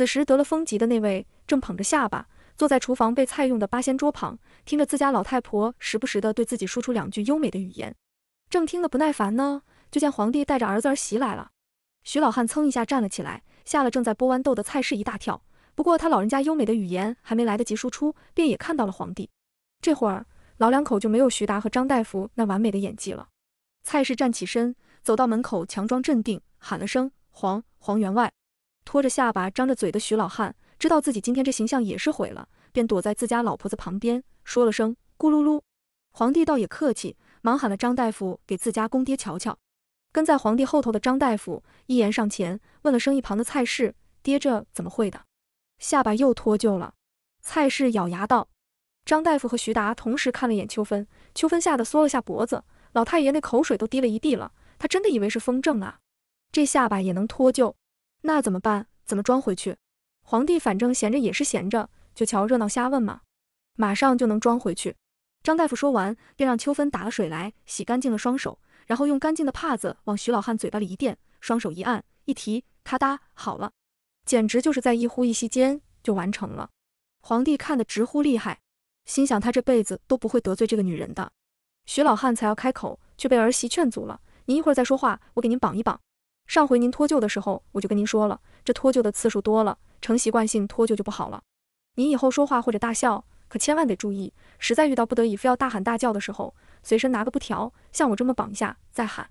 此时得了风疾的那位正捧着下巴坐在厨房备菜用的八仙桌旁，听着自家老太婆时不时的对自己说出两句优美的语言，正听得不耐烦呢，就见皇帝带着儿子儿媳来了。徐老汉噌一下站了起来，吓了正在剥豌豆的蔡氏一大跳。不过他老人家优美的语言还没来得及输出，便也看到了皇帝。这会儿老两口就没有徐达和张大夫那完美的演技了。蔡氏站起身，走到门口，强装镇定，喊了声“黄黄员外”。拖着下巴、张着嘴的徐老汉知道自己今天这形象也是毁了，便躲在自家老婆子旁边，说了声“咕噜噜”。皇帝倒也客气，忙喊了张大夫给自家公爹瞧瞧。跟在皇帝后头的张大夫一言上前，问了声一旁的蔡氏：“爹，这怎么会的？下巴又脱臼了？”蔡氏咬牙道：“张大夫和徐达同时看了眼秋芬，秋芬吓得缩了下脖子，老太爷那口水都滴了一地了。他真的以为是风症啊，这下巴也能脱臼？”那怎么办？怎么装回去？皇帝反正闲着也是闲着，就瞧热闹瞎问嘛。马上就能装回去。张大夫说完，便让秋芬打了水来，洗干净了双手，然后用干净的帕子往徐老汉嘴巴里一垫，双手一按一提，咔嗒，好了。简直就是在一呼一吸间就完成了。皇帝看得直呼厉害，心想他这辈子都不会得罪这个女人的。徐老汉才要开口，却被儿媳劝阻了：“您一会儿再说话，我给您绑一绑。”上回您脱臼的时候，我就跟您说了，这脱臼的次数多了，成习惯性脱臼就不好了。您以后说话或者大笑，可千万得注意。实在遇到不得已非要大喊大叫的时候，随身拿个布条，像我这么绑一下，再喊。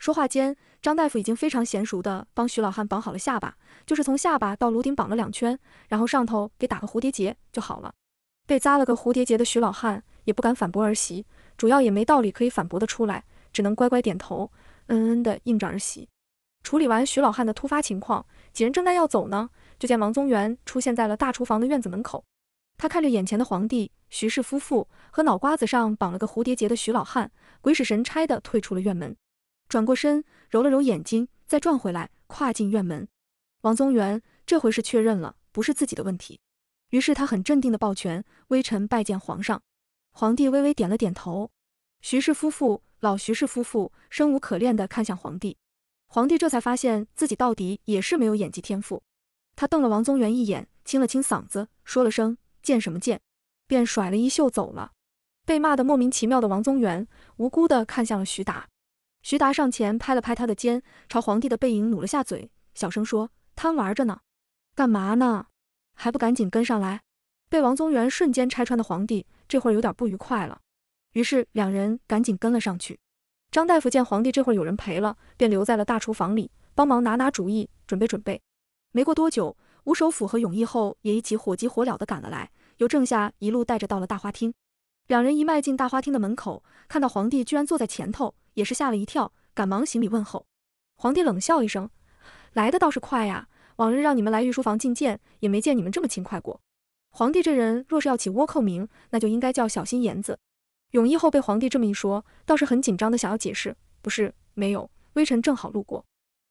说话间，张大夫已经非常娴熟的帮徐老汉绑好了下巴，就是从下巴到颅顶绑了两圈，然后上头给打个蝴蝶结就好了。被扎了个蝴蝶结的徐老汉也不敢反驳儿媳，主要也没道理可以反驳的出来，只能乖乖点头，嗯嗯的应着儿媳。处理完徐老汉的突发情况，几人正在要走呢，就见王宗元出现在了大厨房的院子门口。他看着眼前的皇帝、徐氏夫妇和脑瓜子上绑了个蝴蝶结的徐老汉，鬼使神差的退出了院门，转过身揉了揉眼睛，再转回来跨进院门。王宗元这回是确认了不是自己的问题，于是他很镇定的抱拳：“微臣拜见皇上。”皇帝微微点了点头。徐氏夫妇、老徐氏夫妇生无可恋的看向皇帝。皇帝这才发现自己到底也是没有演技天赋，他瞪了王宗元一眼，清了清嗓子，说了声贱什么贱”，便甩了衣袖走了。被骂得莫名其妙的王宗元无辜地看向了徐达，徐达上前拍了拍他的肩，朝皇帝的背影努了下嘴，小声说：“贪玩着呢，干嘛呢？还不赶紧跟上来？”被王宗元瞬间拆穿的皇帝这会儿有点不愉快了，于是两人赶紧跟了上去。张大夫见皇帝这会儿有人陪了，便留在了大厨房里，帮忙拿拿主意，准备准备。没过多久，吴首府和永义后也一起火急火燎地赶了来，由郑夏一路带着到了大花厅。两人一迈进大花厅的门口，看到皇帝居然坐在前头，也是吓了一跳，赶忙行礼问候。皇帝冷笑一声：“来的倒是快呀，往日让你们来御书房觐见，也没见你们这么勤快过。”皇帝这人若是要起倭寇名，那就应该叫小心眼子。永义后被皇帝这么一说，倒是很紧张的，想要解释，不是没有，微臣正好路过。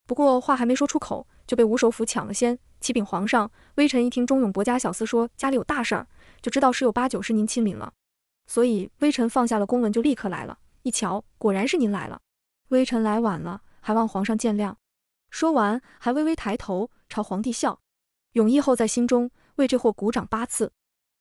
不过话还没说出口，就被吴首府抢了先。启禀皇上，微臣一听钟永伯家小厮说家里有大事，就知道十有八九是您亲临了，所以微臣放下了公文就立刻来了。一瞧，果然是您来了，微臣来晚了，还望皇上见谅。说完，还微微抬头朝皇帝笑。永义后在心中为这货鼓掌八次，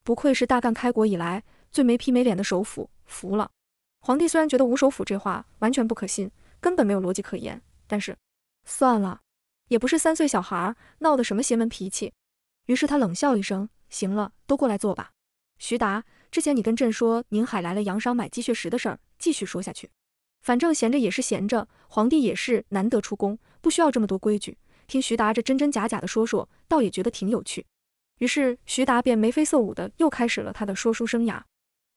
不愧是大干开国以来。最没皮没脸的首辅，服了。皇帝虽然觉得吴首辅这话完全不可信，根本没有逻辑可言，但是算了，也不是三岁小孩闹的什么邪门脾气。于是他冷笑一声：“行了，都过来坐吧。”徐达，之前你跟朕说宁海来了洋商买鸡血石的事儿，继续说下去。反正闲着也是闲着，皇帝也是难得出宫，不需要这么多规矩。听徐达这真真假假的说说，倒也觉得挺有趣。于是徐达便眉飞色舞的又开始了他的说书生涯。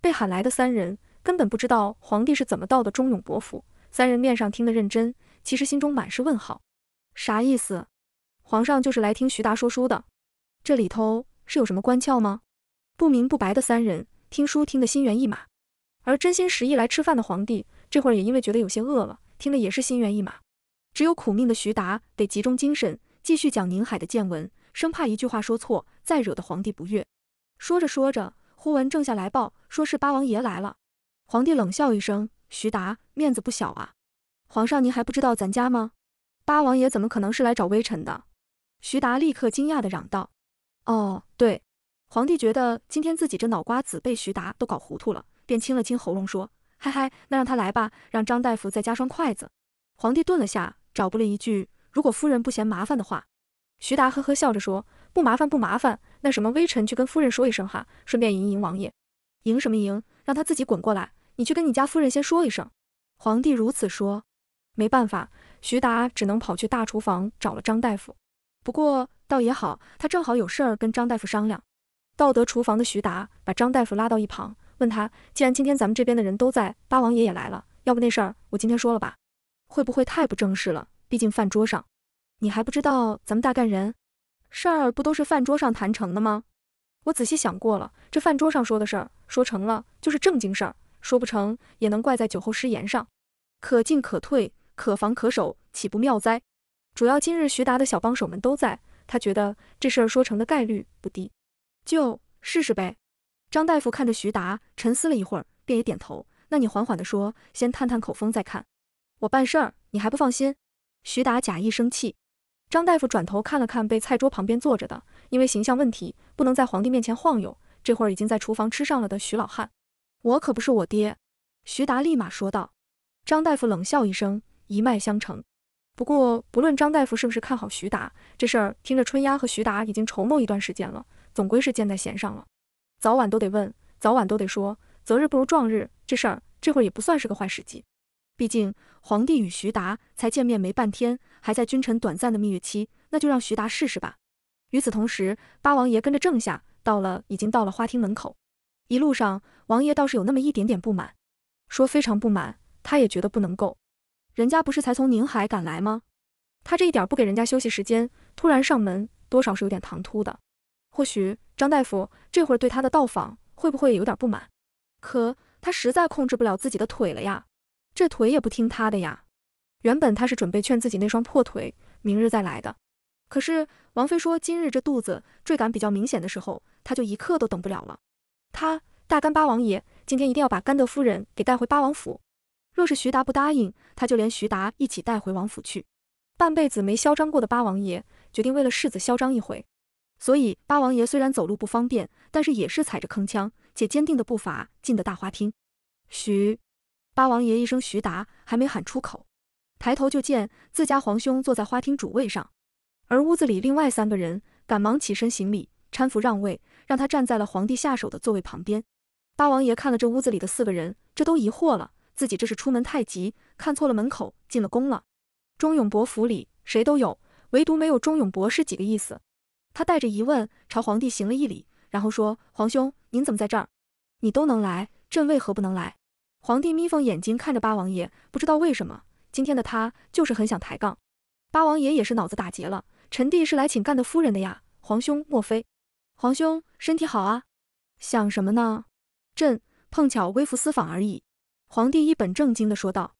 被喊来的三人根本不知道皇帝是怎么到的忠勇伯府。三人面上听得认真，其实心中满是问号，啥意思？皇上就是来听徐达说书的，这里头是有什么关窍吗？不明不白的三人听书听得心猿意马，而真心实意来吃饭的皇帝这会儿也因为觉得有些饿了，听得也是心猿意马。只有苦命的徐达得集中精神继续讲宁海的见闻，生怕一句话说错，再惹得皇帝不悦。说着说着。忽闻正下来报，说是八王爷来了。皇帝冷笑一声：“徐达，面子不小啊！皇上您还不知道咱家吗？八王爷怎么可能是来找微臣的？”徐达立刻惊讶地嚷道：“哦，对！”皇帝觉得今天自己这脑瓜子被徐达都搞糊涂了，便清了清喉咙说：“嗨嗨，那让他来吧，让张大夫再加双筷子。”皇帝顿了下，找补了一句：“如果夫人不嫌麻烦的话。”徐达呵呵笑着说：“不麻烦，不麻烦。”那什么，微臣去跟夫人说一声哈，顺便迎迎王爷，迎什么迎？让他自己滚过来。你去跟你家夫人先说一声。皇帝如此说，没办法，徐达只能跑去大厨房找了张大夫。不过倒也好，他正好有事儿跟张大夫商量。道德厨房的徐达把张大夫拉到一旁，问他：既然今天咱们这边的人都在，八王爷也来了，要不那事儿我今天说了吧？会不会太不正式了？毕竟饭桌上，你还不知道咱们大干人。事儿不都是饭桌上谈成的吗？我仔细想过了，这饭桌上说的事儿，说成了就是正经事儿，说不成也能怪在酒后失言上，可进可退，可防可守，岂不妙哉？主要今日徐达的小帮手们都在，他觉得这事儿说成的概率不低，就试试呗。张大夫看着徐达，沉思了一会儿，便也点头。那你缓缓地说，先探探口风再看。我办事儿你还不放心？徐达假意生气。张大夫转头看了看被菜桌旁边坐着的，因为形象问题不能在皇帝面前晃悠，这会儿已经在厨房吃上了的徐老汉。我可不是我爹，徐达立马说道。张大夫冷笑一声，一脉相承。不过不论张大夫是不是看好徐达，这事儿听着春丫和徐达已经筹谋一段时间了，总归是箭在弦上了，早晚都得问，早晚都得说。择日不如撞日，这事儿这会儿也不算是个坏时机。毕竟皇帝与徐达才见面没半天，还在君臣短暂的蜜月期，那就让徐达试试吧。与此同时，八王爷跟着郑夏到了，已经到了花厅门口。一路上，王爷倒是有那么一点点不满，说非常不满。他也觉得不能够，人家不是才从宁海赶来吗？他这一点不给人家休息时间，突然上门，多少是有点唐突的。或许张大夫这会儿对他的到访会不会也有点不满？可他实在控制不了自己的腿了呀。这腿也不听他的呀！原本他是准备劝自己那双破腿明日再来的，可是王妃说今日这肚子坠感比较明显的时候，他就一刻都等不了了。他大干巴王爷今天一定要把甘德夫人给带回八王府，若是徐达不答应，他就连徐达一起带回王府去。半辈子没嚣张过的八王爷决定为了世子嚣张一回，所以八王爷虽然走路不方便，但是也是踩着铿锵且坚定的步伐进的大花厅。徐。八王爷一声“徐达”还没喊出口，抬头就见自家皇兄坐在花厅主位上，而屋子里另外三个人赶忙起身行礼，搀扶让位，让他站在了皇帝下手的座位旁边。八王爷看了这屋子里的四个人，这都疑惑了，自己这是出门太急，看错了门口，进了宫了。钟勇伯府里谁都有，唯独没有钟勇伯是几个意思？他带着疑问朝皇帝行了一礼，然后说：“皇兄，您怎么在这儿？你都能来，朕为何不能来？”皇帝眯缝眼睛看着八王爷，不知道为什么，今天的他就是很想抬杠。八王爷也是脑子打结了，臣弟是来请干的夫人的呀，皇兄莫非？皇兄身体好啊？想什么呢？朕碰巧微服私访而已。皇帝一本正经的说道。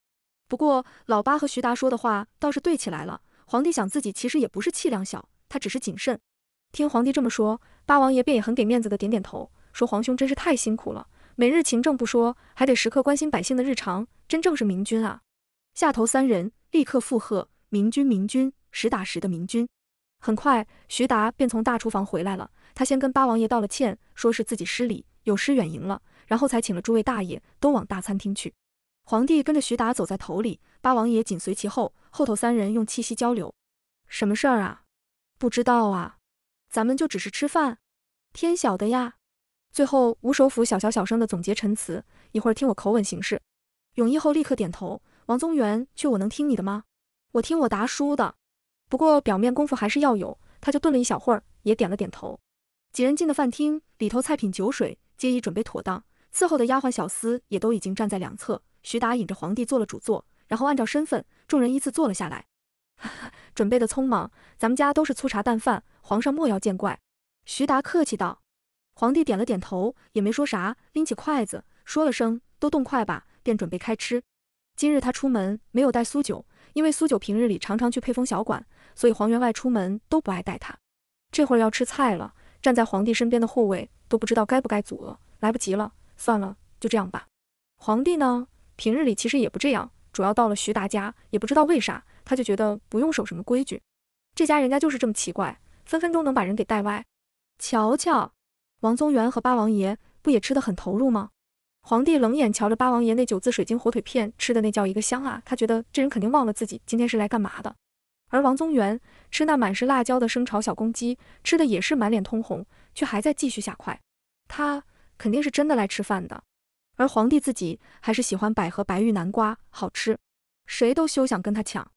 不过老八和徐达说的话倒是对起来了。皇帝想自己其实也不是气量小，他只是谨慎。听皇帝这么说，八王爷便也很给面子的点点头，说皇兄真是太辛苦了。每日勤政不说，还得时刻关心百姓的日常，真正是明君啊！下头三人立刻附和：“明君，明君，实打实的明君。”很快，徐达便从大厨房回来了。他先跟八王爷道了歉，说是自己失礼，有失远迎了，然后才请了诸位大爷都往大餐厅去。皇帝跟着徐达走在头里，八王爷紧随其后，后头三人用气息交流：“什么事儿啊？不知道啊，咱们就只是吃饭，天晓得呀。”最后，吴首辅小小小声的总结陈词，一会儿听我口吻行事。永义后立刻点头，王宗元却我能听你的吗？我听我达叔的，不过表面功夫还是要有。他就顿了一小会儿，也点了点头。几人进的饭厅，里头菜品酒水皆已准备妥当，伺候的丫鬟小厮也都已经站在两侧。徐达引着皇帝坐了主座，然后按照身份，众人依次坐了下来。哈哈，准备的匆忙，咱们家都是粗茶淡饭，皇上莫要见怪。徐达客气道。皇帝点了点头，也没说啥，拎起筷子，说了声“都动筷吧”，便准备开吃。今日他出门没有带苏九，因为苏九平日里常常去配风小馆，所以黄员外出门都不爱带他。这会儿要吃菜了，站在皇帝身边的护卫都不知道该不该阻拦，来不及了，算了，就这样吧。皇帝呢，平日里其实也不这样，主要到了徐达家，也不知道为啥，他就觉得不用守什么规矩。这家人家就是这么奇怪，分分钟能把人给带歪。瞧瞧。王宗元和八王爷不也吃的很投入吗？皇帝冷眼瞧着八王爷那九字水晶火腿片吃的那叫一个香啊，他觉得这人肯定忘了自己今天是来干嘛的。而王宗元吃那满是辣椒的生炒小公鸡，吃的也是满脸通红，却还在继续下筷。他肯定是真的来吃饭的。而皇帝自己还是喜欢百合白玉南瓜，好吃，谁都休想跟他抢。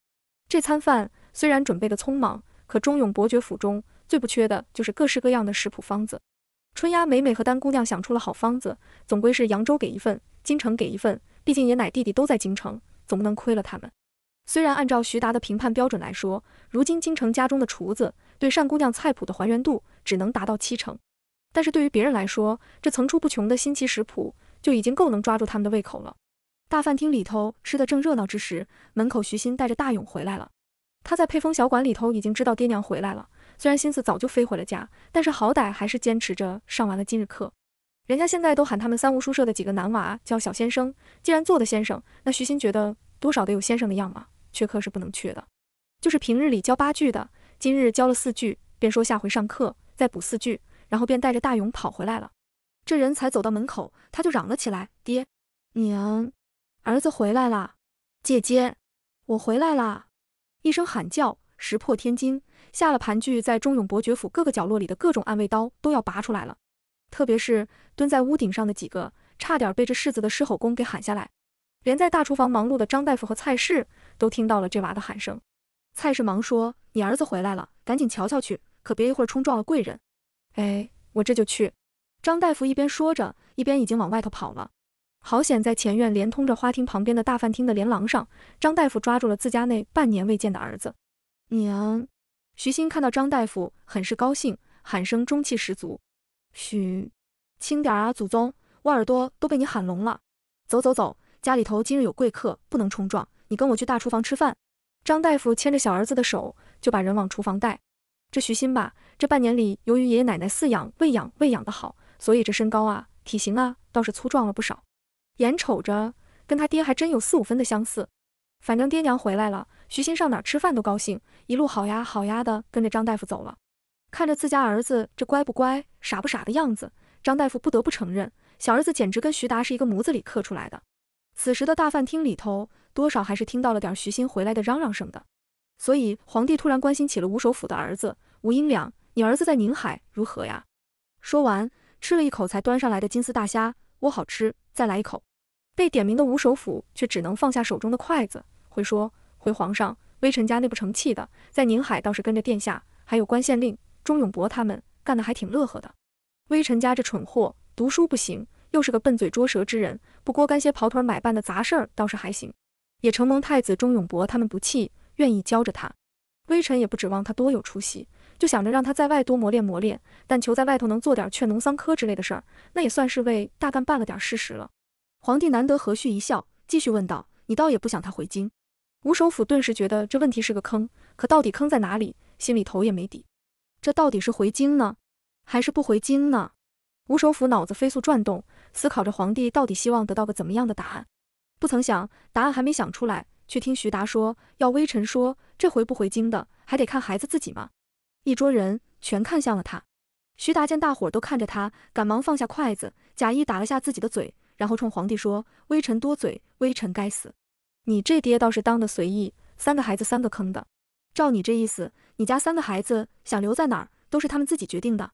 这餐饭虽然准备的匆忙，可忠勇伯爵府中最不缺的就是各式各样的食谱方子。春丫每每和丹姑娘想出了好方子，总归是扬州给一份，京城给一份，毕竟爷奶弟弟都在京城，总不能亏了他们。虽然按照徐达的评判标准来说，如今京城家中的厨子对单姑娘菜谱的还原度只能达到七成，但是对于别人来说，这层出不穷的新奇食谱就已经够能抓住他们的胃口了。大饭厅里头吃的正热闹之时，门口徐欣带着大勇回来了，他在配风小馆里头已经知道爹娘回来了。虽然心思早就飞回了家，但是好歹还是坚持着上完了今日课。人家现在都喊他们三无书社的几个男娃叫小先生，既然做的先生，那徐鑫觉得多少得有先生的样嘛。缺课是不能缺的，就是平日里教八句的，今日教了四句，便说下回上课再补四句，然后便带着大勇跑回来了。这人才走到门口，他就嚷了起来：“爹娘，儿子回来了！姐姐，我回来啦！”一声喊叫。石破天惊，下了盘踞在忠勇伯爵府各个角落里的各种暗卫刀都要拔出来了，特别是蹲在屋顶上的几个，差点被这世子的狮吼功给喊下来。连在大厨房忙碌的张大夫和蔡氏都听到了这娃的喊声。蔡氏忙说：“你儿子回来了，赶紧瞧瞧去，可别一会儿冲撞了贵人。”哎，我这就去。张大夫一边说着，一边已经往外头跑了。好险，在前院连通着花厅旁边的大饭厅的连廊上，张大夫抓住了自家那半年未见的儿子。娘，徐欣看到张大夫很是高兴，喊声中气十足。许，轻点啊，祖宗，我耳朵都被你喊聋了。走走走，家里头今日有贵客，不能冲撞。你跟我去大厨房吃饭。张大夫牵着小儿子的手，就把人往厨房带。这徐欣吧，这半年里，由于爷爷奶奶饲养、喂养、喂养的好，所以这身高啊、体型啊倒是粗壮了不少。眼瞅着跟他爹还真有四五分的相似。反正爹娘回来了。徐新上哪吃饭都高兴，一路好呀好呀的跟着张大夫走了。看着自家儿子这乖不乖、傻不傻的样子，张大夫不得不承认，小儿子简直跟徐达是一个模子里刻出来的。此时的大饭厅里头，多少还是听到了点徐新回来的嚷嚷声的。所以皇帝突然关心起了吴首府的儿子吴英良：“你儿子在宁海如何呀？”说完，吃了一口才端上来的金丝大虾，我好吃，再来一口。被点名的吴首府却只能放下手中的筷子，会说。回皇上，微臣家那不成器的，在宁海倒是跟着殿下，还有官县令钟永伯他们干的还挺乐呵的。微臣家这蠢货，读书不行，又是个笨嘴拙舌之人，不过干些跑腿买办的杂事儿倒是还行。也承蒙太子钟永伯他们不弃，愿意教着他。微臣也不指望他多有出息，就想着让他在外多磨练磨练，但求在外头能做点劝农桑科之类的事儿，那也算是为大干办了点实事了。皇帝难得和煦一笑，继续问道：“你倒也不想他回京？”吴首府顿时觉得这问题是个坑，可到底坑在哪里，心里头也没底。这到底是回京呢，还是不回京呢？吴首府脑子飞速转动，思考着皇帝到底希望得到个怎么样的答案。不曾想，答案还没想出来，却听徐达说：“要微臣说，这回不回京的，还得看孩子自己嘛。”一桌人全看向了他。徐达见大伙都看着他，赶忙放下筷子，假意打了下自己的嘴，然后冲皇帝说：“微臣多嘴，微臣该死。”你这爹倒是当的随意，三个孩子三个坑的。照你这意思，你家三个孩子想留在哪儿，都是他们自己决定的。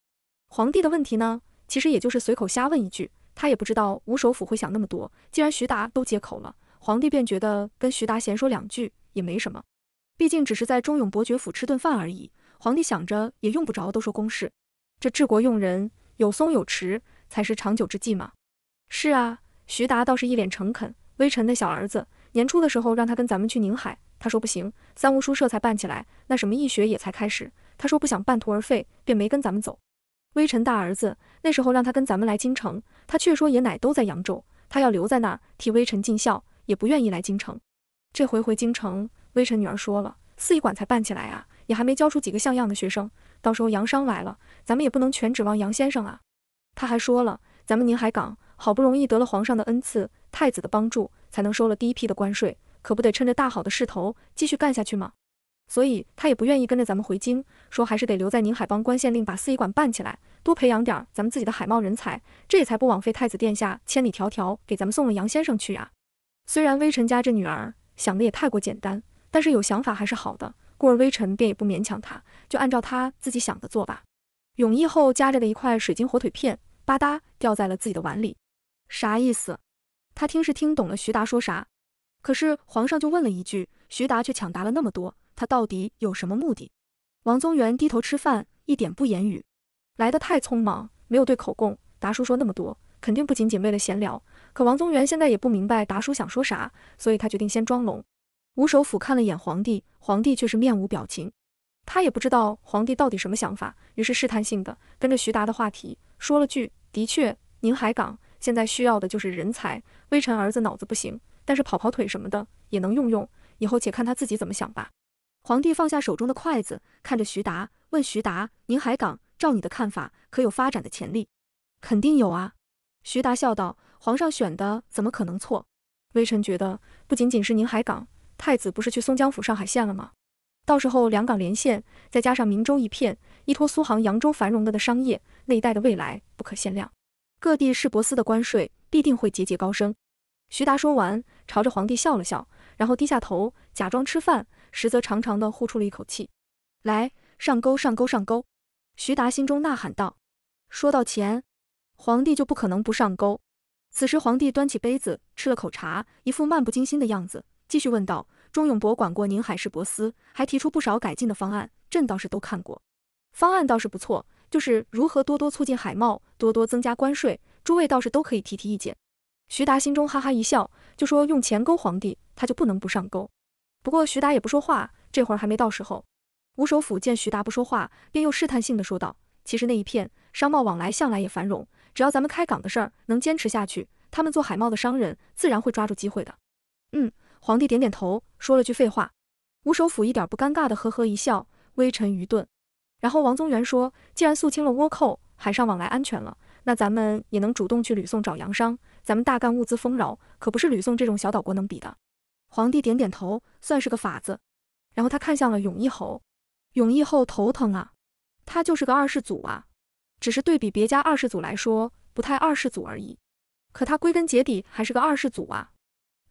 皇帝的问题呢，其实也就是随口瞎问一句，他也不知道吴首辅会想那么多。既然徐达都接口了，皇帝便觉得跟徐达闲说两句也没什么，毕竟只是在忠勇伯爵府吃顿饭而已。皇帝想着也用不着都说公事，这治国用人有松有弛才是长久之计嘛。是啊，徐达倒是一脸诚恳，微臣的小儿子。年初的时候，让他跟咱们去宁海，他说不行，三无书社才办起来，那什么易学也才开始，他说不想半途而废，便没跟咱们走。微臣大儿子那时候让他跟咱们来京城，他却说爷奶都在扬州，他要留在那儿替微臣尽孝，也不愿意来京城。这回回京城，微臣女儿说了，四医馆才办起来啊，也还没教出几个像样的学生，到时候洋商来了，咱们也不能全指望杨先生啊。他还说了，咱们宁海港。好不容易得了皇上的恩赐，太子的帮助，才能收了第一批的关税，可不得趁着大好的势头继续干下去吗？所以他也不愿意跟着咱们回京，说还是得留在宁海帮官县令，把四仪馆办起来，多培养点咱们自己的海贸人才，这也才不枉费太子殿下千里迢迢给咱们送了杨先生去呀。虽然微臣家这女儿想的也太过简单，但是有想法还是好的，故而微臣便也不勉强他，就按照他自己想的做吧。永衣后夹着的一块水晶火腿片，吧嗒掉在了自己的碗里。啥意思？他听是听懂了徐达说啥，可是皇上就问了一句，徐达却抢答了那么多，他到底有什么目的？王宗元低头吃饭，一点不言语。来的太匆忙，没有对口供。达叔说那么多，肯定不仅仅为了闲聊。可王宗元现在也不明白达叔想说啥，所以他决定先装聋。吴首府看了眼皇帝，皇帝却是面无表情。他也不知道皇帝到底什么想法，于是试探性的跟着徐达的话题说了句：“的确，宁海港。”现在需要的就是人才。微臣儿子脑子不行，但是跑跑腿什么的也能用用。以后且看他自己怎么想吧。皇帝放下手中的筷子，看着徐达，问徐达：“宁海港，照你的看法，可有发展的潜力？”“肯定有啊。”徐达笑道：“皇上选的，怎么可能错？微臣觉得，不仅仅是宁海港。太子不是去松江府、上海县了吗？到时候两港连线，再加上明州一片，依托苏杭、扬州繁荣的的商业，那一带的未来不可限量。”各地市舶司的关税必定会节节高升。徐达说完，朝着皇帝笑了笑，然后低下头假装吃饭，实则长长的呼出了一口气。来，上钩，上钩，上钩！徐达心中呐喊道。说到钱，皇帝就不可能不上钩。此时皇帝端起杯子吃了口茶，一副漫不经心的样子，继续问道：“钟永博管过宁海市舶司，还提出不少改进的方案，朕倒是都看过，方案倒是不错。”就是如何多多促进海贸，多多增加关税，诸位倒是都可以提提意见。徐达心中哈哈一笑，就说用钱勾皇帝，他就不能不上钩。不过徐达也不说话，这会儿还没到时候。吴首府见徐达不说话，便又试探性地说道：“其实那一片商贸往来向来也繁荣，只要咱们开港的事儿能坚持下去，他们做海贸的商人自然会抓住机会的。”嗯，皇帝点点头，说了句废话。吴首府一点不尴尬地呵呵一笑，微臣愚钝。然后王宗元说：“既然肃清了倭寇，海上往来安全了，那咱们也能主动去吕宋找洋商。咱们大干物资丰饶，可不是吕宋这种小岛国能比的。”皇帝点点头，算是个法子。然后他看向了永义侯，永义侯头疼啊，他就是个二世祖啊，只是对比别家二世祖来说，不太二世祖而已。可他归根结底还是个二世祖啊，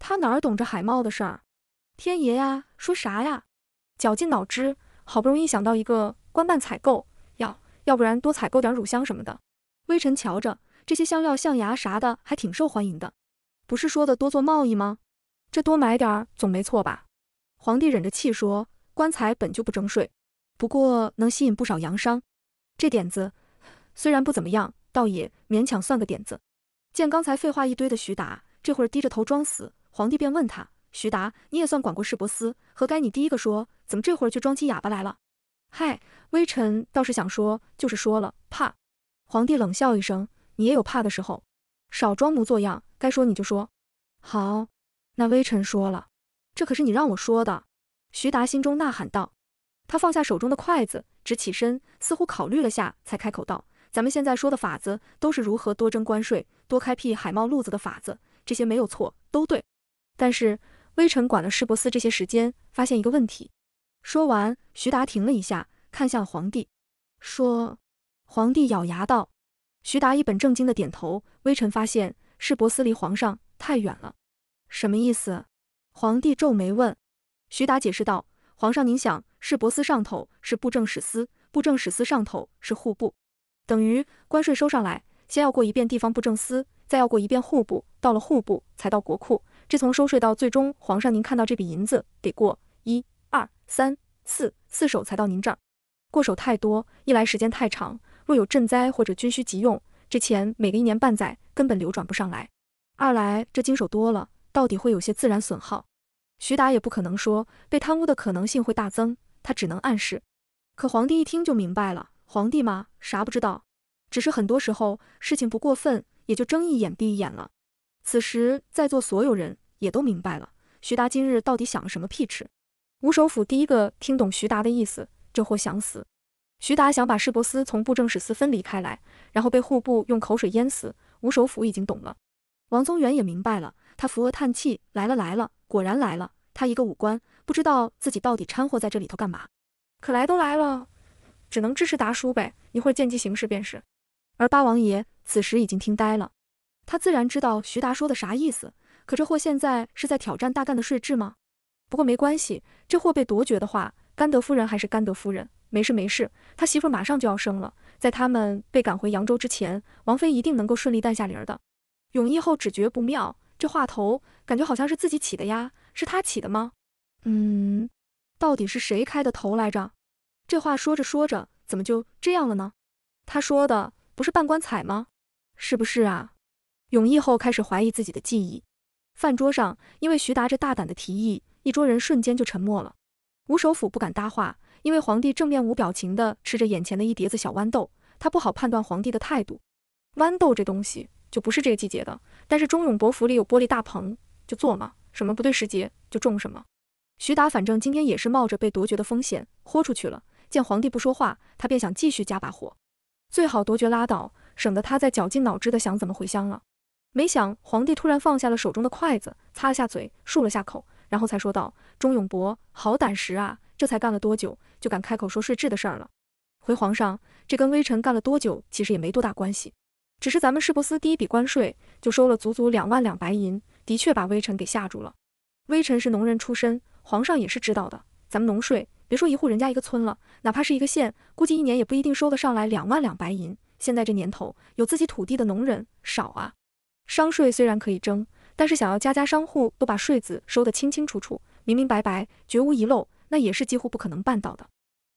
他哪儿懂这海贸的事儿？天爷呀，说啥呀？绞尽脑汁，好不容易想到一个。官办采购要，要不然多采购点乳香什么的。微臣瞧着这些香料、象牙啥的还挺受欢迎的。不是说的多做贸易吗？这多买点总没错吧？皇帝忍着气说，棺材本就不征税，不过能吸引不少洋商。这点子虽然不怎么样，倒也勉强算个点子。见刚才废话一堆的徐达，这会儿低着头装死，皇帝便问他：徐达，你也算管过市舶司，何该你第一个说，怎么这会儿却装起哑巴来了？嗨，微臣倒是想说，就是说了怕。皇帝冷笑一声，你也有怕的时候，少装模作样，该说你就说。好，那微臣说了，这可是你让我说的。徐达心中呐喊道，他放下手中的筷子，直起身，似乎考虑了下，才开口道：“咱们现在说的法子，都是如何多征关税、多开辟海贸路子的法子，这些没有错，都对。但是微臣管了市舶司这些时间，发现一个问题。”说完，徐达停了一下，看向皇帝，说：“皇帝咬牙道，徐达一本正经的点头。微臣发现，市舶司离皇上太远了，什么意思？”皇帝皱眉问。徐达解释道：“皇上，您想，市舶司上头是布政使司，布政使司上头是户部，等于关税收上来，先要过一遍地方布政司，再要过一遍户部，到了户部才到国库。这从收税到最终，皇上您看到这笔银子，得过一。”三四四手才到您这儿，过手太多，一来时间太长，若有赈灾或者军需急用，这钱每个一年半载根本流转不上来；二来这经手多了，到底会有些自然损耗。徐达也不可能说被贪污的可能性会大增，他只能暗示。可皇帝一听就明白了，皇帝嘛啥不知道，只是很多时候事情不过分，也就睁一眼闭一眼了。此时在座所有人也都明白了，徐达今日到底想了什么屁吃。吴首府第一个听懂徐达的意思，这货想死。徐达想把市舶司从布政使司分离开来，然后被户部用口水淹死。吴首辅已经懂了，王宗元也明白了。他扶额叹气，来了来了，果然来了。他一个武官，不知道自己到底掺和在这里头干嘛。可来都来了，只能支持达叔呗，一会儿见机行事便是。而八王爷此时已经听呆了，他自然知道徐达说的啥意思，可这货现在是在挑战大干的税制吗？不过没关系，这货被夺爵的话，甘德夫人还是甘德夫人，没事没事，他媳妇马上就要生了，在他们被赶回扬州之前，王妃一定能够顺利诞下麟儿的。永义后只觉不妙，这话头感觉好像是自己起的呀，是他起的吗？嗯，到底是谁开的头来着？这话说着说着，怎么就这样了呢？他说的不是半棺材吗？是不是啊？永义后开始怀疑自己的记忆。饭桌上，因为徐达这大胆的提议。一桌人瞬间就沉默了，吴首辅不敢搭话，因为皇帝正面无表情地吃着眼前的一碟子小豌豆，他不好判断皇帝的态度。豌豆这东西就不是这个季节的，但是忠勇伯府里有玻璃大棚，就做嘛，什么不对时节就种什么。徐达反正今天也是冒着被夺爵的风险，豁出去了。见皇帝不说话，他便想继续加把火，最好夺爵拉倒，省得他再绞尽脑汁的想怎么回乡了。没想皇帝突然放下了手中的筷子，擦了下嘴，漱了下口。然后才说道：“钟永伯，好胆识啊！这才干了多久，就敢开口说税制的事儿了。”回皇上，这跟微臣干了多久其实也没多大关系，只是咱们市舶司第一笔关税就收了足足两万两白银，的确把微臣给吓住了。微臣是农人出身，皇上也是知道的。咱们农税，别说一户人家一个村了，哪怕是一个县，估计一年也不一定收得上来两万两白银。现在这年头，有自己土地的农人少啊。商税虽然可以征。但是想要家家商户都把税子收得清清楚楚、明明白白、绝无遗漏，那也是几乎不可能办到的。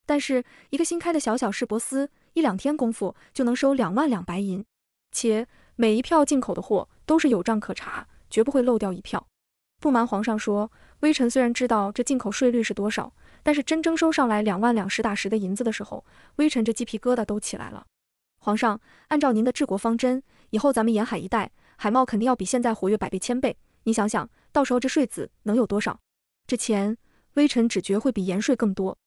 但是一个新开的小小市舶司，一两天功夫就能收两万两白银，且每一票进口的货都是有账可查，绝不会漏掉一票。不瞒皇上说，微臣虽然知道这进口税率是多少，但是真征收上来两万两实打实的银子的时候，微臣这鸡皮疙瘩都起来了。皇上，按照您的治国方针，以后咱们沿海一带。海贸肯定要比现在活跃百倍千倍，你想想，到时候这税子能有多少？这钱，微臣只觉会比盐税更多。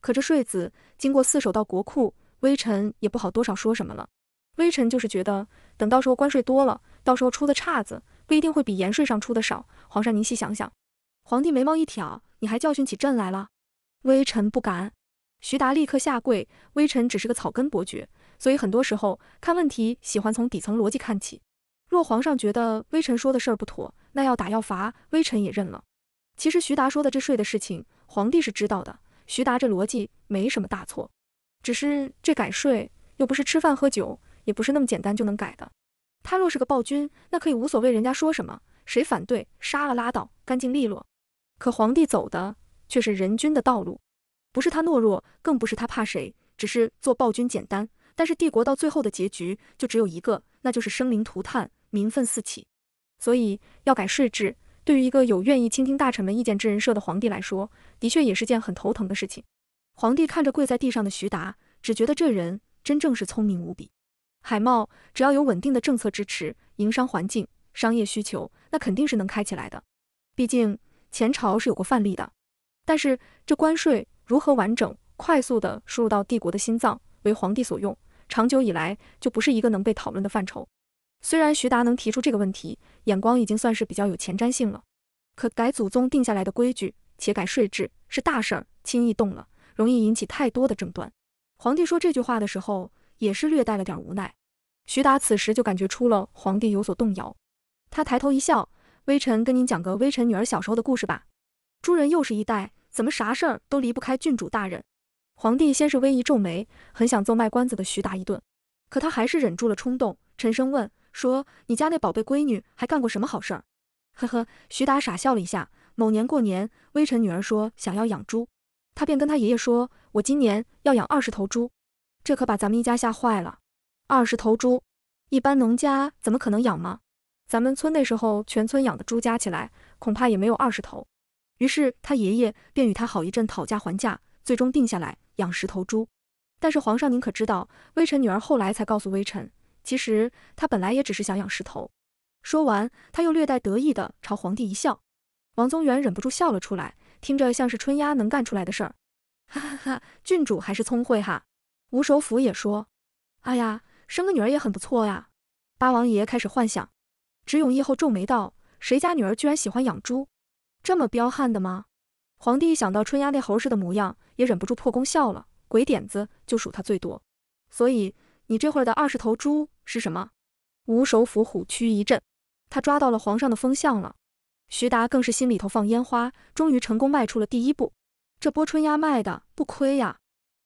可这税子经过四手到国库，微臣也不好多少说什么了。微臣就是觉得，等到时候关税多了，到时候出的岔子不一定会比盐税上出的少。皇上，您细想想。皇帝眉毛一挑，你还教训起朕来了？微臣不敢。徐达立刻下跪，微臣只是个草根伯爵，所以很多时候看问题喜欢从底层逻辑看起。若皇上觉得微臣说的事儿不妥，那要打要罚，微臣也认了。其实徐达说的这税的事情，皇帝是知道的。徐达这逻辑没什么大错，只是这改税又不是吃饭喝酒，也不是那么简单就能改的。他若是个暴君，那可以无所谓人家说什么，谁反对杀了拉倒，干净利落。可皇帝走的却是人君的道路，不是他懦弱，更不是他怕谁，只是做暴君简单。但是帝国到最后的结局就只有一个，那就是生灵涂炭。民愤四起，所以要改税制。对于一个有愿意倾听大臣们意见之人设的皇帝来说，的确也是件很头疼的事情。皇帝看着跪在地上的徐达，只觉得这人真正是聪明无比。海贸只要有稳定的政策支持、营商环境、商业需求，那肯定是能开起来的。毕竟前朝是有过范例的。但是这关税如何完整、快速地输入到帝国的心脏，为皇帝所用，长久以来就不是一个能被讨论的范畴。虽然徐达能提出这个问题，眼光已经算是比较有前瞻性了，可改祖宗定下来的规矩，且改税制是大事儿，轻易动了，容易引起太多的争端。皇帝说这句话的时候，也是略带了点无奈。徐达此时就感觉出了皇帝有所动摇，他抬头一笑：“微臣跟您讲个微臣女儿小时候的故事吧。”诸人又是一代，怎么啥事儿都离不开郡主大人？皇帝先是微一皱眉，很想揍卖关子的徐达一顿，可他还是忍住了冲动，沉声问。说你家那宝贝闺女还干过什么好事儿？呵呵，徐达傻笑了一下。某年过年，微臣女儿说想要养猪，他便跟他爷爷说：“我今年要养二十头猪。”这可把咱们一家吓坏了。二十头猪，一般农家怎么可能养吗？咱们村那时候，全村养的猪加起来恐怕也没有二十头。于是他爷爷便与他好一阵讨价还价，最终定下来养十头猪。但是皇上，您可知道，微臣女儿后来才告诉微臣。其实他本来也只是想养石头。说完，他又略带得意的朝皇帝一笑。王宗元忍不住笑了出来，听着像是春丫能干出来的事儿。哈哈哈，郡主还是聪慧哈。吴首府也说，哎呀，生个女儿也很不错呀。八王爷开始幻想。只永义后皱眉道，谁家女儿居然喜欢养猪？这么彪悍的吗？皇帝一想到春丫那猴似的模样，也忍不住破功笑了。鬼点子就数他最多。所以你这会儿的二十头猪。是什么？吴首府虎躯一震，他抓到了皇上的风向了。徐达更是心里头放烟花，终于成功迈出了第一步。这剥春鸭卖的不亏呀。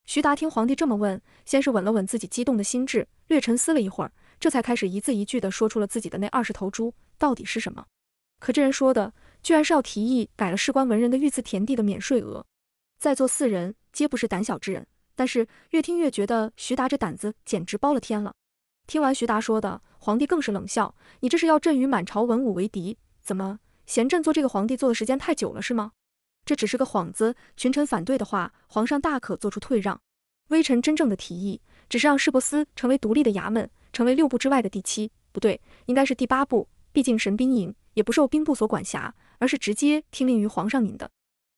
徐达听皇帝这么问，先是稳了稳自己激动的心智，略沉思了一会儿，这才开始一字一句的说出了自己的那二十头猪到底是什么。可这人说的居然是要提议改了事关文人的御赐田地的免税额。在座四人皆不是胆小之人，但是越听越觉得徐达这胆子简直包了天了。听完徐达说的，皇帝更是冷笑：“你这是要朕与满朝文武为敌？怎么嫌朕做这个皇帝做的时间太久了是吗？这只是个幌子，群臣反对的话，皇上大可做出退让。微臣真正的提议，只是让世博司成为独立的衙门，成为六部之外的第七，不对，应该是第八部。毕竟神兵营也不受兵部所管辖，而是直接听令于皇上您的。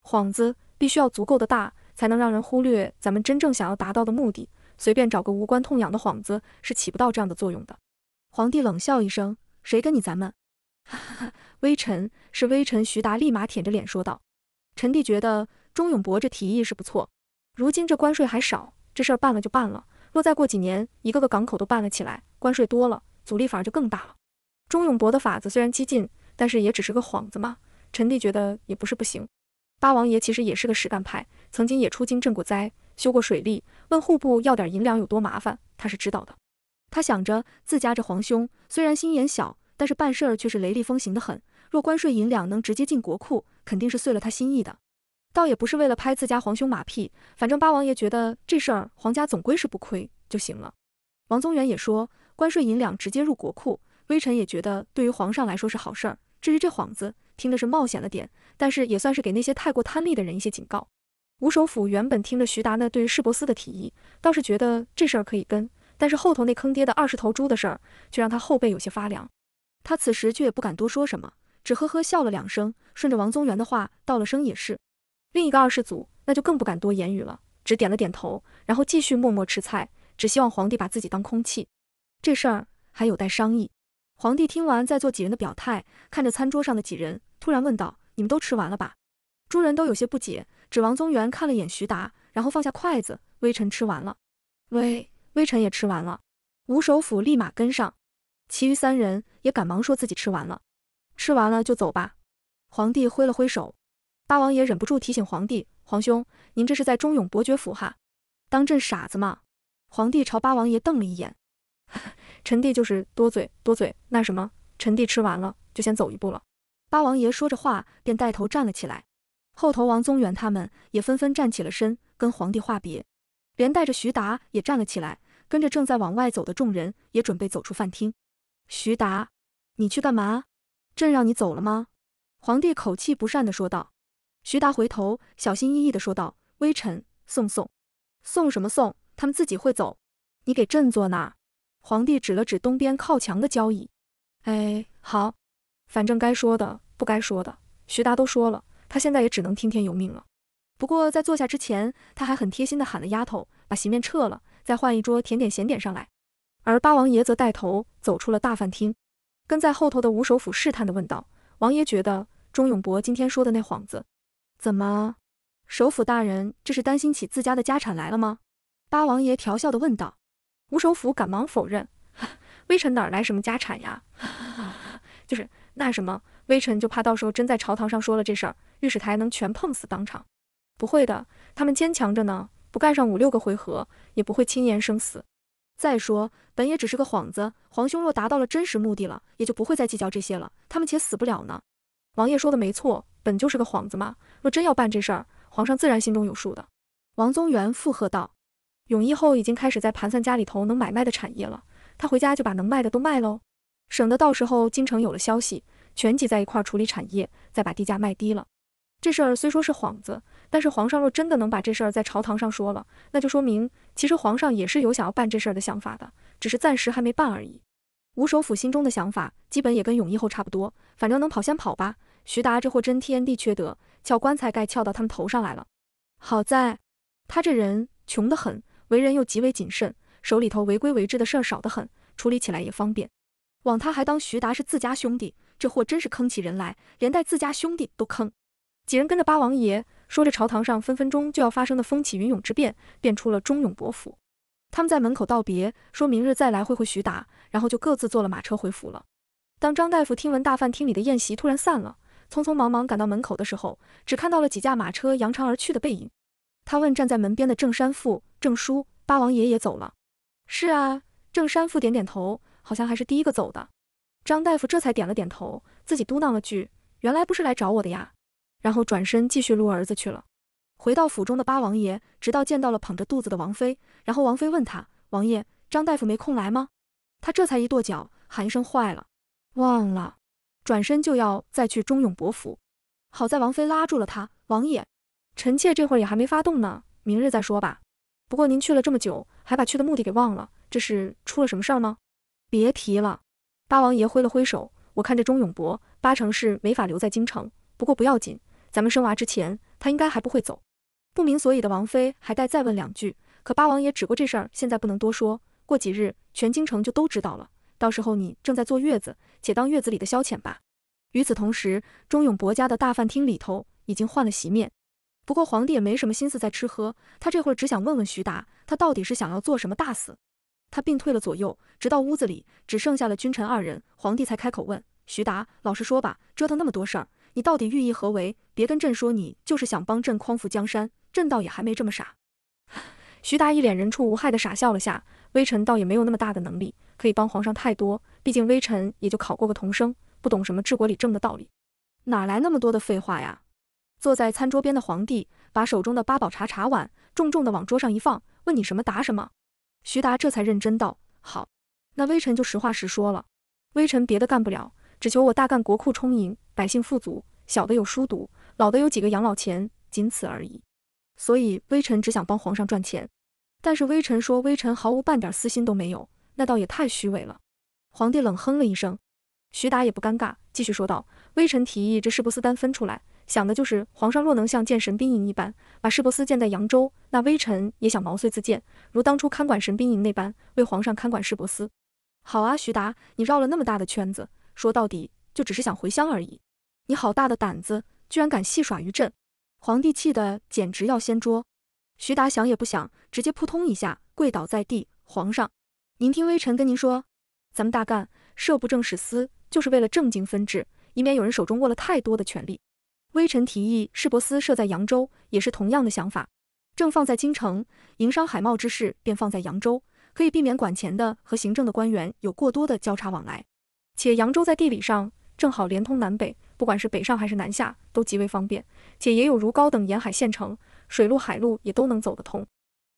幌子必须要足够的大，才能让人忽略咱们真正想要达到的目的。”随便找个无关痛痒的幌子是起不到这样的作用的。皇帝冷笑一声：“谁跟你咱们？”哈哈哈！微臣是微臣徐达，立马舔着脸说道：“臣弟觉得钟永伯这提议是不错。如今这关税还少，这事儿办了就办了。若再过几年，一个个港口都办了起来，关税多了，阻力反而就更大了。钟永伯的法子虽然激进，但是也只是个幌子嘛。臣弟觉得也不是不行。八王爷其实也是个实干派，曾经也出京赈过灾。”修过水利，问户部要点银两有多麻烦，他是知道的。他想着自家这皇兄虽然心眼小，但是办事儿却是雷厉风行的很。若关税银两能直接进国库，肯定是遂了他心意的。倒也不是为了拍自家皇兄马屁，反正八王爷觉得这事儿皇家总归是不亏就行了。王宗元也说，关税银两直接入国库，微臣也觉得对于皇上来说是好事儿。至于这幌子，听着是冒险了点，但是也算是给那些太过贪利的人一些警告。吴首辅原本听着徐达那对于世博斯的提议，倒是觉得这事儿可以跟，但是后头那坑爹的二十头猪的事儿却让他后背有些发凉。他此时却也不敢多说什么，只呵呵笑了两声，顺着王宗元的话道了声也是。另一个二世祖那就更不敢多言语了，只点了点头，然后继续默默吃菜，只希望皇帝把自己当空气。这事儿还有待商议。皇帝听完在座几人的表态，看着餐桌上的几人，突然问道：“你们都吃完了吧？”诸人都有些不解。指王宗元看了眼徐达，然后放下筷子。微臣吃完了。喂，微臣也吃完了。吴首府立马跟上，其余三人也赶忙说自己吃完了。吃完了就走吧。皇帝挥了挥手。八王爷忍不住提醒皇帝：“皇兄，您这是在忠勇伯爵府哈，当朕傻子吗？”皇帝朝八王爷瞪了一眼。臣弟就是多嘴多嘴，那什么，臣弟吃完了，就先走一步了。八王爷说着话，便带头站了起来。后头王宗元他们也纷纷站起了身，跟皇帝话别，连带着徐达也站了起来，跟着正在往外走的众人也准备走出饭厅。徐达，你去干嘛？朕让你走了吗？皇帝口气不善的说道。徐达回头，小心翼翼的说道：“微臣送送，送什么送？他们自己会走，你给朕坐那。”皇帝指了指东边靠墙的交椅。哎，好，反正该说的不该说的，徐达都说了。他现在也只能听天由命了。不过在坐下之前，他还很贴心的喊了丫头把席面撤了，再换一桌甜点咸点上来。而八王爷则带头走出了大饭厅，跟在后头的吴首府试探的问道：“王爷觉得钟永伯今天说的那幌子，怎么？首府大人这是担心起自家的家产来了吗？”八王爷调笑的问道。吴首府赶忙否认：“ 微臣哪来什么家产呀？就是那什么。”微臣就怕到时候真在朝堂上说了这事儿，御史台能全碰死当场。不会的，他们坚强着呢，不干上五六个回合，也不会轻言生死。再说，本也只是个幌子，皇兄若达到了真实目的了，也就不会再计较这些了。他们且死不了呢。王爷说的没错，本就是个幌子嘛。若真要办这事儿，皇上自然心中有数的。王宗元附和道：“永义后已经开始在盘算家里头能买卖的产业了，他回家就把能卖的都卖喽，省得到时候京城有了消息。”全挤在一块处理产业，再把地价卖低了。这事儿虽说是幌子，但是皇上若真的能把这事儿在朝堂上说了，那就说明其实皇上也是有想要办这事儿的想法的，只是暂时还没办而已。吴首府心中的想法基本也跟永义后差不多，反正能跑先跑吧。徐达这货真天地缺德，撬棺材盖撬到他们头上来了。好在，他这人穷得很，为人又极为谨慎，手里头违规违制的事儿少得很，处理起来也方便。枉他还当徐达是自家兄弟。这货真是坑起人来，连带自家兄弟都坑。几人跟着八王爷，说着朝堂上分分钟就要发生的风起云涌之变，便出了忠勇伯府。他们在门口道别，说明日再来会会徐达，然后就各自坐了马车回府了。当张大夫听闻大饭厅里的宴席突然散了，匆匆忙忙赶到门口的时候，只看到了几架马车扬长而去的背影。他问站在门边的郑山富、郑叔：“八王爷也走了？”“是啊。”郑山富点点头，好像还是第一个走的。张大夫这才点了点头，自己嘟囔了句：“原来不是来找我的呀。”然后转身继续撸儿子去了。回到府中的八王爷，直到见到了捧着肚子的王妃，然后王妃问他：“王爷，张大夫没空来吗？”他这才一跺脚，喊一声：“坏了，忘了！”转身就要再去忠勇伯府。好在王妃拉住了他：“王爷，臣妾这会儿也还没发动呢，明日再说吧。不过您去了这么久，还把去的目的给忘了，这是出了什么事儿吗？”别提了。八王爷挥了挥手，我看着钟永伯八成是没法留在京城，不过不要紧，咱们生娃之前，他应该还不会走。不明所以的王妃还待再问两句，可八王爷只过这事儿，现在不能多说，过几日全京城就都知道了，到时候你正在坐月子，且当月子里的消遣吧。与此同时，钟永伯家的大饭厅里头已经换了席面，不过皇帝也没什么心思在吃喝，他这会儿只想问问徐达，他到底是想要做什么大事。他病退了左右，直到屋子里只剩下了君臣二人，皇帝才开口问徐达：“老实说吧，折腾那么多事儿，你到底寓意何为？别跟朕说你就是想帮朕匡扶江山，朕倒也还没这么傻。”徐达一脸人畜无害的傻笑了下，微臣倒也没有那么大的能力可以帮皇上太多，毕竟微臣也就考过个童生，不懂什么治国理政的道理，哪来那么多的废话呀？坐在餐桌边的皇帝把手中的八宝茶茶碗重重的往桌上一放，问：“你什么答什么？”徐达这才认真道：“好，那微臣就实话实说了。微臣别的干不了，只求我大干国库充盈，百姓富足，小的有书读，老的有几个养老钱，仅此而已。所以微臣只想帮皇上赚钱。但是微臣说微臣毫无半点私心都没有，那倒也太虚伪了。”皇帝冷哼了一声，徐达也不尴尬，继续说道：“微臣提议这事不单分出来。”想的就是，皇上若能像建神兵营一般，把世伯司建在扬州，那微臣也想毛遂自荐，如当初看管神兵营那般，为皇上看管世伯司。好啊，徐达，你绕了那么大的圈子，说到底就只是想回乡而已。你好大的胆子，居然敢戏耍于朕！皇帝气得简直要掀桌。徐达想也不想，直接扑通一下跪倒在地。皇上，您听微臣跟您说，咱们大干设布政史司，就是为了正经分治，以免有人手中握了太多的权力。微臣提议市舶司设在扬州，也是同样的想法。正放在京城，营商海贸之事便放在扬州，可以避免管钱的和行政的官员有过多的交叉往来。且扬州在地理上正好连通南北，不管是北上还是南下，都极为方便。且也有如高等沿海县城，水陆海路也都能走得通。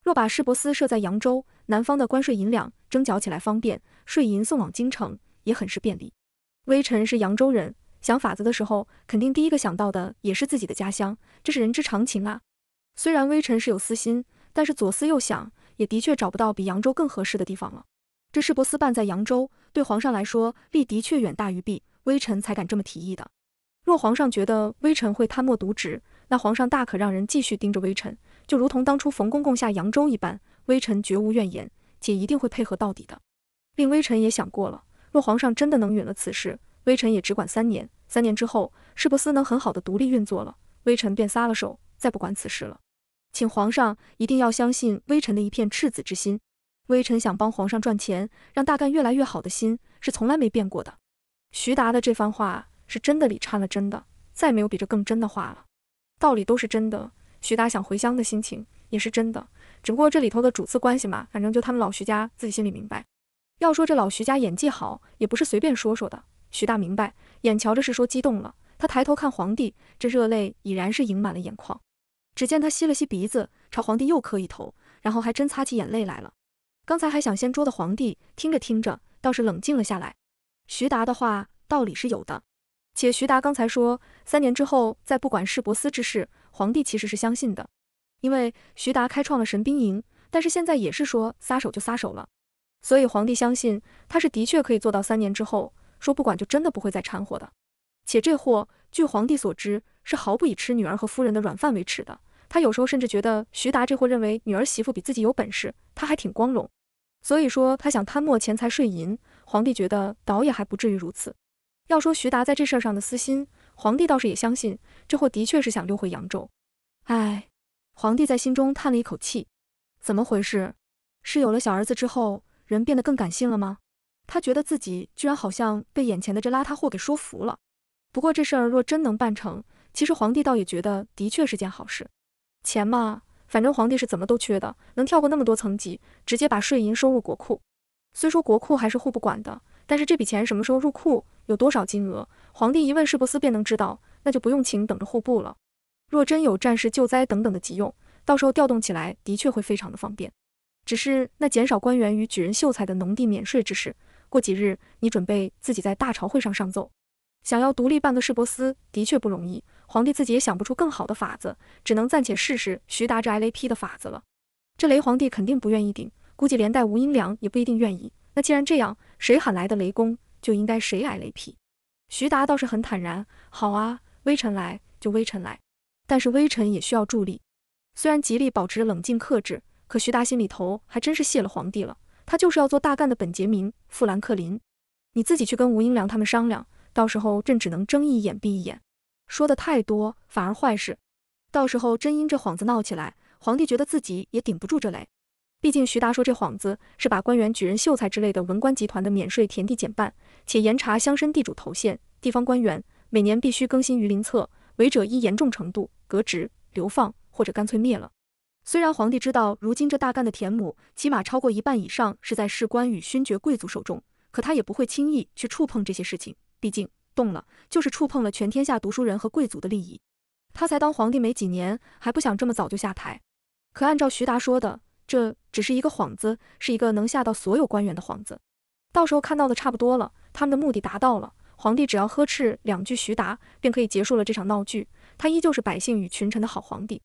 若把市舶司设在扬州，南方的关税银两征缴起来方便，税银送往京城也很是便利。微臣是扬州人。想法子的时候，肯定第一个想到的也是自己的家乡，这是人之常情啊。虽然微臣是有私心，但是左思右想，也的确找不到比扬州更合适的地方了。这世博司办在扬州，对皇上来说利的确远大于弊，微臣才敢这么提议的。若皇上觉得微臣会贪墨渎职，那皇上大可让人继续盯着微臣，就如同当初冯公公下扬州一般，微臣绝无怨言，且一定会配合到底的。令微臣也想过了，若皇上真的能允了此事。微臣也只管三年，三年之后，市博司能很好的独立运作了，微臣便撒了手，再不管此事了。请皇上一定要相信微臣的一片赤子之心。微臣想帮皇上赚钱，让大干越来越好的心是从来没变过的。徐达的这番话是真的里掺了真的，再没有比这更真的话了。道理都是真的，徐达想回乡的心情也是真的，只不过这里头的主次关系嘛，反正就他们老徐家自己心里明白。要说这老徐家演技好，也不是随便说说的。徐达明白，眼瞧着是说激动了，他抬头看皇帝，这热泪已然是盈满了眼眶。只见他吸了吸鼻子，朝皇帝又磕一头，然后还真擦起眼泪来了。刚才还想先捉的皇帝，听着听着倒是冷静了下来。徐达的话道理是有的，且徐达刚才说三年之后再不管世博司之事，皇帝其实是相信的，因为徐达开创了神兵营，但是现在也是说撒手就撒手了，所以皇帝相信他是的确可以做到三年之后。说不管就真的不会再掺和的，且这货据皇帝所知是毫不以吃女儿和夫人的软饭为耻的。他有时候甚至觉得徐达这货认为女儿媳妇比自己有本事，他还挺光荣。所以说他想贪墨钱财税银，皇帝觉得倒也还不至于如此。要说徐达在这事儿上的私心，皇帝倒是也相信这货的确是想溜回扬州。哎，皇帝在心中叹了一口气，怎么回事？是有了小儿子之后人变得更感性了吗？他觉得自己居然好像被眼前的这邋遢货给说服了。不过这事儿若真能办成，其实皇帝倒也觉得的确是件好事。钱嘛，反正皇帝是怎么都缺的，能跳过那么多层级，直接把税银收入国库。虽说国库还是户部管的，但是这笔钱什么时候入库，有多少金额，皇帝一问世伯斯便能知道，那就不用请等着户部了。若真有战事、救灾等等的急用，到时候调动起来的确会非常的方便。只是那减少官员与举人、秀才的农地免税之事。过几日，你准备自己在大朝会上上奏。想要独立办个市博司，的确不容易。皇帝自己也想不出更好的法子，只能暂且试试徐达这挨雷劈的法子了。这雷皇帝肯定不愿意顶，估计连带吴英良也不一定愿意。那既然这样，谁喊来的雷公，就应该谁挨雷劈。徐达倒是很坦然，好啊，微臣来就微臣来。但是微臣也需要助力。虽然极力保持着冷静克制，可徐达心里头还真是谢了皇帝了。他就是要做大干的本杰明·富兰克林，你自己去跟吴英良他们商量，到时候朕只能睁一眼闭一眼。说的太多反而坏事，到时候真因这幌子闹起来，皇帝觉得自己也顶不住这雷。毕竟徐达说这幌子是把官员、举人、秀才之类的文官集团的免税田地减半，且严查乡绅地主头衔，地方官员，每年必须更新鱼鳞册，违者依严重程度革职、流放，或者干脆灭了。虽然皇帝知道如今这大干的田亩，起码超过一半以上是在士官与勋爵贵族手中，可他也不会轻易去触碰这些事情。毕竟动了，就是触碰了全天下读书人和贵族的利益。他才当皇帝没几年，还不想这么早就下台。可按照徐达说的，这只是一个幌子，是一个能吓到所有官员的幌子。到时候看到的差不多了，他们的目的达到了，皇帝只要呵斥两句徐达，便可以结束了这场闹剧。他依旧是百姓与群臣的好皇帝。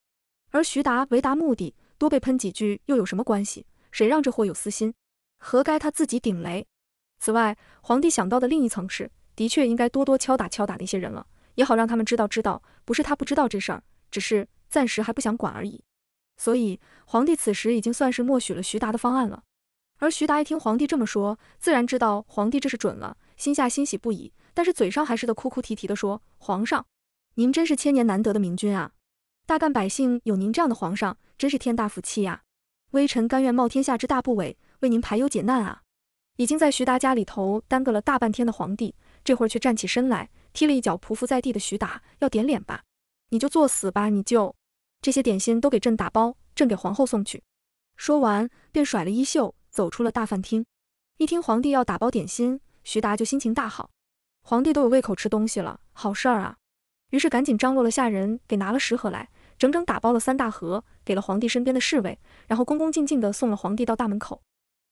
而徐达为达目的，多被喷几句又有什么关系？谁让这货有私心，何该他自己顶雷？此外，皇帝想到的另一层是，的确应该多多敲打敲打那些人了，也好让他们知道知道，不是他不知道这事儿，只是暂时还不想管而已。所以，皇帝此时已经算是默许了徐达的方案了。而徐达一听皇帝这么说，自然知道皇帝这是准了，心下欣喜不已，但是嘴上还是得哭哭啼啼的说：“皇上，您真是千年难得的明君啊！”大干百姓有您这样的皇上，真是天大福气呀！微臣甘愿冒天下之大不韪，为您排忧解难啊！已经在徐达家里头耽搁了大半天的皇帝，这会儿却站起身来，踢了一脚匍匐在地的徐达，要点脸吧！你就作死吧！你就这些点心都给朕打包，朕给皇后送去。说完便甩了衣袖，走出了大饭厅。一听皇帝要打包点心，徐达就心情大好。皇帝都有胃口吃东西了，好事儿啊！于是赶紧张罗了下人，给拿了十盒来。整整打包了三大盒，给了皇帝身边的侍卫，然后恭恭敬敬地送了皇帝到大门口。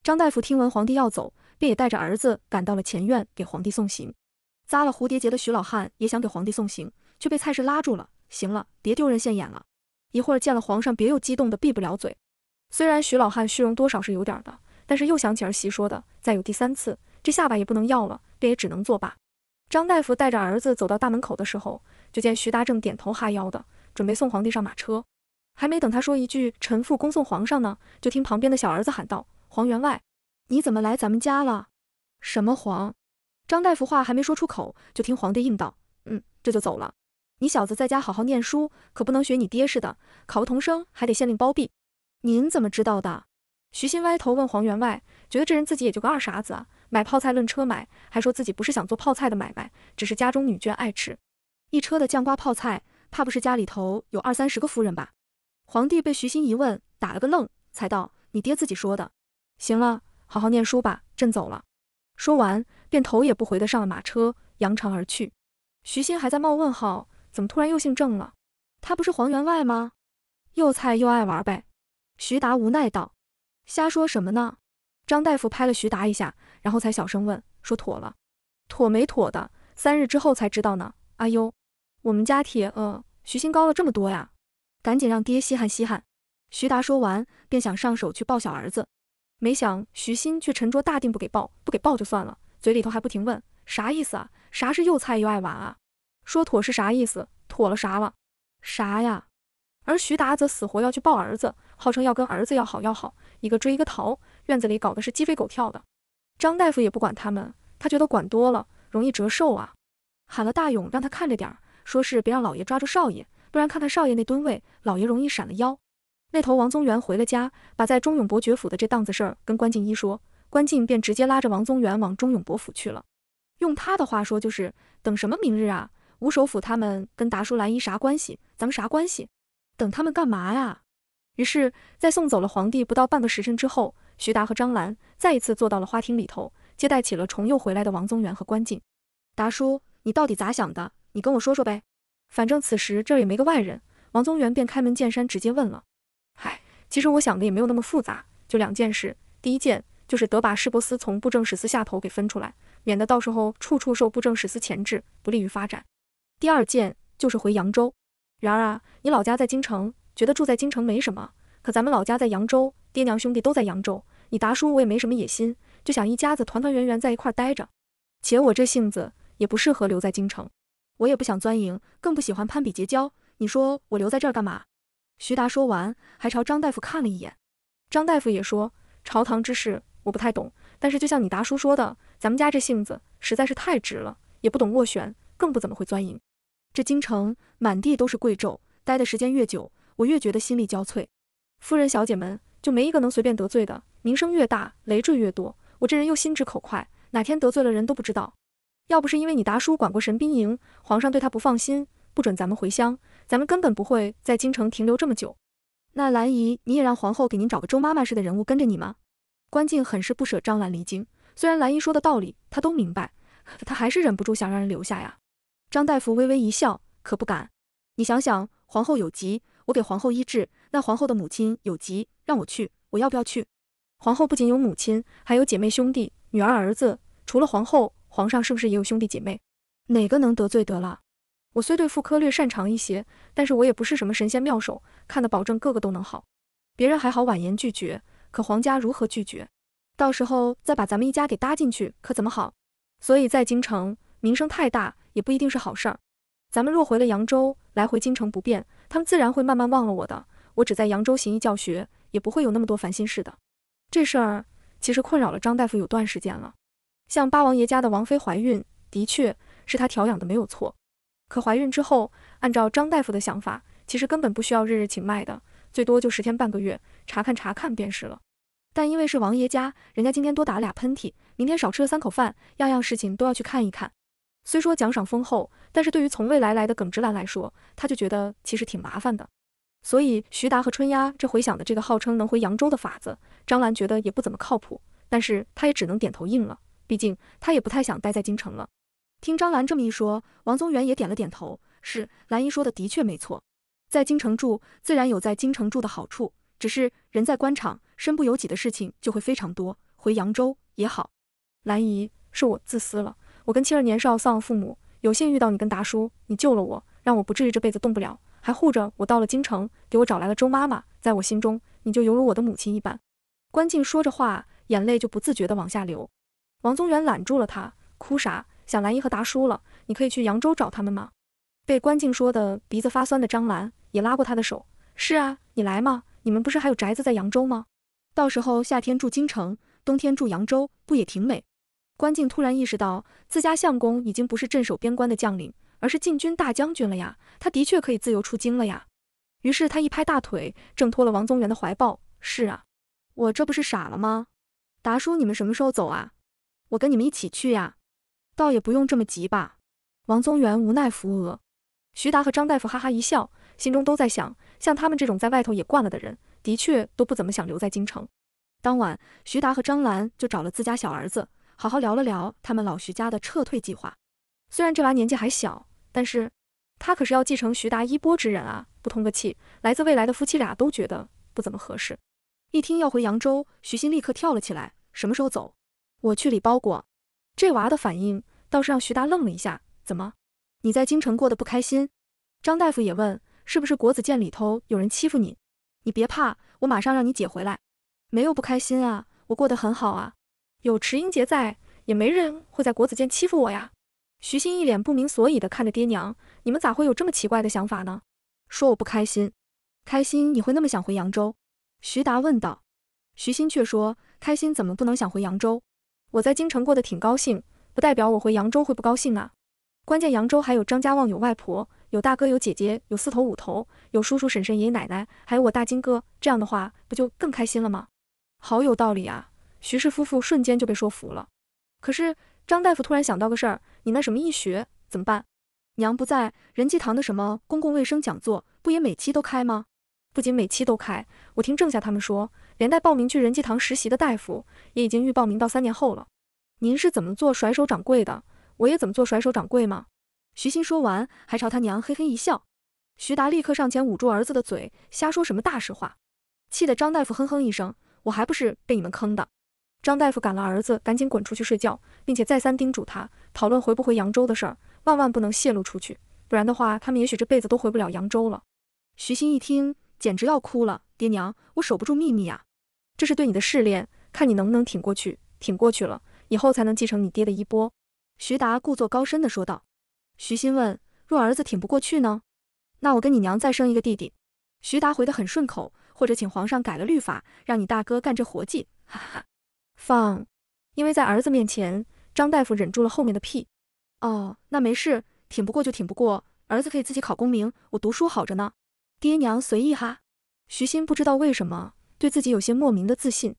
张大夫听闻皇帝要走，便也带着儿子赶到了前院给皇帝送行。扎了蝴蝶结的徐老汉也想给皇帝送行，却被蔡氏拉住了：“行了，别丢人现眼了。一会儿见了皇上，别又激动的闭不了嘴。”虽然徐老汉虚荣多少是有点的，但是又想起儿媳说的“再有第三次，这下巴也不能要了”，便也只能作罢。张大夫带着儿子走到大门口的时候，就见徐达正点头哈腰的。准备送皇帝上马车，还没等他说一句“臣父恭送皇上”呢，就听旁边的小儿子喊道：“黄员外，你怎么来咱们家了？”什么黄？张大夫话还没说出口，就听皇帝应道：“嗯，这就走了。你小子在家好好念书，可不能学你爹似的考个童生，还得县令包庇。”您怎么知道的？徐欣歪头问黄员外，觉得这人自己也就个二傻子啊，买泡菜论车买，还说自己不是想做泡菜的买卖，只是家中女眷爱吃，一车的酱瓜泡菜。怕不是家里头有二三十个夫人吧？皇帝被徐新一问，打了个愣，才道：“你爹自己说的。”行了，好好念书吧，朕走了。说完，便头也不回地上了马车，扬长而去。徐新还在冒问号，怎么突然又姓郑了？他不是黄员外吗？又菜又爱玩呗。徐达无奈道：“瞎说什么呢？”张大夫拍了徐达一下，然后才小声问：“说妥了？妥没妥的？三日之后才知道呢。”阿尤。我们家铁呃，徐鑫高了这么多呀，赶紧让爹稀罕稀罕。徐达说完便想上手去抱小儿子，没想徐鑫却沉着大定不给抱，不给抱就算了，嘴里头还不停问啥意思啊？啥是又菜又爱玩啊？说妥是啥意思？妥了啥了？啥呀？而徐达则死活要去抱儿子，号称要跟儿子要好要好，一个追一个逃，院子里搞的是鸡飞狗跳的。张大夫也不管他们，他觉得管多了容易折寿啊，喊了大勇让他看着点儿。说是别让老爷抓住少爷，不然看看少爷那吨位，老爷容易闪了腰。那头王宗元回了家，把在中永伯爵府的这档子事儿跟关静一说，关静便直接拉着王宗元往中永伯府去了。用他的话说就是等什么明日啊？吴首府他们跟达叔、兰姨啥关系？咱们啥关系？等他们干嘛呀？于是，在送走了皇帝不到半个时辰之后，徐达和张兰再一次坐到了花厅里头，接待起了重又回来的王宗元和关静。达叔，你到底咋想的？你跟我说说呗，反正此时这儿也没个外人，王宗元便开门见山直接问了。嗨，其实我想的也没有那么复杂，就两件事。第一件就是得把市舶司从布政使司下头给分出来，免得到时候处处受布政使司钳制，不利于发展。第二件就是回扬州。然儿啊，你老家在京城，觉得住在京城没什么，可咱们老家在扬州，爹娘兄弟都在扬州，你达叔我也没什么野心，就想一家子团团圆圆在一块儿待着。且我这性子也不适合留在京城。我也不想钻营，更不喜欢攀比结交。你说我留在这儿干嘛？徐达说完，还朝张大夫看了一眼。张大夫也说，朝堂之事我不太懂，但是就像你达叔说的，咱们家这性子实在是太直了，也不懂斡旋，更不怎么会钻营。这京城满地都是贵胄，待的时间越久，我越觉得心力交瘁。夫人、小姐们就没一个能随便得罪的，名声越大，累赘越多。我这人又心直口快，哪天得罪了人都不知道。要不是因为你达叔管过神兵营，皇上对他不放心，不准咱们回乡，咱们根本不会在京城停留这么久。那兰姨，你也让皇后给您找个周妈妈似的人物跟着你吗？关静很是不舍张兰离京，虽然兰姨说的道理她都明白，她还是忍不住想让人留下呀。张大夫微微一笑，可不敢。你想想，皇后有急，我给皇后医治；那皇后的母亲有急，让我去，我要不要去？皇后不仅有母亲，还有姐妹、兄弟、女儿、儿子，除了皇后。皇上是不是也有兄弟姐妹？哪个能得罪得了？我虽对妇科略擅长一些，但是我也不是什么神仙妙手，看的保证个个都能好。别人还好婉言拒绝，可皇家如何拒绝？到时候再把咱们一家给搭进去，可怎么好？所以在京城名声太大，也不一定是好事儿。咱们若回了扬州，来回京城不便，他们自然会慢慢忘了我的。我只在扬州行医教学，也不会有那么多烦心事的。这事儿其实困扰了张大夫有段时间了。像八王爷家的王妃怀孕，的确是她调养的没有错。可怀孕之后，按照张大夫的想法，其实根本不需要日日请脉的，最多就十天半个月，查看查看便是了。但因为是王爷家，人家今天多打了俩喷嚏，明天少吃了三口饭，样样事情都要去看一看。虽说奖赏丰厚，但是对于从未来来的耿直兰来说，他就觉得其实挺麻烦的。所以徐达和春丫这回想的这个号称能回扬州的法子，张兰觉得也不怎么靠谱，但是他也只能点头应了。毕竟他也不太想待在京城了。听张兰这么一说，王宗元也点了点头。是兰姨说的，的确没错。在京城住，自然有在京城住的好处，只是人在官场，身不由己的事情就会非常多。回扬州也好。兰姨，是我自私了。我跟妻儿年少丧了父母，有幸遇到你跟达叔，你救了我，让我不至于这辈子动不了，还护着我到了京城，给我找来了周妈妈。在我心中，你就犹如我的母亲一般。关静说着话，眼泪就不自觉的往下流。王宗元揽住了他，哭啥？想兰姨和达叔了？你可以去扬州找他们吗？被关静说的鼻子发酸的张兰也拉过他的手。是啊，你来嘛！你们不是还有宅子在扬州吗？到时候夏天住京城，冬天住扬州，不也挺美？关静突然意识到，自家相公已经不是镇守边关的将领，而是禁军大将军了呀！他的确可以自由出京了呀！于是他一拍大腿，挣脱了王宗元的怀抱。是啊，我这不是傻了吗？达叔，你们什么时候走啊？我跟你们一起去呀，倒也不用这么急吧。王宗元无奈扶额，徐达和张大夫哈哈一笑，心中都在想，像他们这种在外头也惯了的人，的确都不怎么想留在京城。当晚，徐达和张兰就找了自家小儿子，好好聊了聊他们老徐家的撤退计划。虽然这娃年纪还小，但是他可是要继承徐达衣钵之人啊，不通个气，来自未来的夫妻俩都觉得不怎么合适。一听要回扬州，徐欣立刻跳了起来，什么时候走？我去理包裹，这娃的反应倒是让徐达愣了一下。怎么？你在京城过得不开心？张大夫也问，是不是国子监里头有人欺负你？你别怕，我马上让你姐回来。没有不开心啊，我过得很好啊。有池英杰在，也没人会在国子监欺负我呀。徐欣一脸不明所以的看着爹娘，你们咋会有这么奇怪的想法呢？说我不开心，开心你会那么想回扬州？徐达问道。徐欣却说，开心怎么不能想回扬州？我在京城过得挺高兴，不代表我回扬州会不高兴啊。关键扬州还有张家旺，有外婆，有大哥，有姐姐，有四头五头，有叔叔婶婶爷爷奶奶，还有我大金哥，这样的话不就更开心了吗？好有道理啊！徐氏夫妇瞬间就被说服了。可是张大夫突然想到个事儿，你那什么医学怎么办？娘不在，仁济堂的什么公共卫生讲座不也每期都开吗？不仅每期都开，我听郑夏他们说，连带报名去仁济堂实习的大夫也已经预报名到三年后了。您是怎么做甩手掌柜的？我也怎么做甩手掌柜吗？徐鑫说完，还朝他娘嘿嘿一笑。徐达立刻上前捂住儿子的嘴，瞎说什么大实话。气得张大夫哼哼一声，我还不是被你们坑的。张大夫赶了儿子赶紧滚出去睡觉，并且再三叮嘱他，讨论回不回扬州的事儿，万万不能泄露出去，不然的话，他们也许这辈子都回不了扬州了。徐鑫一听。简直要哭了，爹娘，我守不住秘密啊！这是对你的试炼，看你能不能挺过去。挺过去了，以后才能继承你爹的衣钵。徐达故作高深地说道。徐鑫问：“若儿子挺不过去呢？”“那我跟你娘再生一个弟弟。”徐达回得很顺口。“或者请皇上改了律法，让你大哥干这活计。”哈哈，放，因为在儿子面前，张大夫忍住了后面的屁。哦，那没事，挺不过就挺不过，儿子可以自己考功名，我读书好着呢。爹娘随意哈，徐鑫不知道为什么对自己有些莫名的自信。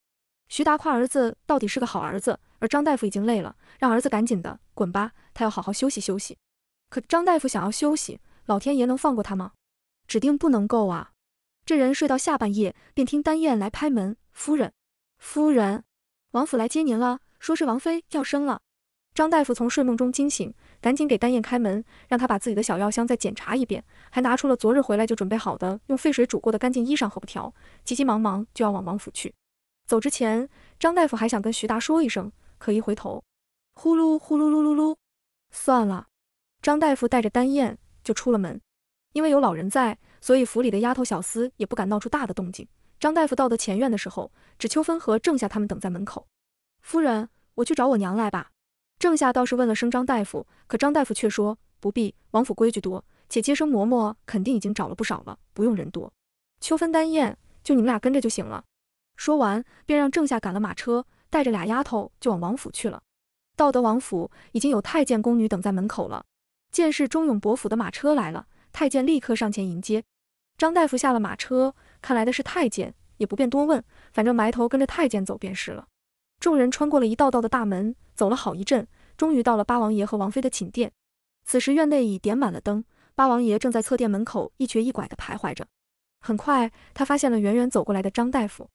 徐达夸儿子到底是个好儿子，而张大夫已经累了，让儿子赶紧的滚吧，他要好好休息休息。可张大夫想要休息，老天爷能放过他吗？指定不能够啊！这人睡到下半夜，便听丹燕来拍门：“夫人，夫人，王府来接您了，说是王妃要生了。”张大夫从睡梦中惊醒。赶紧给丹燕开门，让她把自己的小药箱再检查一遍，还拿出了昨日回来就准备好的用沸水煮过的干净衣裳和布条，急急忙忙就要往王府去。走之前，张大夫还想跟徐达说一声，可一回头，呼噜呼噜噜噜噜，算了。张大夫带着丹燕就出了门，因为有老人在，所以府里的丫头小厮也不敢闹出大的动静。张大夫到的前院的时候，只秋分和郑夏他们等在门口。夫人，我去找我娘来吧。郑夏倒是问了声张大夫，可张大夫却说不必。王府规矩多，且接生嬷嬷肯定已经找了不少了，不用人多。秋分丹宴就你们俩跟着就行了。说完便让郑夏赶了马车，带着俩丫头就往王府去了。到得王府，已经有太监宫女等在门口了。见是忠勇伯府的马车来了，太监立刻上前迎接。张大夫下了马车，看来的是太监，也不便多问，反正埋头跟着太监走便是了。众人穿过了一道道的大门，走了好一阵，终于到了八王爷和王妃的寝殿。此时院内已点满了灯，八王爷正在侧殿门口一瘸一拐地徘徊着。很快，他发现了远远走过来的张大夫、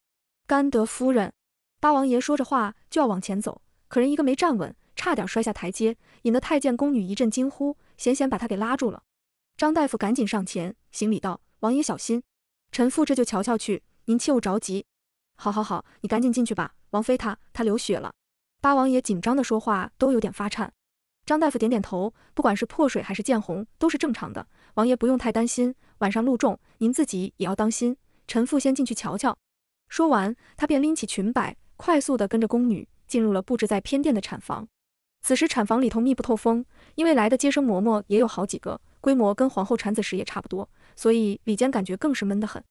甘德夫人。八王爷说着话就要往前走，可人一个没站稳，差点摔下台阶，引得太监宫女一阵惊呼，险险把他给拉住了。张大夫赶紧上前行礼道：“王爷小心，臣父这就瞧瞧去，您切勿着急。”“好，好，好，你赶紧进去吧。”王妃，她她流血了。八王爷紧张的说话都有点发颤。张大夫点点头，不管是破水还是见红，都是正常的。王爷不用太担心。晚上路重，您自己也要当心。臣父先进去瞧瞧。说完，他便拎起裙摆，快速的跟着宫女进入了布置在偏殿的产房。此时产房里头密不透风，因为来的接生嬷嬷也有好几个，规模跟皇后产子时也差不多，所以里间感觉更是闷得很。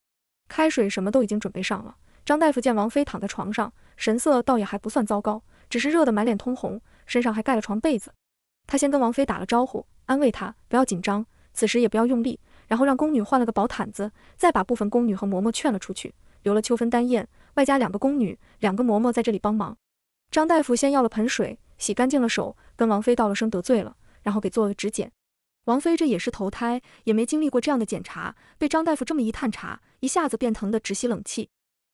开水什么都已经准备上了。张大夫见王妃躺在床上。神色倒也还不算糟糕，只是热得满脸通红，身上还盖了床被子。他先跟王妃打了招呼，安慰她不要紧张，此时也不要用力，然后让宫女换了个薄毯子，再把部分宫女和嬷嬷劝了出去，留了秋分丹燕，外加两个宫女、两个嬷嬷在这里帮忙。张大夫先要了盆水，洗干净了手，跟王妃道了声得罪了，然后给做了指检。王妃这也是投胎，也没经历过这样的检查，被张大夫这么一探查，一下子便疼得直吸冷气。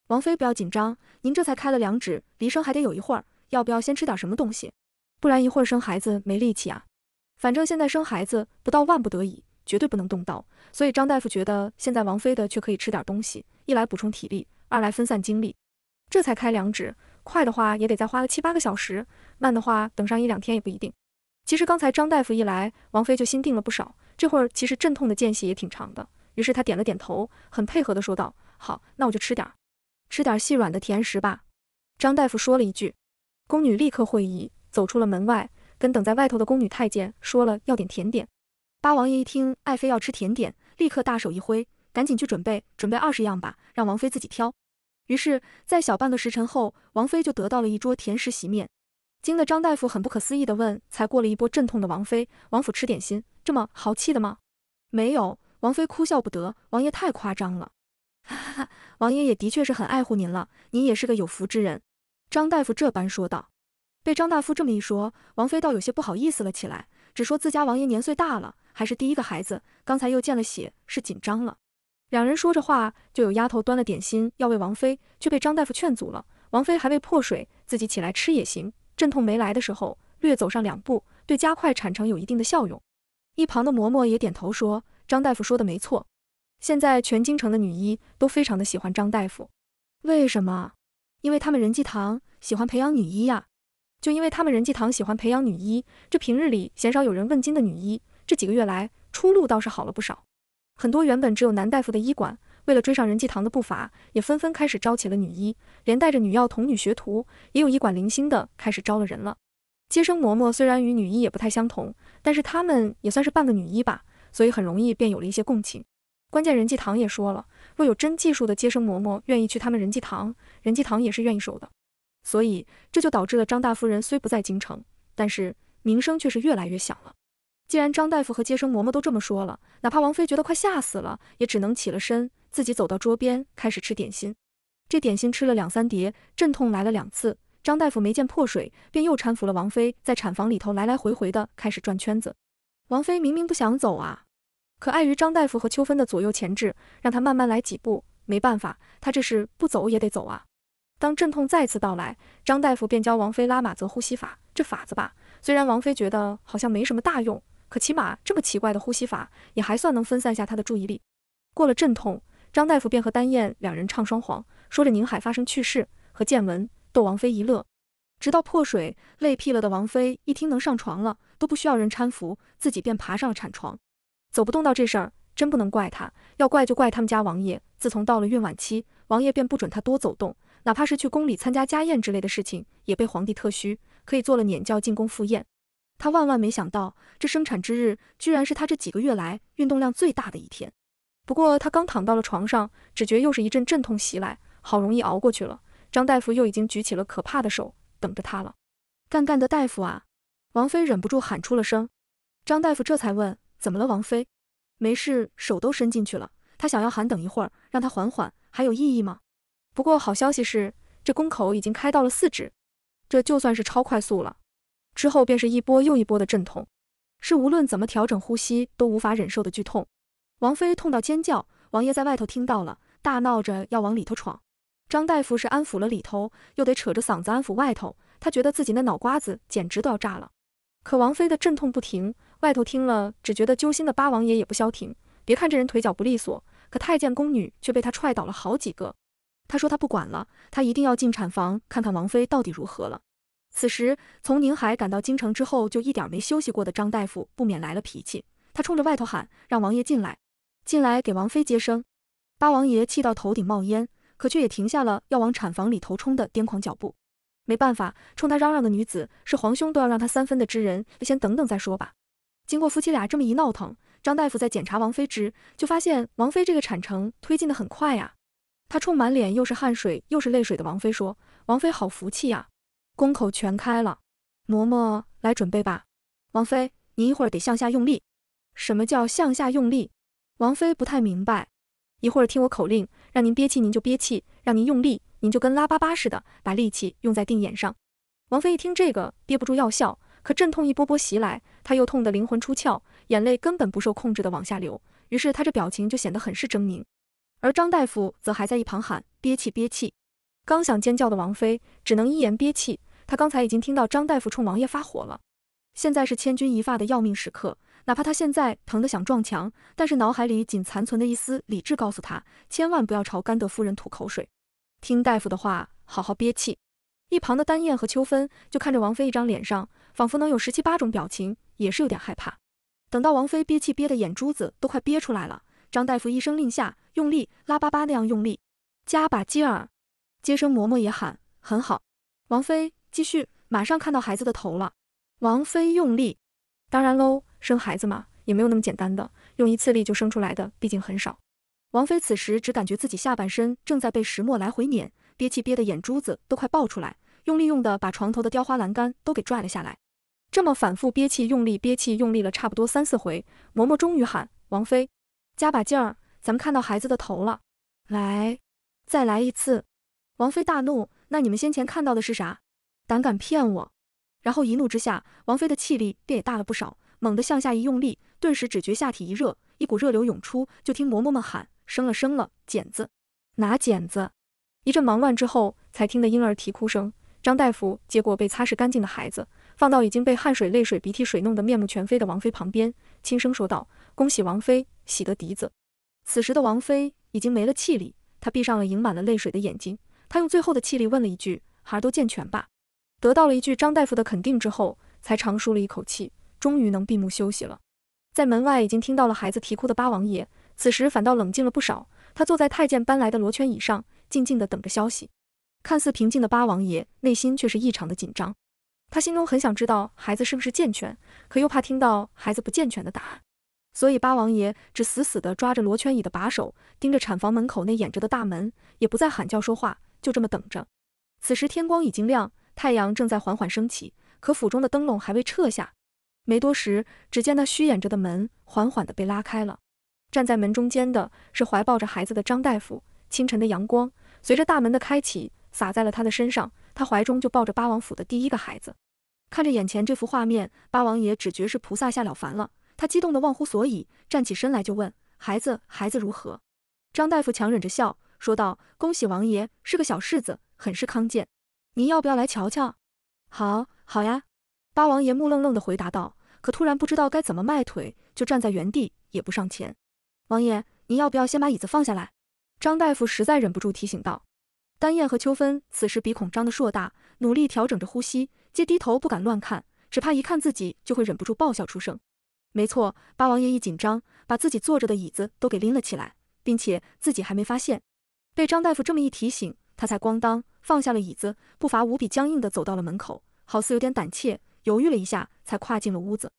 王妃不要紧张，您这才开了两指，离生还得有一会儿，要不要先吃点什么东西？不然一会儿生孩子没力气啊。反正现在生孩子不到万不得已，绝对不能动刀，所以张大夫觉得现在王妃的却可以吃点东西，一来补充体力，二来分散精力。这才开两指，快的话也得再花个七八个小时，慢的话等上一两天也不一定。其实刚才张大夫一来，王妃就心定了不少，这会儿其实阵痛的间隙也挺长的，于是她点了点头，很配合的说道：“好，那我就吃点儿。”吃点细软的甜食吧，张大夫说了一句，宫女立刻会意，走出了门外，跟等在外头的宫女太监说了要点甜点。八王爷一听爱妃要吃甜点，立刻大手一挥，赶紧去准备，准备二十样吧，让王妃自己挑。于是，在小半个时辰后，王妃就得到了一桌甜食席面。惊得张大夫很不可思议的问：才过了一波阵痛的王妃，王府吃点心这么豪气的吗？没有，王妃哭笑不得，王爷太夸张了。哈哈哈，王爷也的确是很爱护您了，您也是个有福之人。张大夫这般说道。被张大夫这么一说，王妃倒有些不好意思了起来，只说自家王爷年岁大了，还是第一个孩子，刚才又见了血，是紧张了。两人说着话，就有丫头端了点心要喂王妃，却被张大夫劝阻了。王妃还未破水，自己起来吃也行。阵痛没来的时候，略走上两步，对加快产程有一定的效用。一旁的嬷嬷也点头说，张大夫说的没错。现在全京城的女医都非常的喜欢张大夫，为什么？因为他们仁济堂喜欢培养女医呀。就因为他们仁济堂喜欢培养女医，这平日里鲜少有人问津的女医，这几个月来出路倒是好了不少。很多原本只有男大夫的医馆，为了追上仁济堂的步伐，也纷纷开始招起了女医，连带着女药童、女学徒，也有医馆零星的开始招了人了。接生嬷嬷虽然与女医也不太相同，但是她们也算是半个女医吧，所以很容易便有了一些共情。关键仁济堂也说了，若有真技术的接生嬷嬷愿意去他们仁济堂，仁济堂也是愿意收的。所以这就导致了张大夫人虽不在京城，但是名声却是越来越响了。既然张大夫和接生嬷嬷都这么说了，哪怕王妃觉得快吓死了，也只能起了身，自己走到桌边开始吃点心。这点心吃了两三碟，阵痛来了两次，张大夫没见破水，便又搀扶了王妃在产房里头来来回回的开始转圈子。王妃明明不想走啊。可碍于张大夫和秋芬的左右钳制，让他慢慢来几步。没办法，他这是不走也得走啊。当阵痛再次到来，张大夫便教王妃拉马泽呼吸法。这法子吧，虽然王妃觉得好像没什么大用，可起码这么奇怪的呼吸法也还算能分散下她的注意力。过了阵痛，张大夫便和丹燕两人唱双簧，说着宁海发生趣事和见闻，逗王妃一乐。直到破水累屁了的王妃一听能上床了，都不需要人搀扶，自己便爬上了产床。走不动道这事儿真不能怪他，要怪就怪他们家王爷。自从到了孕晚期，王爷便不准他多走动，哪怕是去宫里参加家宴之类的事情，也被皇帝特许，可以做了撵轿进宫赴宴。他万万没想到，这生产之日，居然是他这几个月来运动量最大的一天。不过他刚躺到了床上，只觉又是一阵阵痛袭来，好容易熬过去了。张大夫又已经举起了可怕的手，等着他了。干干的大夫啊！王妃忍不住喊出了声。张大夫这才问。怎么了，王妃？没事，手都伸进去了。他想要喊，等一会儿，让他缓缓，还有意义吗？不过好消息是，这宫口已经开到了四指，这就算是超快速了。之后便是一波又一波的阵痛，是无论怎么调整呼吸都无法忍受的剧痛。王妃痛到尖叫，王爷在外头听到了，大闹着要往里头闯。张大夫是安抚了里头，又得扯着嗓子安抚外头，他觉得自己那脑瓜子简直都要炸了。可王妃的阵痛不停。外头听了，只觉得揪心的八王爷也不消停。别看这人腿脚不利索，可太监宫女却被他踹倒了好几个。他说他不管了，他一定要进产房看看王妃到底如何了。此时从宁海赶到京城之后就一点没休息过的张大夫不免来了脾气，他冲着外头喊：“让王爷进来，进来给王妃接生。”八王爷气到头顶冒烟，可却也停下了要往产房里头冲的癫狂脚步。没办法，冲他嚷嚷的女子是皇兄都要让他三分的之人，就先等等再说吧。经过夫妻俩这么一闹腾，张大夫在检查王妃时，就发现王妃这个产程推进的很快呀。他冲满脸又是汗水又是泪水的王妃说：“王妃好福气呀，宫口全开了，嬷嬷来准备吧。王妃，您一会儿得向下用力。什么叫向下用力？王妃不太明白。一会儿听我口令，让您憋气，您就憋气；让您用力，您就跟拉粑粑似的，把力气用在腚眼上。”王妃一听这个，憋不住要笑。可阵痛一波波袭来，他又痛得灵魂出窍，眼泪根本不受控制的往下流，于是他这表情就显得很是狰狞。而张大夫则还在一旁喊：“憋气，憋气！”刚想尖叫的王妃只能一言憋气。她刚才已经听到张大夫冲王爷发火了，现在是千钧一发的要命时刻，哪怕他现在疼得想撞墙，但是脑海里仅残存的一丝理智告诉他，千万不要朝甘德夫人吐口水，听大夫的话，好好憋气。一旁的丹燕和秋芬就看着王妃一张脸上。仿佛能有十七八种表情，也是有点害怕。等到王妃憋气憋的眼珠子都快憋出来了，张大夫一声令下，用力，拉粑粑那样用力，加把劲儿。接生嬷嬷也喊：“很好，王妃继续。”马上看到孩子的头了。王妃用力，当然喽，生孩子嘛，也没有那么简单的，用一次力就生出来的，毕竟很少。王妃此时只感觉自己下半身正在被石磨来回碾，憋气憋的眼珠子都快爆出来，用力用的把床头的雕花栏杆都给拽了下来。这么反复憋气用力，憋气用力了差不多三四回，嬷嬷终于喊：“王妃，加把劲儿，咱们看到孩子的头了，来，再来一次。”王妃大怒：“那你们先前看到的是啥？胆敢骗我！”然后一怒之下，王妃的气力便也大了不少，猛地向下一用力，顿时只觉下体一热，一股热流涌出，就听嬷嬷们喊：“生了，生了，剪子，拿剪子。”一阵忙乱之后，才听得婴儿啼哭声。张大夫接过被擦拭干净的孩子。放到已经被汗水、泪水、鼻涕水弄得面目全非的王妃旁边，轻声说道：“恭喜王妃，喜得嫡子。”此时的王妃已经没了气力，她闭上了盈满了泪水的眼睛，她用最后的气力问了一句：“孩儿都健全吧？”得到了一句张大夫的肯定之后，才长舒了一口气，终于能闭目休息了。在门外已经听到了孩子啼哭的八王爷，此时反倒冷静了不少。他坐在太监搬来的罗圈椅上，静静地等着消息。看似平静的八王爷，内心却是异常的紧张。他心中很想知道孩子是不是健全，可又怕听到孩子不健全的答案，所以八王爷只死死地抓着罗圈椅的把手，盯着产房门口那掩着的大门，也不再喊叫说话，就这么等着。此时天光已经亮，太阳正在缓缓升起，可府中的灯笼还未撤下。没多时，只见那虚掩着的门缓缓地被拉开了。站在门中间的是怀抱着孩子的张大夫。清晨的阳光随着大门的开启，洒在了他的身上。他怀中就抱着八王府的第一个孩子，看着眼前这幅画面，八王爷只觉是菩萨下了凡了，他激动得忘乎所以，站起身来就问：“孩子，孩子如何？”张大夫强忍着笑说道：“恭喜王爷，是个小世子，很是康健。您要不要来瞧瞧？”“好，好呀。”八王爷木愣愣地回答道，可突然不知道该怎么迈腿，就站在原地也不上前。“王爷，您要不要先把椅子放下来？”张大夫实在忍不住提醒道。丹燕和秋分此时鼻孔张得硕大，努力调整着呼吸，皆低头不敢乱看，只怕一看自己就会忍不住爆笑出声。没错，八王爷一紧张，把自己坐着的椅子都给拎了起来，并且自己还没发现，被张大夫这么一提醒，他才咣当放下了椅子，步伐无比僵硬地走到了门口，好似有点胆怯，犹豫了一下，才跨进了屋子。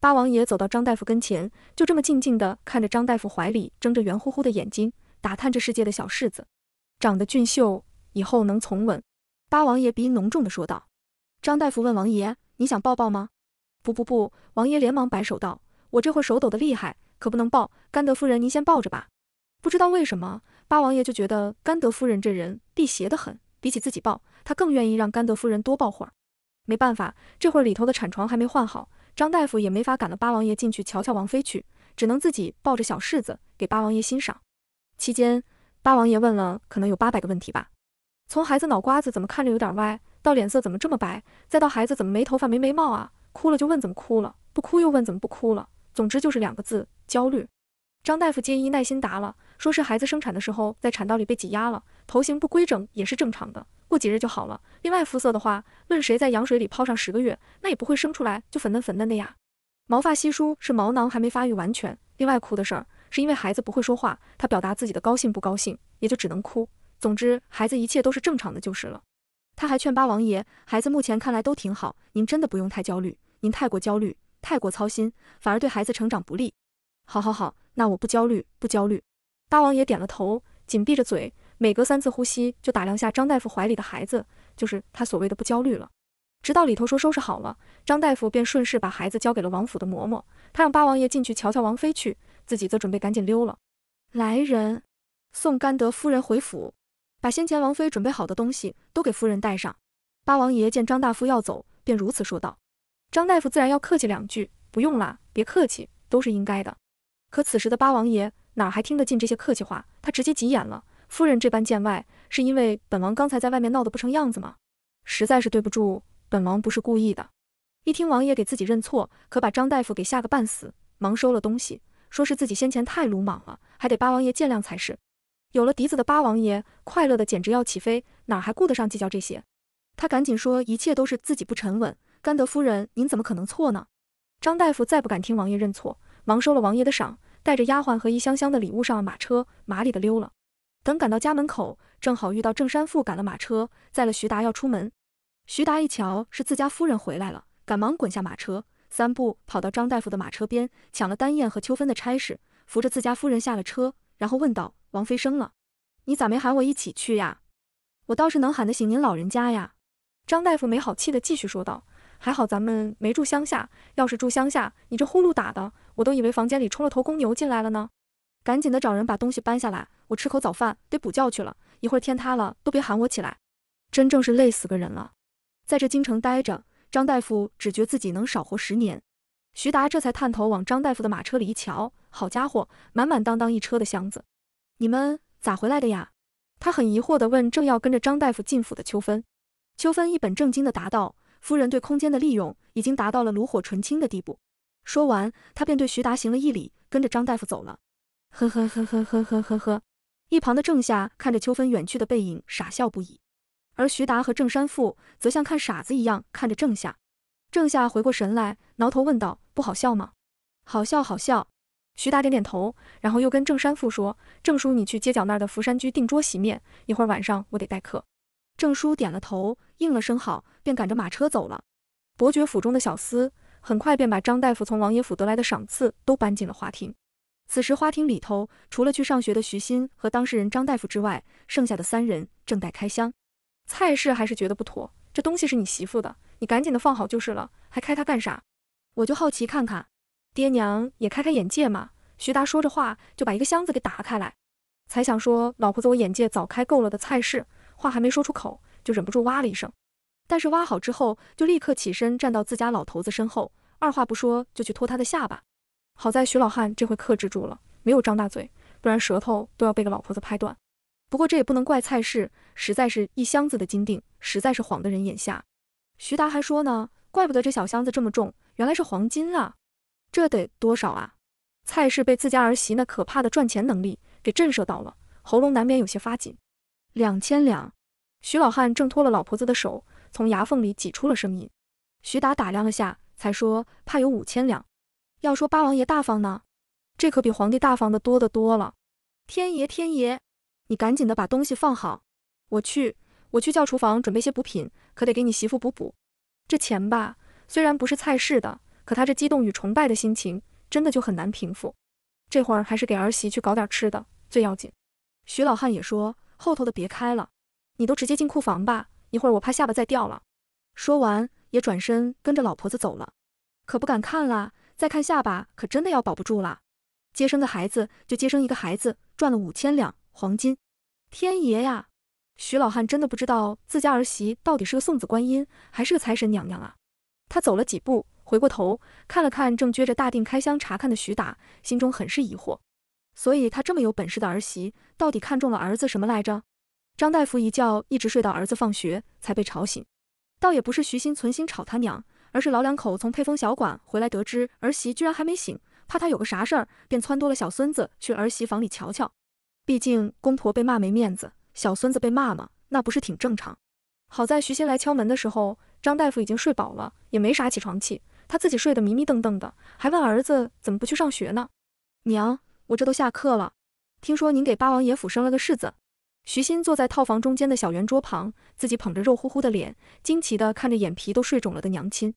八王爷走到张大夫跟前，就这么静静地看着张大夫怀里睁着圆乎乎的眼睛，打探着世界的小世子。长得俊秀，以后能从文。八王爷鼻音浓重的说道。张大夫问王爷：“你想抱抱吗？”“不不不！”王爷连忙摆手道：“我这会儿手抖得厉害，可不能抱。甘德夫人，您先抱着吧。”不知道为什么，八王爷就觉得甘德夫人这人辟邪得很，比起自己抱，他更愿意让甘德夫人多抱会儿。没办法，这会儿里头的产床还没换好，张大夫也没法赶了八王爷进去瞧瞧王妃去，只能自己抱着小柿子给八王爷欣赏。期间。八王爷问了，可能有八百个问题吧。从孩子脑瓜子怎么看着有点歪，到脸色怎么这么白，再到孩子怎么没头发没眉毛啊，哭了就问怎么哭了，不哭又问怎么不哭了。总之就是两个字：焦虑。张大夫接医耐心答了，说是孩子生产的时候在产道里被挤压了，头型不规整也是正常的，过几日就好了。另外肤色的话，论谁在羊水里泡上十个月，那也不会生出来就粉嫩粉嫩的呀。毛发稀疏是毛囊还没发育完全。另外哭的事儿。是因为孩子不会说话，他表达自己的高兴不高兴，也就只能哭。总之，孩子一切都是正常的，就是了。他还劝八王爷，孩子目前看来都挺好，您真的不用太焦虑。您太过焦虑，太过操心，反而对孩子成长不利。好，好，好，那我不焦虑，不焦虑。八王爷点了头，紧闭着嘴，每隔三次呼吸就打量下张大夫怀里的孩子，就是他所谓的不焦虑了。直到里头说收拾好了，张大夫便顺势把孩子交给了王府的嬷嬷，他让八王爷进去瞧瞧王妃去。自己则准备赶紧溜了。来人，送甘德夫人回府，把先前王妃准备好的东西都给夫人带上。八王爷见张大夫要走，便如此说道。张大夫自然要客气两句，不用了，别客气，都是应该的。可此时的八王爷哪还听得进这些客气话？他直接急眼了。夫人这般见外，是因为本王刚才在外面闹得不成样子吗？实在是对不住，本王不是故意的。一听王爷给自己认错，可把张大夫给吓个半死，忙收了东西。说是自己先前太鲁莽了，还得八王爷见谅才是。有了笛子的八王爷，快乐的简直要起飞，哪还顾得上计较这些？他赶紧说，一切都是自己不沉稳。甘德夫人，您怎么可能错呢？张大夫再不敢听王爷认错，忙收了王爷的赏，带着丫鬟和一箱箱的礼物上了马车，麻利的溜了。等赶到家门口，正好遇到郑山富赶了马车载了徐达要出门。徐达一瞧是自家夫人回来了，赶忙滚下马车。三步跑到张大夫的马车边，抢了丹燕和秋芬的差事，扶着自家夫人下了车，然后问道：“王妃生了，你咋没喊我一起去呀？我倒是能喊得醒您老人家呀。”张大夫没好气的继续说道：“还好咱们没住乡下，要是住乡下，你这呼噜打的，我都以为房间里冲了头公牛进来了呢。赶紧的找人把东西搬下来，我吃口早饭，得补觉去了。一会儿天塌了都别喊我起来，真正是累死个人了，在这京城待着。”张大夫只觉自己能少活十年，徐达这才探头往张大夫的马车里一瞧，好家伙，满满当当一车的箱子，你们咋回来的呀？他很疑惑地问。正要跟着张大夫进府的秋芬，秋芬一本正经地答道：“夫人对空间的利用已经达到了炉火纯青的地步。”说完，他便对徐达行了一礼，跟着张大夫走了。呵呵呵呵呵呵呵呵，一旁的郑夏看着秋芬远去的背影，傻笑不已。而徐达和郑山富则像看傻子一样看着郑夏，郑夏回过神来，挠头问道：“不好笑吗？”“好笑，好笑。”徐达点点头，然后又跟郑山富说：“郑叔，你去街角那儿的福山居定桌席面，一会儿晚上我得待客。”郑叔点了头，应了声好，便赶着马车走了。伯爵府中的小厮很快便把张大夫从王爷府得来的赏赐都搬进了花厅。此时花厅里头，除了去上学的徐欣和当事人张大夫之外，剩下的三人正待开箱。蔡氏还是觉得不妥，这东西是你媳妇的，你赶紧的放好就是了，还开它干啥？我就好奇看看，爹娘也开开眼界嘛。徐达说着话就把一个箱子给打开来，才想说老婆子我眼界早开够了的，蔡氏话还没说出口，就忍不住哇了一声，但是挖好之后就立刻起身站到自家老头子身后，二话不说就去拖他的下巴。好在徐老汉这回克制住了，没有张大嘴，不然舌头都要被个老婆子拍断。不过这也不能怪蔡氏，实在是一箱子的金锭，实在是晃得人眼瞎。徐达还说呢，怪不得这小箱子这么重，原来是黄金啊！这得多少啊？蔡氏被自家儿媳那可怕的赚钱能力给震慑到了，喉咙难免有些发紧。两千两，徐老汉挣脱了老婆子的手，从牙缝里挤出了声音。徐达打量了下，才说怕有五千两。要说八王爷大方呢，这可比皇帝大方的多得多了。天爷天爷！你赶紧的把东西放好，我去，我去叫厨房准备些补品，可得给你媳妇补补。这钱吧，虽然不是菜市的，可他这激动与崇拜的心情真的就很难平复。这会儿还是给儿媳去搞点吃的，最要紧。徐老汉也说，后头的别开了，你都直接进库房吧，一会儿我怕下巴再掉了。说完也转身跟着老婆子走了，可不敢看了，再看下巴可真的要保不住了。接生的孩子就接生一个孩子，赚了五千两。黄金，天爷呀！徐老汉真的不知道自家儿媳到底是个送子观音还是个财神娘娘啊！他走了几步，回过头看了看正撅着大腚开箱查看的徐达，心中很是疑惑。所以他这么有本事的儿媳，到底看中了儿子什么来着？张大夫一觉一直睡到儿子放学才被吵醒，倒也不是徐鑫存心吵他娘，而是老两口从配丰小馆回来，得知儿媳居然还没醒，怕他有个啥事儿，便撺掇了小孙子去儿媳房里瞧瞧。毕竟公婆被骂没面子，小孙子被骂嘛，那不是挺正常？好在徐欣来敲门的时候，张大夫已经睡饱了，也没啥起床气，他自己睡得迷迷瞪瞪的，还问儿子怎么不去上学呢？娘，我这都下课了，听说您给八王爷府生了个世子？徐欣坐在套房中间的小圆桌旁，自己捧着肉乎乎的脸，惊奇地看着眼皮都睡肿了的娘亲。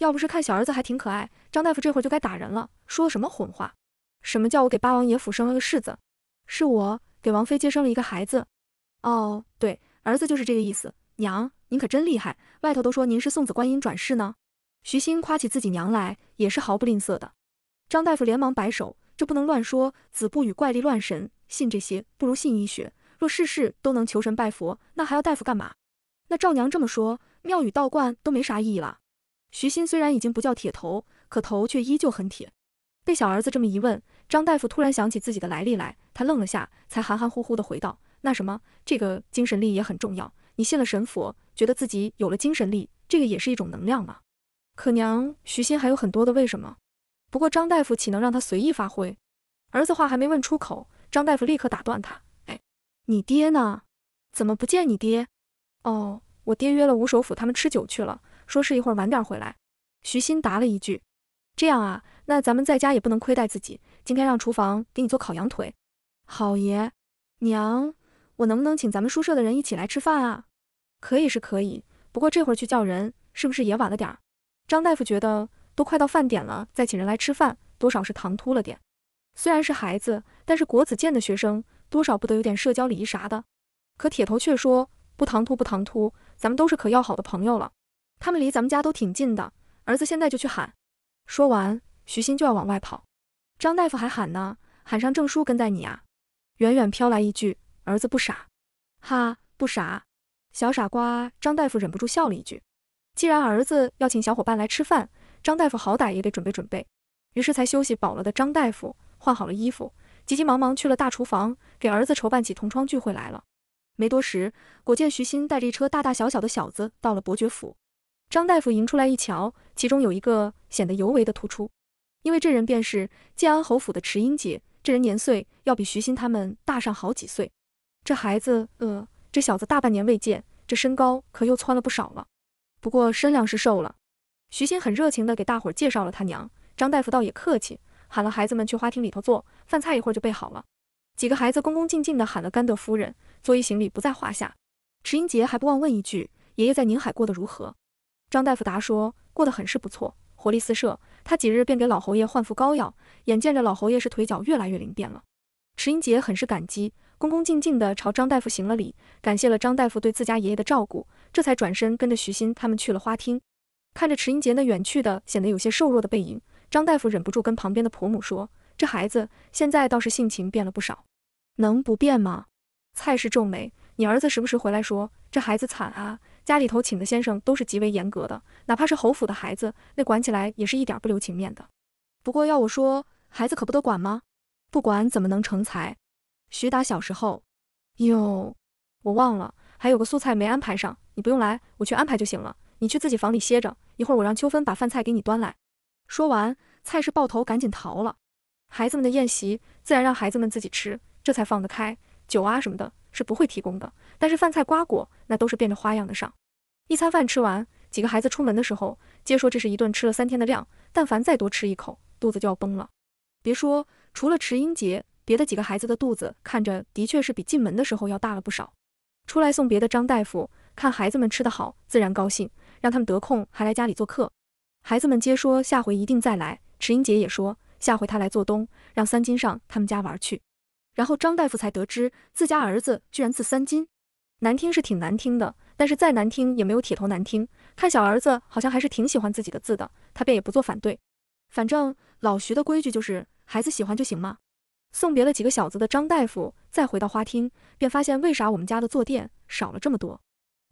要不是看小儿子还挺可爱，张大夫这会儿就该打人了，说什么混话？什么叫我给八王爷府生了个世子？是我给王妃接生了一个孩子，哦，对，儿子就是这个意思。娘，您可真厉害，外头都说您是送子观音转世呢。徐欣夸起自己娘来，也是毫不吝啬的。张大夫连忙摆手，这不能乱说，子不与怪力乱神信这些，不如信医学。若事事都能求神拜佛，那还要大夫干嘛？那照娘这么说，庙宇道观都没啥意义了。徐欣虽然已经不叫铁头，可头却依旧很铁。被小儿子这么一问。张大夫突然想起自己的来历来，他愣了下，才含含糊糊地回道：“那什么，这个精神力也很重要。你信了神佛，觉得自己有了精神力，这个也是一种能量嘛。”可娘，徐欣还有很多的为什么。不过张大夫岂能让他随意发挥？儿子话还没问出口，张大夫立刻打断他：“哎，你爹呢？怎么不见你爹？”“哦，我爹约了吴首府他们吃酒去了，说是一会儿晚点回来。”徐欣答了一句。“这样啊，那咱们在家也不能亏待自己。”今天让厨房给你做烤羊腿，好爷娘，我能不能请咱们宿舍的人一起来吃饭啊？可以是可以，不过这会儿去叫人是不是也晚了点儿？张大夫觉得都快到饭点了，再请人来吃饭多少是唐突了点。虽然是孩子，但是国子监的学生多少不得有点社交礼仪啥的。可铁头却说不唐突不唐突，咱们都是可要好的朋友了，他们离咱们家都挺近的，儿子现在就去喊。说完，徐鑫就要往外跑。张大夫还喊呢，喊上证书跟在你啊！远远飘来一句：“儿子不傻，哈不傻，小傻瓜。”张大夫忍不住笑了一句。既然儿子要请小伙伴来吃饭，张大夫好歹也得准备准备。于是才休息饱了的张大夫换好了衣服，急急忙忙去了大厨房，给儿子筹办起同窗聚会来了。没多时，果见徐欣带着一车大大小小的小子到了伯爵府，张大夫迎出来一瞧，其中有一个显得尤为的突出。因为这人便是建安侯府的池英杰，这人年岁要比徐新他们大上好几岁。这孩子，呃，这小子大半年未见，这身高可又蹿了不少了。不过身量是瘦了。徐新很热情的给大伙儿介绍了他娘。张大夫倒也客气，喊了孩子们去花厅里头坐，饭菜一会儿就备好了。几个孩子恭恭敬敬的喊了甘德夫人，作揖行礼不在话下。池英杰还不忘问一句：“爷爷在宁海过得如何？”张大夫答说：“过得很是不错。”活力四射，他几日便给老侯爷换服膏药，眼见着老侯爷是腿脚越来越灵便了。池英杰很是感激，恭恭敬敬地朝张大夫行了礼，感谢了张大夫对自家爷爷的照顾，这才转身跟着徐欣他们去了花厅。看着池英杰那远去的显得有些瘦弱的背影，张大夫忍不住跟旁边的婆母说：“这孩子现在倒是性情变了不少，能不变吗？”蔡氏皱眉：“你儿子时不时回来说，这孩子惨啊。”家里头请的先生都是极为严格的，哪怕是侯府的孩子，那管起来也是一点不留情面的。不过要我说，孩子可不得管吗？不管怎么能成才？徐达小时候，哟，我忘了还有个素菜没安排上，你不用来，我去安排就行了。你去自己房里歇着，一会儿我让秋芬把饭菜给你端来。说完，菜氏抱头赶紧逃了。孩子们的宴席，自然让孩子们自己吃，这才放得开酒啊什么的。是不会提供的，但是饭菜瓜果那都是变着花样的上。一餐饭吃完，几个孩子出门的时候，皆说这是一顿吃了三天的量，但凡再多吃一口，肚子就要崩了。别说，除了迟英杰，别的几个孩子的肚子看着的确是比进门的时候要大了不少。出来送别的张大夫看孩子们吃得好，自然高兴，让他们得空还来家里做客。孩子们皆说下回一定再来，迟英杰也说下回他来做东，让三金上他们家玩去。然后张大夫才得知自家儿子居然字三金，难听是挺难听的，但是再难听也没有铁头难听。看小儿子好像还是挺喜欢自己的字的，他便也不做反对。反正老徐的规矩就是孩子喜欢就行嘛。送别了几个小子的张大夫再回到花厅，便发现为啥我们家的坐垫少了这么多。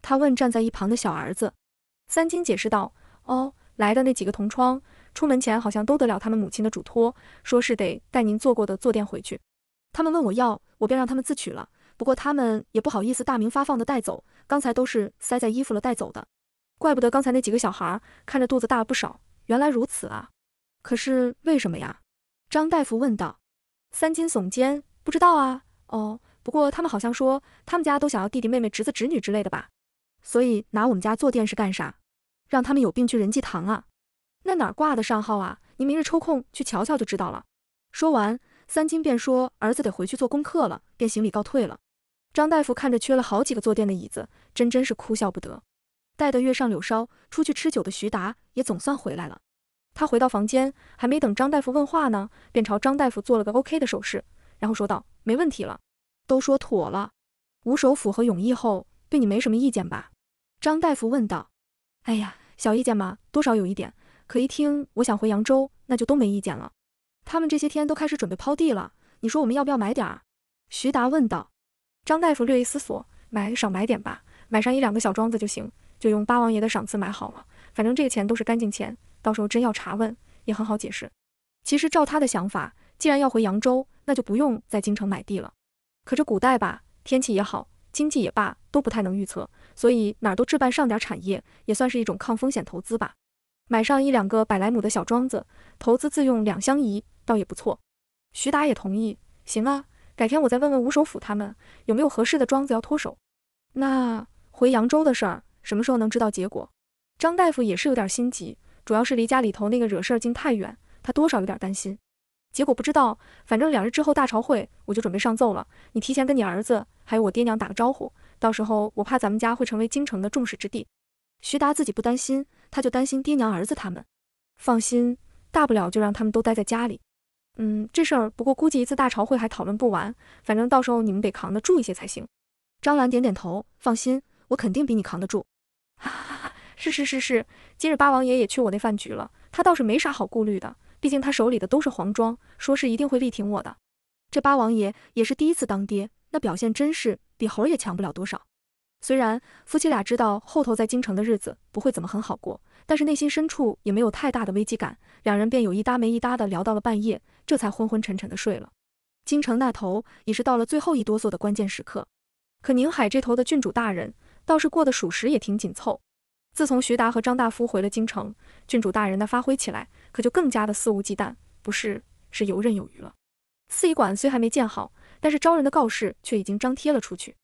他问站在一旁的小儿子，三金解释道：“哦，来的那几个同窗出门前好像都得了他们母亲的嘱托，说是得带您坐过的坐垫回去。”他们问我要，我便让他们自取了。不过他们也不好意思大明发放的带走，刚才都是塞在衣服了带走的。怪不得刚才那几个小孩看着肚子大了不少，原来如此啊！可是为什么呀？张大夫问道。三金耸肩，不知道啊。哦，不过他们好像说他们家都想要弟弟妹妹、侄子侄女之类的吧？所以拿我们家坐垫是干啥？让他们有病去仁济堂啊？那哪挂得上号啊？您明日抽空去瞧瞧就知道了。说完。三金便说：“儿子得回去做功课了。”便行礼告退了。张大夫看着缺了好几个坐垫的椅子，真真是哭笑不得。带的月上柳梢出去吃酒的徐达也总算回来了。他回到房间，还没等张大夫问话呢，便朝张大夫做了个 OK 的手势，然后说道：“没问题了，都说妥了。吴首府和永义后对你没什么意见吧？”张大夫问道。哎呀，小意见嘛，多少有一点。可一听我想回扬州，那就都没意见了。他们这些天都开始准备抛地了，你说我们要不要买点儿？徐达问道。张大夫略一思索，买少买点吧，买上一两个小庄子就行，就用八王爷的赏赐买好了。反正这个钱都是干净钱，到时候真要查问也很好解释。其实照他的想法，既然要回扬州，那就不用在京城买地了。可这古代吧，天气也好，经济也罢，都不太能预测，所以哪儿都置办上点产业，也算是一种抗风险投资吧。买上一两个百来亩的小庄子，投资自用两相宜。倒也不错，徐达也同意。行啊，改天我再问问吴首府他们有没有合适的庄子要脱手。那回扬州的事儿什么时候能知道结果？张大夫也是有点心急，主要是离家里头那个惹事儿精太远，他多少有点担心。结果不知道，反正两日之后大朝会，我就准备上奏了。你提前跟你儿子还有我爹娘打个招呼，到时候我怕咱们家会成为京城的众矢之的。徐达自己不担心，他就担心爹娘、儿子他们。放心，大不了就让他们都待在家里。嗯，这事儿不过估计一次大朝会还讨论不完，反正到时候你们得扛得住一些才行。张兰点点头，放心，我肯定比你扛得住。哈哈哈，是是是是，今日八王爷也去我那饭局了，他倒是没啥好顾虑的，毕竟他手里的都是皇庄，说是一定会力挺我的。这八王爷也是第一次当爹，那表现真是比猴也强不了多少。虽然夫妻俩知道后头在京城的日子不会怎么很好过。但是内心深处也没有太大的危机感，两人便有一搭没一搭的聊到了半夜，这才昏昏沉沉的睡了。京城那头已是到了最后一哆嗦的关键时刻，可宁海这头的郡主大人倒是过得属实也挺紧凑。自从徐达和张大夫回了京城，郡主大人那发挥起来可就更加的肆无忌惮，不是是游刃有余了。四医馆虽还没建好，但是招人的告示却已经张贴了出去。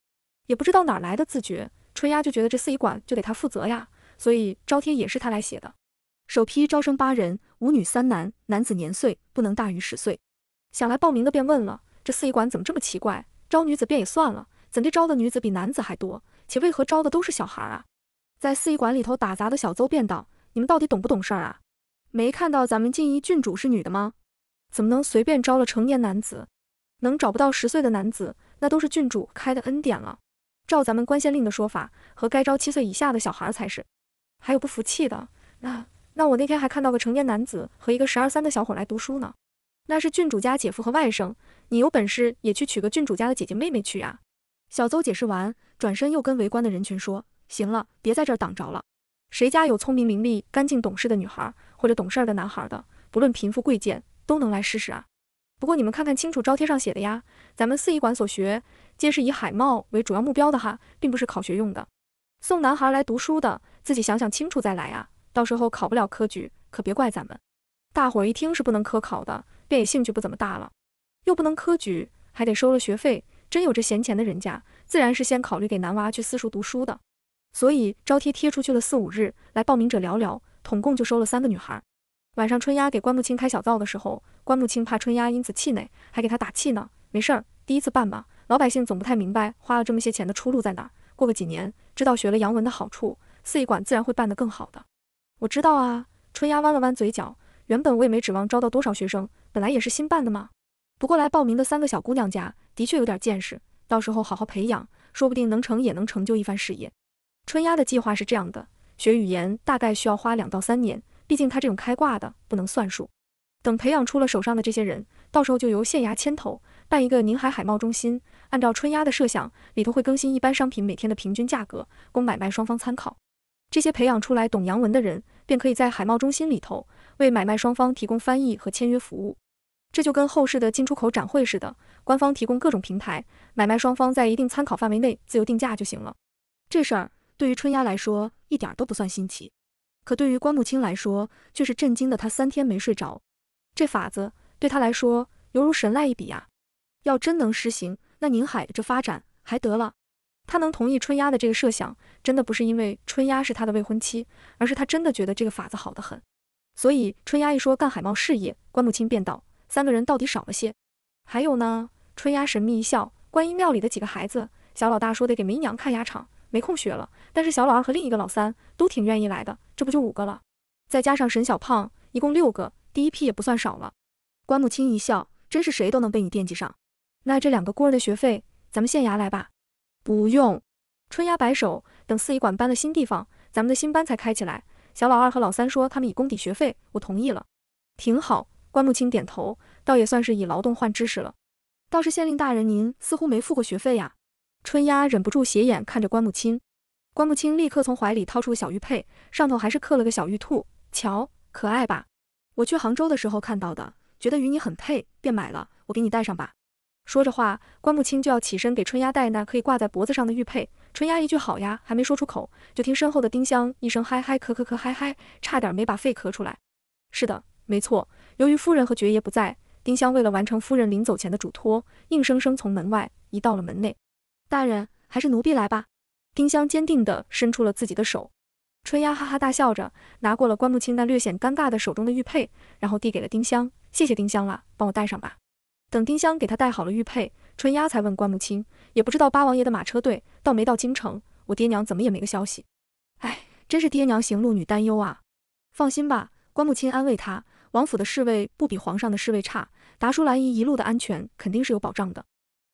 也不知道哪来的自觉，春丫就觉得这四医馆就得他负责呀。所以招贴也是他来写的。首批招生八人，五女三男，男子年岁不能大于十岁。想来报名的便问了：这四医馆怎么这么奇怪？招女子便也算了，怎地招的女子比男子还多？且为何招的都是小孩啊？在四医馆里头打杂的小邹便道：你们到底懂不懂事儿啊？没看到咱们静怡郡主是女的吗？怎么能随便招了成年男子？能找不到十岁的男子，那都是郡主开的恩典了。照咱们官县令的说法，和该招七岁以下的小孩才是。还有不服气的？那那我那天还看到个成年男子和一个十二三的小伙来读书呢。那是郡主家姐夫和外甥。你有本事也去娶个郡主家的姐姐妹妹去啊！小邹解释完，转身又跟围观的人群说：“行了，别在这儿挡着了。谁家有聪明伶俐、干净懂事的女孩，或者懂事的男孩的，不论贫富贵贱，都能来试试啊。不过你们看看清楚招贴上写的呀，咱们四医馆所学，皆是以海贸为主要目标的哈，并不是考学用的。送男孩来读书的。”自己想想清楚再来啊！到时候考不了科举，可别怪咱们。大伙儿一听是不能科考的，便也兴趣不怎么大了。又不能科举，还得收了学费，真有这闲钱的人家，自然是先考虑给男娃去私塾读书的。所以招贴贴出去了四五日，来报名者寥寥，统共就收了三个女孩。晚上春丫给关木清开小灶的时候，关木清怕春丫因此气馁，还给他打气呢。没事儿，第一次办吧。老百姓总不太明白花了这么些钱的出路在哪，儿。过个几年知道学了洋文的好处。四医馆自然会办得更好的，我知道啊。春丫弯了弯嘴角，原本我也没指望招到多少学生，本来也是新办的嘛。不过来报名的三个小姑娘家的确有点见识，到时候好好培养，说不定能成，也能成就一番事业。春丫的计划是这样的，学语言大概需要花两到三年，毕竟她这种开挂的不能算数。等培养出了手上的这些人，到时候就由县衙牵头办一个宁海海贸中心。按照春丫的设想，里头会更新一般商品每天的平均价格，供买卖双方参考。这些培养出来懂洋文的人，便可以在海贸中心里头为买卖双方提供翻译和签约服务。这就跟后世的进出口展会似的，官方提供各种平台，买卖双方在一定参考范围内自由定价就行了。这事儿对于春丫来说一点都不算新奇，可对于关木青来说却是震惊的。他三天没睡着，这法子对他来说犹如神来一笔呀！要真能实行，那宁海这发展还得了？他能同意春丫的这个设想，真的不是因为春丫是他的未婚妻，而是他真的觉得这个法子好得很。所以春丫一说干海贸事业，关母亲便道：三个人到底少了些。还有呢？春丫神秘一笑。观音庙里的几个孩子，小老大说得给梅娘看鸭场，没空学了；但是小老二和另一个老三都挺愿意来的，这不就五个了？再加上沈小胖，一共六个，第一批也不算少了。关母亲一笑，真是谁都能被你惦记上。那这两个孤儿的学费，咱们县衙来吧。不用，春丫摆手。等四医馆搬了新地方，咱们的新班才开起来。小老二和老三说他们以功抵学费，我同意了，挺好。关木清点头，倒也算是以劳动换知识了。倒是县令大人您似乎没付过学费呀？春丫忍不住斜眼看着关木清，关木清立刻从怀里掏出个小玉佩，上头还是刻了个小玉兔，瞧，可爱吧？我去杭州的时候看到的，觉得与你很配，便买了，我给你戴上吧。说着话，关木清就要起身给春丫戴那可以挂在脖子上的玉佩，春丫一句好呀还没说出口，就听身后的丁香一声嗨嗨咳咳咳嗨嗨，差点没把肺咳出来。是的，没错，由于夫人和爵爷不在，丁香为了完成夫人临走前的嘱托，硬生生从门外移到了门内。大人，还是奴婢来吧。丁香坚定地伸出了自己的手。春丫哈哈大笑着拿过了关木清那略显尴尬的手中的玉佩，然后递给了丁香，谢谢丁香了，帮我戴上吧。等丁香给他戴好了玉佩，春丫才问关穆清，也不知道八王爷的马车队到没到京城，我爹娘怎么也没个消息。哎，真是爹娘行路女担忧啊！放心吧，关穆清安慰他，王府的侍卫不比皇上的侍卫差，达叔兰姨一路的安全肯定是有保障的。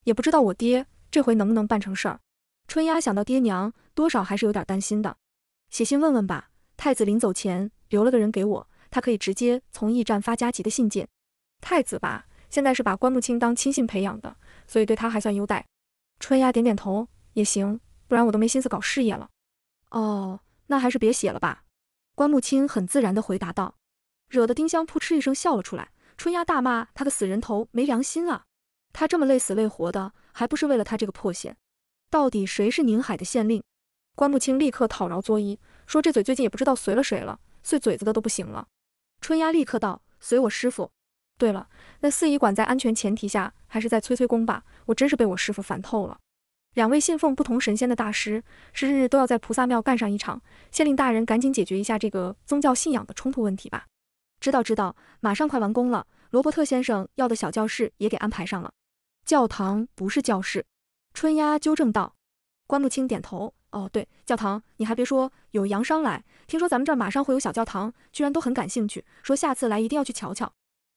也不知道我爹这回能不能办成事儿。春丫想到爹娘，多少还是有点担心的，写信问问吧。太子临走前留了个人给我，他可以直接从驿站发加急的信件。太子吧。现在是把关木清当亲信培养的，所以对他还算优待。春丫点点头，也行，不然我都没心思搞事业了。哦，那还是别写了吧。关木清很自然地回答道，惹得丁香扑哧一声笑了出来。春丫大骂他的死人头没良心啊！他这么累死累活的，还不是为了他这个破县？到底谁是宁海的县令？关木清立刻讨饶作揖，说这嘴最近也不知道随了谁了，碎嘴子的都不行了。春丫立刻道：随我师傅。对了，那四医馆在安全前提下，还是再催催工吧。我真是被我师傅烦透了。两位信奉不同神仙的大师，是日日都要在菩萨庙干上一场。县令大人，赶紧解决一下这个宗教信仰的冲突问题吧。知道知道，马上快完工了。罗伯特先生要的小教室也给安排上了。教堂不是教室，春丫纠正道。关木清点头。哦，对，教堂。你还别说，有洋商来，听说咱们这儿马上会有小教堂，居然都很感兴趣，说下次来一定要去瞧瞧。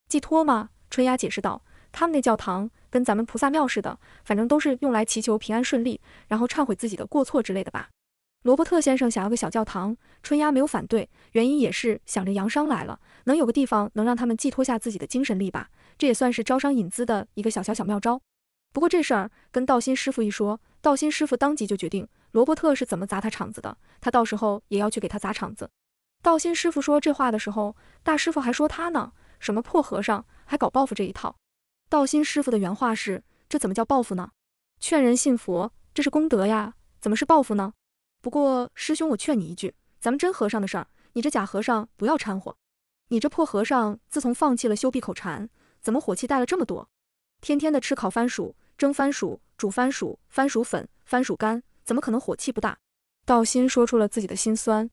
寄托吗？春丫解释道，他们那教堂跟咱们菩萨庙似的，反正都是用来祈求平安顺利，然后忏悔自己的过错之类的吧。罗伯特先生想要个小教堂，春丫没有反对，原因也是想着洋商来了，能有个地方能让他们寄托下自己的精神力吧，这也算是招商引资的一个小小小妙招。不过这事儿跟道心师傅一说，道心师傅当即就决定，罗伯特是怎么砸他场子的，他到时候也要去给他砸场子。道心师傅说这话的时候，大师傅还说他呢。什么破和尚还搞报复这一套？道心师傅的原话是：这怎么叫报复呢？劝人信佛，这是功德呀，怎么是报复呢？不过师兄，我劝你一句，咱们真和尚的事儿，你这假和尚不要掺和。你这破和尚，自从放弃了修闭口禅，怎么火气带了这么多？天天的吃烤番薯、蒸番薯、煮番薯、番薯粉、番薯干，怎么可能火气不大？道心说出了自己的心酸。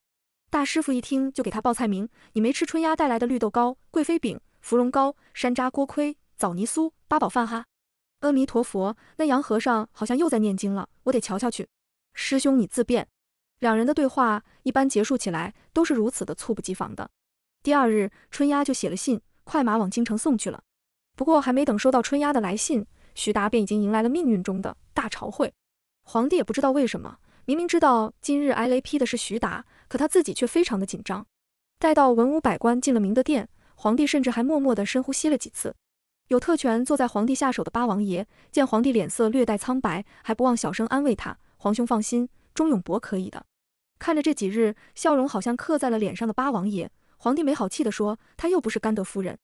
大师傅一听就给他报菜名，你没吃春丫带来的绿豆糕、贵妃饼、芙蓉糕、山楂锅盔、枣泥酥、八宝饭哈。阿弥陀佛，那洋和尚好像又在念经了，我得瞧瞧去。师兄，你自便。两人的对话一般结束起来都是如此的猝不及防的。第二日，春丫就写了信，快马往京城送去了。不过还没等收到春丫的来信，徐达便已经迎来了命运中的大朝会。皇帝也不知道为什么，明明知道今日挨雷劈的是徐达。可他自己却非常的紧张。待到文武百官进了明德殿，皇帝甚至还默默的深呼吸了几次。有特权坐在皇帝下手的八王爷，见皇帝脸色略带苍白，还不忘小声安慰他：“皇兄放心，钟永伯可以的。”看着这几日笑容好像刻在了脸上的八王爷，皇帝没好气的说：“他又不是甘德夫人，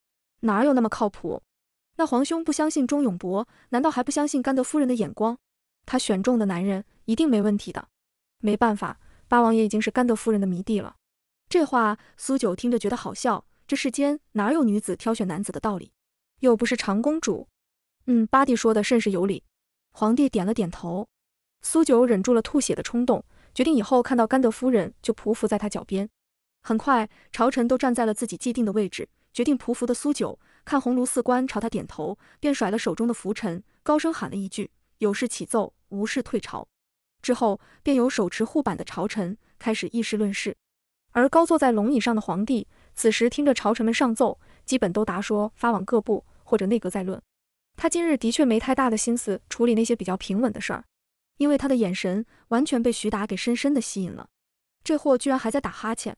哪有那么靠谱？那皇兄不相信钟永伯，难道还不相信甘德夫人的眼光？他选中的男人一定没问题的。没办法。”八王爷已经是甘德夫人的迷弟了，这话苏九听着觉得好笑。这世间哪有女子挑选男子的道理？又不是长公主。嗯，八弟说的甚是有理。皇帝点了点头。苏九忍住了吐血的冲动，决定以后看到甘德夫人就匍匐在她脚边。很快，朝臣都站在了自己既定的位置。决定匍匐的苏九看红炉四官朝他点头，便甩了手中的拂尘，高声喊了一句：“有事启奏，无事退朝。”之后，便有手持护板的朝臣开始议事论事，而高坐在龙椅上的皇帝，此时听着朝臣们上奏，基本都答说发往各部或者内阁再论。他今日的确没太大的心思处理那些比较平稳的事儿，因为他的眼神完全被徐达给深深的吸引了。这货居然还在打哈欠，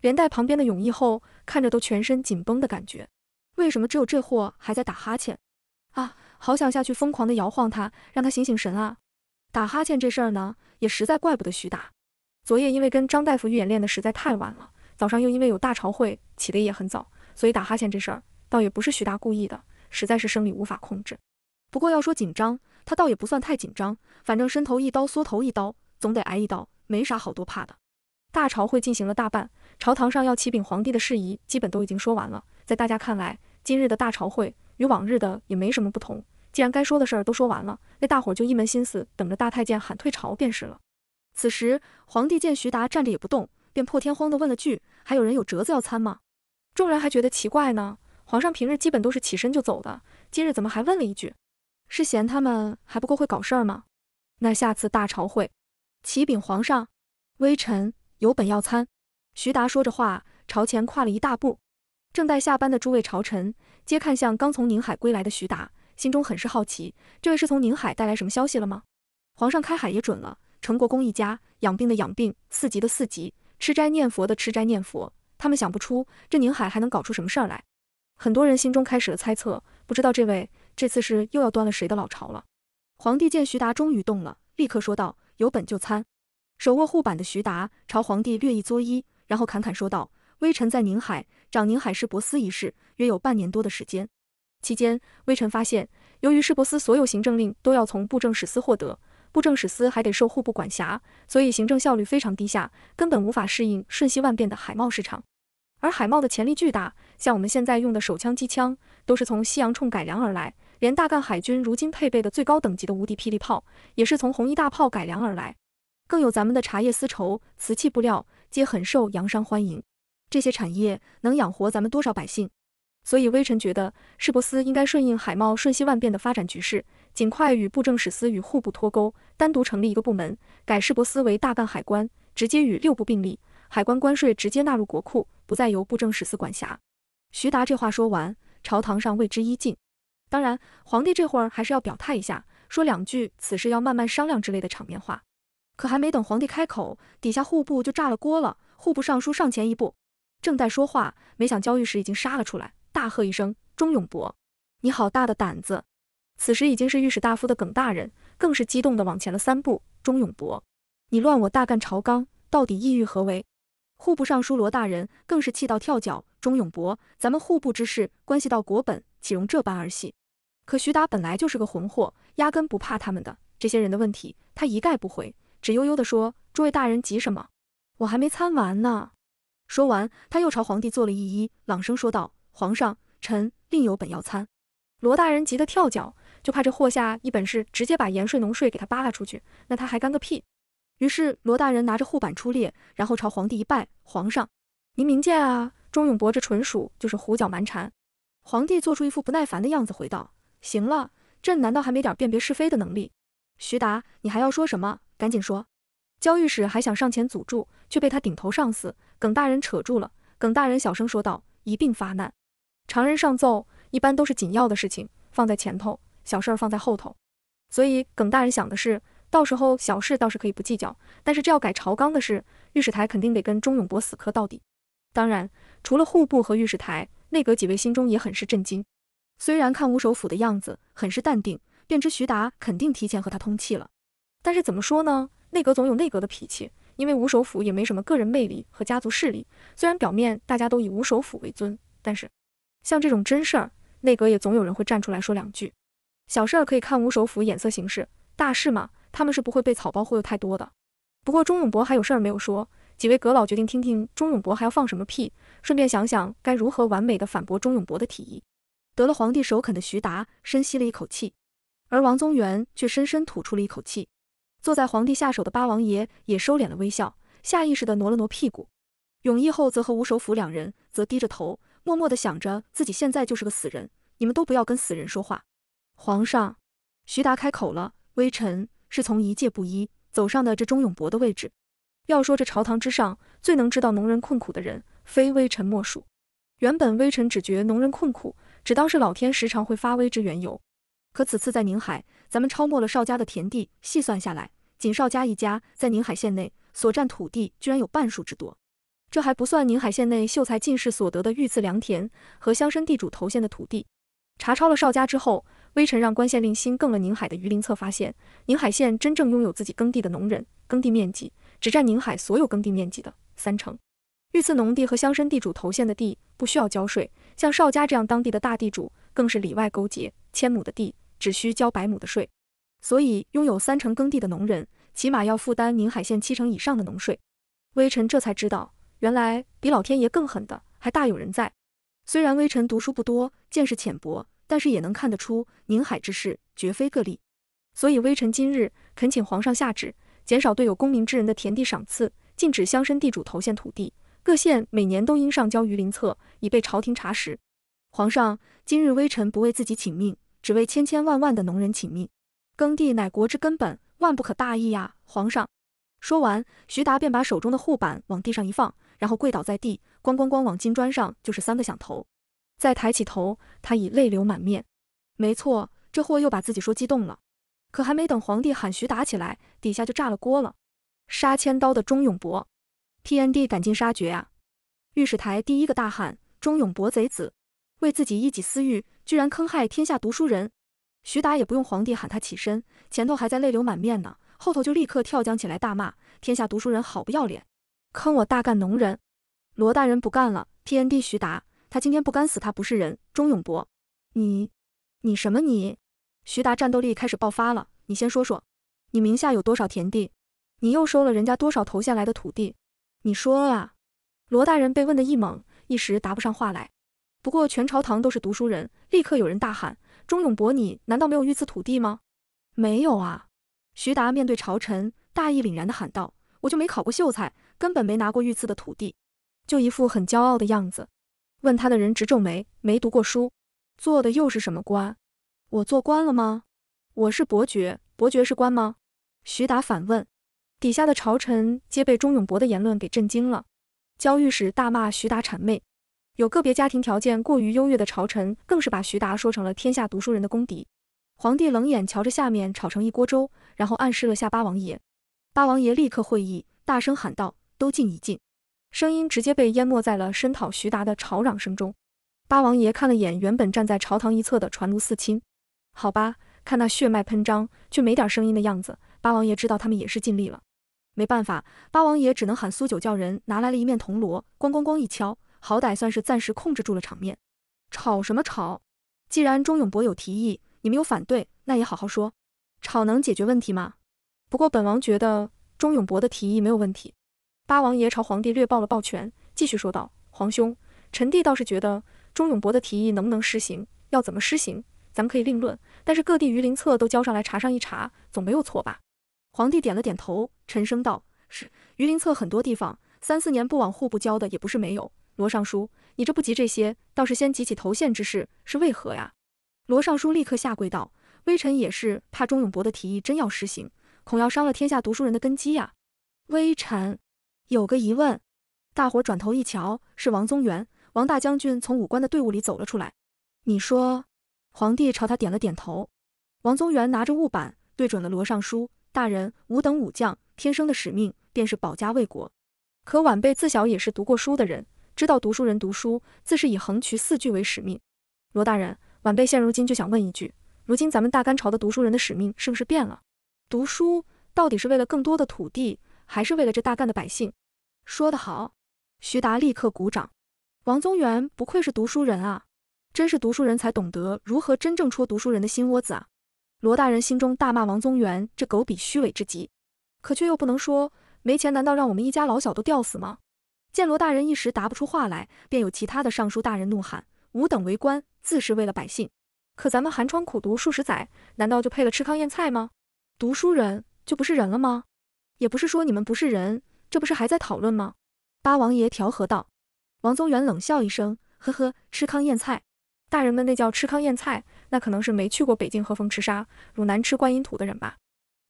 连带旁边的永义后看着都全身紧绷的感觉。为什么只有这货还在打哈欠？啊，好想下去疯狂的摇晃他，让他醒醒神啊！打哈欠这事儿呢，也实在怪不得徐达。昨夜因为跟张大夫预演练的实在太晚了，早上又因为有大朝会起得也很早，所以打哈欠这事儿倒也不是徐达故意的，实在是生理无法控制。不过要说紧张，他倒也不算太紧张，反正伸头一刀缩头一刀，总得挨一刀，没啥好多怕的。大朝会进行了大半，朝堂上要启禀皇帝的事宜基本都已经说完了，在大家看来，今日的大朝会与往日的也没什么不同。既然该说的事儿都说完了，那大伙儿就一门心思等着大太监喊退朝便是了。此时，皇帝见徐达站着也不动，便破天荒地问了句：“还有人有折子要参吗？”众人还觉得奇怪呢。皇上平日基本都是起身就走的，今日怎么还问了一句？是嫌他们还不够会搞事儿吗？那下次大朝会，启禀皇上，微臣有本要参。徐达说着话，朝前跨了一大步。正待下班的诸位朝臣，皆看向刚从宁海归来的徐达。心中很是好奇，这位是从宁海带来什么消息了吗？皇上开海也准了，成国公一家养病的养病，四级的四级，吃斋念佛的吃斋念佛。他们想不出这宁海还能搞出什么事儿来。很多人心中开始了猜测，不知道这位这次是又要端了谁的老巢了。皇帝见徐达终于动了，立刻说道：“有本就参。”手握护板的徐达朝皇帝略一作揖，然后侃侃说道：“微臣在宁海掌宁海市舶司一事，约有半年多的时间。”期间，微臣发现，由于市舶司所有行政令都要从布政使司获得，布政使司还得受户部管辖，所以行政效率非常低下，根本无法适应瞬息万变的海贸市场。而海贸的潜力巨大，像我们现在用的手枪、机枪都是从西洋冲改良而来，连大干海军如今配备的最高等级的无敌霹雳炮也是从红衣大炮改良而来。更有咱们的茶叶、丝绸、瓷器、布料，皆很受洋商欢迎。这些产业能养活咱们多少百姓？所以微臣觉得市舶司应该顺应海贸瞬息万变的发展局势，尽快与布政使司与户部脱钩，单独成立一个部门，改市舶司为大干海关，直接与六部并立，海关关税直接纳入国库，不再由布政使司管辖。徐达这话说完，朝堂上为之一静。当然，皇帝这会儿还是要表态一下，说两句此事要慢慢商量之类的场面话。可还没等皇帝开口，底下户部就炸了锅了。户部尚书上前一步，正在说话，没想焦裕时已经杀了出来。大喝一声：“钟永博，你好大的胆子！”此时已经是御史大夫的耿大人，更是激动地往前了三步：“钟永博，你乱我大干朝纲，到底意欲何为？”户部尚书罗大人更是气到跳脚：“钟永博，咱们户部之事关系到国本，岂容这般儿戏？”可徐达本来就是个混货，压根不怕他们的。这些人的问题，他一概不回，只悠悠地说：“诸位大人急什么？我还没参完呢。”说完，他又朝皇帝做了一揖，朗声说道。皇上，臣另有本要参。罗大人急得跳脚，就怕这霍下一本事直接把盐税、农税给他扒拉出去，那他还干个屁。于是罗大人拿着护板出列，然后朝皇帝一拜：“皇上，您明鉴啊！钟永伯这纯属就是胡搅蛮缠。”皇帝做出一副不耐烦的样子，回道：“行了，朕难道还没点辨别是非的能力？”徐达，你还要说什么？赶紧说。焦御史还想上前阻住，却被他顶头上司耿大人扯住了。耿大人小声说道：“一并发难。”常人上奏一般都是紧要的事情放在前头，小事儿放在后头，所以耿大人想的是，到时候小事倒是可以不计较，但是这要改朝纲的事，御史台肯定得跟钟永伯死磕到底。当然，除了户部和御史台，内阁几位心中也很是震惊。虽然看吴首辅的样子很是淡定，便知徐达肯定提前和他通气了。但是怎么说呢？内阁总有内阁的脾气，因为吴首辅也没什么个人魅力和家族势力，虽然表面大家都以吴首辅为尊，但是。像这种真事儿，内阁也总有人会站出来说两句。小事儿可以看吴首辅眼色行事，大事嘛，他们是不会被草包忽悠太多的。不过钟永伯还有事儿没有说，几位阁老决定听听钟永伯还要放什么屁，顺便想想该如何完美的反驳钟永伯的提议。得了皇帝首肯的徐达深吸了一口气，而王宗元却深深吐出了一口气。坐在皇帝下手的八王爷也收敛了微笑，下意识地挪了挪屁股。永义后则和吴首辅两人则低着头。默默的想着自己现在就是个死人，你们都不要跟死人说话。皇上，徐达开口了，微臣是从一介布衣走上的这忠勇伯的位置。要说这朝堂之上最能知道农人困苦的人，非微臣莫属。原本微臣只觉农人困苦，只当是老天时常会发威之缘由。可此次在宁海，咱们抄没了邵家的田地，细算下来，仅邵家一家在宁海县内所占土地居然有半数之多。这还不算宁海县内秀才进士所得的御赐良田和乡绅地主头衔的土地。查抄了邵家之后，微臣让官县令新更了宁海的榆林册，发现宁海县真正拥有自己耕地的农人，耕地面积只占宁海所有耕地面积的三成。御赐农地和乡绅地主头衔的地不需要交税，像邵家这样当地的大地主更是里外勾结，千亩的地只需交百亩的税。所以，拥有三成耕地的农人，起码要负担宁海县七成以上的农税。微臣这才知道。原来比老天爷更狠的还大有人在。虽然微臣读书不多，见识浅薄，但是也能看得出宁海之事绝非个例。所以微臣今日恳请皇上下旨，减少对有功名之人的田地赏赐，禁止乡绅地主投献土地，各县每年都应上交于林册，以备朝廷查实。皇上，今日微臣不为自己请命，只为千千万万的农人请命。耕地乃国之根本，万不可大意呀！皇上。说完，徐达便把手中的护板往地上一放。然后跪倒在地，咣咣咣往金砖上就是三个响头，再抬起头，他已泪流满面。没错，这货又把自己说激动了。可还没等皇帝喊徐达起来，底下就炸了锅了。杀千刀的钟永博，PND 赶尽杀绝啊！御史台第一个大喊：“钟永博贼子，为自己一己私欲，居然坑害天下读书人！”徐达也不用皇帝喊他起身，前头还在泪流满面呢，后头就立刻跳江起来大骂：“天下读书人好不要脸！”坑我大干农人，罗大人不干了。P.N.D. 徐达，他今天不干死他不是人。钟永博，你，你什么你？徐达战斗力开始爆发了。你先说说，你名下有多少田地？你又收了人家多少头下来的土地？你说啊！罗大人被问得一懵，一时答不上话来。不过全朝堂都是读书人，立刻有人大喊：钟永博，你难道没有御赐土地吗？没有啊！徐达面对朝臣，大义凛然的喊道：我就没考过秀才。根本没拿过御赐的土地，就一副很骄傲的样子。问他的人直皱眉，没读过书，做的又是什么官？我做官了吗？我是伯爵，伯爵是官吗？徐达反问。底下的朝臣皆被钟永伯的言论给震惊了，焦御史大骂徐达谄媚。有个别家庭条件过于优越的朝臣，更是把徐达说成了天下读书人的公敌。皇帝冷眼瞧着下面炒成一锅粥，然后暗示了下八王爷。八王爷立刻会意，大声喊道。都静一静，声音直接被淹没在了声讨徐达的吵嚷声中。八王爷看了眼原本站在朝堂一侧的传奴四亲，好吧，看那血脉喷张却没点声音的样子，八王爷知道他们也是尽力了。没办法，八王爷只能喊苏九叫人拿来了一面铜锣，咣咣咣一敲，好歹算是暂时控制住了场面。吵什么吵？既然钟永伯有提议，你们有反对，那也好好说。吵能解决问题吗？不过本王觉得钟永伯的提议没有问题。八王爷朝皇帝略抱了抱拳，继续说道：“皇兄，臣弟倒是觉得钟永伯的提议能不能施行，要怎么施行，咱们可以另论。但是各地榆林册都交上来查上一查，总没有错吧？”皇帝点了点头，沉声道：“是，榆林册很多地方三四年不往户部交的也不是没有。罗尚书，你这不急这些，倒是先急起头线之事，是为何呀？”罗尚书立刻下跪道：“微臣也是怕钟永伯的提议真要施行，恐要伤了天下读书人的根基呀。”微臣。有个疑问，大伙转头一瞧，是王宗元，王大将军从武官的队伍里走了出来。你说，皇帝朝他点了点头。王宗元拿着木板对准了罗尚书大人：“吾等武将天生的使命便是保家卫国，可晚辈自小也是读过书的人，知道读书人读书自是以横渠四句为使命。罗大人，晚辈现如今就想问一句：如今咱们大干朝的读书人的使命是不是变了？读书到底是为了更多的土地？”还是为了这大干的百姓，说得好！徐达立刻鼓掌。王宗元不愧是读书人啊，真是读书人才懂得如何真正戳读书人的心窝子啊！罗大人心中大骂王宗元这狗比虚伪之极，可却又不能说没钱，难道让我们一家老小都吊死吗？见罗大人一时答不出话来，便有其他的尚书大人怒喊：“吾等为官，自是为了百姓。可咱们寒窗苦读数十载，难道就配了吃糠咽菜吗？读书人就不是人了吗？”也不是说你们不是人，这不是还在讨论吗？八王爷调和道。王宗元冷笑一声，呵呵，吃糠咽菜，大人们那叫吃糠咽菜，那可能是没去过北京喝风吃沙，汝南吃观音土的人吧。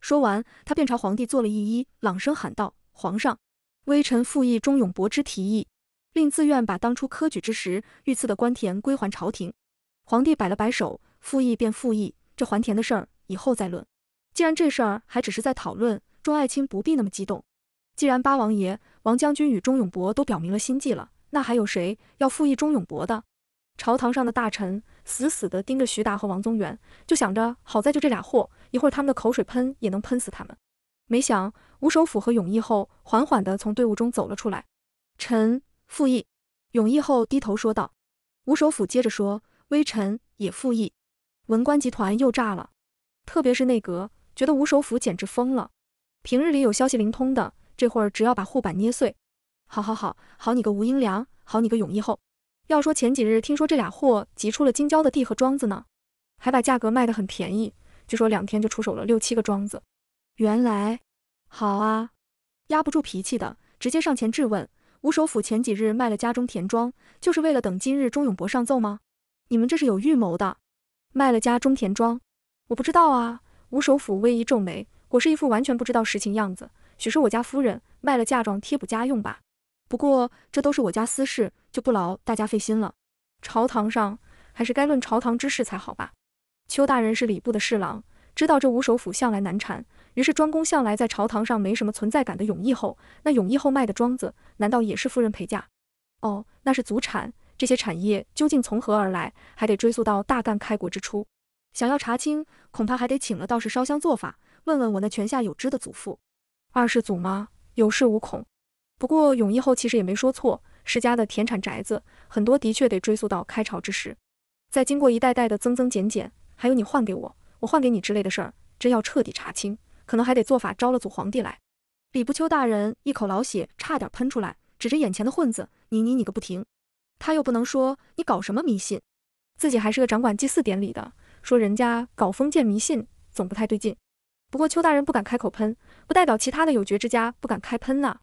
说完，他便朝皇帝做了揖，朗声喊道：“皇上，微臣附议钟永伯之提议，令自愿把当初科举之时御赐的官田归还朝廷。”皇帝摆了摆手，附议便附议，这还田的事儿以后再论。既然这事儿还只是在讨论。钟爱卿不必那么激动，既然八王爷、王将军与钟永伯都表明了心迹了，那还有谁要附议钟永伯的？朝堂上的大臣死死地盯着徐达和王宗元，就想着好在就这俩货，一会儿他们的口水喷也能喷死他们。没想吴首辅和永义后缓缓地从队伍中走了出来，臣附议。永义后低头说道。吴首辅接着说：“微臣也附议。”文官集团又炸了，特别是内阁，觉得吴首辅简直疯了。平日里有消息灵通的，这会儿只要把护板捏碎。好好好好，你个吴英良，好你个永义厚。要说前几日听说这俩货急出了京郊的地和庄子呢，还把价格卖得很便宜，据说两天就出手了六七个庄子。原来，好啊，压不住脾气的，直接上前质问吴首府：前几日卖了家中田庄，就是为了等今日钟永伯上奏吗？你们这是有预谋的，卖了家中田庄，我不知道啊。吴首府微一皱眉。我是一副完全不知道实情样子，许是我家夫人卖了嫁妆贴补家用吧。不过这都是我家私事，就不劳大家费心了。朝堂上还是该论朝堂之事才好吧。邱大人是礼部的侍郎，知道这吴首府向来难缠，于是专攻向来在朝堂上没什么存在感的永义后。那永义后卖的庄子，难道也是夫人陪嫁？哦，那是祖产。这些产业究竟从何而来，还得追溯到大干开国之初。想要查清，恐怕还得请了道士烧香做法。问问我那泉下有知的祖父、二世祖吗？有恃无恐。不过永义后其实也没说错，世家的田产宅子很多的确得追溯到开朝之时，再经过一代代的增增减减，还有你换给我，我换给你之类的事儿，真要彻底查清，可能还得做法招了祖皇帝来。李不秋大人一口老血差点喷出来，指着眼前的混子，你你你个不停。他又不能说你搞什么迷信，自己还是个掌管祭祀典礼的，说人家搞封建迷信总不太对劲。不过邱大人不敢开口喷，不代表其他的有爵之家不敢开喷呐。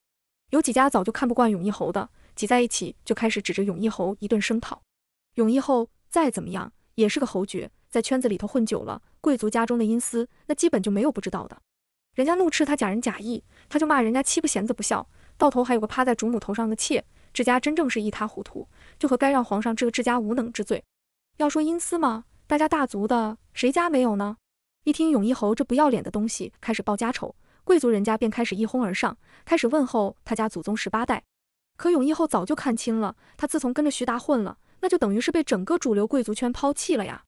有几家早就看不惯永义侯的，挤在一起就开始指着永义侯一顿声讨。永义侯再怎么样也是个侯爵，在圈子里头混久了，贵族家中的阴私那基本就没有不知道的。人家怒斥他假仁假义，他就骂人家妻不贤子不孝，到头还有个趴在主母头上的妾，这家真正是一塌糊涂，就和该让皇上治个治家无能之罪。要说阴私吗？大家大族的谁家没有呢？一听永义侯这不要脸的东西开始报家仇，贵族人家便开始一哄而上，开始问候他家祖宗十八代。可永义侯早就看清了，他自从跟着徐达混了，那就等于是被整个主流贵族圈抛弃了呀。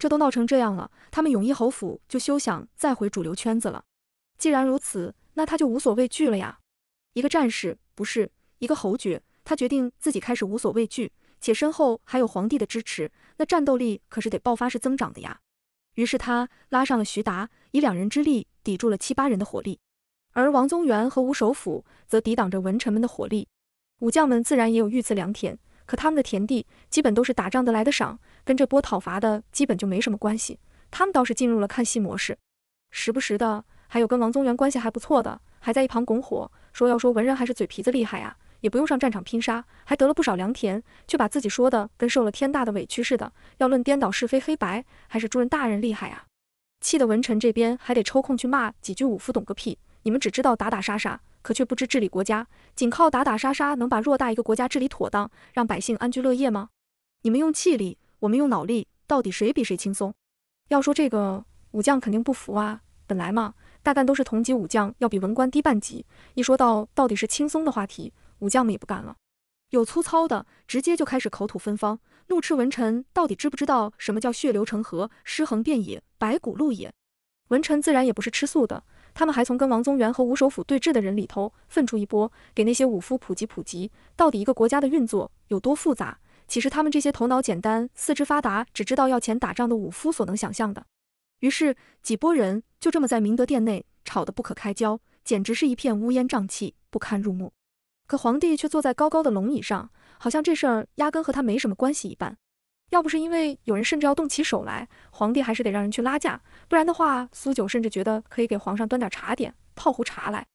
这都闹成这样了，他们永义侯府就休想再回主流圈子了。既然如此，那他就无所畏惧了呀。一个战士不是一个侯爵，他决定自己开始无所畏惧，且身后还有皇帝的支持，那战斗力可是得爆发式增长的呀。于是他拉上了徐达，以两人之力抵住了七八人的火力，而王宗元和吴首府则抵挡着文臣们的火力。武将们自然也有御赐良田，可他们的田地基本都是打仗得来的赏，跟这波讨伐的基本就没什么关系。他们倒是进入了看戏模式，时不时的还有跟王宗元关系还不错的，还在一旁拱火，说要说文人还是嘴皮子厉害呀。也不用上战场拼杀，还得了不少良田，却把自己说的跟受了天大的委屈似的。要论颠倒是非黑白，还是诸人大人厉害啊！气得文臣这边还得抽空去骂几句武夫，懂个屁！你们只知道打打杀杀，可却不知治理国家。仅靠打打杀杀能把偌大一个国家治理妥当，让百姓安居乐业吗？你们用气力，我们用脑力，到底谁比谁轻松？要说这个，武将肯定不服啊！本来嘛，大概都是同级武将要比文官低半级，一说到到底是轻松的话题。武将们也不干了，有粗糙的直接就开始口吐芬芳，怒斥文臣到底知不知道什么叫血流成河、尸横遍野、白骨露野。文臣自然也不是吃素的，他们还从跟王宗元和吴首府对峙的人里头分出一波，给那些武夫普及普及，到底一个国家的运作有多复杂，岂是他们这些头脑简单、四肢发达、只知道要钱打仗的武夫所能想象的？于是几波人就这么在明德殿内吵得不可开交，简直是一片乌烟瘴气，不堪入目。可皇帝却坐在高高的龙椅上，好像这事儿压根和他没什么关系一般。要不是因为有人甚至要动起手来，皇帝还是得让人去拉架，不然的话，苏九甚至觉得可以给皇上端点茶点，泡壶茶来。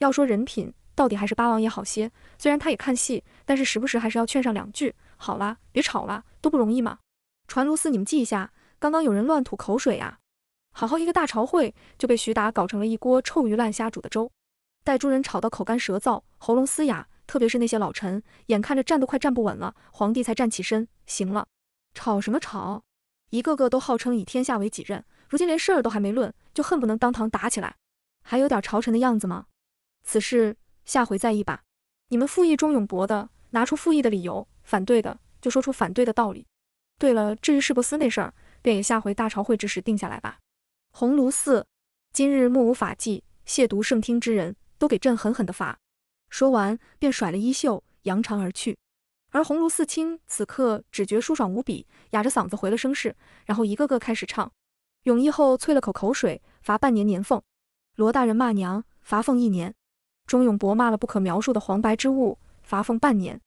要说人品，到底还是八王爷好些。虽然他也看戏，但是时不时还是要劝上两句：“好啦，别吵了，都不容易嘛。”传卢司，你们记一下，刚刚有人乱吐口水呀！好好一个大朝会，就被徐达搞成了一锅臭鱼烂虾煮的粥。待诸人吵到口干舌燥、喉咙嘶哑，特别是那些老臣，眼看着站都快站不稳了，皇帝才站起身：“行了，吵什么吵？一个个都号称以天下为己任，如今连事儿都还没论，就恨不能当堂打起来，还有点朝臣的样子吗？此事下回再议吧。你们附议中永博的，拿出附议的理由；反对的，就说出反对的道理。对了，至于世舶司那事儿，便也下回大朝会之时定下来吧。鸿胪寺今日目无法纪、亵渎圣听之人。”都给朕狠狠的罚！说完，便甩了衣袖，扬长而去。而红如四卿此刻只觉舒爽无比，哑着嗓子回了声是，然后一个个开始唱。永义后啐了口口水，罚半年年俸。罗大人骂娘，罚俸一年。钟永伯骂了不可描述的黄白之物，罚俸半年。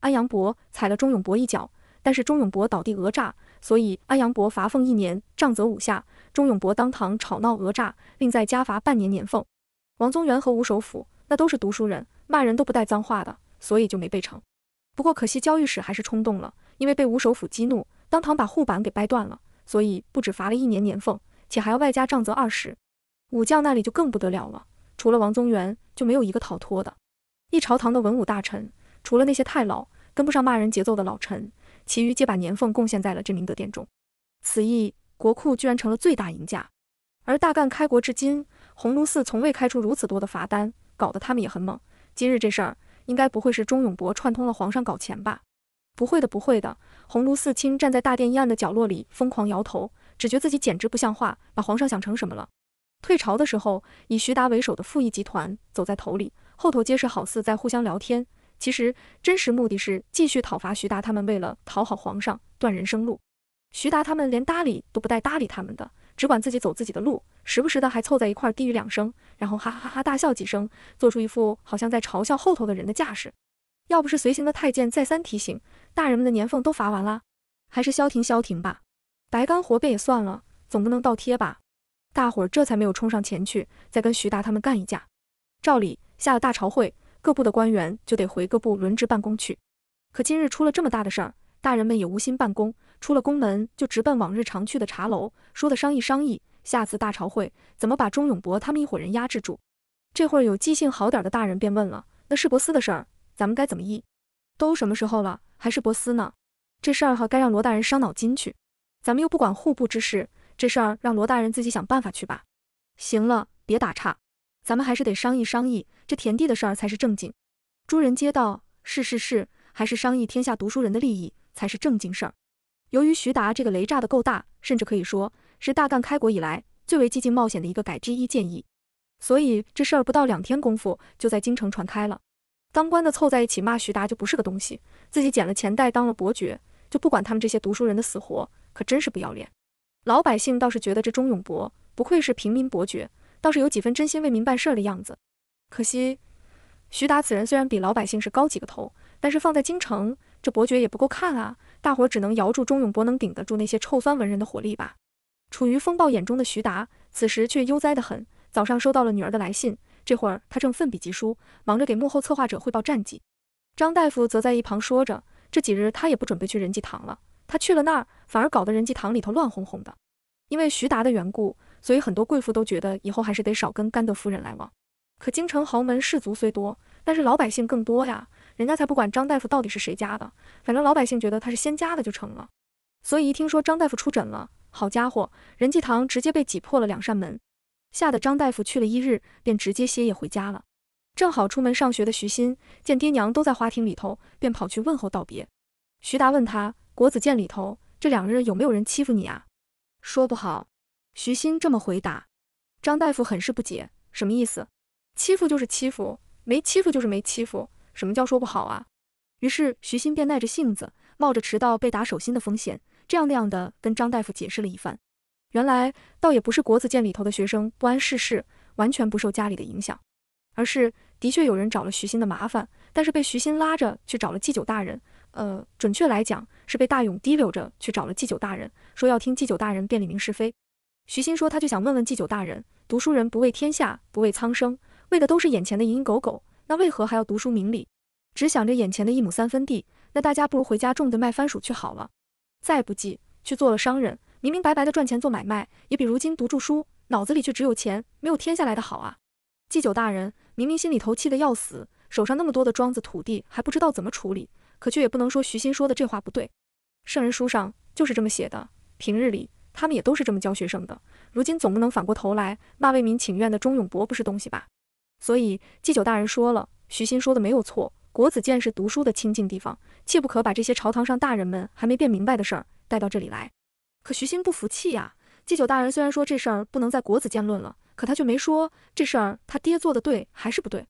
安阳伯踩了钟永伯一脚，但是钟永伯倒地讹诈，所以安阳伯罚俸一年，杖责五下。钟永伯当堂吵闹讹诈，另再加罚半年年俸。王宗元和吴守府那都是读书人，骂人都不带脏话的，所以就没背成。不过可惜焦御史还是冲动了，因为被吴守府激怒，当堂把护板给掰断了，所以不止罚了一年年俸，且还要外加杖责二十。武将那里就更不得了了，除了王宗元，就没有一个逃脱的。一朝堂的文武大臣，除了那些太老跟不上骂人节奏的老臣，其余皆把年俸贡献在了这明德殿中。此役国库居然成了最大赢家，而大干开国至今。鸿胪寺从未开出如此多的罚单，搞得他们也很懵。今日这事儿，应该不会是钟永伯串通了皇上搞钱吧？不会的，不会的！鸿胪寺卿站在大殿阴暗的角落里，疯狂摇头，只觉自己简直不像话，把皇上想成什么了？退朝的时候，以徐达为首的傅议集团走在头里，后头皆是好似在互相聊天，其实真实目的是继续讨伐徐达。他们为了讨好皇上，断人生路。徐达他们连搭理都不带搭理他们的。只管自己走自己的路，时不时的还凑在一块低语两声，然后哈哈哈哈大笑几声，做出一副好像在嘲笑后头的人的架势。要不是随行的太监再三提醒，大人们的年俸都罚完了，还是消停消停吧。白干活便也算了，总不能倒贴吧。大伙儿这才没有冲上前去，再跟徐达他们干一架。照理下了大朝会，各部的官员就得回各部轮值办公去，可今日出了这么大的事儿，大人们也无心办公。出了宫门，就直奔往日常去的茶楼，说的商议商议，下次大朝会怎么把钟永伯他们一伙人压制住。这会儿有记性好点的大人便问了：“那是博司的事儿，咱们该怎么议？都什么时候了，还是博司呢？这事儿哈该让罗大人伤脑筋去，咱们又不管户部之事，这事儿让罗大人自己想办法去吧。行了，别打岔，咱们还是得商议商议这田地的事儿才是正经。诸人皆道：是是是，还是商议天下读书人的利益才是正经事儿。”由于徐达这个雷炸的够大，甚至可以说是大干开国以来最为激进冒险的一个改之一建议，所以这事儿不到两天功夫就在京城传开了。当官的凑在一起骂徐达就不是个东西，自己捡了钱袋当了伯爵，就不管他们这些读书人的死活，可真是不要脸。老百姓倒是觉得这钟永伯不愧是平民伯爵，倒是有几分真心为民办事的样子。可惜，徐达此人虽然比老百姓是高几个头，但是放在京城，这伯爵也不够看啊。大伙儿只能摇住钟永博能顶得住那些臭酸文人的火力吧。处于风暴眼中的徐达，此时却悠哉得很。早上收到了女儿的来信，这会儿他正奋笔疾书，忙着给幕后策划者汇报战绩。张大夫则在一旁说着，这几日他也不准备去仁济堂了。他去了那儿，反而搞得仁济堂里头乱哄哄的。因为徐达的缘故，所以很多贵妇都觉得以后还是得少跟甘德夫人来往。可京城豪门士族虽多，但是老百姓更多呀。人家才不管张大夫到底是谁家的，反正老百姓觉得他是仙家的就成了。所以一听说张大夫出诊了，好家伙，任济堂直接被挤破了两扇门，吓得张大夫去了一日，便直接歇业回家了。正好出门上学的徐新见爹娘都在花厅里头，便跑去问候道别。徐达问他，国子监里头这两日有没有人欺负你啊？说不好。徐新这么回答。张大夫很是不解，什么意思？欺负就是欺负，没欺负就是没欺负。什么叫说不好啊？于是徐新便耐着性子，冒着迟到被打手心的风险，这样那样的跟张大夫解释了一番。原来倒也不是国子监里头的学生不谙世事，完全不受家里的影响，而是的确有人找了徐新的麻烦，但是被徐新拉着去找了祭酒大人。呃，准确来讲是被大勇提溜着去找了祭酒大人，说要听祭酒大人辨理明是非。徐新说他就想问问祭酒大人，读书人不畏天下，不畏苍生，为的都是眼前的蝇营狗苟。那为何还要读书明理，只想着眼前的一亩三分地？那大家不如回家种地卖番薯去好了。再不济，去做了商人，明明白白的赚钱做买卖，也比如今读著书，脑子里却只有钱没有天下来的好啊！祭酒大人明明心里头气得要死，手上那么多的庄子土地还不知道怎么处理，可却也不能说徐欣说的这话不对。圣人书上就是这么写的，平日里他们也都是这么教学生的，如今总不能反过头来骂为民请愿的钟永博不是东西吧？所以祭酒大人说了，徐欣说的没有错。国子监是读书的清净地方，切不可把这些朝堂上大人们还没辩明白的事儿带到这里来。可徐欣不服气呀。祭酒大人虽然说这事儿不能在国子监论了，可他却没说这事儿他爹做的对还是不对。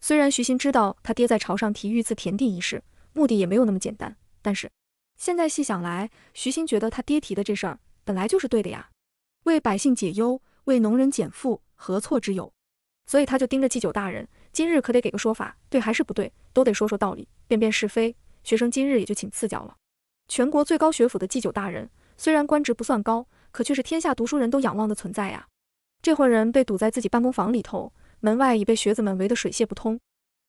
虽然徐欣知道他爹在朝上提御赐田地一事目的也没有那么简单，但是现在细想来，徐欣觉得他爹提的这事儿本来就是对的呀，为百姓解忧，为农人减负，何错之有？所以他就盯着祭酒大人，今日可得给个说法，对还是不对，都得说说道理，辨辨是非。学生今日也就请赐教了。全国最高学府的祭酒大人，虽然官职不算高，可却是天下读书人都仰望的存在呀。这会儿人被堵在自己办公房里头，门外已被学子们围得水泄不通，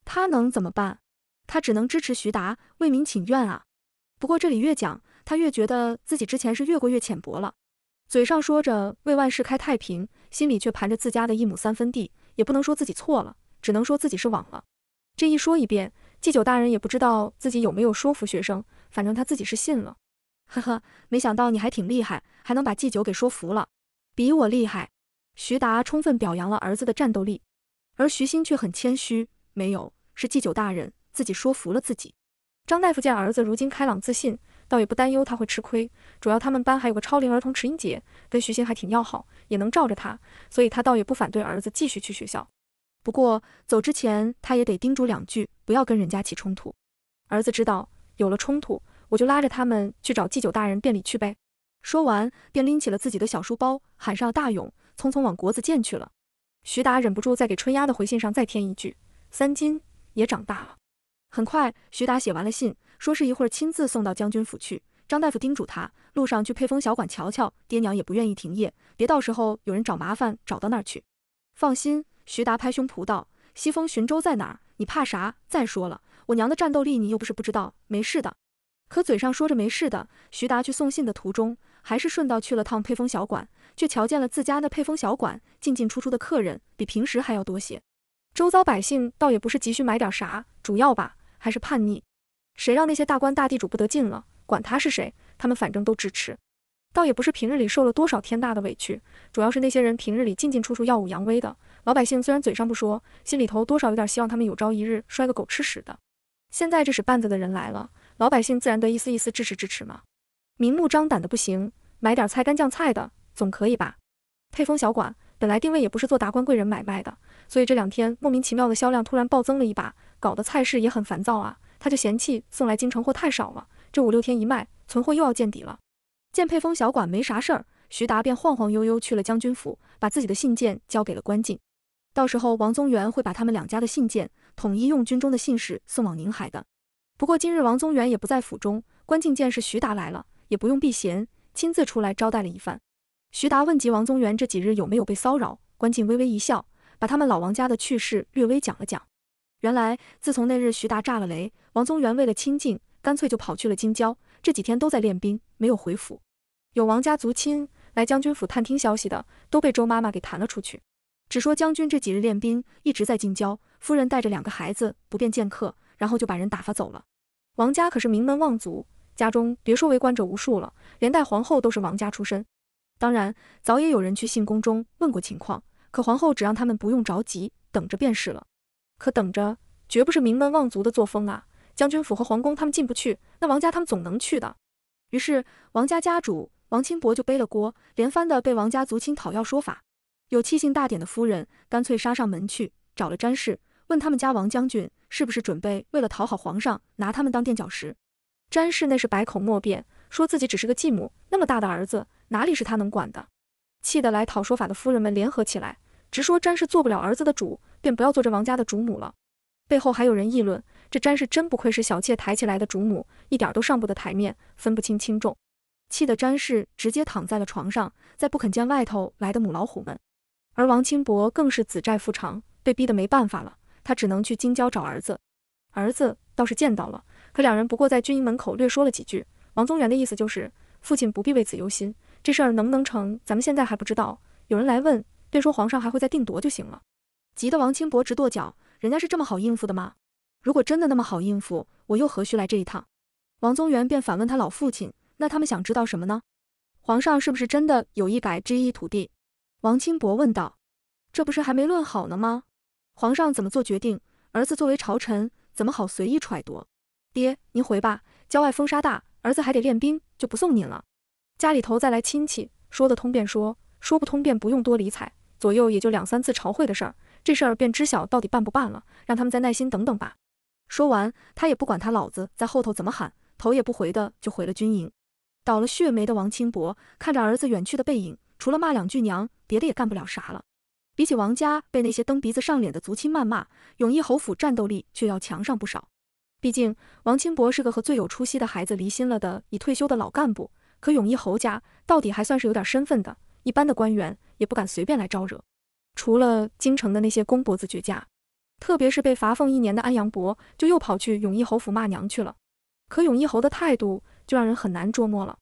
他能怎么办？他只能支持徐达为民请愿啊。不过这里越讲，他越觉得自己之前是越过越浅薄了。嘴上说着为万事开太平，心里却盘着自家的一亩三分地。也不能说自己错了，只能说自己是忘了。这一说一遍，祭酒大人也不知道自己有没有说服学生，反正他自己是信了。呵呵，没想到你还挺厉害，还能把祭酒给说服了，比我厉害。徐达充分表扬了儿子的战斗力，而徐欣却很谦虚，没有，是祭酒大人自己说服了自己。张大夫见儿子如今开朗自信。倒也不担忧他会吃亏，主要他们班还有个超龄儿童迟英杰，跟徐欣还挺要好，也能罩着他，所以他倒也不反对儿子继续去学校。不过走之前，他也得叮嘱两句，不要跟人家起冲突。儿子知道，有了冲突，我就拉着他们去找祭酒大人辩理去呗。说完，便拎起了自己的小书包，喊上了大勇，匆匆往国子监去了。徐达忍不住在给春丫的回信上再添一句：“三金也长大了。”很快，徐达写完了信。说是一会儿亲自送到将军府去。张大夫叮嘱他，路上去配风小馆瞧瞧，爹娘也不愿意停业，别到时候有人找麻烦找到那儿去。放心，徐达拍胸脯道。西风巡舟在哪？儿？你怕啥？再说了，我娘的战斗力你又不是不知道，没事的。可嘴上说着没事的，徐达去送信的途中，还是顺道去了趟配风小馆，却瞧见了自家的配风小馆进进出出的客人比平时还要多些。周遭百姓倒也不是急需买点啥，主要吧还是叛逆。谁让那些大官大地主不得劲了？管他是谁，他们反正都支持。倒也不是平日里受了多少天大的委屈，主要是那些人平日里进进出出耀武扬威的，老百姓虽然嘴上不说，心里头多少有点希望他们有朝一日摔个狗吃屎的。现在这使绊子的人来了，老百姓自然得一丝一丝支持支持嘛。明目张胆的不行，买点菜干酱菜的总可以吧？沛丰小馆本来定位也不是做达官贵人买卖的，所以这两天莫名其妙的销量突然暴增了一把，搞得菜市也很烦躁啊。他就嫌弃送来京城货太少了，这五六天一卖，存货又要见底了。见沛丰小馆没啥事儿，徐达便晃晃悠悠去了将军府，把自己的信件交给了关进。到时候王宗元会把他们两家的信件统一用军中的信使送往宁海的。不过今日王宗元也不在府中，关进见是徐达来了，也不用避嫌，亲自出来招待了一番。徐达问及王宗元这几日有没有被骚扰，关进微微一笑，把他们老王家的趣事略微讲了讲。原来自从那日徐达炸了雷。王宗元为了清静，干脆就跑去了京郊。这几天都在练兵，没有回府。有王家族亲来将军府探听消息的，都被周妈妈给弹了出去，只说将军这几日练兵，一直在京郊。夫人带着两个孩子不便见客，然后就把人打发走了。王家可是名门望族，家中别说为官者无数了，连带皇后都是王家出身。当然，早也有人去信宫中问过情况，可皇后只让他们不用着急，等着便是了。可等着，绝不是名门望族的作风啊！将军府和皇宫，他们进不去，那王家他们总能去的。于是王家家主王清博就背了锅，连番的被王家族亲讨要说法。有气性大点的夫人干脆杀上门去，找了詹氏问他们家王将军是不是准备为了讨好皇上，拿他们当垫脚石。詹氏那是百口莫辩，说自己只是个继母，那么大的儿子哪里是他能管的？气得来讨说法的夫人们联合起来，直说詹氏做不了儿子的主，便不要做这王家的主母了。背后还有人议论。这詹氏真不愧是小妾抬起来的主母，一点都上不得台面，分不清轻重，气的詹氏直接躺在了床上，再不肯见外头来的母老虎们。而王清博更是子债父偿，被逼得没办法了，他只能去京郊找儿子。儿子倒是见到了，可两人不过在军营门口略说了几句。王宗元的意思就是，父亲不必为此忧心，这事儿能不能成，咱们现在还不知道。有人来问，便说皇上还会再定夺就行了。急得王清博直跺脚，人家是这么好应付的吗？如果真的那么好应付，我又何须来这一趟？王宗元便反问他老父亲：“那他们想知道什么呢？皇上是不是真的有意改这一土地？”王清博问道：“这不是还没论好呢吗？皇上怎么做决定，儿子作为朝臣，怎么好随意揣度？爹，您回吧，郊外风沙大，儿子还得练兵，就不送您了。家里头再来亲戚，说得通便说，说不通便不用多理睬。左右也就两三次朝会的事儿，这事儿便知晓到底办不办了，让他们再耐心等等吧。”说完，他也不管他老子在后头怎么喊，头也不回的就回了军营。倒了血霉的王清博看着儿子远去的背影，除了骂两句娘，别的也干不了啥了。比起王家被那些蹬鼻子上脸的族亲谩骂，永义侯府战斗力却要强上不少。毕竟王清博是个和最有出息的孩子离心了的已退休的老干部，可永义侯家到底还算是有点身份的，一般的官员也不敢随便来招惹，除了京城的那些公脖子绝佳。特别是被罚俸一年的安阳伯，就又跑去永义侯府骂娘去了。可永义侯的态度就让人很难捉摸了。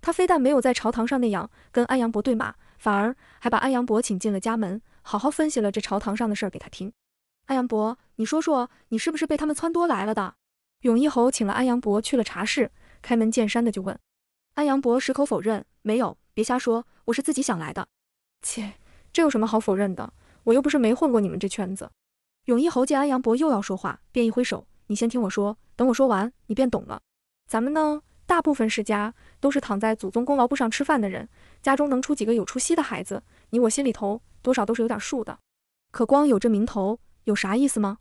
他非但没有在朝堂上那样跟安阳伯对骂，反而还把安阳伯请进了家门，好好分析了这朝堂上的事儿给他听。安阳伯，你说说，你是不是被他们撺掇来了的？永义侯请了安阳伯去了茶室，开门见山的就问。安阳伯矢口否认，没有，别瞎说，我是自己想来的。切，这有什么好否认的？我又不是没混过你们这圈子。永义侯见安阳伯又要说话，便一挥手：“你先听我说，等我说完，你便懂了。咱们呢，大部分世家都是躺在祖宗功劳簿上吃饭的人，家中能出几个有出息的孩子，你我心里头多少都是有点数的。可光有这名头，有啥意思吗？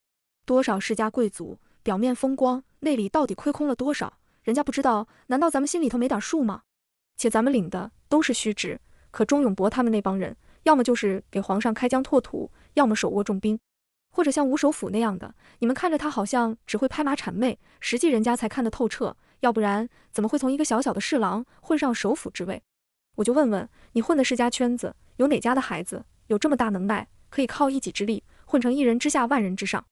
多少世家贵族表面风光，内里到底亏空了多少，人家不知道，难道咱们心里头没点数吗？且咱们领的都是虚职，可钟永伯他们那帮人，要么就是给皇上开疆拓土，要么手握重兵。”或者像吴首辅那样的，你们看着他好像只会拍马谄媚，实际人家才看得透彻，要不然怎么会从一个小小的侍郎混上首辅之位？我就问问你，混的世家圈子有哪家的孩子有这么大能耐，可以靠一己之力混成一人之下万人之上？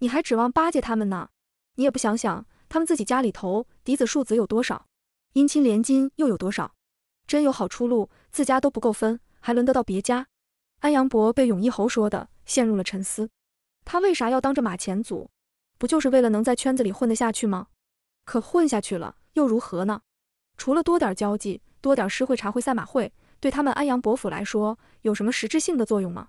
你还指望巴结他们呢？你也不想想，他们自己家里头嫡子庶子有多少，姻亲连襟又有多少？真有好出路，自家都不够分，还轮得到别家？安阳伯被永义侯说的陷入了沉思。他为啥要当着马前卒？不就是为了能在圈子里混得下去吗？可混下去了又如何呢？除了多点交际、多点诗会、茶会、赛马会，对他们安阳伯府来说，有什么实质性的作用吗？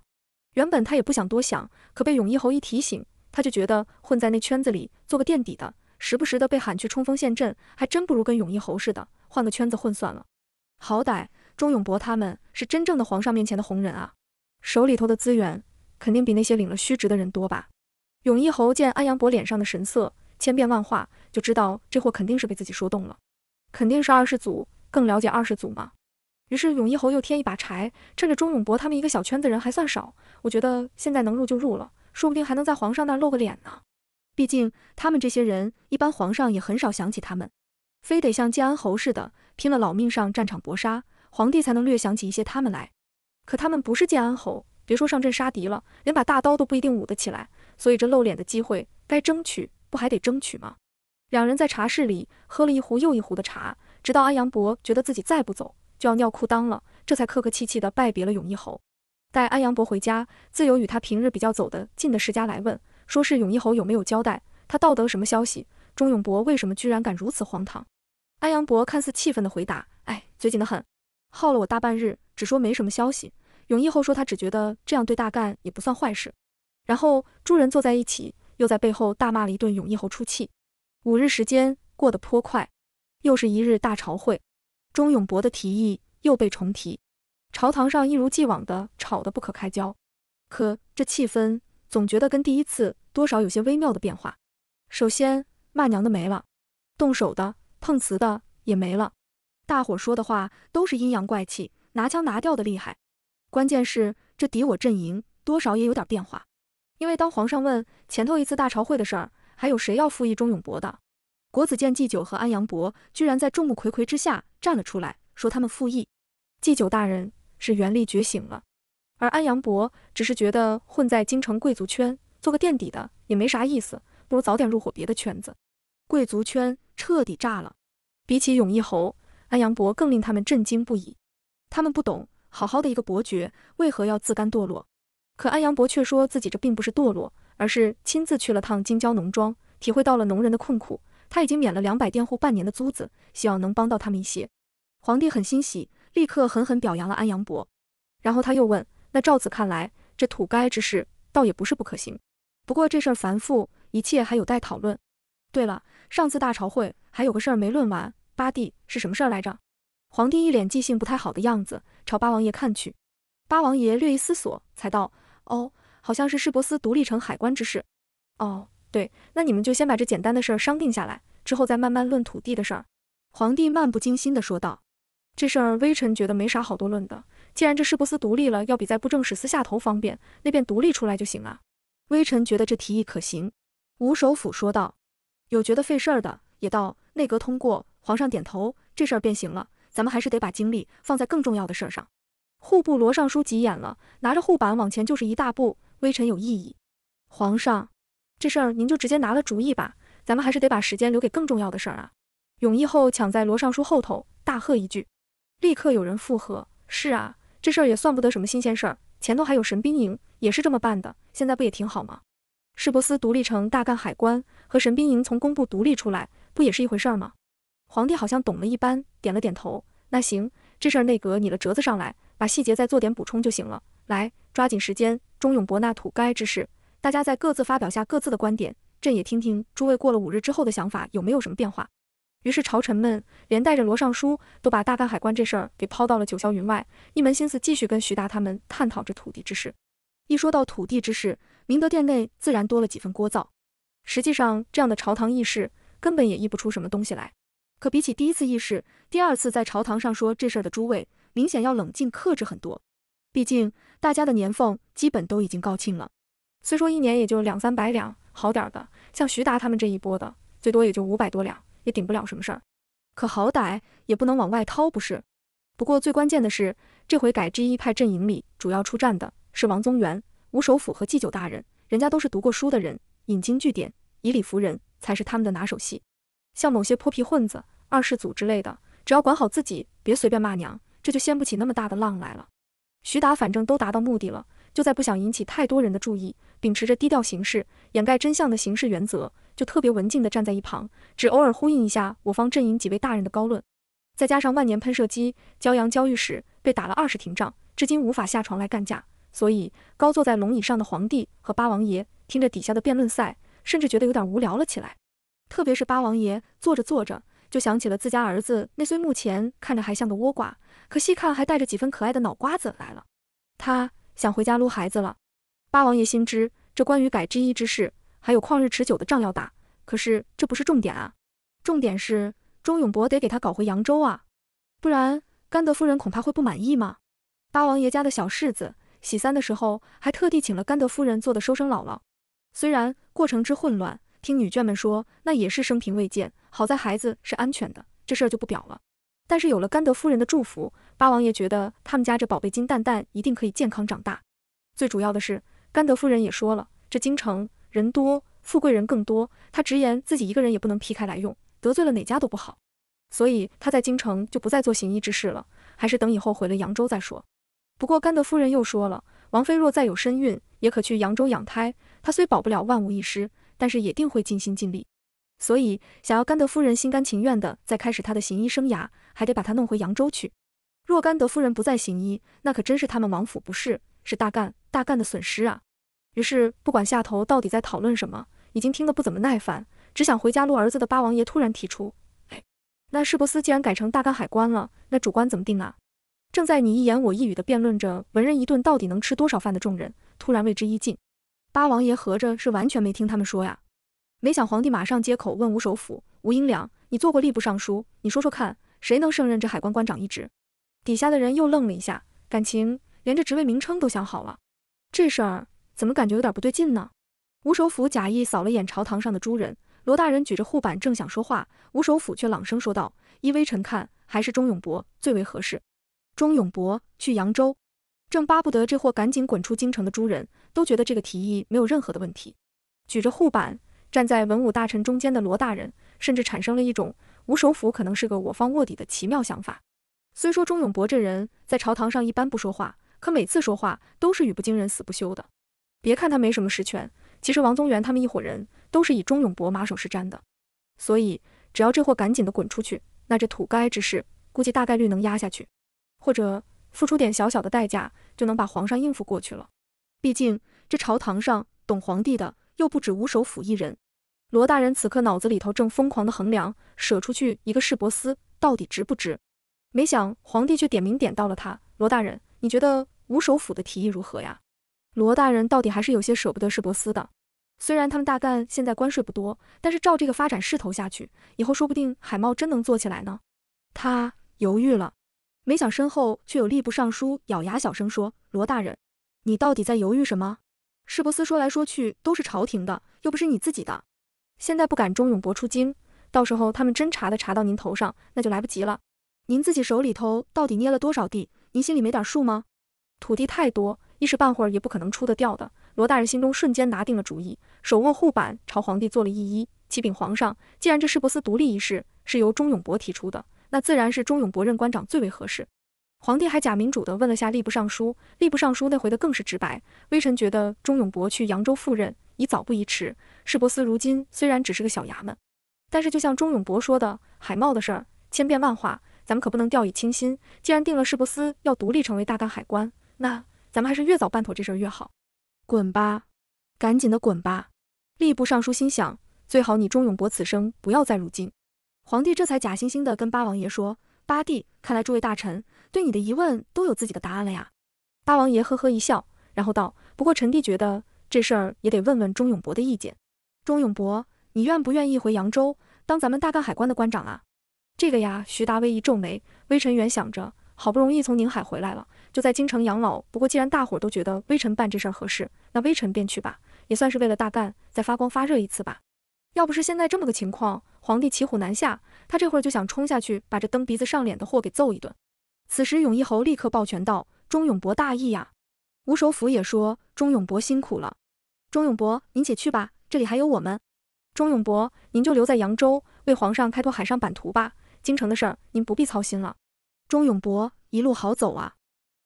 原本他也不想多想，可被永义侯一提醒，他就觉得混在那圈子里做个垫底的，时不时的被喊去冲锋陷阵，还真不如跟永义侯似的换个圈子混算了。好歹钟永伯他们是真正的皇上面前的红人啊，手里头的资源。肯定比那些领了虚职的人多吧？永义侯见安阳伯脸上的神色千变万化，就知道这货肯定是被自己说动了，肯定是二世祖更了解二世祖嘛。于是永义侯又添一把柴，趁着钟永伯他们一个小圈子人还算少，我觉得现在能入就入了，说不定还能在皇上那儿露个脸呢。毕竟他们这些人一般皇上也很少想起他们，非得像建安侯似的拼了老命上战场搏杀，皇帝才能略想起一些他们来。可他们不是建安侯。别说上阵杀敌了，连把大刀都不一定舞得起来。所以这露脸的机会，该争取不还得争取吗？两人在茶室里喝了一壶又一壶的茶，直到安阳伯觉得自己再不走就要尿裤裆了，这才客客气气的拜别了永义侯。待安阳伯回家，自由与他平日比较走得近的世家来问，说是永义侯有没有交代他盗得了什么消息，钟永伯为什么居然敢如此荒唐。安阳伯看似气愤的回答：“哎，嘴紧得很，耗了我大半日，只说没什么消息。”永义侯说：“他只觉得这样对大干也不算坏事。”然后诸人坐在一起，又在背后大骂了一顿永义侯出气。五日时间过得颇快，又是一日大朝会，钟永伯的提议又被重提，朝堂上一如既往的吵得不可开交。可这气氛总觉得跟第一次多少有些微妙的变化。首先，骂娘的没了，动手的、碰瓷的也没了，大伙说的话都是阴阳怪气，拿腔拿调的厉害。关键是这敌我阵营多少也有点变化，因为当皇上问前头一次大朝会的事儿，还有谁要复议钟永伯的，国子监祭九和安阳伯居然在众目睽睽之下站了出来，说他们复议。祭九大人是元力觉醒了，而安阳伯只是觉得混在京城贵族圈做个垫底的也没啥意思，不如早点入伙别的圈子。贵族圈彻底炸了，比起永义侯，安阳伯更令他们震惊不已。他们不懂。好好的一个伯爵，为何要自甘堕落？可安阳伯却说自己这并不是堕落，而是亲自去了趟京郊农庄，体会到了农人的困苦。他已经免了两百佃户半年的租子，希望能帮到他们一些。皇帝很欣喜，立刻狠狠表扬了安阳伯。然后他又问：“那照此看来，这土该之事倒也不是不可行。不过这事儿繁复，一切还有待讨论。”对了，上次大朝会还有个事儿没论完，八弟是什么事儿来着？皇帝一脸记性不太好的样子，朝八王爷看去。八王爷略一思索，才道：“哦，好像是市舶司独立成海关之事。哦，对，那你们就先把这简单的事儿商定下来，之后再慢慢论土地的事儿。”皇帝漫不经心地说道：“这事儿微臣觉得没啥好多论的。既然这市舶司独立了，要比在布政使司下头方便，那便独立出来就行啊。”微臣觉得这提议可行。”吴首辅说道：“有觉得费事儿的，也道内阁通过，皇上点头，这事儿便行了。”咱们还是得把精力放在更重要的事儿上。户部罗尚书急眼了，拿着护板往前就是一大步。微臣有异议，皇上，这事儿您就直接拿了主意吧。咱们还是得把时间留给更重要的事儿啊。永义后抢在罗尚书后头，大喝一句，立刻有人附和。是啊，这事儿也算不得什么新鲜事儿。前头还有神兵营也是这么办的，现在不也挺好吗？市舶司独立成大干海关，和神兵营从工部独立出来，不也是一回事儿吗？皇帝好像懂了一般，点了点头。那行，这事儿内阁拟了折子上来，把细节再做点补充就行了。来，抓紧时间，钟勇伯纳土该之事，大家再各自发表下各自的观点，朕也听听诸位过了五日之后的想法有没有什么变化。于是朝臣们连带着罗尚书都把大干海关这事儿给抛到了九霄云外，一门心思继续跟徐达他们探讨这土地之事。一说到土地之事，明德殿内自然多了几分聒噪。实际上，这样的朝堂议事根本也议不出什么东西来。可比起第一次议事，第二次在朝堂上说这事儿的诸位，明显要冷静克制很多。毕竟大家的年俸基本都已经告罄了，虽说一年也就两三百两，好点儿的，像徐达他们这一波的，最多也就五百多两，也顶不了什么事儿。可好歹也不能往外掏，不是？不过最关键的是，这回改 G E 派阵营里主要出战的是王宗元、吴首辅和祭酒大人，人家都是读过书的人，引经据典，以理服人，才是他们的拿手戏。像某些泼皮混子、二世祖之类的，只要管好自己，别随便骂娘，这就掀不起那么大的浪来了。徐达反正都达到目的了，就在不想引起太多人的注意，秉持着低调行事、掩盖真相的行事原则，就特别文静地站在一旁，只偶尔呼应一下我方阵营几位大人的高论。再加上万年喷射机骄阳交玉史被打了二十廷仗，至今无法下床来干架，所以高坐在龙椅上的皇帝和八王爷听着底下的辩论赛，甚至觉得有点无聊了起来。特别是八王爷坐着坐着，就想起了自家儿子，那虽目前看着还像个倭瓜，可细看还带着几分可爱的脑瓜子来了。他想回家撸孩子了。八王爷心知，这关于改之一之事，还有旷日持久的仗要打。可是这不是重点啊，重点是钟永伯得给他搞回扬州啊，不然甘德夫人恐怕会不满意嘛。八王爷家的小世子喜三的时候，还特地请了甘德夫人做的收生姥姥，虽然过程之混乱。听女眷们说，那也是生平未见。好在孩子是安全的，这事儿就不表了。但是有了甘德夫人的祝福，八王爷觉得他们家这宝贝金蛋蛋一定可以健康长大。最主要的是，甘德夫人也说了，这京城人多，富贵人更多。他直言自己一个人也不能劈开来用，得罪了哪家都不好。所以他在京城就不再做行医之事了，还是等以后回了扬州再说。不过甘德夫人又说了，王妃若再有身孕，也可去扬州养胎。她虽保不了万无一失。但是也定会尽心尽力，所以想要甘德夫人心甘情愿的再开始他的行医生涯，还得把他弄回扬州去。若甘德夫人不再行医，那可真是他们王府不是是大干大干的损失啊！于是不管下头到底在讨论什么，已经听得不怎么耐烦，只想回家撸儿子的八王爷突然提出：“哎，那市舶司既然改成大干海关了，那主官怎么定啊？”正在你一言我一语的辩论着文人一顿到底能吃多少饭的众人，突然为之一静。八王爷合着是完全没听他们说呀，没想皇帝马上接口问吴首府吴英良：“你做过吏部尚书，你说说看，谁能胜任这海关关长一职？”底下的人又愣了一下，感情连这职位名称都想好了，这事儿怎么感觉有点不对劲呢？吴首府假意扫了眼朝堂上的诸人，罗大人举着护板正想说话，吴首府却朗声说道：“依微臣看，还是钟永伯最为合适。”钟永伯去扬州。正巴不得这货赶紧滚出京城的诸人都觉得这个提议没有任何的问题。举着护板站在文武大臣中间的罗大人，甚至产生了一种吴首府可能是个我方卧底的奇妙想法。虽说钟永伯这人在朝堂上一般不说话，可每次说话都是语不惊人死不休的。别看他没什么实权，其实王宗元他们一伙人都是以钟永伯马首是瞻的。所以，只要这货赶紧的滚出去，那这土该之事估计大概率能压下去，或者付出点小小的代价。就能把皇上应付过去了，毕竟这朝堂上懂皇帝的又不止吴首辅一人。罗大人此刻脑子里头正疯狂的衡量，舍出去一个市舶司到底值不值？没想皇帝却点名点到了他，罗大人，你觉得吴首辅的提议如何呀？罗大人到底还是有些舍不得市舶司的，虽然他们大干现在关税不多，但是照这个发展势头下去，以后说不定海贸真能做起来呢。他犹豫了。没想身后却有吏部尚书咬牙小声说：“罗大人，你到底在犹豫什么？市舶司说来说去都是朝廷的，又不是你自己的。现在不敢钟永博出京，到时候他们真查的查到您头上，那就来不及了。您自己手里头到底捏了多少地，您心里没点数吗？土地太多，一时半会儿也不可能出得掉的。”罗大人心中瞬间拿定了主意，手握护板朝皇帝做了揖：“启禀皇上，既然这市舶司独立一事是由钟永博提出的。”那自然是钟永伯任官长最为合适。皇帝还假民主的问了下吏部尚书，吏部尚书那回的更是直白。微臣觉得钟永伯去扬州赴任，宜早不宜迟。市舶司如今虽然只是个小衙门，但是就像钟永伯说的，海贸的事儿千变万化，咱们可不能掉以轻心。既然定了市舶司要独立成为大干海关，那咱们还是越早办妥这事儿越好。滚吧，赶紧的滚吧！吏部尚书心想，最好你钟永伯此生不要再入京。皇帝这才假惺惺地跟八王爷说：“八弟，看来诸位大臣对你的疑问都有自己的答案了呀。”八王爷呵呵一笑，然后道：“不过臣弟觉得这事儿也得问问钟永伯的意见。钟永伯，你愿不愿意回扬州当咱们大干海关的关长啊？”这个呀，徐达威一皱眉，微臣原想着好不容易从宁海回来了，就在京城养老。不过既然大伙都觉得微臣办这事儿合适，那微臣便去吧，也算是为了大干再发光发热一次吧。要不是现在这么个情况……皇帝骑虎难下，他这会儿就想冲下去，把这蹬鼻子上脸的货给揍一顿。此时，永义侯立刻抱拳道：“钟永伯大义呀！”吴首府也说：“钟永伯辛苦了。”钟永伯，您且去吧，这里还有我们。钟永伯，您就留在扬州，为皇上开拓海上版图吧。京城的事儿您不必操心了。钟永伯，一路好走啊！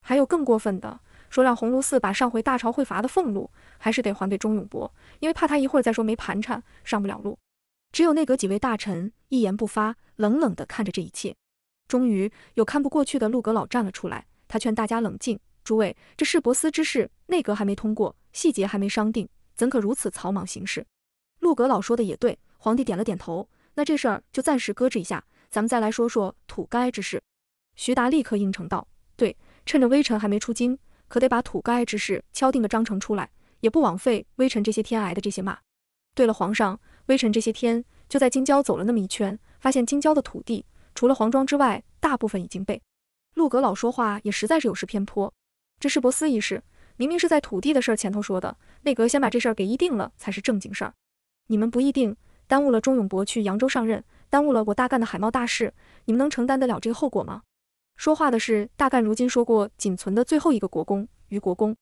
还有更过分的，说让鸿胪寺把上回大朝会罚的俸禄，还是得还给钟永伯，因为怕他一会儿再说没盘缠，上不了路。只有内阁几位大臣一言不发，冷冷地看着这一切。终于有看不过去的陆阁老站了出来，他劝大家冷静：“诸位，这世博司之事内阁还没通过，细节还没商定，怎可如此草莽行事？”陆阁老说的也对，皇帝点了点头：“那这事儿就暂时搁置一下，咱们再来说说土盖之事。”徐达立刻应承道：“对，趁着微臣还没出京，可得把土盖之事敲定个章程出来，也不枉费微臣这些天挨的这些骂。”对了，皇上。微臣这些天就在京郊走了那么一圈，发现京郊的土地除了皇庄之外，大部分已经被。陆阁老说话也实在是有失偏颇。这是博司一事，明明是在土地的事前头说的，内阁先把这事儿给议定了才是正经事儿。你们不议定，耽误了钟永伯去扬州上任，耽误了我大干的海贸大事，你们能承担得了这个后果吗？说话的是大干，如今说过仅存的最后一个国公于国公。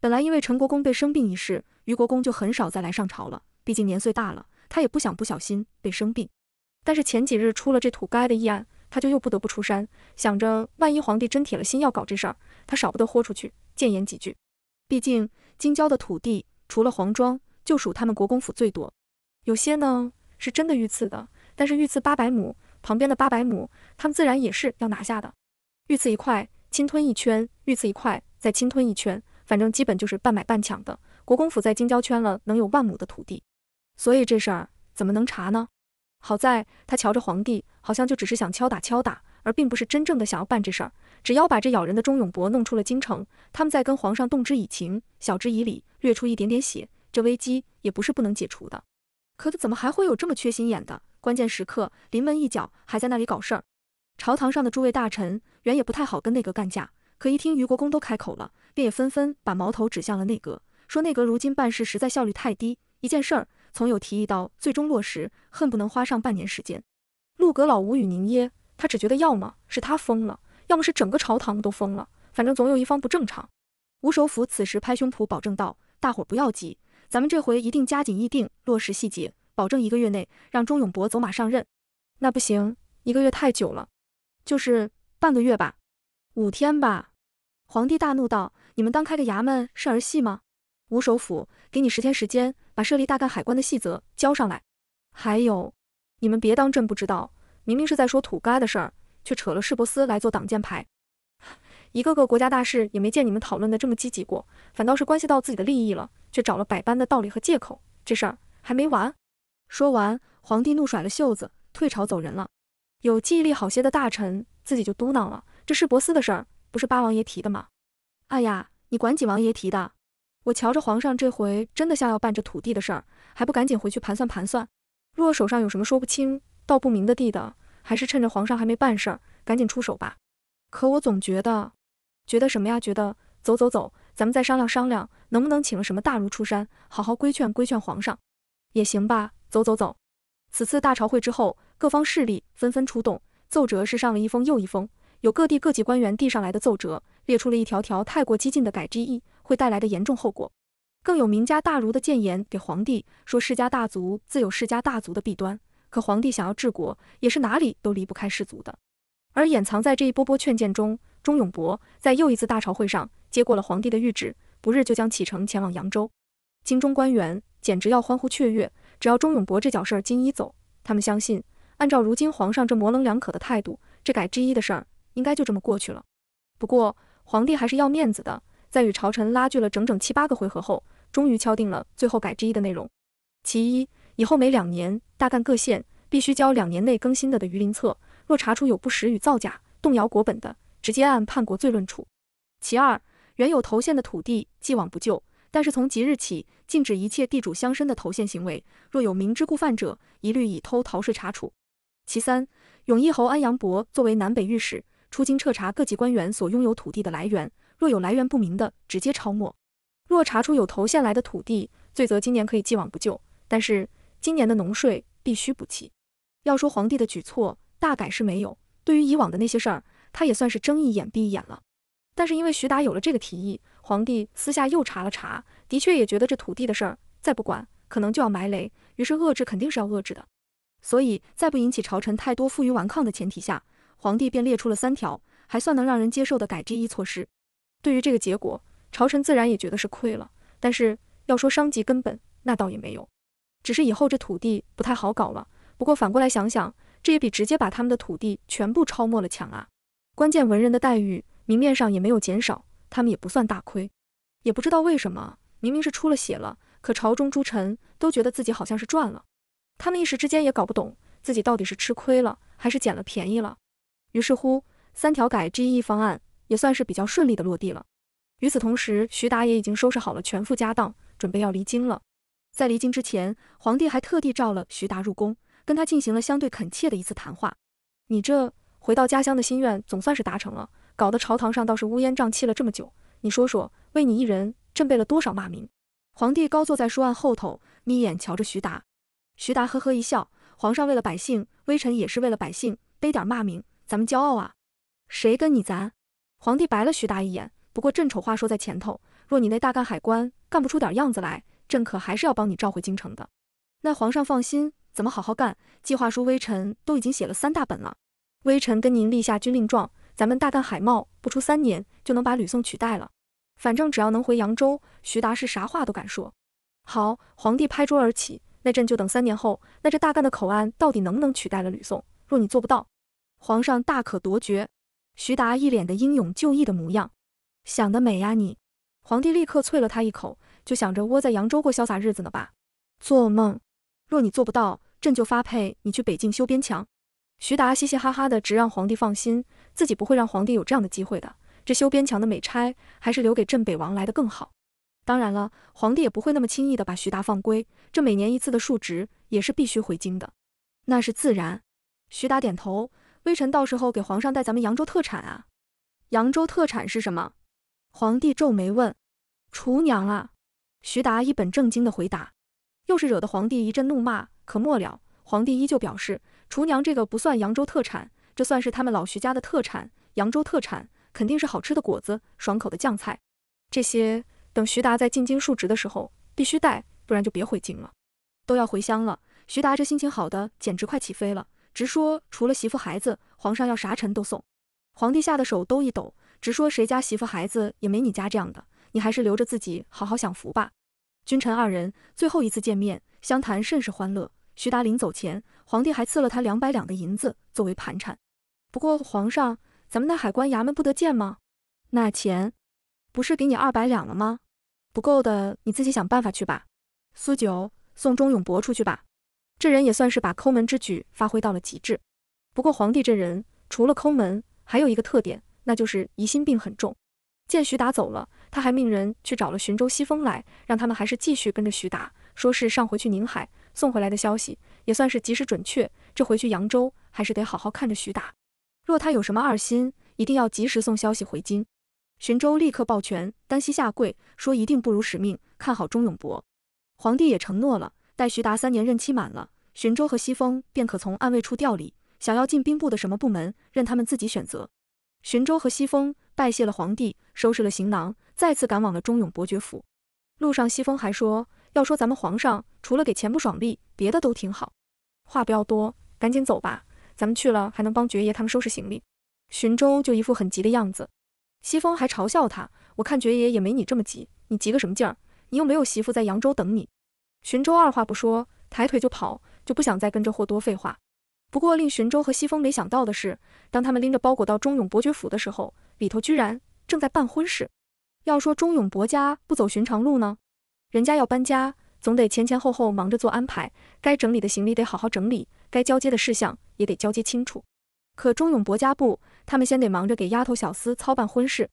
本来因为陈国公被生病一事，于国公就很少再来上朝了，毕竟年岁大了。他也不想不小心被生病，但是前几日出了这土该的议案，他就又不得不出山，想着万一皇帝真铁了心要搞这事儿，他少不得豁出去谏言几句。毕竟京郊的土地除了皇庄，就属他们国公府最多。有些呢是真的御赐的，但是御赐八百亩，旁边的八百亩他们自然也是要拿下的。御赐一块，侵吞一圈；御赐一块，再侵吞一圈。反正基本就是半买半抢的。国公府在京郊圈了能有万亩的土地。所以这事儿怎么能查呢？好在他瞧着皇帝好像就只是想敲打敲打，而并不是真正的想要办这事儿。只要把这咬人的钟永伯弄出了京城，他们再跟皇上动之以情，晓之以理，略出一点点血，这危机也不是不能解除的。可他怎么还会有这么缺心眼的关键时刻临门一脚，还在那里搞事儿？朝堂上的诸位大臣原也不太好跟内阁干架，可一听于国公都开口了，便也纷纷把矛头指向了内阁，说内阁如今办事实在效率太低，一件事儿。从有提议到最终落实，恨不能花上半年时间。陆阁老无语凝噎，他只觉得要么是他疯了，要么是整个朝堂都疯了，反正总有一方不正常。吴首府此时拍胸脯保证道：“大伙不要急，咱们这回一定加紧议定，落实细节，保证一个月内让钟永伯走马上任。”那不行，一个月太久了，就是半个月吧，五天吧。皇帝大怒道：“你们当开个衙门是儿戏吗？”吴首辅，给你十天时间，把设立大干海关的细则交上来。还有，你们别当朕不知道，明明是在说土干的事儿，却扯了世博司来做挡箭牌。一个个国家大事也没见你们讨论的这么积极过，反倒是关系到自己的利益了，却找了百般的道理和借口。这事儿还没完。说完，皇帝怒甩了袖子，退朝走人了。有记忆力好些的大臣自己就嘟囔了：“这世博司的事儿不是八王爷提的吗？哎呀，你管几王爷提的？”我瞧着皇上这回真的像要办这土地的事儿，还不赶紧回去盘算盘算？若手上有什么说不清道不明的地的，还是趁着皇上还没办事儿，赶紧出手吧。可我总觉得，觉得什么呀？觉得走走走，咱们再商量商量，能不能请了什么大儒出山，好好规劝规劝皇上，也行吧？走走走。此次大朝会之后，各方势力纷纷出动，奏折是上了一封又一封，有各地各级官员递上来的奏折，列出了一条条太过激进的改制议。会带来的严重后果。更有名家大儒的谏言给皇帝说，世家大族自有世家大族的弊端。可皇帝想要治国，也是哪里都离不开士族的。而掩藏在这一波波劝谏中，钟永伯在又一次大朝会上接过了皇帝的谕旨，不日就将启程前往扬州。京中官员简直要欢呼雀跃。只要钟永伯这脚事儿金一走，他们相信，按照如今皇上这模棱两可的态度，这改之一的事儿应该就这么过去了。不过皇帝还是要面子的。在与朝臣拉锯了整整七八个回合后，终于敲定了最后改之一的内容。其一，以后每两年大干各县必须交两年内更新的的榆林册，若查出有不实与造假、动摇国本的，直接按叛国罪论处。其二，原有投献的土地既往不咎，但是从即日起禁止一切地主乡绅的投献行为，若有明知故犯者，一律以偷逃税查处。其三，永义侯安阳伯作为南北御史，出京彻查各级官员所拥有土地的来源。若有来源不明的，直接抄没；若查出有头线来的土地，罪责今年可以既往不咎，但是今年的农税必须补齐。要说皇帝的举措，大改是没有，对于以往的那些事儿，他也算是睁一眼闭一眼了。但是因为徐达有了这个提议，皇帝私下又查了查，的确也觉得这土地的事儿再不管，可能就要埋雷，于是遏制肯定是要遏制的。所以，在不引起朝臣太多负隅顽抗的前提下，皇帝便列出了三条还算能让人接受的改制一措施。对于这个结果，朝臣自然也觉得是亏了，但是要说伤及根本，那倒也没有，只是以后这土地不太好搞了。不过反过来想想，这也比直接把他们的土地全部抄没了强啊！关键文人的待遇明面上也没有减少，他们也不算大亏。也不知道为什么，明明是出了血了，可朝中诸臣都觉得自己好像是赚了，他们一时之间也搞不懂自己到底是吃亏了还是捡了便宜了。于是乎，三条改 GE 方案。也算是比较顺利的落地了。与此同时，徐达也已经收拾好了全副家当，准备要离京了。在离京之前，皇帝还特地召了徐达入宫，跟他进行了相对恳切的一次谈话。你这回到家乡的心愿总算是达成了，搞得朝堂上倒是乌烟瘴气了这么久。你说说，为你一人，朕背了多少骂名？皇帝高坐在书案后头，眯眼瞧着徐达。徐达呵呵一笑，皇上为了百姓，微臣也是为了百姓，背点骂名，咱们骄傲啊！谁跟你咱？皇帝白了徐达一眼，不过朕丑话说在前头，若你那大干海关干不出点样子来，朕可还是要帮你召回京城的。那皇上放心，怎么好好干？计划书微臣都已经写了三大本了。微臣跟您立下军令状，咱们大干海贸不出三年就能把吕宋取代了。反正只要能回扬州，徐达是啥话都敢说。好，皇帝拍桌而起，那朕就等三年后，那这大干的口岸到底能不能取代了吕宋？若你做不到，皇上大可夺爵。徐达一脸的英勇就义的模样，想得美呀你！皇帝立刻啐了他一口，就想着窝在扬州过潇洒日子呢吧？做梦！若你做不到，朕就发配你去北境修边墙。徐达嘻嘻哈哈的，直让皇帝放心，自己不会让皇帝有这样的机会的。这修边墙的美差，还是留给镇北王来的更好。当然了，皇帝也不会那么轻易的把徐达放归，这每年一次的述职，也是必须回京的。那是自然。徐达点头。微臣到时候给皇上带咱们扬州特产啊！扬州特产是什么？皇帝皱眉问。厨娘啊，徐达一本正经的回答，又是惹得皇帝一阵怒骂。可末了，皇帝依旧表示，厨娘这个不算扬州特产，这算是他们老徐家的特产。扬州特产肯定是好吃的果子，爽口的酱菜，这些等徐达在进京述职的时候必须带，不然就别回京了。都要回乡了，徐达这心情好的简直快起飞了。直说，除了媳妇孩子，皇上要啥臣都送。皇帝下的手都一抖，直说谁家媳妇孩子也没你家这样的，你还是留着自己好好享福吧。君臣二人最后一次见面，相谈甚是欢乐。徐达临走前，皇帝还赐了他两百两的银子作为盘缠。不过皇上，咱们那海关衙门不得见吗？那钱不是给你二百两了吗？不够的，你自己想办法去吧。苏九，送钟永伯出去吧。这人也算是把抠门之举发挥到了极致。不过皇帝这人除了抠门，还有一个特点，那就是疑心病很重。见徐达走了，他还命人去找了徐州、西风来，让他们还是继续跟着徐达，说是上回去宁海送回来的消息，也算是及时准确。这回去扬州，还是得好好看着徐达，若他有什么二心，一定要及时送消息回京。徐州立刻抱拳单膝下跪，说一定不辱使命，看好钟永伯。皇帝也承诺了。待徐达三年任期满了，巡州和西风便可从暗卫处调离，想要进兵部的什么部门，任他们自己选择。巡州和西风拜谢了皇帝，收拾了行囊，再次赶往了忠勇伯爵府。路上，西风还说：“要说咱们皇上，除了给钱不爽利，别的都挺好。话不要多，赶紧走吧。咱们去了还能帮爵爷他们收拾行李。”巡州就一副很急的样子，西风还嘲笑他：“我看爵爷也没你这么急，你急个什么劲儿？你又没有媳妇在扬州等你。”寻州二话不说，抬腿就跑，就不想再跟这货多废话。不过令寻州和西风没想到的是，当他们拎着包裹到中永伯爵府的时候，里头居然正在办婚事。要说中永伯家不走寻常路呢，人家要搬家，总得前前后后忙着做安排，该整理的行李得好好整理，该交接的事项也得交接清楚。可中永伯家不，他们先得忙着给丫头小厮操办婚事。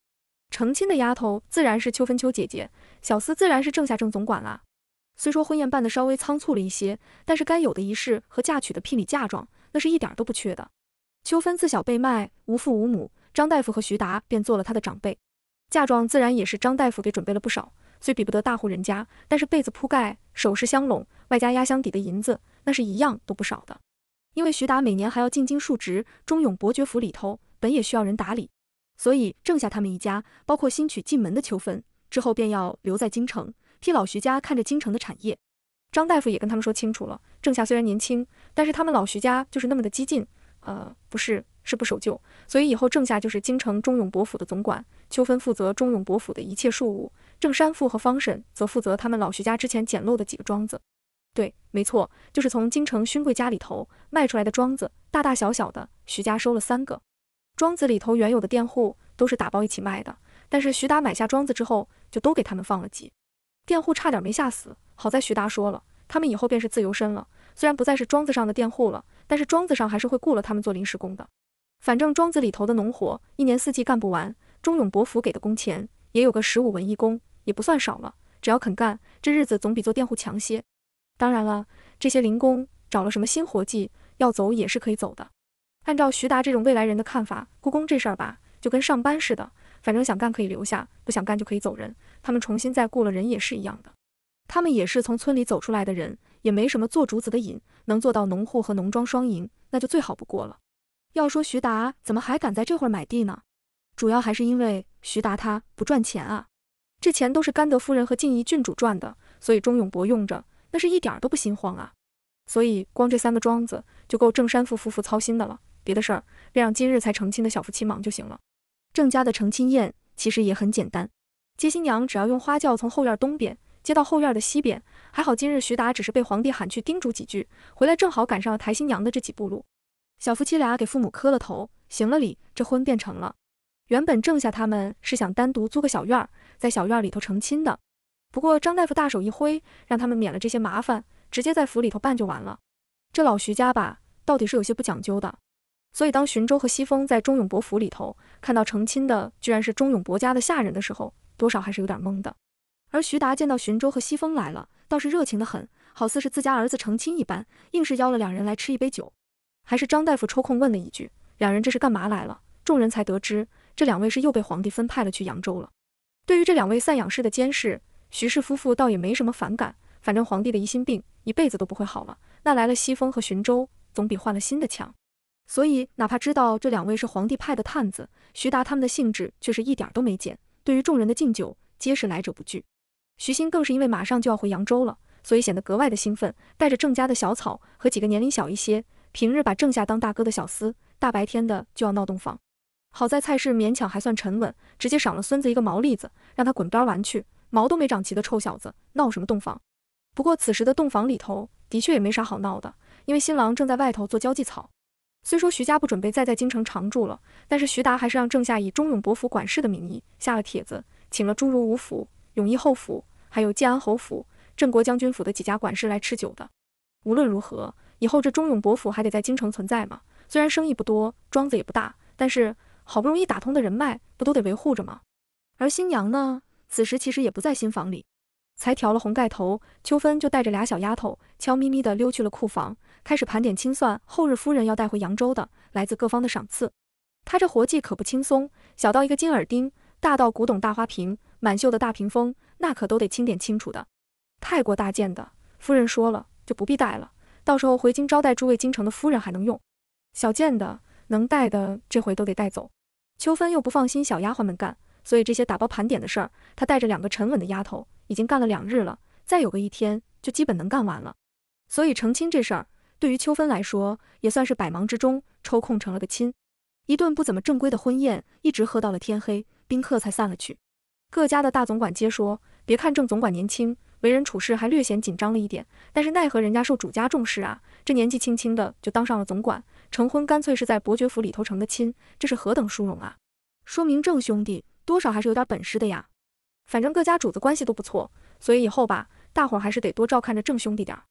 成亲的丫头自然是秋芬秋姐姐，小厮自然是郑下正总管啦。虽说婚宴办的稍微仓促了一些，但是该有的仪式和嫁娶的聘礼嫁妆，那是一点都不缺的。秋芬自小被卖，无父无母，张大夫和徐达便做了他的长辈，嫁妆自然也是张大夫给准备了不少。虽比不得大户人家，但是被子铺盖、首饰箱笼，外加压箱底的银子，那是一样都不少的。因为徐达每年还要进京述职，忠勇伯爵府里头本也需要人打理，所以剩下他们一家，包括新娶进门的秋芬，之后便要留在京城。替老徐家看着京城的产业，张大夫也跟他们说清楚了。郑夏虽然年轻，但是他们老徐家就是那么的激进，呃，不是，是不守旧。所以以后郑夏就是京城忠勇伯府的总管，秋芬负责忠勇伯府的一切庶务，郑山父和方婶则负责他们老徐家之前捡漏的几个庄子。对，没错，就是从京城勋贵家里头卖出来的庄子，大大小小的，徐家收了三个。庄子里头原有的佃户都是打包一起卖的，但是徐达买下庄子之后，就都给他们放了鸡。佃户差点没吓死，好在徐达说了，他们以后便是自由身了。虽然不再是庄子上的佃户了，但是庄子上还是会雇了他们做临时工的。反正庄子里头的农活一年四季干不完，钟勇伯府给的工钱也有个十五文一工，也不算少了。只要肯干，这日子总比做佃户强些。当然了，这些零工找了什么新活计要走也是可以走的。按照徐达这种未来人的看法，故宫这事儿吧，就跟上班似的。反正想干可以留下，不想干就可以走人。他们重新再雇了人也是一样的。他们也是从村里走出来的人，也没什么做竹子的瘾，能做到农户和农庄双赢，那就最好不过了。要说徐达怎么还敢在这会儿买地呢？主要还是因为徐达他不赚钱啊。这钱都是甘德夫人和静怡郡主赚的，所以钟永博用着那是一点儿都不心慌啊。所以光这三个庄子就够郑山富夫妇操心的了，别的事儿便让今日才成亲的小夫妻忙就行了。郑家的成亲宴其实也很简单，接新娘只要用花轿从后院东边接到后院的西边。还好今日徐达只是被皇帝喊去叮嘱几句，回来正好赶上了抬新娘的这几步路。小夫妻俩给父母磕了头，行了礼，这婚便成了。原本郑家他们是想单独租个小院儿，在小院里头成亲的，不过张大夫大手一挥，让他们免了这些麻烦，直接在府里头办就完了。这老徐家吧，到底是有些不讲究的。所以，当荀州和西风在钟永伯府里头看到成亲的居然是钟永伯家的下人的时候，多少还是有点懵的。而徐达见到荀州和西风来了，倒是热情的很，好似是自家儿子成亲一般，硬是邀了两人来吃一杯酒。还是张大夫抽空问了一句：“两人这是干嘛来了？”众人才得知，这两位是又被皇帝分派了去扬州了。对于这两位散养式的监视，徐氏夫妇倒也没什么反感，反正皇帝的疑心病一辈子都不会好了，那来了西风和荀州，总比换了新的强。所以，哪怕知道这两位是皇帝派的探子，徐达他们的兴致却是一点都没减。对于众人的敬酒，皆是来者不拒。徐欣更是因为马上就要回扬州了，所以显得格外的兴奋，带着郑家的小草和几个年龄小一些、平日把郑夏当大哥的小厮，大白天的就要闹洞房。好在蔡氏勉强还算沉稳，直接赏了孙子一个毛栗子，让他滚边玩去，毛都没长齐的臭小子，闹什么洞房？不过此时的洞房里头的确也没啥好闹的，因为新郎正在外头做交际草。虽说徐家不准备再在京城常住了，但是徐达还是让郑夏以忠勇伯府管事的名义下了帖子，请了诸如吴府、永义侯府，还有建安侯府、镇国将军府的几家管事来吃酒的。无论如何，以后这忠勇伯府还得在京城存在嘛。虽然生意不多，庄子也不大，但是好不容易打通的人脉，不都得维护着吗？而新娘呢，此时其实也不在新房里，才调了红盖头，秋芬就带着俩小丫头悄咪咪地溜去了库房。开始盘点清算，后日夫人要带回扬州的来自各方的赏赐。他这活计可不轻松，小到一个金耳钉，大到古董大花瓶、满绣的大屏风，那可都得清点清楚的。太过大件的，夫人说了就不必带了，到时候回京招待诸位京城的夫人还能用。小件的能带的，这回都得带走。秋芬又不放心小丫鬟们干，所以这些打包盘点的事儿，她带着两个沉稳的丫头已经干了两日了，再有个一天就基本能干完了。所以成亲这事儿。对于秋芬来说，也算是百忙之中抽空成了个亲。一顿不怎么正规的婚宴，一直喝到了天黑，宾客才散了去。各家的大总管皆说，别看郑总管年轻，为人处事还略显紧张了一点，但是奈何人家受主家重视啊！这年纪轻轻的就当上了总管，成婚干脆是在伯爵府里头成的亲，这是何等殊荣啊！说明郑兄弟多少还是有点本事的呀。反正各家主子关系都不错，所以以后吧，大伙还是得多照看着郑兄弟点儿。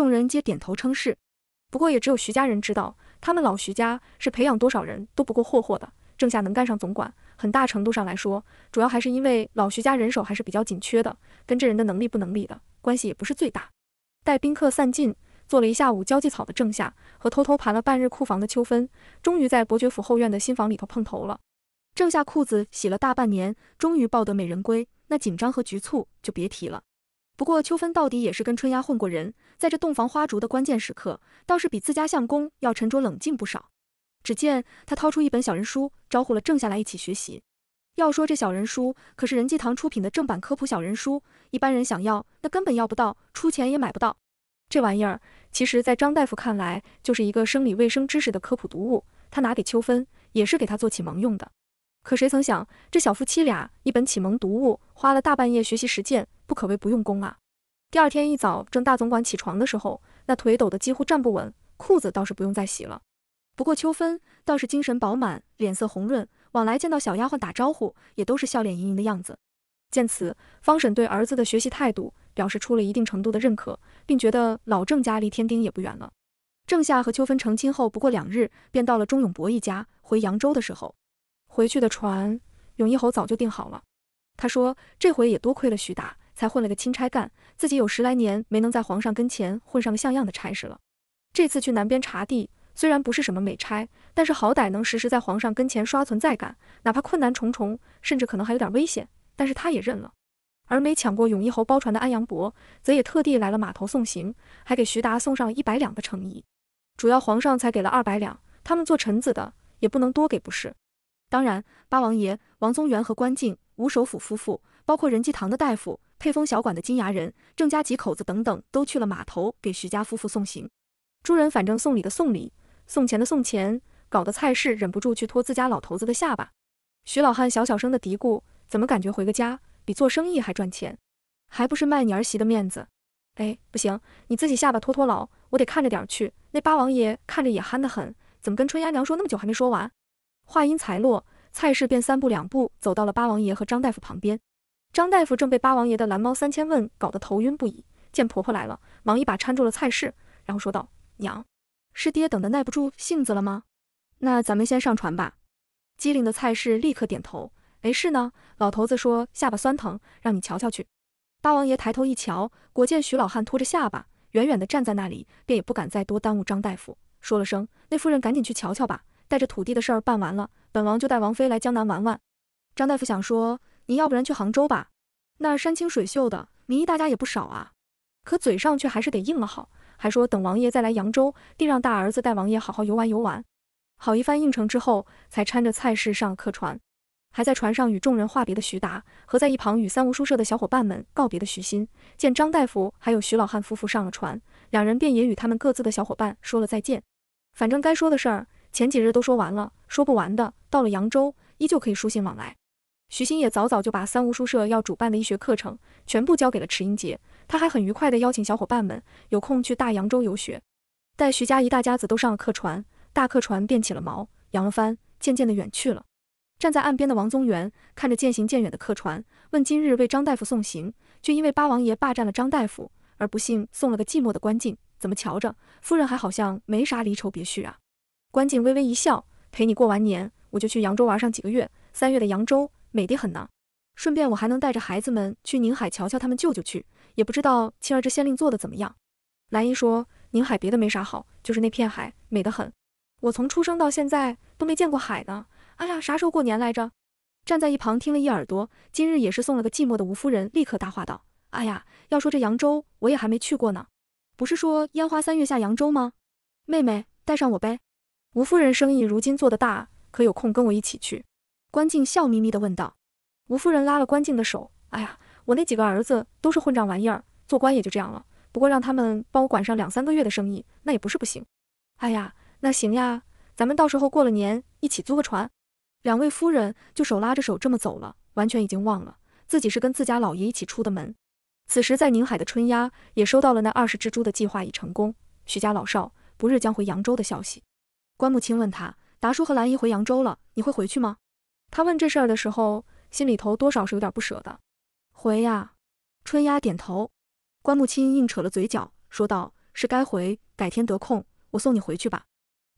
众人皆点头称是，不过也只有徐家人知道，他们老徐家是培养多少人都不够霍霍的。郑夏能干上总管，很大程度上来说，主要还是因为老徐家人手还是比较紧缺的，跟这人的能力不能力的关系也不是最大。待宾客散尽，坐了一下午交际草的郑夏和偷偷盘了半日库房的秋分，终于在伯爵府后院的新房里头碰头了。郑夏裤子洗了大半年，终于抱得美人归，那紧张和局促就别提了。不过秋分到底也是跟春丫混过人，在这洞房花烛的关键时刻，倒是比自家相公要沉着冷静不少。只见他掏出一本小人书，招呼了正下来一起学习。要说这小人书，可是任济堂出品的正版科普小人书，一般人想要那根本要不到，出钱也买不到。这玩意儿其实，在张大夫看来，就是一个生理卫生知识的科普读物，他拿给秋分，也是给他做启蒙用的。可谁曾想，这小夫妻俩一本启蒙读物花了大半夜学习实践，不可谓不用功啊。第二天一早，正大总管起床的时候，那腿抖得几乎站不稳，裤子倒是不用再洗了。不过秋芬倒是精神饱满，脸色红润，往来见到小丫鬟打招呼，也都是笑脸盈盈的样子。见此，方婶对儿子的学习态度表示出了一定程度的认可，并觉得老郑家离天津也不远了。郑夏和秋芬成亲后不过两日，便到了钟永博一家回扬州的时候。回去的船，永义侯早就定好了。他说：“这回也多亏了徐达，才混了个钦差干。自己有十来年没能在皇上跟前混上个像样的差事了。这次去南边查地，虽然不是什么美差，但是好歹能时时在皇上跟前刷存在感。哪怕困难重重，甚至可能还有点危险，但是他也认了。”而没抢过永义侯包船的安阳伯，则也特地来了码头送行，还给徐达送上了一百两的诚意。主要皇上才给了二百两，他们做臣子的也不能多给，不是？当然，八王爷王宗元和关静、吴首府夫妇，包括仁济堂的大夫、配丰小馆的金牙人、郑家几口子等等，都去了码头给徐家夫妇送行。诸人反正送礼的送礼，送钱的送钱，搞得蔡氏忍不住去托自家老头子的下巴。徐老汉小小声的嘀咕：“怎么感觉回个家比做生意还赚钱？还不是卖你儿媳的面子？”哎，不行，你自己下巴托托牢，我得看着点去。那八王爷看着也憨得很，怎么跟春丫娘说那么久还没说完？话音才落，蔡氏便三步两步走到了八王爷和张大夫旁边。张大夫正被八王爷的蓝猫三千问搞得头晕不已，见婆婆来了，忙一把搀住了蔡氏，然后说道：“娘，是爹等的耐不住性子了吗？那咱们先上船吧。”机灵的蔡氏立刻点头：“没事呢。”老头子说：“下巴酸疼，让你瞧瞧去。”八王爷抬头一瞧，果见徐老汉拖着下巴，远远的站在那里，便也不敢再多耽误张大夫，说了声：“那夫人赶紧去瞧瞧吧。”带着土地的事儿办完了，本王就带王妃来江南玩玩。张大夫想说，您要不然去杭州吧，那儿山清水秀的，民医大家也不少啊。可嘴上却还是得应了好，还说等王爷再来扬州，定让大儿子带王爷好好游玩游玩。好一番应承之后，才搀着蔡氏上了客船，还在船上与众人话别的徐达和在一旁与三无书社的小伙伴们告别的徐新，见张大夫还有徐老汉夫妇上了船，两人便也与他们各自的小伙伴说了再见。反正该说的事儿。前几日都说完了，说不完的。到了扬州，依旧可以书信往来。徐新也早早就把三无书社要主办的医学课程全部交给了迟英杰，他还很愉快地邀请小伙伴们有空去大扬州游学。待徐家一大家子都上了客船，大客船便起了锚，扬了帆，渐渐地远去了。站在岸边的王宗元看着渐行渐远的客船，问：“今日为张大夫送行，却因为八王爷霸占了张大夫，而不幸送了个寂寞的官进，怎么瞧着夫人还好像没啥离愁别绪啊？”关静微微一笑，陪你过完年，我就去扬州玩上几个月。三月的扬州美得很呢，顺便我还能带着孩子们去宁海瞧瞧他们舅舅去。也不知道青儿这县令做的怎么样。兰姨说，宁海别的没啥好，就是那片海美得很。我从出生到现在都没见过海呢。哎呀，啥时候过年来着？站在一旁听了一耳朵，今日也是送了个寂寞的吴夫人，立刻搭话道：哎呀，要说这扬州，我也还没去过呢。不是说烟花三月下扬州吗？妹妹带上我呗。吴夫人生意如今做得大，可有空跟我一起去？关静笑眯眯地问道。吴夫人拉了关静的手，哎呀，我那几个儿子都是混账玩意儿，做官也就这样了。不过让他们帮我管上两三个月的生意，那也不是不行。哎呀，那行呀，咱们到时候过了年一起租个船。两位夫人就手拉着手这么走了，完全已经忘了自己是跟自家老爷一起出的门。此时在宁海的春丫也收到了那二十只猪的计划已成功，徐家老少不日将回扬州的消息。关木清问他：“达叔和兰姨回扬州了，你会回去吗？”他问这事儿的时候，心里头多少是有点不舍的。回呀，春丫点头。关木清硬扯了嘴角，说道：“是该回，改天得空，我送你回去吧。”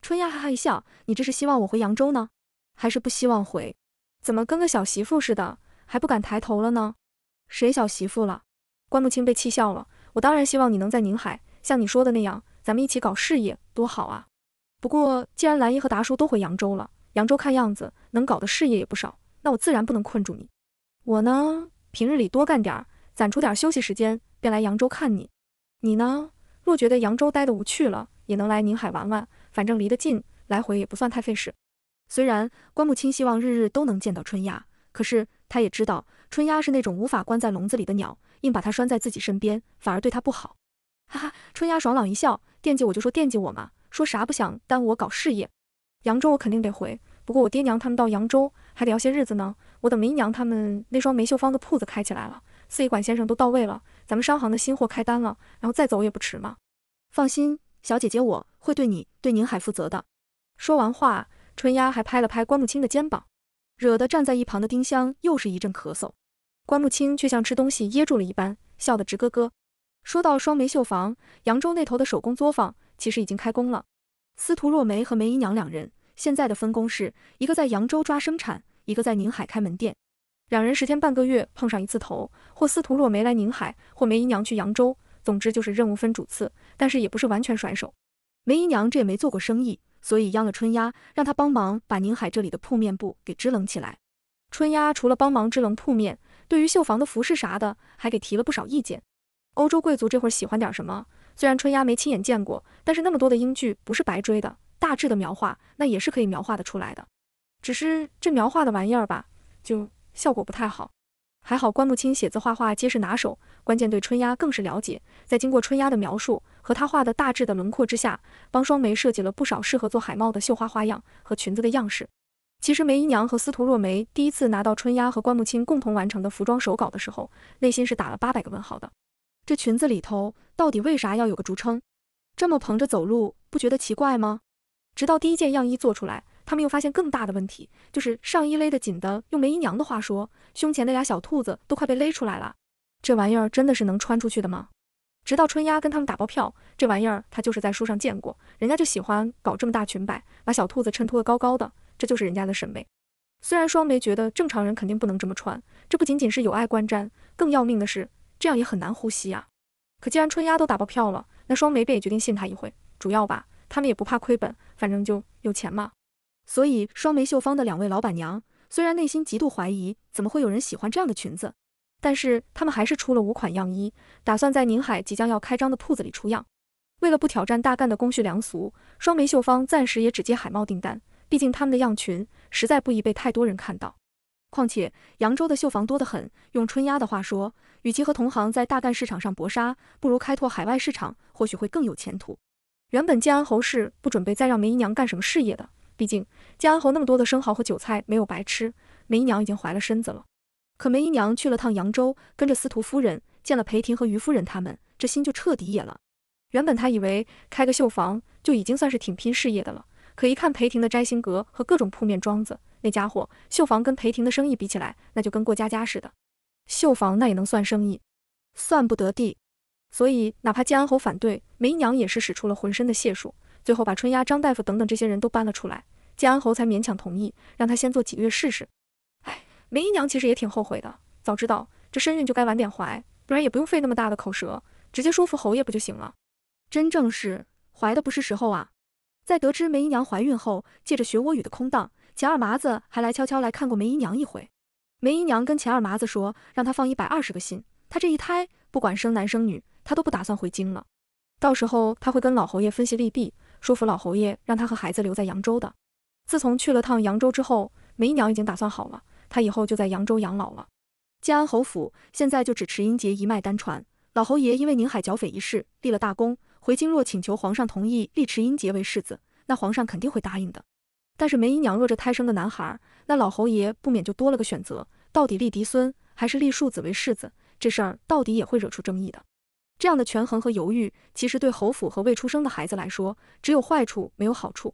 春丫哈哈一笑：“你这是希望我回扬州呢，还是不希望回？怎么跟个小媳妇似的，还不敢抬头了呢？”谁小媳妇了？关木清被气笑了：“我当然希望你能在宁海，像你说的那样，咱们一起搞事业，多好啊！”不过，既然兰姨和达叔都回扬州了，扬州看样子能搞的事业也不少，那我自然不能困住你。我呢，平日里多干点儿，攒出点休息时间，便来扬州看你。你呢，若觉得扬州待得无趣了，也能来宁海玩玩，反正离得近，来回也不算太费事。虽然关木清希望日日都能见到春丫，可是他也知道春丫是那种无法关在笼子里的鸟，硬把她拴在自己身边，反而对她不好。哈哈，春丫爽朗一笑，惦记我就说惦记我嘛。说啥不想耽误我搞事业，扬州我肯定得回。不过我爹娘他们到扬州还得要些日子呢。我等梅姨娘他们那双梅秀坊的铺子开起来了，四爷管先生都到位了，咱们商行的新货开单了，然后再走也不迟嘛。放心，小姐姐，我会对你对宁海负责的。说完话，春丫还拍了拍关木清的肩膀，惹得站在一旁的丁香又是一阵咳嗽。关木清却像吃东西噎住了一般，笑得直咯咯。说到双梅绣坊，扬州那头的手工作坊。其实已经开工了。司徒若梅和梅姨娘两人现在的分工是，一个在扬州抓生产，一个在宁海开门店。两人十天半个月碰上一次头，或司徒若梅来宁海，或梅姨娘去扬州。总之就是任务分主次，但是也不是完全甩手。梅姨娘这也没做过生意，所以央了春丫让她帮忙把宁海这里的铺面布给支棱起来。春丫除了帮忙支棱铺面，对于绣房的服饰啥的，还给提了不少意见。欧洲贵族这会儿喜欢点什么？虽然春丫没亲眼见过，但是那么多的英剧不是白追的，大致的描画那也是可以描画的出来的。只是这描画的玩意儿吧，就效果不太好。还好关木清写字画画皆是拿手，关键对春丫更是了解，在经过春丫的描述和他画的大致的轮廓之下，帮双梅设计了不少适合做海帽的绣花花样和裙子的样式。其实梅姨娘和司徒若梅第一次拿到春丫和关木清共同完成的服装手稿的时候，内心是打了八百个问号的。这裙子里头到底为啥要有个竹撑？这么捧着走路，不觉得奇怪吗？直到第一件样衣做出来，他们又发现更大的问题，就是上衣勒得紧的。用梅姨娘的话说，胸前那俩小兔子都快被勒出来了。这玩意儿真的是能穿出去的吗？直到春丫跟他们打包票，这玩意儿她就是在书上见过，人家就喜欢搞这么大裙摆，把小兔子衬托的高高的，这就是人家的审美。虽然双梅觉得正常人肯定不能这么穿，这不仅仅是有碍观瞻，更要命的是。这样也很难呼吸呀。可既然春丫都打包票了，那双眉便也决定信他一回。主要吧，他们也不怕亏本，反正就有钱嘛。所以双眉秀坊的两位老板娘虽然内心极度怀疑，怎么会有人喜欢这样的裙子，但是他们还是出了五款样衣，打算在宁海即将要开张的铺子里出样。为了不挑战大干的公序良俗，双眉秀坊暂时也只接海贸订单，毕竟他们的样裙实在不宜被太多人看到。况且扬州的绣房多得很，用春丫的话说，与其和同行在大干市场上搏杀，不如开拓海外市场，或许会更有前途。原本建安侯是不准备再让梅姨娘干什么事业的，毕竟建安侯那么多的生蚝和韭菜没有白吃，梅姨娘已经怀了身子了。可梅姨娘去了趟扬州，跟着司徒夫人见了裴婷和于夫人，他们这心就彻底野了。原本她以为开个绣房就已经算是挺拼事业的了，可一看裴婷的摘星阁和各种铺面庄子。那家伙绣房跟裴庭的生意比起来，那就跟过家家似的。绣房那也能算生意，算不得地。所以哪怕建安侯反对，梅姨娘也是使出了浑身的解数，最后把春丫、张大夫等等这些人都搬了出来，建安侯才勉强同意，让他先做几月试试。哎，梅姨娘其实也挺后悔的，早知道这身孕就该晚点怀，不然也不用费那么大的口舌，直接说服侯爷不就行了。真正是怀的不是时候啊！在得知梅姨娘怀孕后，借着学窝语的空档。钱二麻子还来悄悄来看过梅姨娘一回。梅姨娘跟钱二麻子说，让他放一百二十个心，他这一胎不管生男生女，他都不打算回京了。到时候他会跟老侯爷分析利弊，说服老侯爷让他和孩子留在扬州的。自从去了趟扬州之后，梅姨娘已经打算好了，她以后就在扬州养老了。建安侯府现在就只持英杰一脉单传，老侯爷因为宁海剿匪一事立了大功，回京若请求皇上同意立持英杰为世子，那皇上肯定会答应的。但是梅姨娘若这胎生个男孩，那老侯爷不免就多了个选择，到底立嫡孙还是立庶子为世子，这事儿到底也会惹出争议的。这样的权衡和犹豫，其实对侯府和未出生的孩子来说，只有坏处没有好处。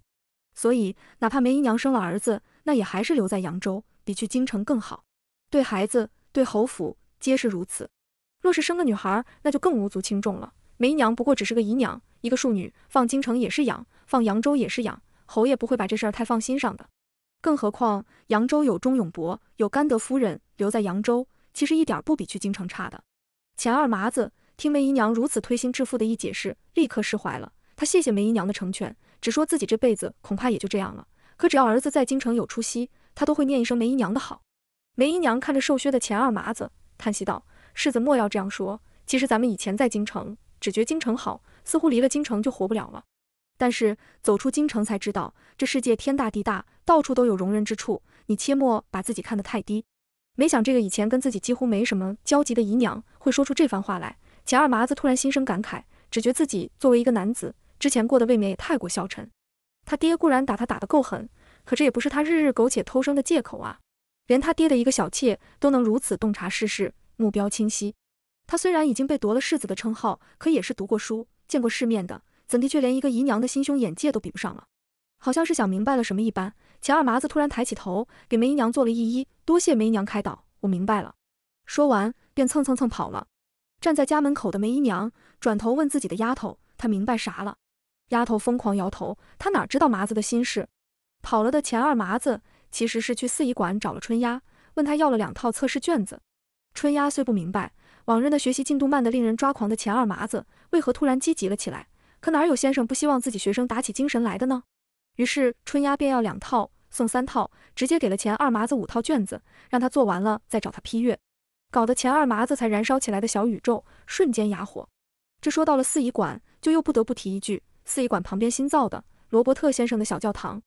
所以，哪怕梅姨娘生了儿子，那也还是留在扬州比去京城更好，对孩子、对侯府皆是如此。若是生个女孩，那就更无足轻重了。梅姨娘不过只是个姨娘，一个庶女，放京城也是养，放扬州也是养。侯爷不会把这事儿太放心上的，更何况扬州有钟永伯，有甘德夫人留在扬州，其实一点不比去京城差的。钱二麻子听梅姨娘如此推心置腹的一解释，立刻释怀了。他谢谢梅姨娘的成全，只说自己这辈子恐怕也就这样了。可只要儿子在京城有出息，他都会念一声梅姨娘的好。梅姨娘看着瘦削的钱二麻子，叹息道：“世子莫要这样说，其实咱们以前在京城，只觉京城好，似乎离了京城就活不了了。”但是走出京城才知道，这世界天大地大，到处都有容人之处。你切莫把自己看得太低。没想这个以前跟自己几乎没什么交集的姨娘会说出这番话来。钱二麻子突然心生感慨，只觉自己作为一个男子，之前过得未免也太过消沉。他爹固然打他打得够狠，可这也不是他日日苟且偷生的借口啊。连他爹的一个小妾都能如此洞察世事，目标清晰。他虽然已经被夺了世子的称号，可也是读过书、见过世面的。怎的却连一个姨娘的心胸眼界都比不上了？好像是想明白了什么一般，钱二麻子突然抬起头，给梅姨娘做了一揖，多谢梅姨娘开导，我明白了。说完便蹭蹭蹭跑了。站在家门口的梅姨娘转头问自己的丫头，她明白啥了？丫头疯狂摇头，她哪知道麻子的心事。跑了的钱二麻子其实是去四医馆找了春丫，问她要了两套测试卷子。春丫虽不明白，往日的学习进度慢得令人抓狂的钱二麻子为何突然积极了起来。可哪有先生不希望自己学生打起精神来的呢？于是春丫便要两套送三套，直接给了钱二麻子五套卷子，让他做完了再找他批阅，搞得钱二麻子才燃烧起来的小宇宙瞬间哑火。这说到了四仪馆，就又不得不提一句四仪馆旁边新造的罗伯特先生的小教堂。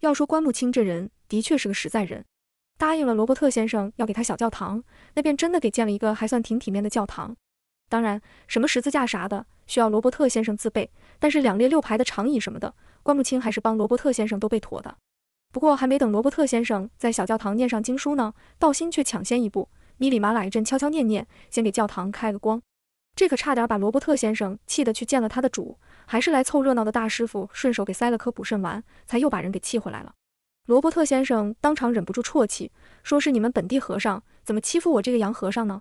要说关木清这人的确是个实在人，答应了罗伯特先生要给他小教堂，那便真的给建了一个还算挺体面的教堂。当然，什么十字架啥的需要罗伯特先生自备，但是两列六排的长椅什么的，关木清还是帮罗伯特先生都备妥的。不过还没等罗伯特先生在小教堂念上经书呢，道心却抢先一步，咪里麻啦一阵悄悄念念，先给教堂开个光。这可差点把罗伯特先生气得去见了他的主，还是来凑热闹的大师傅顺手给塞了颗补肾丸，才又把人给气回来了。罗伯特先生当场忍不住啜泣，说是你们本地和尚怎么欺负我这个洋和尚呢？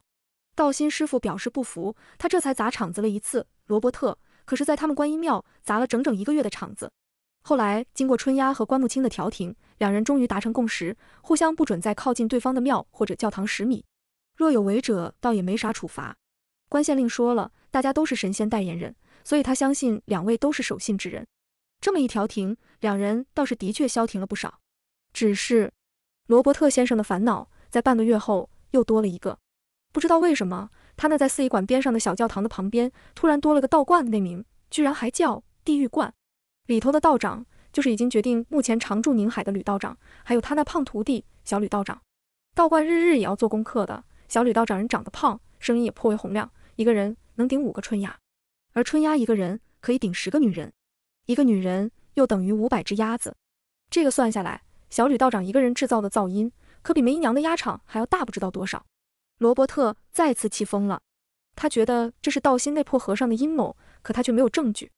道心师傅表示不服，他这才砸场子了一次。罗伯特可是在他们观音庙砸了整整一个月的场子。后来经过春丫和关木清的调停，两人终于达成共识，互相不准再靠近对方的庙或者教堂十米，若有违者，倒也没啥处罚。关县令说了，大家都是神仙代言人，所以他相信两位都是守信之人。这么一调停，两人倒是的确消停了不少。只是罗伯特先生的烦恼在半个月后又多了一个。不知道为什么，他那在四医馆边上的小教堂的旁边，突然多了个道观。那名居然还叫地狱观。里头的道长就是已经决定目前常驻宁海的吕道长，还有他那胖徒弟小吕道长。道观日日也要做功课的。小吕道长人长得胖，声音也颇为洪亮，一个人能顶五个春鸭。而春鸭一个人可以顶十个女人，一个女人又等于五百只鸭子。这个算下来，小吕道长一个人制造的噪音，可比梅姨娘的鸭场还要大不知道多少。罗伯特再次气疯了，他觉得这是道心那破和尚的阴谋，可他却没有证据，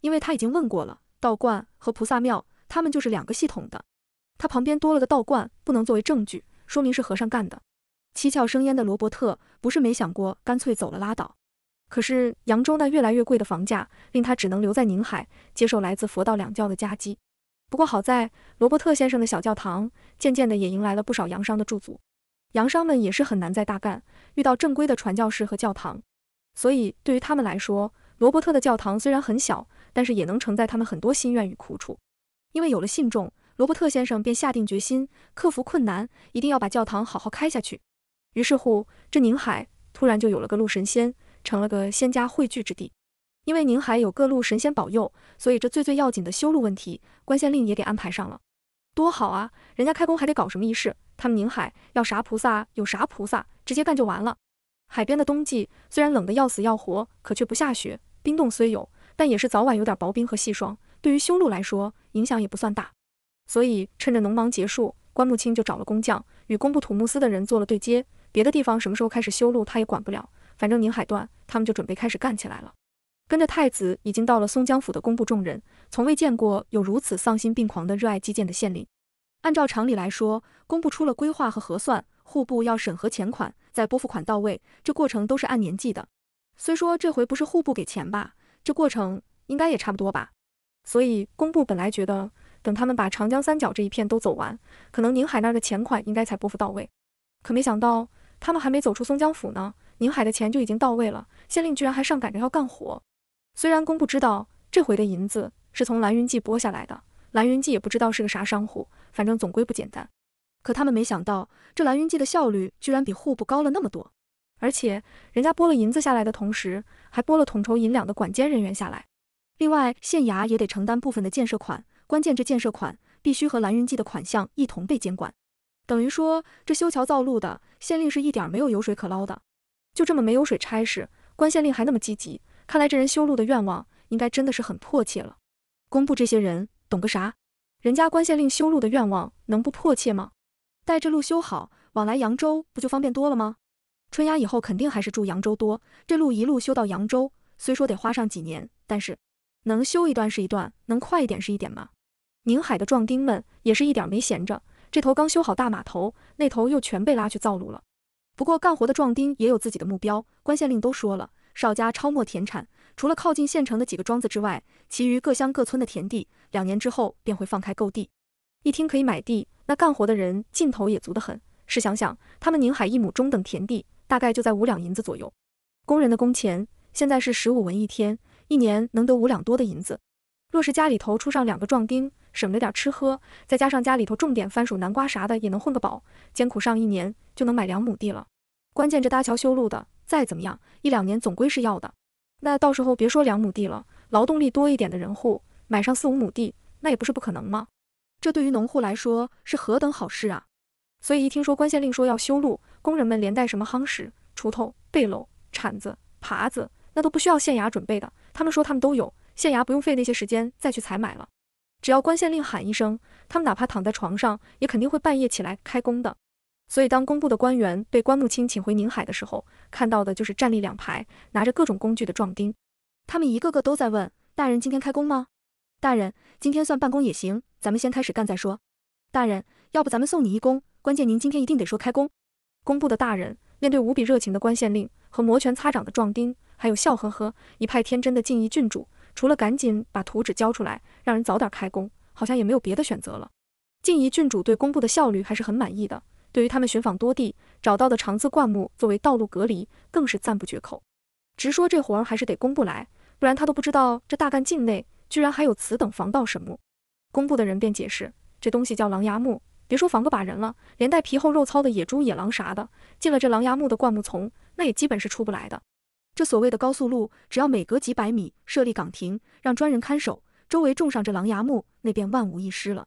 因为他已经问过了道观和菩萨庙，他们就是两个系统的，他旁边多了个道观，不能作为证据，说明是和尚干的。七窍生烟的罗伯特不是没想过干脆走了拉倒，可是扬州那越来越贵的房价令他只能留在宁海，接受来自佛道两教的夹击。不过好在罗伯特先生的小教堂渐渐的也迎来了不少洋商的驻足。洋商们也是很难再大干，遇到正规的传教士和教堂，所以对于他们来说，罗伯特的教堂虽然很小，但是也能承载他们很多心愿与苦楚。因为有了信众，罗伯特先生便下定决心克服困难，一定要把教堂好好开下去。于是乎，这宁海突然就有了个路神仙，成了个仙家汇聚之地。因为宁海有各路神仙保佑，所以这最最要紧的修路问题，官县令也给安排上了。多好啊！人家开工还得搞什么仪式。他们宁海要啥菩萨有啥菩萨，直接干就完了。海边的冬季虽然冷得要死要活，可却不下雪，冰冻虽有，但也是早晚有点薄冰和细霜，对于修路来说影响也不算大。所以趁着农忙结束，关木清就找了工匠，与工部土木司的人做了对接。别的地方什么时候开始修路他也管不了，反正宁海段他们就准备开始干起来了。跟着太子已经到了松江府的工部众人，从未见过有如此丧心病狂的热爱基建的县令。按照常理来说，公布出了规划和核算，户部要审核钱款，再拨付款到位，这过程都是按年计的。虽说这回不是户部给钱吧，这过程应该也差不多吧。所以工部本来觉得，等他们把长江三角这一片都走完，可能宁海那儿的钱款应该才拨付到位。可没想到，他们还没走出松江府呢，宁海的钱就已经到位了，县令居然还上赶着要干活。虽然工部知道这回的银子是从蓝云记拨下来的，蓝云记也不知道是个啥商户。反正总归不简单，可他们没想到，这蓝云记的效率居然比户部高了那么多。而且人家拨了银子下来的同时，还拨了统筹银两的管监人员下来。另外，县衙也得承担部分的建设款，关键这建设款必须和蓝云记的款项一同被监管。等于说，这修桥造路的县令是一点没有油水可捞的。就这么没油水差事，官县令还那么积极，看来这人修路的愿望应该真的是很迫切了。工部这些人懂个啥？人家官县令修路的愿望能不迫切吗？待这路修好，往来扬州不就方便多了吗？春芽以后肯定还是住扬州多，这路一路修到扬州，虽说得花上几年，但是能修一段是一段，能快一点是一点嘛。宁海的壮丁们也是一点没闲着，这头刚修好大码头，那头又全被拉去造路了。不过干活的壮丁也有自己的目标，官县令都说了，少家超没田产。除了靠近县城的几个庄子之外，其余各乡各村的田地，两年之后便会放开购地。一听可以买地，那干活的人劲头也足得很。试想想，他们宁海一亩中等田地大概就在五两银子左右。工人的工钱现在是十五文一天，一年能得五两多的银子。若是家里头出上两个壮丁，省着点吃喝，再加上家里头种点番薯、南瓜啥的，也能混个饱。艰苦上一年就能买两亩地了。关键这搭桥修路的，再怎么样，一两年总归是要的。那到时候别说两亩地了，劳动力多一点的人户买上四五亩地，那也不是不可能吗？这对于农户来说是何等好事啊！所以一听说官县令说要修路，工人们连带什么夯石、锄头、背篓、铲子、耙子，那都不需要县衙准备的，他们说他们都有，县衙不用费那些时间再去采买了。只要官县令喊一声，他们哪怕躺在床上，也肯定会半夜起来开工的。所以，当工部的官员被关木清请回宁海的时候，看到的就是站立两排、拿着各种工具的壮丁。他们一个个都在问：“大人，今天开工吗？”“大人，今天算办公也行，咱们先开始干再说。”“大人，要不咱们送你一工？关键您今天一定得说开工。”工部的大人面对无比热情的关县令和摩拳擦掌的壮丁，还有笑呵呵、一派天真的静怡郡主，除了赶紧把图纸交出来，让人早点开工，好像也没有别的选择了。静怡郡主对工部的效率还是很满意的。对于他们寻访多地找到的长刺灌木作为道路隔离，更是赞不绝口，直说这活儿还是得工部来，不然他都不知道这大干境内居然还有此等防盗神木。工部的人便解释，这东西叫狼牙木，别说防个把人了，连带皮厚肉糙的野猪、野狼啥的，进了这狼牙木的灌木丛，那也基本是出不来的。这所谓的高速路，只要每隔几百米设立岗亭，让专人看守，周围种上这狼牙木，那便万无一失了。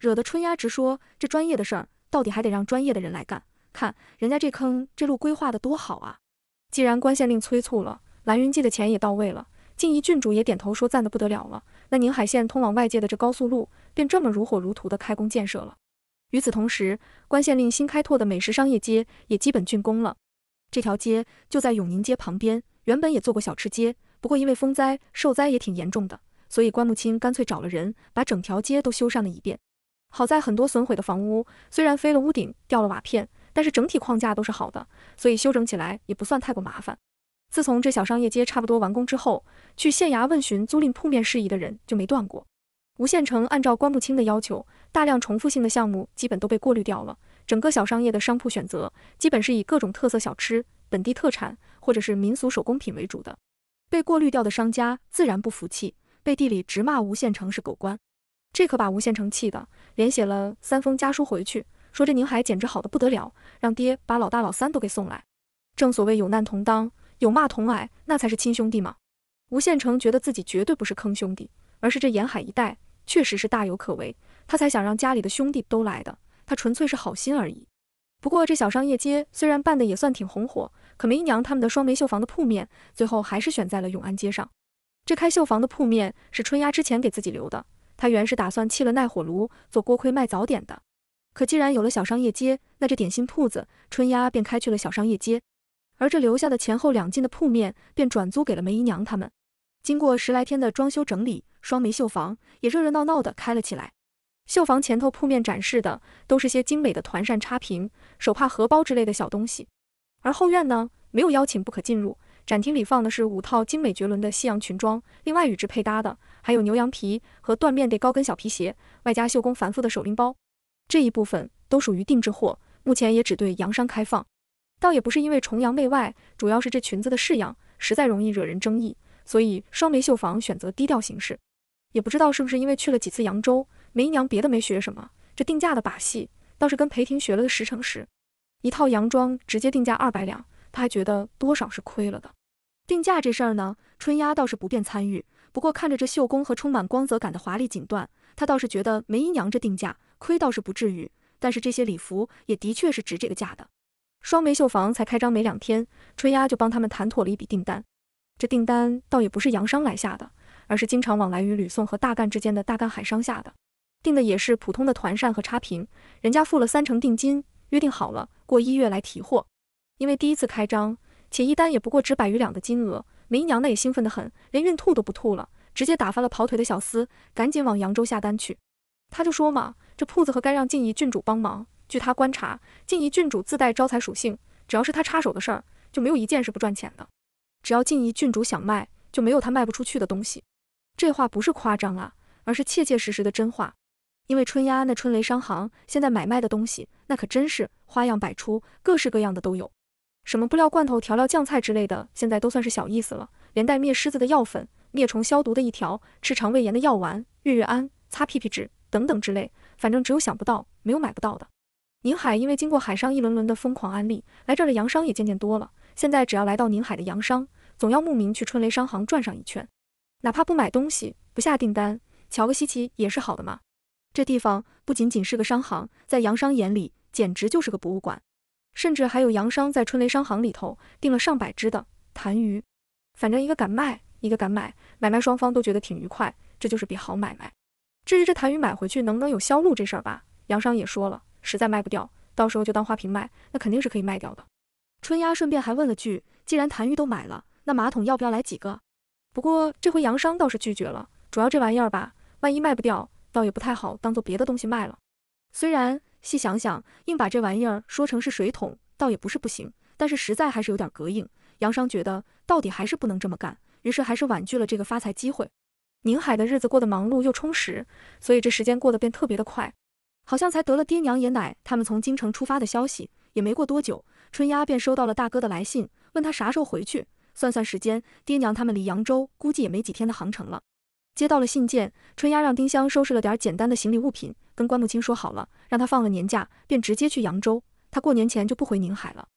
惹得春丫直说这专业的事儿。到底还得让专业的人来干。看人家这坑这路规划的多好啊！既然关县令催促了，蓝云记的钱也到位了，静怡郡主也点头说赞的不得了了。那宁海县通往外界的这高速路便这么如火如荼的开工建设了。与此同时，关县令新开拓的美食商业街也基本竣工了。这条街就在永宁街旁边，原本也做过小吃街，不过因为风灾受灾也挺严重的，所以关木清干脆找了人把整条街都修缮了一遍。好在很多损毁的房屋虽然飞了屋顶掉了瓦片，但是整体框架都是好的，所以修整起来也不算太过麻烦。自从这小商业街差不多完工之后，去县衙问询租赁铺面事宜的人就没断过。吴县城按照关不清的要求，大量重复性的项目基本都被过滤掉了。整个小商业的商铺选择基本是以各种特色小吃、本地特产或者是民俗手工品为主的。被过滤掉的商家自然不服气，背地里直骂吴县城是狗官。这可把吴县城气的。连写了三封家书回去，说这宁海简直好的不得了，让爹把老大老三都给送来。正所谓有难同当，有骂同挨，那才是亲兄弟嘛。吴县城觉得自己绝对不是坑兄弟，而是这沿海一带确实是大有可为，他才想让家里的兄弟都来的。他纯粹是好心而已。不过这小商业街虽然办的也算挺红火，可梅姨娘他们的双梅绣坊的铺面最后还是选在了永安街上。这开绣坊的铺面是春丫之前给自己留的。他原是打算弃了耐火炉，做锅盔卖早点的，可既然有了小商业街，那这点心铺子春丫便开去了小商业街，而这留下的前后两进的铺面便转租给了梅姨娘他们。经过十来天的装修整理，双梅绣房也热热闹闹的开了起来。绣房前头铺面展示的都是些精美的团扇、插屏、手帕、荷包之类的小东西，而后院呢没有邀请不可进入。展厅里放的是五套精美绝伦的西洋裙装，另外与之配搭的。还有牛羊皮和缎面的高跟小皮鞋，外加绣工繁复的手拎包，这一部分都属于定制货，目前也只对洋商开放。倒也不是因为崇洋媚外，主要是这裙子的式样实在容易惹人争议，所以双眉绣坊选择低调行事。也不知道是不是因为去了几次扬州，梅姨娘别的没学什么，这定价的把戏倒是跟裴婷学了个十成十。一套洋装直接定价二百两，她还觉得多少是亏了的。定价这事儿呢，春丫倒是不便参与。不过看着这绣工和充满光泽感的华丽锦缎，他倒是觉得梅姨娘这定价亏倒是不至于，但是这些礼服也的确是值这个价的。双梅绣坊才开张没两天，春丫就帮他们谈妥了一笔订单。这订单倒也不是洋商来下的，而是经常往来于吕宋和大干之间的大干海商下的，订的也是普通的团扇和插评，人家付了三成定金，约定好了过一月来提货。因为第一次开张，且一单也不过值百余两的金额。林姨娘那也兴奋的很，连孕吐都不吐了，直接打发了跑腿的小厮，赶紧往扬州下单去。他就说嘛，这铺子和该让静怡郡主帮忙。据他观察，静怡郡主自带招财属性，只要是他插手的事儿，就没有一件是不赚钱的。只要静怡郡主想卖，就没有他卖不出去的东西。这话不是夸张啊，而是切切实实的真话。因为春丫那春雷商行现在买卖的东西，那可真是花样百出，各式各样的都有。什么布料罐头、调料、酱菜之类的，现在都算是小意思了。连带灭虱子的药粉、灭虫消毒的一条、治肠胃炎的药丸、月月安、擦屁屁纸等等之类，反正只有想不到，没有买不到的。宁海因为经过海上一轮轮的疯狂安利，来这儿的洋商也渐渐多了。现在只要来到宁海的洋商，总要慕名去春雷商行转上一圈，哪怕不买东西、不下订单，瞧个稀奇也是好的嘛。这地方不仅仅是个商行，在洋商眼里，简直就是个博物馆。甚至还有洋商在春雷商行里头订了上百只的痰盂。反正一个敢卖，一个敢买，买卖双方都觉得挺愉快，这就是笔好买卖。至于这痰盂买回去能不能有销路这事儿吧，洋商也说了，实在卖不掉，到时候就当花瓶卖，那肯定是可以卖掉的。春丫顺便还问了句，既然痰盂都买了，那马桶要不要来几个？不过这回洋商倒是拒绝了，主要这玩意儿吧，万一卖不掉，倒也不太好当做别的东西卖了。虽然。细想想，硬把这玩意儿说成是水桶，倒也不是不行，但是实在还是有点膈应。杨商觉得，到底还是不能这么干，于是还是婉拒了这个发财机会。宁海的日子过得忙碌又充实，所以这时间过得便特别的快，好像才得了爹娘爷奶他们从京城出发的消息，也没过多久，春丫便收到了大哥的来信，问他啥时候回去。算算时间，爹娘他们离扬州估计也没几天的航程了。接到了信件，春丫让丁香收拾了点简单的行李物品，跟关牧青说好了，让他放了年假，便直接去扬州。他过年前就不回宁海了。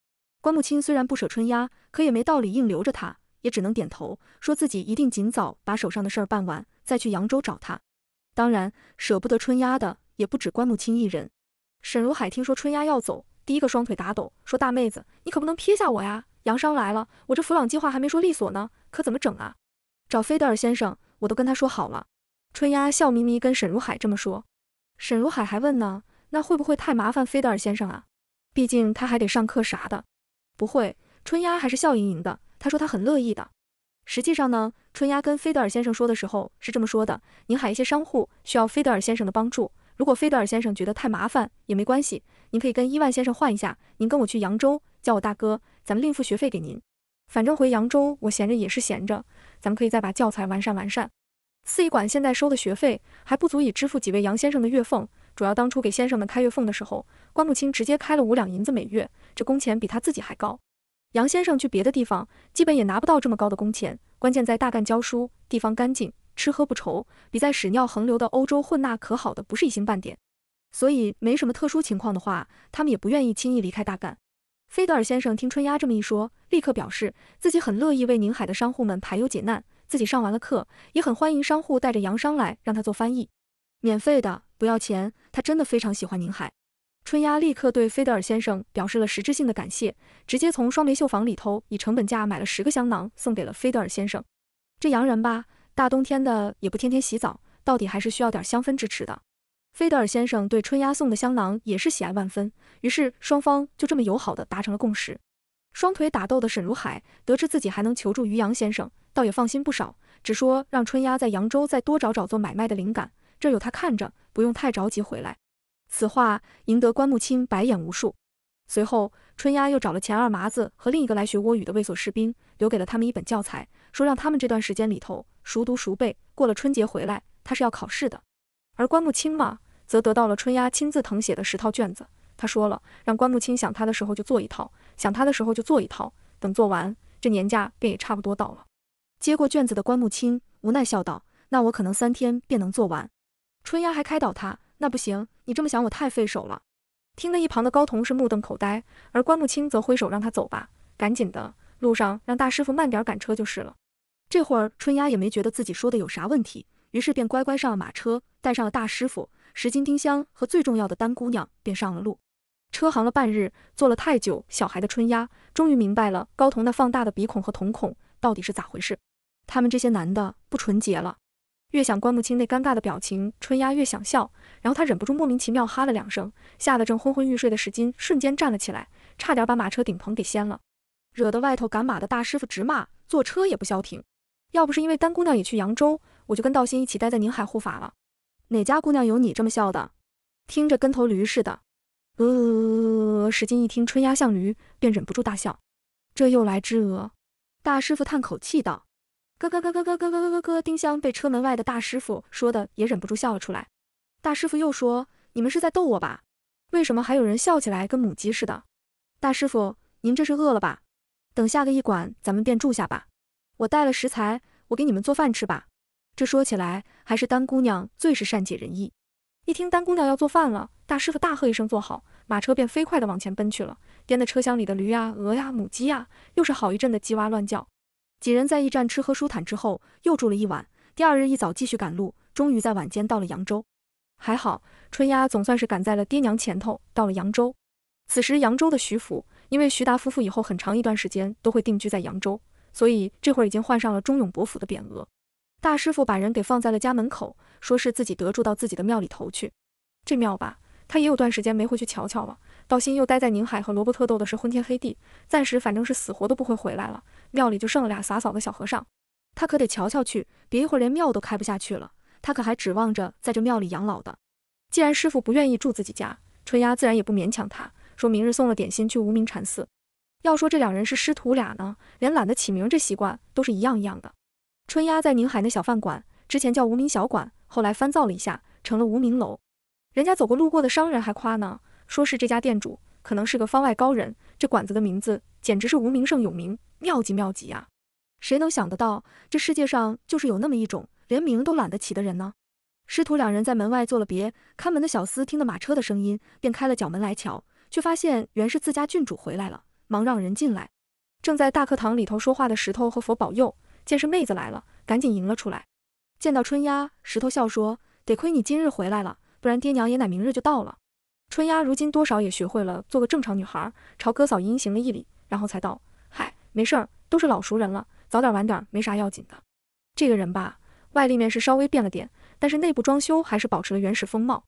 关牧青虽然不舍春丫，可也没道理硬留着他，也只能点头，说自己一定尽早把手上的事儿办完，再去扬州找他。当然，舍不得春丫的也不止关牧青一人。沈如海听说春丫要走，第一个双腿打抖，说：“大妹子，你可不能撇下我呀！杨商来了，我这弗朗计划还没说利索呢，可怎么整啊？找菲德尔先生。”我都跟他说好了，春丫笑眯眯跟沈如海这么说，沈如海还问呢，那会不会太麻烦菲德尔先生啊？毕竟他还得上课啥的。不会，春丫还是笑盈盈的，她说她很乐意的。实际上呢，春丫跟菲德尔先生说的时候是这么说的：，宁海一些商户需要菲德尔先生的帮助，如果菲德尔先生觉得太麻烦也没关系，您可以跟伊万先生换一下，您跟我去扬州，叫我大哥，咱们另付学费给您。反正回扬州我闲着也是闲着。咱们可以再把教材完善完善。四医馆现在收的学费还不足以支付几位杨先生的月俸，主要当初给先生们开月俸的时候，关木清直接开了五两银子每月，这工钱比他自己还高。杨先生去别的地方，基本也拿不到这么高的工钱。关键在大干教书，地方干净，吃喝不愁，比在屎尿横流的欧洲混那可好的不是一星半点。所以没什么特殊情况的话，他们也不愿意轻易离开大干。菲德尔先生听春丫这么一说，立刻表示自己很乐意为宁海的商户们排忧解难。自己上完了课，也很欢迎商户带着洋商来，让他做翻译，免费的，不要钱。他真的非常喜欢宁海。春丫立刻对菲德尔先生表示了实质性的感谢，直接从双梅绣坊里头以成本价买了十个香囊，送给了菲德尔先生。这洋人吧，大冬天的也不天天洗澡，到底还是需要点香氛支持的。菲德尔先生对春丫送的香囊也是喜爱万分，于是双方就这么友好地达成了共识。双腿打斗的沈如海得知自己还能求助于洋先生，倒也放心不少，只说让春丫在扬州再多找找做买卖的灵感，这有他看着，不用太着急回来。此话赢得关木清白眼无数。随后，春丫又找了钱二麻子和另一个来学倭语的卫所士兵，留给了他们一本教材，说让他们这段时间里头熟读熟背，过了春节回来，他是要考试的。而关木清嘛，则得到了春丫亲自誊写的十套卷子。他说了，让关木清想他的时候就做一套，想他的时候就做一套。等做完，这年假便也差不多到了。接过卷子的关木清无奈笑道：“那我可能三天便能做完。”春丫还开导他：“那不行，你这么想我太费手了。”听得一旁的高同是目瞪口呆，而关木清则挥手让他走吧，赶紧的，路上让大师傅慢点赶车就是了。这会儿春丫也没觉得自己说的有啥问题，于是便乖乖上了马车。带上了大师傅、石金、丁香和最重要的丹姑娘，便上了路。车行了半日，坐了太久，小孩的春丫终于明白了高童那放大的鼻孔和瞳孔到底是咋回事。他们这些男的不纯洁了。越想关木清那尴尬的表情，春丫越想笑，然后她忍不住莫名其妙哈了两声，吓得正昏昏欲睡的石金瞬间站了起来，差点把马车顶棚给掀了，惹得外头赶马的大师傅直骂，坐车也不消停。要不是因为丹姑娘也去扬州，我就跟道心一起待在宁海护法了。哪家姑娘有你这么笑的？听着跟头驴似的。呃，鹅鹅石金一听春鸭像驴，便忍不住大笑。这又来只鹅。大师傅叹口气道：。咯咯咯咯咯咯咯咯咯咯。丁香被车门外的大师傅说的也忍不住笑了出来。大师傅又说：你们是在逗我吧？为什么还有人笑起来跟母鸡似的？大师傅，您这是饿了吧？等下个驿馆，咱们便住下吧。我带了食材，我给你们做饭吃吧。这说起来还是丹姑娘最是善解人意。一听丹姑娘要做饭了，大师傅大喝一声：“坐好！”马车便飞快地往前奔去了。颠得车厢里的驴呀、鹅呀、母鸡呀，又是好一阵的叽哇乱叫。几人在驿站吃喝舒坦之后，又住了一晚。第二日一早继续赶路，终于在晚间到了扬州。还好，春丫总算是赶在了爹娘前头到了扬州。此时扬州的徐府，因为徐达夫妇以后很长一段时间都会定居在扬州，所以这会儿已经换上了忠勇伯府的匾额。大师傅把人给放在了家门口，说是自己得住到自己的庙里头去。这庙吧，他也有段时间没回去瞧瞧了。道心又待在宁海和罗伯特斗的是昏天黑地，暂时反正是死活都不会回来了。庙里就剩了俩洒扫的小和尚，他可得瞧瞧去，别一会儿连庙都开不下去了。他可还指望着在这庙里养老的。既然师傅不愿意住自己家，春丫自然也不勉强他，说明日送了点心去无名禅寺。要说这两人是师徒俩呢，连懒得起名这习惯都是一样一样的。春丫在宁海那小饭馆，之前叫无名小馆，后来翻造了一下，成了无名楼。人家走过路过的商人还夸呢，说是这家店主可能是个方外高人。这馆子的名字简直是无名胜有名，妙极妙极啊！谁能想得到，这世界上就是有那么一种连名都懒得起的人呢？师徒两人在门外做了别，看门的小厮听得马车的声音，便开了角门来瞧，却发现原是自家郡主回来了，忙让人进来。正在大课堂里头说话的石头和佛保佑。见是妹子来了，赶紧迎了出来。见到春丫，石头笑说：“得亏你今日回来了，不然爹娘也乃明日就到了。”春丫如今多少也学会了做个正常女孩，朝哥嫂殷行了一礼，然后才道：“嗨，没事儿，都是老熟人了，早点晚点没啥要紧的。”这个人吧，外立面是稍微变了点，但是内部装修还是保持了原始风貌。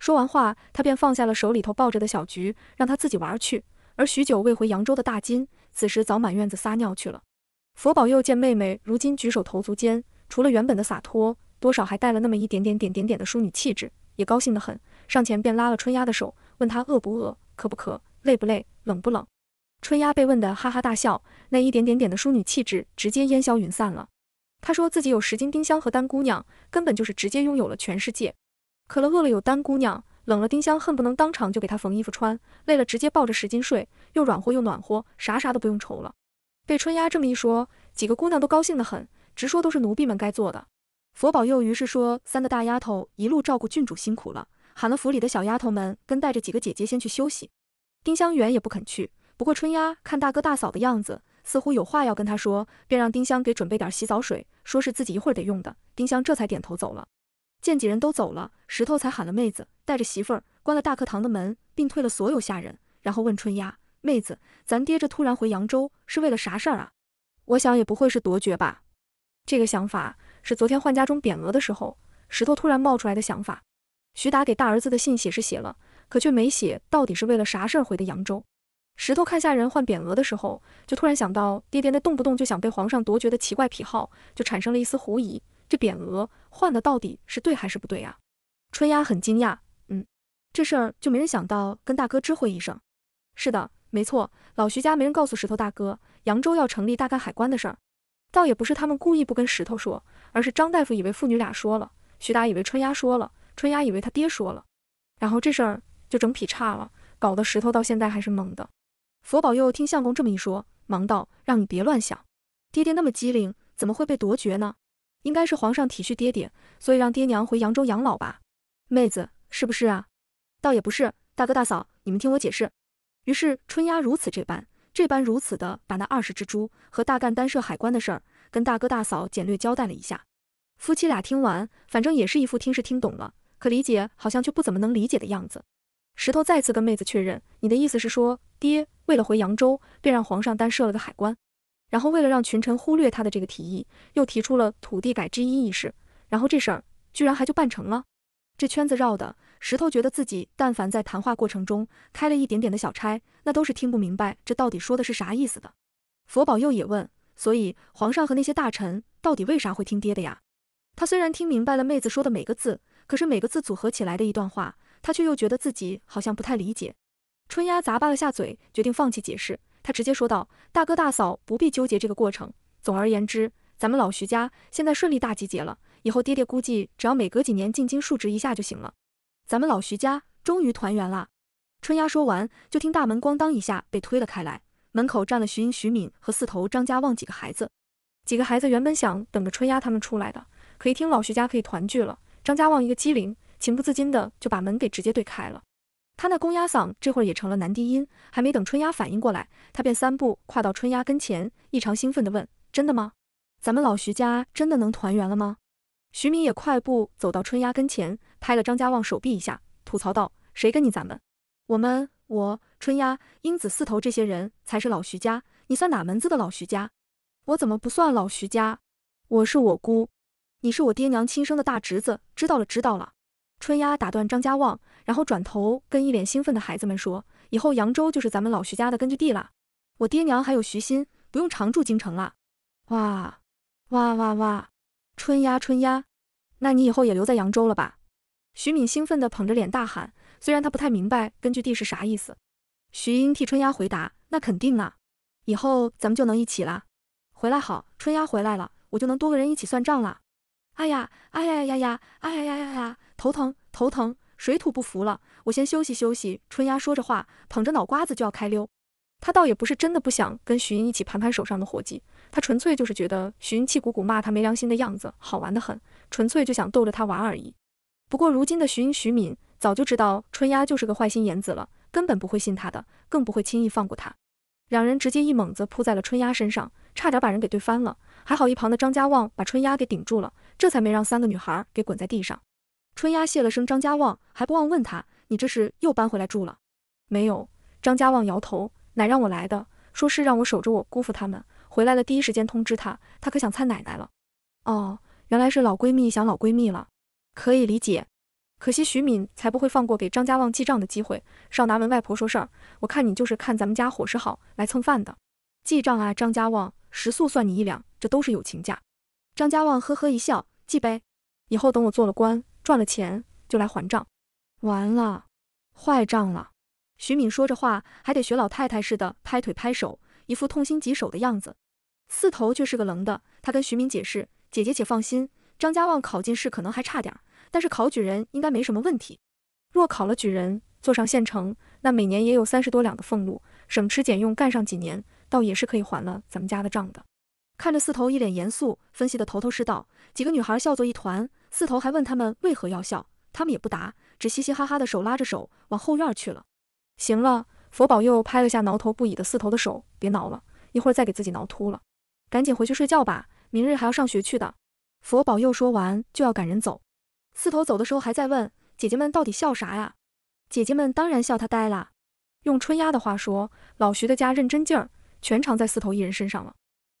说完话，他便放下了手里头抱着的小菊，让他自己玩去。而许久未回扬州的大金，此时早满院子撒尿去了。佛宝又见妹妹，如今举手投足间，除了原本的洒脱，多少还带了那么一点点点点点的淑女气质，也高兴得很，上前便拉了春丫的手，问她饿不饿，渴不渴，累不累，冷不冷。春丫被问得哈哈大笑，那一点点点的淑女气质直接烟消云散了。她说自己有十斤丁香和丹姑娘，根本就是直接拥有了全世界。渴了饿了有丹姑娘，冷了丁香恨不能当场就给她缝衣服穿，累了直接抱着十斤睡，又软和又暖和，啥啥都不用愁了。被春丫这么一说，几个姑娘都高兴得很，直说都是奴婢们该做的。佛宝又于是说，三个大丫头一路照顾郡主辛苦了，喊了府里的小丫头们跟带着几个姐姐先去休息。丁香远也不肯去，不过春丫看大哥大嫂的样子，似乎有话要跟她说，便让丁香给准备点洗澡水，说是自己一会儿得用的。丁香这才点头走了。见几人都走了，石头才喊了妹子带着媳妇儿关了大课堂的门，并退了所有下人，然后问春丫。妹子，咱爹这突然回扬州是为了啥事儿啊？我想也不会是夺爵吧。这个想法是昨天换家中匾额的时候，石头突然冒出来的想法。徐达给大儿子的信写是写了，可却没写到底是为了啥事儿回的扬州。石头看下人换匾额的时候，就突然想到爹爹那动不动就想被皇上夺爵的奇怪癖好，就产生了一丝狐疑：这匾额换的到底是对还是不对啊？春丫很惊讶，嗯，这事儿就没人想到跟大哥知会一声？是的。没错，老徐家没人告诉石头大哥，扬州要成立大干海关的事儿，倒也不是他们故意不跟石头说，而是张大夫以为父女俩说了，徐达以为春丫说了，春丫以为他爹说了，然后这事儿就整劈叉了，搞得石头到现在还是懵的。佛宝又听相公这么一说，忙道：“让你别乱想，爹爹那么机灵，怎么会被夺爵呢？应该是皇上体恤爹爹，所以让爹娘回扬州养老吧？妹子，是不是啊？”倒也不是，大哥大嫂，你们听我解释。于是春丫如此这般，这般如此的把那二十只猪和大干单设海关的事儿，跟大哥大嫂简略交代了一下。夫妻俩听完，反正也是一副听是听懂了，可理解好像却不怎么能理解的样子。石头再次跟妹子确认：“你的意思是说，爹为了回扬州，便让皇上单设了个海关，然后为了让群臣忽略他的这个提议，又提出了土地改之一一事，然后这事儿居然还就办成了？这圈子绕的。”石头觉得自己，但凡在谈话过程中开了一点点的小差，那都是听不明白这到底说的是啥意思的。佛宝佑也问，所以皇上和那些大臣到底为啥会听爹的呀？他虽然听明白了妹子说的每个字，可是每个字组合起来的一段话，他却又觉得自己好像不太理解。春丫咂巴了下嘴，决定放弃解释，他直接说道：“大哥大嫂不必纠结这个过程，总而言之，咱们老徐家现在顺利大集结了，以后爹爹估计只要每隔几年进京述职一下就行了。”咱们老徐家终于团圆了。春丫说完，就听大门咣当一下被推了开来，门口站了徐英、徐敏和四头张家旺几个孩子。几个孩子原本想等着春丫他们出来的，可一听老徐家可以团聚了，张家旺一个机灵，情不自禁的就把门给直接对开了。他那公鸭嗓这会儿也成了男低音，还没等春丫反应过来，他便三步跨到春丫跟前，异常兴奋的问：“真的吗？咱们老徐家真的能团圆了吗？”徐敏也快步走到春丫跟前，拍了张家旺手臂一下，吐槽道：“谁跟你咱们？我们我春丫、英子四头这些人才是老徐家，你算哪门子的老徐家？我怎么不算老徐家？我是我姑，你是我爹娘亲生的大侄子。知道了，知道了。”春丫打断张家旺，然后转头跟一脸兴奋的孩子们说：“以后扬州就是咱们老徐家的根据地了，我爹娘还有徐新不用常住京城了。”哇哇哇哇！春丫，春丫，那你以后也留在扬州了吧？徐敏兴奋地捧着脸大喊，虽然他不太明白根据地是啥意思。徐英替春丫回答：“那肯定啊，以后咱们就能一起啦。回来好，春丫回来了，我就能多个人一起算账啦。”哎呀，哎呀呀呀，哎呀呀呀，头疼，头疼，水土不服了，我先休息休息。春丫说着话，捧着脑瓜子就要开溜。他倒也不是真的不想跟徐英一起盘盘手上的活计。他纯粹就是觉得徐英气鼓鼓骂他没良心的样子好玩的很，纯粹就想逗着他玩而已。不过如今的徐英徐敏早就知道春丫就是个坏心眼子了，根本不会信他的，更不会轻易放过他。两人直接一猛子扑在了春丫身上，差点把人给对翻了。还好一旁的张家旺把春丫给顶住了，这才没让三个女孩给滚在地上。春丫谢了声张家旺，还不忘问他：“你这是又搬回来住了？”没有。张家旺摇头：“奶让我来的，说是让我守着我姑父他们。”回来了，第一时间通知他，他可想灿奶奶了。哦，原来是老闺蜜想老闺蜜了，可以理解。可惜徐敏才不会放过给张家旺记账的机会。少拿文外婆说事儿，我看你就是看咱们家伙食好来蹭饭的。记账啊，张家旺，食宿算你一两，这都是友情价。张家旺呵呵一笑，记呗。以后等我做了官，赚了钱就来还账。完了，坏账了。徐敏说着话，还得学老太太似的拍腿拍手，一副痛心疾首的样子。四头却是个愣的，他跟徐敏解释：“姐姐且放心，张家旺考进士可能还差点，但是考举人应该没什么问题。若考了举人，坐上县城，那每年也有三十多两的俸禄，省吃俭用干上几年，倒也是可以还了咱们家的账的。”看着四头一脸严肃，分析的头头是道，几个女孩笑作一团。四头还问他们为何要笑，他们也不答，只嘻嘻哈哈的手拉着手往后院去了。行了，佛保佑拍了下挠头不已的四头的手，别挠了，一会儿再给自己挠秃了。赶紧回去睡觉吧，明日还要上学去的。佛宝又说完就要赶人走。四头走的时候还在问姐姐们到底笑啥呀？姐姐们当然笑他呆啦。用春丫的话说，老徐的家认真劲儿全藏在四头一人身上了。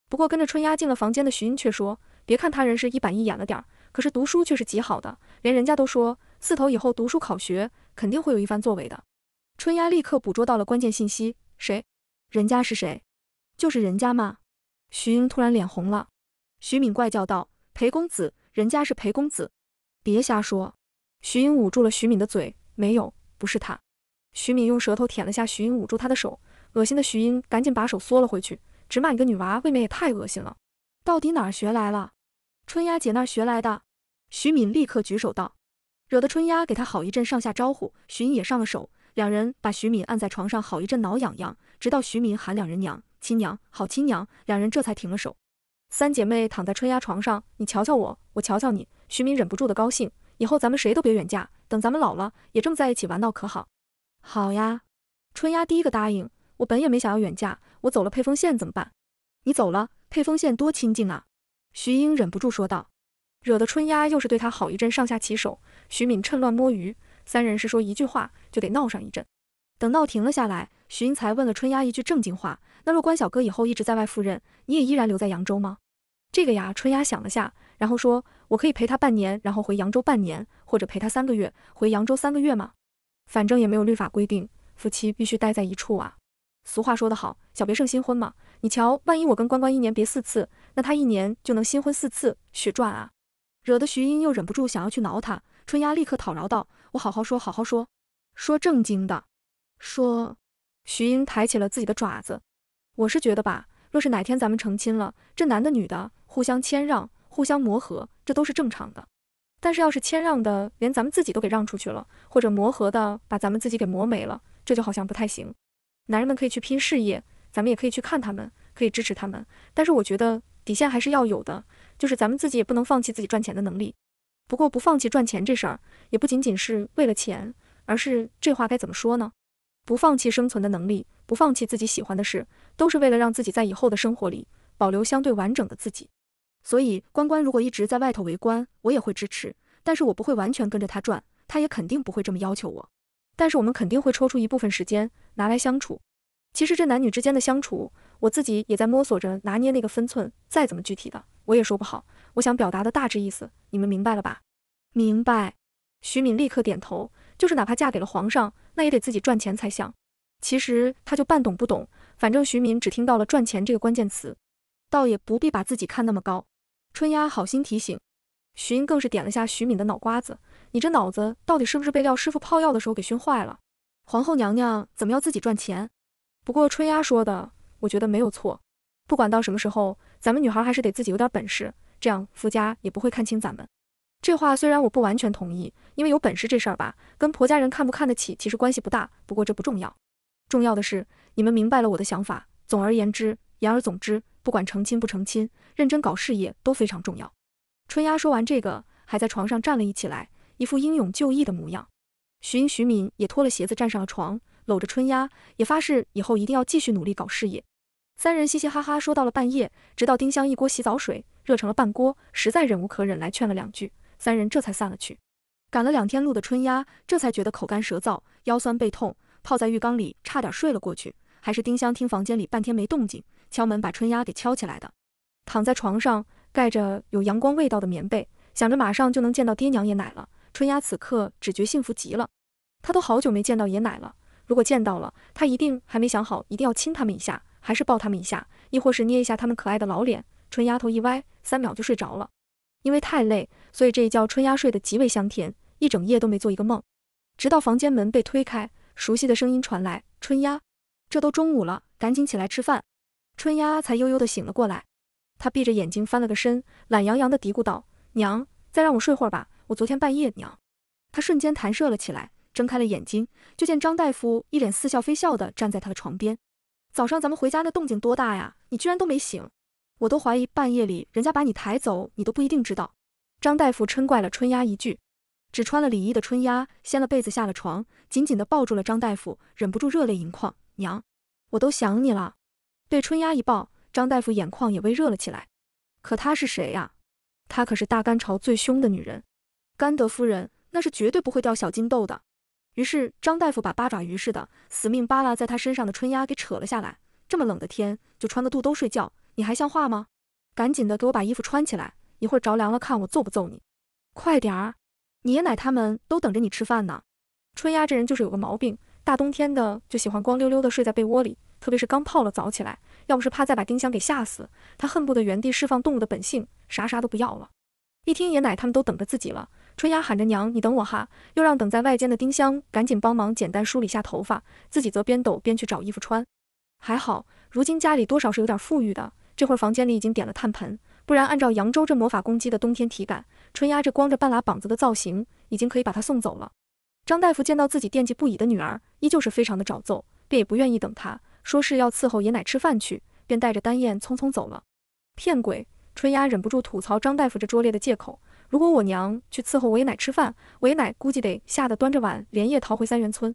不过跟着春丫进了房间的徐英却说，别看他人是一板一眼了点儿，可是读书却是极好的，连人家都说四头以后读书考学肯定会有一番作为的。春丫立刻捕捉到了关键信息，谁？人家是谁？就是人家嘛。徐英突然脸红了，徐敏怪叫道：“裴公子，人家是裴公子，别瞎说。”徐英捂住了徐敏的嘴，没有，不是他。徐敏用舌头舔了下徐英捂住她的手，恶心的徐英赶紧把手缩了回去，直骂：“你个女娃，未免也太恶心了，到底哪儿学来了？”春丫姐那儿学来的。徐敏立刻举手道：“惹得春丫给她好一阵上下招呼。”徐英也上了手，两人把徐敏按在床上，好一阵挠痒痒，直到徐敏喊两人娘。亲娘好，亲娘，两人这才停了手。三姐妹躺在春丫床上，你瞧瞧我，我瞧瞧你。徐敏忍不住的高兴，以后咱们谁都别远嫁，等咱们老了也这么在一起玩闹，可好？好呀！春丫第一个答应。我本也没想要远嫁，我走了配丰县怎么办？你走了配丰县多亲近啊！徐英忍不住说道，惹得春丫又是对她好一阵上下其手。徐敏趁乱摸鱼，三人是说一句话就得闹上一阵。等闹停了下来，徐英才问了春丫一句正经话。那若关小哥以后一直在外赴任，你也依然留在扬州吗？这个呀，春丫想了下，然后说：“我可以陪他半年，然后回扬州半年，或者陪他三个月，回扬州三个月吗？反正也没有律法规定夫妻必须待在一处啊。俗话说得好，小别胜新婚嘛。你瞧，万一我跟关关一年别四次，那他一年就能新婚四次，血赚啊！惹得徐英又忍不住想要去挠他，春丫立刻讨饶道：‘我好好说，好好说，说正经的。’说，徐英抬起了自己的爪子。”我是觉得吧，若是哪天咱们成亲了，这男的女的互相谦让、互相磨合，这都是正常的。但是要是谦让的连咱们自己都给让出去了，或者磨合的把咱们自己给磨没了，这就好像不太行。男人们可以去拼事业，咱们也可以去看他们，可以支持他们。但是我觉得底线还是要有的，就是咱们自己也不能放弃自己赚钱的能力。不过不放弃赚钱这事儿，也不仅仅是为了钱，而是这话该怎么说呢？不放弃生存的能力，不放弃自己喜欢的事，都是为了让自己在以后的生活里保留相对完整的自己。所以关关如果一直在外头围观，我也会支持，但是我不会完全跟着他转，他也肯定不会这么要求我。但是我们肯定会抽出一部分时间拿来相处。其实这男女之间的相处，我自己也在摸索着拿捏那个分寸。再怎么具体的，我也说不好。我想表达的大致意思，你们明白了吧？明白。徐敏立刻点头。就是哪怕嫁给了皇上，那也得自己赚钱才像。其实他就半懂不懂，反正徐敏只听到了赚钱这个关键词，倒也不必把自己看那么高。春丫好心提醒，徐更是点了下徐敏的脑瓜子，你这脑子到底是不是被廖师傅泡药的时候给熏坏了？皇后娘娘怎么要自己赚钱？不过春丫说的，我觉得没有错。不管到什么时候，咱们女孩还是得自己有点本事，这样夫家也不会看轻咱们。这话虽然我不完全同意，因为有本事这事儿吧，跟婆家人看不看得起其实关系不大。不过这不重要，重要的是你们明白了我的想法。总而言之，言而总之，不管成亲不成亲，认真搞事业都非常重要。春丫说完这个，还在床上站了一起来，一副英勇就义的模样。徐英、徐敏也脱了鞋子站上了床，搂着春丫，也发誓以后一定要继续努力搞事业。三人嘻嘻哈哈说到了半夜，直到丁香一锅洗澡水热成了半锅，实在忍无可忍，来劝了两句。三人这才散了去，赶了两天路的春丫这才觉得口干舌燥，腰酸背痛，泡在浴缸里差点睡了过去。还是丁香听房间里半天没动静，敲门把春丫给敲起来的。躺在床上，盖着有阳光味道的棉被，想着马上就能见到爹娘爷奶了，春丫此刻只觉幸福极了。她都好久没见到爷奶了，如果见到了，她一定还没想好一定要亲他们一下，还是抱他们一下，亦或是捏一下他们可爱的老脸。春丫头一歪，三秒就睡着了。因为太累，所以这一觉春丫睡得极为香甜，一整夜都没做一个梦。直到房间门被推开，熟悉的声音传来，春丫，这都中午了，赶紧起来吃饭。春丫才悠悠地醒了过来，她闭着眼睛翻了个身，懒洋洋地嘀咕道，娘，再让我睡会儿吧，我昨天半夜娘。她瞬间弹射了起来，睁开了眼睛，就见张大夫一脸似笑非笑地站在她的床边。早上咱们回家那动静多大呀，你居然都没醒。我都怀疑半夜里人家把你抬走，你都不一定知道。张大夫嗔怪了春丫一句，只穿了里衣的春丫掀了被子下了床，紧紧地抱住了张大夫，忍不住热泪盈眶。娘，我都想你了。被春丫一抱，张大夫眼眶也微热了起来。可她是谁呀？她可是大甘朝最凶的女人，甘德夫人，那是绝对不会掉小金豆的。于是张大夫把八爪鱼似的死命扒拉在她身上的春丫给扯了下来。这么冷的天，就穿个肚兜睡觉。你还像话吗？赶紧的，给我把衣服穿起来，一会儿着凉了，看我揍不揍你！快点儿，你爷奶他们都等着你吃饭呢。春丫这人就是有个毛病，大冬天的就喜欢光溜溜的睡在被窝里，特别是刚泡了澡起来，要不是怕再把丁香给吓死，他恨不得原地释放动物的本性，啥啥都不要了。一听爷奶他们都等着自己了，春丫喊着娘，你等我哈，又让等在外间的丁香赶紧帮忙简单梳理下头发，自己则边抖边去找衣服穿。还好，如今家里多少是有点富裕的。这会儿房间里已经点了炭盆，不然按照扬州这魔法攻击的冬天体感，春丫这光着半拉膀子的造型，已经可以把她送走了。张大夫见到自己惦记不已的女儿，依旧是非常的找揍，便也不愿意等她，说是要伺候爷奶吃饭去，便带着丹燕匆匆走了。骗鬼！春丫忍不住吐槽张大夫这拙劣的借口。如果我娘去伺候我爷奶吃饭，我爷奶估计得吓得端着碗连夜逃回三元村。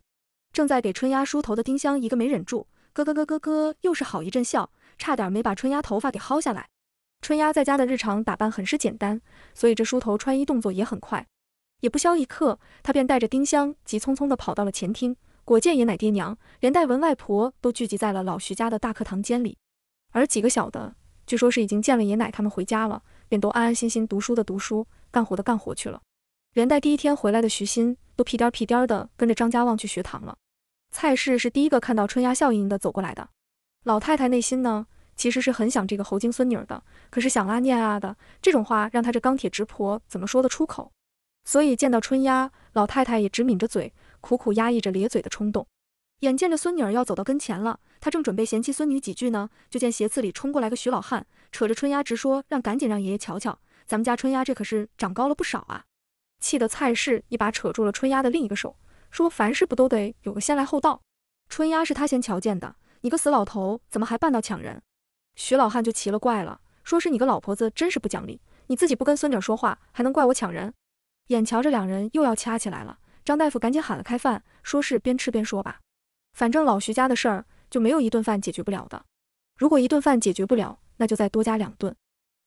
正在给春丫梳头的丁香一个没忍住，咯咯咯咯咯，又是好一阵笑。差点没把春丫头发给薅下来。春丫在家的日常打扮很是简单，所以这梳头穿衣动作也很快，也不消一刻，她便带着丁香急匆匆地跑到了前厅，果见爷奶爹娘连带文外婆都聚集在了老徐家的大课堂间里。而几个小的，据说是已经见了爷奶他们回家了，便都安安心心读书的读书，干活的干活去了。连带第一天回来的徐欣都屁颠屁颠的跟着张家旺去学堂了。蔡氏是第一个看到春丫笑盈盈的走过来的。老太太内心呢，其实是很想这个猴精孙女儿的，可是想啊念啊的这种话，让她这钢铁直婆怎么说得出口？所以见到春丫，老太太也只抿着嘴，苦苦压抑着咧嘴的冲动。眼见着孙女儿要走到跟前了，她正准备嫌弃孙女几句呢，就见斜刺里冲过来个徐老汉，扯着春丫直说让赶紧让爷爷瞧瞧，咱们家春丫这可是长高了不少啊！气得蔡氏一把扯住了春丫的另一个手，说凡事不都得有个先来后到，春丫是他先瞧见的。你个死老头，怎么还办到抢人？徐老汉就奇了怪了，说是你个老婆子真是不讲理，你自己不跟孙女说话，还能怪我抢人？眼瞧着两人又要掐起来了，张大夫赶紧喊了开饭，说是边吃边说吧。反正老徐家的事儿就没有一顿饭解决不了的，如果一顿饭解决不了，那就再多加两顿。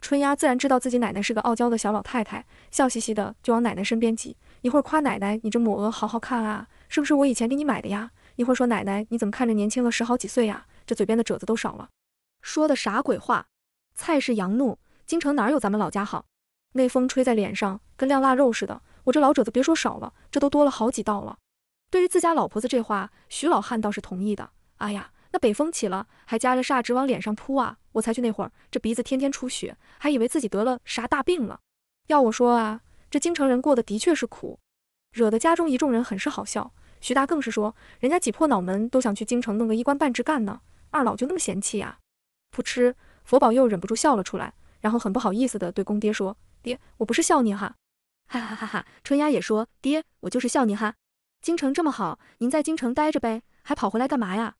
春丫自然知道自己奶奶是个傲娇的小老太太，笑嘻嘻的就往奶奶身边挤，一会儿夸奶奶：“你这母鹅好好看啊，是不是我以前给你买的呀？”一会儿说奶奶你怎么看着年轻了十好几岁呀？这嘴边的褶子都少了。说的啥鬼话？菜氏佯怒，京城哪有咱们老家好？那风吹在脸上跟晾腊肉似的，我这老褶子别说少了，这都多了好几道了。对于自家老婆子这话，徐老汉倒是同意的。哎呀，那北风起了，还夹着煞直往脸上扑啊！我才去那会儿，这鼻子天天出血，还以为自己得了啥大病了。要我说啊，这京城人过得的确是苦，惹得家中一众人很是好笑。徐达更是说：“人家挤破脑门都想去京城弄个一官半职干呢，二老就那么嫌弃呀？”噗嗤，佛宝又忍不住笑了出来，然后很不好意思的对公爹说：“爹，我不是笑你哈，哈哈哈哈！”春丫也说：“爹，我就是笑你哈。京城这么好，您在京城待着呗，还跑回来干嘛呀？”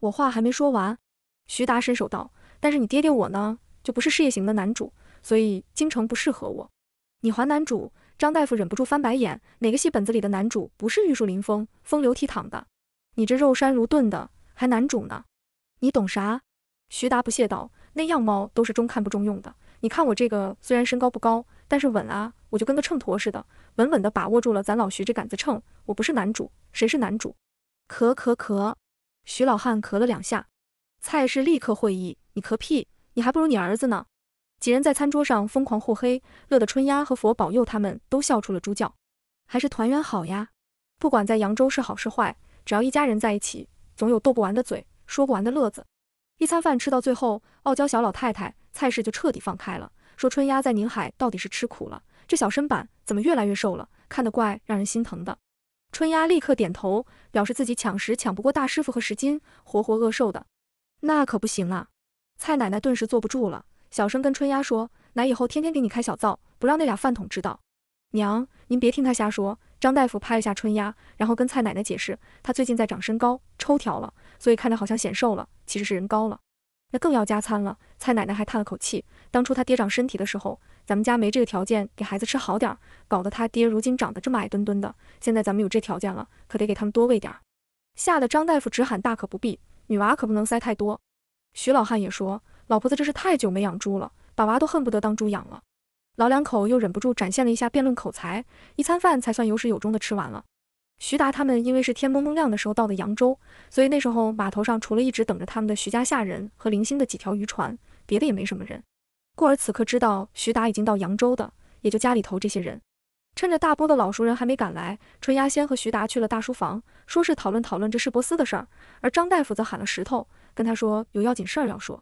我话还没说完，徐达伸手道：“但是你爹爹我呢，就不是事业型的男主，所以京城不适合我。你还男主。”张大夫忍不住翻白眼，哪个戏本子里的男主不是玉树临风、风流倜傥的？你这肉山如盾的，还男主呢？你懂啥？徐达不屑道，那样貌都是中看不中用的。你看我这个，虽然身高不高，但是稳啊，我就跟个秤砣似的，稳稳的把握住了咱老徐这杆子秤。我不是男主，谁是男主？咳咳咳，徐老汉咳了两下，蔡氏立刻会意，你咳屁，你还不如你儿子呢。几人在餐桌上疯狂互黑，乐得春丫和佛保佑他们都笑出了猪叫。还是团圆好呀！不管在扬州是好是坏，只要一家人在一起，总有斗不完的嘴，说不完的乐子。一餐饭吃到最后，傲娇小老太太蔡氏就彻底放开了，说春丫在宁海到底是吃苦了，这小身板怎么越来越瘦了？看得怪让人心疼的。春丫立刻点头，表示自己抢食抢不过大师傅和石金，活活饿瘦的。那可不行啊！蔡奶奶顿时坐不住了。小声跟春丫说：“奶以后天天给你开小灶，不让那俩饭桶知道。”娘，您别听他瞎说。张大夫拍了下春丫，然后跟蔡奶奶解释：“他最近在长身高，抽条了，所以看着好像显瘦了，其实是人高了，那更要加餐了。”蔡奶奶还叹了口气：“当初他爹长身体的时候，咱们家没这个条件给孩子吃好点，搞得他爹如今长得这么矮墩墩的。现在咱们有这条件了，可得给他们多喂点。”吓得张大夫直喊：“大可不必，女娃可不能塞太多。”徐老汉也说。老婆子这是太久没养猪了，把娃都恨不得当猪养了。老两口又忍不住展现了一下辩论口才，一餐饭才算有始有终的吃完了。徐达他们因为是天蒙蒙亮的时候到的扬州，所以那时候码头上除了一直等着他们的徐家下人和零星的几条渔船，别的也没什么人。故而此刻知道徐达已经到扬州的，也就家里头这些人。趁着大波的老熟人还没赶来，春丫先和徐达去了大书房，说是讨论讨论这世博斯的事儿，而张大夫则喊了石头，跟他说有要紧事儿要说。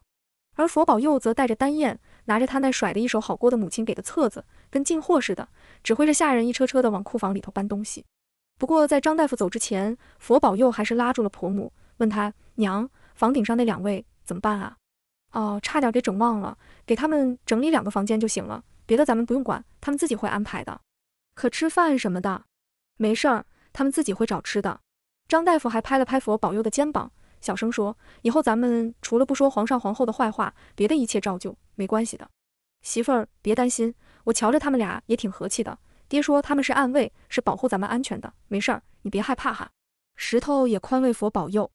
而佛保佑则带着丹燕，拿着他那甩的一手好锅的母亲给的册子，跟进货似的，指挥着下人一车车的往库房里头搬东西。不过在张大夫走之前，佛保佑还是拉住了婆母，问他：“娘，房顶上那两位怎么办啊？”“哦，差点给整忘了，给他们整理两个房间就行了，别的咱们不用管，他们自己会安排的。可吃饭什么的，没事儿，他们自己会找吃的。”张大夫还拍了拍佛保佑的肩膀。小声说：“以后咱们除了不说皇上皇后的坏话，别的一切照旧，没关系的。媳妇儿，别担心，我瞧着他们俩也挺和气的。爹说他们是暗卫，是保护咱们安全的，没事儿，你别害怕哈。”石头也宽慰佛保佑：“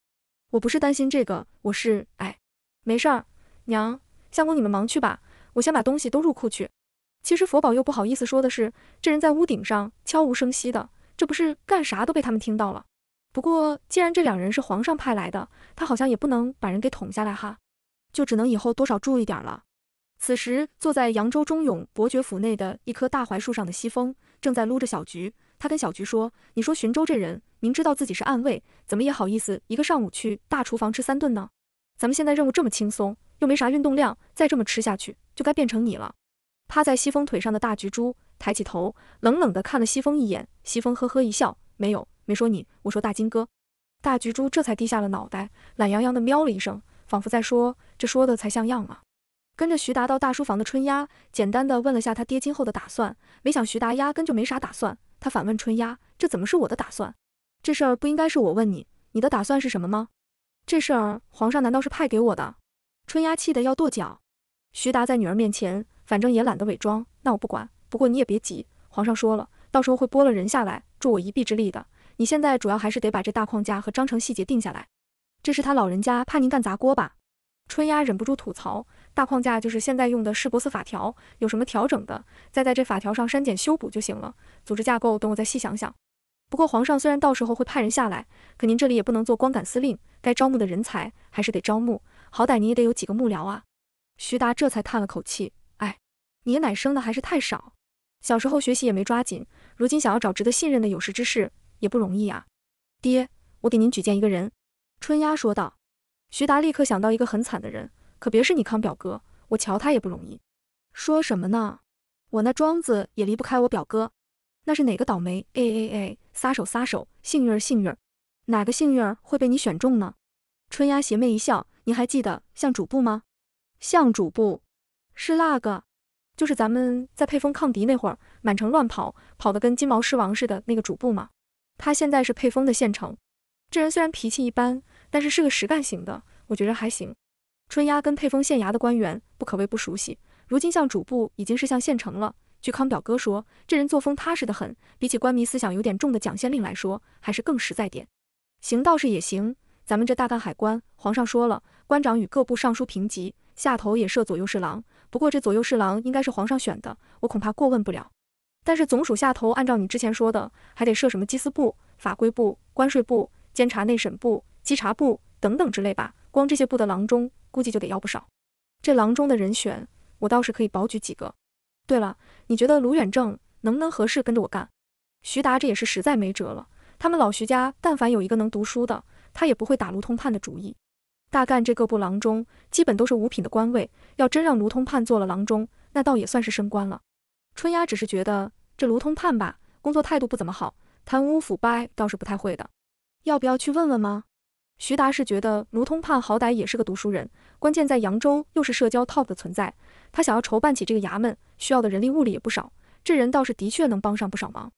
我不是担心这个，我是……哎，没事儿，娘、相公，你们忙去吧，我先把东西都入库去。”其实佛保佑不好意思说的是，这人在屋顶上悄无声息的，这不是干啥都被他们听到了。不过，既然这两人是皇上派来的，他好像也不能把人给捅下来哈，就只能以后多少注意点了。此时，坐在扬州忠勇伯爵府内的一棵大槐树上的西风，正在撸着小菊。他跟小菊说：“你说寻州这人，明知道自己是暗卫，怎么也好意思一个上午去大厨房吃三顿呢？咱们现在任务这么轻松，又没啥运动量，再这么吃下去，就该变成你了。”趴在西风腿上的大菊猪抬起头，冷冷地看了西风一眼。西风呵呵一笑，没有。没说你，我说大金哥，大橘猪这才低下了脑袋，懒洋洋地喵了一声，仿佛在说：“这说的才像样啊。”跟着徐达到大书房的春丫，简单的问了下他爹今后的打算，没想徐达压根就没啥打算。他反问春丫：“这怎么是我的打算？这事儿不应该是我问你，你的打算是什么吗？”“这事儿皇上难道是派给我的？”春丫气得要跺脚。徐达在女儿面前，反正也懒得伪装，那我不管。不过你也别急，皇上说了，到时候会拨了人下来，助我一臂之力的。你现在主要还是得把这大框架和章程细节定下来，这是他老人家怕您干砸锅吧？春丫忍不住吐槽，大框架就是现在用的世博斯法条，有什么调整的，再在这法条上删减修补就行了。组织架构等我再细想想。不过皇上虽然到时候会派人下来，可您这里也不能做光杆司令，该招募的人才还是得招募，好歹你也得有几个幕僚啊。徐达这才叹了口气，哎，爷奶生的还是太少，小时候学习也没抓紧，如今想要找值得信任的有识之士。也不容易呀，爹，我给您举荐一个人。”春丫说道。徐达立刻想到一个很惨的人，可别是你康表哥，我瞧他也不容易。说什么呢？我那庄子也离不开我表哥，那是哪个倒霉？哎哎哎，撒手撒手，幸运儿幸运儿，哪个幸运儿会被你选中呢？春丫邪魅一笑：“您还记得向主簿吗？向主簿是那个，就是咱们在沛丰抗敌那会儿，满城乱跑，跑得跟金毛狮王似的那个主簿吗？”他现在是沛丰的县丞，这人虽然脾气一般，但是是个实干型的，我觉着还行。春丫跟沛丰县衙的官员不可谓不熟悉，如今向主部已经是向县丞了。据康表哥说，这人作风踏实的很，比起官迷思想有点重的蒋县令来说，还是更实在点。行倒是也行，咱们这大干海关，皇上说了，官长与各部尚书平级，下头也设左右侍郎。不过这左右侍郎应该是皇上选的，我恐怕过问不了。但是总署下头，按照你之前说的，还得设什么缉私部、法规部、关税部、监察内审部、稽查部等等之类吧？光这些部的郎中，估计就得要不少。这郎中的人选，我倒是可以保举几个。对了，你觉得卢远正能不能合适跟着我干？徐达这也是实在没辙了。他们老徐家，但凡有一个能读书的，他也不会打卢通判的主意。大干这各部郎中，基本都是五品的官位，要真让卢通判做了郎中，那倒也算是升官了。春丫只是觉得这卢通判吧，工作态度不怎么好，贪污腐败倒是不太会的。要不要去问问吗？徐达是觉得卢通判好歹也是个读书人，关键在扬州又是社交 top 的存在。他想要筹办起这个衙门，需要的人力物力也不少，这人倒是的确能帮上不少忙。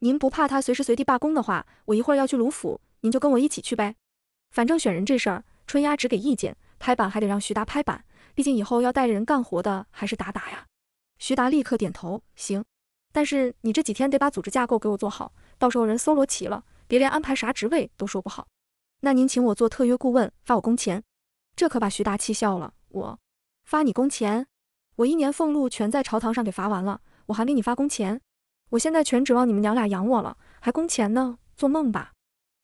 您不怕他随时随地罢工的话，我一会儿要去卢府，您就跟我一起去呗。反正选人这事儿，春丫只给意见，拍板还得让徐达拍板，毕竟以后要带着人干活的还是打打呀。徐达立刻点头，行，但是你这几天得把组织架构给我做好，到时候人搜罗齐了，别连安排啥职位都说不好。那您请我做特约顾问，发我工钱？这可把徐达气笑了。我发你工钱？我一年俸禄全在朝堂上给罚完了，我还给你发工钱？我现在全指望你们娘俩养我了，还工钱呢？做梦吧！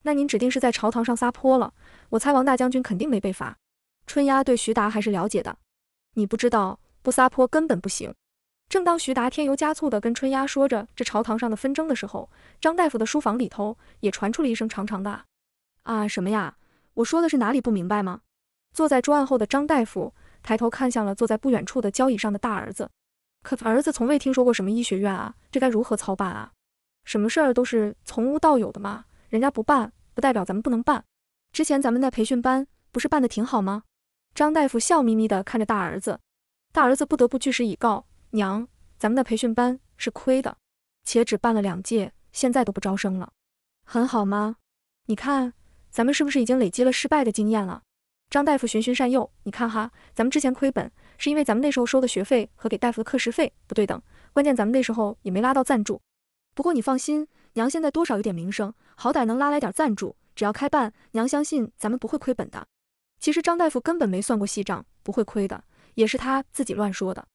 那您指定是在朝堂上撒泼了？我猜王大将军肯定没被罚。春丫对徐达还是了解的，你不知道，不撒泼根本不行。正当徐达添油加醋的跟春丫说着这朝堂上的纷争的时候，张大夫的书房里头也传出了一声长长的“啊什么呀？我说的是哪里不明白吗？”坐在桌案后的张大夫抬头看向了坐在不远处的交椅上的大儿子。可儿子从未听说过什么医学院啊，这该如何操办啊？什么事儿都是从无到有的嘛，人家不办不代表咱们不能办。之前咱们那培训班不是办的挺好吗？张大夫笑眯眯的看着大儿子，大儿子不得不据实以告。娘，咱们的培训班是亏的，且只办了两届，现在都不招生了。很好吗？你看，咱们是不是已经累积了失败的经验了？张大夫循循善诱，你看哈，咱们之前亏本，是因为咱们那时候收的学费和给大夫的课时费不对等，关键咱们那时候也没拉到赞助。不过你放心，娘现在多少有点名声，好歹能拉来点赞助。只要开办，娘相信咱们不会亏本的。其实张大夫根本没算过细账，不会亏的，也是他自己乱说的。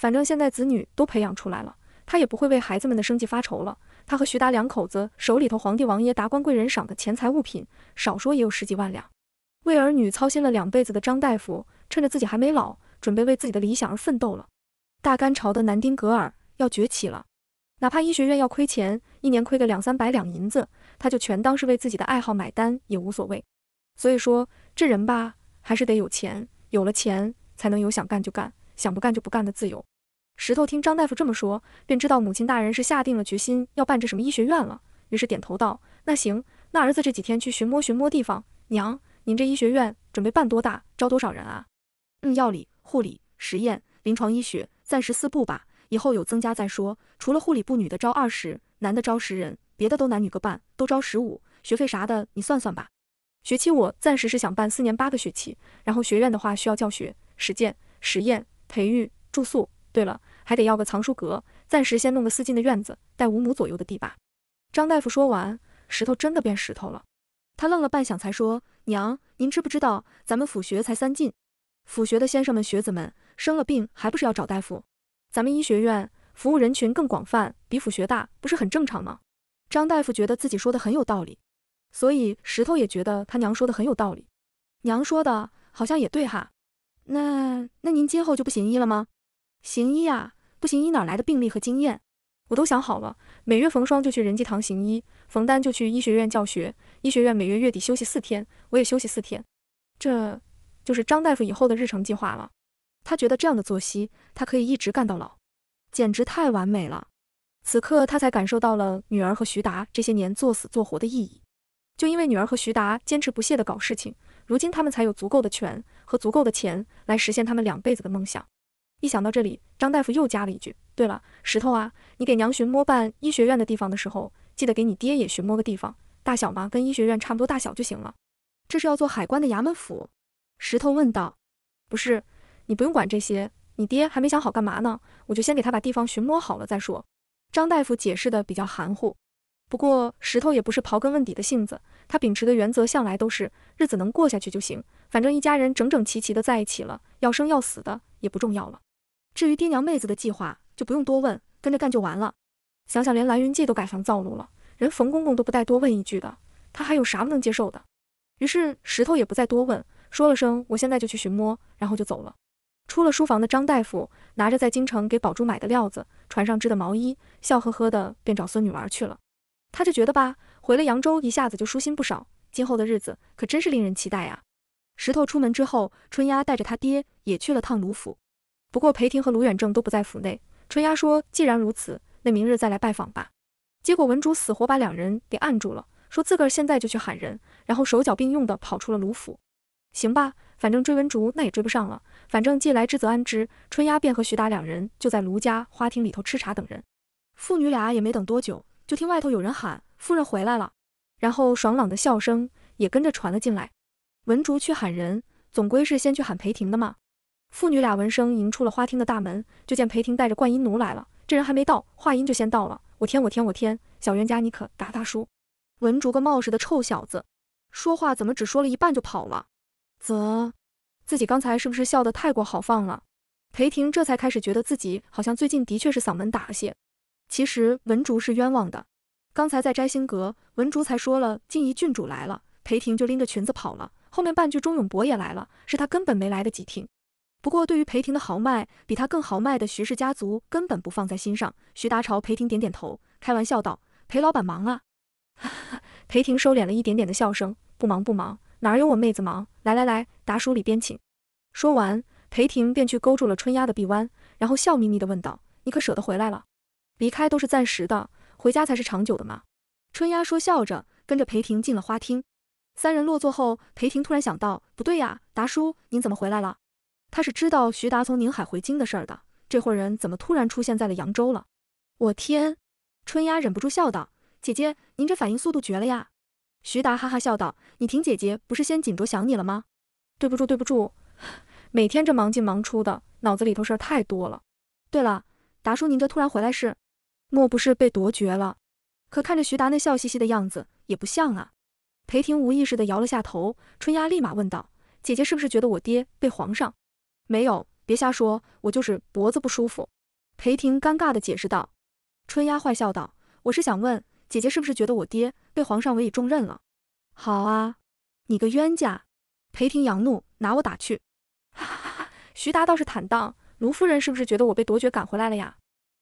反正现在子女都培养出来了，他也不会为孩子们的生计发愁了。他和徐达两口子手里头，皇帝、王爷、达官贵人赏的钱财物品，少说也有十几万两。为儿女操心了两辈子的张大夫，趁着自己还没老，准备为自己的理想而奋斗了。大干朝的南丁格尔要崛起了，哪怕医学院要亏钱，一年亏个两三百两银子，他就全当是为自己的爱好买单，也无所谓。所以说，这人吧，还是得有钱，有了钱，才能有想干就干。想不干就不干的自由。石头听张大夫这么说，便知道母亲大人是下定了决心要办这什么医学院了。于是点头道：“那行，那儿子这几天去寻摸寻摸地方。娘，您这医学院准备办多大，招多少人啊？”“嗯，药理、护理、实验、临床医学，暂时四部吧，以后有增加再说。除了护理部女的招二十，男的招十人，别的都男女各半，都招十五。学费啥的你算算吧。学期我暂时是想办四年八个学期，然后学院的话需要教学、实践、实验。”培育住宿，对了，还得要个藏书阁。暂时先弄个四进的院子，带五亩左右的地吧。张大夫说完，石头真的变石头了。他愣了半晌，才说：“娘，您知不知道咱们府学才三进？府学的先生们、学子们生了病，还不是要找大夫？咱们医学院服务人群更广泛，比府学大，不是很正常吗？”张大夫觉得自己说的很有道理，所以石头也觉得他娘说的很有道理。娘说的好像也对哈。那那您今后就不行医了吗？行医啊，不行医哪来的病例和经验？我都想好了，每月逢双就去仁济堂行医，逢单就去医学院教学。医学院每月月底休息四天，我也休息四天，这就是张大夫以后的日程计划了。他觉得这样的作息，他可以一直干到老，简直太完美了。此刻他才感受到了女儿和徐达这些年作死作活的意义。就因为女儿和徐达坚持不懈地搞事情，如今他们才有足够的权。和足够的钱来实现他们两辈子的梦想。一想到这里，张大夫又加了一句：“对了，石头啊，你给娘寻摸办医学院的地方的时候，记得给你爹也寻摸个地方，大小嘛，跟医学院差不多大小就行了。”这是要做海关的衙门府。石头问道：“不是，你不用管这些，你爹还没想好干嘛呢，我就先给他把地方寻摸好了再说。”张大夫解释的比较含糊。不过石头也不是刨根问底的性子，他秉持的原则向来都是日子能过下去就行，反正一家人整整齐齐的在一起了，要生要死的也不重要了。至于爹娘妹子的计划，就不用多问，跟着干就完了。想想连蓝云记都改房造路了，人冯公公都不带多问一句的，他还有啥不能接受的？于是石头也不再多问，说了声我现在就去寻摸，然后就走了。出了书房的张大夫拿着在京城给宝珠买的料子，船上织的毛衣，笑呵呵的便找孙女玩去了。他就觉得吧，回了扬州一下子就舒心不少，今后的日子可真是令人期待呀。石头出门之后，春丫带着他爹也去了趟卢府，不过裴廷和卢远正都不在府内。春丫说：“既然如此，那明日再来拜访吧。”结果文竹死活把两人给按住了，说自个儿现在就去喊人，然后手脚并用的跑出了卢府。行吧，反正追文竹那也追不上了，反正既来之则安之，春丫便和徐达两人就在卢家花厅里头吃茶等人。父女俩也没等多久。就听外头有人喊夫人回来了，然后爽朗的笑声也跟着传了进来。文竹去喊人，总归是先去喊裴婷的嘛。父女俩闻声迎出了花厅的大门，就见裴婷带着冠英奴来了。这人还没到，话音就先到了。我天我天我天，小冤家你可打大叔！”文竹个冒失的臭小子，说话怎么只说了一半就跑了？啧，自己刚才是不是笑得太过豪放了？裴婷这才开始觉得自己好像最近的确是嗓门大了些。其实文竹是冤枉的。刚才在摘星阁，文竹才说了静怡郡主来了，裴婷就拎着裙子跑了。后面半句钟永博也来了，是他根本没来得及听。不过对于裴婷的豪迈，比他更豪迈的徐氏家族根本不放在心上。徐达朝裴婷点点头，开玩笑道：“裴老板忙啊。”裴婷收敛了一点点的笑声：“不忙不忙，哪儿有我妹子忙？来来来，达叔里边请。”说完，裴婷便去勾住了春丫的臂弯，然后笑眯眯的问道：“你可舍得回来了？”离开都是暂时的，回家才是长久的嘛。春丫说笑着跟着裴婷进了花厅，三人落座后，裴婷突然想到，不对呀，达叔您怎么回来了？他是知道徐达从宁海回京的事儿的，这会儿人怎么突然出现在了扬州了？我天！春丫忍不住笑道，姐姐您这反应速度绝了呀。徐达哈哈笑道，你婷姐姐不是先紧着想你了吗？对不住对不住，每天这忙进忙出的，脑子里头事儿太多了。对了，达叔您这突然回来是？莫不是被夺爵了？可看着徐达那笑嘻嘻的样子，也不像啊。裴婷无意识的摇了下头，春丫立马问道：“姐姐是不是觉得我爹被皇上……没有，别瞎说，我就是脖子不舒服。”裴婷尴尬的解释道。春丫坏笑道：“我是想问，姐姐是不是觉得我爹被皇上委以重任了？”好啊，你个冤家！裴婷佯怒拿我打去。哈哈哈！徐达倒是坦荡，卢夫人是不是觉得我被夺爵赶回来了呀？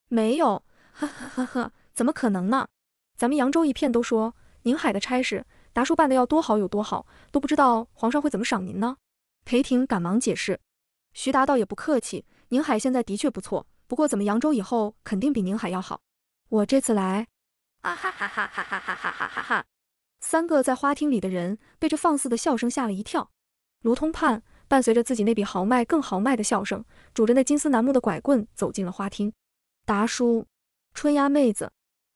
没有。呵呵呵呵，怎么可能呢？咱们扬州一片都说宁海的差事，达叔办的要多好有多好，都不知道皇上会怎么赏您呢？裴廷赶忙解释。徐达倒也不客气，宁海现在的确不错，不过怎么扬州以后肯定比宁海要好？我这次来，哈哈哈哈哈哈哈哈哈哈！三个在花厅里的人被这放肆的笑声吓了一跳。卢通判伴随着自己那比豪迈更豪迈的笑声，拄着那金丝楠木的拐棍走进了花厅。达叔。春丫妹子，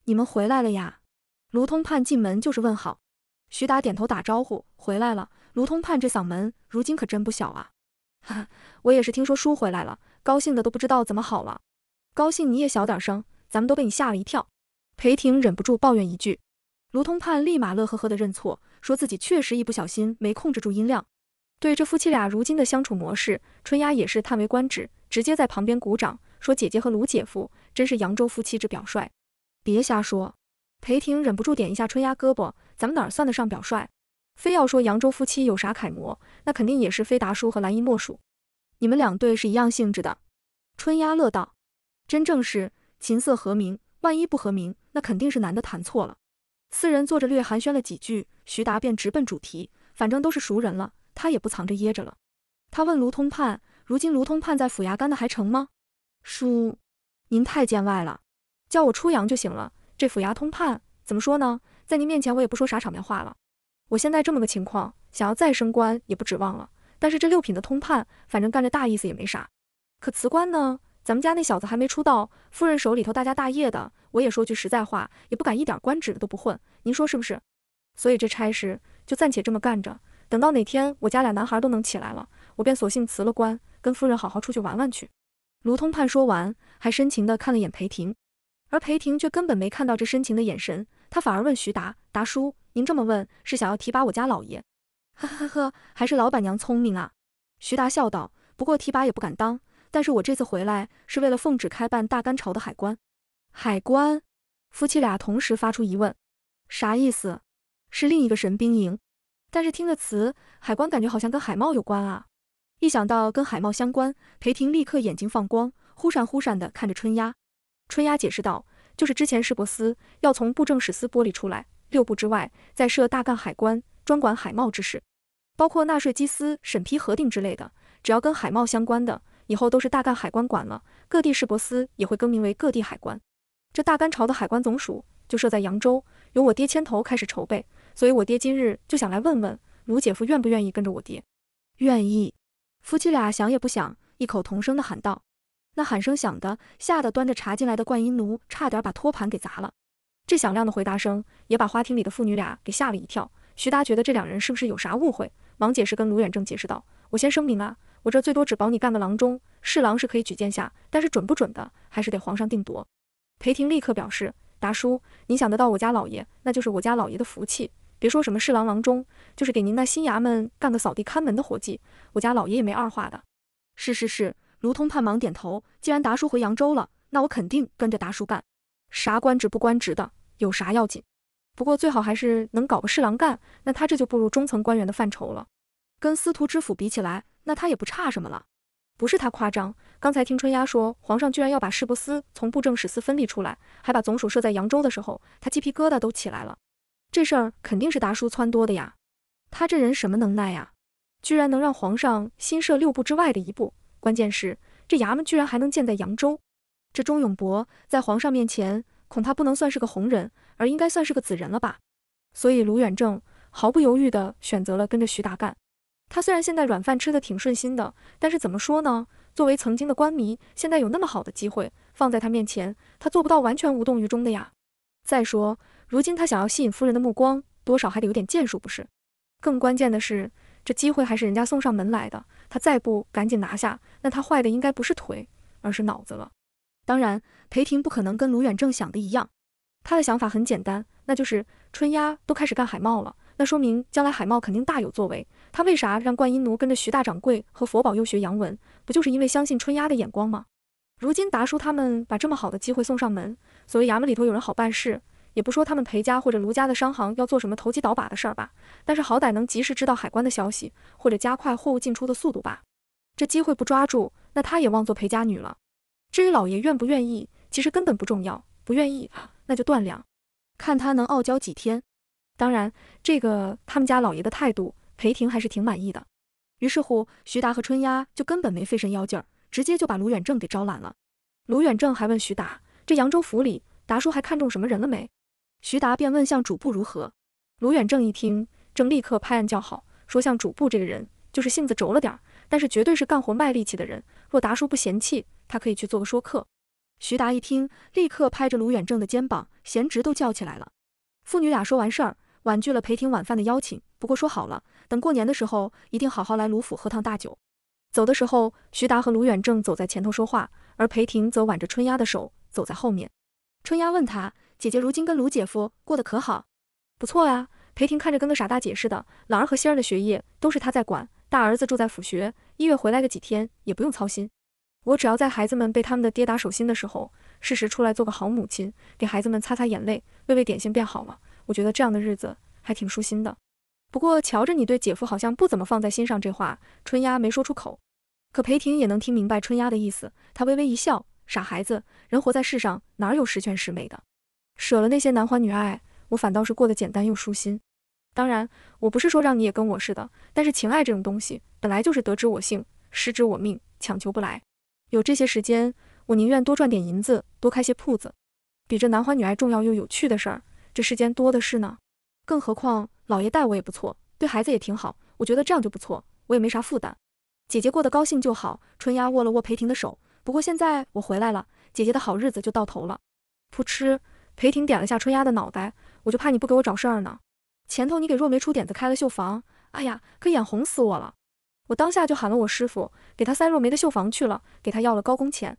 你们回来了呀！卢通判进门就是问好，徐达点头打招呼，回来了。卢通判这嗓门如今可真不小啊！哈哈，我也是听说叔回来了，高兴的都不知道怎么好了。高兴你也小点声，咱们都被你吓了一跳。裴婷忍不住抱怨一句，卢通判立马乐呵呵的认错，说自己确实一不小心没控制住音量。对这夫妻俩如今的相处模式，春丫也是叹为观止，直接在旁边鼓掌，说姐姐和卢姐夫。真是扬州夫妻之表率，别瞎说！裴庭忍不住点一下春丫胳膊，咱们哪儿算得上表率？非要说扬州夫妻有啥楷模，那肯定也是飞达叔和兰姨莫属。你们两对是一样性质的，春丫乐道。真正是琴瑟和鸣，万一不和鸣，那肯定是男的弹错了。四人坐着略寒暄了几句，徐达便直奔主题。反正都是熟人了，他也不藏着掖着了。他问卢通判，如今卢通判在府衙干的还成吗？叔。您太见外了，叫我初阳就行了。这府衙通判怎么说呢？在您面前我也不说啥场面话了。我现在这么个情况，想要再升官也不指望了。但是这六品的通判，反正干着大意思也没啥。可辞官呢？咱们家那小子还没出道，夫人手里头大家大业的，我也说句实在话，也不敢一点官职都不混。您说是不是？所以这差事就暂且这么干着，等到哪天我家俩男孩都能起来了，我便索性辞了官，跟夫人好好出去玩玩去。卢通判说完，还深情地看了眼裴婷，而裴婷却根本没看到这深情的眼神，他反而问徐达：“达叔，您这么问是想要提拔我家老爷？”“呵呵呵，还是老板娘聪明啊。”徐达笑道。不过提拔也不敢当，但是我这次回来是为了奉旨开办大干朝的海关。海关，夫妻俩同时发出疑问：“啥意思？是另一个神兵营？但是听着词，海关感觉好像跟海贸有关啊。”一想到跟海贸相关，裴婷立刻眼睛放光，忽闪忽闪地看着春丫。春丫解释道：“就是之前市舶司要从布政使司剥离出来，六部之外再设大干海关，专管海贸之事，包括纳税、缉司、审批、核定之类的。只要跟海贸相关的，以后都是大干海关管了。各地市舶司也会更名为各地海关。这大干朝的海关总署就设在扬州，由我爹牵头开始筹备，所以我爹今日就想来问问卢姐夫愿不愿意跟着我爹，愿意。”夫妻俩想也不想，异口同声的喊道：“那喊声响的，吓得端着茶进来的观音奴差点把托盘给砸了。”这响亮的回答声也把花厅里的父女俩给吓了一跳。徐达觉得这两人是不是有啥误会，忙解释跟卢远正解释道：“我先声明啊，我这最多只保你干个郎中，侍郎是可以举荐下，但是准不准的还是得皇上定夺。”裴廷立刻表示：“达叔，你想得到我家老爷，那就是我家老爷的福气。”别说什么侍郎、郎中，就是给您那新衙门干个扫地、看门的活计，我家老爷也没二话的。是是是，卢通判忙点头。既然达叔回扬州了，那我肯定跟着达叔干。啥官职不官职的，有啥要紧？不过最好还是能搞个侍郎干，那他这就步入中层官员的范畴了。跟司徒知府比起来，那他也不差什么了。不是他夸张，刚才听春丫说皇上居然要把市部司从布政使司分离出来，还把总署设在扬州的时候，他鸡皮疙瘩都起来了。这事儿肯定是达叔撺掇的呀！他这人什么能耐呀？居然能让皇上新设六部之外的一部，关键是这衙门居然还能建在扬州。这钟永伯在皇上面前恐怕不能算是个红人，而应该算是个紫人了吧？所以卢远正毫不犹豫地选择了跟着徐达干。他虽然现在软饭吃得挺顺心的，但是怎么说呢？作为曾经的官迷，现在有那么好的机会放在他面前，他做不到完全无动于衷的呀。再说。如今他想要吸引夫人的目光，多少还得有点建树，不是？更关键的是，这机会还是人家送上门来的。他再不赶紧拿下，那他坏的应该不是腿，而是脑子了。当然，裴廷不可能跟卢远正想的一样。他的想法很简单，那就是春丫都开始干海贸了，那说明将来海贸肯定大有作为。他为啥让冠音奴跟着徐大掌柜和佛宝又学洋文？不就是因为相信春丫的眼光吗？如今达叔他们把这么好的机会送上门，所谓衙门里头有人好办事。也不说他们裴家或者卢家的商行要做什么投机倒把的事儿吧，但是好歹能及时知道海关的消息，或者加快货物进出的速度吧。这机会不抓住，那他也妄做裴家女了。至于老爷愿不愿意，其实根本不重要，不愿意那就断粮，看他能傲娇几天。当然，这个他们家老爷的态度，裴婷还是挺满意的。于是乎，徐达和春丫就根本没费神妖劲儿，直接就把卢远正给招揽了。卢远正还问徐达，这扬州府里，达叔还看中什么人了没？徐达便问向主簿如何，卢远正一听，正立刻拍案叫好，说向主簿这个人就是性子轴了点，但是绝对是干活卖力气的人。若达叔不嫌弃，他可以去做个说客。徐达一听，立刻拍着卢远正的肩膀，贤侄都叫起来了。父女俩说完事儿，婉拒了裴廷晚饭的邀请，不过说好了，等过年的时候一定好好来卢府喝趟大酒。走的时候，徐达和卢远正走在前头说话，而裴廷则挽着春丫的手走在后面。春丫问他。姐姐如今跟卢姐夫过得可好？不错呀。裴婷看着跟个傻大姐似的，朗儿和心儿的学业都是她在管，大儿子住在府学，一月回来个几天也不用操心。我只要在孩子们被他们的爹打手心的时候，适时出来做个好母亲，给孩子们擦擦眼泪，喂喂点心，便好了。我觉得这样的日子还挺舒心的。不过瞧着你对姐夫好像不怎么放在心上，这话春丫没说出口，可裴婷也能听明白春丫的意思。她微微一笑，傻孩子，人活在世上哪有十全十美的？舍了那些男欢女爱，我反倒是过得简单又舒心。当然，我不是说让你也跟我似的，但是情爱这种东西，本来就是得之我幸，失之我命，强求不来。有这些时间，我宁愿多赚点银子，多开些铺子，比这男欢女爱重要又有趣的事儿，这世间多的是呢。更何况老爷待我也不错，对孩子也挺好，我觉得这样就不错，我也没啥负担。姐姐过得高兴就好。春丫握了握裴婷的手，不过现在我回来了，姐姐的好日子就到头了。噗嗤。裴婷点了下春丫的脑袋，我就怕你不给我找事儿呢。前头你给若梅出点子开了绣房，哎呀，可眼红死我了。我当下就喊了我师傅，给他塞若梅的绣房去了，给他要了高工钱。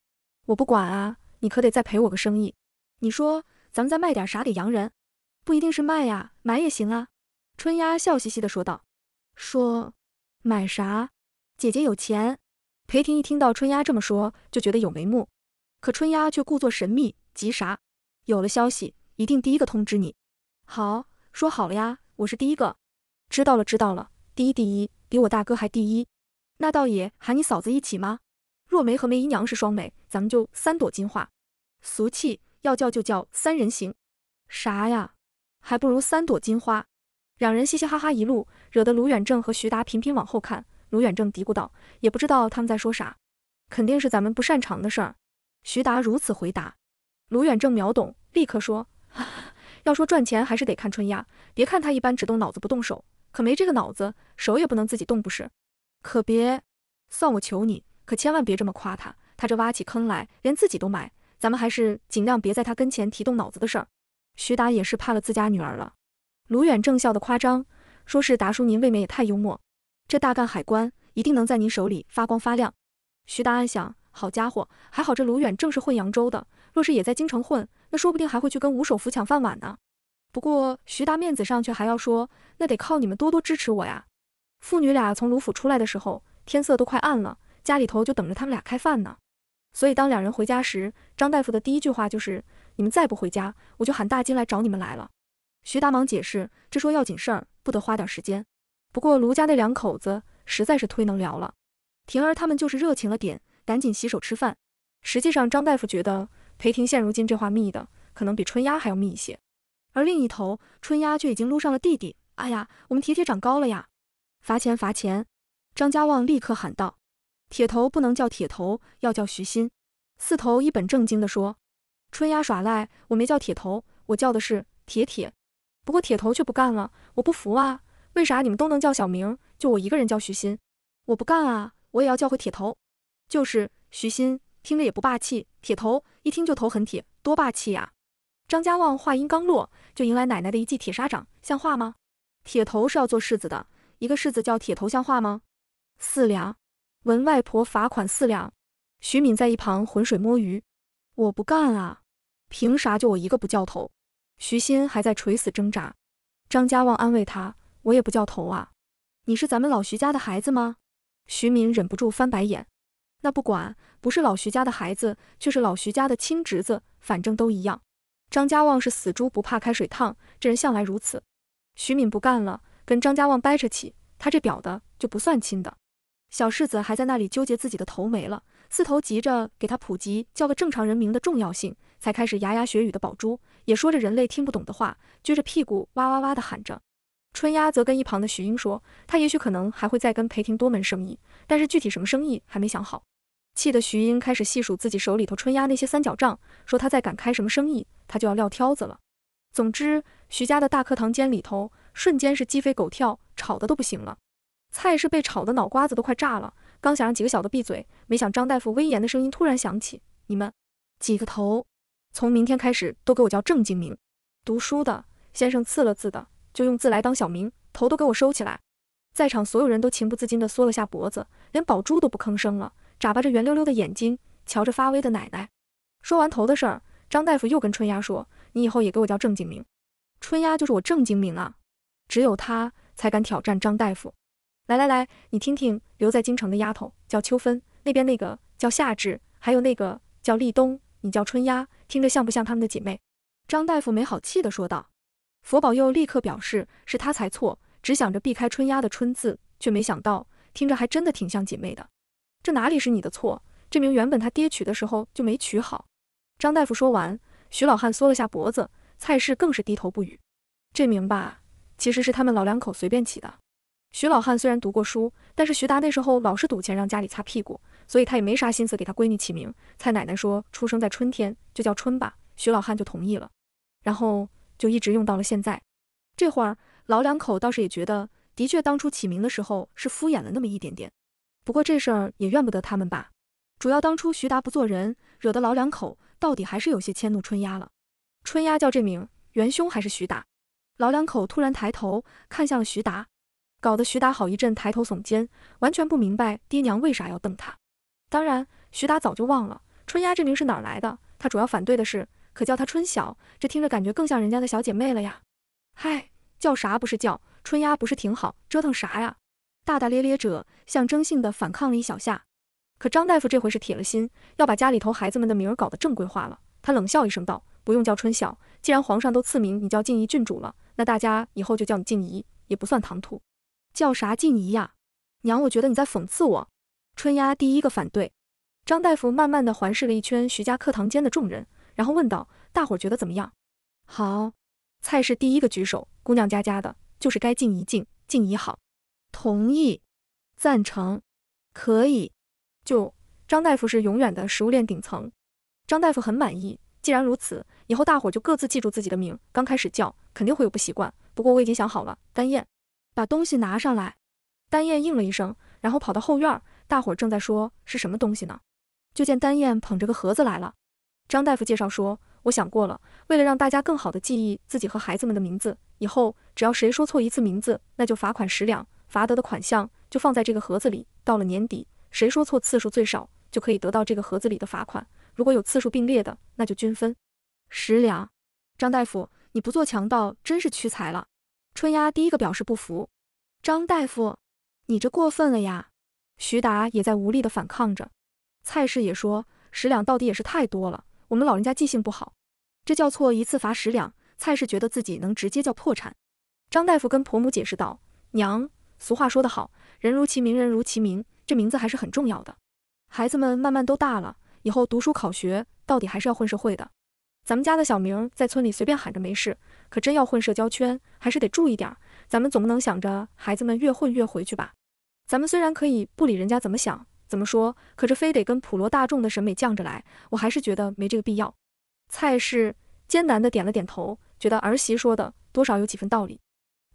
我不管啊，你可得再赔我个生意。你说咱们再卖点啥给洋人？不一定是卖呀，买也行啊。春丫笑嘻嘻地说道：“说买啥？姐姐有钱。”裴婷一听到春丫这么说，就觉得有眉目。可春丫却故作神秘，急啥？有了消息，一定第一个通知你。好，说好了呀，我是第一个。知道了，知道了，第一第一，比我大哥还第一。那倒也，喊你嫂子一起吗？若梅和梅姨娘是双美，咱们就三朵金花。俗气，要叫就叫三人行。啥呀？还不如三朵金花。两人嘻嘻哈哈一路，惹得卢远正和徐达频频往后看。卢远正嘀咕道：“也不知道他们在说啥，肯定是咱们不擅长的事儿。”徐达如此回答。卢远正秒懂，立刻说：“要说赚钱还是得看春丫。别看她一般只动脑子不动手，可没这个脑子，手也不能自己动不是？可别，算我求你，可千万别这么夸她。她这挖起坑来，连自己都埋。咱们还是尽量别在她跟前提动脑子的事儿。”徐达也是怕了自家女儿了。卢远正笑得夸张，说是：“达叔您未免也太幽默。这大干海关，一定能在您手里发光发亮。”徐达暗想：好家伙，还好这卢远正是混扬州的。若是也在京城混，那说不定还会去跟吴首府抢饭碗呢。不过徐达面子上却还要说，那得靠你们多多支持我呀。父女俩从卢府出来的时候，天色都快暗了，家里头就等着他们俩开饭呢。所以当两人回家时，张大夫的第一句话就是：“你们再不回家，我就喊大金来找你们来了。”徐达忙解释：“这说要紧事儿，不得花点时间。”不过卢家那两口子实在是忒能聊了，婷儿他们就是热情了点，赶紧洗手吃饭。实际上，张大夫觉得。裴婷现如今这话密的，可能比春丫还要密一些。而另一头，春丫却已经撸上了弟弟。哎呀，我们铁铁长高了呀！罚钱罚钱！张家旺立刻喊道：“铁头不能叫铁头，要叫徐欣。四头一本正经的说：“春丫耍赖，我没叫铁头，我叫的是铁铁。不过铁头却不干了，我不服啊！为啥你们都能叫小名，就我一个人叫徐欣，我不干啊，我也要叫回铁头，就是徐欣。听着也不霸气，铁头一听就头很铁，多霸气呀！张家旺话音刚落，就迎来奶奶的一记铁砂掌，像话吗？铁头是要做世子的，一个世子叫铁头像话吗？四两，闻外婆罚款四两。徐敏在一旁浑水摸鱼，我不干啊，凭啥就我一个不叫头？徐欣还在垂死挣扎，张家旺安慰他，我也不叫头啊，你是咱们老徐家的孩子吗？徐敏忍不住翻白眼。那不管，不是老徐家的孩子，却是老徐家的亲侄子，反正都一样。张家旺是死猪不怕开水烫，这人向来如此。徐敏不干了，跟张家旺掰扯起，他这表的就不算亲的。小世子还在那里纠结自己的头没了，四头急着给他普及叫个正常人名的重要性，才开始牙牙学语的宝珠也说着人类听不懂的话，撅着屁股哇哇哇的喊着。春丫则跟一旁的徐英说，他也许可能还会再跟裴婷多门生意，但是具体什么生意还没想好。气得徐英开始细数自己手里头春压那些三角账，说他再敢开什么生意，他就要撂挑子了。总之，徐家的大课堂间里头瞬间是鸡飞狗跳，吵得都不行了。菜是被吵得脑瓜子都快炸了，刚想让几个小的闭嘴，没想张大夫威严的声音突然响起：“你们几个头，从明天开始都给我叫正经名，读书的先生赐了字的就用字来当小名，头都给我收起来。”在场所有人都情不自禁地缩了下脖子，连宝珠都不吭声了。眨巴着圆溜溜的眼睛，瞧着发威的奶奶。说完头的事儿，张大夫又跟春丫说：“你以后也给我叫郑经明。”春丫就是我郑经明啊，只有她才敢挑战张大夫。来来来，你听听，留在京城的丫头叫秋分，那边那个叫夏至，还有那个叫立冬，你叫春丫，听着像不像她们的姐妹？张大夫没好气的说道。佛宝佑立刻表示是他才错，只想着避开春丫的春字，却没想到听着还真的挺像姐妹的。这哪里是你的错？这名原本他爹取的时候就没取好。张大夫说完，徐老汉缩了下脖子，蔡氏更是低头不语。这名吧，其实是他们老两口随便起的。徐老汉虽然读过书，但是徐达那时候老是赌钱让家里擦屁股，所以他也没啥心思给他闺女起名。蔡奶奶说出生在春天就叫春吧，徐老汉就同意了，然后就一直用到了现在。这会儿老两口倒是也觉得，的确当初起名的时候是敷衍了那么一点点。不过这事儿也怨不得他们吧？主要当初徐达不做人，惹得老两口到底还是有些迁怒春丫了。春丫叫这名，元凶还是徐达。老两口突然抬头看向了徐达，搞得徐达好一阵抬头耸肩，完全不明白爹娘为啥要瞪他。当然，徐达早就忘了春丫这名是哪儿来的。他主要反对的是，可叫他春晓，这听着感觉更像人家的小姐妹了呀。嗨，叫啥不是叫春丫，不是挺好？折腾啥呀？大大咧咧者象征性的反抗了一小下，可张大夫这回是铁了心要把家里头孩子们的名儿搞得正规化了。他冷笑一声道：“不用叫春晓，既然皇上都赐名你叫静怡郡主了，那大家以后就叫你静怡，也不算唐突。叫啥静怡呀？娘，我觉得你在讽刺我。”春丫第一个反对。张大夫慢慢的环视了一圈徐家课堂间的众人，然后问道：“大伙儿觉得怎么样？”“好。”蔡氏第一个举手。姑娘家家的，就是该静一静，静怡好。同意，赞成，可以。就张大夫是永远的食物链顶层。张大夫很满意。既然如此，以后大伙就各自记住自己的名。刚开始叫肯定会有不习惯，不过我已经想好了。丹燕，把东西拿上来。丹燕应了一声，然后跑到后院。大伙儿正在说是什么东西呢，就见丹燕捧着个盒子来了。张大夫介绍说，我想过了，为了让大家更好的记忆自己和孩子们的名字，以后只要谁说错一次名字，那就罚款十两。罚得的款项就放在这个盒子里，到了年底，谁说错次数最少，就可以得到这个盒子里的罚款。如果有次数并列的，那就均分十两。张大夫，你不做强盗真是屈才了。春丫第一个表示不服，张大夫，你这过分了呀！徐达也在无力的反抗着。蔡氏也说，十两到底也是太多了，我们老人家记性不好，这叫错一次罚十两。蔡氏觉得自己能直接叫破产。张大夫跟婆母解释道，娘。俗话说得好，人如其名，人如其名，这名字还是很重要的。孩子们慢慢都大了，以后读书考学，到底还是要混社会的。咱们家的小明在村里随便喊着没事，可真要混社交圈，还是得注意点儿。咱们总不能想着孩子们越混越回去吧？咱们虽然可以不理人家怎么想、怎么说，可这非得跟普罗大众的审美犟着来，我还是觉得没这个必要。蔡氏艰难的点了点头，觉得儿媳说的多少有几分道理。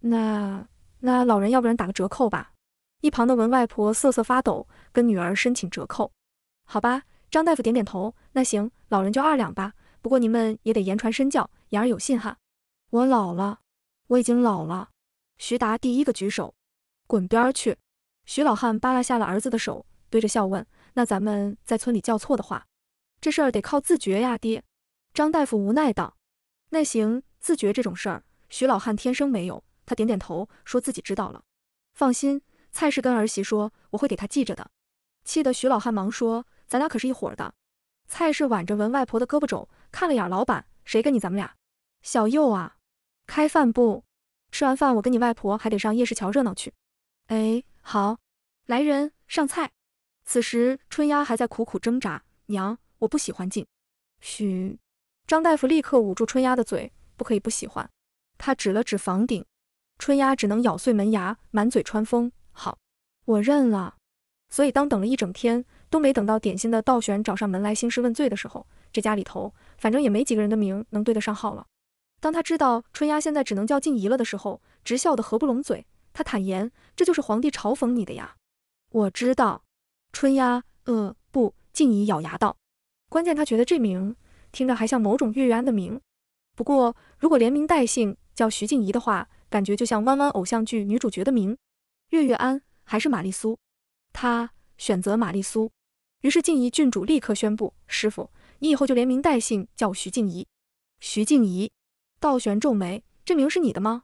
那。那老人要不然打个折扣吧。一旁的文外婆瑟瑟发抖，跟女儿申请折扣。好吧，张大夫点点头。那行，老人就二两吧。不过你们也得言传身教，言而有信哈。我老了，我已经老了。徐达第一个举手，滚边去。徐老汉扒拉下了儿子的手，堆着笑问：“那咱们在村里叫错的话，这事儿得靠自觉呀，爹。”张大夫无奈道：“那行，自觉这种事儿，徐老汉天生没有。”他点点头，说自己知道了。放心，蔡氏跟儿媳说，我会给他记着的。气得徐老汉忙说：“咱俩可是一伙的。”蔡氏挽着文外婆的胳膊肘，看了眼老板：“谁跟你？咱们俩。”小右啊，开饭不？吃完饭，我跟你外婆还得上夜市瞧热闹去。哎，好，来人上菜。此时春丫还在苦苦挣扎：“娘，我不喜欢进。”许张大夫立刻捂住春丫的嘴：“不可以不喜欢。”他指了指房顶。春丫只能咬碎门牙，满嘴穿风。好，我认了。所以当等了一整天都没等到点心的道玄找上门来兴师问罪的时候，这家里头反正也没几个人的名能对得上号了。当他知道春丫现在只能叫静怡了的时候，直笑得合不拢嘴。他坦言，这就是皇帝嘲讽你的呀。我知道，春丫，呃，不，静怡咬牙道。关键他觉得这名听着还像某种月月安的名。不过如果连名带姓叫徐静怡的话。感觉就像弯弯偶像剧女主角的名，月月安还是玛丽苏，她选择玛丽苏。于是静怡郡主立刻宣布，师傅，你以后就连名带姓叫我徐静怡。徐静怡，道玄皱眉，这名是你的吗？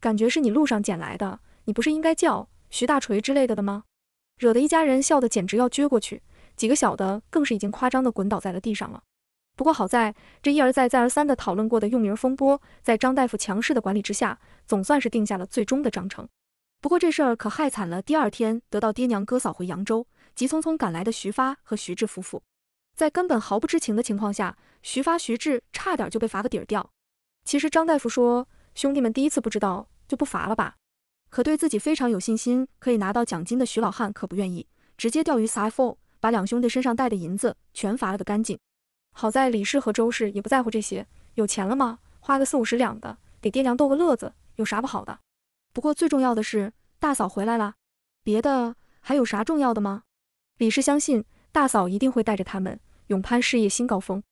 感觉是你路上捡来的，你不是应该叫徐大锤之类的的吗？惹得一家人笑得简直要撅过去，几个小的更是已经夸张的滚倒在了地上了。不过好在这一而再再而三的讨论过的用名风波，在张大夫强势的管理之下，总算是定下了最终的章程。不过这事儿可害惨了。第二天得到爹娘哥嫂回扬州，急匆匆赶来的徐发和徐志夫妇，在根本毫不知情的情况下，徐发徐志差点就被罚个底儿掉。其实张大夫说兄弟们第一次不知道就不罚了吧，可对自己非常有信心，可以拿到奖金的徐老汉可不愿意，直接钓鱼撒疯，把两兄弟身上带的银子全罚了个干净。好在李氏和周氏也不在乎这些，有钱了吗？花个四五十两的，给爹娘逗个乐子，有啥不好的？不过最重要的是大嫂回来了，别的还有啥重要的吗？李氏相信大嫂一定会带着他们勇攀事业新高峰，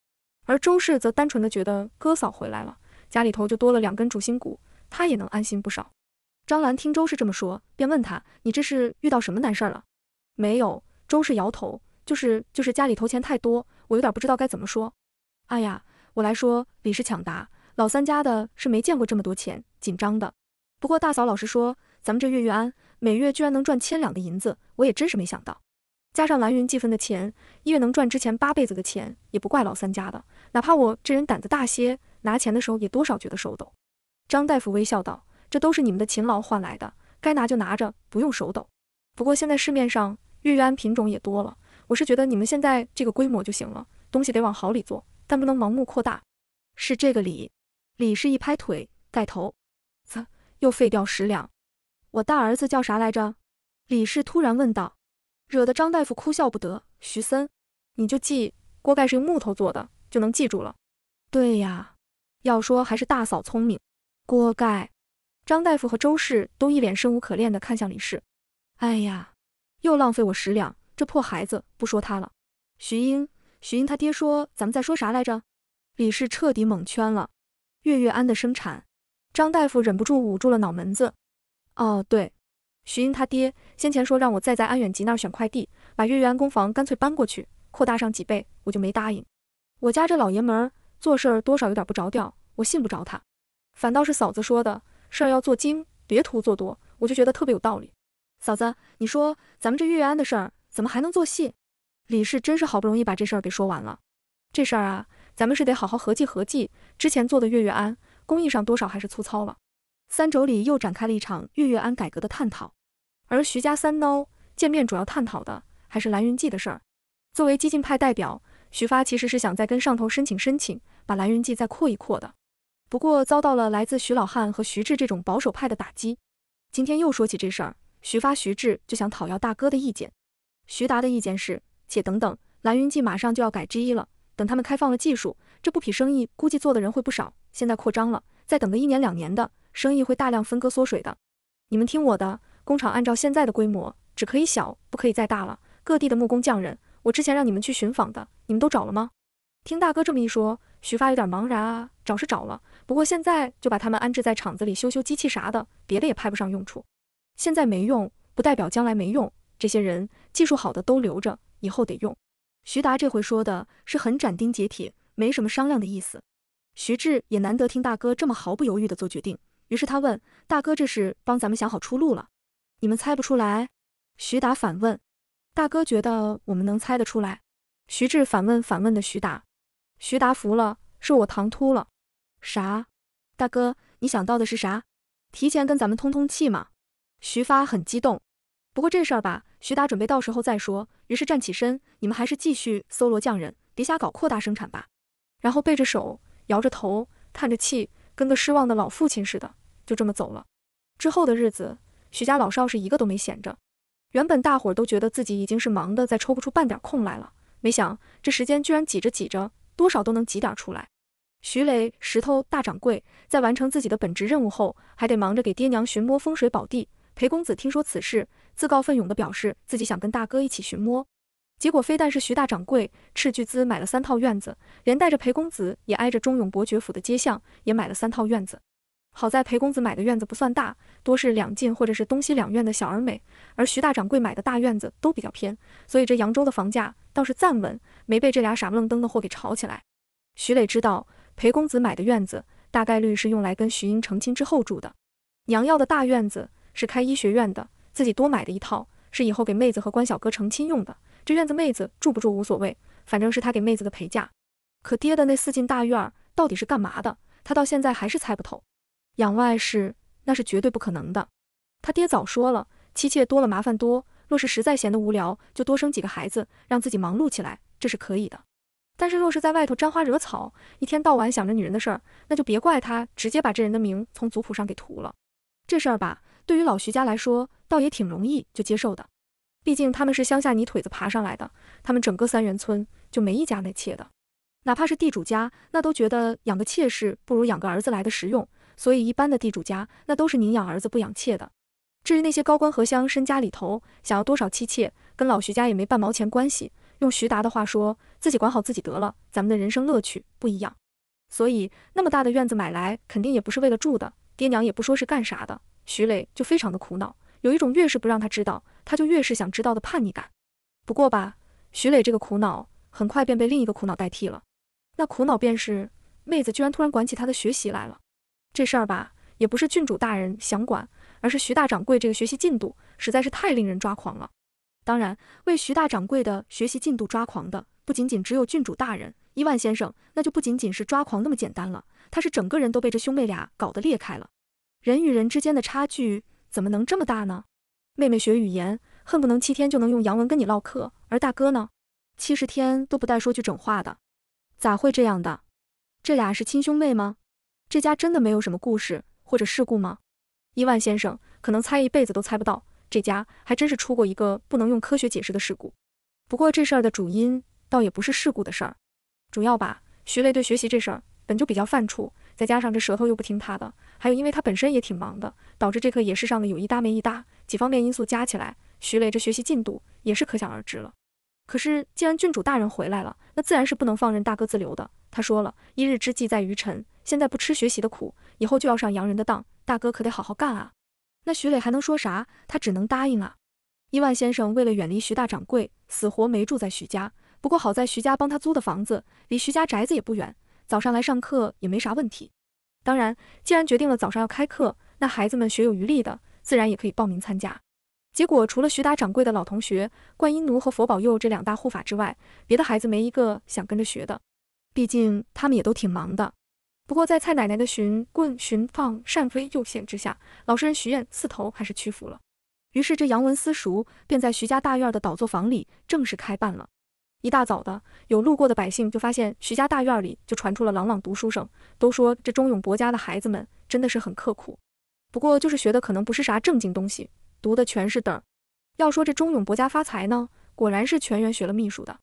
而周氏则单纯的觉得哥嫂回来了，家里头就多了两根主心骨，他也能安心不少。张兰听周氏这么说，便问他，你这是遇到什么难事了？没有，周氏摇头。就是就是家里头钱太多，我有点不知道该怎么说。哎呀，我来说，李氏抢答，老三家的是没见过这么多钱，紧张的。不过大嫂，老实说，咱们这月月安每月居然能赚千两的银子，我也真是没想到。加上蓝云计分的钱，一月能赚之前八辈子的钱，也不怪老三家的。哪怕我这人胆子大些，拿钱的时候也多少觉得手抖。张大夫微笑道：“这都是你们的勤劳换来的，该拿就拿着，不用手抖。不过现在市面上月月安品种也多了。”我是觉得你们现在这个规模就行了，东西得往好里做，但不能盲目扩大，是这个理。李氏一拍腿，盖头，啧，又废掉十两。我大儿子叫啥来着？李氏突然问道，惹得张大夫哭笑不得。徐森，你就记锅盖是用木头做的，就能记住了。对呀，要说还是大嫂聪明。锅盖，张大夫和周氏都一脸生无可恋的看向李氏。哎呀，又浪费我十两。这破孩子不说他了。徐英，徐英他爹说咱们在说啥来着？李氏彻底蒙圈了。月月安的生产，张大夫忍不住捂住了脑门子。哦，对，徐英他爹先前说让我再在安远集那儿选块地，把月月安工房干脆搬过去，扩大上几倍，我就没答应。我家这老爷们儿做事儿多少有点不着调，我信不着他。反倒是嫂子说的事儿要做精，别图做多，我就觉得特别有道理。嫂子，你说咱们这月月安的事儿？怎么还能做戏？李氏真是好不容易把这事儿给说完了。这事儿啊，咱们是得好好合计合计。之前做的月月安工艺上多少还是粗糙了。三妯娌又展开了一场月月安改革的探讨，而徐家三孬见面主要探讨的还是蓝云记的事儿。作为激进派代表，徐发其实是想再跟上头申请申请，把蓝云记再扩一扩的。不过遭到了来自徐老汉和徐志这种保守派的打击。今天又说起这事儿，徐发徐志就想讨要大哥的意见。徐达的意见是，且等等，蓝云记马上就要改 G 了，等他们开放了技术，这布匹生意估计做的人会不少。现在扩张了，再等个一年两年的，生意会大量分割缩水的。你们听我的，工厂按照现在的规模，只可以小，不可以再大了。各地的木工匠人，我之前让你们去寻访的，你们都找了吗？听大哥这么一说，徐发有点茫然啊。找是找了，不过现在就把他们安置在厂子里修修机器啥的，别的也派不上用处。现在没用，不代表将来没用，这些人。技术好的都留着，以后得用。徐达这回说的是很斩钉截铁，没什么商量的意思。徐志也难得听大哥这么毫不犹豫的做决定，于是他问：“大哥，这是帮咱们想好出路了？你们猜不出来？”徐达反问：“大哥觉得我们能猜得出来？”徐志反问反问的徐达，徐达服了，是我唐突了。啥？大哥，你想到的是啥？提前跟咱们通通气嘛？徐发很激动。不过这事儿吧，徐达准备到时候再说。于是站起身，你们还是继续搜罗匠人，别瞎搞扩大生产吧。然后背着手，摇着头，叹着气，跟个失望的老父亲似的，就这么走了。之后的日子，徐家老少是一个都没闲着。原本大伙儿都觉得自己已经是忙的，再抽不出半点空来了，没想这时间居然挤着挤着，多少都能挤点出来。徐雷、石头大掌柜在完成自己的本职任务后，还得忙着给爹娘寻摸风水宝地。裴公子听说此事。自告奋勇地表示自己想跟大哥一起寻摸，结果非但是徐大掌柜斥巨资买了三套院子，连带着裴公子也挨着忠勇伯爵府的街巷也买了三套院子。好在裴公子买的院子不算大多，是两进或者是东西两院的小而美，而徐大掌柜买的大院子都比较偏，所以这扬州的房价倒是暂稳，没被这俩傻不愣登的货给炒起来。徐磊知道裴公子买的院子大概率是用来跟徐英成亲之后住的，娘要的大院子是开医学院的。自己多买的一套是以后给妹子和关小哥成亲用的，这院子妹子住不住无所谓，反正是他给妹子的陪嫁。可爹的那四进大院儿到底是干嘛的？他到现在还是猜不透。养外室那是绝对不可能的，他爹早说了，妻妾多了麻烦多。若是实在闲得无聊，就多生几个孩子，让自己忙碌起来，这是可以的。但是若是在外头沾花惹草，一天到晚想着女人的事儿，那就别怪他直接把这人的名从族谱上给涂了。这事儿吧。对于老徐家来说，倒也挺容易就接受的，毕竟他们是乡下泥腿子爬上来的，他们整个三元村就没一家那妾的，哪怕是地主家，那都觉得养个妾室不如养个儿子来的实用，所以一般的地主家那都是宁养儿子不养妾的。至于那些高官和乡绅家里头想要多少妻妾，跟老徐家也没半毛钱关系。用徐达的话说，自己管好自己得了，咱们的人生乐趣不一样，所以那么大的院子买来肯定也不是为了住的，爹娘也不说是干啥的。徐磊就非常的苦恼，有一种越是不让他知道，他就越是想知道的叛逆感。不过吧，徐磊这个苦恼很快便被另一个苦恼代替了，那苦恼便是妹子居然突然管起他的学习来了。这事儿吧，也不是郡主大人想管，而是徐大掌柜这个学习进度实在是太令人抓狂了。当然，为徐大掌柜的学习进度抓狂的不仅仅只有郡主大人，伊万先生那就不仅仅是抓狂那么简单了，他是整个人都被这兄妹俩搞得裂开了。人与人之间的差距怎么能这么大呢？妹妹学语言，恨不能七天就能用洋文跟你唠嗑，而大哥呢，七十天都不带说句整话的，咋会这样的？这俩是亲兄妹吗？这家真的没有什么故事或者事故吗？伊万先生可能猜一辈子都猜不到，这家还真是出过一个不能用科学解释的事故。不过这事儿的主因倒也不是事故的事儿，主要吧，徐雷对学习这事儿本就比较犯怵。再加上这舌头又不听他的，还有因为他本身也挺忙的，导致这课也是上的有一搭没一搭。几方面因素加起来，徐磊这学习进度也是可想而知了。可是既然郡主大人回来了，那自然是不能放任大哥自流的。他说了一日之计在于晨，现在不吃学习的苦，以后就要上洋人的当。大哥可得好好干啊！那徐磊还能说啥？他只能答应啊。伊万先生为了远离徐大掌柜，死活没住在徐家。不过好在徐家帮他租的房子，离徐家宅子也不远。早上来上课也没啥问题，当然，既然决定了早上要开课，那孩子们学有余力的自然也可以报名参加。结果除了徐达掌柜的老同学观音奴和佛保佑这两大护法之外，别的孩子没一个想跟着学的，毕竟他们也都挺忙的。不过在蔡奶奶的寻棍寻放扇飞又现之下，老实人徐燕四头还是屈服了。于是这杨文私塾便在徐家大院的倒座房里正式开办了。一大早的，有路过的百姓就发现徐家大院里就传出了朗朗读书声，都说这钟永伯家的孩子们真的是很刻苦，不过就是学的可能不是啥正经东西，读的全是儿。要说这钟永伯家发财呢，果然是全员学了秘书的。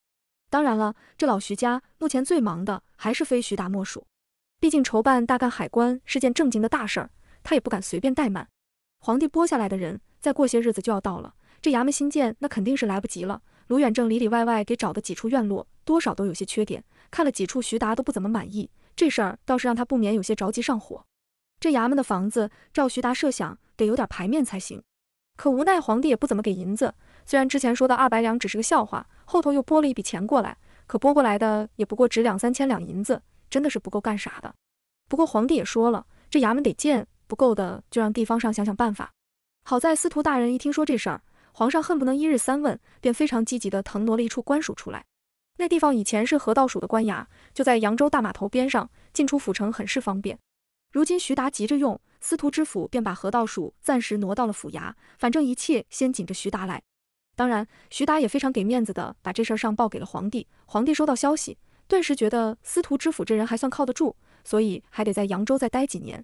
当然了，这老徐家目前最忙的还是非徐达莫属，毕竟筹办大干海关是件正经的大事儿，他也不敢随便怠慢。皇帝拨下来的人，再过些日子就要到了，这衙门新建那肯定是来不及了。卢远正里里外外给找的几处院落，多少都有些缺点。看了几处，徐达都不怎么满意。这事儿倒是让他不免有些着急上火。这衙门的房子，照徐达设想，得有点牌面才行。可无奈皇帝也不怎么给银子。虽然之前说的二百两只是个笑话，后头又拨了一笔钱过来，可拨过来的也不过值两三千两银子，真的是不够干啥的。不过皇帝也说了，这衙门得建，不够的就让地方上想想办法。好在司徒大人一听说这事儿。皇上恨不能一日三问，便非常积极地腾挪了一处官署出来。那地方以前是河道署的官衙，就在扬州大码头边上，进出府城很是方便。如今徐达急着用，司徒知府便把河道署暂时挪到了府衙，反正一切先紧着徐达来。当然，徐达也非常给面子的，把这事上报给了皇帝。皇帝收到消息，顿时觉得司徒知府这人还算靠得住，所以还得在扬州再待几年。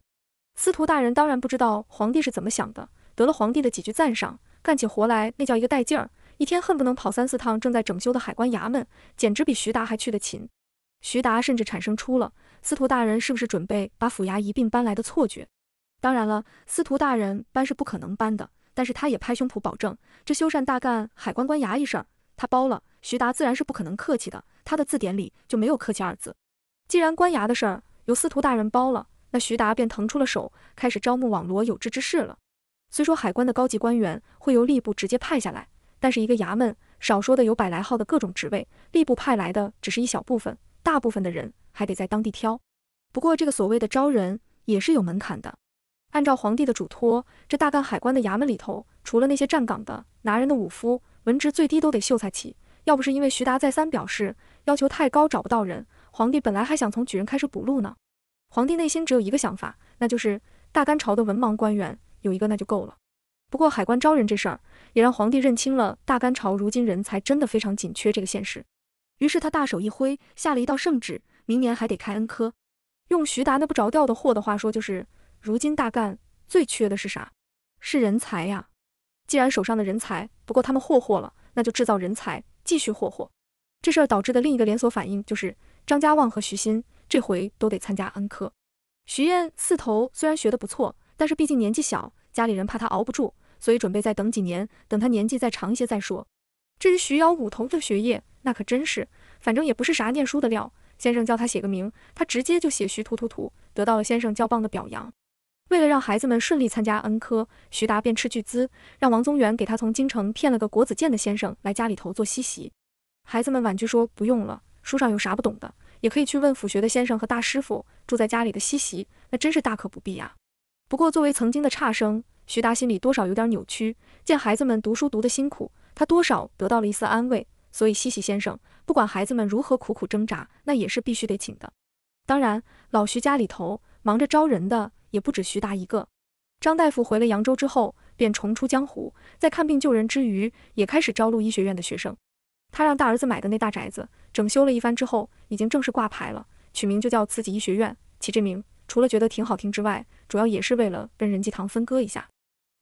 司徒大人当然不知道皇帝是怎么想的，得了皇帝的几句赞赏。干起活来那叫一个带劲儿，一天恨不能跑三四趟正在整修的海关衙门，简直比徐达还去得勤。徐达甚至产生出了司徒大人是不是准备把府衙一并搬来的错觉。当然了，司徒大人搬是不可能搬的，但是他也拍胸脯保证，这修缮大干海关官衙一事，儿他包了。徐达自然是不可能客气的，他的字典里就没有客气二字。既然官衙的事儿由司徒大人包了，那徐达便腾出了手，开始招募网罗有志之士了。虽说海关的高级官员会由吏部直接派下来，但是一个衙门少说的有百来号的各种职位，吏部派来的只是一小部分，大部分的人还得在当地挑。不过这个所谓的招人也是有门槛的。按照皇帝的嘱托，这大干海关的衙门里头，除了那些站岗的、拿人的武夫，文职最低都得秀才起。要不是因为徐达再三表示要求太高找不到人，皇帝本来还想从举人开始补录呢。皇帝内心只有一个想法，那就是大干朝的文盲官员。有一个那就够了。不过海关招人这事儿，也让皇帝认清了大干朝如今人才真的非常紧缺这个现实。于是他大手一挥，下了一道圣旨，明年还得开恩科。用徐达那不着调的货的话说，就是如今大干最缺的是啥？是人才呀！既然手上的人才不够他们霍霍了，那就制造人才，继续霍霍。这事儿导致的另一个连锁反应就是，张家旺和徐新这回都得参加恩科。徐燕四头虽然学得不错。但是毕竟年纪小，家里人怕他熬不住，所以准备再等几年，等他年纪再长一些再说。至于徐瑶五头的学业，那可真是，反正也不是啥念书的料。先生叫他写个名，他直接就写徐突突突，得到了先生教棒的表扬。为了让孩子们顺利参加恩科，徐达便斥巨资让王宗元给他从京城骗了个国子监的先生来家里头做西席。孩子们婉拒说不用了，书上有啥不懂的，也可以去问府学的先生和大师傅。住在家里的西席，那真是大可不必呀。不过，作为曾经的差生，徐达心里多少有点扭曲。见孩子们读书读得辛苦，他多少得到了一丝安慰。所以，西西先生不管孩子们如何苦苦挣扎，那也是必须得请的。当然，老徐家里头忙着招人的也不止徐达一个。张大夫回了扬州之后，便重出江湖，在看病救人之余，也开始招录医学院的学生。他让大儿子买的那大宅子，整修了一番之后，已经正式挂牌了，取名就叫自己医学院。起这名。除了觉得挺好听之外，主要也是为了跟任济堂分割一下。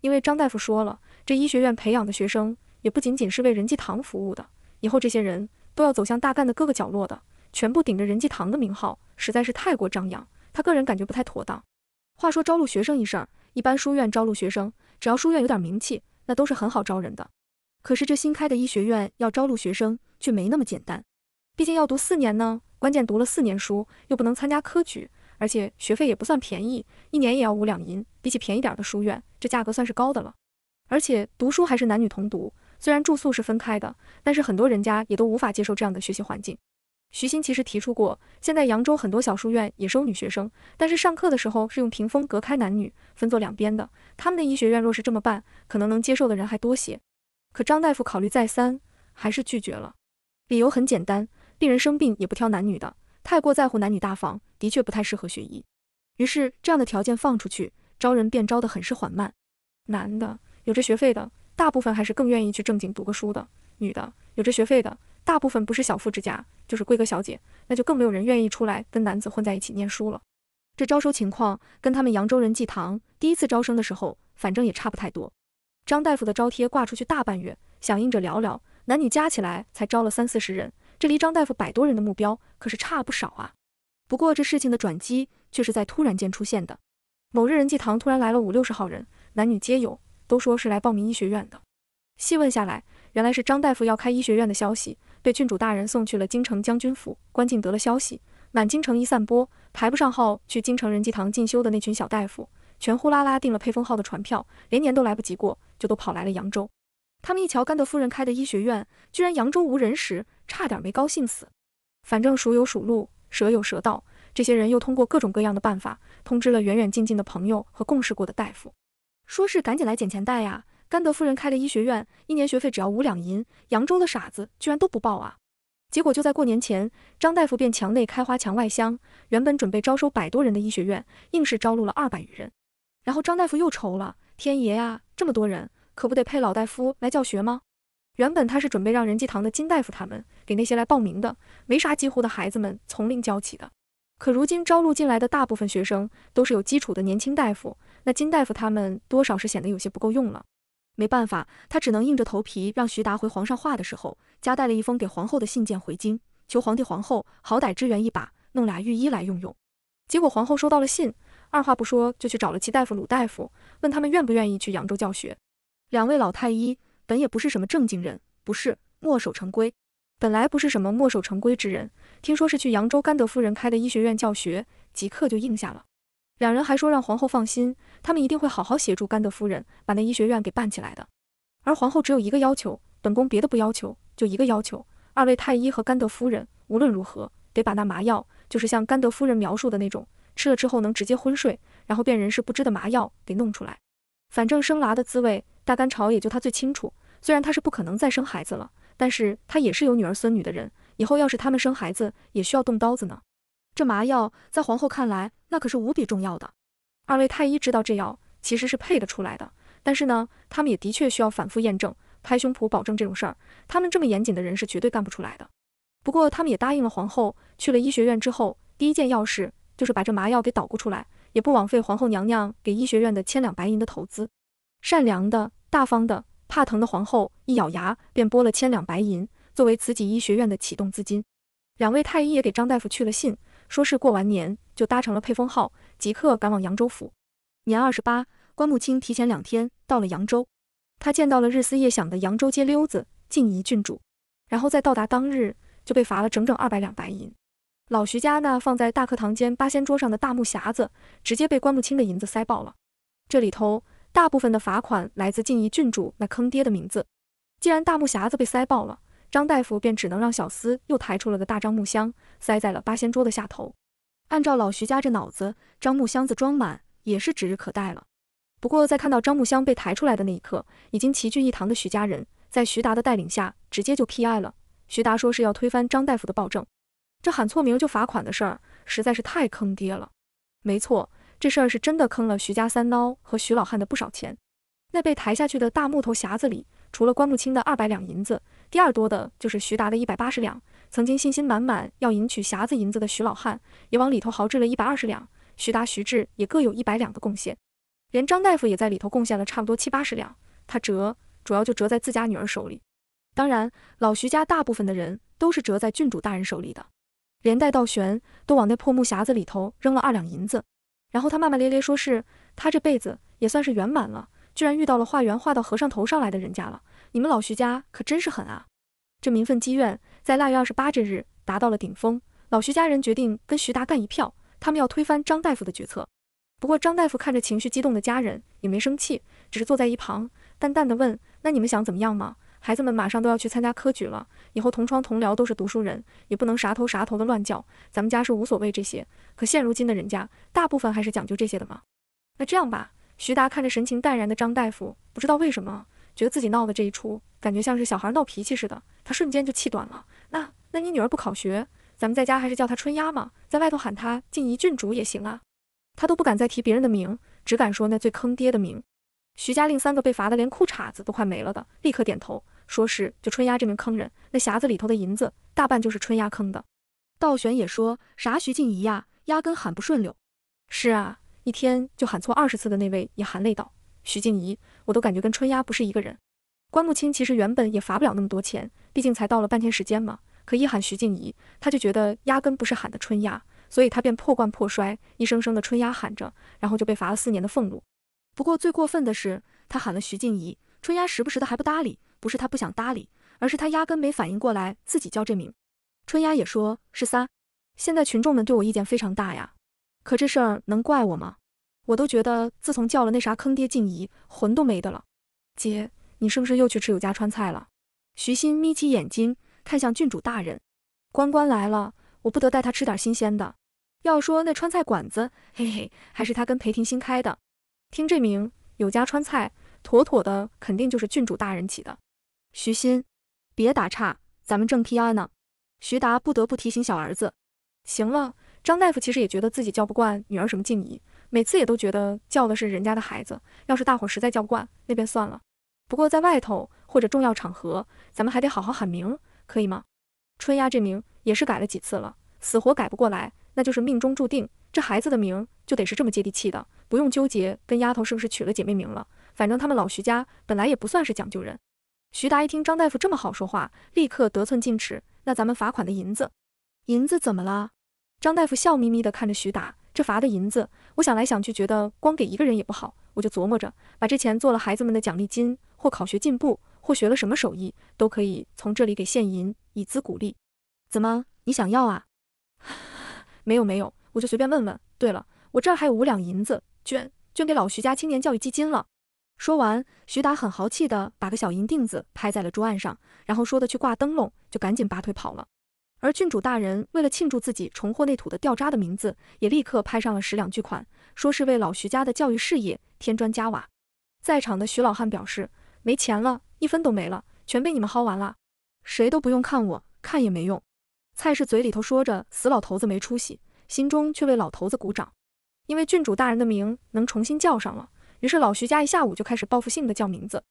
因为张大夫说了，这医学院培养的学生也不仅仅是为任济堂服务的，以后这些人都要走向大干的各个角落的，全部顶着任济堂的名号，实在是太过张扬，他个人感觉不太妥当。话说招录学生一事，儿，一般书院招录学生，只要书院有点名气，那都是很好招人的。可是这新开的医学院要招录学生，却没那么简单，毕竟要读四年呢，关键读了四年书又不能参加科举。而且学费也不算便宜，一年也要五两银，比起便宜点的书院，这价格算是高的了。而且读书还是男女同读，虽然住宿是分开的，但是很多人家也都无法接受这样的学习环境。徐欣其实提出过，现在扬州很多小书院也收女学生，但是上课的时候是用屏风隔开男女，分坐两边的。他们的医学院若是这么办，可能能接受的人还多些。可张大夫考虑再三，还是拒绝了，理由很简单，病人生病也不挑男女的。太过在乎男女大方，的确不太适合学医。于是这样的条件放出去，招人便招的很是缓慢。男的有这学费的，大部分还是更愿意去正经读个书的；女的有这学费的，大部分不是小富之家，就是贵格小姐，那就更没有人愿意出来跟男子混在一起念书了。这招收情况跟他们扬州人济堂第一次招生的时候，反正也差不太多。张大夫的招贴挂出去大半月，响应者寥寥，男女加起来才招了三四十人。这离张大夫百多人的目标可是差不少啊！不过这事情的转机却是在突然间出现的。某日，仁济堂突然来了五六十号人，男女皆有，都说是来报名医学院的。细问下来，原来是张大夫要开医学院的消息被郡主大人送去了京城将军府，关静得了消息，满京城一散播，排不上号去京城仁济堂进修的那群小大夫，全呼啦啦订了配封号的船票，连年都来不及过，就都跑来了扬州。他们一瞧甘德夫人开的医学院，居然扬州无人时，差点没高兴死。反正鼠有鼠路，蛇有蛇道，这些人又通过各种各样的办法，通知了远远近近的朋友和共事过的大夫，说是赶紧来捡钱袋呀！甘德夫人开的医学院，一年学费只要五两银，扬州的傻子居然都不报啊！结果就在过年前，张大夫便墙内开花墙外香，原本准备招收百多人的医学院，硬是招录了二百余人。然后张大夫又愁了，天爷呀，这么多人！可不得配老大夫来教学吗？原本他是准备让人济堂的金大夫他们给那些来报名的没啥几乎的孩子们从零教起的，可如今招录进来的大部分学生都是有基础的年轻大夫，那金大夫他们多少是显得有些不够用了。没办法，他只能硬着头皮让徐达回皇上话的时候夹带了一封给皇后的信件回京，求皇帝皇后好歹支援一把，弄俩御医来用用。结果皇后收到了信，二话不说就去找了齐大夫、鲁大夫，问他们愿不愿意去扬州教学。两位老太医本也不是什么正经人，不是墨守成规，本来不是什么墨守成规之人。听说是去扬州甘德夫人开的医学院教学，即刻就应下了。两人还说让皇后放心，他们一定会好好协助甘德夫人把那医学院给办起来的。而皇后只有一个要求，本宫别的不要求，就一个要求：二位太医和甘德夫人无论如何得把那麻药，就是像甘德夫人描述的那种，吃了之后能直接昏睡，然后便人事不知的麻药给弄出来。反正生娃的滋味，大干朝也就他最清楚。虽然他是不可能再生孩子了，但是他也是有女儿孙女的人，以后要是他们生孩子，也需要动刀子呢。这麻药在皇后看来，那可是无比重要的。二位太医知道这药其实是配得出来的，但是呢，他们也的确需要反复验证，拍胸脯保证这种事儿，他们这么严谨的人是绝对干不出来的。不过他们也答应了皇后，去了医学院之后，第一件要事就是把这麻药给捣鼓出来。也不枉费皇后娘娘给医学院的千两白银的投资，善良的、大方的、怕疼的皇后一咬牙，便拨了千两白银作为慈济医学院的启动资金。两位太医也给张大夫去了信，说是过完年就搭乘了配封号，即刻赶往扬州府。年二十八，关木清提前两天到了扬州，他见到了日思夜想的扬州街溜子静怡郡主，然后在到达当日就被罚了整整二百两白银。老徐家那放在大客堂间八仙桌上的大木匣子，直接被关木清的银子塞爆了。这里头大部分的罚款来自靖一郡主那坑爹的名字。既然大木匣子被塞爆了，张大夫便只能让小厮又抬出了个大樟木箱，塞在了八仙桌的下头。按照老徐家这脑子，樟木箱子装满也是指日可待了。不过在看到樟木箱被抬出来的那一刻，已经齐聚一堂的徐家人，在徐达的带领下，直接就 P I 了。徐达说是要推翻张大夫的暴政。这喊错名就罚款的事儿实在是太坑爹了。没错，这事儿是真的坑了徐家三孬和徐老汉的不少钱。那被抬下去的大木头匣子里，除了关木清的二百两银子，第二多的就是徐达的一百八十两。曾经信心满满要赢取匣子银子的徐老汉，也往里头豪掷了一百二十两。徐达、徐志也各有一百两的贡献，连张大夫也在里头贡献了差不多七八十两。他折主要就折在自家女儿手里，当然老徐家大部分的人都是折在郡主大人手里的。连带倒悬都往那破木匣子里头扔了二两银子，然后他骂骂咧咧说：“是他这辈子也算是圆满了，居然遇到了化缘化到和尚头上来的人家了。你们老徐家可真是狠啊！”这民愤积怨在腊月二十八这日达到了顶峰，老徐家人决定跟徐达干一票，他们要推翻张大夫的决策。不过张大夫看着情绪激动的家人也没生气，只是坐在一旁淡淡的问：“那你们想怎么样吗？”孩子们马上都要去参加科举了，以后同窗同僚都是读书人，也不能啥头啥头的乱叫。咱们家是无所谓这些，可现如今的人家，大部分还是讲究这些的嘛。那这样吧，徐达看着神情淡然的张大夫，不知道为什么觉得自己闹的这一出，感觉像是小孩闹脾气似的，他瞬间就气短了。那，那你女儿不考学，咱们在家还是叫她春丫吗？在外头喊她静怡郡主也行啊。他都不敢再提别人的名，只敢说那最坑爹的名。徐家令三个被罚的连裤衩子都快没了的，立刻点头。说是就春丫这名坑人，那匣子里头的银子大半就是春丫坑的。道玄也说啥徐静怡呀，压根喊不顺溜。是啊，一天就喊错二十次的那位也含泪道：“徐静怡，我都感觉跟春丫不是一个人。”关木清其实原本也罚不了那么多钱，毕竟才到了半天时间嘛。可一喊徐静怡，他就觉得压根不是喊的春丫，所以他便破罐破摔，一声声的春丫喊着，然后就被罚了四年的俸禄。不过最过分的是，他喊了徐静怡，春丫时不时的还不搭理。不是他不想搭理，而是他压根没反应过来自己叫这名。春丫也说是三。现在群众们对我意见非常大呀，可这事儿能怪我吗？我都觉得自从叫了那啥坑爹静怡，魂都没的了。姐，你是不是又去吃有家川菜了？徐鑫眯起眼睛看向郡主大人，关关来了，我不得带他吃点新鲜的。要说那川菜馆子，嘿嘿，还是他跟裴婷新开的。听这名，有家川菜，妥妥的肯定就是郡主大人起的。徐鑫，别打岔，咱们正批案呢。徐达不得不提醒小儿子。行了，张大夫其实也觉得自己叫不惯女儿什么静怡，每次也都觉得叫的是人家的孩子。要是大伙实在叫不惯，那便算了。不过在外头或者重要场合，咱们还得好好喊名，可以吗？春丫这名也是改了几次了，死活改不过来，那就是命中注定。这孩子的名就得是这么接地气的，不用纠结跟丫头是不是取了姐妹名了。反正他们老徐家本来也不算是讲究人。徐达一听张大夫这么好说话，立刻得寸进尺。那咱们罚款的银子，银子怎么了？张大夫笑眯眯地看着徐达，这罚的银子，我想来想去，觉得光给一个人也不好，我就琢磨着把这钱做了孩子们的奖励金，或考学进步，或学了什么手艺，都可以从这里给现银以资鼓励。怎么，你想要啊？没有没有，我就随便问问。对了，我这儿还有五两银子，捐捐给老徐家青年教育基金了。说完，徐达很豪气地把个小银锭子拍在了桌案上，然后说的去挂灯笼，就赶紧拔腿跑了。而郡主大人为了庆祝自己重获那土的掉渣的名字，也立刻拍上了十两巨款，说是为老徐家的教育事业添砖加瓦。在场的徐老汉表示没钱了，一分都没了，全被你们薅完了，谁都不用看我，看也没用。蔡氏嘴里头说着死老头子没出息，心中却为老头子鼓掌，因为郡主大人的名能重新叫上了。于是老徐家一下午就开始报复性的叫名字。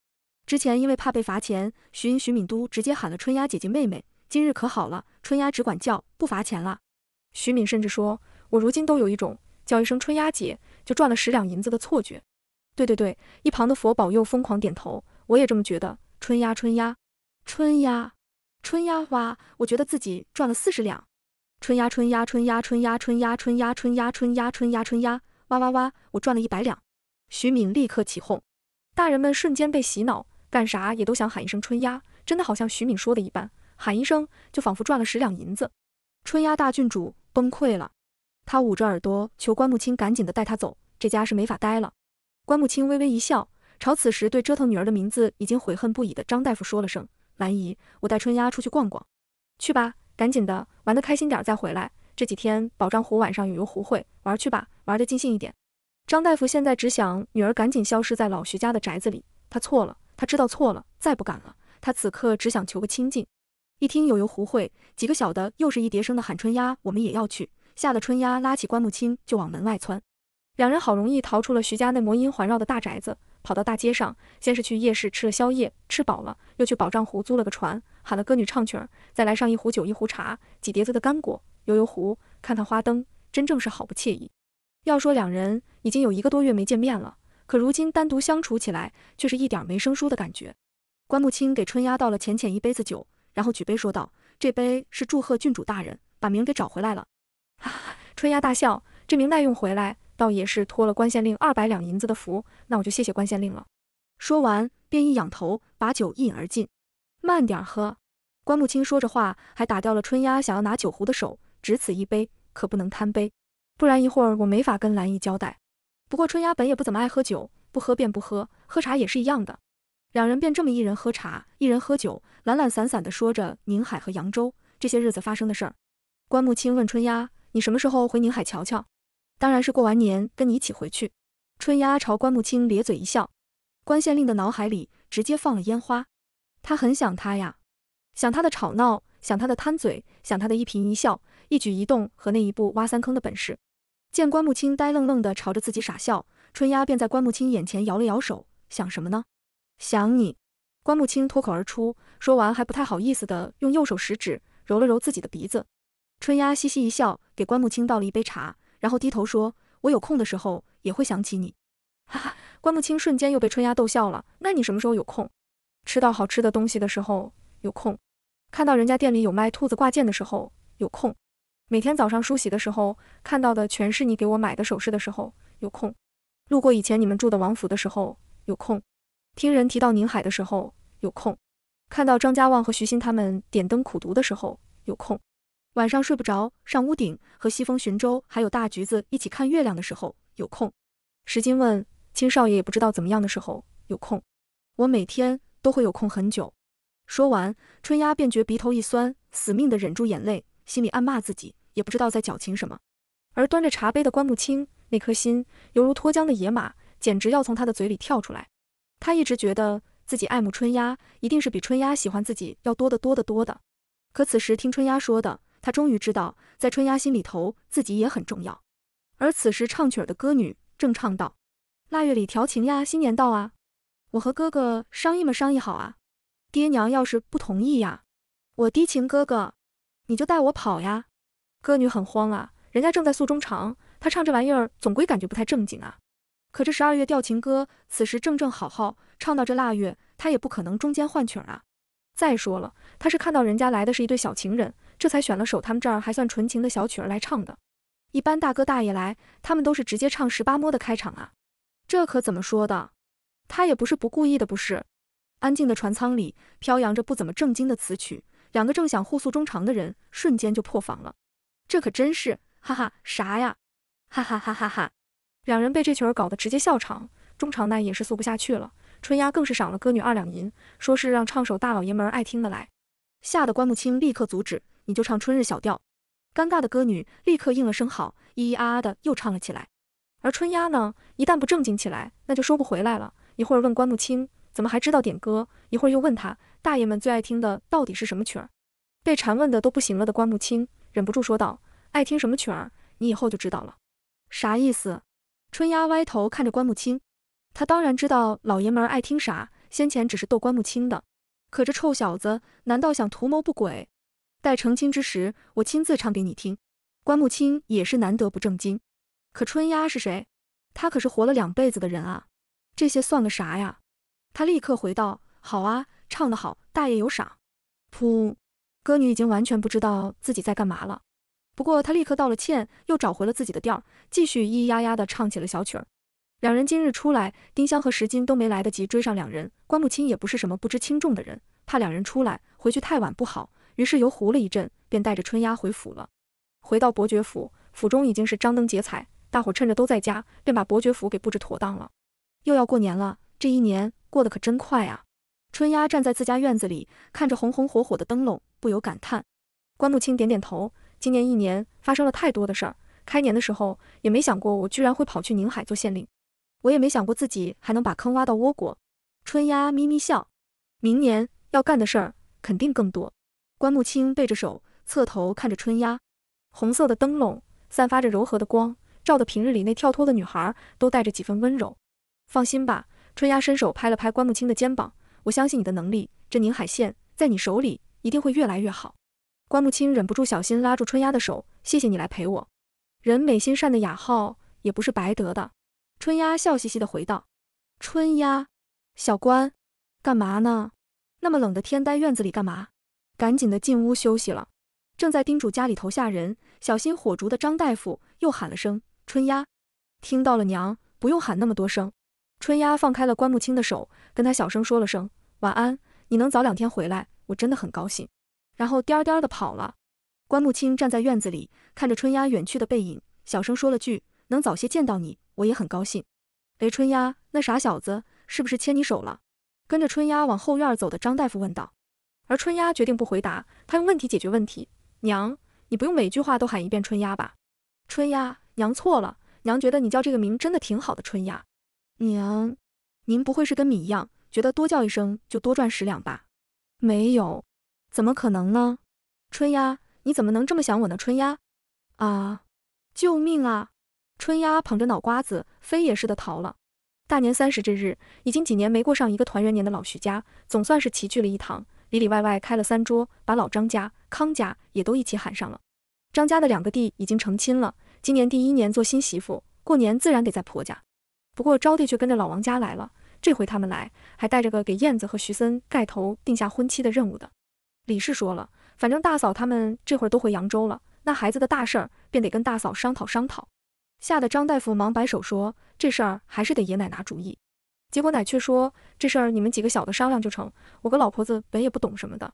之前因为怕被罚钱，徐英、徐敏都直接喊了春丫姐姐、妹妹。今日可好了，春丫只管叫，不罚钱了。徐敏甚至说：“我如今都有一种叫一声春丫姐就赚了十两银子的错觉。”对对对，一旁的佛宝又疯狂点头，我也这么觉得。春丫春丫春丫春丫哇！我觉得自己赚了四十两。春丫春丫春丫春丫春丫春丫春丫春丫春丫春丫哇哇哇！我赚了一百两。徐敏立刻起哄，大人们瞬间被洗脑，干啥也都想喊一声春丫。真的好像徐敏说的一般，喊一声就仿佛赚了十两银子。春丫大郡主崩溃了，她捂着耳朵求关木清赶紧的带她走，这家是没法待了。关木清微微一笑，朝此时对折腾女儿的名字已经悔恨不已的张大夫说了声：“兰姨，我带春丫出去逛逛，去吧，赶紧的，玩得开心点再回来。这几天宝障湖晚上有游湖会，玩去吧，玩得尽兴一点。”张大夫现在只想女儿赶紧消失在老徐家的宅子里。他错了，他知道错了，再不敢了。他此刻只想求个清静。一听有游胡会，几个小的又是一叠声的喊春丫，我们也要去。吓得春丫拉起关木青就往门外窜。两人好容易逃出了徐家那魔音环绕的大宅子，跑到大街上，先是去夜市吃了宵夜，吃饱了又去保障湖租了个船，喊了歌女唱曲儿，再来上一壶酒一壶茶，几碟子的干果。游游湖，看看花灯，真正是好不惬意。要说两人已经有一个多月没见面了，可如今单独相处起来，却是一点没生疏的感觉。关木清给春丫倒了浅浅一杯子酒，然后举杯说道：“这杯是祝贺郡主大人把名给找回来了。”哈哈，春丫大笑：“这名耐用回来，倒也是托了关县令二百两银子的福。那我就谢谢关县令了。”说完便一仰头把酒一饮而尽。慢点喝，关木清说着话，还打掉了春丫想要拿酒壶的手。只此一杯，可不能贪杯。不然一会儿我没法跟兰姨交代。不过春丫本也不怎么爱喝酒，不喝便不喝，喝茶也是一样的。两人便这么一人喝茶，一人喝酒，懒懒散散地说着宁海和扬州这些日子发生的事儿。关木清问春丫：“你什么时候回宁海瞧瞧？”“当然是过完年跟你一起回去。”春丫朝关木清咧嘴一笑。关县令的脑海里直接放了烟花，他很想他呀，想他的吵闹，想他的贪嘴，想他的一颦一笑、一举一动和那一步挖三坑的本事。见关木青呆愣愣的朝着自己傻笑，春丫便在关木青眼前摇了摇手，想什么呢？想你。关木青脱口而出，说完还不太好意思地用右手食指揉了揉自己的鼻子。春丫嘻嘻一笑，给关木青倒了一杯茶，然后低头说：“我有空的时候也会想起你。”哈哈，关木青瞬间又被春丫逗笑了。那你什么时候有空？吃到好吃的东西的时候有空，看到人家店里有卖兔子挂件的时候有空。每天早上梳洗的时候，看到的全是你给我买的首饰的时候有空；路过以前你们住的王府的时候有空；听人提到宁海的时候有空；看到张家旺和徐欣他们点灯苦读的时候有空；晚上睡不着，上屋顶和西风寻舟还有大橘子一起看月亮的时候有空；石金问青少爷也不知道怎么样的时候有空。我每天都会有空很久。说完，春丫便觉鼻头一酸，死命的忍住眼泪，心里暗骂自己。也不知道在矫情什么，而端着茶杯的关木青那颗心犹如脱缰的野马，简直要从他的嘴里跳出来。他一直觉得自己爱慕春丫，一定是比春丫喜欢自己要多得多得多的。可此时听春丫说的，他终于知道，在春丫心里头自己也很重要。而此时唱曲儿的歌女正唱道：“腊月里调情呀，新年到啊，我和哥哥商议么商议好啊，爹娘要是不同意呀，我低情哥哥，你就带我跑呀。”歌女很慌啊，人家正在诉衷肠，她唱这玩意儿总归感觉不太正经啊。可这十二月调情歌，此时正正好好，唱到这腊月，她也不可能中间换曲儿啊。再说了，她是看到人家来的是一对小情人，这才选了首他们这儿还算纯情的小曲儿来唱的。一般大哥大爷来，他们都是直接唱十八摸的开场啊。这可怎么说的？她也不是不故意的，不是。安静的船舱里飘扬着不怎么正经的词曲，两个正想互诉衷肠的人瞬间就破防了。这可真是，哈哈，啥呀？哈哈哈哈哈！两人被这曲儿搞得直接笑场，中长旦也是诉不下去了。春丫更是赏了歌女二两银，说是让唱首大老爷们爱听的来。吓得关木清立刻阻止，你就唱春日小调。尴尬的歌女立刻应了声好，咿咿啊啊的又唱了起来。而春丫呢，一旦不正经起来，那就收不回来了。一会儿问关木清怎么还知道点歌，一会儿又问他大爷们最爱听的到底是什么曲儿。被缠问的都不行了的关木清。忍不住说道：“爱听什么曲儿，你以后就知道了。”啥意思？春丫歪头看着关木青，他当然知道老爷们爱听啥，先前只是逗关木青的。可这臭小子，难道想图谋不轨？待成亲之时，我亲自唱给你听。关木青也是难得不正经，可春丫是谁？他可是活了两辈子的人啊，这些算个啥呀？他立刻回道：“好啊，唱得好，大爷有赏。”噗。歌女已经完全不知道自己在干嘛了，不过她立刻道了歉，又找回了自己的调儿，继续咿咿呀呀地唱起了小曲儿。两人今日出来，丁香和石金都没来得及追上两人。关木青也不是什么不知轻重的人，怕两人出来回去太晚不好，于是游湖了一阵，便带着春丫回府了。回到伯爵府，府中已经是张灯结彩，大伙趁着都在家，便把伯爵府给布置妥当了。又要过年了，这一年过得可真快啊！春丫站在自家院子里，看着红红火火的灯笼，不由感叹。关木清点点头。今年一年发生了太多的事儿，开年的时候也没想过，我居然会跑去宁海做县令，我也没想过自己还能把坑挖到倭国。春丫咪咪笑。明年要干的事儿肯定更多。关木清背着手，侧头看着春丫，红色的灯笼散发着柔和的光，照得平日里那跳脱的女孩都带着几分温柔。放心吧，春丫伸手拍了拍关木清的肩膀。我相信你的能力，这宁海县在你手里一定会越来越好。关木清忍不住小心拉住春丫的手，谢谢你来陪我。人美心善的雅号也不是白得的。春丫笑嘻嘻地回道：“春丫，小关，干嘛呢？那么冷的天待院子里干嘛？赶紧的进屋休息了。”正在叮嘱家里头下人小心火烛的张大夫又喊了声：“春丫，听到了娘，不用喊那么多声。”春丫放开了关木青的手，跟他小声说了声晚安。你能早两天回来，我真的很高兴。然后颠颠的跑了。关木青站在院子里，看着春丫远去的背影，小声说了句：能早些见到你，我也很高兴。雷春丫，那傻小子是不是牵你手了？跟着春丫往后院走的张大夫问道。而春丫决定不回答，他用问题解决问题。娘，你不用每句话都喊一遍春丫吧？春丫，娘错了，娘觉得你叫这个名真的挺好的，春丫。娘，您不会是跟米一样，觉得多叫一声就多赚十两吧？没有，怎么可能呢？春丫，你怎么能这么想我呢？春丫，啊！救命啊！春丫捧着脑瓜子，飞也似的逃了。大年三十这日，已经几年没过上一个团圆年的老徐家，总算是齐聚了一堂，里里外外开了三桌，把老张家、康家也都一起喊上了。张家的两个弟已经成亲了，今年第一年做新媳妇，过年自然得在婆家。不过招娣却跟着老王家来了，这回他们来还带着个给燕子和徐森盖头、定下婚期的任务的。李氏说了，反正大嫂他们这会儿都回扬州了，那孩子的大事儿便得跟大嫂商讨商讨。吓得张大夫忙摆手说，这事儿还是得爷奶拿主意。结果奶却说，这事儿你们几个小的商量就成，我跟老婆子本也不懂什么的。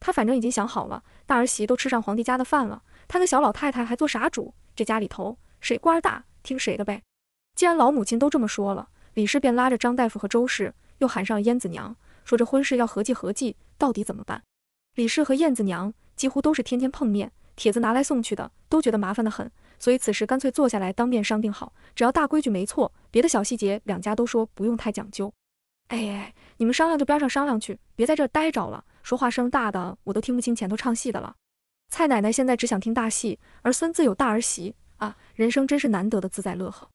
她反正已经想好了，大儿媳都吃上皇帝家的饭了，她个小老太太还做啥主？这家里头谁官大，听谁的呗。既然老母亲都这么说了，李氏便拉着张大夫和周氏，又喊上燕子娘，说这婚事要合计合计，到底怎么办？李氏和燕子娘几乎都是天天碰面，帖子拿来送去的，都觉得麻烦得很，所以此时干脆坐下来当面商定好，只要大规矩没错，别的小细节两家都说不用太讲究。哎，你们商量就边上商量去，别在这儿待着了，说话声大的我都听不清前头唱戏的了。蔡奶奶现在只想听大戏，儿孙自有大儿媳啊，人生真是难得的自在乐呵。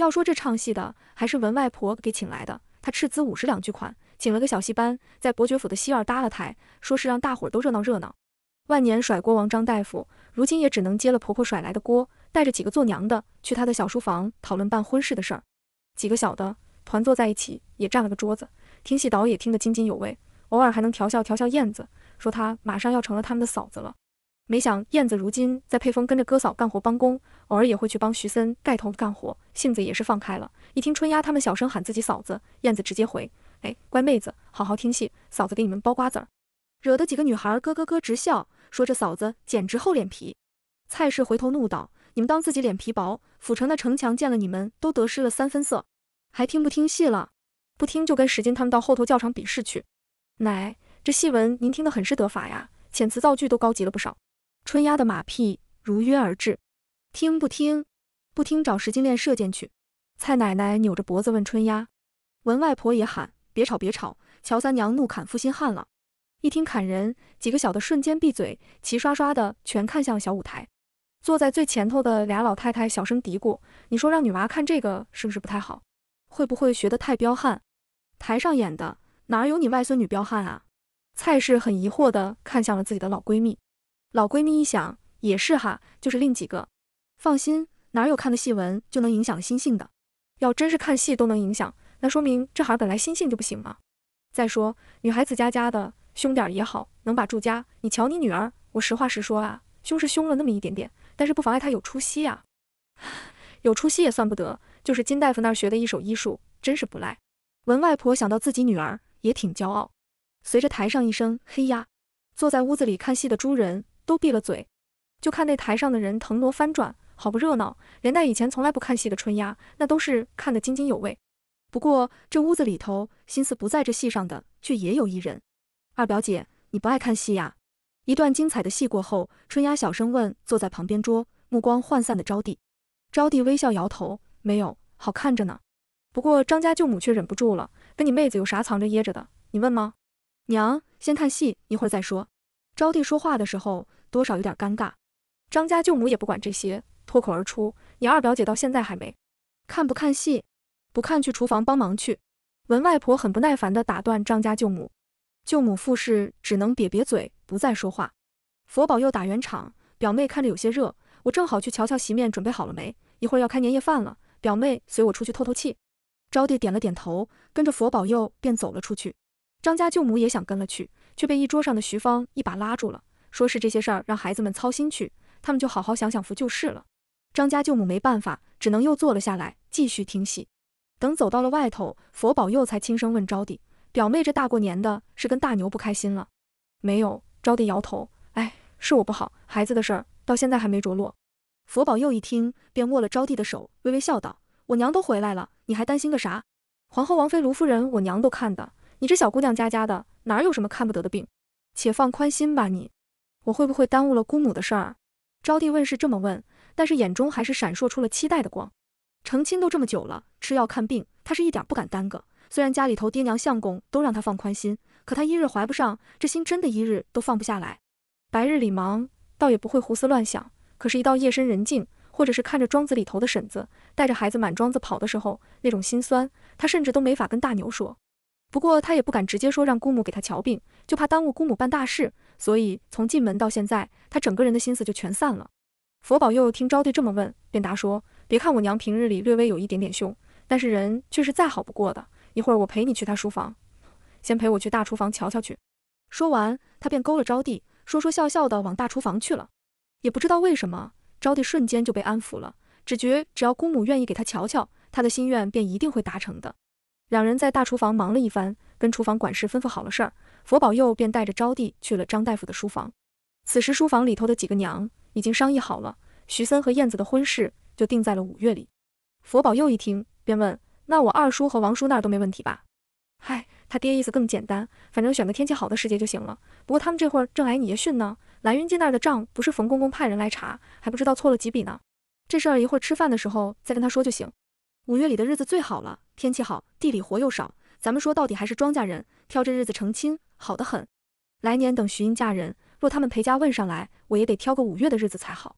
要说这唱戏的，还是文外婆给请来的。她斥资五十两巨款，请了个小戏班，在伯爵府的西院搭了台，说是让大伙都热闹热闹。万年甩锅王张大夫，如今也只能接了婆婆甩来的锅，带着几个做娘的去他的小书房讨论办婚事的事儿。几个小的团坐在一起，也占了个桌子，听戏导也听得津津有味，偶尔还能调笑调笑燕子，说她马上要成了他们的嫂子了。没想燕子如今在配丰跟着哥嫂干活帮工，偶尔也会去帮徐森盖头干活，性子也是放开了。一听春丫他们小声喊自己嫂子，燕子直接回：“哎，乖妹子，好好听戏，嫂子给你们剥瓜子。”惹得几个女孩咯咯咯直笑，说这嫂子简直厚脸皮。蔡氏回头怒道：“你们当自己脸皮薄？府城的城墙见了你们都得失了三分色，还听不听戏了？不听就跟石金他们到后头教场比试去。”奶，这戏文您听得很是得法呀，遣词造句都高级了不少。春丫的马屁如约而至，听不听？不听，找石金链射箭去。蔡奶奶扭着脖子问春丫，文外婆也喊别吵别吵。乔三娘怒砍负心汉了，一听砍人，几个小的瞬间闭嘴，齐刷刷的全看向小舞台。坐在最前头的俩老太太小声嘀咕：“你说让女娃看这个是不是不太好？会不会学得太彪悍？”台上演的哪有你外孙女彪悍啊？蔡氏很疑惑的看向了自己的老闺蜜。老闺蜜一想也是哈，就是另几个。放心，哪有看的戏文就能影响心性的？要真是看戏都能影响，那说明这孩儿本来心性就不行吗？再说女孩子家家的，凶点也好，能把住家。你瞧你女儿，我实话实说啊，凶是凶了那么一点点，但是不妨碍她有出息啊。有出息也算不得，就是金大夫那儿学的一手医术，真是不赖。文外婆想到自己女儿，也挺骄傲。随着台上一声“嘿呀”，坐在屋子里看戏的诸人。都闭了嘴，就看那台上的人腾挪翻转，好不热闹。连带以前从来不看戏的春丫，那都是看得津津有味。不过这屋子里头心思不在这戏上的，却也有一人。二表姐，你不爱看戏呀？一段精彩的戏过后，春丫小声问坐在旁边桌、目光涣散的招娣。招娣微笑摇头，没有，好看着呢。不过张家舅母却忍不住了，跟你妹子有啥藏着掖着的？你问吗？娘，先看戏，一会儿再说。招娣说话的时候。多少有点尴尬，张家舅母也不管这些，脱口而出：“你二表姐到现在还没看不看戏？不看去厨房帮忙去。”文外婆很不耐烦地打断张家舅母，舅母傅氏只能瘪瘪嘴，不再说话。佛保佑打圆场，表妹看着有些热，我正好去瞧瞧席面准备好了没，一会儿要开年夜饭了。表妹随我出去透透气。招娣点了点头，跟着佛保佑便走了出去。张家舅母也想跟了去，却被一桌上的徐芳一把拉住了。说是这些事儿让孩子们操心去，他们就好好享享福就是了。张家舅母没办法，只能又坐了下来，继续听戏。等走到了外头，佛宝又才轻声问招娣：“表妹，这大过年的是跟大牛不开心了没有？”招娣摇头：“哎，是我不好，孩子的事儿到现在还没着落。”佛宝又一听，便握了招娣的手，微微笑道：“我娘都回来了，你还担心个啥？皇后、王妃、卢夫人，我娘都看的，你这小姑娘家家的，哪有什么看不得的病？且放宽心吧，你。”我会不会耽误了姑母的事儿？招娣问是这么问，但是眼中还是闪烁出了期待的光。成亲都这么久了，吃药看病，她是一点不敢耽搁。虽然家里头爹娘、相公都让她放宽心，可她一日怀不上，这心真的一日都放不下来。白日里忙，倒也不会胡思乱想；可是，一到夜深人静，或者是看着庄子里头的婶子带着孩子满庄子跑的时候，那种心酸，她甚至都没法跟大牛说。不过他也不敢直接说让姑母给他瞧病，就怕耽误姑母办大事。所以从进门到现在，他整个人的心思就全散了。佛宝又听招娣这么问，便答说：“别看我娘平日里略微有一点点凶，但是人却是再好不过的。一会儿我陪你去她书房，先陪我去大厨房瞧瞧去。”说完，他便勾了招娣，说说笑笑的往大厨房去了。也不知道为什么，招娣瞬间就被安抚了，只觉只要姑母愿意给他瞧瞧，他的心愿便一定会达成的。两人在大厨房忙了一番，跟厨房管事吩咐好了事儿，佛宝又便带着招娣去了张大夫的书房。此时书房里头的几个娘已经商议好了，徐森和燕子的婚事就定在了五月里。佛宝又一听，便问：“那我二叔和王叔那儿都没问题吧？”“嗨，他爹意思更简单，反正选个天气好的时节就行了。不过他们这会儿正挨你爷训呢，兰云记那儿的账不是冯公公派人来查，还不知道错了几笔呢。这事儿一会儿吃饭的时候再跟他说就行。五月里的日子最好了。”天气好，地里活又少，咱们说到底还是庄稼人，挑这日子成亲，好得很。来年等徐英嫁人，若他们裴家问上来，我也得挑个五月的日子才好。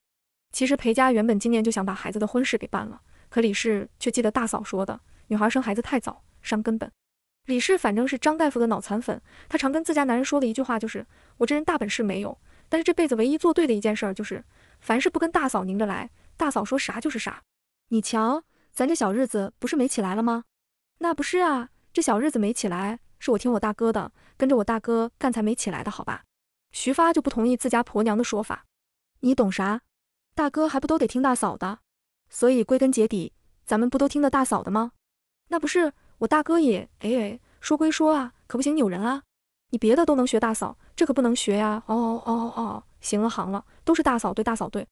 其实裴家原本今年就想把孩子的婚事给办了，可李氏却记得大嫂说的，女孩生孩子太早，伤根本。李氏反正是张大夫的脑残粉，她常跟自家男人说的一句话就是，我这人大本事没有，但是这辈子唯一做对的一件事儿就是，凡事不跟大嫂拧着来，大嫂说啥就是啥。你瞧，咱这小日子不是没起来了吗？那不是啊，这小日子没起来，是我听我大哥的，跟着我大哥干才没起来的，好吧？徐发就不同意自家婆娘的说法，你懂啥？大哥还不都得听大嫂的？所以归根结底，咱们不都听的大嫂的吗？那不是我大哥也哎哎，说归说啊，可不行扭人啊！你别的都能学大嫂，这可不能学呀！哦哦哦哦，行了行了，都是大嫂对大嫂对。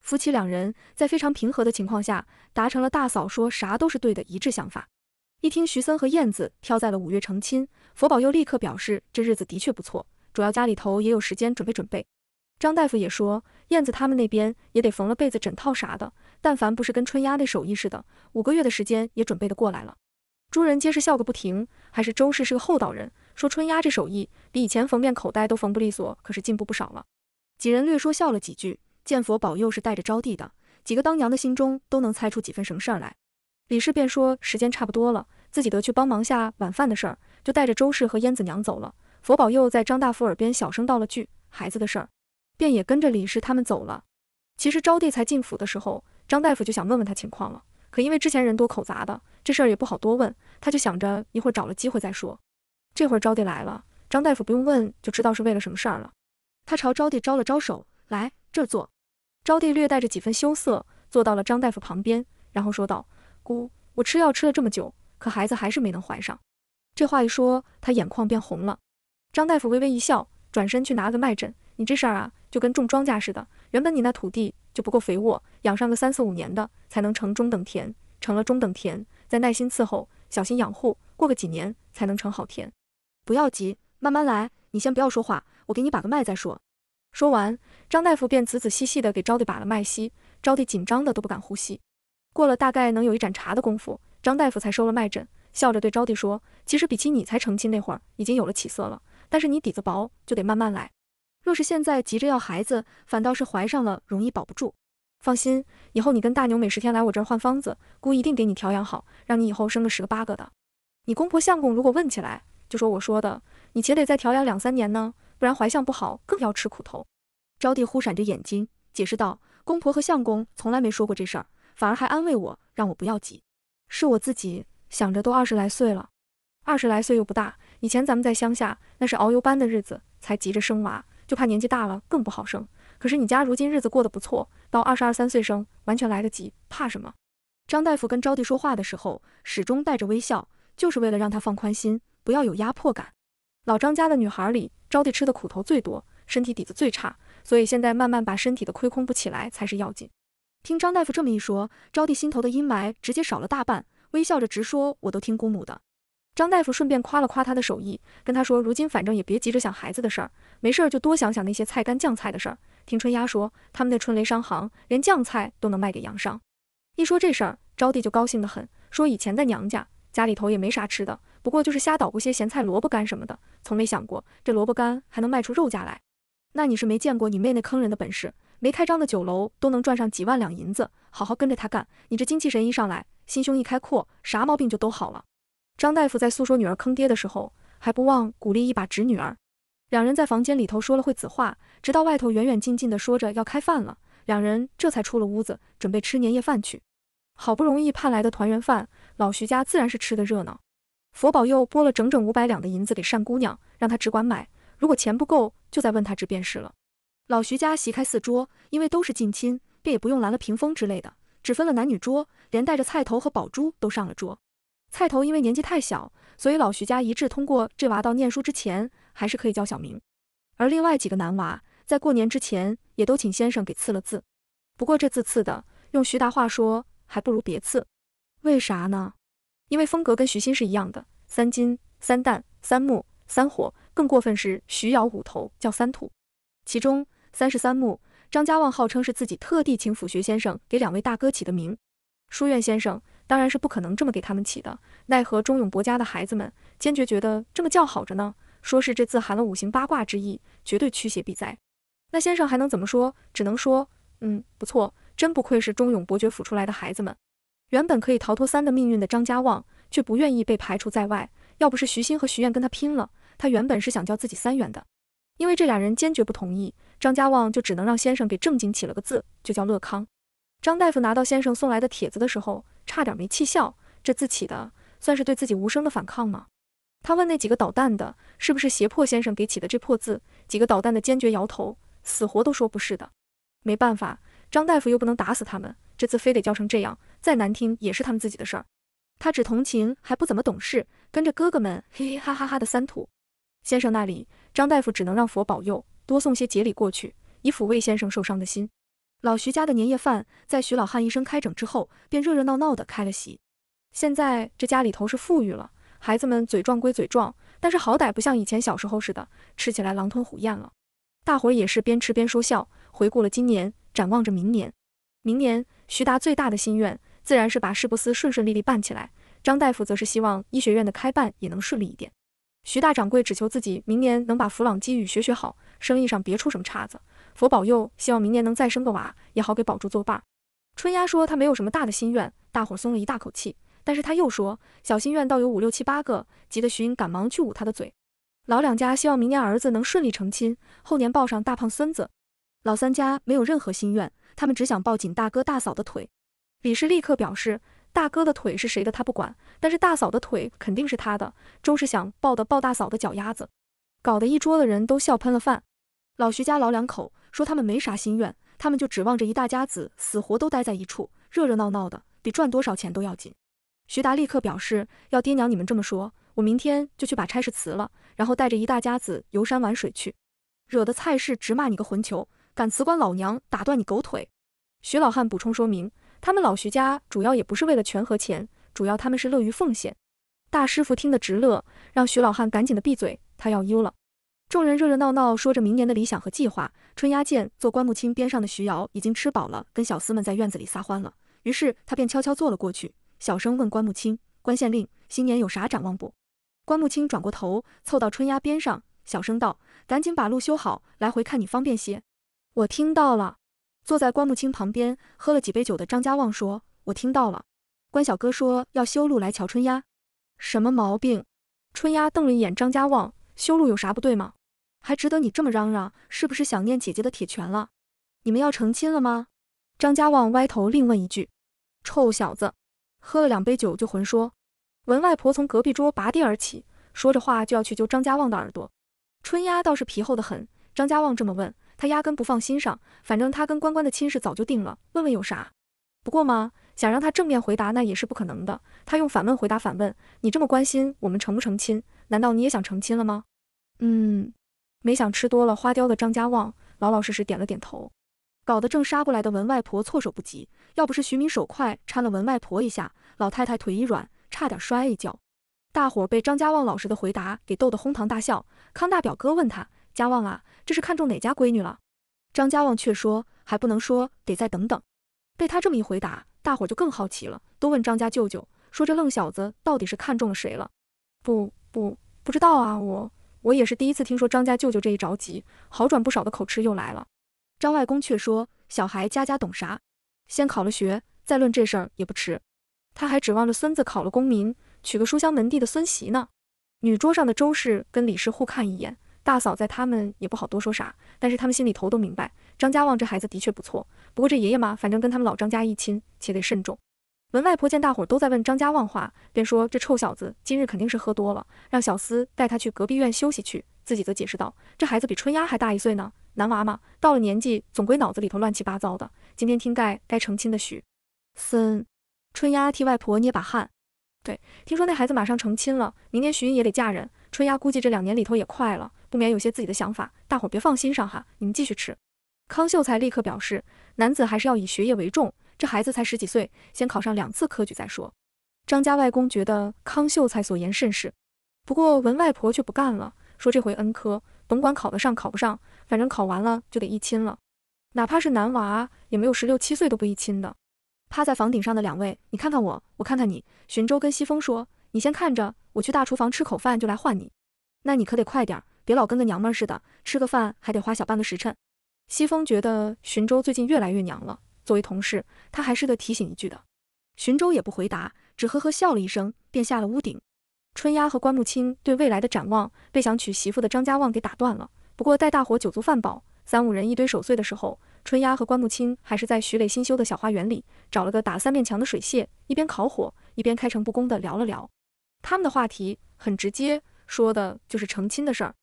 夫妻两人在非常平和的情况下，达成了大嫂说啥都是对的一致想法。一听徐森和燕子挑在了五月成亲，佛宝又立刻表示这日子的确不错，主要家里头也有时间准备准备。张大夫也说燕子他们那边也得缝了被子、枕套啥的，但凡不是跟春丫那手艺似的，五个月的时间也准备的过来了。诸人皆是笑个不停，还是周氏是个厚道人，说春丫这手艺比以前缝遍口袋都缝不利索，可是进步不少了。几人略说笑了几句，见佛保又是带着招娣的，几个当娘的心中都能猜出几分什么事儿来。李氏便说时间差不多了。自己得去帮忙下晚饭的事儿，就带着周氏和燕子娘走了。佛宝又在张大夫耳边小声道了句孩子的事儿，便也跟着李氏他们走了。其实招娣才进府的时候，张大夫就想问问他情况了，可因为之前人多口杂的，这事儿也不好多问，他就想着一会儿找了机会再说。这会儿招娣来了，张大夫不用问就知道是为了什么事儿了。他朝招娣招了招手，来这坐。招娣略带着几分羞涩，坐到了张大夫旁边，然后说道：“姑，我吃药吃了这么久。”可孩子还是没能怀上，这话一说，他眼眶变红了。张大夫微微一笑，转身去拿了个脉诊。你这事儿啊，就跟种庄稼似的，原本你那土地就不够肥沃，养上个三四五年的才能成中等田。成了中等田，再耐心伺候，小心养护，过个几年才能成好田。不要急，慢慢来。你先不要说话，我给你把个脉再说。说完，张大夫便仔仔细细的给招娣把了脉息。招娣紧张的都不敢呼吸。过了大概能有一盏茶的功夫。张大夫才收了脉诊，笑着对招娣说：“其实比起你才成亲那会儿，已经有了起色了。但是你底子薄，就得慢慢来。若是现在急着要孩子，反倒是怀上了容易保不住。放心，以后你跟大牛每十天来我这儿换方子，姑一定给你调养好，让你以后生个十个八个的。你公婆相公如果问起来，就说我说的，你且得再调养两三年呢，不然怀相不好，更要吃苦头。”招娣忽闪着眼睛解释道：“公婆和相公从来没说过这事儿，反而还安慰我，让我不要急。”是我自己想着，都二十来岁了，二十来岁又不大。以前咱们在乡下，那是熬油班的日子，才急着生娃，就怕年纪大了更不好生。可是你家如今日子过得不错，到二十二三岁生完全来得及，怕什么？张大夫跟招娣说话的时候，始终带着微笑，就是为了让她放宽心，不要有压迫感。老张家的女孩里，招娣吃的苦头最多，身体底子最差，所以现在慢慢把身体的亏空补起来才是要紧。听张大夫这么一说，招娣心头的阴霾直接少了大半，微笑着直说：“我都听姑母的。”张大夫顺便夸了夸他的手艺，跟他说：“如今反正也别急着想孩子的事儿，没事儿就多想想那些菜干、酱菜的事儿。听春丫说，他们那春雷商行连酱菜都能卖给洋商。”一说这事儿，招娣就高兴得很，说：“以前在娘家，家里头也没啥吃的，不过就是瞎捣鼓些咸菜、萝卜干什么的，从没想过这萝卜干还能卖出肉价来。那你是没见过你妹那坑人的本事。”没开张的酒楼都能赚上几万两银子，好好跟着他干。你这精气神一上来，心胸一开阔，啥毛病就都好了。张大夫在诉说女儿坑爹的时候，还不忘鼓励一把侄女儿。两人在房间里头说了会子话，直到外头远远近近的说着要开饭了，两人这才出了屋子，准备吃年夜饭去。好不容易盼来的团圆饭，老徐家自然是吃的热闹。佛宝又拨了整整五百两的银子给单姑娘，让她只管买，如果钱不够，就再问他只便是了。老徐家席开四桌，因为都是近亲，便也不用拦了屏风之类的，只分了男女桌，连带着菜头和宝珠都上了桌。菜头因为年纪太小，所以老徐家一致通过这娃到念书之前，还是可以叫小名。而另外几个男娃在过年之前，也都请先生给赐了字。不过这字赐的，用徐达话说，还不如别赐。为啥呢？因为风格跟徐新是一样的，三金、三旦、三木、三火，更过分是徐咬五头叫三土，其中。三十三目，张家旺号称是自己特地请府学先生给两位大哥起的名，书院先生当然是不可能这么给他们起的。奈何钟永伯家的孩子们坚决觉得这么叫好着呢，说是这字含了五行八卦之意，绝对驱邪避灾。那先生还能怎么说？只能说，嗯，不错，真不愧是钟永伯爵府出来的孩子们。原本可以逃脱三的命运的张家旺，却不愿意被排除在外。要不是徐欣和徐愿跟他拼了，他原本是想叫自己三元的，因为这俩人坚决不同意。张家旺就只能让先生给正经起了个字，就叫乐康。张大夫拿到先生送来的帖子的时候，差点没气笑。这字起的，算是对自己无声的反抗吗？他问那几个捣蛋的，是不是胁迫先生给起的这破字？几个捣蛋的坚决摇头，死活都说不是的。没办法，张大夫又不能打死他们，这字非得叫成这样，再难听也是他们自己的事儿。他只同情，还不怎么懂事，跟着哥哥们嘿嘿哈哈哈的三吐。先生那里，张大夫只能让佛保佑。多送些节礼过去，以抚慰先生受伤的心。老徐家的年夜饭，在徐老汉一声开整之后，便热热闹闹的开了席。现在这家里头是富裕了，孩子们嘴壮归嘴壮，但是好歹不像以前小时候似的，吃起来狼吞虎咽了。大伙也是边吃边说笑，回顾了今年，展望着明年。明年，徐达最大的心愿自然是把市博司顺顺利利办起来。张大夫则是希望医学院的开办也能顺利一点。徐大掌柜只求自己明年能把弗朗基语学学好，生意上别出什么岔子。佛保佑，希望明年能再生个娃，也好给宝珠作爸。春丫说她没有什么大的心愿，大伙松了一大口气。但是他又说小心愿倒有五六七八个，急得徐英赶忙去捂他的嘴。老两家希望明年儿子能顺利成亲，后年抱上大胖孙子。老三家没有任何心愿，他们只想抱紧大哥大嫂的腿。李氏立刻表示。大哥的腿是谁的，他不管，但是大嫂的腿肯定是他的。周氏想抱的抱大嫂的脚丫子，搞得一桌的人都笑喷了饭。老徐家老两口说他们没啥心愿，他们就指望着一大家子死活都待在一处，热热闹闹的，比赚多少钱都要紧。徐达立刻表示要爹娘你们这么说，我明天就去把差事辞了，然后带着一大家子游山玩水去。惹得蔡氏直骂你个混球，敢辞官，老娘打断你狗腿。徐老汉补充说明。他们老徐家主要也不是为了权和钱，主要他们是乐于奉献。大师傅听得直乐，让徐老汉赶紧的闭嘴，他要悠了。众人热热闹闹说着明年的理想和计划。春丫见坐棺木亲边上的徐瑶已经吃饱了，跟小厮们在院子里撒欢了，于是他便悄悄坐了过去，小声问棺木亲：“关县令，新年有啥展望不？关木亲转过头凑到春丫边上，小声道：赶紧把路修好，来回看你方便些。我听到了。坐在关木清旁边喝了几杯酒的张家旺说：“我听到了，关小哥说要修路来瞧春丫，什么毛病？”春丫瞪了一眼张家旺：“修路有啥不对吗？还值得你这么嚷嚷？是不是想念姐姐的铁拳了？你们要成亲了吗？”张家旺歪头另问一句：“臭小子，喝了两杯酒就混说。”文外婆从隔壁桌拔地而起，说着话就要去揪张家旺的耳朵。春丫倒是皮厚的很，张家旺这么问。他压根不放心上，反正他跟关关的亲事早就定了，问问有啥？不过嘛，想让他正面回答那也是不可能的。他用反问回答反问：“你这么关心我们成不成亲？难道你也想成亲了吗？”嗯，没想吃多了花雕的张家旺老老实实点了点头，搞得正杀过来的文外婆措手不及。要不是徐敏手快搀了文外婆一下，老太太腿一软，差点摔一跤。大伙被张家旺老实的回答给逗得哄堂大笑。康大表哥问他。家旺啊，这是看中哪家闺女了？张家旺却说，还不能说，得再等等。被他这么一回答，大伙就更好奇了，都问张家舅舅，说这愣小子到底是看中了谁了？不不不知道啊，我我也是第一次听说。张家舅舅这一着急，好转不少的口吃又来了。张外公却说，小孩家家懂啥？先考了学，再论这事儿也不迟。他还指望着孙子考了功名，娶个书香门第的孙媳呢。女桌上的周氏跟李氏互看一眼。大嫂在，他们也不好多说啥，但是他们心里头都明白，张家旺这孩子的确不错。不过这爷爷嘛，反正跟他们老张家一亲，且得慎重。文外婆见大伙都在问张家旺话，便说：“这臭小子今日肯定是喝多了，让小厮带他去隔壁院休息去。”自己则解释道：“这孩子比春丫还大一岁呢，男娃嘛，到了年纪，总归脑子里头乱七八糟的。今天听盖该成亲的许森春丫替外婆捏把汗。对，听说那孩子马上成亲了，明年徐云也得嫁人，春丫估计这两年里头也快了。”不免有些自己的想法，大伙别放心上哈，你们继续吃。康秀才立刻表示，男子还是要以学业为重，这孩子才十几岁，先考上两次科举再说。张家外公觉得康秀才所言甚是，不过文外婆却不干了，说这回恩科甭管考得上考不上，反正考完了就得一亲了，哪怕是男娃也没有十六七岁都不一亲的。趴在房顶上的两位，你看看我，我看看你。寻州跟西风说，你先看着，我去大厨房吃口饭就来换你，那你可得快点儿。别老跟个娘们似的，吃个饭还得花小半个时辰。西风觉得荀州最近越来越娘了，作为同事，他还是得提醒一句的。荀州也不回答，只呵呵笑了一声，便下了屋顶。春丫和关木青对未来的展望被想娶媳妇的张家旺给打断了。不过待大伙酒足饭饱，三五人一堆守岁的时候，春丫和关木青还是在徐磊新修的小花园里找了个打三面墙的水榭，一边烤火，一边开诚布公地聊了聊。他们的话题很直接，说的就是成亲的事儿。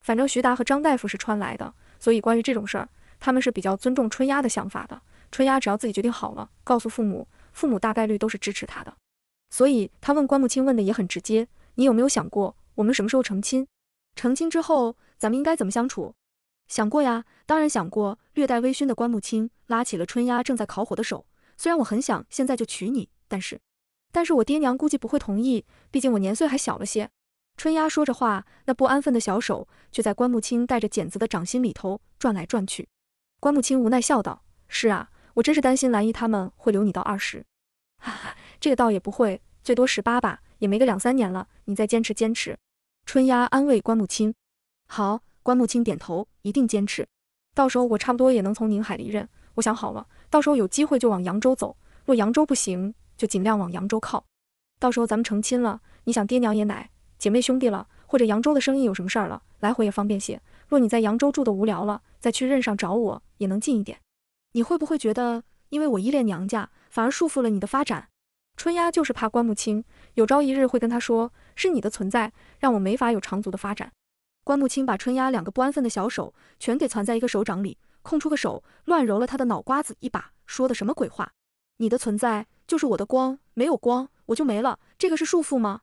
反正徐达和张大夫是穿来的，所以关于这种事儿，他们是比较尊重春丫的想法的。春丫只要自己决定好了，告诉父母，父母大概率都是支持他的。所以他问关木清，问的也很直接：“你有没有想过，我们什么时候成亲？成亲之后，咱们应该怎么相处？”想过呀，当然想过。略带微醺的关木清拉起了春丫正在烤火的手。虽然我很想现在就娶你，但是，但是我爹娘估计不会同意，毕竟我年岁还小了些。春丫说着话，那不安分的小手却在关木清带着剪子的掌心里头转来转去。关木清无奈笑道：“是啊，我真是担心兰姨他们会留你到二十，哈哈，这个倒也不会，最多十八吧，也没个两三年了，你再坚持坚持。”春丫安慰关木清：“好。”关木清点头：“一定坚持，到时候我差不多也能从宁海离任，我想好了，到时候有机会就往扬州走，若扬州不行，就尽量往扬州靠。到时候咱们成亲了，你想爹娘也奶。”姐妹兄弟了，或者扬州的生意有什么事儿了，来回也方便些。若你在扬州住的无聊了，再去任上找我也能近一点。你会不会觉得，因为我依恋娘家，反而束缚了你的发展？春丫就是怕关木清有朝一日会跟他说，是你的存在让我没法有长足的发展。关木清把春丫两个不安分的小手全给攒在一个手掌里，空出个手乱揉了他的脑瓜子一把，说的什么鬼话？你的存在就是我的光，没有光我就没了，这个是束缚吗？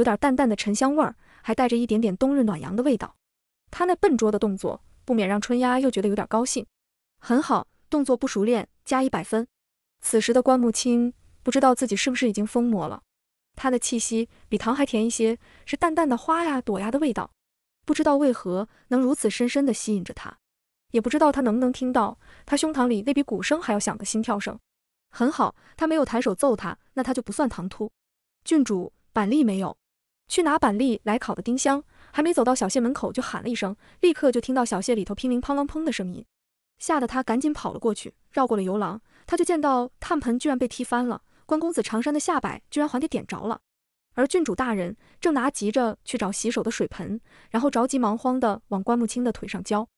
有点淡淡的沉香味儿，还带着一点点冬日暖阳的味道。他那笨拙的动作不免让春丫又觉得有点高兴。很好，动作不熟练加一百分。此时的关木青不知道自己是不是已经疯魔了。他的气息比糖还甜一些，是淡淡的花呀朵呀的味道。不知道为何能如此深深地吸引着他，也不知道他能不能听到他胸膛里那比鼓声还要响的心跳声。很好，他没有抬手揍他，那他就不算唐突。郡主，板栗没有。去拿板栗来烤的丁香，还没走到小谢门口就喊了一声，立刻就听到小谢里头乒铃乓啷砰的声音，吓得他赶紧跑了过去，绕过了游廊，他就见到炭盆居然被踢翻了，关公子长衫的下摆居然还给点着了，而郡主大人正拿急着去找洗手的水盆，然后着急忙慌的往关木清的腿上浇，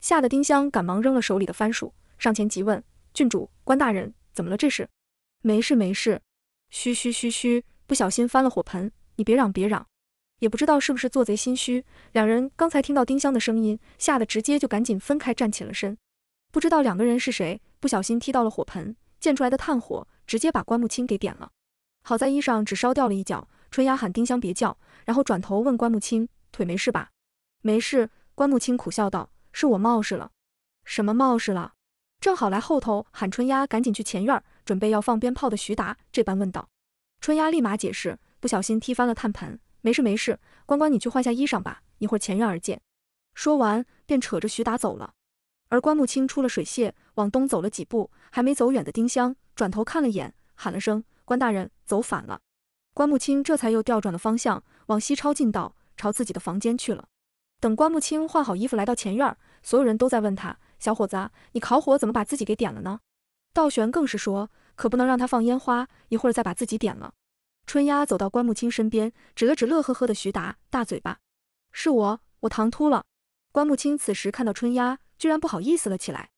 吓得丁香赶忙扔了手里的番薯，上前急问郡主关大人怎么了这是？没事没事，嘘嘘嘘嘘，不小心翻了火盆。你别嚷别嚷，也不知道是不是做贼心虚，两人刚才听到丁香的声音，吓得直接就赶紧分开站起了身。不知道两个人是谁，不小心踢到了火盆，溅出来的炭火直接把关木青给点了。好在衣裳只烧掉了一角。春丫喊丁香别叫，然后转头问关木青，腿没事吧？没事。关木青苦笑道，是我冒失了。什么冒失了？正好来后头喊春丫赶紧去前院，准备要放鞭炮的徐达这般问道。春丫立马解释。不小心踢翻了炭盆，没事没事。关关，你去换下衣裳吧，一会儿前院儿见。说完便扯着徐达走了。而关木清出了水榭，往东走了几步，还没走远的丁香转头看了眼，喊了声：“关大人，走反了。”关木清这才又调转了方向，往西抄近道，朝自己的房间去了。等关木清换好衣服来到前院，所有人都在问他：“小伙子，你烤火怎么把自己给点了呢？”道玄更是说：“可不能让他放烟花，一会儿再把自己点了。”春丫走到关木清身边，指了指乐呵呵的徐达，大嘴巴，是我，我唐突了。关木清此时看到春丫，居然不好意思了起来，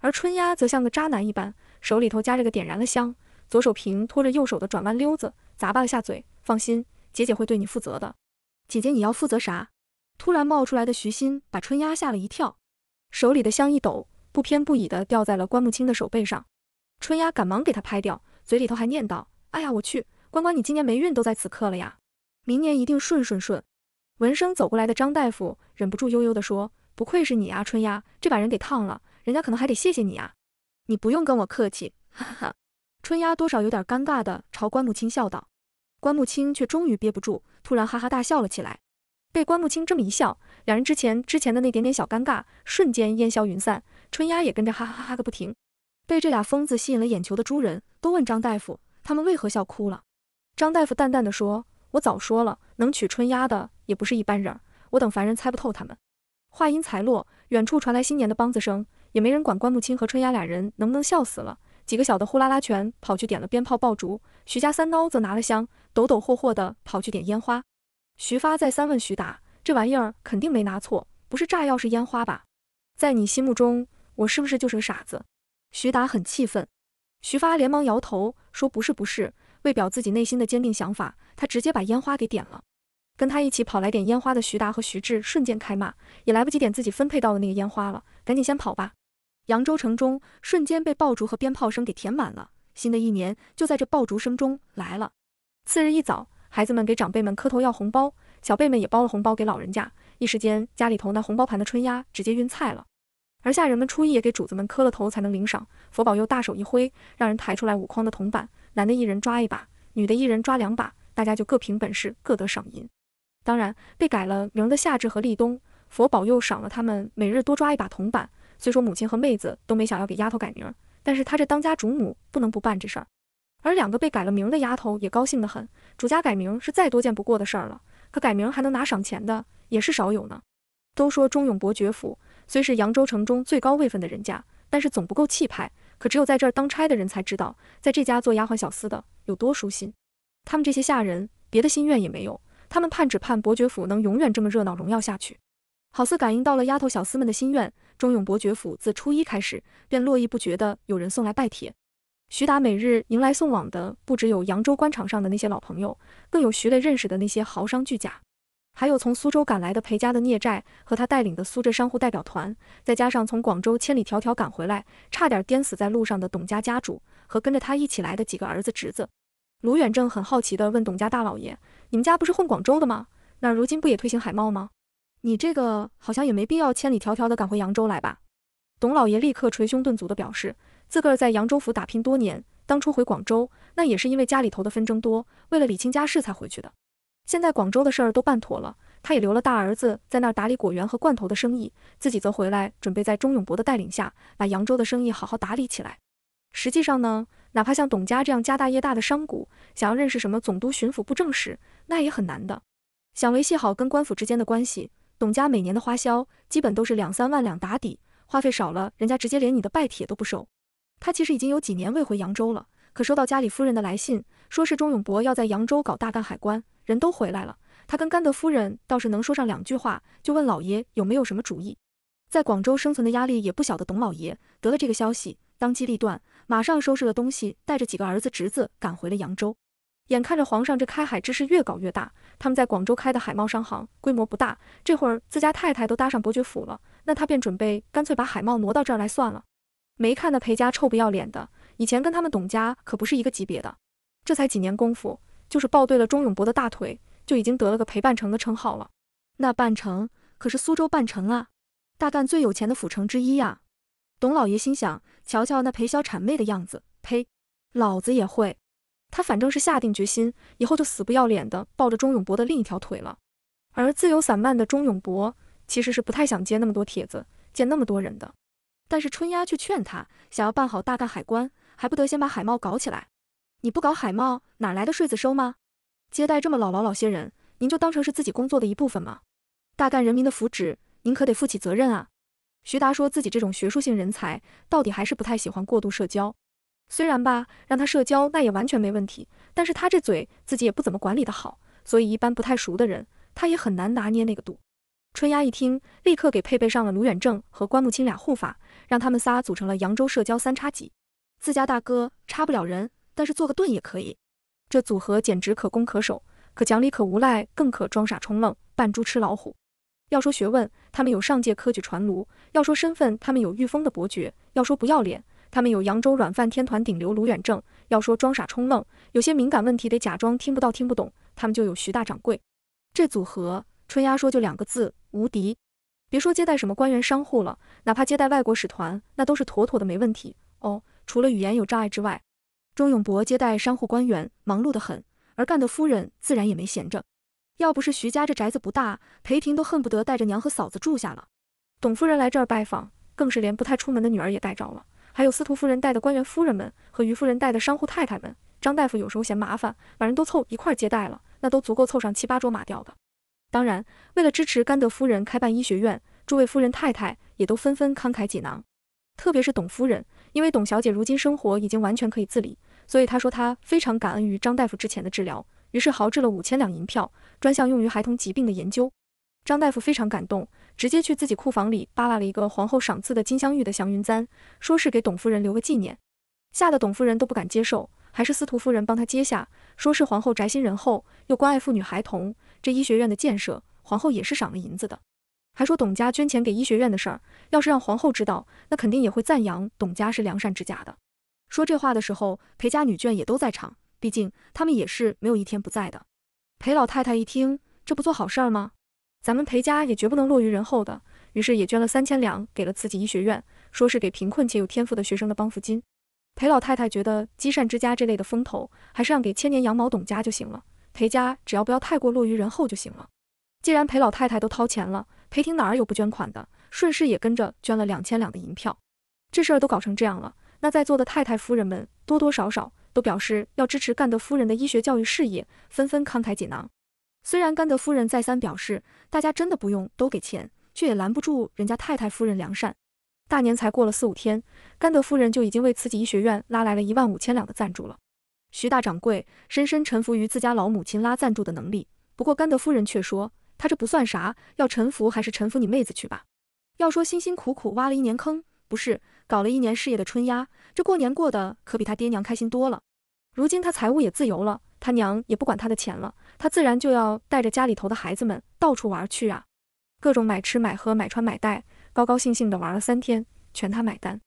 而春丫则像个渣男一般，手里头夹着个点燃了香，左手平托着右手的转弯溜子，咂巴了下嘴，放心，姐姐会对你负责的。姐姐，你要负责啥？突然冒出来的徐鑫把春丫吓了一跳，手里的香一抖，不偏不倚的掉在了关木清的手背上，春丫赶忙给他拍掉，嘴里头还念叨，哎呀，我去。关关，你今年霉运都在此刻了呀，明年一定顺顺顺。闻声走过来的张大夫忍不住悠悠地说：“不愧是你啊，春丫，这把人给烫了，人家可能还得谢谢你啊，你不用跟我客气。”哈哈，春丫多少有点尴尬地朝关木清笑道。关木清却终于憋不住，突然哈哈大笑了起来。被关木清这么一笑，两人之前之前的那点点小尴尬瞬间烟消云散，春丫也跟着哈哈哈个不停。被这俩疯子吸引了眼球的诸人都问张大夫，他们为何笑哭了？张大夫淡淡的说：“我早说了，能娶春丫的也不是一般人。我等凡人猜不透他们。”话音才落，远处传来新年的梆子声，也没人管关木清和春丫俩人能不能笑死了。几个小的呼啦啦全跑去点了鞭炮爆竹，徐家三孬则拿了香，抖抖霍霍的跑去点烟花。徐发再三问徐达：“这玩意儿肯定没拿错，不是炸药是烟花吧？”在你心目中，我是不是就是个傻子？”徐达很气愤。徐发连忙摇头说：“不是，不是。”为表自己内心的坚定想法，他直接把烟花给点了。跟他一起跑来点烟花的徐达和徐智瞬间开骂，也来不及点自己分配到的那个烟花了，赶紧先跑吧。扬州城中瞬间被爆竹和鞭炮声给填满了，新的一年就在这爆竹声中来了。次日一早，孩子们给长辈们磕头要红包，小辈们也包了红包给老人家。一时间，家里头那红包盘的春鸭直接晕菜了。而下人们初一也给主子们磕了头才能领赏，佛宝又大手一挥，让人抬出来五筐的铜板。男的一人抓一把，女的一人抓两把，大家就各凭本事，各得赏银。当然，被改了名的夏至和立冬，佛保佑赏了他们每日多抓一把铜板。虽说母亲和妹子都没想要给丫头改名，但是她这当家主母不能不办这事儿。而两个被改了名的丫头也高兴得很，主家改名是再多见不过的事儿了，可改名还能拿赏钱的，也是少有呢。都说忠勇伯爵府虽是扬州城中最高位分的人家，但是总不够气派。可只有在这儿当差的人才知道，在这家做丫鬟小厮的有多舒心。他们这些下人，别的心愿也没有，他们盼只盼伯爵府能永远这么热闹荣耀下去。好似感应到了丫头小厮们的心愿，忠勇伯爵府自初一开始，便络绎不绝的有人送来拜帖。徐达每日迎来送往的，不只有扬州官场上的那些老朋友，更有徐磊认识的那些豪商巨贾。还有从苏州赶来的裴家的聂寨和他带领的苏浙商户代表团，再加上从广州千里迢迢赶回来，差点颠死在路上的董家家主和跟着他一起来的几个儿子侄子。卢远正很好奇地问董家大老爷：“你们家不是混广州的吗？那如今不也推行海贸吗？你这个好像也没必要千里迢迢地赶回扬州来吧？”董老爷立刻捶胸顿足地表示：“自个儿在扬州府打拼多年，当初回广州那也是因为家里头的纷争多，为了理清家事才回去的。”现在广州的事儿都办妥了，他也留了大儿子在那儿打理果园和罐头的生意，自己则回来准备在钟永伯的带领下把扬州的生意好好打理起来。实际上呢，哪怕像董家这样家大业大的商贾，想要认识什么总督、巡抚、布政使，那也很难的。想维系好跟官府之间的关系，董家每年的花销基本都是两三万两打底，花费少了，人家直接连你的拜帖都不收。他其实已经有几年未回扬州了，可收到家里夫人的来信，说是钟永伯要在扬州搞大干海关。人都回来了，他跟甘德夫人倒是能说上两句话，就问老爷有没有什么主意。在广州生存的压力也不小的，董老爷得了这个消息，当机立断，马上收拾了东西，带着几个儿子侄子赶回了扬州。眼看着皇上这开海之事越搞越大，他们在广州开的海贸商行规模不大，这会儿自家太太都搭上伯爵府了，那他便准备干脆把海贸挪到这儿来算了。没看那裴家臭不要脸的，以前跟他们董家可不是一个级别的，这才几年功夫。就是抱对了钟永博的大腿，就已经得了个陪伴城的称号了。那半城可是苏州半城啊，大干最有钱的府城之一呀。董老爷心想，瞧瞧那裴销谄媚的样子，呸！老子也会。他反正是下定决心，以后就死不要脸的抱着钟永博的另一条腿了。而自由散漫的钟永博其实是不太想接那么多帖子，见那么多人的。但是春丫却劝他，想要办好大干海关，还不得先把海贸搞起来。你不搞海贸，哪来的税子收吗？接待这么老老老些人，您就当成是自己工作的一部分吗？大干人民的福祉，您可得负起责任啊！徐达说自己这种学术性人才，到底还是不太喜欢过度社交。虽然吧，让他社交那也完全没问题，但是他这嘴自己也不怎么管理的好，所以一般不太熟的人，他也很难拿捏那个度。春丫一听，立刻给配备上了卢远正和关木清俩护法，让他们仨组成了扬州社交三叉戟。自家大哥插不了人。但是做个盾也可以，这组合简直可攻可守，可讲理可无赖，更可装傻充愣、扮猪吃老虎。要说学问，他们有上届科举传炉；要说身份，他们有御风的伯爵；要说不要脸，他们有扬州软饭天团顶流卢远正；要说装傻充愣，有些敏感问题得假装听不到、听不懂，他们就有徐大掌柜。这组合，春丫说就两个字：无敌。别说接待什么官员商户了，哪怕接待外国使团，那都是妥妥的没问题哦，除了语言有障碍之外。钟永伯接待商户官员，忙碌得很，而甘德夫人自然也没闲着。要不是徐家这宅子不大，裴婷都恨不得带着娘和嫂子住下了。董夫人来这儿拜访，更是连不太出门的女儿也带着了。还有司徒夫人带的官员夫人们和于夫人带的商户太太们。张大夫有时候嫌麻烦，把人都凑一块接待了，那都足够凑上七八桌马吊的。当然，为了支持甘德夫人开办医学院，诸位夫人太太也都纷纷慷慨解囊。特别是董夫人，因为董小姐如今生活已经完全可以自理，所以她说她非常感恩于张大夫之前的治疗，于是豪掷了五千两银票，专项用于孩童疾病的研究。张大夫非常感动，直接去自己库房里扒拉了一个皇后赏赐的金镶玉的祥云簪，说是给董夫人留个纪念。吓得董夫人都不敢接受，还是司徒夫人帮他接下，说是皇后宅心仁厚，又关爱妇女孩童，这医学院的建设，皇后也是赏了银子的。还说董家捐钱给医学院的事儿，要是让皇后知道，那肯定也会赞扬董家是良善之家的。说这话的时候，裴家女眷也都在场，毕竟他们也是没有一天不在的。裴老太太一听，这不做好事儿吗？咱们裴家也绝不能落于人后的，于是也捐了三千两给了慈济医学院，说是给贫困且有天赋的学生的帮扶金。裴老太太觉得积善之家这类的风头，还是让给千年羊毛董家就行了，裴家只要不要太过落于人后就行了。既然裴老太太都掏钱了。裴婷哪儿有不捐款的，顺势也跟着捐了两千两的银票。这事儿都搞成这样了，那在座的太太夫人们多多少少都表示要支持甘德夫人的医学教育事业，纷纷慷慨解囊。虽然甘德夫人再三表示大家真的不用都给钱，却也拦不住人家太太夫人良善。大年才过了四五天，甘德夫人就已经为慈济医学院拉来了一万五千两的赞助了。徐大掌柜深深臣服于自家老母亲拉赞助的能力，不过甘德夫人却说。他这不算啥，要臣服还是臣服你妹子去吧。要说辛辛苦苦挖了一年坑，不是搞了一年事业的春丫，这过年过的可比他爹娘开心多了。如今他财务也自由了，他娘也不管他的钱了，他自然就要带着家里头的孩子们到处玩去啊，各种买吃买喝买穿买戴，高高兴兴的玩了三天，全他买单。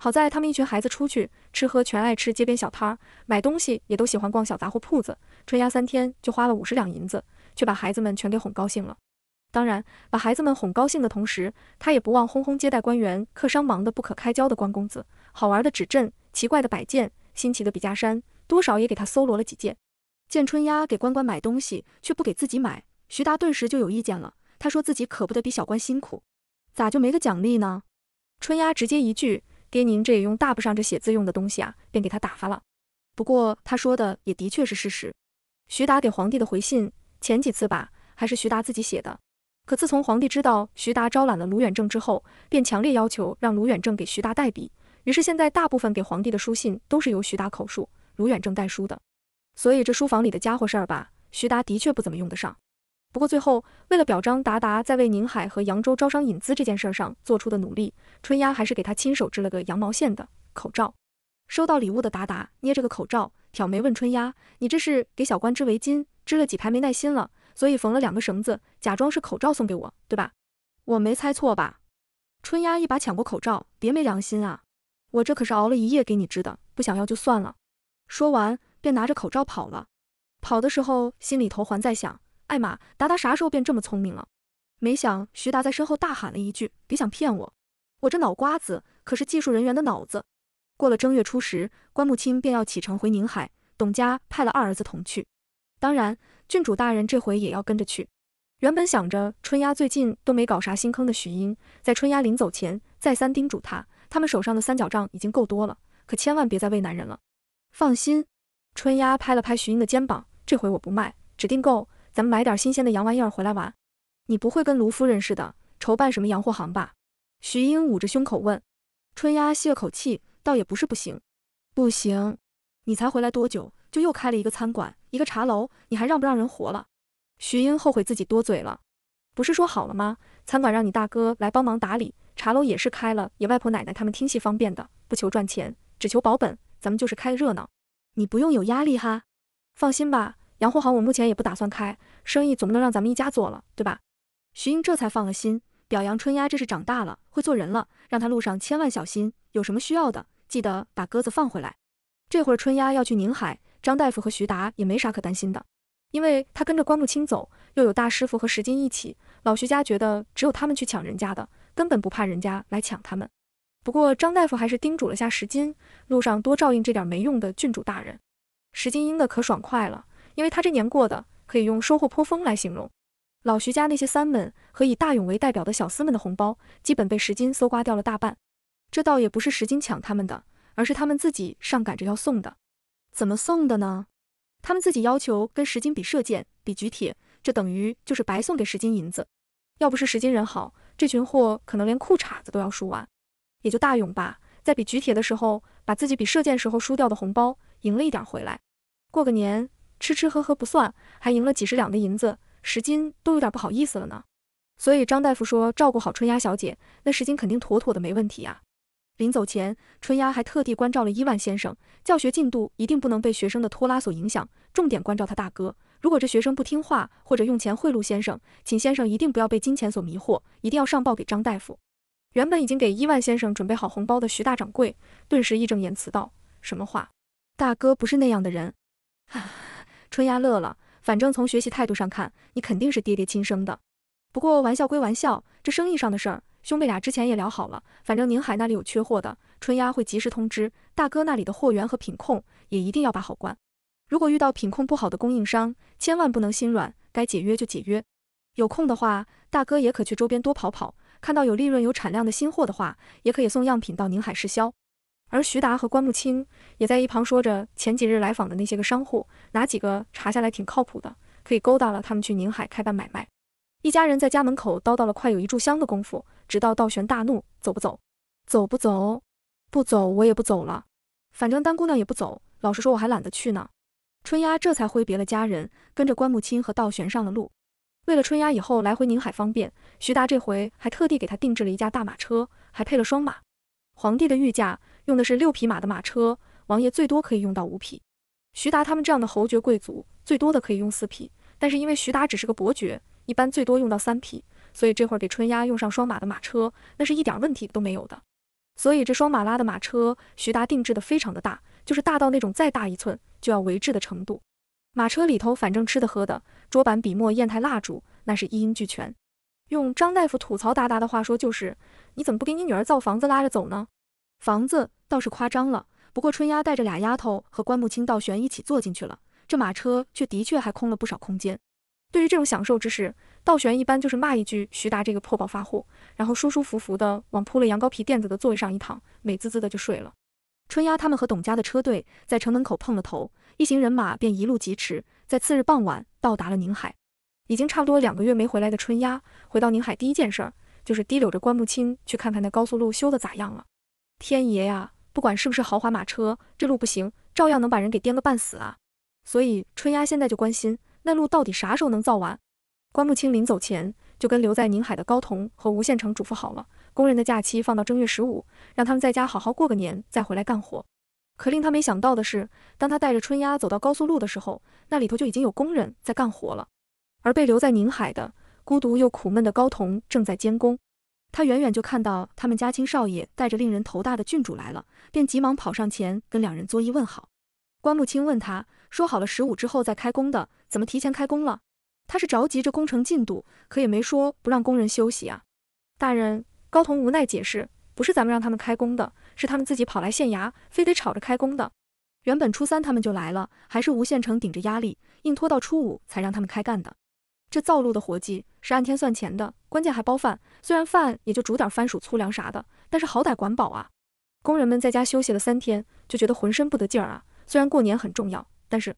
好在他们一群孩子出去吃喝全爱吃街边小摊，买东西也都喜欢逛小杂货铺子，春丫三天就花了五十两银子。却把孩子们全给哄高兴了。当然，把孩子们哄高兴的同时，他也不忘哄哄接待官员、客商，忙得不可开交的关公子。好玩的纸阵、奇怪的摆件、新奇的笔架山，多少也给他搜罗了几件。见春丫给关关买东西，却不给自己买，徐达顿时就有意见了。他说自己可不得比小关辛苦，咋就没个奖励呢？春丫直接一句：“给您这也用大不上这写字用的东西啊”，便给他打发了。不过他说的也的确是事实。徐达给皇帝的回信。前几次吧，还是徐达自己写的。可自从皇帝知道徐达招揽了卢远正之后，便强烈要求让卢远正给徐达代笔。于是现在大部分给皇帝的书信都是由徐达口述，卢远正代书的。所以这书房里的家伙事儿吧，徐达的确不怎么用得上。不过最后，为了表彰达达在为宁海和扬州招商引资这件事上做出的努力，春丫还是给他亲手织了个羊毛线的口罩。收到礼物的达达捏着个口罩，挑眉问春丫：“你这是给小官织围巾？”织了几排没耐心了，所以缝了两个绳子，假装是口罩送给我，对吧？我没猜错吧？春丫一把抢过口罩，别没良心啊！我这可是熬了一夜给你织的，不想要就算了。说完便拿着口罩跑了，跑的时候心里头还在想：艾玛，达达啥时候变这么聪明了？没想徐达在身后大喊了一句：别想骗我，我这脑瓜子可是技术人员的脑子。过了正月初十，关木清便要启程回宁海，董家派了二儿子同去。当然，郡主大人这回也要跟着去。原本想着春丫最近都没搞啥新坑的，徐英在春丫临走前再三叮嘱她，他们手上的三角账已经够多了，可千万别再喂男人了。放心，春丫拍了拍徐英的肩膀，这回我不卖，只订购，咱们买点新鲜的洋玩意儿回来玩。你不会跟卢夫人似的筹办什么洋货行吧？徐英捂着胸口问。春丫吸了口气，倒也不是不行，不行，你才回来多久，就又开了一个餐馆。一个茶楼，你还让不让人活了？徐英后悔自己多嘴了。不是说好了吗？餐馆让你大哥来帮忙打理，茶楼也是开了，也外婆奶奶他们听戏方便的，不求赚钱，只求保本。咱们就是开个热闹，你不用有压力哈。放心吧，洋货行我目前也不打算开，生意总不能让咱们一家做了，对吧？徐英这才放了心，表扬春丫这是长大了，会做人了。让他路上千万小心，有什么需要的记得把鸽子放回来。这会儿春丫要去宁海。张大夫和徐达也没啥可担心的，因为他跟着关木清走，又有大师傅和石金一起。老徐家觉得只有他们去抢人家的，根本不怕人家来抢他们。不过张大夫还是叮嘱了下石金，路上多照应这点没用的郡主大人。石金应的可爽快了，因为他这年过的可以用收获颇丰来形容。老徐家那些三门和以大勇为代表的小厮们的红包，基本被石金搜刮掉了大半。这倒也不是石金抢他们的，而是他们自己上赶着要送的。怎么送的呢？他们自己要求跟十金比射箭，比举铁，这等于就是白送给十金银子。要不是十金人好，这群货可能连裤衩子都要输完。也就大勇吧，在比举铁的时候，把自己比射箭时候输掉的红包赢了一点回来。过个年吃吃喝喝不算，还赢了几十两的银子，十金都有点不好意思了呢。所以张大夫说，照顾好春丫小姐，那十金肯定妥妥的没问题呀。临走前，春丫还特地关照了伊万先生，教学进度一定不能被学生的拖拉所影响，重点关照他大哥。如果这学生不听话或者用钱贿赂先生，请先生一定不要被金钱所迷惑，一定要上报给张大夫。原本已经给伊万先生准备好红包的徐大掌柜，顿时义正言辞道：“什么话？大哥不是那样的人。”春丫乐了，反正从学习态度上看，你肯定是爹爹亲生的。不过玩笑归玩笑，这生意上的事儿。兄妹俩之前也聊好了，反正宁海那里有缺货的，春丫会及时通知。大哥那里的货源和品控也一定要把好关。如果遇到品控不好的供应商，千万不能心软，该解约就解约。有空的话，大哥也可去周边多跑跑，看到有利润有产量的新货的话，也可以送样品到宁海试销。而徐达和关木青也在一旁说着，前几日来访的那些个商户，哪几个查下来挺靠谱的，可以勾搭了他们去宁海开办买卖。一家人在家门口叨叨了快有一炷香的功夫。直到道玄大怒，走不走？走不走？不走，我也不走了。反正丹姑娘也不走，老实说，我还懒得去呢。春丫这才挥别了家人，跟着关木亲和道玄上了路。为了春丫以后来回宁海方便，徐达这回还特地给她定制了一架大马车，还配了双马。皇帝的御驾用的是六匹马的马车，王爷最多可以用到五匹。徐达他们这样的侯爵贵族，最多的可以用四匹，但是因为徐达只是个伯爵，一般最多用到三匹。所以这会儿给春丫用上双马的马车，那是一点问题都没有的。所以这双马拉的马车，徐达定制的非常的大，就是大到那种再大一寸就要维制的程度。马车里头反正吃的喝的、桌板、笔墨、砚台、蜡烛，那是一应俱全。用张大夫吐槽达达的话说，就是你怎么不给你女儿造房子拉着走呢？房子倒是夸张了，不过春丫带着俩丫头和关木清、道玄一起坐进去了，这马车却的确还空了不少空间。对于这种享受之事，道玄一般就是骂一句“徐达这个破暴发户”，然后舒舒服服的往铺了羊羔皮垫子的座位上一躺，美滋滋的就睡了。春丫他们和董家的车队在城门口碰了头，一行人马便一路疾驰，在次日傍晚到达了宁海。已经差不多两个月没回来的春丫，回到宁海第一件事儿就是提溜着关木清去看看那高速路修的咋样了。天爷呀，不管是不是豪华马车，这路不行，照样能把人给颠个半死啊！所以春丫现在就关心那路到底啥时候能造完。关木清临走前，就跟留在宁海的高童和吴县城嘱咐好了，工人的假期放到正月十五，让他们在家好好过个年，再回来干活。可令他没想到的是，当他带着春丫走到高速路的时候，那里头就已经有工人在干活了。而被留在宁海的孤独又苦闷的高童正在监工，他远远就看到他们家亲少爷带着令人头大的郡主来了，便急忙跑上前跟两人作揖问好。关木清问他说：“好了，十五之后再开工的，怎么提前开工了？”他是着急这工程进度，可也没说不让工人休息啊。大人，高童无奈解释，不是咱们让他们开工的，是他们自己跑来县衙，非得吵着开工的。原本初三他们就来了，还是吴县城顶着压力，硬拖到初五才让他们开干的。这造路的活计是按天算钱的，关键还包饭。虽然饭也就煮点番薯、粗粮啥的，但是好歹管饱啊。工人们在家休息了三天，就觉得浑身不得劲儿啊。虽然过年很重要，但是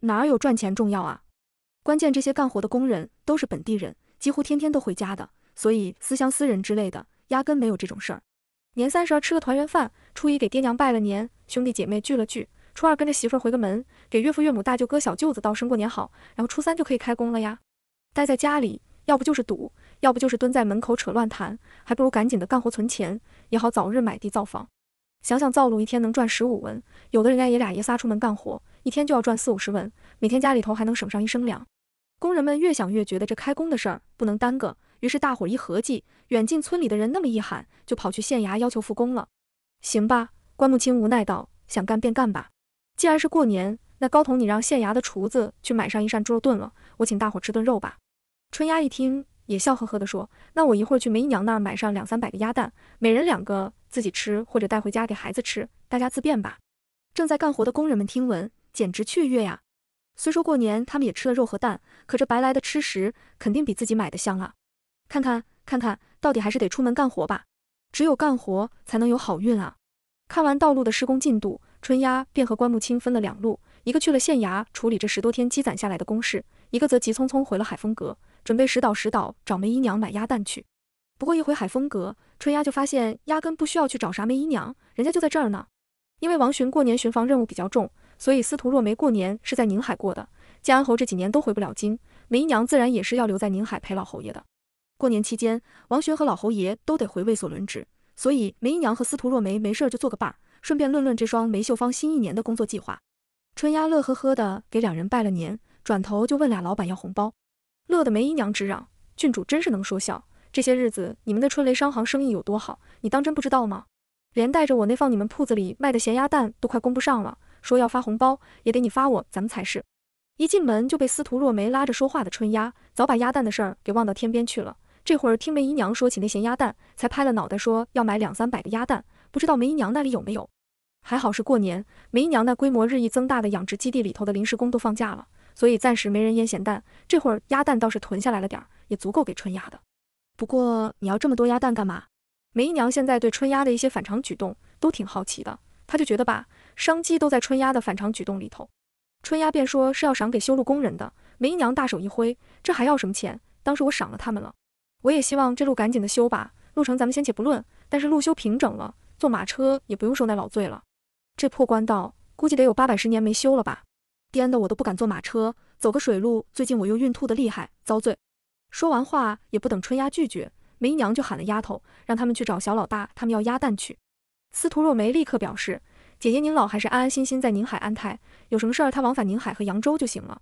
哪有赚钱重要啊？关键这些干活的工人都是本地人，几乎天天都回家的，所以思乡思人之类的压根没有这种事儿。年三十儿吃个团圆饭，初一给爹娘拜了年，兄弟姐妹聚了聚，初二跟着媳妇儿回个门，给岳父岳母、大舅哥、小舅子道声过年好，然后初三就可以开工了呀。待在家里，要不就是赌，要不就是蹲在门口扯乱谈，还不如赶紧的干活存钱，也好早日买地造房。想想造路一天能赚十五文，有的人家爷俩爷仨出门干活，一天就要赚四五十文，每天家里头还能省上一升粮。工人们越想越觉得这开工的事儿不能耽搁，于是大伙儿一合计，远近村里的人那么一喊，就跑去县衙要求复工了。行吧，关木清无奈道，想干便干吧。既然是过年，那高同，你让县衙的厨子去买上一扇猪肉炖了，我请大伙儿吃顿肉吧。春丫一听，也笑呵呵地说，那我一会儿去梅姨娘那儿买上两三百个鸭蛋，每人两个，自己吃或者带回家给孩子吃，大家自便吧。正在干活的工人们听闻，简直雀跃呀。虽说过年他们也吃了肉和蛋，可这白来的吃食肯定比自己买的香啊！看看看看，到底还是得出门干活吧，只有干活才能有好运啊！看完道路的施工进度，春丫便和关木青分了两路，一个去了县衙处理这十多天积攒下来的公事，一个则急匆匆回了海风阁，准备石岛石岛找梅姨娘买鸭蛋去。不过一回海风阁，春丫就发现压根不需要去找啥梅姨娘，人家就在这儿呢，因为王巡过年巡防任务比较重。所以司徒若梅过年是在宁海过的。建安侯这几年都回不了京，梅姨娘自然也是要留在宁海陪老侯爷的。过年期间，王洵和老侯爷都得回卫所轮值，所以梅姨娘和司徒若梅没事就做个伴，顺便论论这双梅秀芳新一年的工作计划。春丫乐呵呵的给两人拜了年，转头就问俩老板要红包，乐得梅姨娘直嚷：“郡主真是能说笑，这些日子你们的春雷商行生意有多好，你当真不知道吗？连带着我那放你们铺子里卖的咸鸭蛋都快供不上了。”说要发红包，也得你发我，咱们才是。一进门就被司徒若梅拉着说话的春丫，早把鸭蛋的事儿给忘到天边去了。这会儿听梅姨娘说起那咸鸭蛋，才拍了脑袋说要买两三百个鸭蛋，不知道梅姨娘那里有没有。还好是过年，梅姨娘那规模日益增大的养殖基地里头的临时工都放假了，所以暂时没人腌咸蛋。这会儿鸭蛋倒是囤下来了点儿，也足够给春丫的。不过你要这么多鸭蛋干嘛？梅姨娘现在对春丫的一些反常举动都挺好奇的，她就觉得吧。商机都在春丫的反常举动里头，春丫便说是要赏给修路工人的。梅姨娘大手一挥，这还要什么钱？当时我赏了他们了。我也希望这路赶紧的修吧，路程咱们先且不论，但是路修平整了，坐马车也不用受那老罪了。这破官道估计得有八百十年没修了吧？颠得我都不敢坐马车，走个水路。最近我又孕吐的厉害，遭罪。说完话也不等春丫拒绝，梅姨娘就喊了丫头，让他们去找小老大，他们要鸭蛋去。司徒若梅立刻表示。姐姐，您老还是安安心心在宁海安胎，有什么事儿他往返宁海和扬州就行了。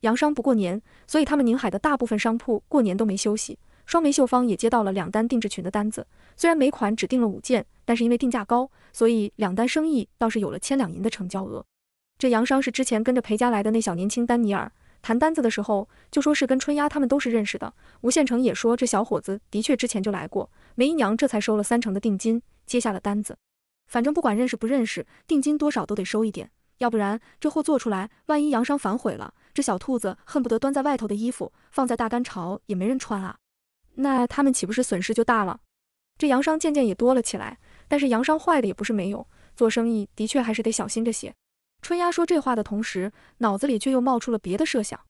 洋商不过年，所以他们宁海的大部分商铺过年都没休息。双梅秀坊也接到了两单定制裙的单子，虽然每款只定了五件，但是因为定价高，所以两单生意倒是有了千两银的成交额。这洋商是之前跟着裴家来的那小年轻丹尼尔，谈单子的时候就说是跟春丫他们都是认识的。吴县城也说这小伙子的确之前就来过，梅姨娘这才收了三成的定金，接下了单子。反正不管认识不认识，定金多少都得收一点，要不然这货做出来，万一洋商反悔了，这小兔子恨不得端在外头的衣服放在大干潮也没人穿啊，那他们岂不是损失就大了？这洋商渐渐也多了起来，但是洋商坏的也不是没有，做生意的确还是得小心这些。春丫说这话的同时，脑子里却又冒出了别的设想。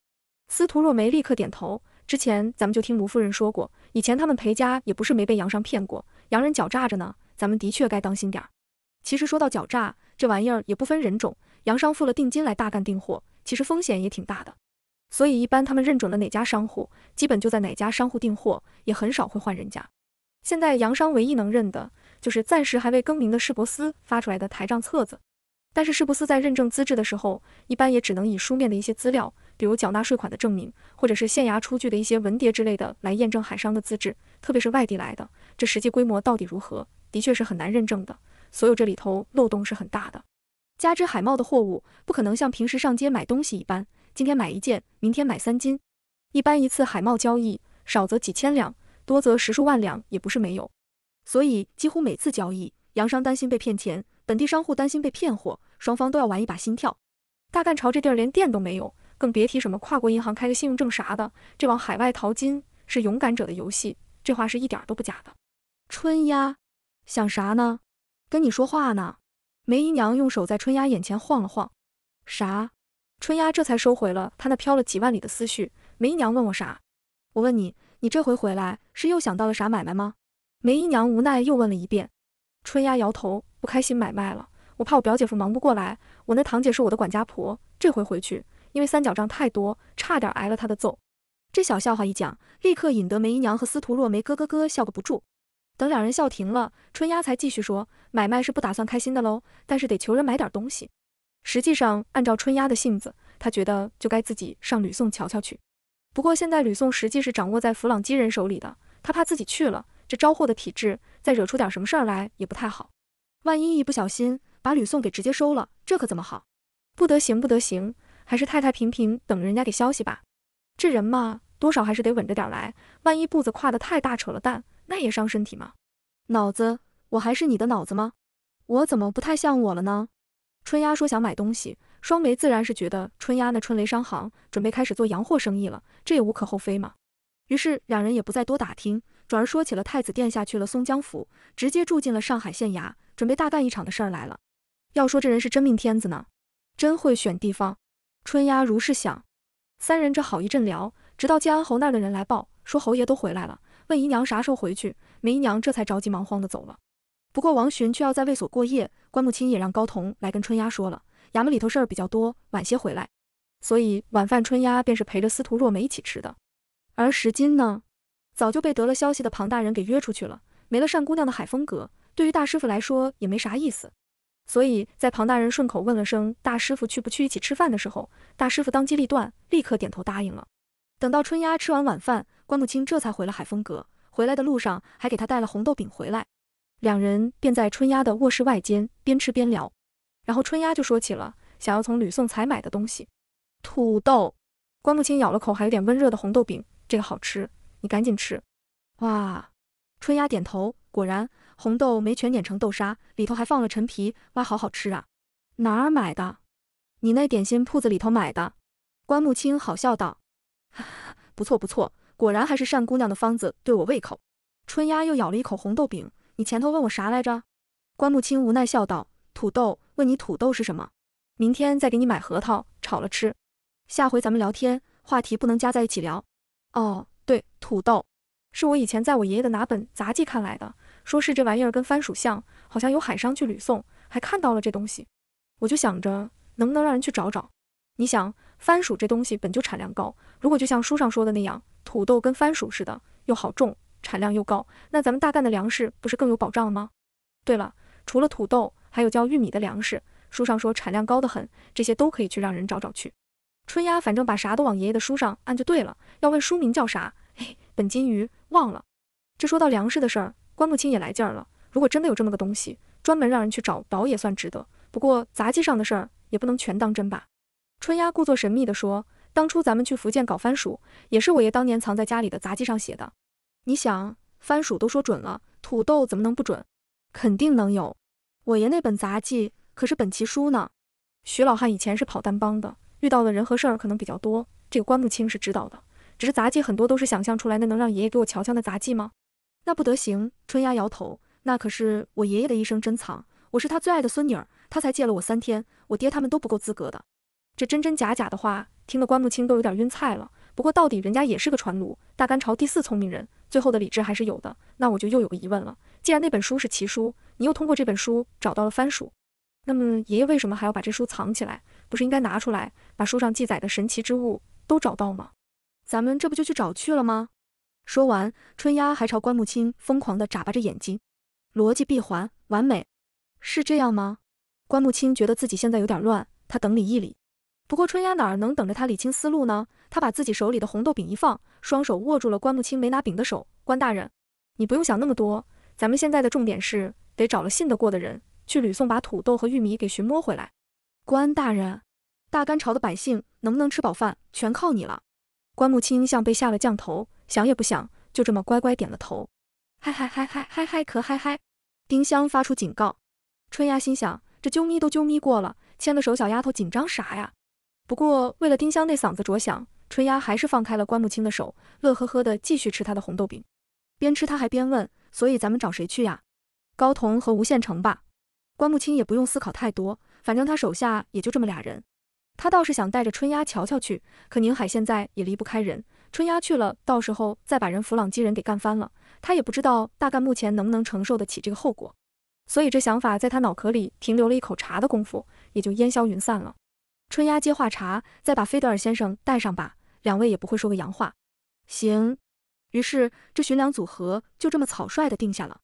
司徒若梅立刻点头，之前咱们就听卢夫人说过，以前他们裴家也不是没被洋商骗过，洋人狡诈着呢，咱们的确该当心点儿。其实说到狡诈，这玩意儿也不分人种。洋商付了定金来大干订货，其实风险也挺大的。所以一般他们认准了哪家商户，基本就在哪家商户订货，也很少会换人家。现在洋商唯一能认的就是暂时还未更名的世博司发出来的台账册子。但是世博司在认证资质的时候，一般也只能以书面的一些资料，比如缴纳税款的证明，或者是县衙出具的一些文牒之类的来验证海商的资质。特别是外地来的，这实际规模到底如何，的确是很难认证的。所有这里头漏洞是很大的，加之海贸的货物不可能像平时上街买东西一般，今天买一件，明天买三斤。一般一次海贸交易，少则几千两，多则十数万两也不是没有。所以几乎每次交易，洋商担心被骗钱，本地商户担心被骗货，双方都要玩一把心跳。大干潮这地儿连店都没有，更别提什么跨国银行开个信用证啥的。这往海外淘金是勇敢者的游戏，这话是一点都不假的。春丫想啥呢？跟你说话呢，梅姨娘用手在春丫眼前晃了晃，啥？春丫这才收回了她那飘了几万里的思绪。梅姨娘问我啥？我问你，你这回回来是又想到了啥买卖吗？梅姨娘无奈又问了一遍。春丫摇头，不开心买卖了，我怕我表姐夫忙不过来，我那堂姐是我的管家婆，这回回去因为三角账太多，差点挨了她的揍。这小笑话一讲，立刻引得梅姨娘和司徒若梅咯咯咯笑个不住。等两人笑停了，春丫才继续说：“买卖是不打算开心的喽，但是得求人买点东西。实际上，按照春丫的性子，她觉得就该自己上吕宋瞧瞧去。不过现在吕宋实际是掌握在弗朗基人手里的，她怕自己去了，这招祸的体质再惹出点什么事儿来也不太好。万一一不小心把吕宋给直接收了，这可怎么好？不得行，不得行，还是太太平平等着人家给消息吧。这人嘛，多少还是得稳着点来，万一步子跨得太大，扯了蛋，那也伤身体吗？脑子，我还是你的脑子吗？我怎么不太像我了呢？春丫说想买东西，双眉自然是觉得春丫那春雷商行准备开始做洋货生意了，这也无可厚非嘛。于是两人也不再多打听，转而说起了太子殿下去了松江府，直接住进了上海县衙，准备大干一场的事儿来了。要说这人是真命天子呢，真会选地方。春丫如是想。三人这好一阵聊，直到建安侯那儿的人来报，说侯爷都回来了。问姨娘啥时候回去，梅姨娘这才着急忙慌的走了。不过王寻却要在卫所过夜，关木清也让高彤来跟春丫说了，衙门里头事儿比较多，晚些回来。所以晚饭春丫便是陪着司徒若梅一起吃的。而石金呢，早就被得了消息的庞大人给约出去了，没了单姑娘的海风阁，对于大师傅来说也没啥意思。所以在庞大人顺口问了声大师傅去不去一起吃饭的时候，大师傅当机立断，立刻点头答应了。等到春丫吃完晚饭。关穆清这才回了海风阁，回来的路上还给他带了红豆饼回来，两人便在春丫的卧室外间边吃边聊，然后春丫就说起了想要从吕宋采买的东西。土豆。关穆清咬了口还有点温热的红豆饼，这个好吃，你赶紧吃。哇！春丫点头，果然红豆没全碾成豆沙，里头还放了陈皮，哇，好好吃啊！哪儿买的？你那点心铺子里头买的。关木清好笑道，哈 哈，不错不错。果然还是单姑娘的方子对我胃口。春丫又咬了一口红豆饼。你前头问我啥来着？关木清无奈笑道：“土豆，问你土豆是什么？明天再给你买核桃炒了吃。下回咱们聊天话题不能加在一起聊。”哦，对，土豆是我以前在我爷爷的哪本杂记看来的，说是这玩意儿跟番薯像，好像有海商去吕宋还看到了这东西，我就想着能不能让人去找找。你想？番薯这东西本就产量高，如果就像书上说的那样，土豆跟番薯似的又好种，产量又高，那咱们大干的粮食不是更有保障了吗？对了，除了土豆，还有叫玉米的粮食，书上说产量高得很，这些都可以去让人找找去。春丫反正把啥都往爷爷的书上按就对了。要问书名叫啥，哎，本金鱼忘了。这说到粮食的事儿，关木清也来劲儿了。如果真的有这么个东西，专门让人去找倒也算值得。不过杂技上的事儿也不能全当真吧。春丫故作神秘地说：“当初咱们去福建搞番薯，也是我爷当年藏在家里的杂记上写的。你想，番薯都说准了，土豆怎么能不准？肯定能有。我爷那本杂记可是本奇书呢。徐老汉以前是跑单帮的，遇到的人和事儿可能比较多，这个关木青是知道的。只是杂记很多都是想象出来的，那能让爷爷给我瞧瞧那杂记吗？那不得行！春丫摇头，那可是我爷爷的一生珍藏，我是他最爱的孙女儿，他才借了我三天，我爹他们都不够资格的。”这真真假假的话，听得关木清都有点晕菜了。不过到底人家也是个传奴，大干朝第四聪明人，最后的理智还是有的。那我就又有个疑问了，既然那本书是奇书，你又通过这本书找到了番薯，那么爷爷为什么还要把这书藏起来？不是应该拿出来，把书上记载的神奇之物都找到吗？咱们这不就去找去了吗？说完，春丫还朝关木清疯狂地眨巴着眼睛，逻辑闭环完美，是这样吗？关木清觉得自己现在有点乱，他等理一理。不过春丫哪儿能等着他理清思路呢？他把自己手里的红豆饼一放，双手握住了关木青没拿饼的手。关大人，你不用想那么多，咱们现在的重点是得找了信得过的人去吕宋把土豆和玉米给寻摸回来。关大人，大干朝的百姓能不能吃饱饭，全靠你了。关木青像被下了降头，想也不想，就这么乖乖点了头。嗨嗨嗨嗨嗨嗨咳嗨嗨！丁香发出警告。春丫心想，这揪咪都揪咪过了，牵个手小丫头紧张啥呀？不过，为了丁香那嗓子着想，春丫还是放开了关木青的手，乐呵呵的继续吃她的红豆饼。边吃她还边问：“所以咱们找谁去呀？”“高同和吴县城吧。”关木青也不用思考太多，反正他手下也就这么俩人。他倒是想带着春丫瞧瞧去，可宁海现在也离不开人，春丫去了，到时候再把人弗朗基人给干翻了，他也不知道大概目前能不能承受得起这个后果。所以这想法在他脑壳里停留了一口茶的功夫，也就烟消云散了。春丫接话茬，再把菲德尔先生带上吧，两位也不会说个洋话。行。于是这巡粮组合就这么草率的定下了。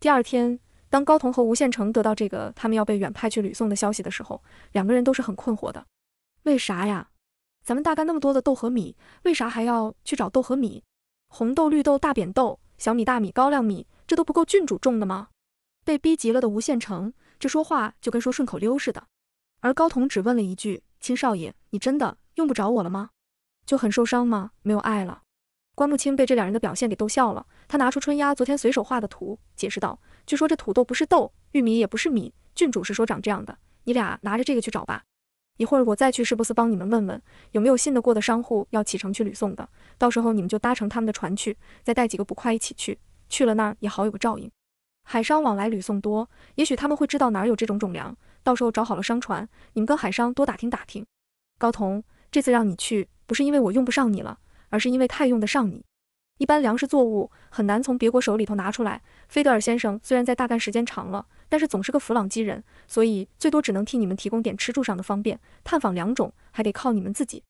第二天，当高同和吴宪成得到这个他们要被远派去吕宋的消息的时候，两个人都是很困惑的。为啥呀？咱们大干那么多的豆和米，为啥还要去找豆和米？红豆、绿豆、大扁豆、小米、大米、高粱米，这都不够郡主种的吗？被逼急了的吴宪成，这说话就跟说顺口溜似的。而高同只问了一句。青少爷，你真的用不着我了吗？就很受伤吗？没有爱了？关木清被这两人的表现给逗笑了。他拿出春丫昨天随手画的图，解释道：“据说这土豆不是豆，玉米也不是米，郡主是说长这样的。你俩拿着这个去找吧。一会儿我再去市舶司帮你们问问，有没有信得过的商户要启程去吕宋的。到时候你们就搭乘他们的船去，再带几个捕快一起去。去了那儿也好有个照应。海商往来吕宋多，也许他们会知道哪儿有这种种粮。”到时候找好了商船，你们跟海商多打听打听。高童，这次让你去，不是因为我用不上你了，而是因为太用得上你。一般粮食作物很难从别国手里头拿出来。菲德尔先生虽然在大干时间长了，但是总是个弗朗基人，所以最多只能替你们提供点吃住上的方便。探访两种还得靠你们自己。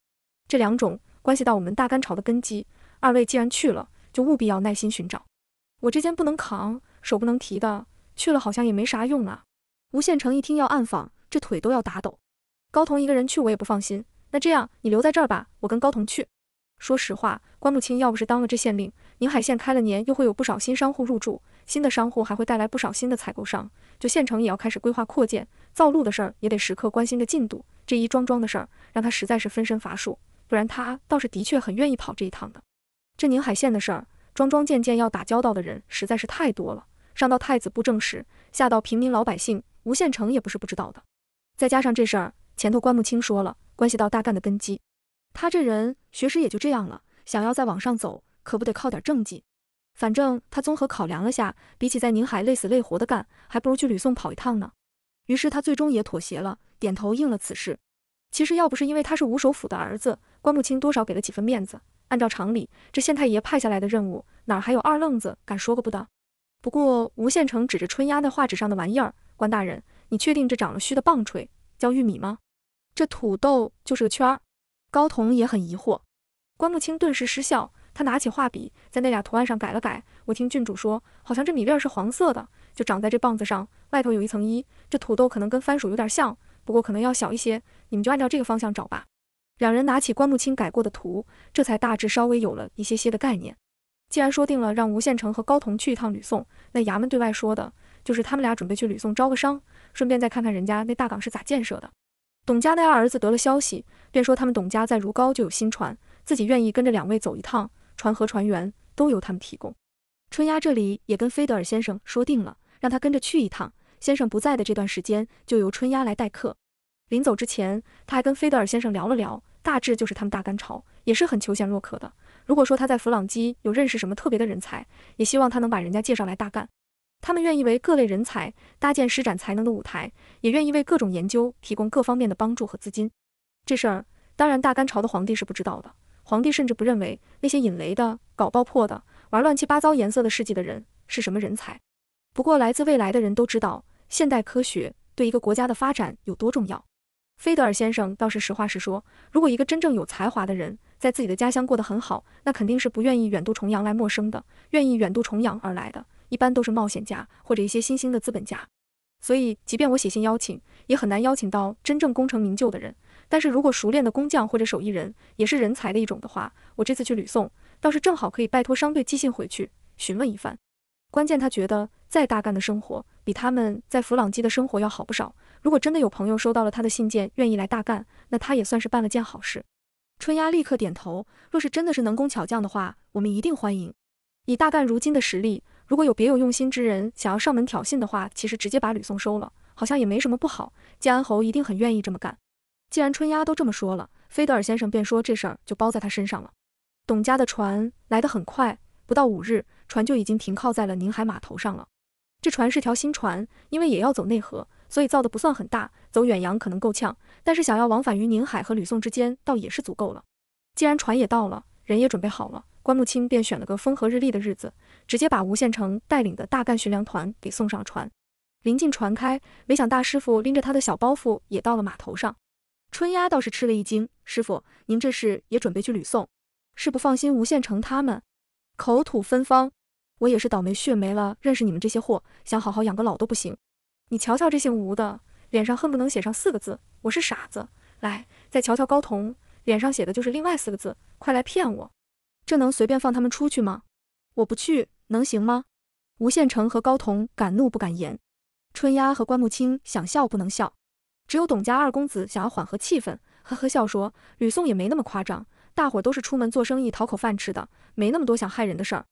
这两种关系到我们大干朝的根基，二位既然去了，就务必要耐心寻找。我这肩不能扛，手不能提的，去了好像也没啥用啊。吴县城一听要暗访，这腿都要打抖。高同一个人去，我也不放心。那这样，你留在这儿吧，我跟高同去。说实话，关木清要不是当了这县令，宁海县开了年，又会有不少新商户入驻，新的商户还会带来不少新的采购商，就县城也要开始规划扩建，造路的事儿也得时刻关心着进度。这一桩桩的事儿，让他实在是分身乏术。不然他倒是的确很愿意跑这一趟的。这宁海县的事儿，桩桩件件要打交道的人实在是太多了，上到太子布政使，下到平民老百姓。吴县城也不是不知道的，再加上这事儿前头关木清说了，关系到大干的根基。他这人学识也就这样了，想要再往上走，可不得靠点政绩。反正他综合考量了下，比起在宁海累死累活的干，还不如去吕宋跑一趟呢。于是他最终也妥协了，点头应了此事。其实要不是因为他是吴首府的儿子，关木清多少给了几分面子。按照常理，这县太爷派下来的任务，哪还有二愣子敢说个不的？不过吴县城指着春丫在画纸上的玩意儿。关大人，你确定这长了须的棒槌叫玉米吗？这土豆就是个圈儿。高童也很疑惑。关木清顿时失笑，他拿起画笔，在那俩图案上改了改。我听郡主说，好像这米粒是黄色的，就长在这棒子上，外头有一层衣。这土豆可能跟番薯有点像，不过可能要小一些。你们就按照这个方向找吧。两人拿起关木清改过的图，这才大致稍微有了一些些的概念。既然说定了，让吴县城和高童去一趟吕宋，那衙门对外说的。就是他们俩准备去吕宋招个商，顺便再看看人家那大港是咋建设的。董家那二儿子得了消息，便说他们董家在如皋就有新船，自己愿意跟着两位走一趟，船和船员都由他们提供。春丫这里也跟菲德尔先生说定了，让他跟着去一趟。先生不在的这段时间，就由春丫来待客。临走之前，他还跟菲德尔先生聊了聊，大致就是他们大干潮也是很求贤若渴的。如果说他在弗朗基有认识什么特别的人才，也希望他能把人家介绍来大干。他们愿意为各类人才搭建施展才能的舞台，也愿意为各种研究提供各方面的帮助和资金。这事儿当然大干朝的皇帝是不知道的，皇帝甚至不认为那些引雷的、搞爆破的、玩乱七八糟颜色的事迹的人是什么人才。不过来自未来的人都知道，现代科学对一个国家的发展有多重要。菲德尔先生倒是实话实说，如果一个真正有才华的人在自己的家乡过得很好，那肯定是不愿意远渡重洋来陌生的，愿意远渡重洋而来的。一般都是冒险家或者一些新兴的资本家，所以即便我写信邀请，也很难邀请到真正功成名就的人。但是如果熟练的工匠或者手艺人也是人才的一种的话，我这次去吕宋倒是正好可以拜托商队寄信回去询问一番。关键他觉得再大干的生活比他们在弗朗基的生活要好不少。如果真的有朋友收到了他的信件，愿意来大干，那他也算是办了件好事。春丫立刻点头，若是真的是能工巧匠的话，我们一定欢迎。以大干如今的实力。如果有别有用心之人想要上门挑衅的话，其实直接把吕宋收了，好像也没什么不好。建安侯一定很愿意这么干。既然春丫都这么说了，菲德尔先生便说这事儿就包在他身上了。董家的船来得很快，不到五日，船就已经停靠在了宁海码头上了。这船是条新船，因为也要走内河，所以造的不算很大，走远洋可能够呛，但是想要往返于宁海和吕宋之间，倒也是足够了。既然船也到了，人也准备好了。关木亲便选了个风和日丽的日子，直接把吴县城带领的大干巡粮团给送上了船。临近船开，没想大师傅拎着他的小包袱也到了码头上。春丫倒是吃了一惊：“师傅，您这是也准备去吕宋？是不放心吴县城他们？”口吐芬芳：“我也是倒霉，血没了，认识你们这些货，想好好养个老都不行。你瞧瞧这姓吴的，脸上恨不能写上四个字：我是傻子。来，再瞧瞧高童，脸上写的就是另外四个字：快来骗我。”这能随便放他们出去吗？我不去，能行吗？吴县城和高同敢怒不敢言，春丫和关木青想笑不能笑，只有董家二公子想要缓和气氛，呵呵笑说：“吕宋也没那么夸张，大伙都是出门做生意讨口饭吃的，没那么多想害人的事儿。”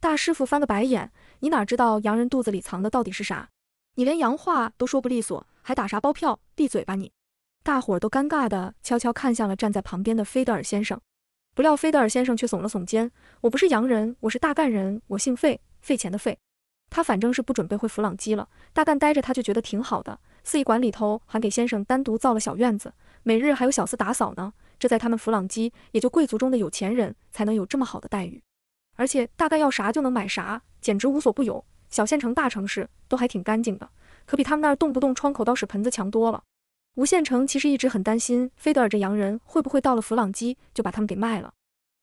大师傅翻个白眼：“你哪知道洋人肚子里藏的到底是啥？你连洋话都说不利索，还打啥包票？闭嘴吧你！”大伙都尴尬的悄悄看向了站在旁边的菲德尔先生。不料，菲德尔先生却耸了耸肩：“我不是洋人，我是大干人，我姓费，费钱的费。他反正是不准备回弗朗基了，大干待着他就觉得挺好的。四亿馆里头还给先生单独造了小院子，每日还有小厮打扫呢。这在他们弗朗基，也就贵族中的有钱人才能有这么好的待遇。而且大概要啥就能买啥，简直无所不有。小县城、大城市都还挺干净的，可比他们那儿动不动窗口倒屎盆子强多了。”吴县城其实一直很担心，菲德尔这洋人会不会到了弗朗基就把他们给卖了。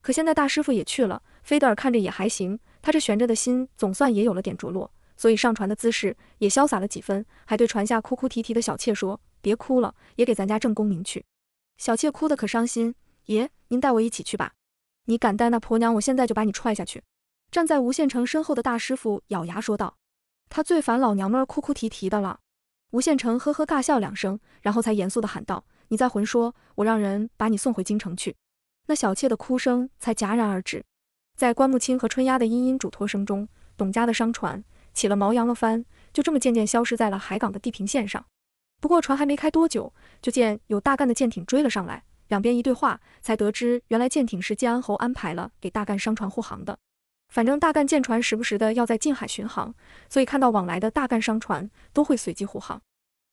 可现在大师傅也去了，菲德尔看着也还行，他这悬着的心总算也有了点着落，所以上船的姿势也潇洒了几分，还对船下哭哭啼啼的小妾说：“别哭了，也给咱家挣功名去。”小妾哭的可伤心，爷您带我一起去吧。你敢带那婆娘，我现在就把你踹下去！站在吴县城身后的大师傅咬牙说道：“他最烦老娘们哭哭啼啼的了。”吴县丞呵呵尬笑两声，然后才严肃地喊道：“你再胡说，我让人把你送回京城去。”那小妾的哭声才戛然而止。在关木清和春丫的殷殷嘱托声中，董家的商船起了锚，扬了帆，就这么渐渐消失在了海港的地平线上。不过船还没开多久，就见有大干的舰艇追了上来。两边一对话，才得知原来舰艇是建安侯安排了给大干商船护航的。反正大干舰船时不时的要在近海巡航，所以看到往来的大干商船都会随机护航。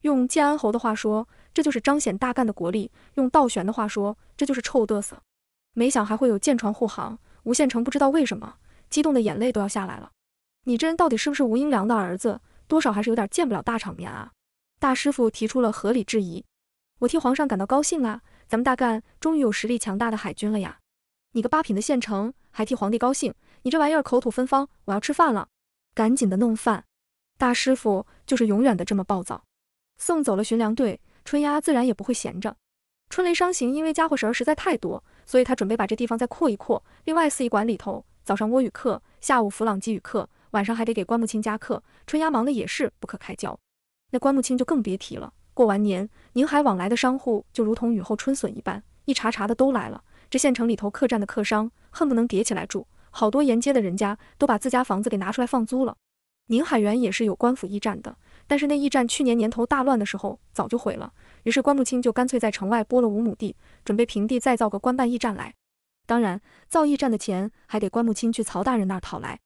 用建安侯的话说，这就是彰显大干的国力；用道玄的话说，这就是臭嘚瑟。没想还会有舰船护航，吴县城不知道为什么激动的眼泪都要下来了。你这人到底是不是吴英良的儿子？多少还是有点见不了大场面啊！大师傅提出了合理质疑。我替皇上感到高兴啊，咱们大干终于有实力强大的海军了呀！你个八品的县城，还替皇帝高兴？你这玩意儿口吐芬芳，我要吃饭了，赶紧的弄饭。大师傅就是永远的这么暴躁。送走了巡粮队，春丫自然也不会闲着。春雷商行因为家伙什儿实在太多，所以他准备把这地方再扩一扩。另外四医馆里头，早上窝语课，下午弗朗基语课，晚上还得给关木清加课，春丫忙的也是不可开交。那关木清就更别提了。过完年，宁海往来的商户就如同雨后春笋一般，一茬茬的都来了。这县城里头客栈的客商，恨不能叠起来住。好多沿街的人家都把自家房子给拿出来放租了。宁海园也是有官府驿站的，但是那驿站去年年头大乱的时候早就毁了。于是关木清就干脆在城外拨了五亩地，准备平地再造个官办驿站来。当然，造驿站的钱还得关木清去曹大人那儿讨来。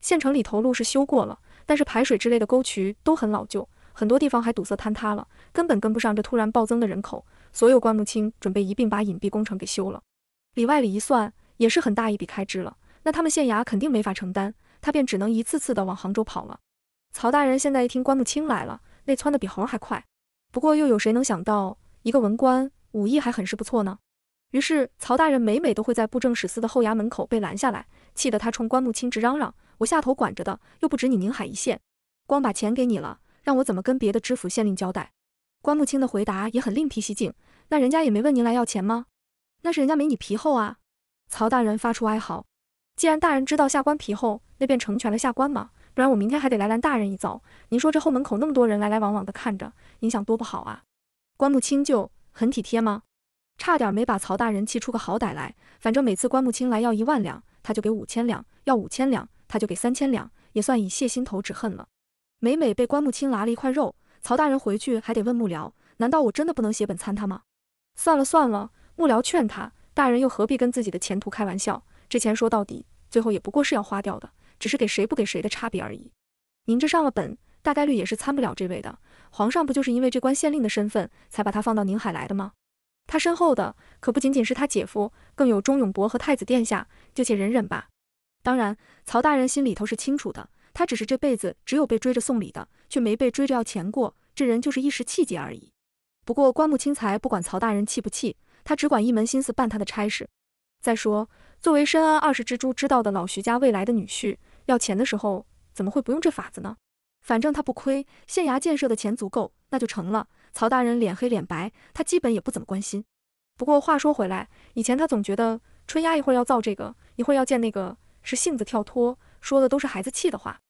县城里头路是修过了，但是排水之类的沟渠都很老旧，很多地方还堵塞坍塌了，根本跟不上这突然暴增的人口。所有关木清准备一并把隐蔽工程给修了。里外里一算，也是很大一笔开支了。那他们县衙肯定没法承担，他便只能一次次的往杭州跑了。曹大人现在一听关木清来了，那窜得比猴还快。不过又有谁能想到，一个文官武艺还很是不错呢？于是曹大人每每都会在布政使司的后衙门口被拦下来，气得他冲关木清直嚷嚷：“我下头管着的又不止你宁海一县，光把钱给你了，让我怎么跟别的知府县令交代？”关木清的回答也很另辟蹊径：“那人家也没问您来要钱吗？那是人家没你皮厚啊！”曹大人发出哀嚎。既然大人知道下官皮厚，那便成全了下官嘛。不然我明天还得来拦大人一遭。您说这后门口那么多人来来往往的看着，影响多不好啊！关木清就很体贴吗？差点没把曹大人气出个好歹来。反正每次关木清来要一万两，他就给五千两；要五千两，他就给三千两，也算以泄心头之恨了。每每被关木清拿了一块肉，曹大人回去还得问幕僚：难道我真的不能写本参他吗？算了算了，幕僚劝他，大人又何必跟自己的前途开玩笑？这钱说到底，最后也不过是要花掉的，只是给谁不给谁的差别而已。您这上了本，大概率也是参不了这位的。皇上不就是因为这官县令的身份，才把他放到宁海来的吗？他身后的可不仅仅是他姐夫，更有钟永伯和太子殿下。就且忍忍吧。当然，曹大人心里头是清楚的，他只是这辈子只有被追着送礼的，却没被追着要钱过。这人就是一时气节而已。不过关木清才不管曹大人气不气，他只管一门心思办他的差事。再说。作为深谙二十蜘蛛之道的老徐家未来的女婿，要钱的时候怎么会不用这法子呢？反正他不亏，县衙建设的钱足够，那就成了。曹大人脸黑脸白，他基本也不怎么关心。不过话说回来，以前他总觉得春丫一会儿要造这个，一会儿要建那个，是性子跳脱，说的都是孩子气的话。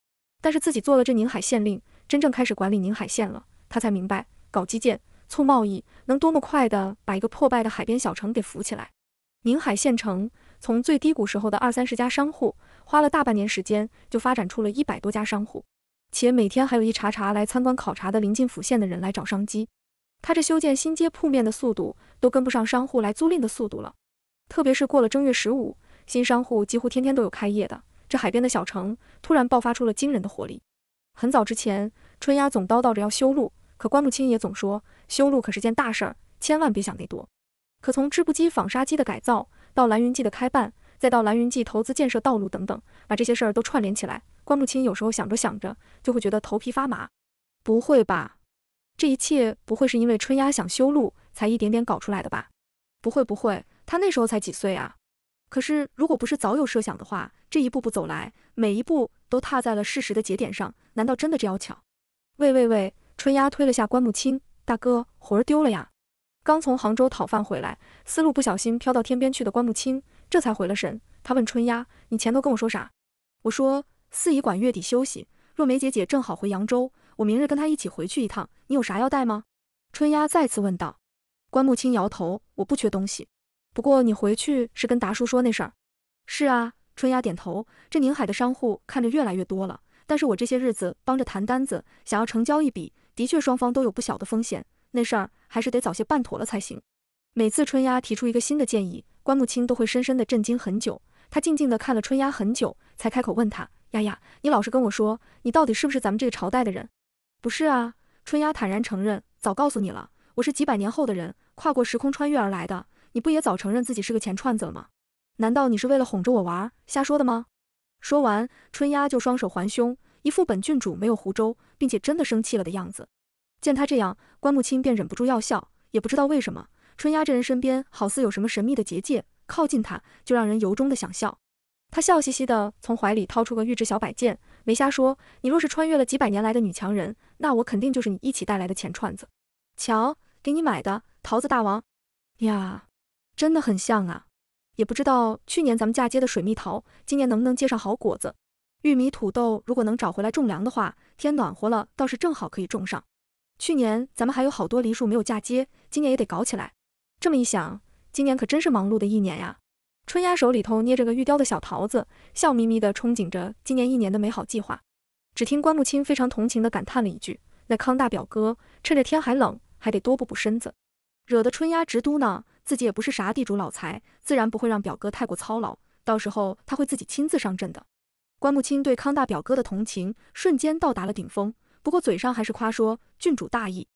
但是自己做了这宁海县令，真正开始管理宁海县了，他才明白，搞基建、促贸易，能多么快的把一个破败的海边小城给扶起来。宁海县城。从最低谷时候的二三十家商户，花了大半年时间就发展出了一百多家商户，且每天还有一茬茬来参观考察的临近府县的人来找商机。他这修建新街铺面的速度都跟不上商户来租赁的速度了。特别是过了正月十五，新商户几乎天天都有开业的。这海边的小城突然爆发出了惊人的活力。很早之前，春丫总叨叨着要修路，可关木清也总说修路可是件大事儿，千万别想得多。可从织布机、纺纱机的改造。到蓝云记的开办，再到蓝云记投资建设道路等等，把这些事儿都串联起来。关木清有时候想着想着，就会觉得头皮发麻。不会吧？这一切不会是因为春丫想修路才一点点搞出来的吧？不会不会，他那时候才几岁啊？可是如果不是早有设想的话，这一步步走来，每一步都踏在了事实的节点上，难道真的这要巧？喂喂喂！春丫推了下关木清，大哥，魂儿丢了呀！刚从杭州讨饭回来，思路不小心飘到天边去的关木清这才回了神。他问春丫：“你前头跟我说啥？”我说：“四仪管月底休息，若梅姐姐正好回扬州，我明日跟她一起回去一趟。你有啥要带吗？”春丫再次问道。关木清摇头：“我不缺东西。不过你回去是跟达叔说那事儿？”“是啊。”春丫点头。这宁海的商户看着越来越多了，但是我这些日子帮着谈单子，想要成交一笔，的确双方都有不小的风险。那事儿还是得早些办妥了才行。每次春丫提出一个新的建议，关木青都会深深的震惊很久。他静静的看了春丫很久，才开口问她：“丫丫，你老实跟我说，你到底是不是咱们这个朝代的人？”“不是啊。”春丫坦然承认，“早告诉你了，我是几百年后的人，跨过时空穿越而来的。你不也早承认自己是个钱串子了吗？难道你是为了哄着我玩，瞎说的吗？”说完，春丫就双手环胸，一副本郡主没有胡诌，并且真的生气了的样子。见他这样，关木青便忍不住要笑，也不知道为什么，春丫这人身边好似有什么神秘的结界，靠近他就让人由衷的想笑。她笑嘻嘻的从怀里掏出个玉制小摆件，梅瞎说：“你若是穿越了几百年来的女强人，那我肯定就是你一起带来的钱串子。瞧，给你买的桃子大王呀，真的很像啊。也不知道去年咱们嫁接的水蜜桃，今年能不能结上好果子。玉米、土豆如果能找回来种粮的话，天暖和了倒是正好可以种上。”去年咱们还有好多梨树没有嫁接，今年也得搞起来。这么一想，今年可真是忙碌的一年呀！春丫手里头捏着个玉雕的小桃子，笑眯眯地憧憬着今年一年的美好计划。只听关木清非常同情地感叹了一句：“那康大表哥趁着天还冷，还得多补补身子。”惹得春丫直嘟囔：“自己也不是啥地主老财，自然不会让表哥太过操劳。到时候他会自己亲自上阵的。”关木清对康大表哥的同情瞬间到达了顶峰。不过嘴上还是夸说郡主大义，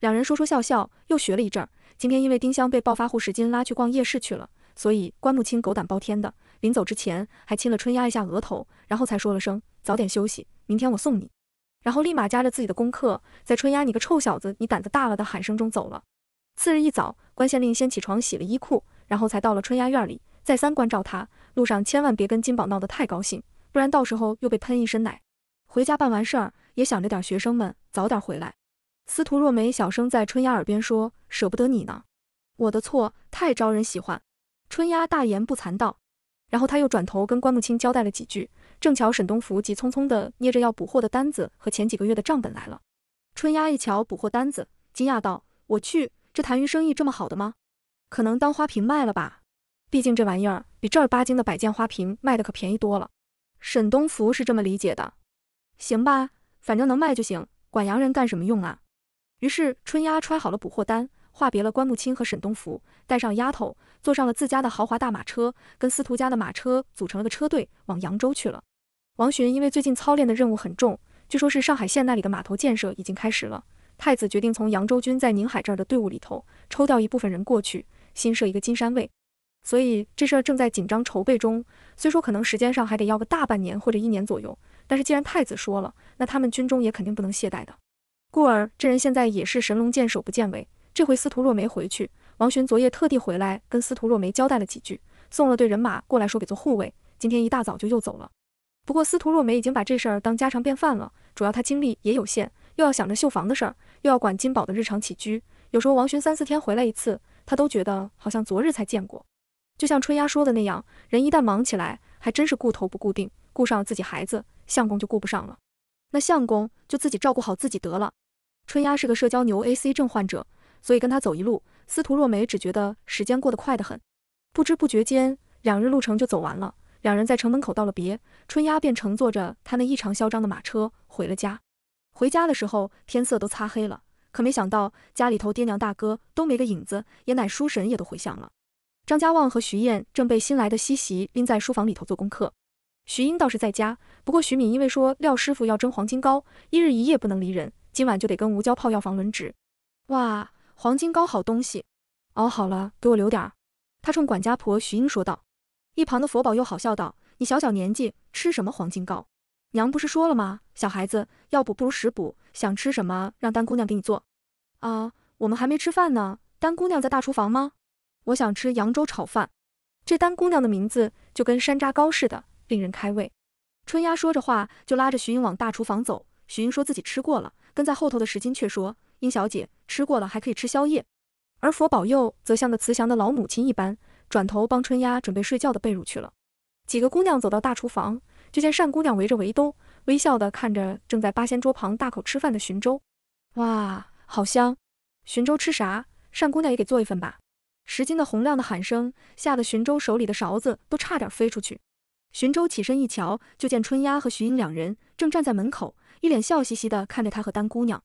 两人说说笑笑，又学了一阵儿。今天因为丁香被暴发户石金拉去逛夜市去了，所以关木清狗胆包天的，临走之前还亲了春丫一下额头，然后才说了声早点休息，明天我送你。然后立马夹着自己的功课，在春丫你个臭小子，你胆子大了的喊声中走了。次日一早，关县令先起床洗了衣裤，然后才到了春丫院里，再三关照他路上千万别跟金宝闹得太高兴，不然到时候又被喷一身奶。回家办完事儿。也想着点学生们早点回来。司徒若梅小声在春丫耳边说：“舍不得你呢，我的错，太招人喜欢。”春丫大言不惭道。然后他又转头跟关木青交代了几句，正巧沈东福急匆匆地捏着要补货的单子和前几个月的账本来了。春丫一瞧补货单子，惊讶道：“我去，这痰盂生意这么好的吗？可能当花瓶卖了吧？毕竟这玩意儿比正儿八经的摆件花瓶卖的可便宜多了。”沈东福是这么理解的。行吧。反正能卖就行，管洋人干什么用啊？于是春丫揣好了补货单，话别了关木清和沈东福，带上丫头，坐上了自家的豪华大马车，跟司徒家的马车组成了个车队，往扬州去了。王寻因为最近操练的任务很重，据说是上海县那里的码头建设已经开始了，太子决定从扬州军在宁海这儿的队伍里头抽调一部分人过去，新设一个金山卫。所以这事儿正在紧张筹备中，虽说可能时间上还得要个大半年或者一年左右，但是既然太子说了，那他们军中也肯定不能懈怠的。故而这人现在也是神龙见首不见尾。这回司徒若梅回去，王巡昨夜特地回来跟司徒若梅交代了几句，送了队人马过来，说给做护卫。今天一大早就又走了。不过司徒若梅已经把这事儿当家常便饭了，主要她精力也有限，又要想着绣房的事儿，又要管金宝的日常起居，有时候王巡三四天回来一次，她都觉得好像昨日才见过。就像春丫说的那样，人一旦忙起来，还真是顾头不固定，顾上了自己孩子，相公就顾不上了。那相公就自己照顾好自己得了。春丫是个社交牛 A C 症患者，所以跟她走一路，司徒若梅只觉得时间过得快得很。不知不觉间，两日路程就走完了。两人在城门口道了别，春丫便乘坐着她那异常嚣张的马车回了家。回家的时候，天色都擦黑了，可没想到家里头爹娘大哥都没个影子，爷奶叔婶也都回乡了。张家旺和徐燕正被新来的西席拎在书房里头做功课，徐英倒是在家。不过徐敏因为说廖师傅要蒸黄金糕，一日一夜不能离人，今晚就得跟吴娇泡药房轮值。哇，黄金糕好东西，熬好了给我留点儿。他冲管家婆徐英说道。一旁的佛宝又好笑道：“你小小年纪吃什么黄金糕？娘不是说了吗？小孩子药补不如食补，想吃什么让丹姑娘给你做。”啊，我们还没吃饭呢，丹姑娘在大厨房吗？我想吃扬州炒饭，这单姑娘的名字就跟山楂糕似的，令人开胃。春丫说着话，就拉着徐英往大厨房走。徐英说自己吃过了，跟在后头的石金却说：“英小姐吃过了，还可以吃宵夜。”而佛保佑则像个慈祥的老母亲一般，转头帮春丫准备睡觉的被褥去了。几个姑娘走到大厨房，就见单姑娘围着围兜，微笑的看着正在八仙桌旁大口吃饭的寻洲。哇，好香！寻洲吃啥？单姑娘也给做一份吧。十斤的洪亮的喊声，吓得寻州手里的勺子都差点飞出去。寻州起身一瞧，就见春丫和徐英两人正站在门口，一脸笑嘻嘻的看着他和丹姑娘。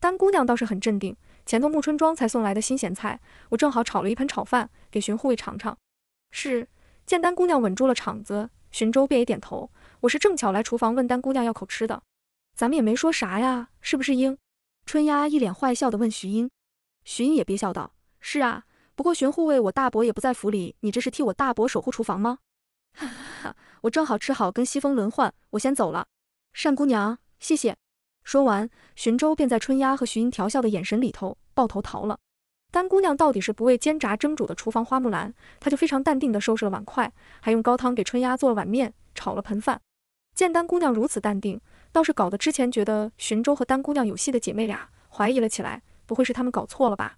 丹姑娘倒是很镇定，前头木春庄才送来的新咸菜，我正好炒了一盆炒饭给寻护卫尝尝。是，见丹姑娘稳住了场子，寻州便也点头。我是正巧来厨房问丹姑娘要口吃的，咱们也没说啥呀，是不是英？春丫一脸坏笑的问徐英，徐英也憋笑道，是啊。不过巡护卫，我大伯也不在府里，你这是替我大伯守护厨房吗？哈哈哈，我正好吃好，跟西风轮换，我先走了。单姑娘，谢谢。说完，寻舟便在春丫和徐英调笑的眼神里头抱头逃了。单姑娘到底是不畏煎炸蒸煮的厨房花木兰，她就非常淡定地收拾了碗筷，还用高汤给春丫做了碗面，炒了盆饭。见单姑娘如此淡定，倒是搞得之前觉得寻舟和单姑娘有戏的姐妹俩怀疑了起来，不会是他们搞错了吧？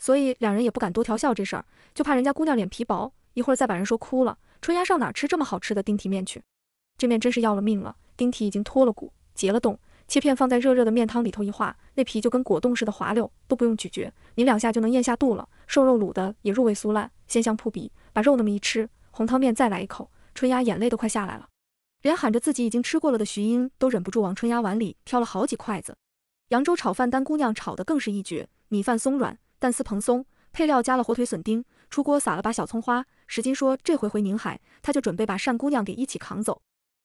所以两人也不敢多调笑这事儿，就怕人家姑娘脸皮薄，一会儿再把人说哭了。春丫上哪吃这么好吃的丁蹄面去？这面真是要了命了，丁蹄已经脱了骨，结了冻，切片放在热热的面汤里头一化，那皮就跟果冻似的滑溜，都不用咀嚼，你两下就能咽下肚了。瘦肉卤的也入味酥烂，鲜香扑鼻，把肉那么一吃，红汤面再来一口，春丫眼泪都快下来了。连喊着自己已经吃过了的徐英都忍不住往春丫碗里挑了好几筷子。扬州炒饭丹姑娘炒的更是一绝，米饭松软。蛋丝蓬松，配料加了火腿笋丁，出锅撒了把小葱花。石金说这回回宁海，他就准备把单姑娘给一起扛走。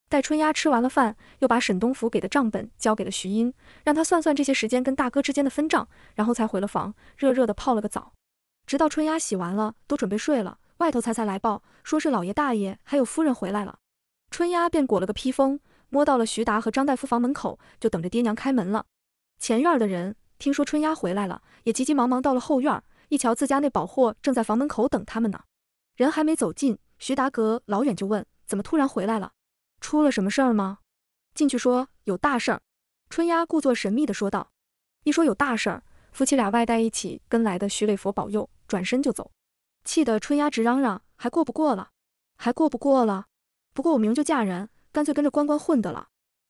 待春丫吃完了饭，又把沈东福给的账本交给了徐英，让他算算这些时间跟大哥之间的分账，然后才回了房，热热的泡了个澡。直到春丫洗完了，都准备睡了，外头才才来报，说是老爷大爷还有夫人回来了。春丫便裹了个披风，摸到了徐达和张大夫房门口，就等着爹娘开门了。前院的人。听说春丫回来了，也急急忙忙到了后院儿。一瞧自家那宝货正在房门口等他们呢，人还没走近，徐达格老远就问：“怎么突然回来了？出了什么事儿吗？”进去说有大事儿，春丫故作神秘的说道：“一说有大事儿，夫妻俩外带一起跟来的徐磊佛保佑，转身就走，气得春丫直嚷嚷：还过不过了？还过不过了？不过我明就嫁人，干脆跟着关关混得了。”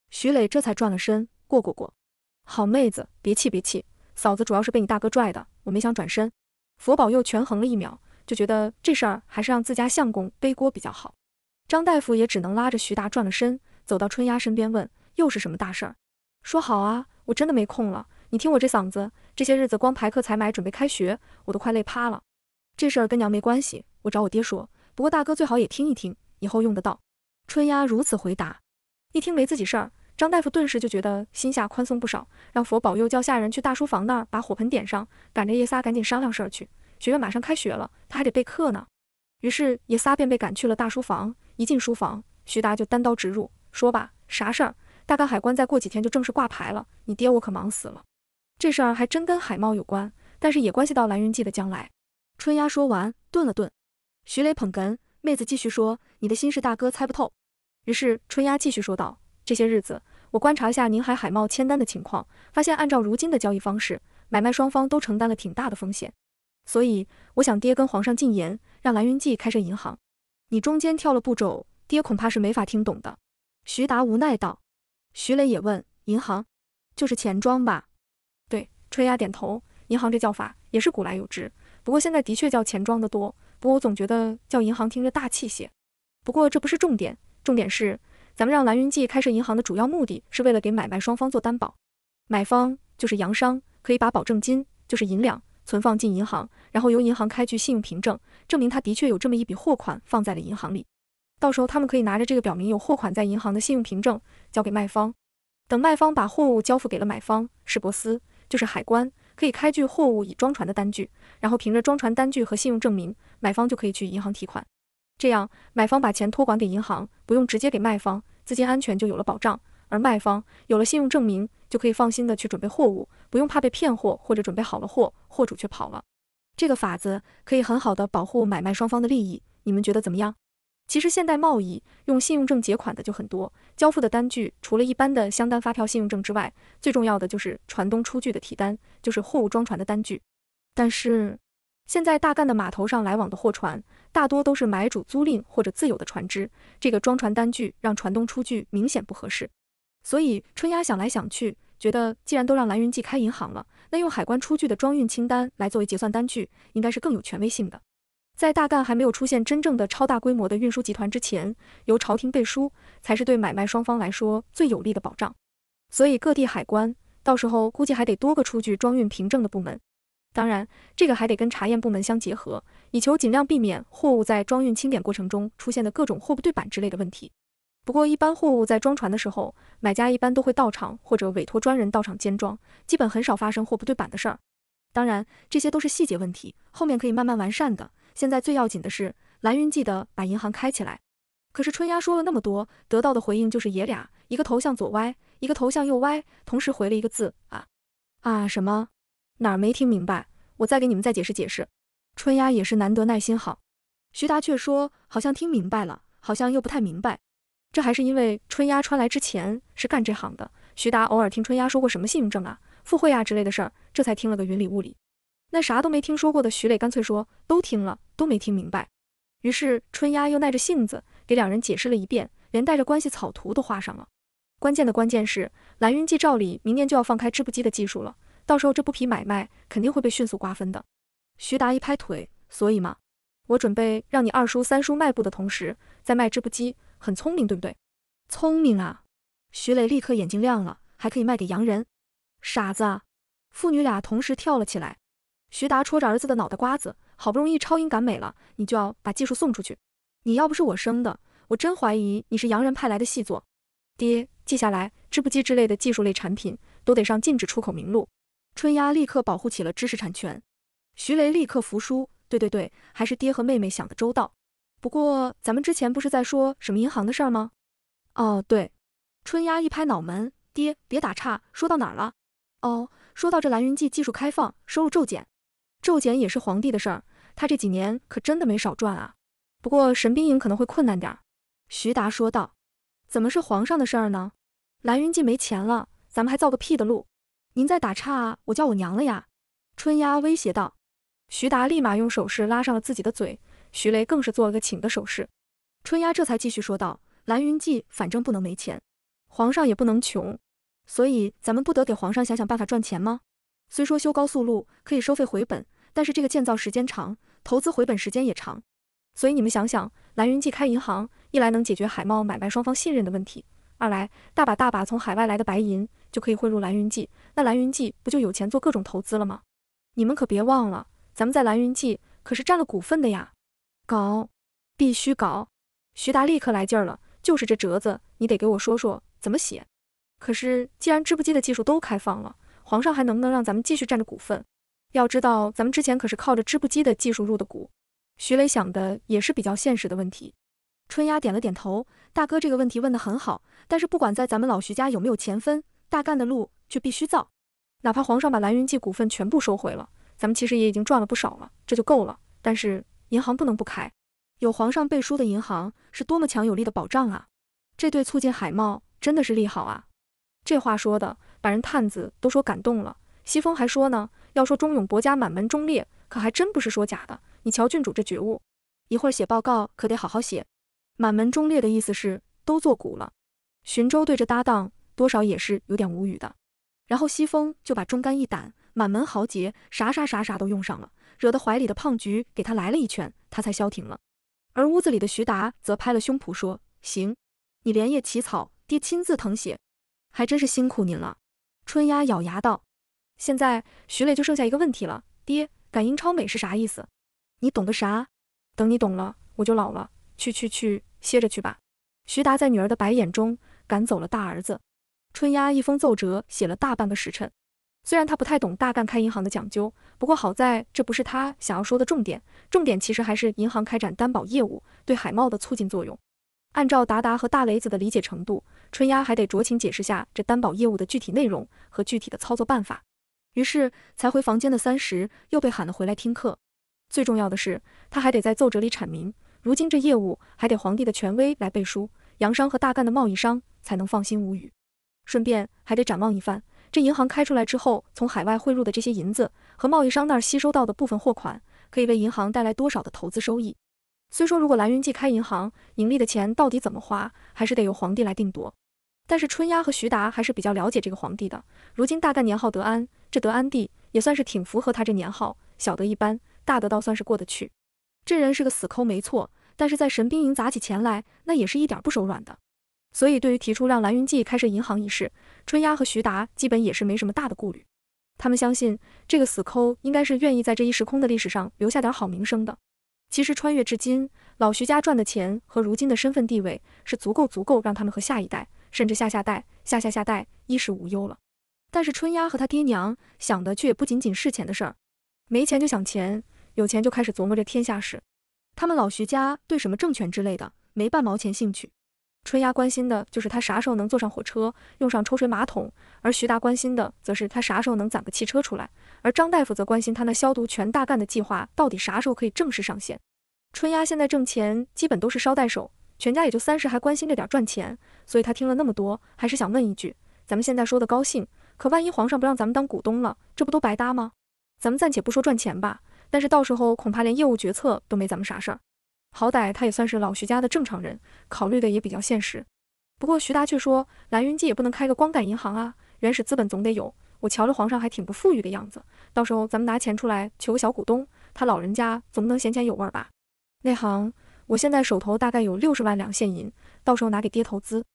徐磊这才转了身，过过过。好妹子，别气别气，嫂子主要是被你大哥拽的，我没想转身。佛宝又权衡了一秒，就觉得这事儿还是让自家相公背锅比较好。张大夫也只能拉着徐达转了身，走到春丫身边问：“又是什么大事儿？”“说好啊，我真的没空了。你听我这嗓子，这些日子光排课、采买、准备开学，我都快累趴了。这事儿跟娘没关系，我找我爹说。不过大哥最好也听一听，以后用得到。”春丫如此回答。一听没自己事儿。张大夫顿时就觉得心下宽松不少，让佛保佑，叫下人去大书房那儿把火盆点上，赶着爷仨赶紧商量事儿去。学院马上开学了，他还得备课呢。于是爷仨便被赶去了大书房。一进书房，徐达就单刀直入，说吧，啥事儿？大干海关再过几天就正式挂牌了，你爹我可忙死了。这事儿还真跟海贸有关，但是也关系到蓝云记的将来。春丫说完，顿了顿，徐雷捧哏，妹子继续说，你的心事大哥猜不透。于是春丫继续说道。这些日子，我观察了一下宁海海贸签单的情况，发现按照如今的交易方式，买卖双方都承担了挺大的风险。所以，我想爹跟皇上进言，让蓝云记开设银行。你中间跳了步骤，爹恐怕是没法听懂的。”徐达无奈道。徐磊也问：“银行就是钱庄吧？”对，春丫点头。银行这叫法也是古来有之，不过现在的确叫钱庄的多。不过我总觉得叫银行听着大气些。不过这不是重点，重点是。咱们让蓝云记开设银行的主要目的是为了给买卖双方做担保。买方就是洋商，可以把保证金，就是银两，存放进银行，然后由银行开具信用凭证，证明他的确有这么一笔货款放在了银行里。到时候他们可以拿着这个表明有货款在银行的信用凭证交给卖方。等卖方把货物交付给了买方，使博斯就是海关可以开具货物已装船的单据，然后凭着装船单据和信用证明，买方就可以去银行提款。这样，买方把钱托管给银行，不用直接给卖方，资金安全就有了保障。而卖方有了信用证明，就可以放心的去准备货物，不用怕被骗货或者准备好了货，货主却跑了。这个法子可以很好的保护买卖双方的利益，你们觉得怎么样？其实现代贸易用信用证结款的就很多，交付的单据除了一般的箱单、发票、信用证之外，最重要的就是船东出具的提单，就是货物装船的单据。但是现在大干的码头上来往的货船，大多都是买主租赁或者自有的船只。这个装船单据让船东出具，明显不合适。所以春丫想来想去，觉得既然都让蓝云记开银行了，那用海关出具的装运清单来作为结算单据，应该是更有权威性的。在大干还没有出现真正的超大规模的运输集团之前，由朝廷背书，才是对买卖双方来说最有力的保障。所以各地海关到时候估计还得多个出具装运凭证的部门。当然，这个还得跟查验部门相结合，以求尽量避免货物在装运清点过程中出现的各种货不对板之类的问题。不过，一般货物在装船的时候，买家一般都会到场或者委托专人到场监装，基本很少发生货不对板的事儿。当然，这些都是细节问题，后面可以慢慢完善的。现在最要紧的是，蓝云记得把银行开起来。可是春丫说了那么多，得到的回应就是爷俩一个头向左歪，一个头向右歪，同时回了一个字：啊啊什么？哪儿没听明白？我再给你们再解释解释。春丫也是难得耐心好。徐达却说，好像听明白了，好像又不太明白。这还是因为春丫穿来之前是干这行的，徐达偶尔听春丫说过什么信用证啊、附会啊之类的事儿，这才听了个云里雾里。那啥都没听说过的徐磊干脆说，都听了，都没听明白。于是春丫又耐着性子给两人解释了一遍，连带着关系草图都画上了。关键的关键是，蓝云记照理明年就要放开织布机的技术了。到时候这布匹买卖肯定会被迅速瓜分的。徐达一拍腿，所以嘛，我准备让你二叔、三叔卖布的同时，再卖织布机，很聪明，对不对？聪明啊！徐磊立刻眼睛亮了，还可以卖给洋人。傻子！父女俩同时跳了起来。徐达戳着儿子的脑袋瓜子，好不容易超英赶美了，你就要把技术送出去？你要不是我生的，我真怀疑你是洋人派来的细作。爹，记下来，织布机之类的技术类产品都得上禁止出口名录。春丫立刻保护起了知识产权，徐雷立刻服输。对对对，还是爹和妹妹想的周到。不过咱们之前不是在说什么银行的事儿吗？哦，对。春丫一拍脑门，爹别打岔，说到哪儿了？哦，说到这蓝云记技术开放，收入骤减，骤减也是皇帝的事儿。他这几年可真的没少赚啊。不过神兵营可能会困难点儿。徐达说道。怎么是皇上的事儿呢？蓝云记没钱了，咱们还造个屁的路？您在打岔，我叫我娘了呀！春丫威胁道。徐达立马用手势拉上了自己的嘴，徐雷更是做了个请的手势。春丫这才继续说道：“蓝云记反正不能没钱，皇上也不能穷，所以咱们不得给皇上想想办法赚钱吗？虽说修高速路可以收费回本，但是这个建造时间长，投资回本时间也长。所以你们想想，蓝云记开银行，一来能解决海贸买卖双方信任的问题，二来大把大把从海外来的白银。”就可以汇入蓝云记，那蓝云记不就有钱做各种投资了吗？你们可别忘了，咱们在蓝云记可是占了股份的呀！搞，必须搞！徐达立刻来劲儿了。就是这折子，你得给我说说怎么写。可是既然织布机的技术都开放了，皇上还能不能让咱们继续占着股份？要知道，咱们之前可是靠着织布机的技术入的股。徐磊想的也是比较现实的问题。春丫点了点头，大哥这个问题问得很好。但是不管在咱们老徐家有没有钱分。大干的路就必须造，哪怕皇上把蓝云记股份全部收回了，咱们其实也已经赚了不少了，这就够了。但是银行不能不开，有皇上背书的银行是多么强有力的保障啊！这对促进海贸真的是利好啊！这话说的，把人探子都说感动了。西风还说呢，要说忠永伯家满门忠烈，可还真不是说假的。你瞧郡主这觉悟，一会儿写报告可得好好写。满门忠烈的意思是都做股了。寻州对着搭档。多少也是有点无语的，然后西风就把中肝义胆、满门豪杰、啥啥啥啥都用上了，惹得怀里的胖菊给他来了一拳，他才消停了。而屋子里的徐达则拍了胸脯说：“行，你连夜起草，爹亲自誊写，还真是辛苦您了。”春丫咬牙道：“现在徐磊就剩下一个问题了，爹赶英超美是啥意思？你懂个啥？等你懂了，我就老了。去去去，歇着去吧。”徐达在女儿的白眼中赶走了大儿子。春丫一封奏折写了大半个时辰，虽然他不太懂大干开银行的讲究，不过好在这不是他想要说的重点，重点其实还是银行开展担保业务对海贸的促进作用。按照达达和大雷子的理解程度，春丫还得酌情解释下这担保业务的具体内容和具体的操作办法。于是才回房间的三十又被喊了回来听课。最重要的是，他还得在奏折里阐明，如今这业务还得皇帝的权威来背书，洋商和大干的贸易商才能放心无语。顺便还得展望一番，这银行开出来之后，从海外汇入的这些银子和贸易商那儿吸收到的部分货款，可以为银行带来多少的投资收益？虽说如果蓝云记开银行，盈利的钱到底怎么花，还是得由皇帝来定夺。但是春丫和徐达还是比较了解这个皇帝的。如今大概年号德安，这德安帝也算是挺符合他这年号，小德一般，大德倒算是过得去。这人是个死抠没错，但是在神兵营砸起钱来，那也是一点不手软的。所以，对于提出让蓝云记开设银行一事，春丫和徐达基本也是没什么大的顾虑。他们相信这个死抠应该是愿意在这一时空的历史上留下点好名声的。其实穿越至今，老徐家赚的钱和如今的身份地位是足够足够让他们和下一代，甚至下下代、下下下代衣食无忧了。但是春丫和他爹娘想的却也不仅仅是钱的事儿，没钱就想钱，有钱就开始琢磨着天下事。他们老徐家对什么政权之类的没半毛钱兴趣。春丫关心的就是他啥时候能坐上火车，用上抽水马桶；而徐达关心的则是他啥时候能攒个汽车出来；而张大夫则关心他那消毒全大干的计划到底啥时候可以正式上线。春丫现在挣钱基本都是捎带手，全家也就三十还关心着点赚钱，所以她听了那么多，还是想问一句：咱们现在说的高兴，可万一皇上不让咱们当股东了，这不都白搭吗？咱们暂且不说赚钱吧，但是到时候恐怕连业务决策都没咱们啥事儿。好歹他也算是老徐家的正常人，考虑的也比较现实。不过徐达却说：“蓝云记也不能开个光杆银行啊，原始资本总得有。我瞧着皇上还挺不富裕的样子，到时候咱们拿钱出来求个小股东，他老人家总不能嫌钱有味吧？”内行，我现在手头大概有六十万两现银，到时候拿给爹投资。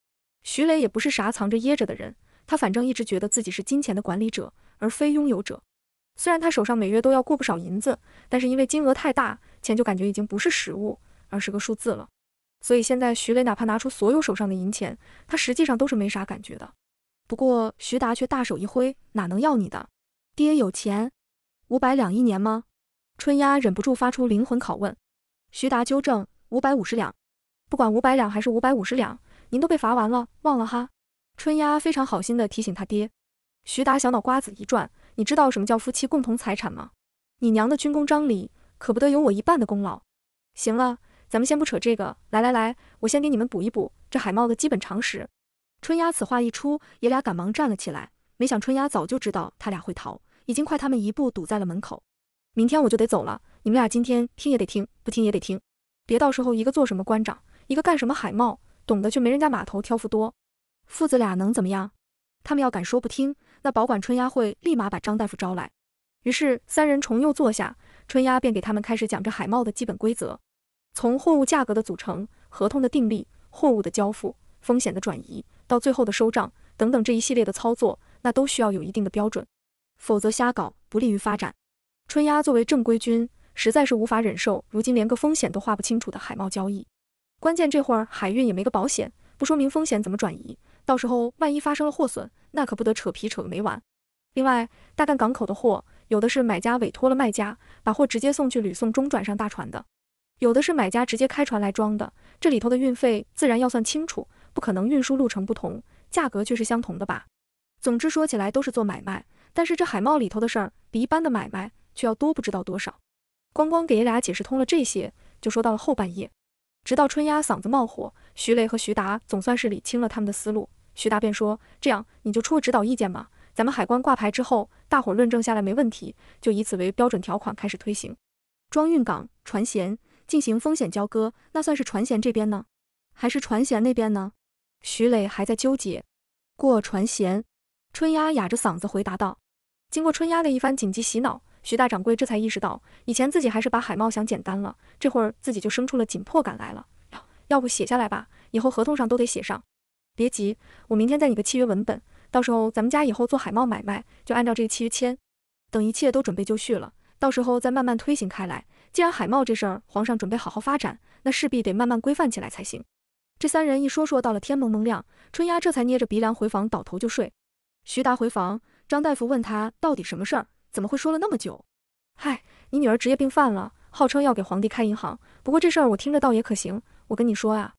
徐磊也不是啥藏着掖着的人，他反正一直觉得自己是金钱的管理者，而非拥有者。虽然他手上每月都要过不少银子，但是因为金额太大，钱就感觉已经不是实物。而是个数字了，所以现在徐磊哪怕拿出所有手上的银钱，他实际上都是没啥感觉的。不过徐达却大手一挥，哪能要你的？爹有钱，五百两一年吗？春丫忍不住发出灵魂拷问。徐达纠正：五百五十两。不管五百两还是五百五十两，您都被罚完了，忘了哈。春丫非常好心地提醒他爹。徐达小脑瓜子一转，你知道什么叫夫妻共同财产吗？你娘的军功章里可不得有我一半的功劳。行了。咱们先不扯这个，来来来，我先给你们补一补这海贸的基本常识。春丫此话一出，爷俩赶忙站了起来。没想春丫早就知道他俩会逃，已经快他们一步堵在了门口。明天我就得走了，你们俩今天听也得听，不听也得听。别到时候一个做什么官长，一个干什么海贸，懂得却没人家码头挑夫多。父子俩能怎么样？他们要敢说不听，那保管春丫会立马把张大夫招来。于是三人重又坐下，春丫便给他们开始讲这海贸的基本规则。从货物价格的组成、合同的订立、货物的交付、风险的转移，到最后的收账等等这一系列的操作，那都需要有一定的标准，否则瞎搞不利于发展。春丫作为正规军，实在是无法忍受如今连个风险都划不清楚的海贸交易。关键这会儿海运也没个保险，不说明风险怎么转移，到时候万一发生了货损，那可不得扯皮扯没完。另外，大干港口的货，有的是买家委托了卖家，把货直接送去吕宋中转上大船的。有的是买家直接开船来装的，这里头的运费自然要算清楚，不可能运输路程不同，价格却是相同的吧？总之说起来都是做买卖，但是这海贸里头的事儿比一般的买卖却要多不知道多少。光光给爷俩解释通了这些，就说到了后半夜，直到春丫嗓子冒火，徐雷和徐达总算是理清了他们的思路。徐达便说：“这样你就出个指导意见嘛，咱们海关挂牌之后，大伙论证下来没问题，就以此为标准条款开始推行，装运港、船舷。”进行风险交割，那算是船舷这边呢，还是船舷那边呢？徐磊还在纠结。过船舷，春丫哑着嗓子回答道。经过春丫的一番紧急洗脑，徐大掌柜这才意识到，以前自己还是把海贸想简单了。这会儿自己就生出了紧迫感来了。要不写下来吧，以后合同上都得写上。别急，我明天再拟个契约文本，到时候咱们家以后做海贸买卖就按照这个契约签。等一切都准备就绪了，到时候再慢慢推行开来。既然海贸这事儿皇上准备好好发展，那势必得慢慢规范起来才行。这三人一说说到了天蒙蒙亮，春丫这才捏着鼻梁回房倒头就睡。徐达回房，张大夫问他到底什么事儿，怎么会说了那么久？嗨，你女儿职业病犯了，号称要给皇帝开银行，不过这事儿我听着倒也可行。我跟你说啊，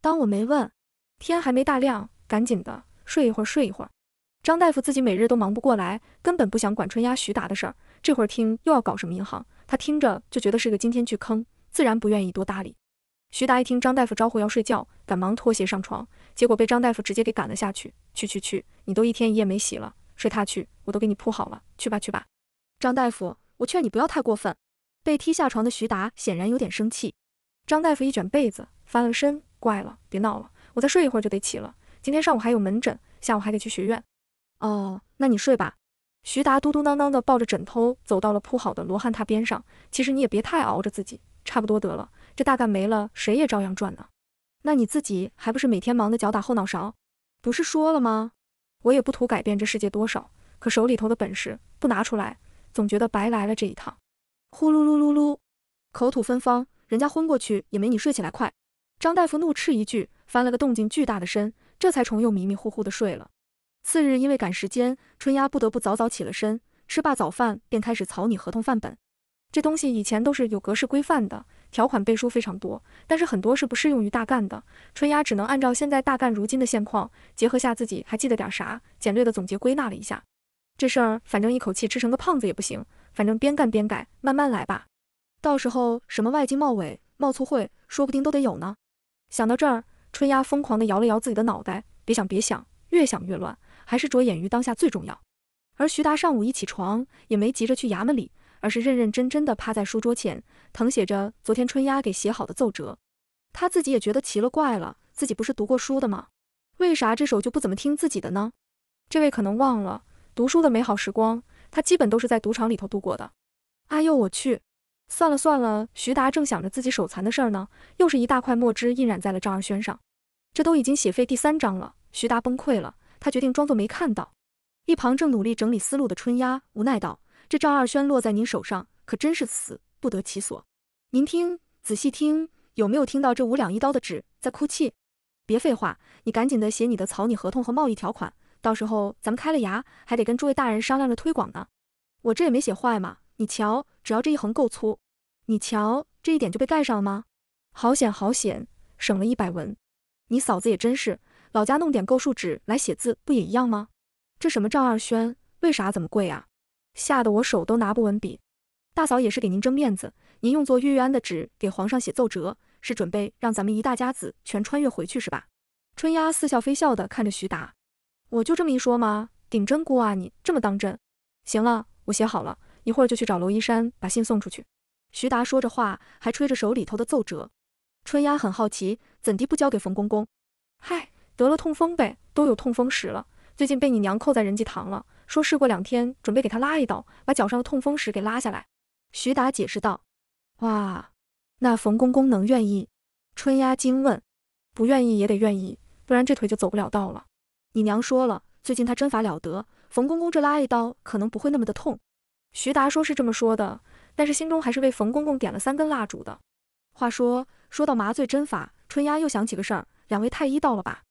当我没问。天还没大亮，赶紧的，睡一会儿睡一会儿。张大夫自己每日都忙不过来，根本不想管春丫、徐达的事儿。这会儿听又要搞什么银行，他听着就觉得是个惊天巨坑，自然不愿意多搭理。徐达一听张大夫招呼要睡觉，赶忙脱鞋上床，结果被张大夫直接给赶了下去。去去去，你都一天一夜没洗了，睡他去，我都给你铺好了，去吧去吧。张大夫，我劝你不要太过分。被踢下床的徐达显然有点生气。张大夫一卷被子，翻了身。怪了，别闹了，我再睡一会儿就得起了，今天上午还有门诊，下午还得去学院。哦，那你睡吧。徐达嘟嘟囔囔地抱着枕头走到了铺好的罗汉榻边上。其实你也别太熬着自己，差不多得了，这大概没了，谁也照样赚呢。那你自己还不是每天忙得脚打后脑勺？不是说了吗？我也不图改变这世界多少，可手里头的本事不拿出来，总觉得白来了这一趟。呼噜噜噜噜，口吐芬芳，人家昏过去也没你睡起来快。张大夫怒斥一句，翻了个动静巨大的身，这才重又迷迷糊糊的睡了。次日，因为赶时间，春丫不得不早早起了身，吃罢早饭，便开始草拟合同范本。这东西以前都是有格式规范的，条款背书非常多，但是很多是不适用于大干的。春丫只能按照现在大干如今的现况，结合下自己还记得点啥，简略的总结归纳了一下。这事儿反正一口气吃成个胖子也不行，反正边干边改，慢慢来吧。到时候什么外经贸委、贸促会，说不定都得有呢。想到这儿，春丫疯狂地摇了摇自己的脑袋，别想别想，越想越乱。还是着眼于当下最重要。而徐达上午一起床也没急着去衙门里，而是认认真真的趴在书桌前誊写着昨天春丫给写好的奏折。他自己也觉得奇了怪了，自己不是读过书的吗？为啥这首就不怎么听自己的呢？这位可能忘了读书的美好时光，他基本都是在赌场里头度过的。哎呦我去！算了算了，徐达正想着自己手残的事儿呢，又是一大块墨汁印染在了张二轩上。这都已经写废第三章了，徐达崩溃了。他决定装作没看到，一旁正努力整理思路的春丫无奈道：“这赵二轩落在您手上，可真是死不得其所。您听，仔细听，有没有听到这五两一刀的纸在哭泣？”别废话，你赶紧的写你的草拟合同和贸易条款，到时候咱们开了牙，还得跟诸位大人商量着推广呢。我这也没写坏嘛，你瞧，只要这一横够粗，你瞧这一点就被盖上了吗？好险好险，省了一百文。你嫂子也真是。老家弄点构树纸来写字，不也一样吗？这什么赵二轩，为啥这么贵啊？吓得我手都拿不稳笔。大嫂也是给您争面子，您用作月玉安的纸给皇上写奏折，是准备让咱们一大家子全穿越回去是吧？春丫似笑非笑的看着徐达，我就这么一说嘛，顶真姑啊，你这么当真？行了，我写好了，一会儿就去找娄一山把信送出去。徐达说着话，还吹着手里头的奏折。春丫很好奇，怎地不交给冯公公？嗨。得了痛风呗，都有痛风石了。最近被你娘扣在仁济堂了，说试过两天，准备给她拉一刀，把脚上的痛风石给拉下来。徐达解释道。哇，那冯公公能愿意？春丫惊问。不愿意也得愿意，不然这腿就走不了道了。你娘说了，最近她针法了得，冯公公这拉一刀可能不会那么的痛。徐达说是这么说的，但是心中还是为冯公公点了三根蜡烛的。话说说到麻醉针法，春丫又想起个事儿，两位太医到了吧？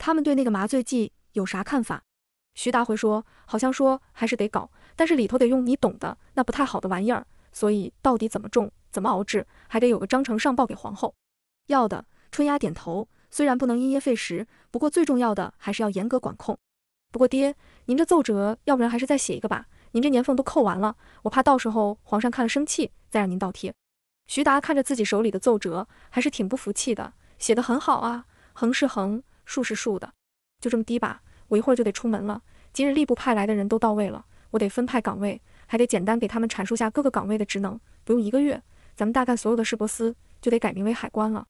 他们对那个麻醉剂有啥看法？徐达回说，好像说还是得搞，但是里头得用你懂的那不太好的玩意儿，所以到底怎么种、怎么熬制，还得有个章程上报给皇后。要的，春丫点头。虽然不能因噎废食，不过最重要的还是要严格管控。不过爹，您这奏折，要不然还是再写一个吧。您这年俸都扣完了，我怕到时候皇上看了生气，再让您倒贴。徐达看着自己手里的奏折，还是挺不服气的。写的很好啊，横是横。树是树的，就这么低吧。我一会儿就得出门了。今日吏部派来的人都到位了，我得分派岗位，还得简单给他们阐述下各个岗位的职能。不用一个月，咱们大概所有的市舶司就得改名为海关了。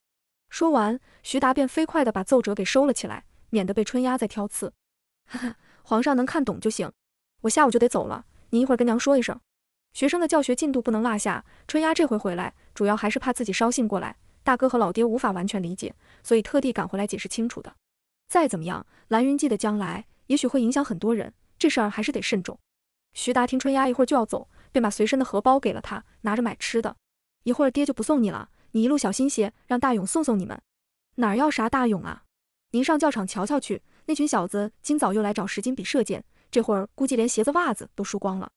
说完，徐达便飞快地把奏折给收了起来，免得被春丫再挑刺。哈哈，皇上能看懂就行。我下午就得走了，你一会儿跟娘说一声。学生的教学进度不能落下。春丫这回回来，主要还是怕自己捎信过来，大哥和老爹无法完全理解，所以特地赶回来解释清楚的。再怎么样，蓝云记的将来也许会影响很多人，这事儿还是得慎重。徐达听春丫一会儿就要走，便把随身的荷包给了他，拿着买吃的。一会儿爹就不送你了，你一路小心些，让大勇送送你们。哪儿要啥大勇啊？您上教场瞧瞧去，那群小子今早又来找石金笔射箭，这会儿估计连鞋子袜子都输光了。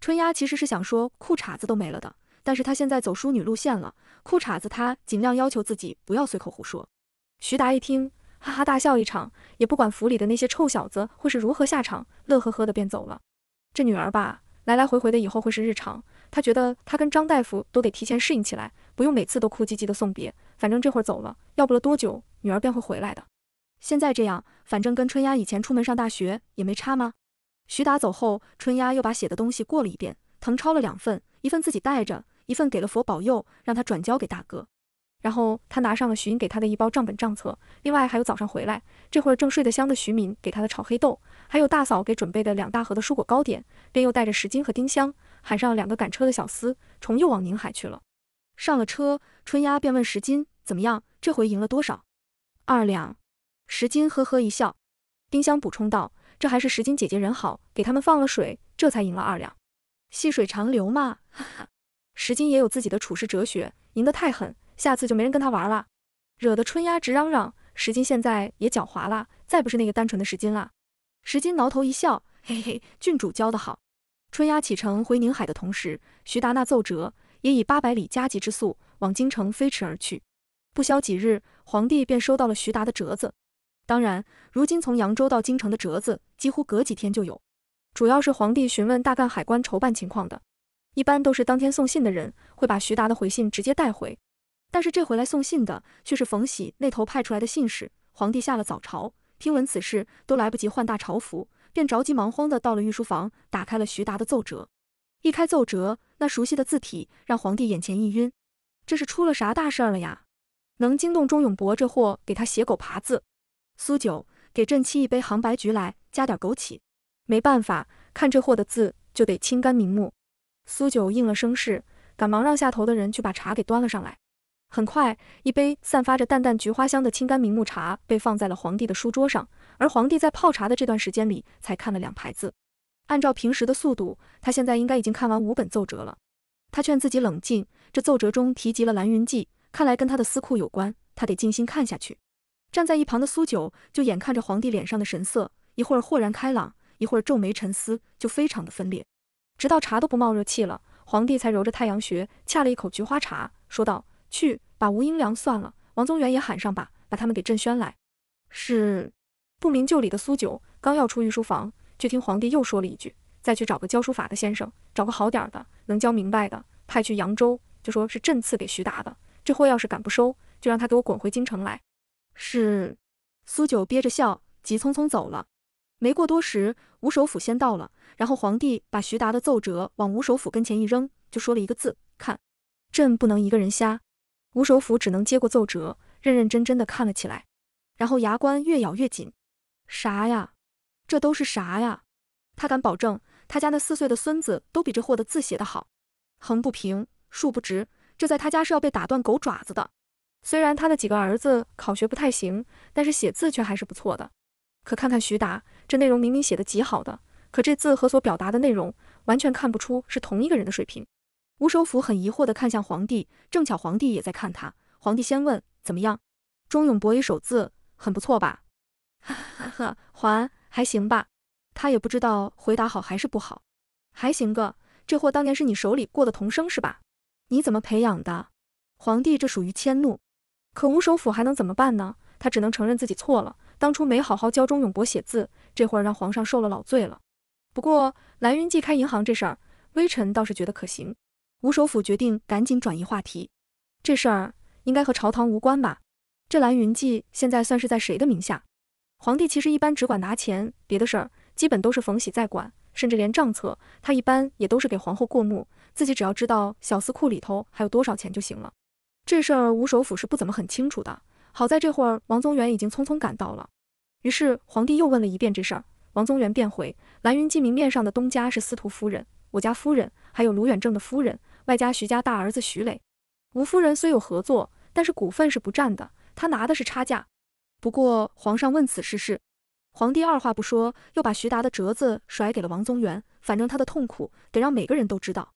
春丫其实是想说裤衩子都没了的，但是他现在走淑女路线了，裤衩子他尽量要求自己不要随口胡说。徐达一听。哈哈大笑一场，也不管府里的那些臭小子会是如何下场，乐呵呵的便走了。这女儿吧，来来回回的，以后会是日常。她觉得她跟张大夫都得提前适应起来，不用每次都哭唧唧的送别。反正这会儿走了，要不了多久，女儿便会回来的。现在这样，反正跟春丫以前出门上大学也没差吗？徐达走后，春丫又把写的东西过了一遍，誊抄了两份，一份自己带着，一份给了佛保佑，让他转交给大哥。然后他拿上了徐英给他的一包账本账册，另外还有早上回来这会儿正睡得香的徐敏给他的炒黑豆，还有大嫂给准备的两大盒的蔬果糕点，便又带着石金和丁香，喊上两个赶车的小厮，重又往宁海去了。上了车，春丫便问石金怎么样，这回赢了多少？二两。石金呵呵一笑，丁香补充道，这还是石金姐姐人好，给他们放了水，这才赢了二两。细水长流嘛，哈哈。石金也有自己的处事哲学，赢得太狠。下次就没人跟他玩了，惹得春丫直嚷嚷。石金现在也狡猾了，再不是那个单纯的石金了。石金挠头一笑，嘿嘿，郡主教得好。春丫启程回宁海的同时，徐达那奏折也以八百里加急之速往京城飞驰而去。不消几日，皇帝便收到了徐达的折子。当然，如今从扬州到京城的折子几乎隔几天就有，主要是皇帝询问大干海关筹办情况的，一般都是当天送信的人会把徐达的回信直接带回。但是这回来送信的却是冯喜那头派出来的信使。皇帝下了早朝，听闻此事都来不及换大朝服，便着急忙慌地到了御书房，打开了徐达的奏折。一开奏折，那熟悉的字体让皇帝眼前一晕，这是出了啥大事了呀？能惊动钟永伯这货给他写狗爬字？苏九给朕沏一杯杭白菊来，加点枸杞。没办法，看这货的字就得清肝明目。苏九应了声是，赶忙让下头的人去把茶给端了上来。很快，一杯散发着淡淡菊花香的清肝明目茶被放在了皇帝的书桌上。而皇帝在泡茶的这段时间里，才看了两排字。按照平时的速度，他现在应该已经看完五本奏折了。他劝自己冷静，这奏折中提及了蓝云记，看来跟他的私库有关，他得静心看下去。站在一旁的苏九就眼看着皇帝脸上的神色，一会儿豁然开朗，一会儿皱眉沉思，就非常的分裂。直到茶都不冒热气了，皇帝才揉着太阳穴，恰了一口菊花茶，说道。去把吴英良算了，王宗元也喊上吧，把他们给朕宣来。是。不明就里的苏九刚要出御书房，却听皇帝又说了一句：“再去找个教书法的先生，找个好点的，能教明白的，派去扬州，就说是朕赐给徐达的。这货要是敢不收，就让他给我滚回京城来。”是。苏九憋着笑，急匆匆走了。没过多时，吴首辅先到了，然后皇帝把徐达的奏折往吴首辅跟前一扔，就说了一个字：“看。”朕不能一个人瞎。吴首辅只能接过奏折，认认真真的看了起来，然后牙关越咬越紧。啥呀？这都是啥呀？他敢保证，他家那四岁的孙子都比这货的字写得好，横不平，竖不直，这在他家是要被打断狗爪子的。虽然他的几个儿子考学不太行，但是写字却还是不错的。可看看徐达，这内容明明写的极好的，可这字和所表达的内容完全看不出是同一个人的水平。吴首府很疑惑地看向皇帝，正巧皇帝也在看他。皇帝先问：“怎么样？钟永伯一手字很不错吧？”哈 哈，还还行吧。他也不知道回答好还是不好，还行个。这货当年是你手里过的童生是吧？你怎么培养的？皇帝这属于迁怒，可吴首辅还能怎么办呢？他只能承认自己错了，当初没好好教钟永伯写字，这会儿让皇上受了老罪了。不过蓝云记开银行这事儿，微臣倒是觉得可行。吴首府决定赶紧转移话题，这事儿应该和朝堂无关吧？这蓝云记现在算是在谁的名下？皇帝其实一般只管拿钱，别的事儿基本都是冯喜在管，甚至连账册，他一般也都是给皇后过目，自己只要知道小司库里头还有多少钱就行了。这事儿吴首府是不怎么很清楚的。好在这会儿王宗元已经匆匆赶到了，于是皇帝又问了一遍这事儿，王宗元便回：蓝云记明面上的东家是司徒夫人。我家夫人，还有卢远正的夫人，外加徐家大儿子徐磊。吴夫人虽有合作，但是股份是不占的，他拿的是差价。不过皇上问此事是，皇帝二话不说，又把徐达的折子甩给了王宗元。反正他的痛苦得让每个人都知道。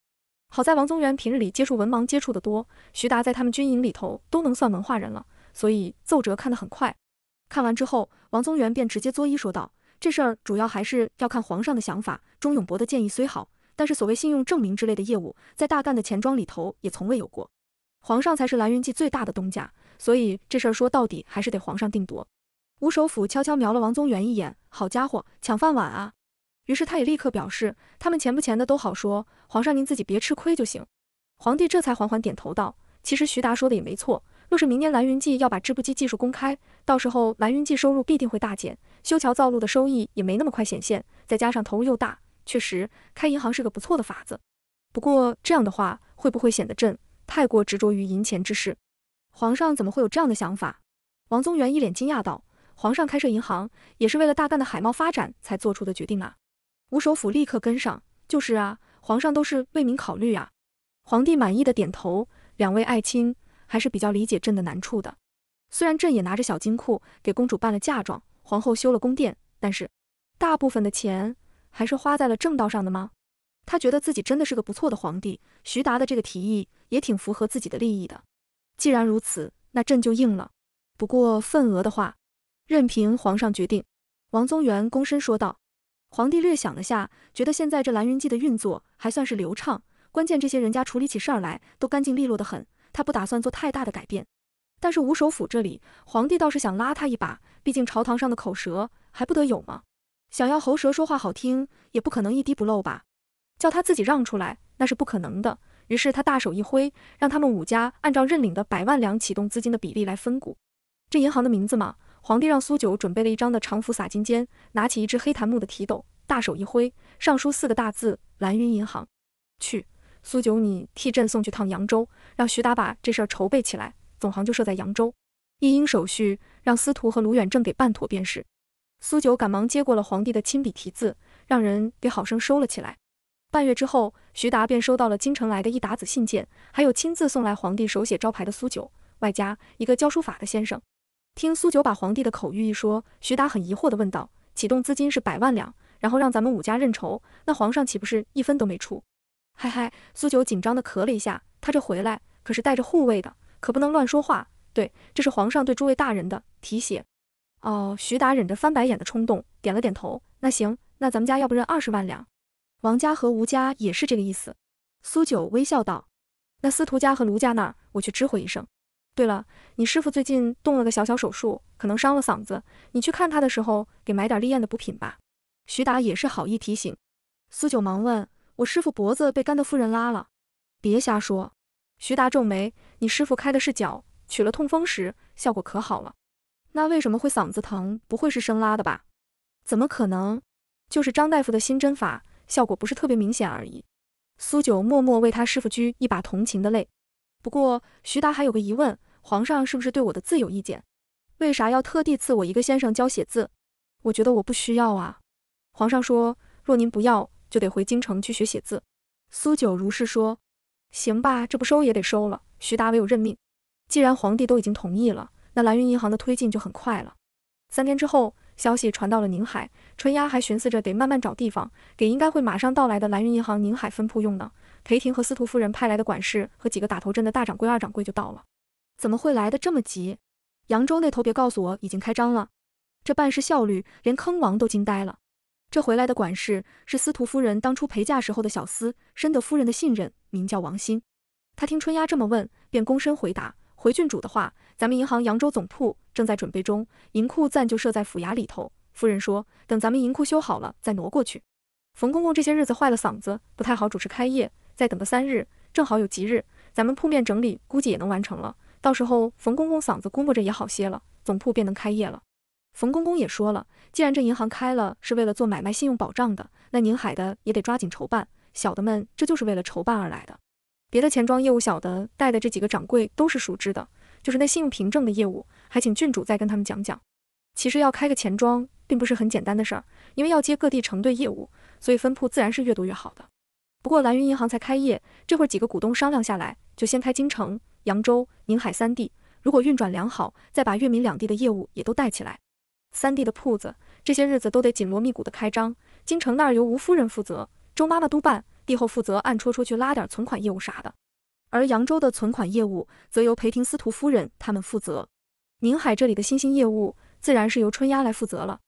好在王宗元平日里接触文盲接触的多，徐达在他们军营里头都能算文化人了，所以奏折看得很快。看完之后，王宗元便直接作揖说道：“这事儿主要还是要看皇上的想法。钟永伯的建议虽好。”但是所谓信用证明之类的业务，在大干的钱庄里头也从未有过。皇上才是蓝云记最大的东家，所以这事儿说到底还是得皇上定夺。吴首府悄悄瞄了王宗元一眼，好家伙，抢饭碗啊！于是他也立刻表示，他们钱不钱的都好说，皇上您自己别吃亏就行。皇帝这才缓缓点头道：“其实徐达说的也没错，若是明年蓝云记要把织布机技术公开，到时候蓝云记收入必定会大减，修桥造路的收益也没那么快显现，再加上投入又大。”确实，开银行是个不错的法子。不过这样的话，会不会显得朕太过执着于银钱之事？皇上怎么会有这样的想法？王宗元一脸惊讶道：“皇上开设银行，也是为了大干的海贸发展才做出的决定啊！”吴首府立刻跟上：“就是啊，皇上都是为民考虑啊！”皇帝满意的点头：“两位爱卿还是比较理解朕的难处的。虽然朕也拿着小金库给公主办了嫁妆，皇后修了宫殿，但是大部分的钱……”还是花在了正道上的吗？他觉得自己真的是个不错的皇帝。徐达的这个提议也挺符合自己的利益的。既然如此，那朕就应了。不过份额的话，任凭皇上决定。王宗元躬身说道。皇帝略想了下，觉得现在这蓝云记的运作还算是流畅，关键这些人家处理起事儿来都干净利落的很。他不打算做太大的改变。但是吴首府这里，皇帝倒是想拉他一把，毕竟朝堂上的口舌还不得有吗？想要喉舌说话好听，也不可能一滴不漏吧？叫他自己让出来，那是不可能的。于是他大手一挥，让他们五家按照认领的百万两启动资金的比例来分股。这银行的名字嘛，皇帝让苏九准备了一张的长幅洒金笺，拿起一只黑檀木的提斗，大手一挥，上书四个大字：蓝云银行。去，苏九，你替朕送去趟扬州，让徐达把这事儿筹备起来。总行就设在扬州，一应手续让司徒和卢远正给办妥便是。苏九赶忙接过了皇帝的亲笔题字，让人给好生收了起来。半月之后，徐达便收到了京城来的一打子信件，还有亲自送来皇帝手写招牌的苏九，外加一个教书法的先生。听苏九把皇帝的口谕一说，徐达很疑惑的问道：“启动资金是百万两，然后让咱们武家认筹，那皇上岂不是一分都没出？”嗨嗨，苏九紧张的咳了一下，他这回来可是带着护卫的，可不能乱说话。对，这是皇上对诸位大人的提携。哦，徐达忍着翻白眼的冲动，点了点头。那行，那咱们家要不认二十万两。王家和吴家也是这个意思。苏九微笑道：“那司徒家和卢家那儿，我去知会一声。对了，你师傅最近动了个小小手术，可能伤了嗓子，你去看他的时候，给买点利咽的补品吧。”徐达也是好意提醒。苏九忙问：“我师傅脖子被甘德夫人拉了？别瞎说。”徐达皱眉：“你师傅开的是脚，取了痛风石，效果可好了。”那为什么会嗓子疼？不会是声拉的吧？怎么可能？就是张大夫的新针法，效果不是特别明显而已。苏九默默为他师父掬一把同情的泪。不过，徐达还有个疑问：皇上是不是对我的字有意见？为啥要特地赐我一个先生教写字？我觉得我不需要啊。皇上说，若您不要，就得回京城去学写字。苏九如是说。行吧，这不收也得收了。徐达唯有认命。既然皇帝都已经同意了。那蓝云银行的推进就很快了。三天之后，消息传到了宁海，春丫还寻思着得慢慢找地方，给应该会马上到来的蓝云银行宁海分铺用呢。裴婷和司徒夫人派来的管事和几个打头阵的大掌柜、二掌柜就到了。怎么会来得这么急？扬州那头别告诉我已经开张了。这办事效率，连坑王都惊呆了。这回来的管事是司徒夫人当初陪嫁时候的小厮，深得夫人的信任，名叫王鑫。他听春丫这么问，便躬身回答：“回郡主的话。”咱们银行扬州总铺正在准备中，银库暂就设在府衙里头。夫人说，等咱们银库修好了再挪过去。冯公公这些日子坏了嗓子，不太好主持开业，再等个三日，正好有吉日，咱们铺面整理估计也能完成了。到时候冯公公嗓子估摸着也好些了，总铺便能开业了。冯公公也说了，既然这银行开了，是为了做买卖信用保障的，那宁海的也得抓紧筹办。小的们这就是为了筹办而来的。别的钱庄业务小的带的这几个掌柜都是熟知的。就是那信用凭证的业务，还请郡主再跟他们讲讲。其实要开个钱庄，并不是很简单的事儿，因为要接各地承兑业务，所以分铺自然是越多越好的。不过蓝云银行才开业，这会儿几个股东商量下来，就先开京城、扬州、宁海三地，如果运转良好，再把粤闽两地的业务也都带起来。三地的铺子这些日子都得紧锣密鼓的开张。京城那儿由吴夫人负责，周妈妈督办，帝后负责暗戳戳去拉点存款业务啥的。而扬州的存款业务则由裴廷司徒夫人他们负责，宁海这里的新兴业务自然是由春丫来负责了。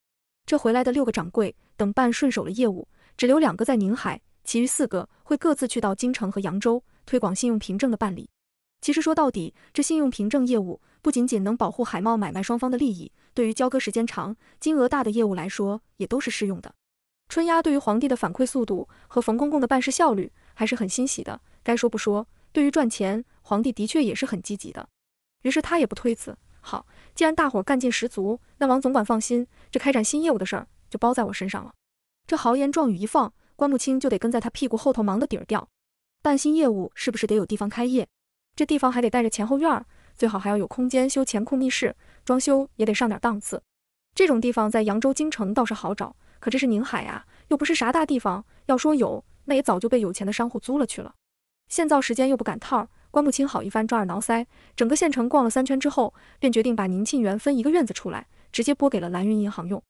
这回来的六个掌柜，等办顺手了业务，只留两个在宁海，其余四个会各自去到京城和扬州推广信用凭证的办理。其实说到底，这信用凭证业务不仅仅能保护海贸买卖双方的利益，对于交割时间长、金额大的业务来说，也都是适用的。春丫对于皇帝的反馈速度和冯公公的办事效率还是很欣喜的，该说不说。对于赚钱，皇帝的确也是很积极的。于是他也不推辞，好，既然大伙干劲十足，那王总管放心，这开展新业务的事儿就包在我身上了。这豪言壮语一放，关木清就得跟在他屁股后头忙得底儿掉。办新业务是不是得有地方开业？这地方还得带着前后院儿，最好还要有空间修前库密室，装修也得上点档次。这种地方在扬州、京城倒是好找，可这是宁海啊，又不是啥大地方，要说有，那也早就被有钱的商户租了去了。现造时间又不赶趟儿，关木清好一番抓耳挠腮，整个县城逛了三圈之后，便决定把宁庆园分一个院子出来，直接拨给了蓝云银行用。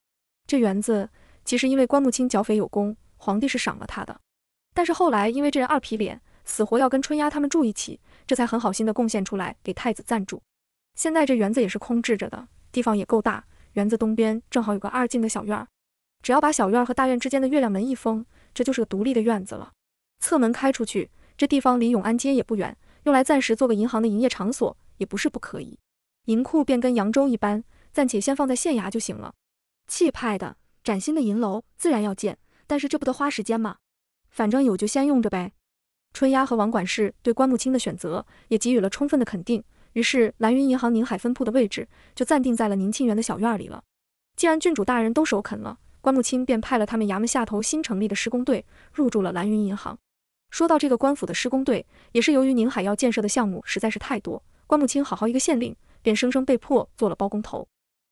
这园子其实因为关木清剿匪有功，皇帝是赏了他的，但是后来因为这人二皮脸，死活要跟春丫他们住一起，这才很好心的贡献出来给太子暂住。现在这园子也是空置着的，地方也够大，园子东边正好有个二进的小院儿，只要把小院和大院之间的月亮门一封，这就是个独立的院子了。侧门开出去。这地方离永安街也不远，用来暂时做个银行的营业场所也不是不可以。银库便跟扬州一般，暂且先放在县衙就行了。气派的、崭新的银楼自然要建，但是这不得花时间吗？反正有就先用着呗。春丫和王管事对关木清的选择也给予了充分的肯定，于是蓝云银行宁海分铺的位置就暂定在了宁庆园的小院里了。既然郡主大人都首肯了，关木清便派了他们衙门下头新成立的施工队入住了蓝云银行。说到这个官府的施工队，也是由于宁海要建设的项目实在是太多，关木清好好一个县令，便生生被迫做了包工头。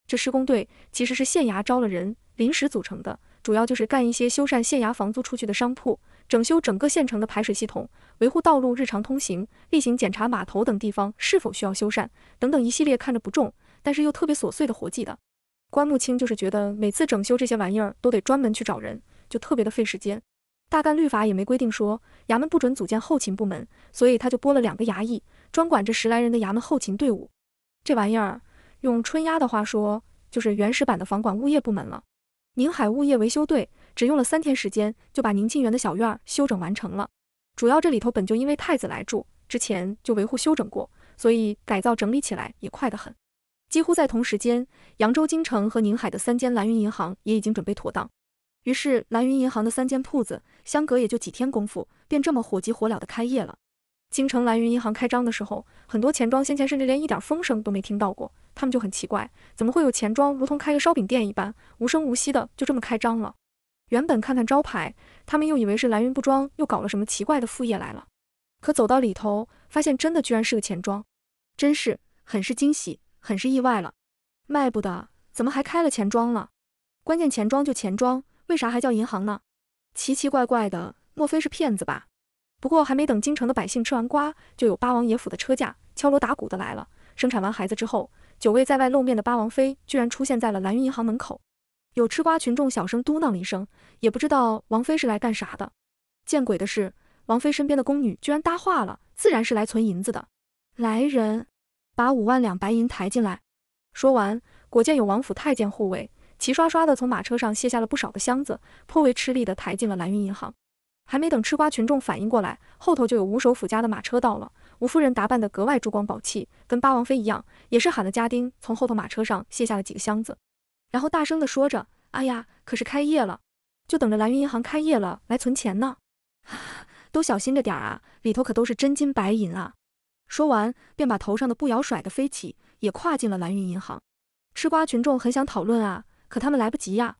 这施工队其实是县衙招了人临时组成的，主要就是干一些修缮县衙房租出去的商铺，整修整个县城的排水系统，维护道路日常通行，例行检查码头等地方是否需要修缮等等一系列看着不重，但是又特别琐碎的活计的。关木清就是觉得每次整修这些玩意儿都得专门去找人，就特别的费时间。大概律法也没规定说衙门不准组建后勤部门，所以他就拨了两个衙役，专管这十来人的衙门后勤队伍。这玩意儿用春丫的话说，就是原始版的房管物业部门了。宁海物业维修队只用了三天时间，就把宁庆园的小院修整完成了。主要这里头本就因为太子来住之前就维护修整过，所以改造整理起来也快得很。几乎在同时间，扬州、京城和宁海的三间蓝云银行也已经准备妥当。于是蓝云银行的三间铺子相隔也就几天功夫，便这么火急火燎的开业了。京城蓝云银行开张的时候，很多钱庄先前甚至连一点风声都没听到过，他们就很奇怪，怎么会有钱庄如同开个烧饼店一般无声无息的就这么开张了？原本看看招牌，他们又以为是蓝云布庄又搞了什么奇怪的副业来了，可走到里头，发现真的居然是个钱庄，真是很是惊喜，很是意外了。卖布的怎么还开了钱庄了？关键钱庄就钱庄。为啥还叫银行呢？奇奇怪怪的，莫非是骗子吧？不过还没等京城的百姓吃完瓜，就有八王爷府的车驾敲锣打鼓的来了。生产完孩子之后，久未在外露面的八王妃居然出现在了蓝云银行门口。有吃瓜群众小声嘟囔了一声，也不知道王妃是来干啥的。见鬼的是，王妃身边的宫女居然搭话了，自然是来存银子的。来人，把五万两白银抬进来。说完，果见有王府太监护卫。齐刷刷的从马车上卸下了不少的箱子，颇为吃力的抬进了蓝云银行。还没等吃瓜群众反应过来，后头就有吴首府家的马车到了。吴夫人打扮得格外珠光宝气，跟八王妃一样，也是喊了家丁从后头马车上卸下了几个箱子，然后大声的说着：“哎呀，可是开业了，就等着蓝云银行开业了来存钱呢。都小心着点啊，里头可都是真金白银啊！”说完便把头上的步摇甩得飞起，也跨进了蓝云银行。吃瓜群众很想讨论啊。可他们来不及呀，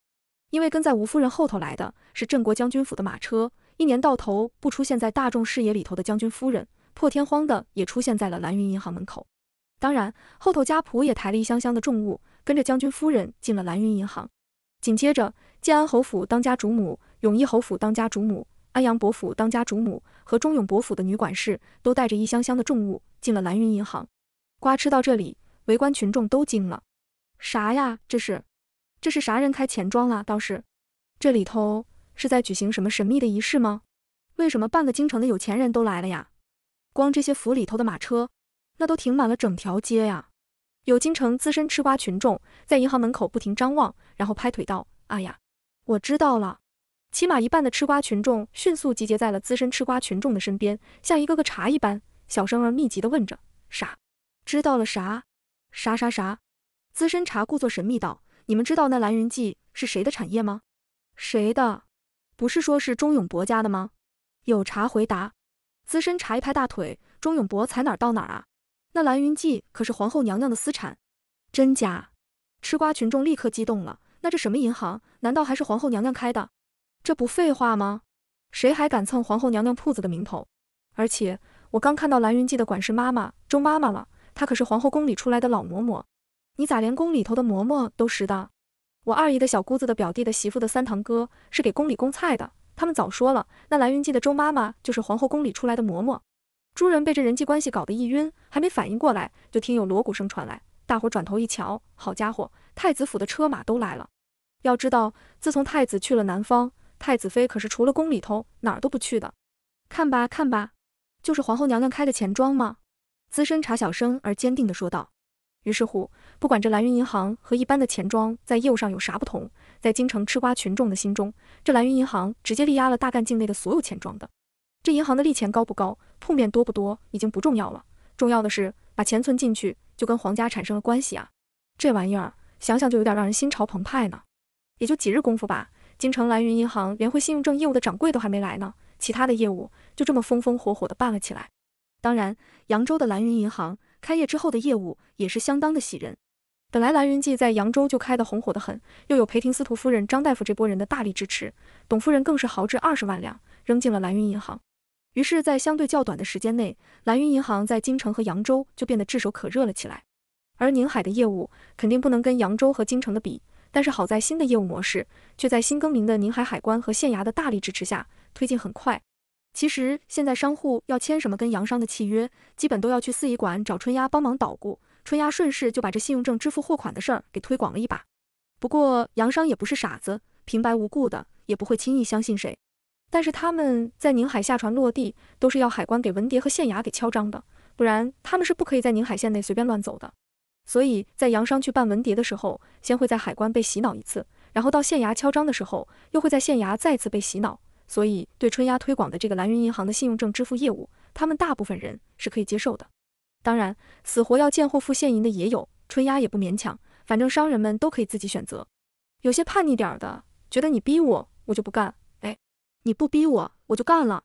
因为跟在吴夫人后头来的是镇国将军府的马车，一年到头不出现在大众视野里头的将军夫人，破天荒的也出现在了蓝云银行门口。当然，后头家仆也抬了一箱箱的重物，跟着将军夫人进了蓝云银行。紧接着，建安侯府当家主母、永义侯府当家主母、安阳伯府当家主母和忠勇伯府的女管事，都带着一箱箱的重物进了蓝云银行。瓜吃到这里，围观群众都惊了，啥呀？这是？这是啥人开钱庄啊？倒是，这里头是在举行什么神秘的仪式吗？为什么半个京城的有钱人都来了呀？光这些府里头的马车，那都停满了整条街呀！有京城资深吃瓜群众在银行门口不停张望，然后拍腿道：“啊呀，我知道了！”起码一半的吃瓜群众迅速集结在了资深吃瓜群众的身边，像一个个茶一般，小声而密集地问着：“啥？知道了啥？啥啥啥？”资深茶故作神秘道。你们知道那蓝云记是谁的产业吗？谁的？不是说是钟永博家的吗？有茶回答。资深茶一拍大腿，钟永博才哪儿到哪儿啊？那蓝云记可是皇后娘娘的私产，真假？吃瓜群众立刻激动了。那这什么银行？难道还是皇后娘娘开的？这不废话吗？谁还敢蹭皇后娘娘铺子的名头？而且我刚看到蓝云记的管事妈妈周妈妈了，她可是皇后宫里出来的老嬷嬷。你咋连宫里头的嬷嬷都识的？我二姨的小姑子的表弟的媳妇的三堂哥是给宫里供菜的。他们早说了，那兰云记的周妈妈就是皇后宫里出来的嬷嬷。诸人被这人际关系搞得一晕，还没反应过来，就听有锣鼓声传来。大伙转头一瞧，好家伙，太子府的车马都来了。要知道，自从太子去了南方，太子妃可是除了宫里头哪儿都不去的。看吧，看吧，就是皇后娘娘开的钱庄吗？资深茶小生而坚定地说道。于是乎，不管这蓝云银行和一般的钱庄在业务上有啥不同，在京城吃瓜群众的心中，这蓝云银行直接力压了大干境内的所有钱庄的。这银行的利钱高不高，铺面多不多，已经不重要了。重要的是把钱存进去，就跟皇家产生了关系啊！这玩意儿想想就有点让人心潮澎湃呢。也就几日功夫吧，京城蓝云银行连会信用证业务的掌柜都还没来呢，其他的业务就这么风风火火的办了起来。当然，扬州的蓝云银行。开业之后的业务也是相当的喜人。本来蓝云记在扬州就开得红火的很，又有裴廷司徒夫人、张大夫这波人的大力支持，董夫人更是豪掷二十万两扔进了蓝云银行。于是，在相对较短的时间内，蓝云银行在京城和扬州就变得炙手可热了起来。而宁海的业务肯定不能跟扬州和京城的比，但是好在新的业务模式却在新更名的宁海海关和县衙的大力支持下推进很快。其实现在商户要签什么跟洋商的契约，基本都要去四义馆找春丫帮忙捣鼓。春丫顺势就把这信用证支付货款的事儿给推广了一把。不过洋商也不是傻子，平白无故的也不会轻易相信谁。但是他们在宁海下船落地，都是要海关给文牒和县衙给敲章的，不然他们是不可以在宁海县内随便乱走的。所以在洋商去办文牒的时候，先会在海关被洗脑一次，然后到县衙敲章的时候，又会在县衙再次被洗脑。所以，对春丫推广的这个蓝云银行的信用证支付业务，他们大部分人是可以接受的。当然，死活要见货付现银的也有，春丫也不勉强，反正商人们都可以自己选择。有些叛逆点的，觉得你逼我，我就不干；哎，你不逼我，我就干了。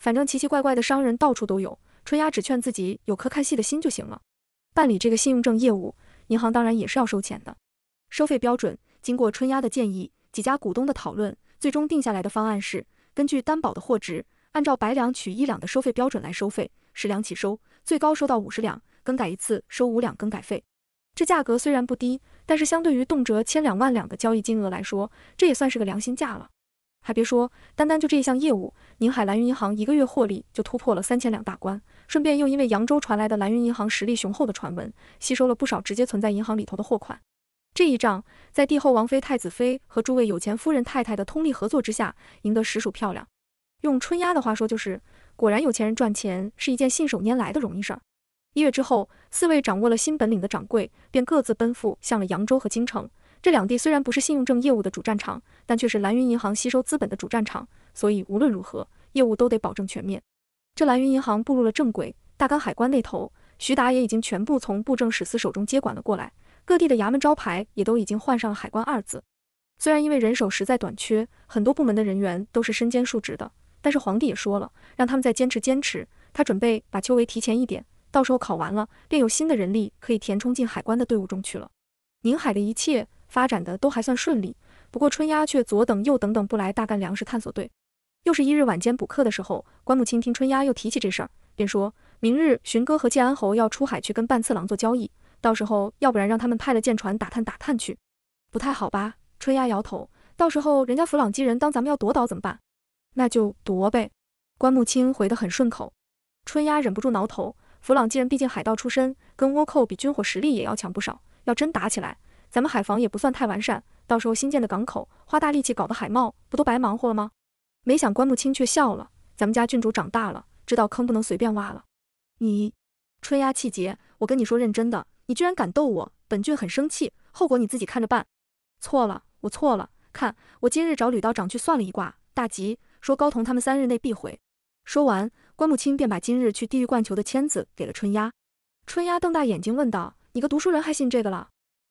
反正奇奇怪怪的商人到处都有，春丫只劝自己有颗看戏的心就行了。办理这个信用证业务，银行当然也是要收钱的，收费标准经过春丫的建议，几家股东的讨论，最终定下来的方案是。根据担保的货值，按照白两取一两的收费标准来收费，十两起收，最高收到五十两。更改一次收五两更改费。这价格虽然不低，但是相对于动辄千两万两的交易金额来说，这也算是个良心价了。还别说，单单就这一项业务，宁海蓝云银行一个月获利就突破了三千两大关。顺便又因为扬州传来的蓝云银行实力雄厚的传闻，吸收了不少直接存在银行里头的货款。这一仗，在帝后、王妃、太子妃和诸位有钱夫人太太的通力合作之下，赢得实属漂亮。用春丫的话说，就是果然有钱人赚钱是一件信手拈来的容易事儿。一月之后，四位掌握了新本领的掌柜便各自奔赴向了扬州和京城。这两地虽然不是信用证业务的主战场，但却是蓝云银行吸收资本的主战场，所以无论如何，业务都得保证全面。这蓝云银行步入了正轨。大干海关那头，徐达也已经全部从布政使司手中接管了过来。各地的衙门招牌也都已经换上了“海关”二字。虽然因为人手实在短缺，很多部门的人员都是身兼数职的，但是皇帝也说了，让他们再坚持坚持。他准备把秋闱提前一点，到时候考完了，便有新的人力可以填充进海关的队伍中去了。宁海的一切发展的都还算顺利，不过春丫却左等右等等不来大干粮食探索队。又是一日晚间补课的时候，关母亲听春丫又提起这事儿，便说明日寻哥和建安侯要出海去跟半次郎做交易。到时候要不然让他们派了舰船打探打探去，不太好吧？春丫摇头。到时候人家弗朗基人当咱们要夺岛怎么办？那就夺呗。关木清回得很顺口。春丫忍不住挠头。弗朗基人毕竟海盗出身，跟倭寇比军火实力也要强不少。要真打起来，咱们海防也不算太完善。到时候新建的港口，花大力气搞的海贸，不都白忙活了吗？没想关木清却笑了。咱们家郡主长大了，知道坑不能随便挖了。你，春丫气结。我跟你说认真的。你居然敢逗我，本郡很生气，后果你自己看着办。错了，我错了。看，我今日找吕道长去算了一卦，大吉，说高同他们三日内必回。说完，关木清便把今日去地狱灌球的签子给了春丫。春丫瞪大眼睛问道：“你个读书人还信这个了？”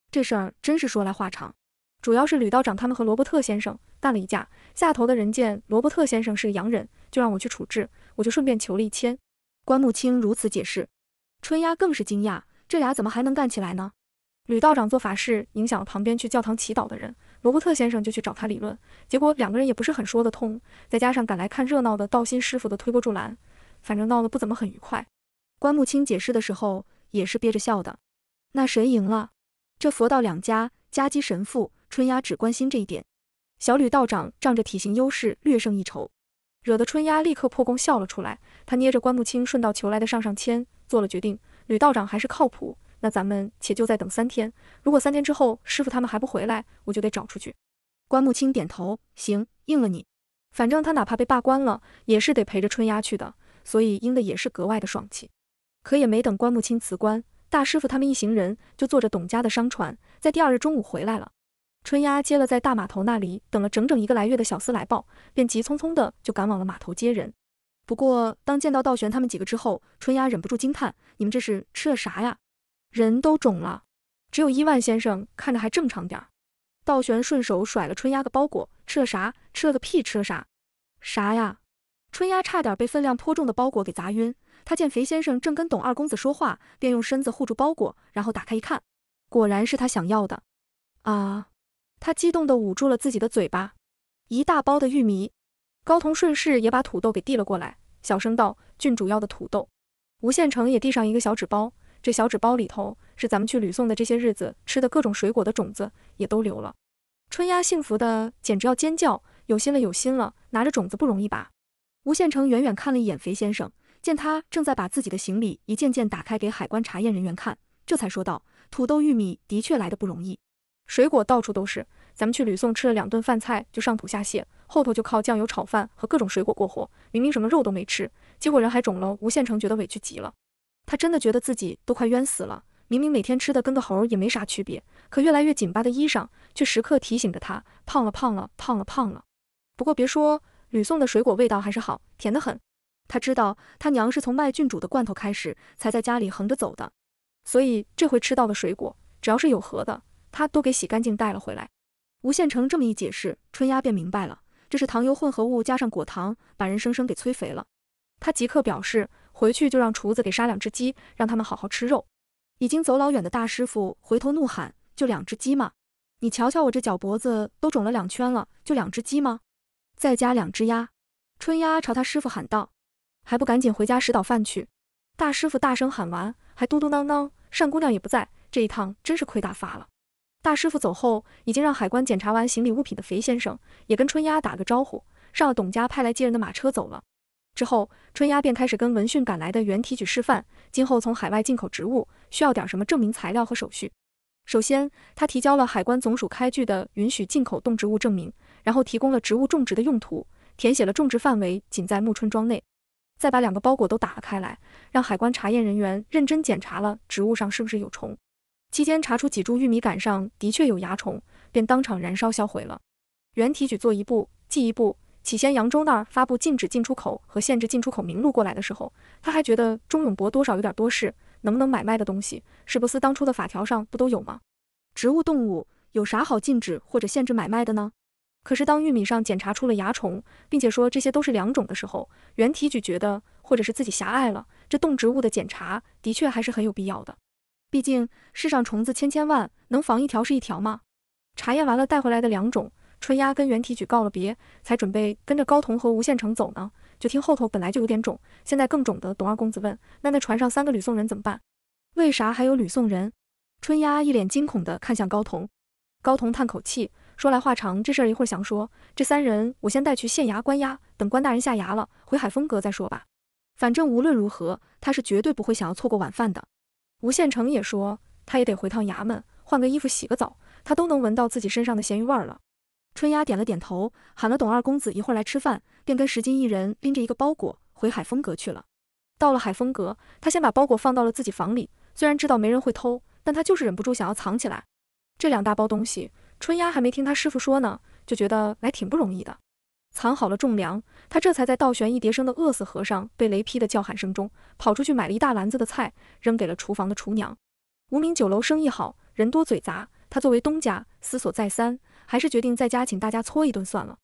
这事儿真是说来话长，主要是吕道长他们和罗伯特先生干了一架，下头的人见罗伯特先生是个洋人，就让我去处置，我就顺便求了一签。关木清如此解释，春丫更是惊讶。这俩怎么还能干起来呢？吕道长做法事影响了旁边去教堂祈祷的人，罗伯特先生就去找他理论，结果两个人也不是很说得通。再加上赶来看热闹的道心师傅的推波助澜，反正闹得不怎么很愉快。关木清解释的时候也是憋着笑的。那谁赢了？这佛道两家家击神父，春丫只关心这一点。小吕道长仗着体型优势略胜一筹，惹得春丫立刻破功笑了出来。他捏着关木清顺道求来的上上签，做了决定。吕道长还是靠谱，那咱们且就再等三天。如果三天之后师傅他们还不回来，我就得找出去。关木清点头，行，应了你。反正他哪怕被罢官了，也是得陪着春丫去的，所以应的也是格外的爽气。可也没等关木清辞官，大师傅他们一行人就坐着董家的商船，在第二日中午回来了。春丫接了在大码头那里等了整整一个来月的小厮来报，便急匆匆的就赶往了码头接人。不过，当见到道玄他们几个之后，春丫忍不住惊叹：“你们这是吃了啥呀？人都肿了。只有伊万先生看着还正常点儿。”道玄顺手甩了春丫个包裹：“吃了啥？吃了个屁！吃了啥？啥呀？”春丫差点被分量颇重的包裹给砸晕。他见肥先生正跟董二公子说话，便用身子护住包裹，然后打开一看，果然是他想要的。啊！他激动地捂住了自己的嘴巴，一大包的玉米。高童顺势也把土豆给递了过来，小声道：“郡主要的土豆。”吴县城也递上一个小纸包，这小纸包里头是咱们去吕宋的这些日子吃的各种水果的种子，也都留了。春丫幸福的简直要尖叫，有心了，有心了！拿着种子不容易吧？吴县城远远看了一眼肥先生，见他正在把自己的行李一件件打开给海关查验人员看，这才说道：“土豆、玉米的确来的不容易，水果到处都是。咱们去吕宋吃了两顿饭菜，就上吐下泻。”后头就靠酱油炒饭和各种水果过活，明明什么肉都没吃，结果人还肿了。吴县成觉得委屈极了，他真的觉得自己都快冤死了。明明每天吃的跟个猴也没啥区别，可越来越紧巴的衣裳却时刻提醒着他，胖了胖了胖了胖了。不过别说，吕宋的水果味道还是好，甜得很。他知道他娘是从卖郡主的罐头开始，才在家里横着走的，所以这回吃到了水果，只要是有核的，他都给洗干净带了回来。吴县成这么一解释，春丫便明白了。这是糖油混合物加上果糖，把人生生给催肥了。他即刻表示，回去就让厨子给杀两只鸡，让他们好好吃肉。已经走老远的大师傅回头怒喊：“就两只鸡吗？你瞧瞧我这脚脖子都肿了两圈了，就两只鸡吗？再加两只鸭。”春鸭朝他师傅喊道：“还不赶紧回家拾捣饭去！”大师傅大声喊完，还嘟嘟囔囔：“单姑娘也不在，这一趟真是亏大发了。”大师傅走后，已经让海关检查完行李物品的肥先生也跟春丫打个招呼，上了董家派来接人的马车走了。之后，春丫便开始跟闻讯赶来的袁提取示范，今后从海外进口植物需要点什么证明材料和手续。首先，他提交了海关总署开具的允许进口动植物证明，然后提供了植物种植的用途，填写了种植范围仅在木春庄内，再把两个包裹都打了开来，让海关查验人员认真检查了植物上是不是有虫。期间查出几株玉米杆上的确有蚜虫，便当场燃烧销毁了。袁提举做一步记一步。起先扬州那儿发布禁止进出口和限制进出口名录过来的时候，他还觉得钟永博多少有点多事，能不能买卖的东西，是不是当初的法条上不都有吗？植物动物有啥好禁止或者限制买卖的呢？可是当玉米上检查出了蚜虫，并且说这些都是两种的时候，袁提举觉得或者是自己狭隘了，这动植物的检查的确还是很有必要的。毕竟世上虫子千千万，能防一条是一条嘛。查验完了带回来的两种，春丫跟袁体举告了别，才准备跟着高同和吴县城走呢。就听后头本来就有点肿，现在更肿的董二公子问：“那那船上三个吕宋人怎么办？为啥还有吕宋人？”春丫一脸惊恐的看向高同，高同叹口气，说来话长，这事儿一会儿想说。这三人我先带去县衙关押，等关大人下衙了，回海风阁再说吧。反正无论如何，他是绝对不会想要错过晚饭的。吴县城也说，他也得回趟衙门，换个衣服，洗个澡，他都能闻到自己身上的咸鱼味了。春丫点了点头，喊了董二公子一会儿来吃饭，便跟石金一人拎着一个包裹回海风阁去了。到了海风阁，他先把包裹放到了自己房里，虽然知道没人会偷，但他就是忍不住想要藏起来。这两大包东西，春丫还没听他师傅说呢，就觉得来挺不容易的。藏好了种粮，他这才在倒悬一叠生的饿死和尚被雷劈的叫喊声中，跑出去买了一大篮子的菜，扔给了厨房的厨娘。无名酒楼生意好，人多嘴杂，他作为东家，思索再三，还是决定在家请大家搓一顿算了。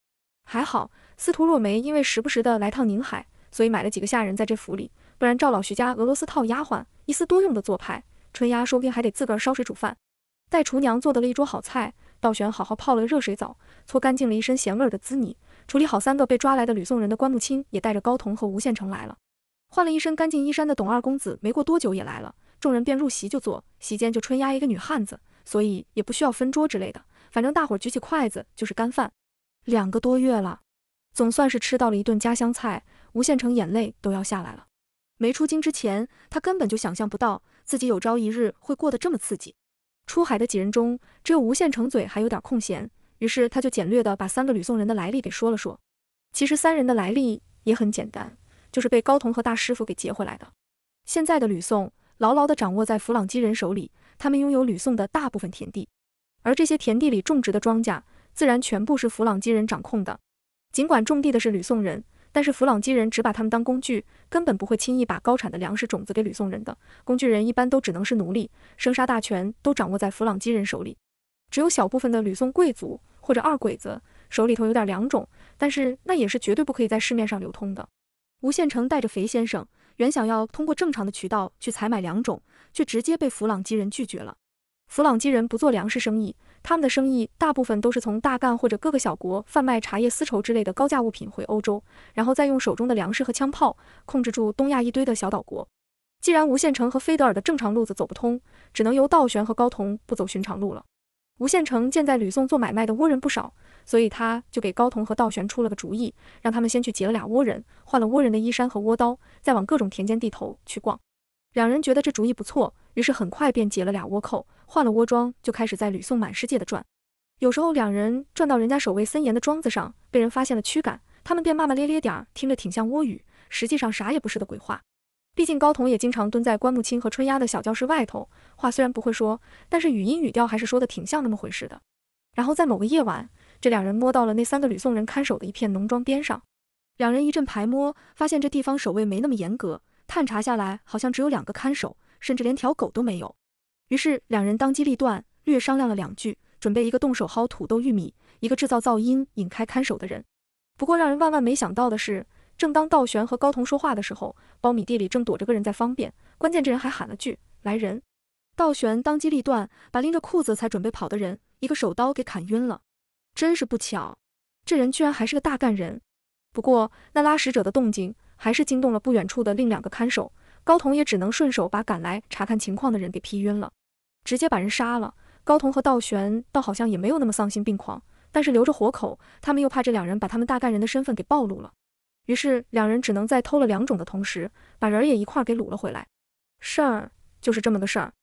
还好，司徒若梅因为时不时的来趟宁海，所以买了几个下人在这府里，不然赵老徐家俄罗斯套丫鬟，一丝多用的做派，春丫说不定还得自个儿烧水煮饭。待厨娘做得了一桌好菜，倒悬好好泡了个热水澡，搓干净了一身咸味的滋泥。处理好三个被抓来的吕宋人的关木清也带着高同和吴县城来了，换了一身干净衣衫的董二公子没过多久也来了，众人便入席就坐，席间就春压一个女汉子，所以也不需要分桌之类的，反正大伙举起筷子就是干饭。两个多月了，总算是吃到了一顿家乡菜，吴县城眼泪都要下来了。没出京之前，他根本就想象不到自己有朝一日会过得这么刺激。出海的几人中，只有吴县城嘴还有点空闲。于是他就简略的把三个吕宋人的来历给说了说。其实三人的来历也很简单，就是被高同和大师傅给劫回来的。现在的吕宋牢牢的掌握在弗朗基人手里，他们拥有吕宋的大部分田地，而这些田地里种植的庄稼，自然全部是弗朗基人掌控的。尽管种地的是吕宋人，但是弗朗基人只把他们当工具，根本不会轻易把高产的粮食种子给吕宋人的。工具人一般都只能是奴隶，生杀大权都掌握在弗朗基人手里。只有小部分的吕宋贵族或者二鬼子手里头有点良种，但是那也是绝对不可以在市面上流通的。吴县城带着肥先生原想要通过正常的渠道去采买良种，却直接被弗朗基人拒绝了。弗朗基人不做粮食生意，他们的生意大部分都是从大干或者各个小国贩卖茶叶、丝绸之类的高价物品回欧洲，然后再用手中的粮食和枪炮控制住东亚一堆的小岛国。既然吴县城和菲德尔的正常路子走不通，只能由道玄和高同不走寻常路了。吴县城见在吕宋做买卖的倭人不少，所以他就给高同和道玄出了个主意，让他们先去劫了俩倭人，换了倭人的衣衫和倭刀，再往各种田间地头去逛。两人觉得这主意不错，于是很快便劫了俩倭寇，换了倭装，就开始在吕宋满世界的转。有时候两人转到人家守卫森严的庄子上，被人发现了驱赶，他们便骂骂咧咧点儿，听着挺像倭语，实际上啥也不是的鬼话。毕竟高彤也经常蹲在关木青和春丫的小教室外头，话虽然不会说，但是语音语调还是说的挺像那么回事的。然后在某个夜晚，这两人摸到了那三个吕宋人看守的一片农庄边上，两人一阵排摸，发现这地方守卫没那么严格，探查下来好像只有两个看守，甚至连条狗都没有。于是两人当机立断，略商量了两句，准备一个动手薅土豆玉米，一个制造噪音引开看守的人。不过让人万万没想到的是。正当道玄和高同说话的时候，苞米地里正躲着个人在方便，关键这人还喊了句“来人！”道玄当机立断，把拎着裤子才准备跑的人一个手刀给砍晕了。真是不巧，这人居然还是个大干人。不过那拉屎者的动静还是惊动了不远处的另两个看守，高同也只能顺手把赶来查看情况的人给劈晕了，直接把人杀了。高同和道玄倒好像也没有那么丧心病狂，但是留着活口，他们又怕这两人把他们大干人的身份给暴露了。于是两人只能在偷了两种的同时，把人也一块给掳了回来。事儿就是这么个事儿。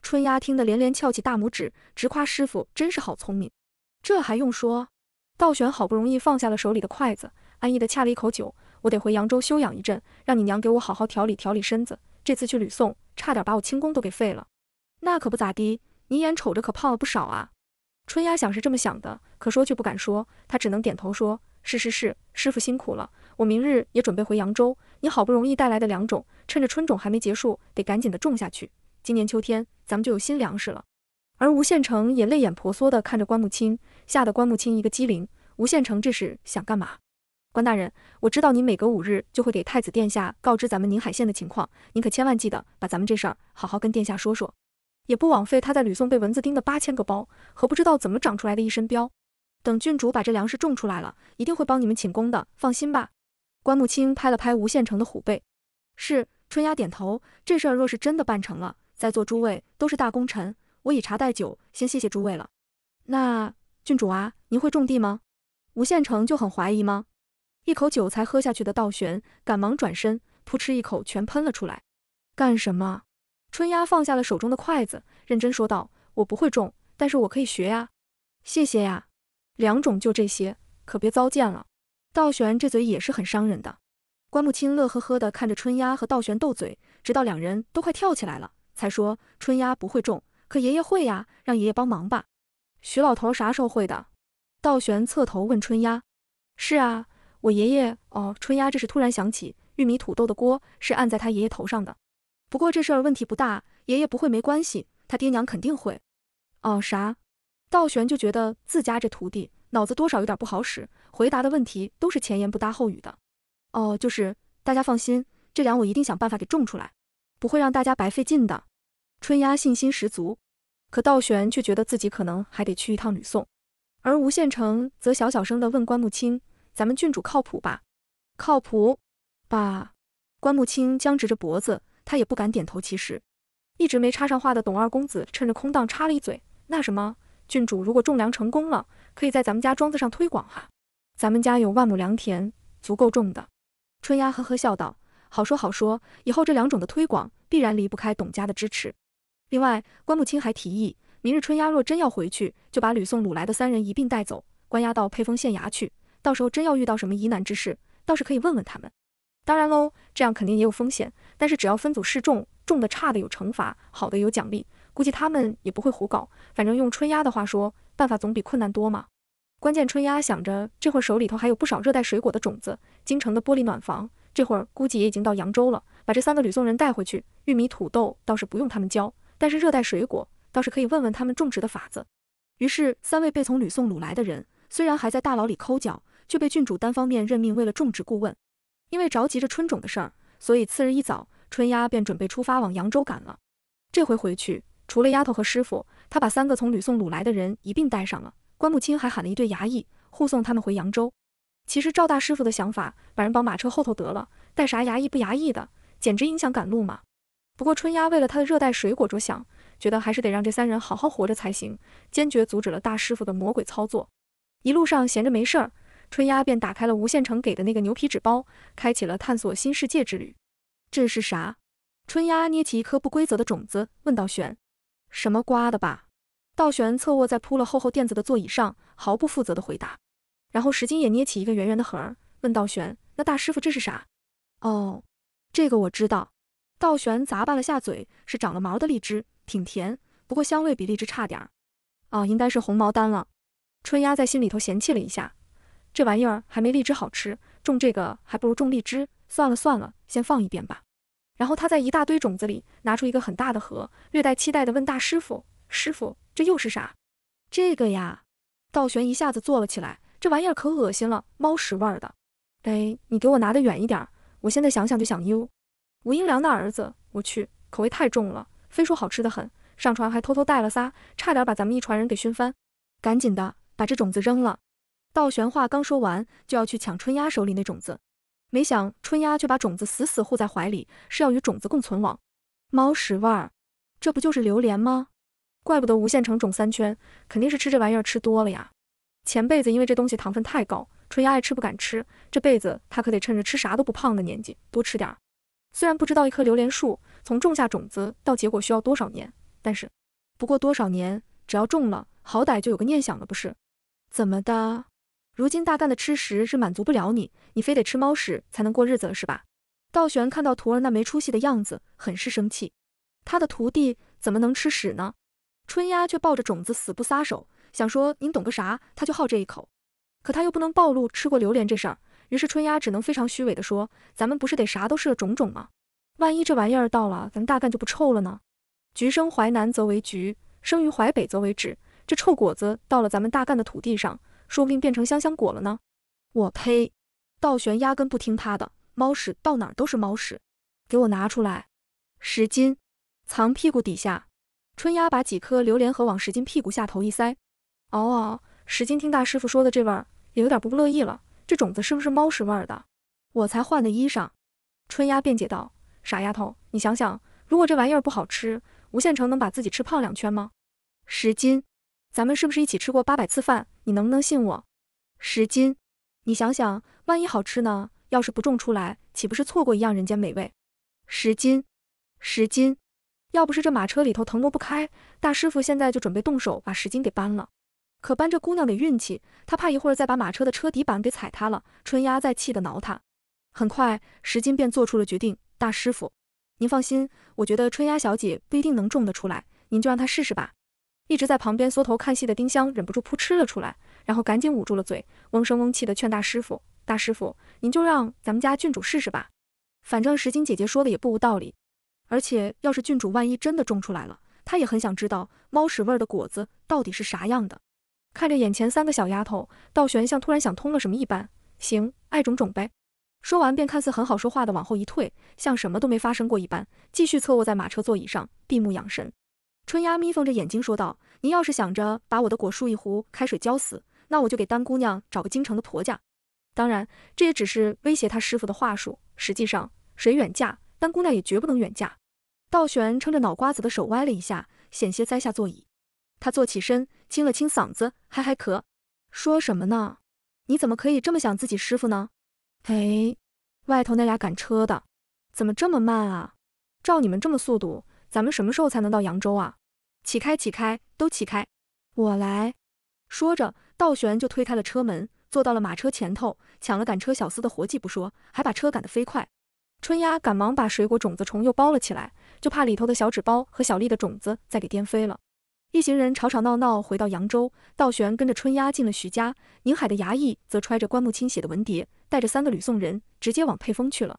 春丫听得连连翘起大拇指，直夸师傅真是好聪明。这还用说？道玄好不容易放下了手里的筷子，安逸的掐了一口酒。我得回扬州休养一阵，让你娘给我好好调理调理身子。这次去吕宋，差点把我轻功都给废了。那可不咋地，你眼瞅着可胖了不少啊。春丫想是这么想的，可说却不敢说，她只能点头说：是是是，师傅辛苦了。我明日也准备回扬州，你好不容易带来的粮种，趁着春种还没结束，得赶紧的种下去。今年秋天咱们就有新粮食了。而吴县丞也泪眼婆娑地看着关木清，吓得关木清一个机灵。吴县丞这是想干嘛？关大人，我知道你每隔五日就会给太子殿下告知咱们宁海县的情况，您可千万记得把咱们这事儿好好跟殿下说说。也不枉费他在吕宋被蚊子叮的八千个包和不知道怎么长出来的一身膘。等郡主把这粮食种出来了，一定会帮你们请功的，放心吧。关木青拍了拍吴县丞的虎背，是春丫点头。这事儿若是真的办成了，在座诸位都是大功臣，我以茶代酒，先谢谢诸位了。那郡主啊，您会种地吗？吴县丞就很怀疑吗？一口酒才喝下去的，道玄赶忙转身，噗嗤一口全喷了出来。干什么？春丫放下了手中的筷子，认真说道：“我不会种，但是我可以学呀。谢谢呀，两种就这些，可别糟践了。”道玄这嘴也是很伤人的。关木青乐呵呵地看着春丫和道玄斗嘴，直到两人都快跳起来了，才说：“春丫不会种，可爷爷会呀，让爷爷帮忙吧。”徐老头啥时候会的？道玄侧头问春丫：“是啊，我爷爷哦。”春丫这是突然想起，玉米土豆的锅是按在他爷爷头上的。不过这事儿问题不大，爷爷不会没关系，他爹娘肯定会。哦啥？道玄就觉得自家这徒弟。脑子多少有点不好使，回答的问题都是前言不搭后语的。哦，就是大家放心，这粮我一定想办法给种出来，不会让大家白费劲的。春丫信心十足，可道玄却觉得自己可能还得去一趟吕宋，而吴县城则小小声的问关木清：“咱们郡主靠谱吧？”“靠谱吧？”关木清僵直着脖子，他也不敢点头。其实，一直没插上话的董二公子趁着空档插了一嘴：“那什么，郡主如果种粮成功了。”可以在咱们家庄子上推广哈，咱们家有万亩良田，足够种的。春丫呵呵笑道：“好说好说，以后这两种的推广必然离不开董家的支持。”另外，关木清还提议，明日春丫若真要回去，就把吕宋掳来的三人一并带走，关押到沛丰县衙去。到时候真要遇到什么疑难之事，倒是可以问问他们。当然喽，这样肯定也有风险，但是只要分组示众，种的差的有惩罚，好的有奖励，估计他们也不会胡搞。反正用春丫的话说。办法总比困难多嘛。关键春丫想着，这会儿手里头还有不少热带水果的种子，京城的玻璃暖房，这会儿估计也已经到扬州了。把这三个吕宋人带回去，玉米、土豆倒是不用他们教，但是热带水果倒是可以问问他们种植的法子。于是三位被从吕宋掳来的人，虽然还在大牢里抠脚，却被郡主单方面任命为了种植顾问。因为着急着春种的事儿，所以次日一早，春丫便准备出发往扬州赶了。这回回去，除了丫头和师傅。他把三个从吕宋掳来的人一并带上了，关木清还喊了一队衙役护送他们回扬州。其实赵大师傅的想法，把人绑马车后头得了，带啥衙役不衙役的，简直影响赶路嘛。不过春丫为了他的热带水果着想，觉得还是得让这三人好好活着才行，坚决阻止了大师傅的魔鬼操作。一路上闲着没事儿，春丫便打开了吴县城给的那个牛皮纸包，开启了探索新世界之旅。这是啥？春丫捏起一颗不规则的种子，问道玄。什么瓜的吧？道玄侧卧在铺了厚厚垫子的座椅上，毫不负责的回答。然后石金也捏起一个圆圆的核儿，问道玄：“那大师傅这是啥？”“哦，这个我知道。”道玄咂巴了下嘴：“是长了毛的荔枝，挺甜，不过香味比荔枝差点儿。啊，应该是红毛丹了。”春丫在心里头嫌弃了一下：“这玩意儿还没荔枝好吃，种这个还不如种荔枝。算了算了，先放一边吧。”然后他在一大堆种子里拿出一个很大的盒，略带期待的问大师傅：“师傅，这又是啥？”“这个呀。”道玄一下子坐了起来，这玩意儿可恶心了，猫屎味儿的。哎，你给我拿得远一点，我现在想想就想呕。吴英良的儿子，我去，口味太重了，非说好吃的很，上船还偷偷带了仨，差点把咱们一船人给熏翻。赶紧的，把这种子扔了。道玄话刚说完，就要去抢春丫手里那种子。没想春丫却把种子死死护在怀里，是要与种子共存亡。猫屎味儿，这不就是榴莲吗？怪不得吴县城肿三圈，肯定是吃这玩意儿吃多了呀。前辈子因为这东西糖分太高，春丫爱吃不敢吃，这辈子她可得趁着吃啥都不胖的年纪多吃点儿。虽然不知道一棵榴莲树从种下种子到结果需要多少年，但是不过多少年，只要种了，好歹就有个念想了，不是？怎么的？如今大干的吃食是满足不了你，你非得吃猫屎才能过日子了是吧？道玄看到徒儿那没出息的样子，很是生气。他的徒弟怎么能吃屎呢？春丫却抱着种子死不撒手，想说您懂个啥，他就好这一口。可他又不能暴露吃过榴莲这事儿，于是春丫只能非常虚伪的说，咱们不是得啥都试了种种吗？万一这玩意儿到了咱们大干就不臭了呢？橘生淮南则为橘，生于淮北则为枳。这臭果子到了咱们大干的土地上。说不定变成香香果了呢！我呸！道玄压根不听他的，猫屎到哪儿都是猫屎。给我拿出来！十斤，藏屁股底下。春丫把几颗榴莲核往十斤屁股下头一塞。嗷嗷！十斤听大师傅说的这味儿，也有点不不乐意了。这种子是不是猫屎味儿的？我才换的衣裳。春丫辩解道：“傻丫头，你想想，如果这玩意儿不好吃，吴县城能把自己吃胖两圈吗？”十斤，咱们是不是一起吃过八百次饭？你能不能信我？十斤，你想想，万一好吃呢？要是不种出来，岂不是错过一样人间美味？十斤，十斤，要不是这马车里头腾挪不开，大师傅现在就准备动手把十斤给搬了。可搬这姑娘得运气，他怕一会儿再把马车的车底板给踩塌了，春丫再气得挠他。很快，十斤便做出了决定：大师傅，您放心，我觉得春丫小姐不一定能种得出来，您就让她试试吧。一直在旁边缩头看戏的丁香忍不住扑哧了出来，然后赶紧捂住了嘴，嗡声嗡气的劝大师傅：“大师傅，您就让咱们家郡主试试吧，反正石金姐姐说的也不无道理。而且要是郡主万一真的种出来了，她也很想知道猫屎味的果子到底是啥样的。”看着眼前三个小丫头，道玄像突然想通了什么一般：“行，爱种种呗。”说完便看似很好说话的往后一退，像什么都没发生过一般，继续侧卧在马车座椅上，闭目养神。春丫眯缝着眼睛说道：“您要是想着把我的果树一壶开水浇死，那我就给丹姑娘找个京城的婆家。当然，这也只是威胁他师傅的话术。实际上，谁远嫁，丹姑娘也绝不能远嫁。”道玄撑着脑瓜子的手歪了一下，险些栽下座椅。他坐起身，清了清嗓子，还还咳：“说什么呢？你怎么可以这么想自己师傅呢？”哎，外头那俩赶车的怎么这么慢啊？照你们这么速度，咱们什么时候才能到扬州啊？起开，起开，都起开！我来说着，道玄就推开了车门，坐到了马车前头，抢了赶车小厮的活计不说，还把车赶得飞快。春丫赶忙把水果种子虫又包了起来，就怕里头的小纸包和小粒的种子再给颠飞了。一行人吵吵闹闹回到扬州，道玄跟着春丫进了徐家，宁海的衙役则揣着棺木清写的文牒，带着三个吕宋人直接往沛丰去了。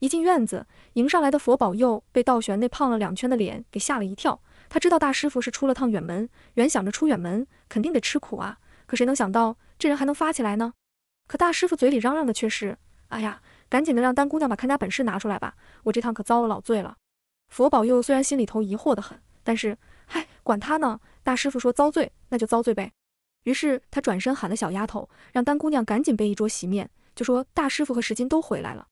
一进院子，迎上来的佛保又被道玄那胖了两圈的脸给吓了一跳。他知道大师傅是出了趟远门，原想着出远门肯定得吃苦啊，可谁能想到这人还能发起来呢？可大师傅嘴里嚷嚷的却是：“哎呀，赶紧的，让丹姑娘把看家本事拿出来吧，我这趟可遭了老罪了。”佛保佑虽然心里头疑惑的很，但是嗨，管他呢。大师傅说遭罪，那就遭罪呗。于是他转身喊了小丫头，让丹姑娘赶紧备一桌席面，就说大师傅和石金都回来了。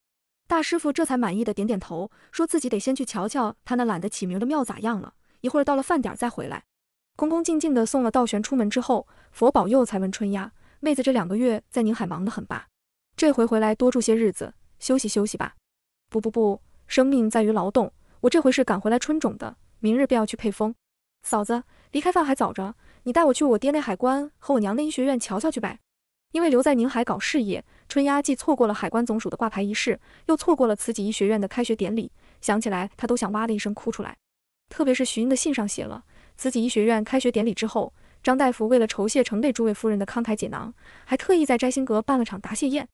大师傅这才满意的点点头，说自己得先去瞧瞧他那懒得起名的庙咋样了。一会儿到了饭点再回来，恭恭敬敬的送了道玄出门之后，佛宝佑才问春丫妹子：“这两个月在宁海忙得很吧？这回回来多住些日子，休息休息吧。”“不不不，生命在于劳动，我这回是赶回来春种的，明日便要去配风。”“嫂子，离开饭还早着，你带我去我爹那海关和我娘那医学院瞧瞧去呗。”因为留在宁海搞事业，春丫既错过了海关总署的挂牌仪式，又错过了慈济医学院的开学典礼，想起来她都想哇的一声哭出来。特别是徐英的信上写了，慈禧医学院开学典礼之后，张大夫为了酬谢承给诸位夫人的慷慨解囊，还特意在摘星阁办了场答谢宴，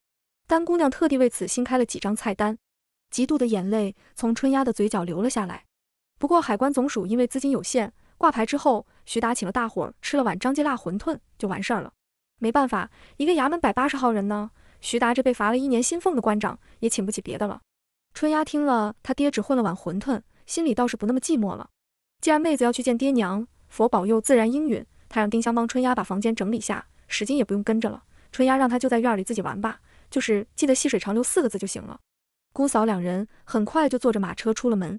丹姑娘特地为此新开了几张菜单。嫉妒的眼泪从春丫的嘴角流了下来。不过海关总署因为资金有限，挂牌之后，徐达请了大伙吃了碗张记辣馄饨就完事儿了。没办法，一个衙门百八十号人呢，徐达这被罚了一年薪俸的官长也请不起别的了。春丫听了，他爹只混了碗馄饨。心里倒是不那么寂寞了。既然妹子要去见爹娘，佛保佑，自然应允。他让丁香帮春丫把房间整理下，使劲也不用跟着了。春丫让他就在院里自己玩吧，就是记得细水长流四个字就行了。姑嫂两人很快就坐着马车出了门。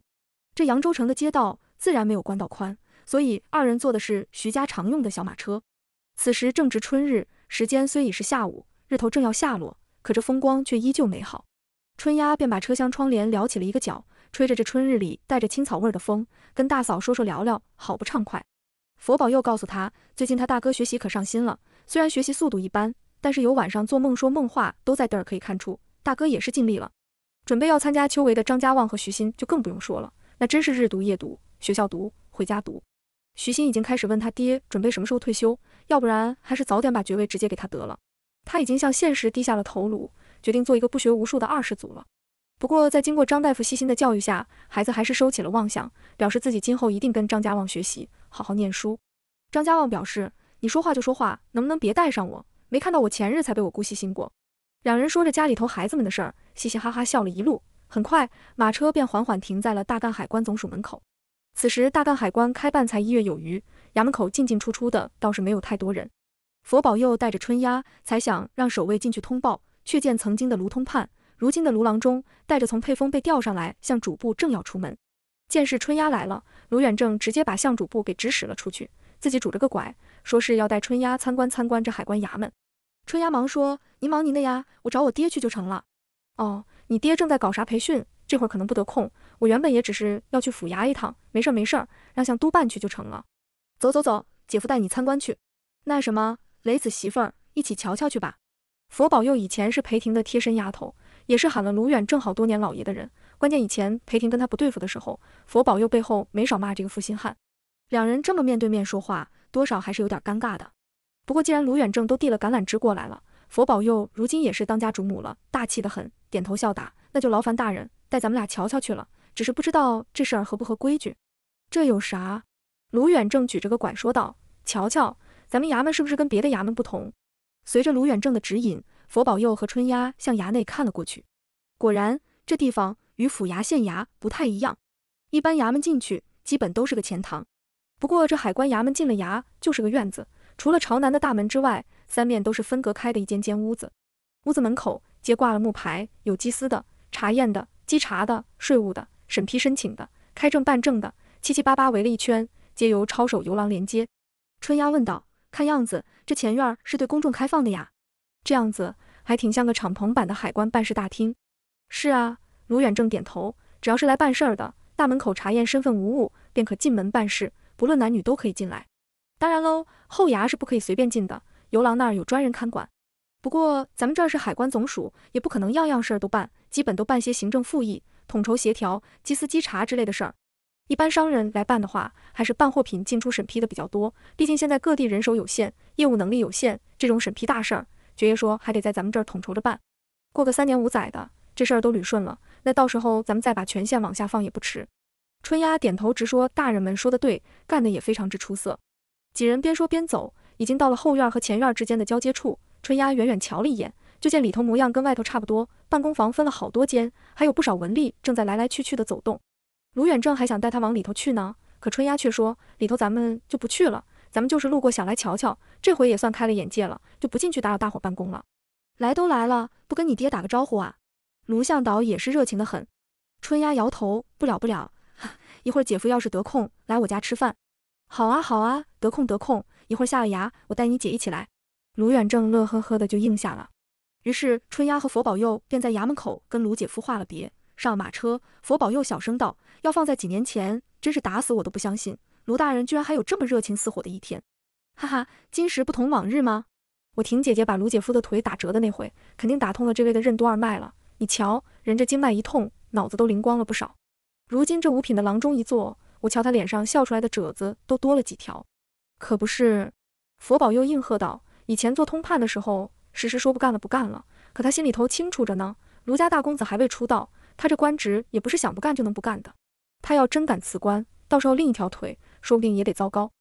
这扬州城的街道自然没有官道宽，所以二人坐的是徐家常用的小马车。此时正值春日，时间虽已是下午，日头正要下落，可这风光却依旧美好。春丫便把车厢窗帘撩起了一个角。吹着这春日里带着青草味的风，跟大嫂说说聊聊，好不畅快。佛宝又告诉他，最近他大哥学习可上心了，虽然学习速度一般，但是有晚上做梦说梦话都在这儿可以看出，大哥也是尽力了。准备要参加秋闱的张家旺和徐欣就更不用说了，那真是日读夜读，学校读，回家读。徐欣已经开始问他爹准备什么时候退休，要不然还是早点把爵位直接给他得了。他已经向现实低下了头颅，决定做一个不学无术的二世祖了。不过，在经过张大夫细心的教育下，孩子还是收起了妄想，表示自己今后一定跟张家旺学习，好好念书。张家旺表示：“你说话就说话，能不能别带上我？没看到我前日才被我姑细心过。”两人说着家里头孩子们的事儿，嘻嘻哈哈笑了一路。很快，马车便缓缓停在了大干海关总署门口。此时大干海关开办才一月有余，衙门口进进出出的倒是没有太多人。佛保佑带着春丫，才想让守卫进去通报，却见曾经的卢通判。如今的卢郎中带着从沛丰被调上来，向主簿正要出门，见是春丫来了，卢远正直接把向主簿给指使了出去，自己拄着个拐，说是要带春丫参观参观这海关衙门。春丫忙说：“您忙您的呀，我找我爹去就成了。”“哦，你爹正在搞啥培训，这会儿可能不得空。我原本也只是要去府衙一趟，没事没事，让向督办去就成了。走走走，姐夫带你参观去。那什么，雷子媳妇儿一起瞧瞧去吧。佛保佑，以前是裴婷的贴身丫头。”也是喊了卢远正好多年老爷的人，关键以前裴婷跟他不对付的时候，佛保佑背后没少骂这个负心汉。两人这么面对面说话，多少还是有点尴尬的。不过既然卢远正都递了橄榄枝过来了，佛保佑如今也是当家主母了，大气得很，点头笑答：“那就劳烦大人带咱们俩瞧瞧去了。只是不知道这事儿合不合规矩。”这有啥？卢远正举着个拐说道：“瞧瞧，咱们衙门是不是跟别的衙门不同？”随着卢远正的指引。佛保佑和春丫向衙内看了过去，果然这地方与府衙、县衙不太一样。一般衙门进去基本都是个前堂，不过这海关衙门进了衙就是个院子，除了朝南的大门之外，三面都是分隔开的一间间屋子。屋子门口皆挂了木牌，有缉私的、查验的、稽查的、税务的、审批申请的、开证办证的，七七八八围了一圈，皆由抄手游廊连接。春丫问道：“看样子这前院是对公众开放的呀？”这样子还挺像个敞篷版的海关办事大厅。是啊，卢远正点头。只要是来办事儿的，大门口查验身份无误，便可进门办事。不论男女都可以进来。当然喽，后衙是不可以随便进的，游廊那儿有专人看管。不过咱们这儿是海关总署，也不可能样样事儿都办，基本都办些行政复议、统筹协调、缉私缉查之类的事儿。一般商人来办的话，还是办货品进出审批的比较多。毕竟现在各地人手有限，业务能力有限，这种审批大事儿。爵爷说还得在咱们这儿统筹着办，过个三年五载的，这事儿都捋顺了，那到时候咱们再把权限往下放也不迟。春丫点头，直说大人们说的对，干的也非常之出色。几人边说边走，已经到了后院和前院之间的交接处。春丫远远瞧了一眼，就见里头模样跟外头差不多，办公房分了好多间，还有不少文吏正在来来去去的走动。卢远正还想带他往里头去呢，可春丫却说里头咱们就不去了。咱们就是路过，想来瞧瞧，这回也算开了眼界了，就不进去打扰大伙办公了。来都来了，不跟你爹打个招呼啊？卢向导也是热情的很。春丫摇头，不了不了，一会儿姐夫要是得空，来我家吃饭。好啊好啊，得空得空，一会儿下了衙，我带你姐一起来。卢远正乐呵呵的就应下了。于是春丫和佛保佑便在衙门口跟卢姐夫话了别，上了马车。佛保佑小声道，要放在几年前，真是打死我都不相信。卢大人居然还有这么热情似火的一天，哈哈，今时不同往日吗？我婷姐姐把卢姐夫的腿打折的那回，肯定打通了这位的任督二脉了。你瞧，人这经脉一痛，脑子都灵光了不少。如今这五品的郎中一坐，我瞧他脸上笑出来的褶子都多了几条。可不是，佛宝又应和道，以前做通判的时候，时时说不干了不干了，可他心里头清楚着呢。卢家大公子还未出道，他这官职也不是想不干就能不干的。他要真敢辞官，到时候另一条腿。说不定也得糟糕。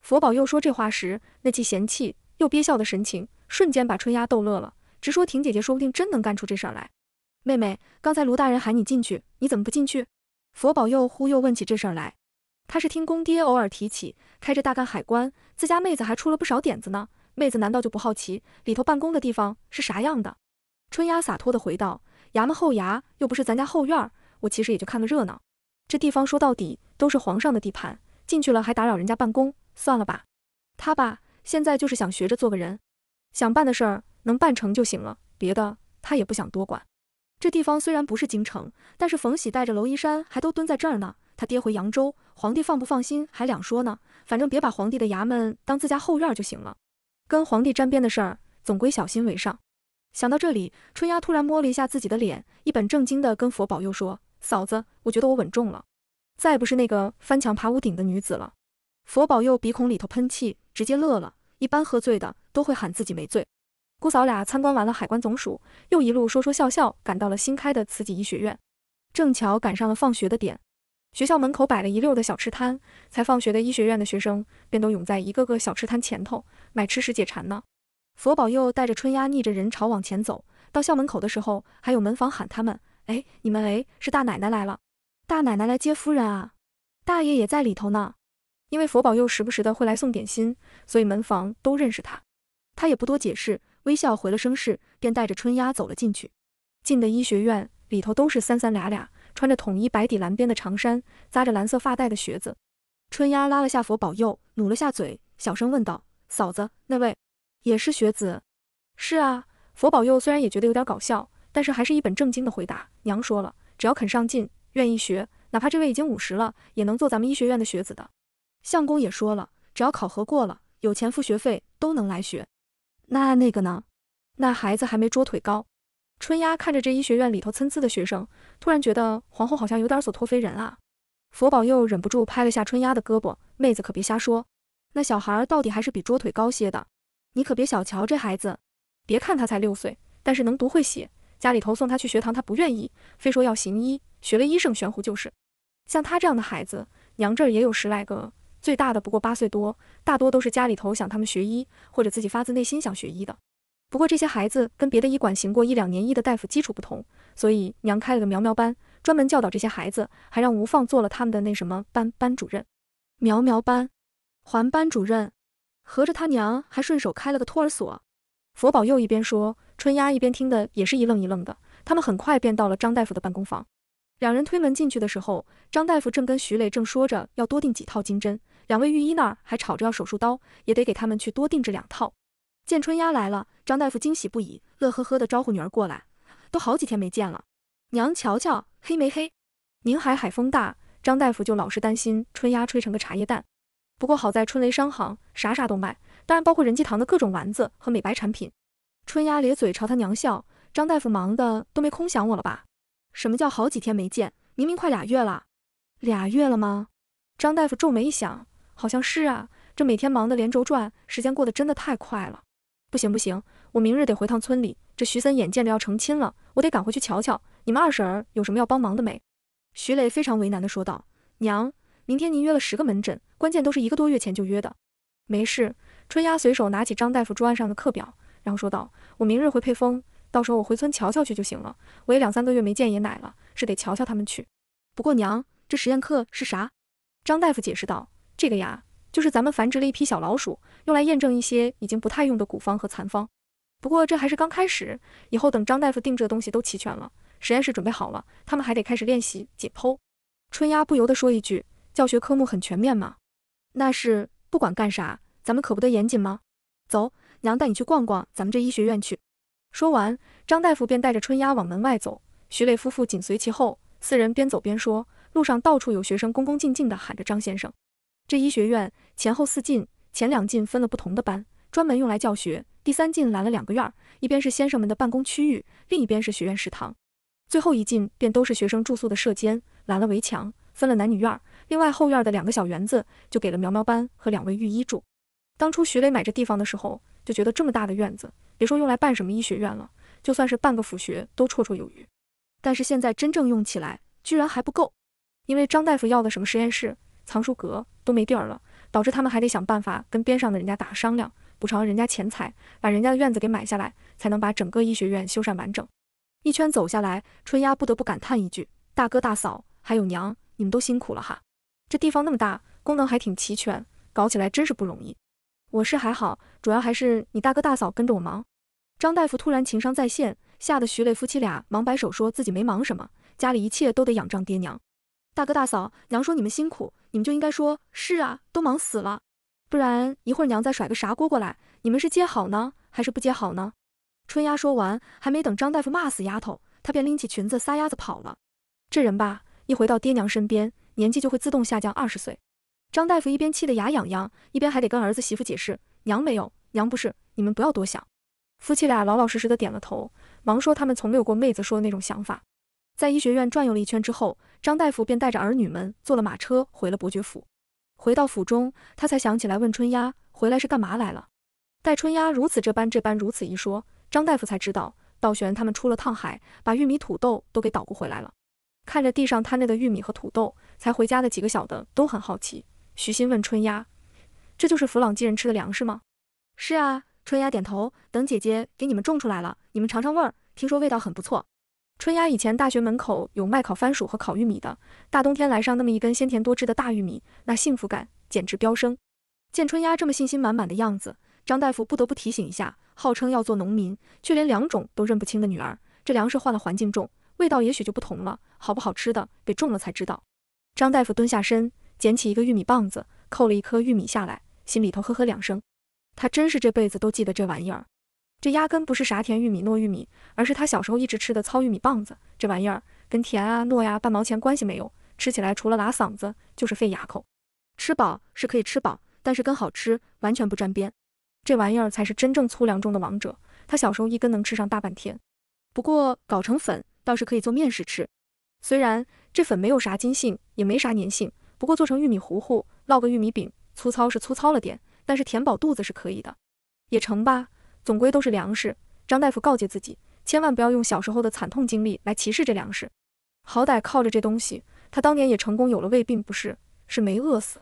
佛宝又说这话时，那既嫌弃又憋笑的神情，瞬间把春丫逗乐了，直说婷姐姐说不定真能干出这事儿来。妹妹，刚才卢大人喊你进去，你怎么不进去？佛宝又忽悠问起这事儿来。他是听公爹偶尔提起，开着大干海关，自家妹子还出了不少点子呢。妹子难道就不好奇里头办公的地方是啥样的？春丫洒脱的回道：衙门后衙又不是咱家后院儿，我其实也就看个热闹。这地方说到底都是皇上的地盘。进去了还打扰人家办公，算了吧。他吧，现在就是想学着做个人，想办的事儿能办成就行了，别的他也不想多管。这地方虽然不是京城，但是冯喜带着娄一山还都蹲在这儿呢。他爹回扬州，皇帝放不放心还两说呢，反正别把皇帝的衙门当自家后院就行了。跟皇帝沾边的事儿，总归小心为上。想到这里，春丫突然摸了一下自己的脸，一本正经地跟佛保佑说：“嫂子，我觉得我稳重了。”再不是那个翻墙爬屋顶的女子了。佛保佑，鼻孔里头喷气，直接乐了。一般喝醉的都会喊自己没醉。姑嫂俩参观完了海关总署，又一路说说笑笑，赶到了新开的慈济医学院。正巧赶上了放学的点，学校门口摆了一溜的小吃摊，才放学的医学院的学生便都涌在一个个小吃摊前头买吃食解馋呢。佛保佑带着春丫逆着人潮往前走，到校门口的时候，还有门房喊他们：“哎，你们哎，是大奶奶来了。”大奶奶来接夫人啊，大爷也在里头呢。因为佛保佑时不时的会来送点心，所以门房都认识他。他也不多解释，微笑回了声“是”，便带着春丫走了进去。进的医学院里头都是三三俩俩穿着统一白底蓝边的长衫，扎着蓝色发带的学子。春丫拉了下佛保佑，努了下嘴，小声问道：“嫂子，那位也是学子？”“是啊。”佛保佑虽然也觉得有点搞笑，但是还是一本正经的回答：“娘说了，只要肯上进。”愿意学，哪怕这位已经五十了，也能做咱们医学院的学子的。相公也说了，只要考核过了，有钱付学费都能来学。那那个呢？那孩子还没桌腿高。春丫看着这医学院里头参差的学生，突然觉得皇后好像有点所托非人啊。佛宝又忍不住拍了下春丫的胳膊，妹子可别瞎说。那小孩到底还是比桌腿高些的，你可别小瞧这孩子。别看他才六岁，但是能读会写。家里头送他去学堂，他不愿意，非说要行医。学了医圣玄乎就是。像他这样的孩子，娘这儿也有十来个，最大的不过八岁多，大多都是家里头想他们学医，或者自己发自内心想学医的。不过这些孩子跟别的医馆行过一两年医的大夫基础不同，所以娘开了个苗苗班，专门教导这些孩子，还让吴放做了他们的那什么班班主任。苗苗班，还班主任，合着他娘还顺手开了个托儿所。佛宝又一边说，春丫一边听的也是一愣一愣的。他们很快便到了张大夫的办公房。两人推门进去的时候，张大夫正跟徐磊正说着要多订几套金针，两位御医那儿还吵着要手术刀，也得给他们去多定制两套。见春丫来了，张大夫惊喜不已，乐呵呵的招呼女儿过来，都好几天没见了，娘瞧瞧黑没黑？宁海海风大，张大夫就老是担心春丫吹成个茶叶蛋。不过好在春雷商行啥啥都卖，当然包括仁济堂的各种丸子和美白产品。春丫咧嘴朝他娘笑，张大夫忙的都没空想我了吧？什么叫好几天没见？明明快俩月了，俩月了吗？张大夫皱眉一想，好像是啊。这每天忙得连轴转，时间过得真的太快了。不行不行，我明日得回趟村里。这徐森眼见着要成亲了，我得赶回去瞧瞧，你们二婶儿有什么要帮忙的没？徐磊非常为难地说道：“娘，明天您约了十个门诊，关键都是一个多月前就约的。”没事，春丫随手拿起张大夫桌案上的课表，然后说道：“我明日回配风。”到时候我回村瞧瞧去就行了，我也两三个月没见爷奶了，是得瞧瞧他们去。不过娘，这实验课是啥？张大夫解释道：“这个呀，就是咱们繁殖了一批小老鼠，用来验证一些已经不太用的古方和残方。不过这还是刚开始，以后等张大夫定制的东西都齐全了，实验室准备好了，他们还得开始练习解剖。”春丫不由得说一句：“教学科目很全面嘛。”“那是，不管干啥，咱们可不得严谨吗？”“走，娘带你去逛逛咱们这医学院去。”说完，张大夫便带着春丫往门外走，徐磊夫妇紧随其后，四人边走边说，路上到处有学生恭恭敬敬的喊着张先生。这医学院前后四进，前两进分了不同的班，专门用来教学，第三进拦了两个院儿，一边是先生们的办公区域，另一边是学院食堂，最后一进便都是学生住宿的舍间，拦了围墙，分了男女院儿，另外后院的两个小园子就给了苗苗班和两位御医住。当初徐磊买这地方的时候。就觉得这么大的院子，别说用来办什么医学院了，就算是办个府学都绰绰有余。但是现在真正用起来，居然还不够，因为张大夫要的什么实验室、藏书阁都没地儿了，导致他们还得想办法跟边上的人家打商量，补偿人家钱财，把人家的院子给买下来，才能把整个医学院修缮完整。一圈走下来，春丫不得不感叹一句：“大哥、大嫂，还有娘，你们都辛苦了哈！这地方那么大，功能还挺齐全，搞起来真是不容易。”我是还好，主要还是你大哥大嫂跟着我忙。张大夫突然情商在线，吓得徐磊夫妻俩忙摆手说自己没忙什么，家里一切都得仰仗爹娘。大哥大嫂，娘说你们辛苦，你们就应该说，是啊，都忙死了。不然一会儿娘再甩个啥锅过来，你们是接好呢，还是不接好呢？春丫说完，还没等张大夫骂死丫头，她便拎起裙子撒丫子跑了。这人吧，一回到爹娘身边，年纪就会自动下降二十岁。张大夫一边气得牙痒痒，一边还得跟儿子媳妇解释：“娘没有，娘不是，你们不要多想。”夫妻俩老老实实的点了头，忙说他们从没有过妹子说的那种想法。在医学院转悠了一圈之后，张大夫便带着儿女们坐了马车回了伯爵府。回到府中，他才想起来问春丫回来是干嘛来了。待春丫如此这般这般如此一说，张大夫才知道道玄他们出了趟海，把玉米土豆都给捣鼓回来了。看着地上摊着的玉米和土豆，才回家的几个小的都很好奇。徐欣问春丫：“这就是弗朗基人吃的粮食吗？”“是啊。”春丫点头。等姐姐给你们种出来了，你们尝尝味儿。听说味道很不错。春丫以前大学门口有卖烤番薯和烤玉米的，大冬天来上那么一根鲜甜多汁的大玉米，那幸福感简直飙升。见春丫这么信心满满的样子，张大夫不得不提醒一下：号称要做农民，却连两种都认不清的女儿，这粮食换了环境种，味道也许就不同了。好不好吃的，得种了才知道。张大夫蹲下身。捡起一个玉米棒子，扣了一颗玉米下来，心里头呵呵两声。他真是这辈子都记得这玩意儿。这压根不是啥甜玉米、糯玉米，而是他小时候一直吃的糙玉米棒子。这玩意儿跟甜啊、糯呀半毛钱关系没有，吃起来除了拉嗓子就是费牙口。吃饱是可以吃饱，但是跟好吃完全不沾边。这玩意儿才是真正粗粮中的王者。他小时候一根能吃上大半天，不过搞成粉倒是可以做面食吃。虽然这粉没有啥筋性，也没啥粘性。不过做成玉米糊糊，烙个玉米饼，粗糙是粗糙了点，但是填饱肚子是可以的，也成吧。总归都是粮食。张大夫告诫自己，千万不要用小时候的惨痛经历来歧视这粮食。好歹靠着这东西，他当年也成功有了胃病，不是？是没饿死。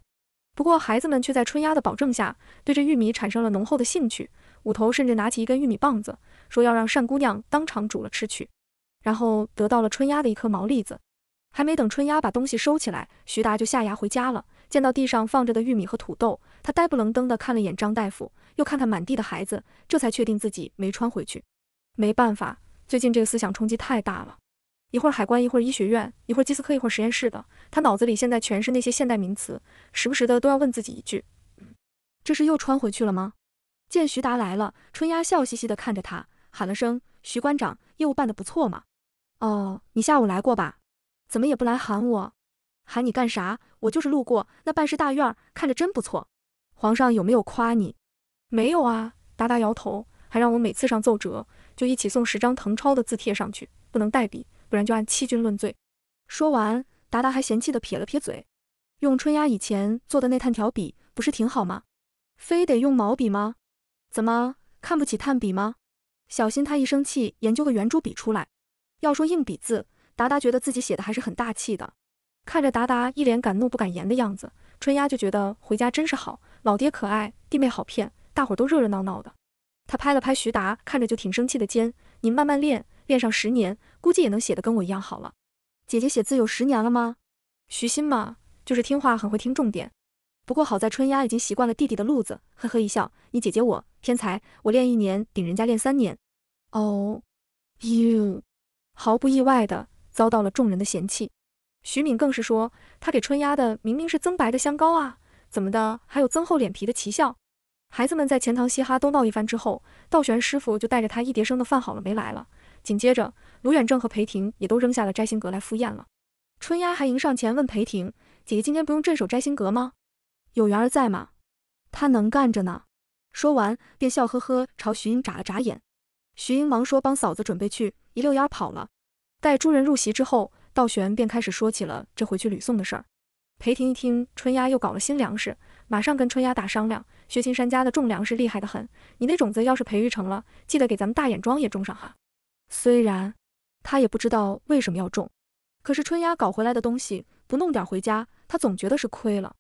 不过孩子们却在春丫的保证下，对这玉米产生了浓厚的兴趣。五头甚至拿起一根玉米棒子，说要让单姑娘当场煮了吃去，然后得到了春丫的一颗毛栗子。还没等春丫把东西收起来，徐达就下崖回家了。见到地上放着的玉米和土豆，他呆不愣登的看了一眼张大夫，又看看满地的孩子，这才确定自己没穿回去。没办法，最近这个思想冲击太大了，一会儿海关，一会儿医学院，一会儿基斯科，一会儿实验室的，他脑子里现在全是那些现代名词，时不时的都要问自己一句，这是又穿回去了吗？见徐达来了，春丫笑嘻嘻的看着他，喊了声：“徐馆长，业务办得不错嘛。”“哦，你下午来过吧？”怎么也不来喊我？喊你干啥？我就是路过那办事大院，看着真不错。皇上有没有夸你？没有啊，达达摇头。还让我每次上奏折就一起送十张誊抄的字帖上去，不能代笔，不然就按欺君论罪。说完，达达还嫌弃地撇了撇嘴，用春丫以前做的那炭条笔不是挺好吗？非得用毛笔吗？怎么看不起炭笔吗？小心他一生气研究个圆珠笔出来。要说硬笔字。达达觉得自己写的还是很大气的，看着达达一脸敢怒不敢言的样子，春丫就觉得回家真是好，老爹可爱，弟妹好骗，大伙都热热闹闹的。他拍了拍徐达看着就挺生气的肩，你慢慢练，练上十年，估计也能写的跟我一样好了。姐姐写字有十年了吗？徐欣嘛，就是听话，很会听重点。不过好在春丫已经习惯了弟弟的路子，呵呵一笑，你姐姐我天才，我练一年顶人家练三年。哦，you，毫不意外的。遭到了众人的嫌弃，徐敏更是说他给春丫的明明是增白的香膏啊，怎么的还有增厚脸皮的奇效？孩子们在钱塘嘻哈都闹一番之后，道玄师傅就带着他一叠生的饭好了没来了。紧接着，卢远正和裴婷也都扔下了摘星阁来赴宴了。春丫还迎上前问裴婷姐姐今天不用镇守摘星阁吗？有缘儿在吗？她能干着呢。说完便笑呵呵朝徐英眨了眨眼，徐英忙说帮嫂子准备去，一溜烟跑了。待诸人入席之后，道玄便开始说起了这回去吕宋的事儿。裴婷一听春丫又搞了新粮食，马上跟春丫打商量。薛青山家的种粮食厉害的很，你那种子要是培育成了，记得给咱们大眼庄也种上哈。虽然他也不知道为什么要种，可是春丫搞回来的东西不弄点回家，他总觉得是亏了。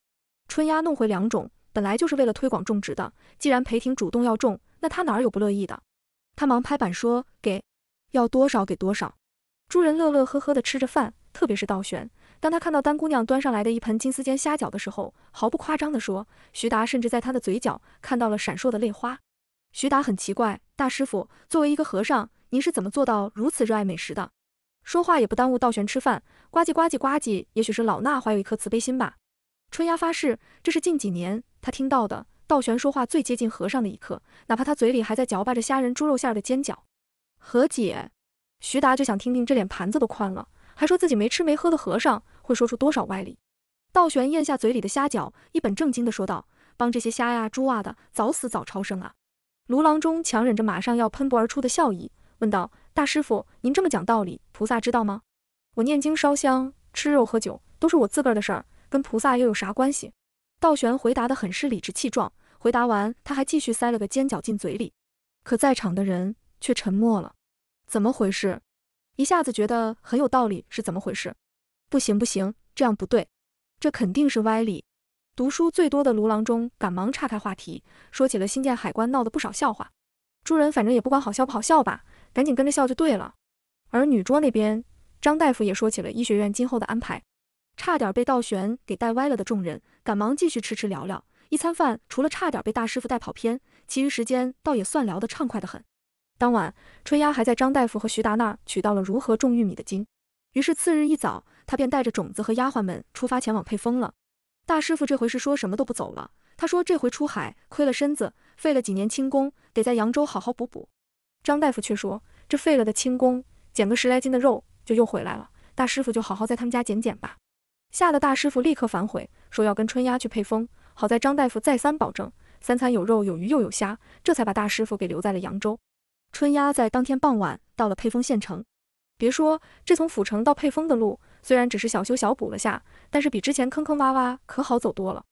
春丫弄回良种本来就是为了推广种植的，既然裴婷主动要种，那他哪有不乐意的？他忙拍板说：“给，要多少给多少。”诸人乐乐呵呵的吃着饭，特别是道玄。当他看到丹姑娘端上来的一盆金丝尖虾饺的时候，毫不夸张的说，徐达甚至在他的嘴角看到了闪烁的泪花。徐达很奇怪，大师傅作为一个和尚，您是怎么做到如此热爱美食的？说话也不耽误道玄吃饭，呱唧呱唧呱唧。也许是老衲怀有一颗慈悲心吧。春丫发誓，这是近几年他听到的道玄说话最接近和尚的一刻，哪怕他嘴里还在嚼巴着虾仁猪肉馅的煎饺。何姐。徐达就想听听这脸盘子都宽了，还说自己没吃没喝的和尚会说出多少歪理？道玄咽下嘴里的虾饺，一本正经地说道：“帮这些虾呀、猪啊的早死早超生啊！”卢郎中强忍着马上要喷薄而出的笑意，问道：“大师傅，您这么讲道理，菩萨知道吗？”“我念经烧香、吃肉喝酒都是我自个儿的事儿，跟菩萨又有啥关系？”道玄回答的很是理直气壮。回答完，他还继续塞了个尖角进嘴里。可在场的人却沉默了。怎么回事？一下子觉得很有道理，是怎么回事？不行不行，这样不对，这肯定是歪理。读书最多的卢郎中赶忙岔开话题，说起了新建海关闹的不少笑话。诸人反正也不管好笑不好笑吧，赶紧跟着笑就对了。而女桌那边，张大夫也说起了医学院今后的安排。差点被道玄给带歪了的众人，赶忙继续吃吃聊聊。一餐饭除了差点被大师傅带跑偏，其余时间倒也算聊得畅快的很。当晚，春丫还在张大夫和徐达那儿取到了如何种玉米的经。于是次日一早，他便带着种子和丫鬟们出发前往配丰了。大师傅这回是说什么都不走了。他说这回出海亏了身子，废了几年轻功，得在扬州好好补补。张大夫却说这废了的轻功，减个十来斤的肉就又回来了。大师傅就好好在他们家减减吧。吓得大师傅立刻反悔，说要跟春丫去配丰。好在张大夫再三保证，三餐有肉有鱼又有虾，这才把大师傅给留在了扬州。春丫在当天傍晚到了沛丰县城。别说这从府城到沛丰的路，虽然只是小修小补了下，但是比之前坑坑洼洼可好走多了。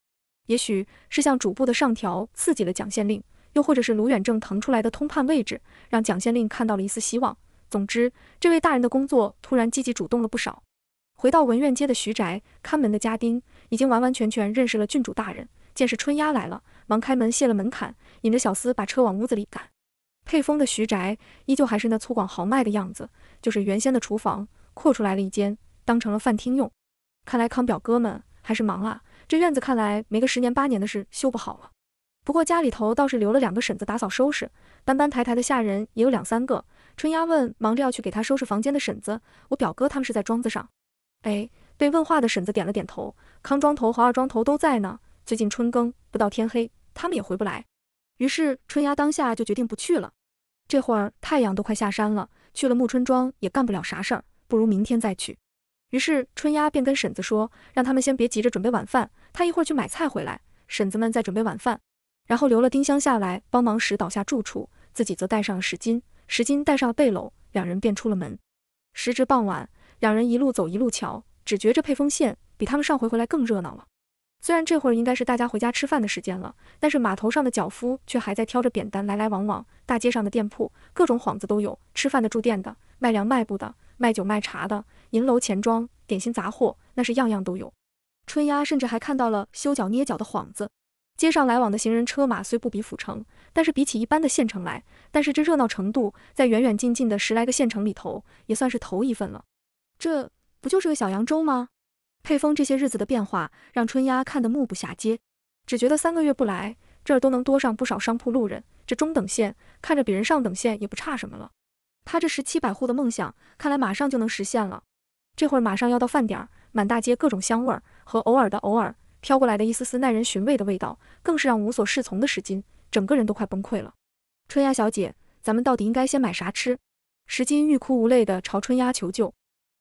也许是向主部的上调刺激了蒋县令，又或者是卢远正腾出来的通判位置，让蒋县令看到了一丝希望。总之，这位大人的工作突然积极主动了不少。回到文苑街的徐宅，看门的家丁已经完完全全认识了郡主大人。见是春丫来了，忙开门卸了门槛，引着小厮把车往屋子里赶。配风的徐宅依旧还是那粗犷豪迈的样子，就是原先的厨房扩出来了一间，当成了饭厅用。看来康表哥们还是忙啊，这院子看来没个十年八年的事修不好了。不过家里头倒是留了两个婶子打扫收拾，搬搬抬抬的下人也有两三个。春丫问忙着要去给他收拾房间的婶子：“我表哥他们是在庄子上？”哎，被问话的婶子点了点头。康庄头和二庄头都在呢，最近春耕不到天黑他们也回不来。于是春丫当下就决定不去了。这会儿太阳都快下山了，去了木春庄也干不了啥事儿，不如明天再去。于是春丫便跟婶子说，让他们先别急着准备晚饭，她一会儿去买菜回来。婶子们在准备晚饭，然后留了丁香下来帮忙拾倒下住处，自己则带上了石斤，石斤带上了背篓，两人便出了门。时值傍晚，两人一路走一路瞧，只觉这配风县比他们上回回来更热闹了。虽然这会儿应该是大家回家吃饭的时间了，但是码头上的脚夫却还在挑着扁担来来往往。大街上的店铺，各种幌子都有，吃饭的、住店的、卖粮卖布的、卖酒卖茶的，银楼钱庄、点心杂货，那是样样都有。春丫甚至还看到了修脚、捏脚的幌子。街上来往的行人车马虽不比府城，但是比起一般的县城来，但是这热闹程度，在远远近近的十来个县城里头，也算是头一份了。这不就是个小扬州吗？配方这些日子的变化，让春丫看得目不暇接，只觉得三个月不来这儿都能多上不少商铺路人。这中等县看着比人上等县也不差什么了。他这十七百户的梦想，看来马上就能实现了。这会儿马上要到饭点儿，满大街各种香味儿和偶尔的偶尔飘过来的一丝丝耐人寻味的味道，更是让无所适从的石金整个人都快崩溃了。春丫小姐，咱们到底应该先买啥吃？石金欲哭无泪地朝春丫求救。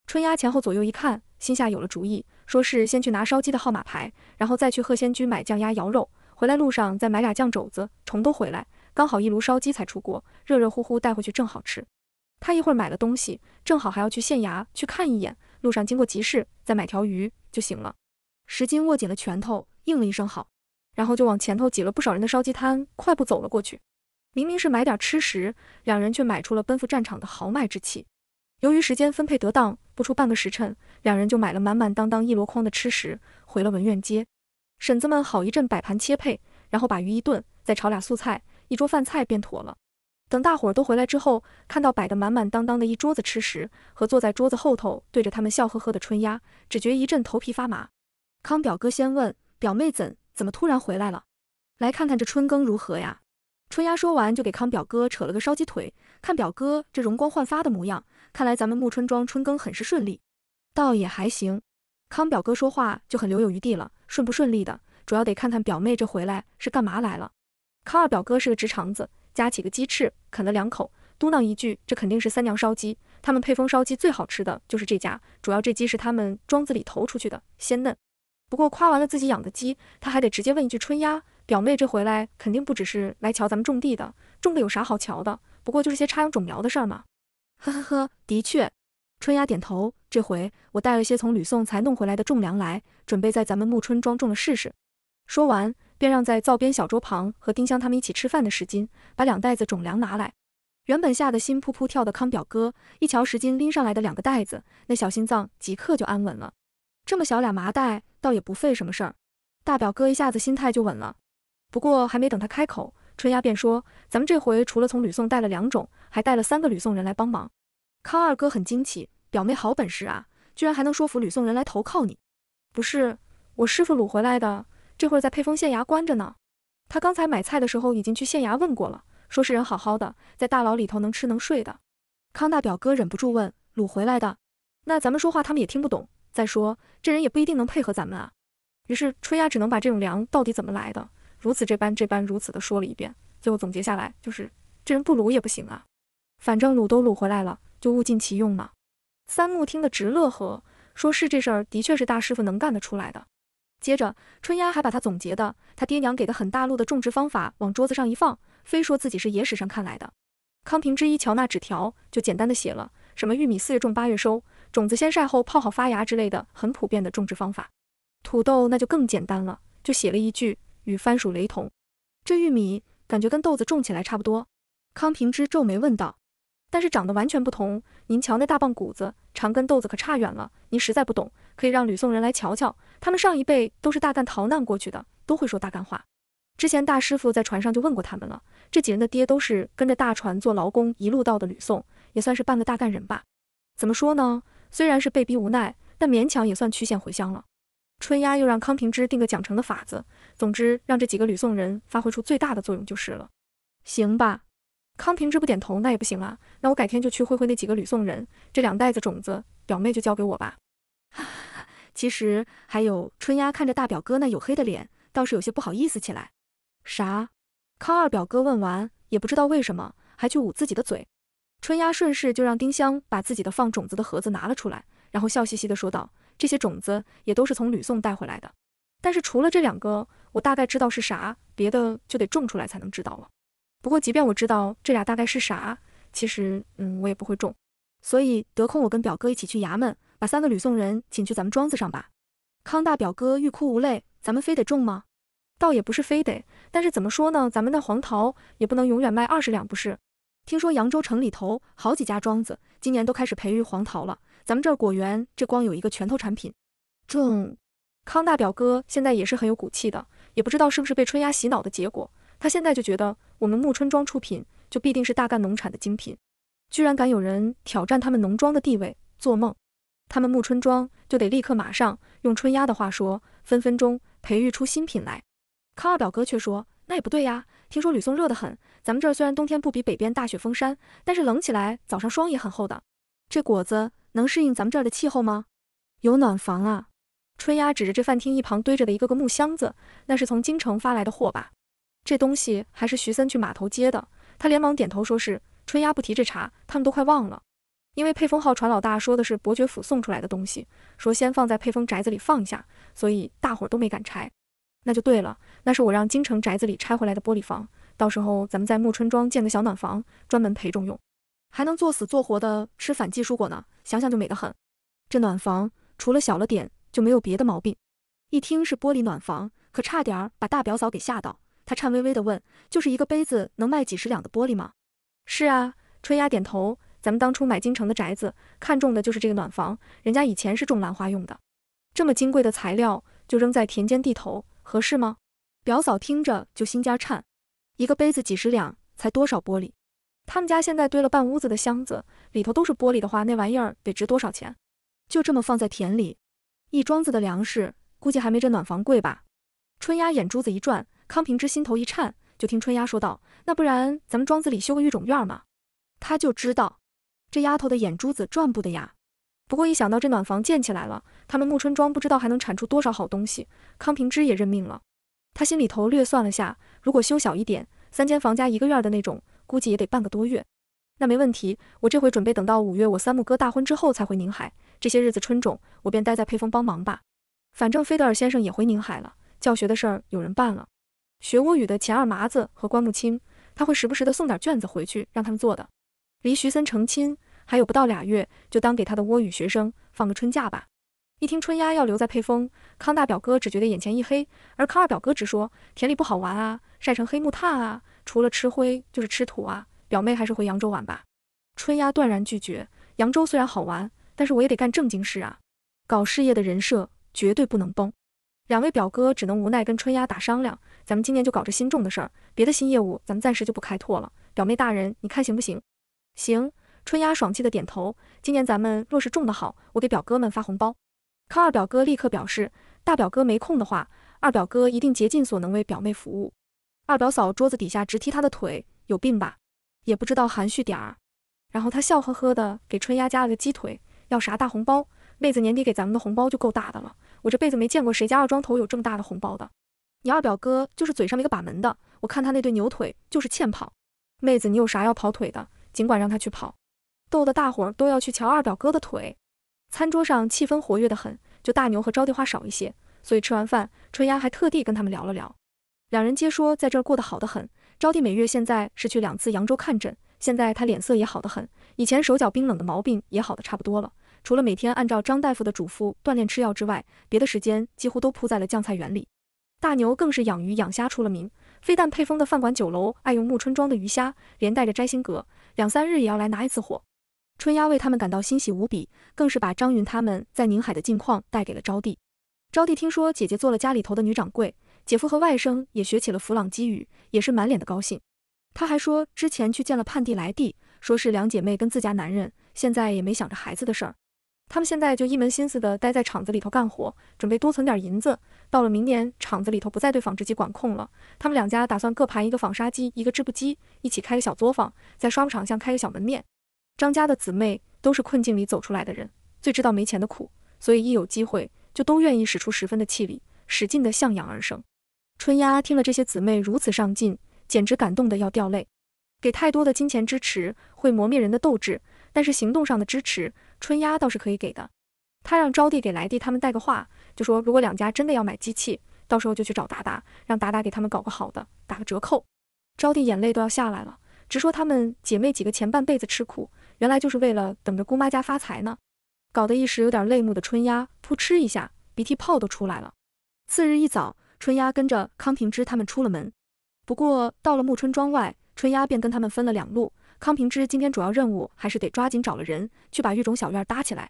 春丫前后左右一看，心下有了主意。说是先去拿烧鸡的号码牌，然后再去鹤仙居买酱鸭、肴肉，回来路上再买俩酱肘子，重都回来。刚好一炉烧鸡才出锅，热热乎乎，带回去正好吃。他一会儿买了东西，正好还要去县衙去看一眼，路上经过集市再买条鱼就行了。石金握紧了拳头，应了一声好，然后就往前头挤了不少人的烧鸡摊，快步走了过去。明明是买点吃食，两人却买出了奔赴战场的豪迈之气。由于时间分配得当，不出半个时辰。两人就买了满满当当一箩筐的吃食，回了文苑街，婶子们好一阵摆盘切配，然后把鱼一炖，再炒俩素菜，一桌饭菜便妥了。等大伙儿都回来之后，看到摆得满满当当的一桌子吃食和坐在桌子后头对着他们笑呵呵的春丫，只觉一阵头皮发麻。康表哥先问表妹怎怎么突然回来了，来看看这春耕如何呀？春丫说完就给康表哥扯了个烧鸡腿，看表哥这容光焕发的模样，看来咱们木春庄春耕很是顺利。倒也还行，康表哥说话就很留有余地了，顺不顺利的主要得看看表妹这回来是干嘛来了。康二表哥是个直肠子，夹起个鸡翅啃了两口，嘟囔一句：“这肯定是三娘烧鸡，他们配丰烧鸡最好吃的就是这家，主要这鸡是他们庄子里投出去的，鲜嫩。”不过夸完了自己养的鸡，他还得直接问一句：“春丫表妹这回来肯定不只是来瞧咱们种地的，种的有啥好瞧的？不过就是些插秧种苗的事儿嘛。”呵呵呵，的确。春丫点头。这回我带了些从吕宋才弄回来的种粮来，准备在咱们暮春庄种了试试。说完，便让在灶边小桌旁和丁香他们一起吃饭的石金把两袋子种粮拿来。原本吓得心扑扑跳的康表哥，一瞧石金拎上来的两个袋子，那小心脏即刻就安稳了。这么小俩麻袋，倒也不费什么事儿。大表哥一下子心态就稳了。不过还没等他开口，春丫便说：“咱们这回除了从吕宋带了两种，还带了三个吕宋人来帮忙。”康二哥很惊奇。表妹好本事啊，居然还能说服吕宋人来投靠你。不是我师傅掳回来的，这会儿在沛丰县衙关着呢。他刚才买菜的时候已经去县衙问过了，说是人好好的，在大牢里头能吃能睡的。康大表哥忍不住问：“掳回来的？那咱们说话他们也听不懂。再说这人也不一定能配合咱们啊。”于是春丫只能把这种粮到底怎么来的，如此这般这般如此的说了一遍，最后总结下来就是：这人不掳也不行啊，反正掳都掳回来了，就物尽其用嘛。三木听得直乐呵，说是这事儿的确是大师傅能干得出来的。接着春丫还把他总结的他爹娘给的很大陆的种植方法往桌子上一放，非说自己是野史上看来的。康平之一瞧那纸条，就简单的写了什么玉米四月种八月收，种子先晒后泡好发芽之类的很普遍的种植方法。土豆那就更简单了，就写了一句与番薯雷同。这玉米感觉跟豆子种起来差不多。康平之皱眉问道。但是长得完全不同，您瞧那大棒骨子、长跟豆子可差远了。您实在不懂，可以让吕宋人来瞧瞧，他们上一辈都是大干逃难过去的，都会说大干话。之前大师傅在船上就问过他们了，这几人的爹都是跟着大船做劳工，一路到的吕宋，也算是半个大干人吧。怎么说呢？虽然是被逼无奈，但勉强也算曲线回乡了。春丫又让康平之定个奖惩的法子，总之让这几个吕宋人发挥出最大的作用就是了。行吧。康平之不点头，那也不行啊。那我改天就去会会那几个吕宋人。这两袋子种子，表妹就交给我吧。其实还有春丫看着大表哥那黝黑的脸，倒是有些不好意思起来。啥？康二表哥问完，也不知道为什么，还去捂自己的嘴。春丫顺势就让丁香把自己的放种子的盒子拿了出来，然后笑嘻嘻的说道：“这些种子也都是从吕宋带回来的。但是除了这两个，我大概知道是啥，别的就得种出来才能知道了。”不过，即便我知道这俩大概是啥，其实，嗯，我也不会种。所以得空我跟表哥一起去衙门，把三个吕宋人请去咱们庄子上吧。康大表哥欲哭无泪，咱们非得种吗？倒也不是非得，但是怎么说呢，咱们那黄桃也不能永远卖二十两不是？听说扬州城里头好几家庄子今年都开始培育黄桃了，咱们这儿果园这光有一个拳头产品，种。康大表哥现在也是很有骨气的，也不知道是不是被春丫洗脑的结果。他现在就觉得我们木春庄出品就必定是大干农产的精品，居然敢有人挑战他们农庄的地位，做梦！他们木春庄就得立刻马上用春丫的话说，分分钟培育出新品来。康二表哥却说，那也不对呀。听说吕宋热得很，咱们这儿虽然冬天不比北边大雪封山，但是冷起来早上霜也很厚的。这果子能适应咱们这儿的气候吗？有暖房啊！春丫指着这饭厅一旁堆着的一个个木箱子，那是从京城发来的货吧？这东西还是徐森去码头接的，他连忙点头说是。春丫不提这茬，他们都快忘了。因为配风号船老大说的是伯爵府送出来的东西，说先放在配风宅子里放一下，所以大伙都没敢拆。那就对了，那是我让京城宅子里拆回来的玻璃房，到时候咱们在暮春庄建个小暖房，专门陪种用，还能作死作活的吃反季蔬果呢，想想就美得很。这暖房除了小了点，就没有别的毛病。一听是玻璃暖房，可差点把大表嫂给吓到。他颤巍巍地问：“就是一个杯子能卖几十两的玻璃吗？”“是啊。”春丫点头。“咱们当初买京城的宅子，看中的就是这个暖房，人家以前是种兰花用的。这么金贵的材料，就扔在田间地头，合适吗？”表嫂听着就心尖颤。一个杯子几十两，才多少玻璃？他们家现在堆了半屋子的箱子，里头都是玻璃的话，那玩意儿得值多少钱？就这么放在田里，一庄子的粮食，估计还没这暖房贵吧？春丫眼珠子一转。康平之心头一颤，就听春丫说道：“那不然咱们庄子里修个育种院嘛？”他就知道这丫头的眼珠子转不得呀。不过一想到这暖房建起来了，他们木春庄不知道还能产出多少好东西，康平之也认命了。他心里头略算了下，如果修小一点，三间房加一个院的那种，估计也得半个多月。那没问题，我这回准备等到五月我三木哥大婚之后才回宁海，这些日子春种我便待在沛风帮忙吧。反正菲德尔先生也回宁海了，教学的事儿有人办了。学俄语的钱二麻子和关木清，他会时不时的送点卷子回去让他们做的。离徐森成亲还有不到俩月，就当给他的俄语学生放个春假吧。一听春丫要留在沛丰，康大表哥只觉得眼前一黑，而康二表哥只说田里不好玩啊，晒成黑木炭啊，除了吃灰就是吃土啊，表妹还是回扬州玩吧。春丫断然拒绝，扬州虽然好玩，但是我也得干正经事啊，搞事业的人设绝对不能崩。两位表哥只能无奈跟春丫打商量，咱们今年就搞这新种的事儿，别的新业务咱们暂时就不开拓了。表妹大人，你看行不行？行，春丫爽气的点头。今年咱们若是种得好，我给表哥们发红包。康二表哥立刻表示，大表哥没空的话，二表哥一定竭尽所能为表妹服务。二表嫂桌子底下直踢他的腿，有病吧？也不知道含蓄点儿。然后他笑呵呵的给春丫加了个鸡腿，要啥大红包？妹子年底给咱们的红包就够大的了。我这辈子没见过谁家二庄头有这么大的红包的，你二表哥就是嘴上一个把门的，我看他那对牛腿就是欠跑。妹子，你有啥要跑腿的，尽管让他去跑。逗得大伙儿都要去瞧二表哥的腿。餐桌上气氛活跃的很，就大牛和招弟花少一些，所以吃完饭，春丫还特地跟他们聊了聊。两人皆说在这儿过得好得很。招弟每月现在是去两次扬州看诊，现在她脸色也好得很，以前手脚冰冷的毛病也好的差不多了。除了每天按照张大夫的嘱咐锻炼吃药之外，别的时间几乎都扑在了酱菜园里。大牛更是养鱼养虾出了名，非但配丰的饭馆酒楼爱用木春庄的鱼虾，连带着摘星阁两三日也要来拿一次货。春丫为他们感到欣喜无比，更是把张云他们在宁海的近况带给了招娣。招娣听说姐姐做了家里头的女掌柜，姐夫和外甥也学起了弗朗基语，也是满脸的高兴。他还说之前去见了盼弟来弟，说是两姐妹跟自家男人，现在也没想着孩子的事儿。他们现在就一门心思的待在厂子里头干活，准备多存点银子。到了明年厂子里头不再对纺织机管控了，他们两家打算各盘一个纺纱机，一个织布机，一起开个小作坊，在刷布厂巷开个小门面。张家的姊妹都是困境里走出来的人，最知道没钱的苦，所以一有机会就都愿意使出十分的气力，使劲的向阳而生。春丫听了这些姊妹如此上进，简直感动的要掉泪。给太多的金钱支持会磨灭人的斗志，但是行动上的支持。春丫倒是可以给的，他让招娣给来娣他们带个话，就说如果两家真的要买机器，到时候就去找达达，让达达给他们搞个好的，打个折扣。招娣眼泪都要下来了，直说他们姐妹几个前半辈子吃苦，原来就是为了等着姑妈家发财呢，搞得一时有点泪目的春丫，噗嗤一下，鼻涕泡都出来了。次日一早，春丫跟着康平之他们出了门，不过到了暮春庄外，春丫便跟他们分了两路。康平之今天主要任务还是得抓紧找了人去把育种小院搭起来，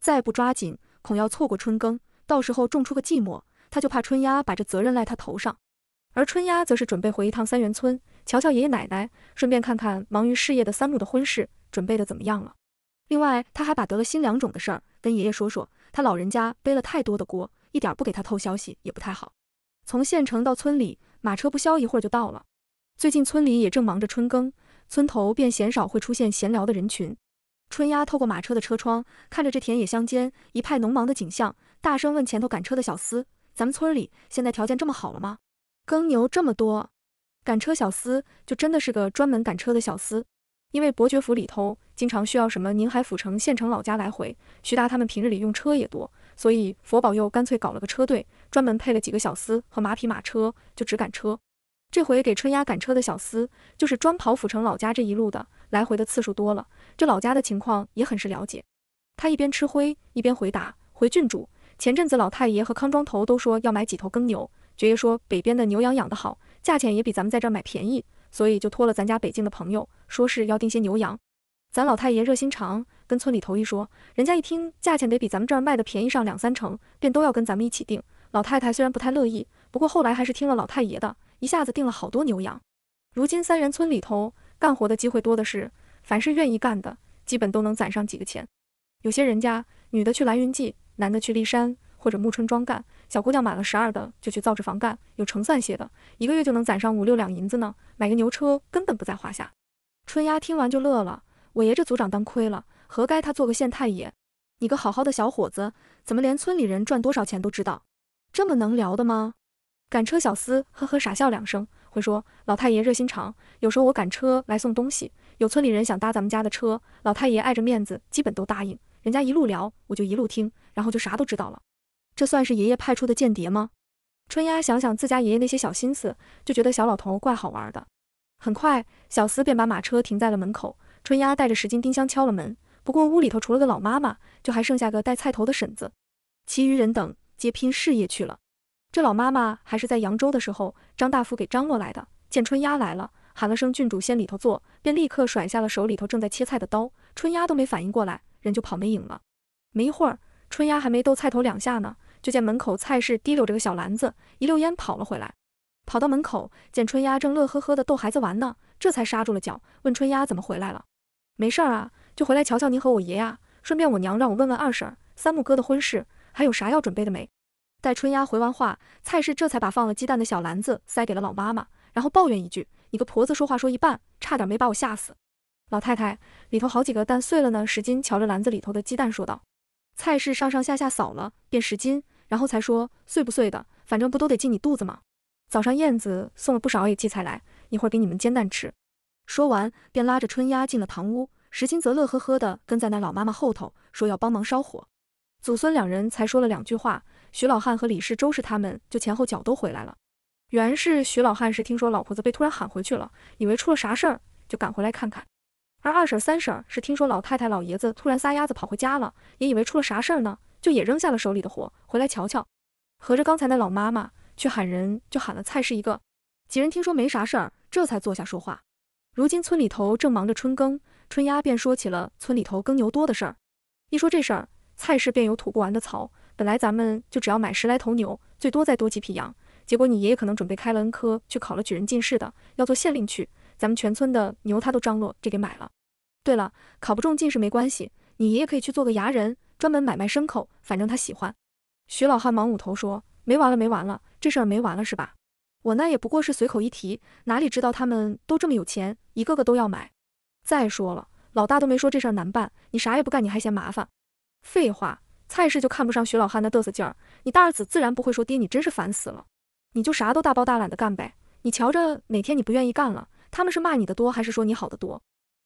再不抓紧，恐要错过春耕，到时候种出个寂寞，他就怕春丫把这责任赖他头上。而春丫则是准备回一趟三元村，瞧瞧爷爷奶奶，顺便看看忙于事业的三木的婚事准备的怎么样了。另外，他还把得了新良种的事儿跟爷爷说说，他老人家背了太多的锅，一点不给他透消息也不太好。从县城到村里，马车不消一会儿就到了。最近村里也正忙着春耕。村头便鲜少会出现闲聊的人群，春丫透过马车的车窗，看着这田野乡间一派农忙的景象，大声问前头赶车的小厮：“咱们村里现在条件这么好了吗？耕牛这么多，赶车小厮就真的是个专门赶车的小厮，因为伯爵府里头经常需要什么宁海府城县城老家来回，徐达他们平日里用车也多，所以佛保又干脆搞了个车队，专门配了几个小厮和马匹马车，就只赶车。”这回给春丫赶车的小厮，就是专跑府城老家这一路的，来回的次数多了，这老家的情况也很是了解。他一边吃灰一边回答：“回郡主，前阵子老太爷和康庄头都说要买几头耕牛，爵爷说北边的牛羊养得好，价钱也比咱们在这儿买便宜，所以就托了咱家北境的朋友，说是要订些牛羊。咱老太爷热心肠，跟村里头一说，人家一听价钱得比咱们这儿卖的便宜上两三成，便都要跟咱们一起订。老太太虽然不太乐意，不过后来还是听了老太爷的。”一下子订了好多牛羊，如今三元村里头干活的机会多的是，凡是愿意干的，基本都能攒上几个钱。有些人家女的去蓝云记，男的去骊山或者暮春庄干，小姑娘满了十二的就去造纸坊干，有成算些的，一个月就能攒上五六两银子呢，买个牛车根本不在话下。春丫听完就乐了，我爷这族长当亏了，活该他做个县太爷。你个好好的小伙子，怎么连村里人赚多少钱都知道？这么能聊的吗？赶车小厮呵呵傻笑两声，会说老太爷热心肠。有时候我赶车来送东西，有村里人想搭咱们家的车，老太爷碍着面子，基本都答应。人家一路聊，我就一路听，然后就啥都知道了。这算是爷爷派出的间谍吗？春丫想想自家爷爷那些小心思，就觉得小老头怪好玩的。很快，小厮便把马车停在了门口。春丫带着十斤丁香敲了门，不过屋里头除了个老妈妈，就还剩下个带菜头的婶子，其余人等皆拼事业去了。这老妈妈还是在扬州的时候，张大夫给张罗来的。见春丫来了，喊了声“郡主，先里头坐”，便立刻甩下了手里头正在切菜的刀。春丫都没反应过来，人就跑没影了。没一会儿，春丫还没逗菜头两下呢，就见门口菜市提溜着个小篮子，一溜烟跑了回来。跑到门口，见春丫正乐呵呵的逗孩子玩呢，这才刹住了脚，问春丫怎么回来了。没事儿啊，就回来瞧瞧您和我爷呀。顺便我娘让我问问二婶儿、三木哥的婚事，还有啥要准备的没？待春丫回完话，蔡氏这才把放了鸡蛋的小篮子塞给了老妈妈，然后抱怨一句：“你个婆子，说话说一半，差点没把我吓死。”老太太里头好几个蛋碎了呢。石金瞧着篮子里头的鸡蛋，说道：“蔡氏上上下下扫了，便石金，然后才说：“碎不碎的，反正不都得进你肚子吗？”早上燕子送了不少野荠菜来，一会儿给你们煎蛋吃。说完，便拉着春丫进了堂屋。石金则乐呵呵的跟在那老妈妈后头，说要帮忙烧火。祖孙两人才说了两句话。徐老汉和李氏、周氏他们就前后脚都回来了。原是徐老汉是听说老婆子被突然喊回去了，以为出了啥事儿，就赶回来看看。而二婶、三婶是听说老太太、老爷子突然撒丫子跑回家了，也以为出了啥事儿呢，就也扔下了手里的活，回来瞧瞧。合着刚才那老妈妈去喊人，就喊了蔡氏一个。几人听说没啥事儿，这才坐下说话。如今村里头正忙着春耕，春丫便说起了村里头耕牛多的事儿。一说这事儿，蔡氏便有吐不完的槽。本来咱们就只要买十来头牛，最多再多几匹羊。结果你爷爷可能准备开了恩科去考了举人进士的，要做县令去。咱们全村的牛他都张罗着给买了。对了，考不中进士没关系，你爷爷可以去做个牙人，专门买卖牲口，反正他喜欢。徐老汉忙捂头说：“没完了，没完了，这事儿没完了是吧？我那也不过是随口一提，哪里知道他们都这么有钱，一个个都要买。再说了，老大都没说这事儿难办，你啥也不干你还嫌麻烦？废话。”蔡氏就看不上徐老汉的嘚瑟劲儿，你大儿子自然不会说爹，你真是烦死了，你就啥都大包大揽的干呗。你瞧着哪天你不愿意干了，他们是骂你的多，还是说你好的多？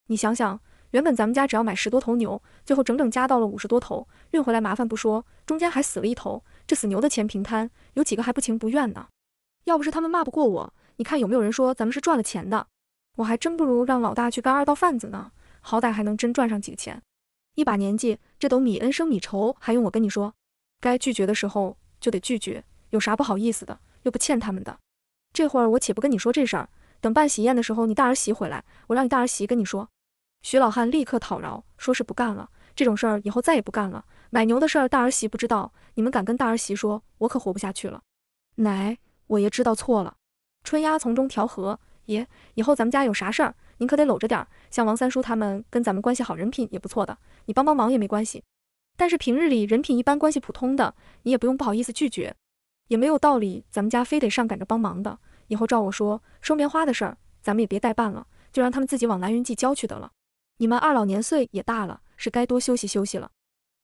你想想，原本咱们家只要买十多头牛，最后整整加到了五十多头，运回来麻烦不说，中间还死了一头，这死牛的钱平摊，有几个还不情不愿呢？要不是他们骂不过我，你看有没有人说咱们是赚了钱的？我还真不如让老大去干二道贩子呢，好歹还能真赚上几个钱。一把年纪，这斗米恩，升米仇，还用我跟你说？该拒绝的时候就得拒绝，有啥不好意思的？又不欠他们的。这会儿我且不跟你说这事儿，等办喜宴的时候，你大儿媳回来，我让你大儿媳跟你说。徐老汉立刻讨饶，说是不干了，这种事儿以后再也不干了。买牛的事儿，大儿媳不知道，你们敢跟大儿媳说，我可活不下去了。奶，我爷知道错了。春丫从中调和，爷，以后咱们家有啥事儿？您可得搂着点儿，像王三叔他们跟咱们关系好，人品也不错的，你帮帮忙也没关系。但是平日里人品一般、关系普通的，你也不用不好意思拒绝，也没有道理咱们家非得上赶着帮忙的。以后照我说，收棉花的事儿，咱们也别代办了，就让他们自己往兰云记交去得了。你们二老年岁也大了，是该多休息休息了。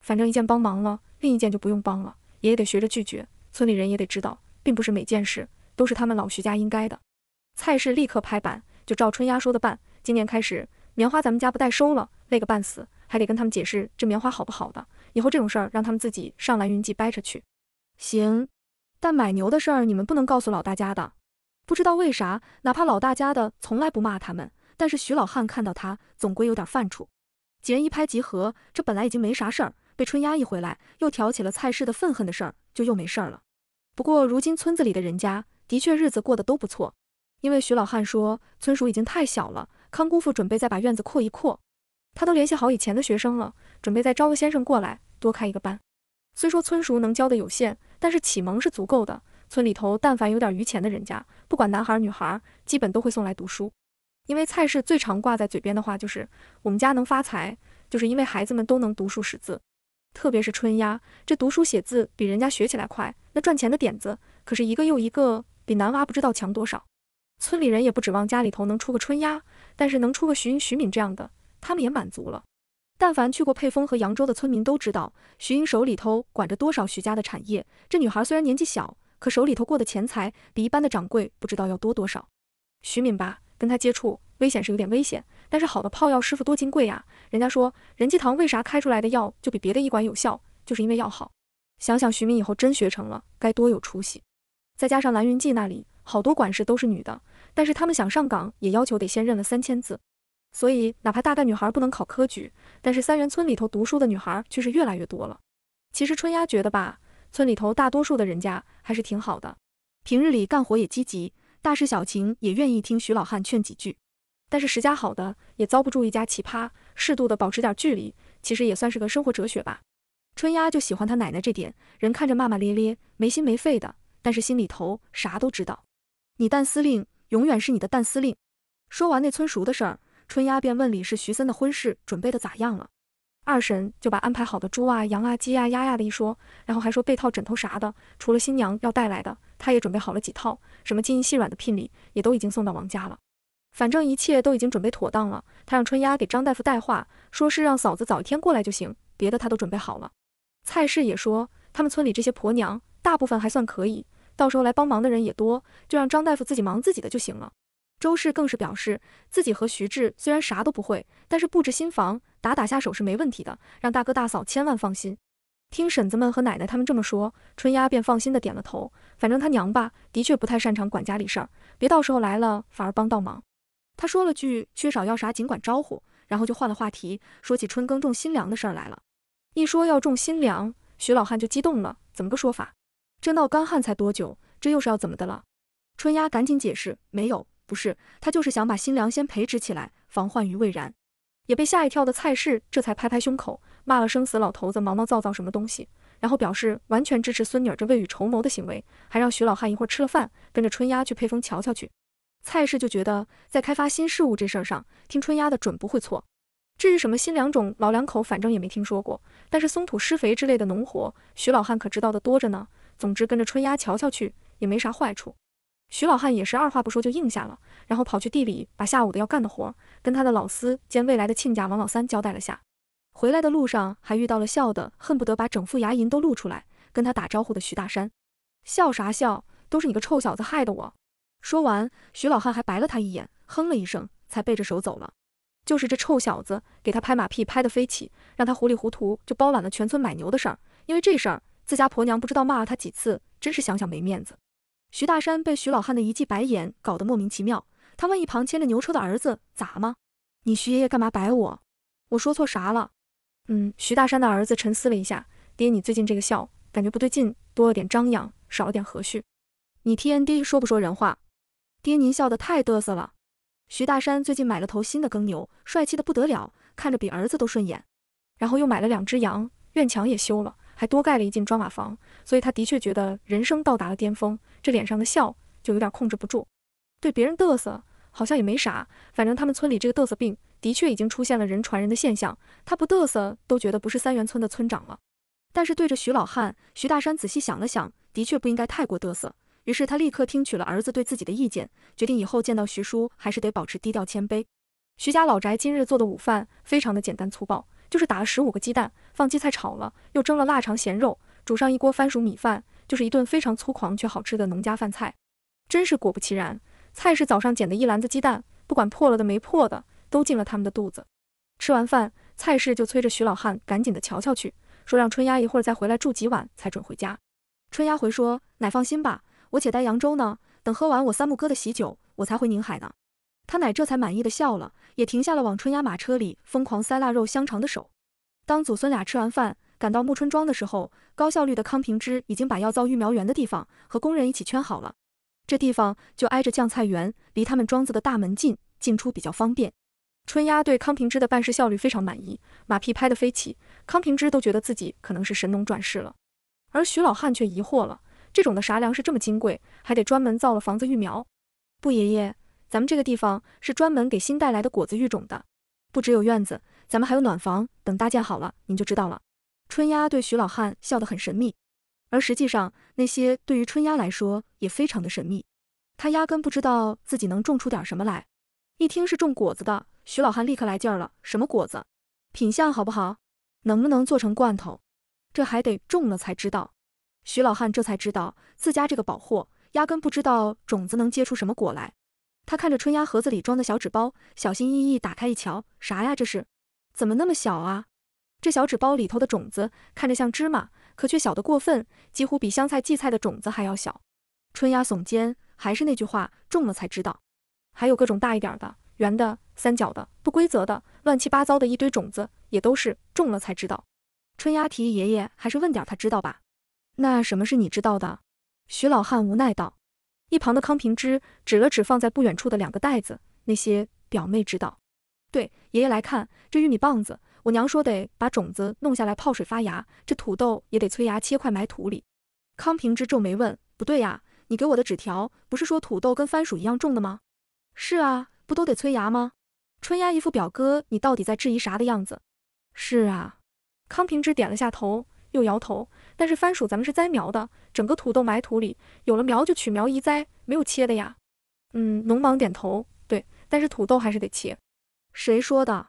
反正一件帮忙了，另一件就不用帮了。爷爷得学着拒绝，村里人也得知道，并不是每件事都是他们老徐家应该的。蔡氏立刻拍板。就照春丫说的办，今年开始棉花咱们家不代收了，累个半死，还得跟他们解释这棉花好不好的。以后这种事儿让他们自己上兰云记掰扯去。行，但买牛的事儿你们不能告诉老大家的。不知道为啥，哪怕老大家的从来不骂他们，但是徐老汉看到他总归有点犯怵。几人一拍即合，这本来已经没啥事儿，被春丫一回来又挑起了蔡氏的愤恨的事儿，就又没事儿了。不过如今村子里的人家的确日子过得都不错。因为徐老汉说村塾已经太小了，康姑父准备再把院子扩一扩。他都联系好以前的学生了，准备再招个先生过来，多开一个班。虽说村塾能教的有限，但是启蒙是足够的。村里头但凡有点余钱的人家，不管男孩女孩，基本都会送来读书。因为蔡氏最常挂在嘴边的话就是，我们家能发财，就是因为孩子们都能读书识字。特别是春丫，这读书写字比人家学起来快，那赚钱的点子可是一个又一个，比男娃不知道强多少。村里人也不指望家里头能出个春丫，但是能出个徐英、徐敏这样的，他们也满足了。但凡去过沛丰和扬州的村民都知道，徐英手里头管着多少徐家的产业。这女孩虽然年纪小，可手里头过的钱财比一般的掌柜不知道要多多少。徐敏吧，跟她接触危险是有点危险，但是好的泡药师傅多金贵呀。人家说任济堂为啥开出来的药就比别的医馆有效，就是因为药好。想想徐敏以后真学成了，该多有出息。再加上蓝云记那里。好多管事都是女的，但是她们想上岗也要求得先认了三千字，所以哪怕大概女孩不能考科举，但是三元村里头读书的女孩却是越来越多了。其实春丫觉得吧，村里头大多数的人家还是挺好的，平日里干活也积极，大事小情也愿意听徐老汉劝几句。但是十家好的也遭不住一家奇葩，适度的保持点距离，其实也算是个生活哲学吧。春丫就喜欢她奶奶这点，人看着骂骂咧咧、没心没肺的，但是心里头啥都知道。你蛋司令永远是你的蛋司令。说完那村熟的事儿，春丫便问李氏徐森的婚事准备的咋样了。二婶就把安排好的猪啊、羊啊、鸡啊、鸭呀的一说，然后还说被套、枕头啥的，除了新娘要带来的，她也准备好了几套，什么金银细软的聘礼也都已经送到王家了。反正一切都已经准备妥当了，他让春丫给张大夫带话说是让嫂子早一天过来就行，别的他都准备好了。蔡氏也说他们村里这些婆娘大部分还算可以。到时候来帮忙的人也多，就让张大夫自己忙自己的就行了。周氏更是表示，自己和徐志虽然啥都不会，但是布置新房、打打下手是没问题的，让大哥大嫂千万放心。听婶子们和奶奶他们这么说，春丫便放心的点了头。反正他娘吧，的确不太擅长管家里事儿，别到时候来了反而帮倒忙。他说了句缺少要啥尽管招呼，然后就换了话题，说起春耕种新粮的事儿来了。一说要种新粮，徐老汉就激动了，怎么个说法？这闹干旱才多久，这又是要怎么的了？春丫赶紧解释，没有，不是，他就是想把新粮先培植起来，防患于未然。也被吓一跳的蔡氏这才拍拍胸口，骂了声死老头子，毛毛躁躁什么东西，然后表示完全支持孙女这未雨绸缪的行为，还让徐老汉一会儿吃了饭，跟着春丫去配风瞧瞧去。蔡氏就觉得在开发新事物这事儿上，听春丫的准不会错。至于什么新粮种，老两口反正也没听说过，但是松土施肥之类的农活，徐老汉可知道的多着呢。总之跟着春丫瞧瞧去也没啥坏处。徐老汉也是二话不说就应下了，然后跑去地里把下午的要干的活跟他的老四兼未来的亲家王老三交代了下。回来的路上还遇到了笑的恨不得把整副牙龈都露出来跟他打招呼的徐大山。笑啥笑？都是你个臭小子害的！我说完，徐老汉还白了他一眼，哼了一声，才背着手走了。就是这臭小子给他拍马屁拍得飞起，让他糊里糊涂就包揽了全村买牛的事儿。因为这事儿。自家婆娘不知道骂了他几次，真是想想没面子。徐大山被徐老汉的一记白眼搞得莫名其妙，他问一旁牵着牛车的儿子：“咋吗？你徐爷爷干嘛摆我？我说错啥了？”嗯，徐大山的儿子沉思了一下：“爹，你最近这个笑感觉不对劲，多了点张扬，少了点和煦。你 T N D 说不说人话？爹，您笑得太嘚瑟了。”徐大山最近买了头新的耕牛，帅气的不得了，看着比儿子都顺眼。然后又买了两只羊，院墙也修了。还多盖了一间砖瓦房，所以他的确觉得人生到达了巅峰，这脸上的笑就有点控制不住。对别人嘚瑟好像也没啥，反正他们村里这个嘚瑟病的确已经出现了人传人的现象。他不嘚瑟都觉得不是三元村的村长了。但是对着徐老汉，徐大山仔细想了想，的确不应该太过嘚瑟。于是他立刻听取了儿子对自己的意见，决定以后见到徐叔还是得保持低调谦卑。徐家老宅今日做的午饭非常的简单粗暴，就是打了十五个鸡蛋。放荠菜炒了，又蒸了腊肠咸肉，煮上一锅番薯米饭，就是一顿非常粗狂却好吃的农家饭菜。真是果不其然，菜市早上捡的一篮子鸡蛋，不管破了的没破的，都进了他们的肚子。吃完饭，菜市就催着徐老汉赶紧的瞧瞧去，说让春丫一会儿再回来住几晚才准回家。春丫回说：“奶放心吧，我且待扬州呢，等喝完我三木哥的喜酒，我才回宁海呢。”他奶这才满意的笑了，也停下了往春丫马车里疯狂塞腊肉香肠的手。当祖孙俩吃完饭，赶到暮春庄的时候，高效率的康平之已经把要造育苗园的地方和工人一起圈好了。这地方就挨着酱菜园，离他们庄子的大门近，进出比较方便。春丫对康平之的办事效率非常满意，马屁拍得飞起，康平之都觉得自己可能是神农转世了。而徐老汉却疑惑了：这种的啥粮食这么金贵，还得专门造了房子育苗？不爷爷，咱们这个地方是专门给新带来的果子育种的，不只有院子。咱们还有暖房，等搭建好了，您就知道了。春丫对徐老汉笑得很神秘，而实际上那些对于春丫来说也非常的神秘，她压根不知道自己能种出点什么来。一听是种果子的，徐老汉立刻来劲儿了。什么果子？品相好不好？能不能做成罐头？这还得种了才知道。徐老汉这才知道自家这个宝货，压根不知道种子能结出什么果来。他看着春丫盒子里装的小纸包，小心翼翼打开一瞧，啥呀？这是？怎么那么小啊？这小纸包里头的种子看着像芝麻，可却小得过分，几乎比香菜、荠菜的种子还要小。春丫耸肩，还是那句话，种了才知道。还有各种大一点的，圆的、三角的、不规则的、乱七八糟的一堆种子，也都是种了才知道。春丫提议爷爷还是问点他知道吧。那什么是你知道的？徐老汉无奈道。一旁的康平之指了指放在不远处的两个袋子，那些表妹知道。对。爷爷来看这玉米棒子，我娘说得把种子弄下来泡水发芽，这土豆也得催芽切块埋土里。康平之皱眉问：“不对呀，你给我的纸条不是说土豆跟番薯一样种的吗？”“是啊，不都得催芽吗？”春丫一副表哥你到底在质疑啥的样子。“是啊。”康平之点了下头，又摇头。“但是番薯咱们是栽苗的，整个土豆埋土里，有了苗就取苗移栽，没有切的呀。”“嗯。”农忙点头，“对，但是土豆还是得切。”谁说的？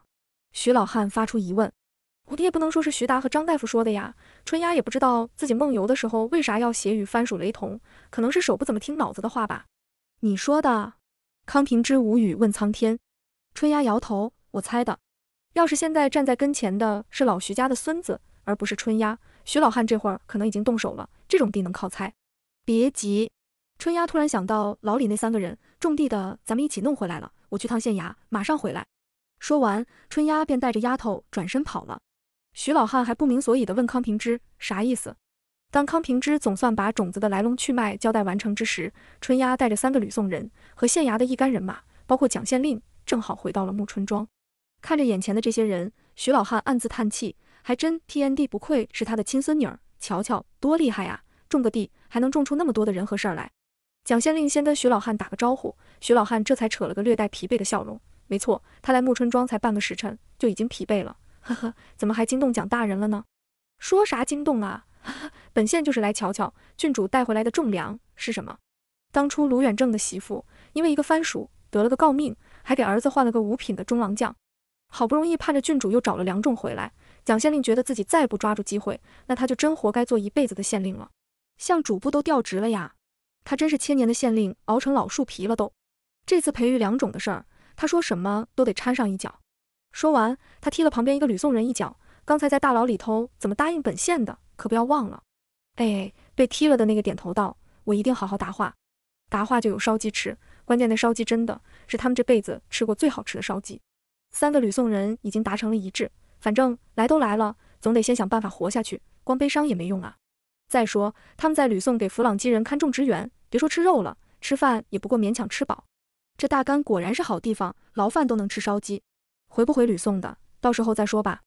徐老汉发出疑问。我也不能说是徐达和张大夫说的呀。春丫也不知道自己梦游的时候为啥要写与番薯雷同，可能是手不怎么听脑子的话吧。你说的？康平之无语问苍天。春丫摇头，我猜的。要是现在站在跟前的是老徐家的孙子，而不是春丫，徐老汉这会儿可能已经动手了。这种地能靠猜？别急。春丫突然想到老李那三个人种地的，咱们一起弄回来了。我去趟县衙，马上回来。说完，春丫便带着丫头转身跑了。徐老汉还不明所以地问康平之啥意思。当康平之总算把种子的来龙去脉交代完成之时，春丫带着三个吕宋人和县衙的一干人马，包括蒋县令，正好回到了木春庄。看着眼前的这些人，徐老汉暗自叹气，还真 T N D 不愧是他的亲孙女儿，瞧瞧多厉害呀！种个地还能种出那么多的人和事儿来。蒋县令先跟徐老汉打个招呼，徐老汉这才扯了个略带疲惫的笑容。没错，他来暮春庄才半个时辰，就已经疲惫了。呵呵，怎么还惊动蒋大人了呢？说啥惊动啊？本县就是来瞧瞧郡主带回来的种粮是什么。当初卢远正的媳妇因为一个番薯得了个诰命，还给儿子换了个五品的中郎将。好不容易盼着郡主又找了良种回来，蒋县令觉得自己再不抓住机会，那他就真活该做一辈子的县令了。向主簿都调职了呀，他真是千年的县令熬成老树皮了都。这次培育良种的事儿。他说什么都得掺上一脚。说完，他踢了旁边一个吕宋人一脚。刚才在大牢里头，怎么答应本县的？可不要忘了。哎，被踢了的那个点头道：“我一定好好答话，答话就有烧鸡吃。关键那烧鸡真的是他们这辈子吃过最好吃的烧鸡。”三个吕宋人已经达成了一致，反正来都来了，总得先想办法活下去。光悲伤也没用啊。再说他们在吕宋给弗朗基人看种植园，别说吃肉了，吃饭也不过勉强吃饱。这大干果然是好地方，牢饭都能吃烧鸡。回不回吕宋的，到时候再说吧。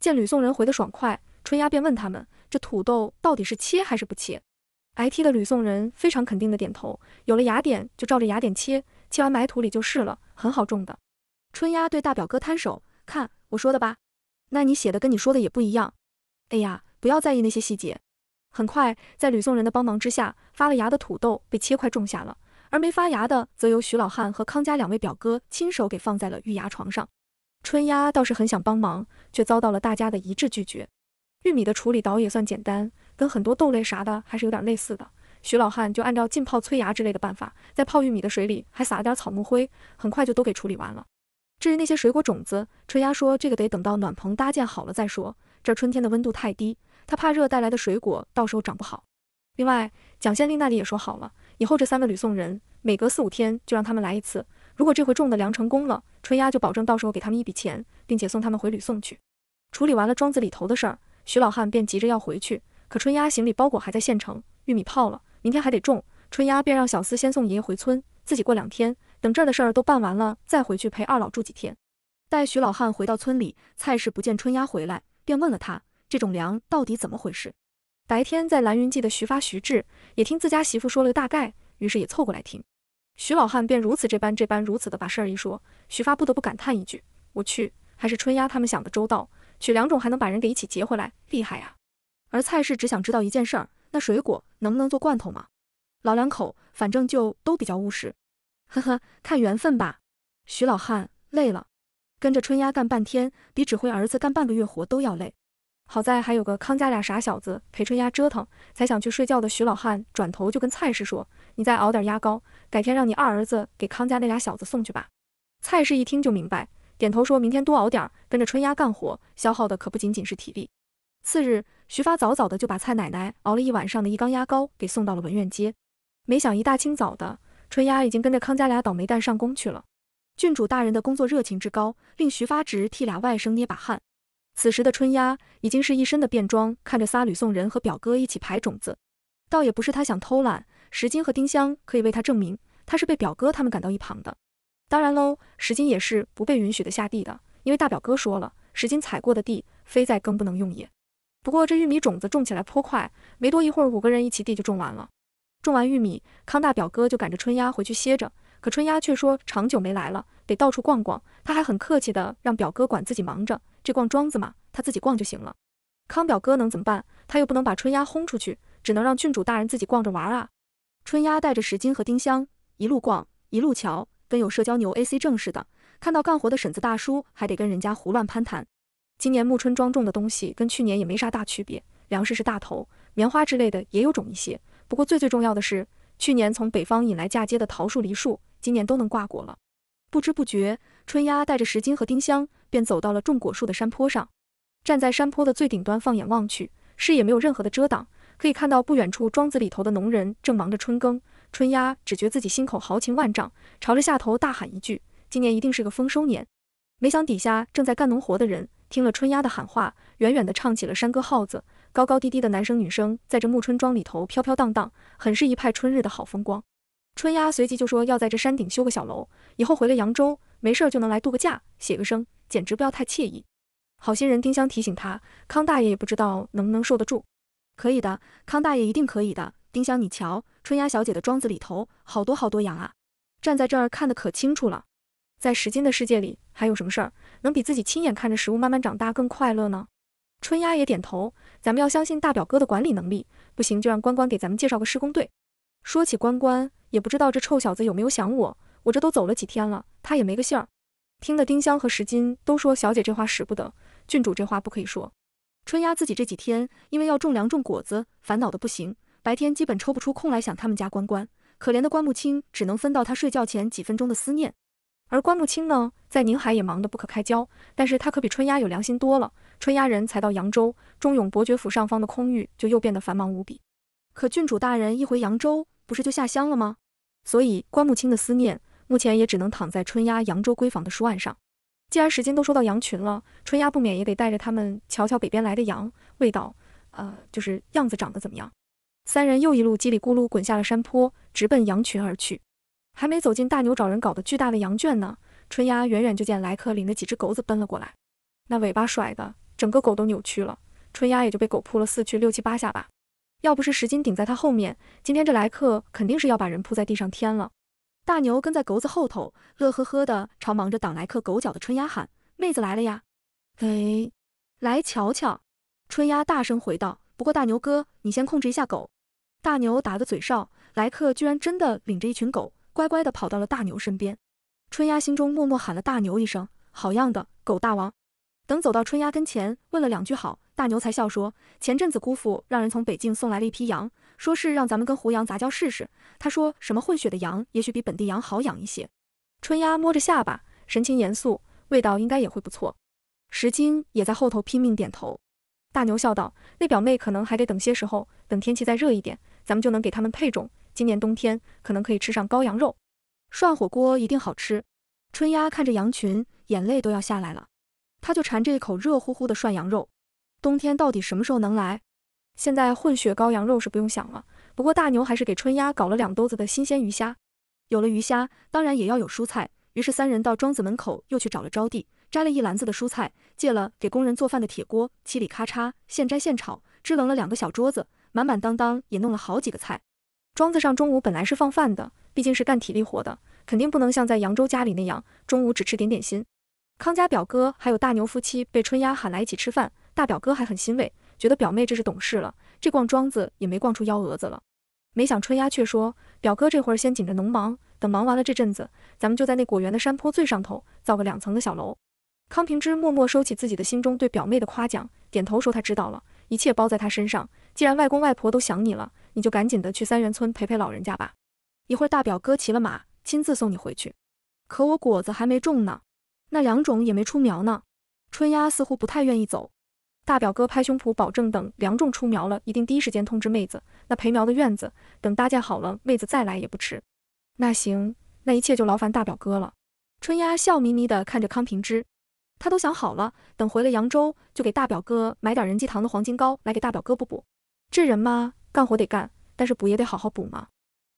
见吕宋人回得爽快，春丫便问他们，这土豆到底是切还是不切？挨踢的吕宋人非常肯定的点头，有了芽点就照着芽点切，切完埋土里就是了，很好种的。春丫对大表哥摊手，看我说的吧。那你写的跟你说的也不一样。哎呀，不要在意那些细节。很快，在吕宋人的帮忙之下，发了芽的土豆被切块种下了。而没发芽的，则由徐老汉和康家两位表哥亲手给放在了育芽床上。春丫倒是很想帮忙，却遭到了大家的一致拒绝。玉米的处理倒也算简单，跟很多豆类啥的还是有点类似的。徐老汉就按照浸泡催芽之类的办法，在泡玉米的水里还撒了点草木灰，很快就都给处理完了。至于那些水果种子，春丫说这个得等到暖棚搭建好了再说，这春天的温度太低，他怕热带来的水果到时候长不好。另外，蒋县令那里也说好了。以后这三个吕宋人，每隔四五天就让他们来一次。如果这回种的粮成功了，春丫就保证到时候给他们一笔钱，并且送他们回吕宋去。处理完了庄子里头的事儿，徐老汉便急着要回去。可春丫行李包裹还在县城，玉米泡了，明天还得种。春丫便让小厮先送爷爷回村，自己过两天，等这儿的事儿都办完了，再回去陪二老住几天。待徐老汉回到村里，蔡氏不见春丫回来，便问了他，这种粮到底怎么回事？白天在蓝云记的徐发、徐志也听自家媳妇说了个大概，于是也凑过来听。徐老汉便如此这般这般如此的把事儿一说，徐发不得不感叹一句：“我去，还是春丫他们想的周到，娶两种还能把人给一起劫回来，厉害呀！”而蔡氏只想知道一件事儿，那水果能不能做罐头嘛？老两口反正就都比较务实，呵呵，看缘分吧。徐老汉累了，跟着春丫干半天，比指挥儿子干半个月活都要累。好在还有个康家俩傻小子陪春丫折腾，才想去睡觉的徐老汉转头就跟蔡氏说：“你再熬点鸭膏，改天让你二儿子给康家那俩小子送去吧。”蔡氏一听就明白，点头说：“明天多熬点，跟着春丫干活，消耗的可不仅仅是体力。”次日，徐发早早的就把蔡奶奶熬了一晚上的一缸鸭膏给送到了文苑街。没想一大清早的，春丫已经跟着康家俩倒霉蛋上工去了。郡主大人的工作热情之高，令徐发直替俩外甥捏把汗。此时的春丫已经是一身的便装，看着仨吕宋人和表哥一起排种子，倒也不是他想偷懒。石金和丁香可以为他证明，他是被表哥他们赶到一旁的。当然喽，石金也是不被允许的下地的，因为大表哥说了，石金踩过的地，非再更不能用也。不过这玉米种子种起来颇快，没多一会儿，五个人一起地就种完了。种完玉米，康大表哥就赶着春丫回去歇着，可春丫却说长久没来了，得到处逛逛。他还很客气的让表哥管自己忙着。这逛庄子嘛，他自己逛就行了。康表哥能怎么办？他又不能把春丫轰出去，只能让郡主大人自己逛着玩啊。春丫带着石金和丁香，一路逛一路瞧，跟有社交牛 A C 证似的。看到干活的婶子大叔，还得跟人家胡乱攀谈。今年暮春庄种的东西跟去年也没啥大区别，粮食是大头，棉花之类的也有种一些。不过最最重要的是，去年从北方引来嫁接的桃树梨树，今年都能挂果了。不知不觉。春丫带着石金和丁香，便走到了种果树的山坡上。站在山坡的最顶端，放眼望去，视野没有任何的遮挡，可以看到不远处庄子里头的农人正忙着春耕。春丫只觉自己心口豪情万丈，朝着下头大喊一句：“今年一定是个丰收年！”没想底下正在干农活的人听了春丫的喊话，远远的唱起了山歌号子，高高低低的男生女生在这暮春庄里头飘飘荡荡，很是一派春日的好风光。春丫随即就说要在这山顶修个小楼，以后回了扬州，没事儿就能来度个假，写个生，简直不要太惬意。好心人丁香提醒他，康大爷也不知道能不能受得住。可以的，康大爷一定可以的。丁香，你瞧，春丫小姐的庄子里头好多好多羊啊，站在这儿看得可清楚了。在时间的世界里，还有什么事儿能比自己亲眼看着食物慢慢长大更快乐呢？春丫也点头，咱们要相信大表哥的管理能力，不行就让关关给咱们介绍个施工队。说起关关，也不知道这臭小子有没有想我。我这都走了几天了，他也没个信儿。听得丁香和石金都说：“小姐这话使不得，郡主这话不可以说。”春丫自己这几天因为要种粮种果子，烦恼的不行，白天基本抽不出空来想他们家关关。可怜的关木青只能分到他睡觉前几分钟的思念。而关木青呢，在宁海也忙得不可开交，但是他可比春丫有良心多了。春丫人才到扬州，忠勇伯爵府上方的空域就又变得繁忙无比。可郡主大人一回扬州，不是就下乡了吗？所以关木清的思念，目前也只能躺在春丫扬州闺房的书案上。既然时间都说到羊群了，春丫不免也得带着他们瞧瞧北边来的羊，味道，呃，就是样子长得怎么样。三人又一路叽里咕噜滚下了山坡，直奔羊群而去。还没走进大牛找人搞的巨大的羊圈呢，春丫远远就见来客领着几只狗子奔了过来，那尾巴甩的整个狗都扭曲了，春丫也就被狗扑了四去六七八下吧。要不是石金顶在他后面，今天这来客肯定是要把人扑在地上天了。大牛跟在狗子后头，乐呵呵的朝忙着挡来客狗脚的春丫喊：“妹子来了呀，哎，来瞧瞧！”春丫大声回道：“不过大牛哥，你先控制一下狗。”大牛打个嘴哨，来客居然真的领着一群狗乖乖的跑到了大牛身边。春丫心中默默喊了大牛一声：“好样的，狗大王！”等走到春丫跟前，问了两句好，大牛才笑说：“前阵子姑父让人从北境送来了一批羊，说是让咱们跟胡羊杂交试试。他说什么混血的羊，也许比本地羊好养一些。”春丫摸着下巴，神情严肃，味道应该也会不错。石金也在后头拼命点头。大牛笑道：“那表妹可能还得等些时候，等天气再热一点，咱们就能给他们配种。今年冬天可能可以吃上羔羊肉，涮火锅一定好吃。”春丫看着羊群，眼泪都要下来了。他就馋这一口热乎乎的涮羊肉，冬天到底什么时候能来？现在混血羔羊肉是不用想了，不过大牛还是给春丫搞了两兜子的新鲜鱼虾。有了鱼虾，当然也要有蔬菜。于是三人到庄子门口又去找了招娣，摘了一篮子的蔬菜，借了给工人做饭的铁锅，嘁里咔嚓现摘现炒，支棱了两个小桌子，满满当当也弄了好几个菜。庄子上中午本来是放饭的，毕竟是干体力活的，肯定不能像在扬州家里那样，中午只吃点点心。康家表哥还有大牛夫妻被春丫喊来一起吃饭，大表哥还很欣慰，觉得表妹这是懂事了，这逛庄子也没逛出幺蛾子了。没想春丫却说，表哥这会儿先紧着农忙，等忙完了这阵子，咱们就在那果园的山坡最上头造个两层的小楼。康平之默默收起自己的心中对表妹的夸奖，点头说他知道了，一切包在他身上。既然外公外婆都想你了，你就赶紧的去三元村陪陪老人家吧。一会儿大表哥骑了马，亲自送你回去。可我果子还没种呢。那良种也没出苗呢，春丫似乎不太愿意走。大表哥拍胸脯保证，等良种出苗了，一定第一时间通知妹子。那培苗的院子等搭建好了，妹子再来也不迟。那行，那一切就劳烦大表哥了。春丫笑眯眯地看着康平之，她都想好了，等回了扬州，就给大表哥买点仁济堂的黄金膏来给大表哥补补。这人嘛，干活得干，但是补也得好好补嘛。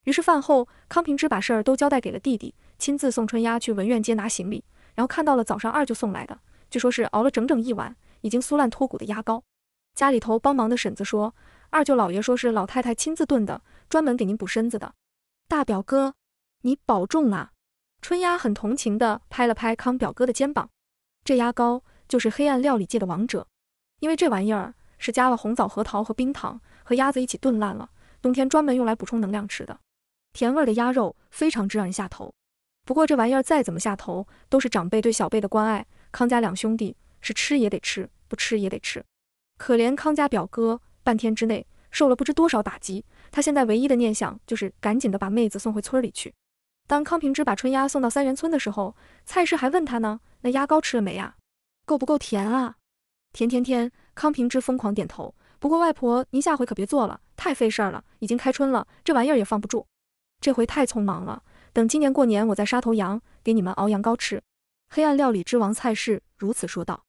于是饭后，康平之把事儿都交代给了弟弟，亲自送春丫去文苑街拿行李。然后看到了早上二舅送来的，据说是熬了整整一晚，已经酥烂脱骨的鸭膏。家里头帮忙的婶子说，二舅老爷说是老太太亲自炖的，专门给您补身子的。大表哥，你保重啊！春丫很同情的拍了拍康表哥的肩膀。这鸭膏就是黑暗料理界的王者，因为这玩意儿是加了红枣、核桃和冰糖，和鸭子一起炖烂了，冬天专门用来补充能量吃的。甜味的鸭肉非常之让人下头。不过这玩意儿再怎么下头，都是长辈对小辈的关爱。康家两兄弟是吃也得吃，不吃也得吃。可怜康家表哥，半天之内受了不知多少打击。他现在唯一的念想就是赶紧的把妹子送回村里去。当康平之把春丫送到三元村的时候，蔡氏还问他呢：“那牙膏吃了没呀？够不够甜啊？”“甜甜甜！”康平之疯狂点头。不过外婆，您下回可别做了，太费事儿了。已经开春了，这玩意儿也放不住。这回太匆忙了。等今年过年，我在杀头羊，给你们熬羊羔吃。黑暗料理之王蔡氏如此说道，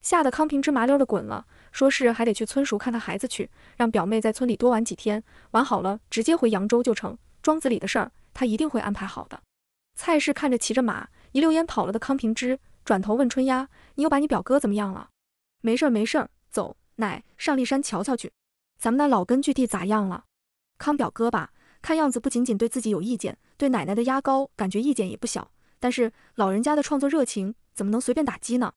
吓得康平之麻溜的滚了，说是还得去村塾看看孩子去，让表妹在村里多玩几天，玩好了直接回扬州就成。庄子里的事儿，他一定会安排好的。蔡氏看着骑着马一溜烟跑了的康平之，转头问春丫：“你又把你表哥怎么样了？没事儿没事儿，走，奶上立山瞧瞧去，咱们那老根据地咋样了？康表哥吧。”看样子不仅仅对自己有意见，对奶奶的牙膏感觉意见也不小。但是老人家的创作热情怎么能随便打击呢？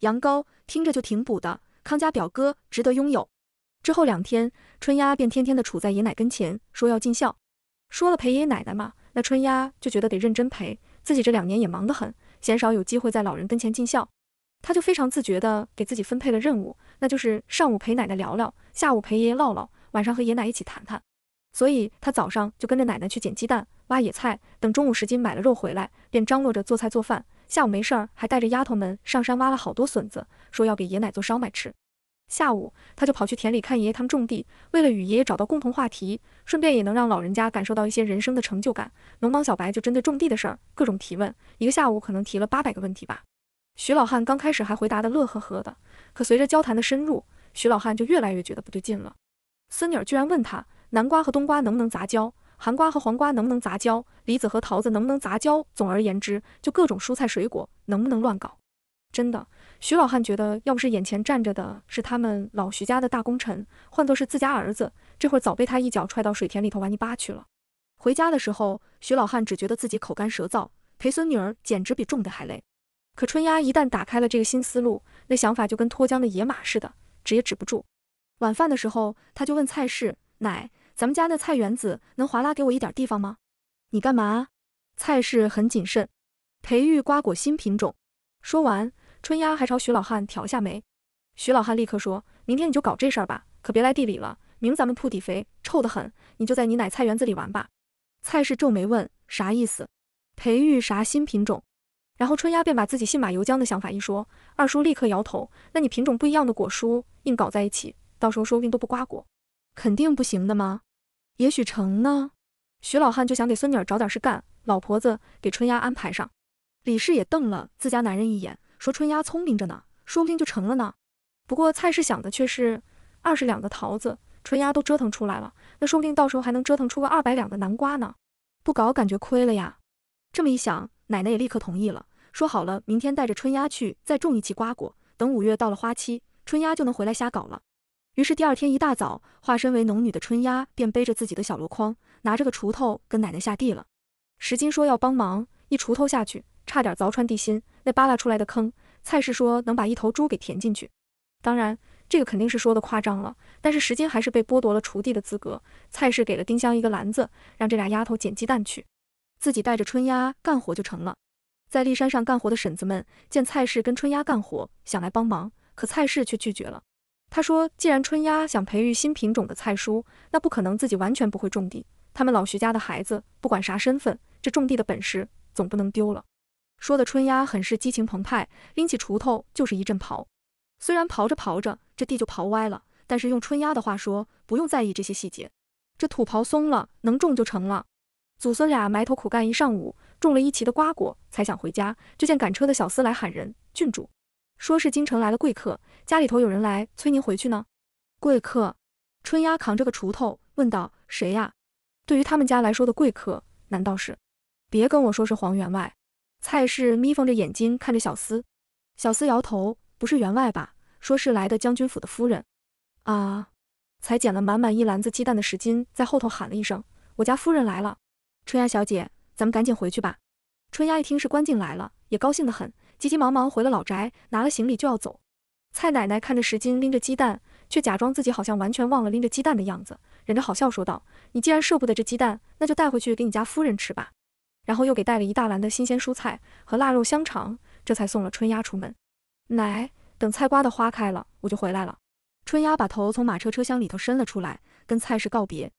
羊羔听着就挺补的，康家表哥值得拥有。之后两天，春丫便天天的杵在爷奶跟前，说要尽孝。说了陪爷爷奶奶嘛，那春丫就觉得得认真陪。自己这两年也忙得很，鲜少有机会在老人跟前尽孝，他就非常自觉的给自己分配了任务，那就是上午陪奶奶聊聊，下午陪爷爷唠唠，晚上和爷奶一起谈谈。所以他早上就跟着奶奶去捡鸡蛋、挖野菜，等中午时金买了肉回来，便张罗着做菜做饭。下午没事儿，还带着丫头们上山挖了好多笋子，说要给爷奶做烧麦吃。下午他就跑去田里看爷爷他们种地，为了与爷爷找到共同话题，顺便也能让老人家感受到一些人生的成就感。农忙小白就针对种地的事儿各种提问，一个下午可能提了八百个问题吧。徐老汉刚开始还回答的乐呵呵的，可随着交谈的深入，徐老汉就越来越觉得不对劲了。孙女儿居然问他。南瓜和冬瓜能不能杂交？寒瓜和黄瓜能不能杂交？梨子和桃子能不能杂交？总而言之，就各种蔬菜水果能不能乱搞？真的，徐老汉觉得，要不是眼前站着的是他们老徐家的大功臣，换作是自家儿子，这会儿早被他一脚踹到水田里头玩泥巴去了。回家的时候，徐老汉只觉得自己口干舌燥，陪孙女儿简直比种的还累。可春丫一旦打开了这个新思路，那想法就跟脱缰的野马似的，止也止不住。晚饭的时候，他就问菜市。奶，咱们家那菜园子能划拉给我一点地方吗？你干嘛？菜市很谨慎，培育瓜果新品种。说完，春丫还朝徐老汉挑下眉。徐老汉立刻说：明天你就搞这事儿吧，可别来地里了。明咱们铺底肥，臭得很，你就在你奶菜园子里玩吧。菜市皱眉问：啥意思？培育啥新品种？然后春丫便把自己信马由缰的想法一说，二叔立刻摇头：那你品种不一样的果蔬硬搞在一起，到时候说不定都不瓜果。肯定不行的吗？也许成呢。徐老汉就想给孙女儿找点事干，老婆子给春丫安排上。李氏也瞪了自家男人一眼，说春丫聪明着呢，说不定就成了呢。不过蔡氏想的却是二十两的桃子，春丫都折腾出来了，那说不定到时候还能折腾出个二百两的南瓜呢。不搞感觉亏了呀。这么一想，奶奶也立刻同意了，说好了明天带着春丫去再种一期瓜果，等五月到了花期，春丫就能回来瞎搞了。于是第二天一大早，化身为农女的春丫便背着自己的小箩筐，拿着个锄头跟奶奶下地了。石金说要帮忙，一锄头下去，差点凿穿地心，那扒拉出来的坑，菜氏说能把一头猪给填进去。当然，这个肯定是说的夸张了，但是石金还是被剥夺了锄地的资格。菜氏给了丁香一个篮子，让这俩丫头捡鸡蛋去，自己带着春丫干活就成了。在骊山上干活的婶子们见菜氏跟春丫干活，想来帮忙，可菜氏却拒绝了。他说：“既然春丫想培育新品种的菜蔬，那不可能自己完全不会种地。他们老徐家的孩子，不管啥身份，这种地的本事总不能丢了。”说的春丫很是激情澎湃，拎起锄头就是一阵刨。虽然刨着刨着这地就刨歪了，但是用春丫的话说，不用在意这些细节，这土刨松了，能种就成了。祖孙俩埋头苦干一上午，种了一畦的瓜果，才想回家，就见赶车的小厮来喊人：“郡主。”说是京城来了贵客，家里头有人来催您回去呢。贵客，春丫扛着个锄头问道：“谁呀？”对于他们家来说的贵客，难道是？别跟我说是黄员外！蔡氏眯缝着眼睛看着小厮，小厮摇头：“不是员外吧？说是来的将军府的夫人。”啊！才捡了满满一篮子鸡蛋的石金在后头喊了一声：“我家夫人来了！”春丫小姐，咱们赶紧回去吧。春丫一听是关静来了，也高兴得很。急急忙忙回了老宅，拿了行李就要走。蔡奶奶看着石金拎着鸡蛋，却假装自己好像完全忘了拎着鸡蛋的样子，忍着好笑说道：“你既然舍不得这鸡蛋，那就带回去给你家夫人吃吧。”然后又给带了一大篮的新鲜蔬菜和腊肉香肠，这才送了春丫出门。奶，等菜瓜的花开了，我就回来了。春丫把头从马车车厢里头伸了出来，跟蔡氏告别，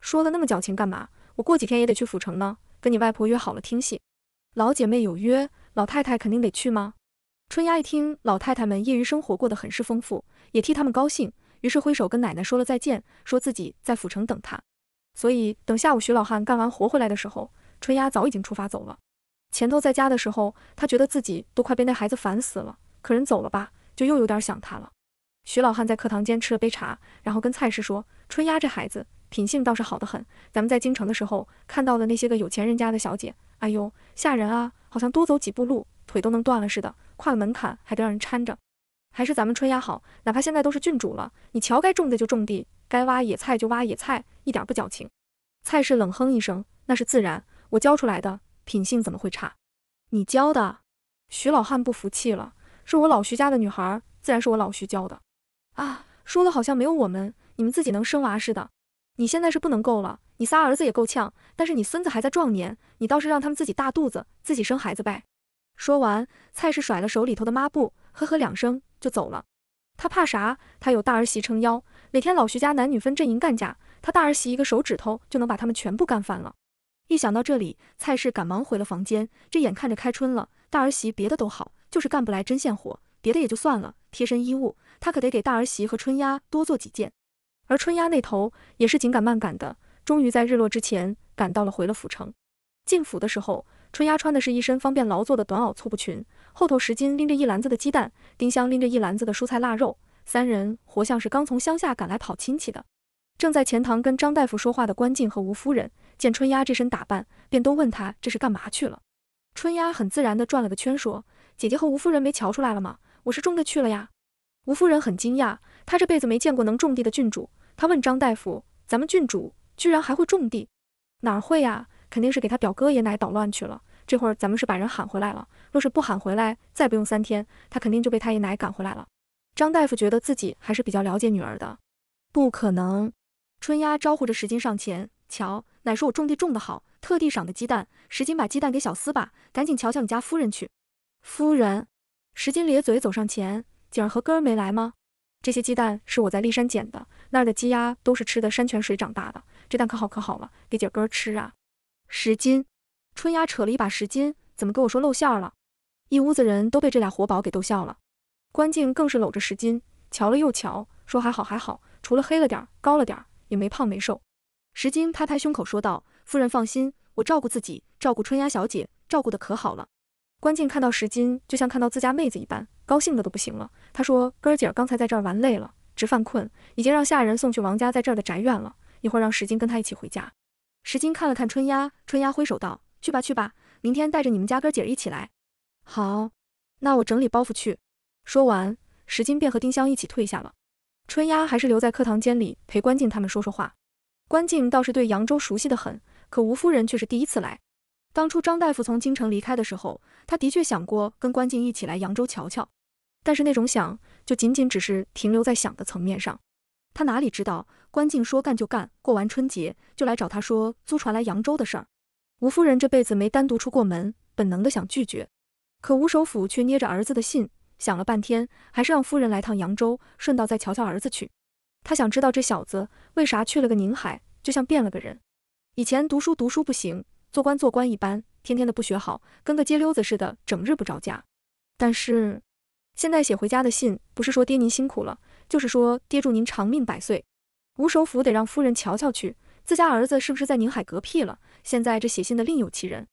说了那么矫情干嘛？我过几天也得去府城呢，跟你外婆约好了听戏，老姐妹有约。老太太肯定得去吗？春丫一听，老太太们业余生活过得很是丰富，也替他们高兴，于是挥手跟奶奶说了再见，说自己在府城等她。所以等下午徐老汉干完活回来的时候，春丫早已经出发走了。前头在家的时候，她觉得自己都快被那孩子烦死了，可人走了吧，就又有点想他了。徐老汉在课堂间吃了杯茶，然后跟蔡氏说：“春丫这孩子品性倒是好得很，咱们在京城的时候看到的那些个有钱人家的小姐，哎呦，吓人啊！”好像多走几步路，腿都能断了似的，跨个门槛还得让人搀着。还是咱们春丫好，哪怕现在都是郡主了，你瞧该种的就种地，该挖野菜就挖野菜，一点不矫情。菜氏冷哼一声，那是自然，我教出来的，品性怎么会差？你教的？徐老汉不服气了，是我老徐家的女孩，自然是我老徐教的。啊，说的好像没有我们，你们自己能生娃似的。你现在是不能够了，你仨儿子也够呛，但是你孙子还在壮年，你倒是让他们自己大肚子，自己生孩子呗。说完，蔡氏甩了手里头的抹布，呵呵两声就走了。他怕啥？他有大儿媳撑腰，哪天老徐家男女分阵营干架，他大儿媳一个手指头就能把他们全部干翻了。一想到这里，蔡氏赶忙回了房间。这眼看着开春了，大儿媳别的都好，就是干不来针线活，别的也就算了，贴身衣物他可得给大儿媳和春丫多做几件。而春丫那头也是紧赶慢赶的，终于在日落之前赶到了，回了府城。进府的时候，春丫穿的是一身方便劳作的短袄粗布裙，后头石金拎着一篮子的鸡蛋，丁香拎着一篮子的蔬菜腊肉，三人活像是刚从乡下赶来跑亲戚的。正在前堂跟张大夫说话的关静和吴夫人见春丫这身打扮，便都问她这是干嘛去了。春丫很自然地转了个圈，说：“姐姐和吴夫人没瞧出来了吗？我是中的去了呀。”吴夫人很惊讶，她这辈子没见过能种地的郡主。她问张大夫：“咱们郡主居然还会种地？哪会呀？肯定是给他表哥爷奶捣乱去了。这会儿咱们是把人喊回来了，若是不喊回来，再不用三天，他肯定就被他爷奶赶回来了。”张大夫觉得自己还是比较了解女儿的。不可能！春丫招呼着石金上前，瞧，奶说我种地种得好，特地赏的鸡蛋。石金把鸡蛋给小厮吧，赶紧瞧瞧你家夫人去。夫人，石金咧嘴走上前。景儿和哥儿没来吗？这些鸡蛋是我在骊山捡的，那儿的鸡鸭都是吃的山泉水长大的，这蛋可好可好了，给姐哥儿吃啊。十斤，春丫扯了一把十斤，怎么跟我说露馅了？一屋子人都被这俩活宝给逗笑了，关静更是搂着十斤，瞧了又瞧，说还好还好，除了黑了点，高了点，也没胖没瘦。十斤拍拍胸口说道，夫人放心，我照顾自己，照顾春丫小姐，照顾的可好了。关静看到石金，就像看到自家妹子一般，高兴的都不行了。他说：“哥儿姐儿刚才在这儿玩累了，直犯困，已经让下人送去王家在这儿的宅院了，一会儿让石金跟他一起回家。”石金看了看春丫，春丫挥手道：“去吧去吧，明天带着你们家哥儿姐儿一起来。”好，那我整理包袱去。说完，石金便和丁香一起退下了。春丫还是留在课堂间里陪关静他们说说话。关静倒是对扬州熟悉的很，可吴夫人却是第一次来。当初张大夫从京城离开的时候，他的确想过跟关静一起来扬州瞧瞧，但是那种想就仅仅只是停留在想的层面上。他哪里知道关静说干就干，过完春节就来找他说租船来扬州的事儿。吴夫人这辈子没单独出过门，本能的想拒绝，可吴首府却捏着儿子的信，想了半天，还是让夫人来趟扬州，顺道再瞧瞧儿子去。他想知道这小子为啥去了个宁海，就像变了个人。以前读书读书不行。做官做官一般，天天的不学好，跟个街溜子似的，整日不着家。但是现在写回家的信，不是说爹您辛苦了，就是说爹祝您长命百岁。吴首府得让夫人瞧瞧去，自家儿子是不是在宁海嗝屁了？现在这写信的另有其人。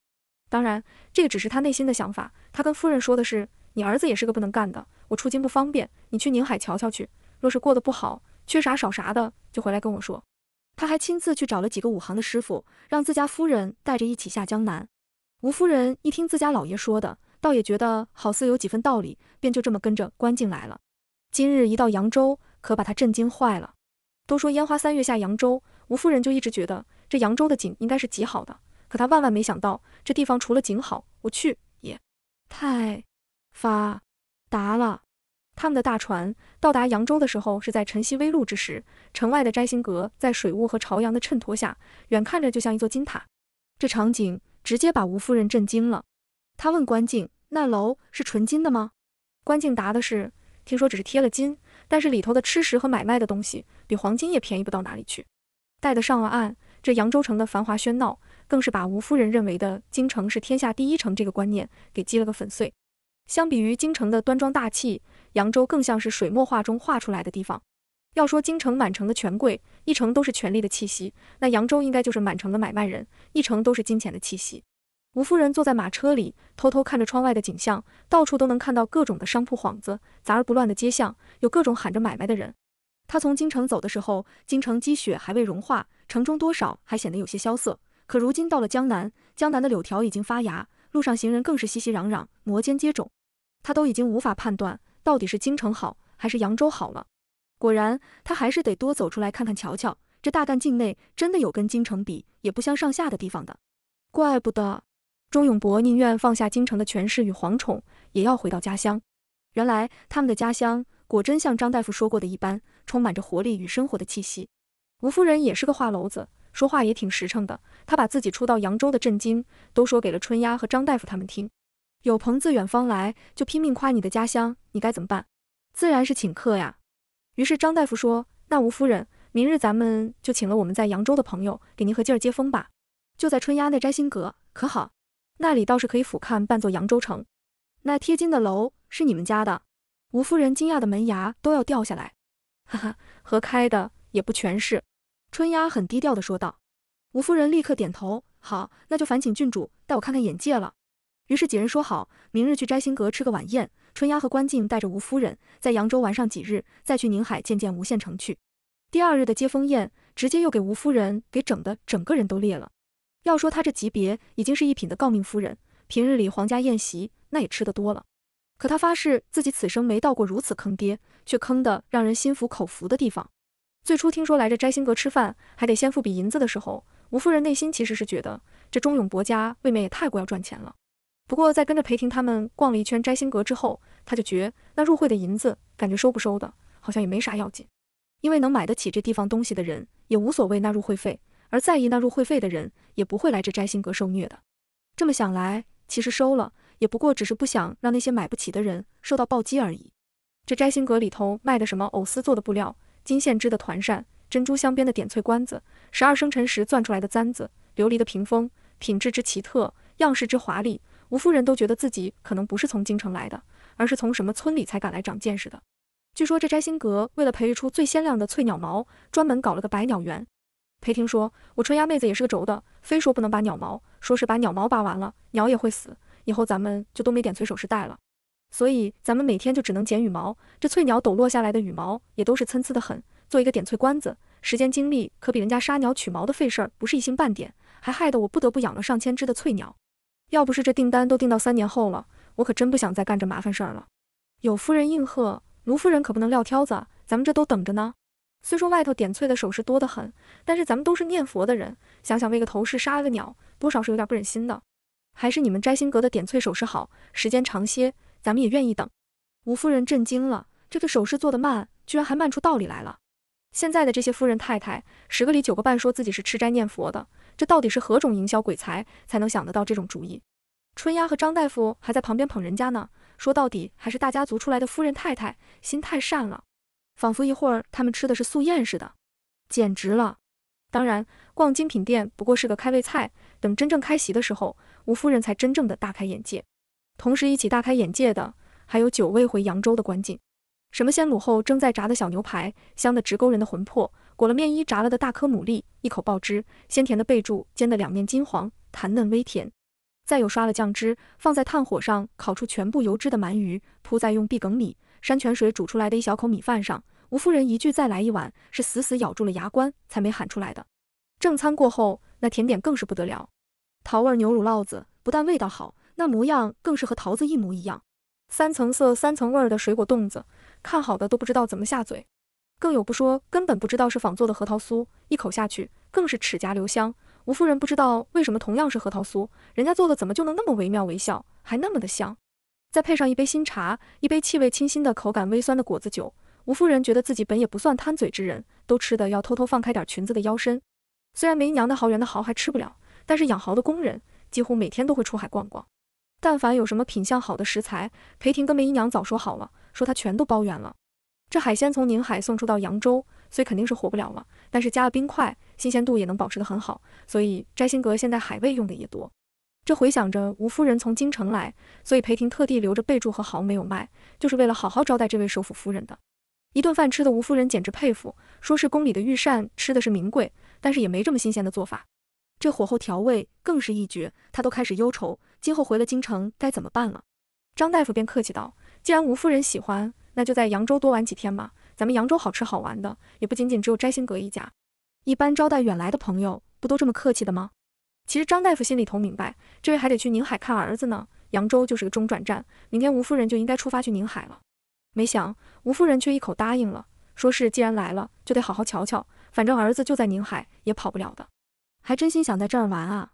当然，这个只是他内心的想法。他跟夫人说的是，你儿子也是个不能干的，我出京不方便，你去宁海瞧瞧去。若是过得不好，缺啥少啥的，就回来跟我说。他还亲自去找了几个武行的师傅，让自家夫人带着一起下江南。吴夫人一听自家老爷说的，倒也觉得好似有几分道理，便就这么跟着关进来了。今日一到扬州，可把他震惊坏了。都说烟花三月下扬州，吴夫人就一直觉得这扬州的景应该是极好的，可她万万没想到，这地方除了景好，我去也太发达了。他们的大船到达扬州的时候是在晨曦微露之时，城外的摘星阁在水雾和朝阳的衬托下，远看着就像一座金塔。这场景直接把吴夫人震惊了。她问关静：“那楼是纯金的吗？”关静答的是：“听说只是贴了金，但是里头的吃食和买卖的东西，比黄金也便宜不到哪里去。”带的上了岸，这扬州城的繁华喧闹，更是把吴夫人认为的京城是天下第一城这个观念给击了个粉碎。相比于京城的端庄大气，扬州更像是水墨画中画出来的地方。要说京城满城的权贵，一城都是权力的气息，那扬州应该就是满城的买卖人，一城都是金钱的气息。吴夫人坐在马车里，偷偷看着窗外的景象，到处都能看到各种的商铺幌子，杂而不乱的街巷，有各种喊着买卖的人。她从京城走的时候，京城积雪还未融化，城中多少还显得有些萧瑟。可如今到了江南，江南的柳条已经发芽，路上行人更是熙熙攘攘，摩肩接踵，她都已经无法判断。到底是京城好还是扬州好了？果然，他还是得多走出来看看、瞧瞧，这大干境内真的有跟京城比也不相上下的地方的。怪不得钟永伯宁愿放下京城的权势与皇宠，也要回到家乡。原来他们的家乡果真像张大夫说过的一般，充满着活力与生活的气息。吴夫人也是个话篓子，说话也挺实诚的。她把自己初到扬州的震惊都说给了春丫和张大夫他们听。有朋自远方来，就拼命夸你的家乡。你该怎么办？自然是请客呀。于是张大夫说：“那吴夫人，明日咱们就请了我们在扬州的朋友，给您和静儿接风吧。就在春丫那摘星阁，可好？那里倒是可以俯瞰半座扬州城。那贴金的楼是你们家的？”吴夫人惊讶的门牙都要掉下来。哈哈，合开的也不全是。春丫很低调的说道。吴夫人立刻点头：“好，那就烦请郡主带我看看眼界了。”于是几人说好，明日去摘星阁吃个晚宴。春丫和关静带着吴夫人在扬州玩上几日，再去宁海见见吴县丞去。第二日的接风宴，直接又给吴夫人给整的整个人都裂了。要说她这级别已经是一品的诰命夫人，平日里皇家宴席那也吃得多了。可她发誓自己此生没到过如此坑爹，却坑的让人心服口服的地方。最初听说来这摘星阁吃饭还得先付笔银子的时候，吴夫人内心其实是觉得这忠勇伯家未免也太过要赚钱了。不过在跟着裴婷他们逛了一圈摘星阁之后，他就觉那入会的银子，感觉收不收的好像也没啥要紧，因为能买得起这地方东西的人也无所谓那入会费，而在意那入会费的人也不会来这摘星阁受虐的。这么想来，其实收了也不过只是不想让那些买不起的人受到暴击而已。这摘星阁里头卖的什么藕丝做的布料、金线织的团扇、珍珠镶边的点翠冠子、十二生辰时钻出来的簪子、琉璃的屏风，品质之奇特，样式之华丽。吴夫人都觉得自己可能不是从京城来的，而是从什么村里才赶来长见识的。据说这摘星阁为了培育出最鲜亮的翠鸟毛，专门搞了个百鸟园。裴婷说：“我春丫妹子也是个轴的，非说不能拔鸟毛，说是把鸟毛拔完了，鸟也会死。以后咱们就都没点翠首饰戴了，所以咱们每天就只能剪羽毛。这翠鸟抖落下来的羽毛也都是参差的很，做一个点翠官子，时间精力可比人家杀鸟取毛的费事儿不是一星半点，还害得我不得不养了上千只的翠鸟。”要不是这订单都订到三年后了，我可真不想再干这麻烦事儿了。有夫人应和，卢夫人可不能撂挑子，咱们这都等着呢。虽说外头点翠的首饰多得很，但是咱们都是念佛的人，想想为个头饰杀了个鸟，多少是有点不忍心的。还是你们摘星阁的点翠首饰好，时间长些，咱们也愿意等。吴夫人震惊了，这个首饰做得慢，居然还慢出道理来了。现在的这些夫人太太，十个里九个半说自己是吃斋念佛的。这到底是何种营销鬼才才能想得到这种主意？春丫和张大夫还在旁边捧人家呢。说到底还是大家族出来的夫人太太，心太善了，仿佛一会儿他们吃的是素宴似的，简直了。当然，逛精品店不过是个开胃菜，等真正开席的时候，吴夫人才真正的大开眼界。同时一起大开眼界的还有久未回扬州的关静，什么先卤后蒸再炸的小牛排，香得直勾人的魂魄。裹了面衣炸了的大颗牡蛎，一口爆汁；鲜甜的贝柱煎得两面金黄，弹嫩微甜。再有刷了酱汁放在炭火上烤出全部油脂的鳗鱼，铺在用碧梗米、山泉水煮出来的一小口米饭上。吴夫人一句再来一碗，是死死咬住了牙关才没喊出来的。正餐过后，那甜点更是不得了。桃味牛乳酪子不但味道好，那模样更是和桃子一模一样。三层色、三层味的水果冻子，看好的都不知道怎么下嘴。更有不说，根本不知道是仿做的核桃酥，一口下去更是齿颊留香。吴夫人不知道为什么同样是核桃酥，人家做的怎么就能那么惟妙惟肖，还那么的香。再配上一杯新茶，一杯气味清新的、口感微酸的果子酒，吴夫人觉得自己本也不算贪嘴之人，都吃的要偷偷放开点裙子的腰身。虽然梅姨娘的豪园的蚝还吃不了，但是养蚝的工人几乎每天都会出海逛逛。但凡有什么品相好的食材，裴婷跟梅姨娘早说好了，说她全都包圆了。这海鲜从宁海送出到扬州，所以肯定是活不了了。但是加了冰块，新鲜度也能保持得很好。所以摘星阁现在海味用的也多。这回想着吴夫人从京城来，所以裴婷特地留着备注和蚝没有卖，就是为了好好招待这位首府夫人的。一顿饭吃的吴夫人简直佩服，说是宫里的御膳吃的是名贵，但是也没这么新鲜的做法。这火候调味更是一绝，她都开始忧愁，今后回了京城该怎么办了。张大夫便客气道：“既然吴夫人喜欢。”那就在扬州多玩几天吧，咱们扬州好吃好玩的也不仅仅只有摘星阁一家，一般招待远来的朋友不都这么客气的吗？其实张大夫心里头明白，这位还得去宁海看儿子呢，扬州就是个中转站，明天吴夫人就应该出发去宁海了。没想吴夫人却一口答应了，说是既然来了就得好好瞧瞧，反正儿子就在宁海，也跑不了的。还真心想在这儿玩啊？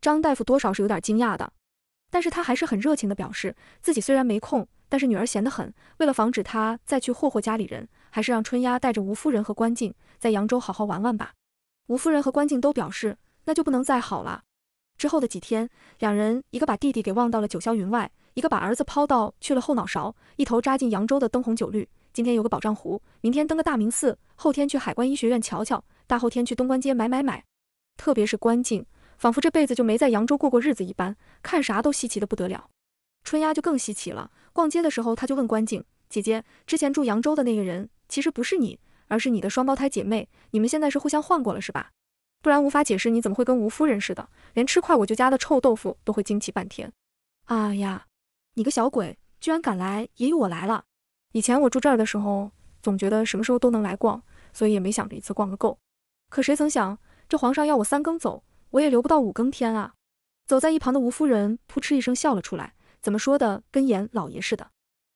张大夫多少是有点惊讶的，但是他还是很热情的表示，自己虽然没空。但是女儿闲得很，为了防止她再去霍霍家里人，还是让春丫带着吴夫人和关静在扬州好好玩玩吧。吴夫人和关静都表示，那就不能再好了。之后的几天，两人一个把弟弟给忘到了九霄云外，一个把儿子抛到去了后脑勺，一头扎进扬州的灯红酒绿。今天有个宝障湖，明天登个大明寺，后天去海关医学院瞧瞧，大后天去东关街买买买。特别是关静，仿佛这辈子就没在扬州过过日子一般，看啥都稀奇的不得了。春丫就更稀奇了。逛街的时候，他就问关静姐姐：“之前住扬州的那个人，其实不是你，而是你的双胞胎姐妹。你们现在是互相换过了是吧？不然无法解释你怎么会跟吴夫人似的，连吃块我舅家的臭豆腐都会惊奇半天。”啊呀，你个小鬼，居然敢来也与我来了。以前我住这儿的时候，总觉得什么时候都能来逛，所以也没想着一次逛个够。可谁曾想，这皇上要我三更走，我也留不到五更天啊！走在一旁的吴夫人扑哧一声笑了出来。怎么说的，跟演老爷似的。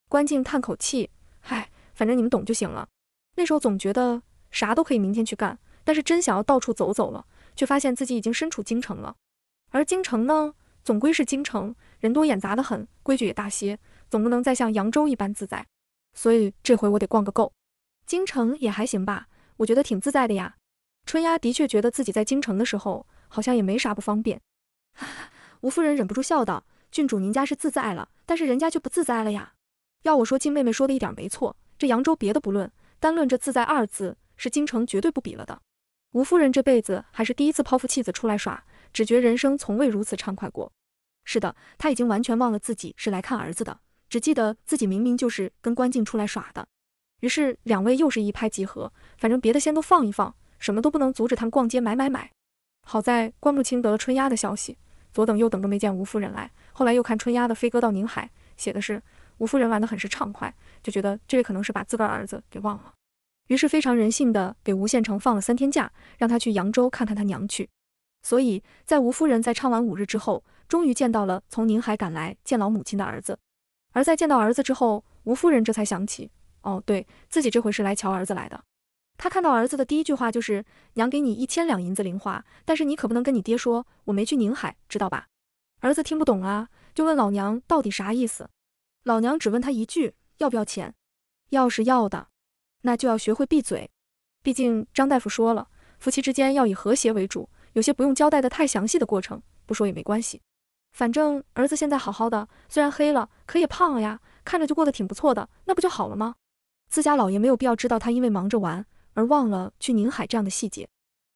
关静叹口气，唉，反正你们懂就行了。那时候总觉得啥都可以明天去干，但是真想要到处走走了，却发现自己已经身处京城了。而京城呢，总归是京城，人多眼杂的很，规矩也大些，总不能再像扬州一般自在。所以这回我得逛个够。京城也还行吧，我觉得挺自在的呀。春丫的确觉得自己在京城的时候，好像也没啥不方便。吴夫人忍不住笑道。郡主，您家是自在了，但是人家就不自在了呀。要我说，静妹妹说的一点没错，这扬州别的不论，单论这自在二字，是京城绝对不比了的。吴夫人这辈子还是第一次抛夫弃子出来耍，只觉人生从未如此畅快过。是的，她已经完全忘了自己是来看儿子的，只记得自己明明就是跟关静出来耍的。于是两位又是一拍即合，反正别的先都放一放，什么都不能阻止他们逛街买买买。好在关木清得了春丫的消息。左等右等都没见吴夫人来，后来又看春丫的飞鸽到宁海，写的是吴夫人玩得很是畅快，就觉得这位可能是把自个儿子给忘了，于是非常人性的给吴县丞放了三天假，让他去扬州看看他娘去。所以在吴夫人在唱完五日之后，终于见到了从宁海赶来见老母亲的儿子。而在见到儿子之后，吴夫人这才想起，哦，对自己这回是来瞧儿子来的。他看到儿子的第一句话就是：“娘给你一千两银子零花，但是你可不能跟你爹说我没去宁海，知道吧？”儿子听不懂啊，就问老娘到底啥意思。老娘只问他一句：“要不要钱？”要是要的，那就要学会闭嘴。毕竟张大夫说了，夫妻之间要以和谐为主，有些不用交代的太详细的过程，不说也没关系。反正儿子现在好好的，虽然黑了，可也胖了呀，看着就过得挺不错的，那不就好了吗？自家老爷没有必要知道他因为忙着玩。而忘了去宁海这样的细节，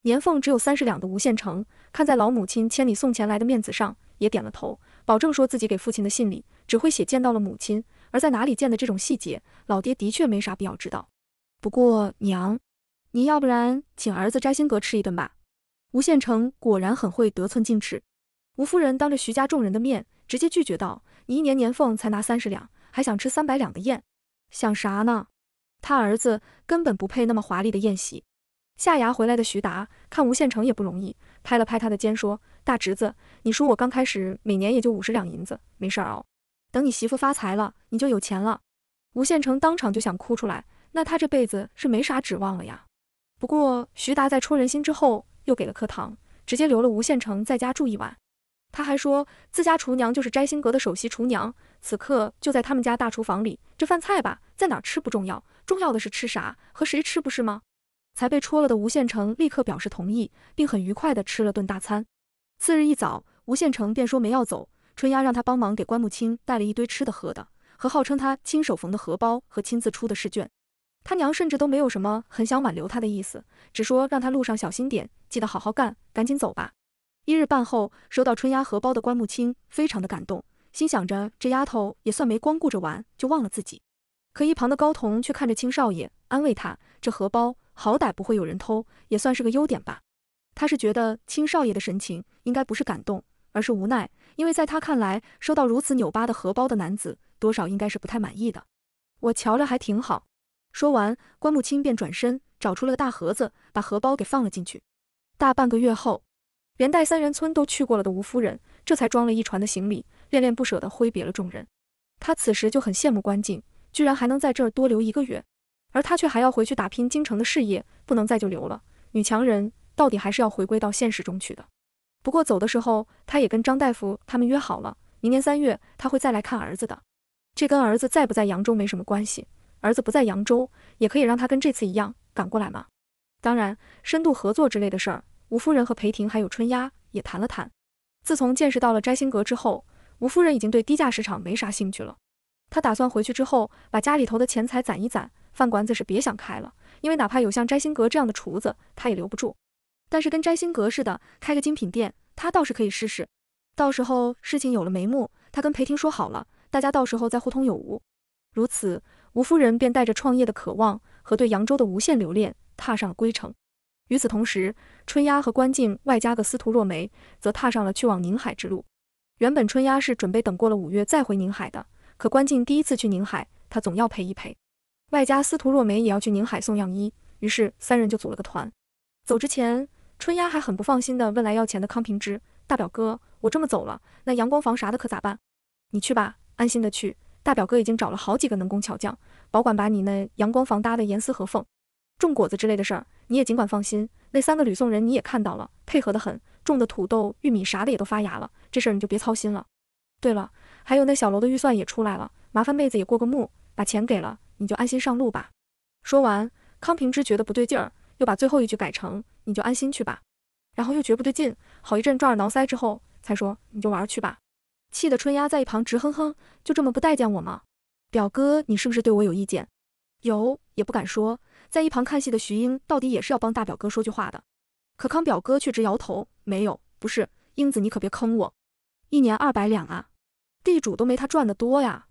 年俸只有三十两的吴县丞，看在老母亲千里送钱来的面子上，也点了头，保证说自己给父亲的信里只会写见到了母亲，而在哪里见的这种细节，老爹的确没啥必要知道。不过娘，你要不然请儿子摘星阁吃一顿吧。吴县丞果然很会得寸进尺。吴夫人当着徐家众人的面，直接拒绝道：“你一年年俸才拿三十两，还想吃三百两的宴，想啥呢？”他儿子根本不配那么华丽的宴席。下牙回来的徐达看吴县城也不容易，拍了拍他的肩说：“大侄子，你说我刚开始每年也就五十两银子，没事熬。等你媳妇发财了，你就有钱了。”吴县城当场就想哭出来，那他这辈子是没啥指望了呀。不过徐达在戳人心之后，又给了颗糖，直接留了吴县城在家住一晚。他还说自家厨娘就是摘星阁的首席厨娘，此刻就在他们家大厨房里。这饭菜吧，在哪儿吃不重要。重要的是吃啥和谁吃不是吗？才被戳了的吴县成立刻表示同意，并很愉快地吃了顿大餐。次日一早，吴县成便说没要走，春丫让他帮忙给关木青带了一堆吃的喝的和号称他亲手缝的荷包和亲自出的试卷。他娘甚至都没有什么很想挽留他的意思，只说让他路上小心点，记得好好干，赶紧走吧。一日半后，收到春丫荷包的关木青非常的感动，心想着这丫头也算没光顾着玩就忘了自己。可一旁的高童却看着青少爷，安慰他：“这荷包好歹不会有人偷，也算是个优点吧。”他是觉得青少爷的神情应该不是感动，而是无奈，因为在他看来，收到如此扭巴的荷包的男子，多少应该是不太满意的。我瞧着还挺好。说完，关木清便转身找出了个大盒子，把荷包给放了进去。大半个月后，连带三元村都去过了的吴夫人，这才装了一船的行李，恋恋不舍地挥别了众人。她此时就很羡慕关静。居然还能在这儿多留一个月，而她却还要回去打拼京城的事业，不能再就留了。女强人到底还是要回归到现实中去的。不过走的时候，她也跟张大夫他们约好了，明年三月她会再来看儿子的。这跟儿子在不在扬州没什么关系，儿子不在扬州，也可以让他跟这次一样赶过来嘛。当然，深度合作之类的事儿，吴夫人和裴婷还有春丫也谈了谈。自从见识到了摘星阁之后，吴夫人已经对低价市场没啥兴趣了。他打算回去之后，把家里头的钱财攒一攒，饭馆子是别想开了，因为哪怕有像摘星阁这样的厨子，他也留不住。但是跟摘星阁似的，开个精品店，他倒是可以试试。到时候事情有了眉目，他跟裴婷说好了，大家到时候再互通有无。如此，吴夫人便带着创业的渴望和对扬州的无限留恋，踏上了归程。与此同时，春丫和关静外加个司徒若梅，则踏上了去往宁海之路。原本春丫是准备等过了五月再回宁海的。可关静第一次去宁海，他总要陪一陪，外加司徒若梅也要去宁海送样衣，于是三人就组了个团。走之前，春丫还很不放心地问来要钱的康平之：“大表哥，我这么走了，那阳光房啥的可咋办？”“你去吧，安心的去。大表哥已经找了好几个能工巧匠，保管把你那阳光房搭的严丝合缝。种果子之类的事儿，你也尽管放心。那三个吕宋人你也看到了，配合的很，种的土豆、玉米啥的也都发芽了，这事儿你就别操心了。对了。”还有那小楼的预算也出来了，麻烦妹子也过个目，把钱给了，你就安心上路吧。说完，康平之觉得不对劲儿，又把最后一句改成“你就安心去吧”，然后又觉不对劲，好一阵抓耳挠腮之后，才说“你就玩去吧”。气得春丫在一旁直哼哼，就这么不待见我吗？表哥，你是不是对我有意见？有也不敢说。在一旁看戏的徐英到底也是要帮大表哥说句话的，可康表哥却直摇头，没有，不是。英子，你可别坑我，一年二百两啊。地主都没他赚的多呀。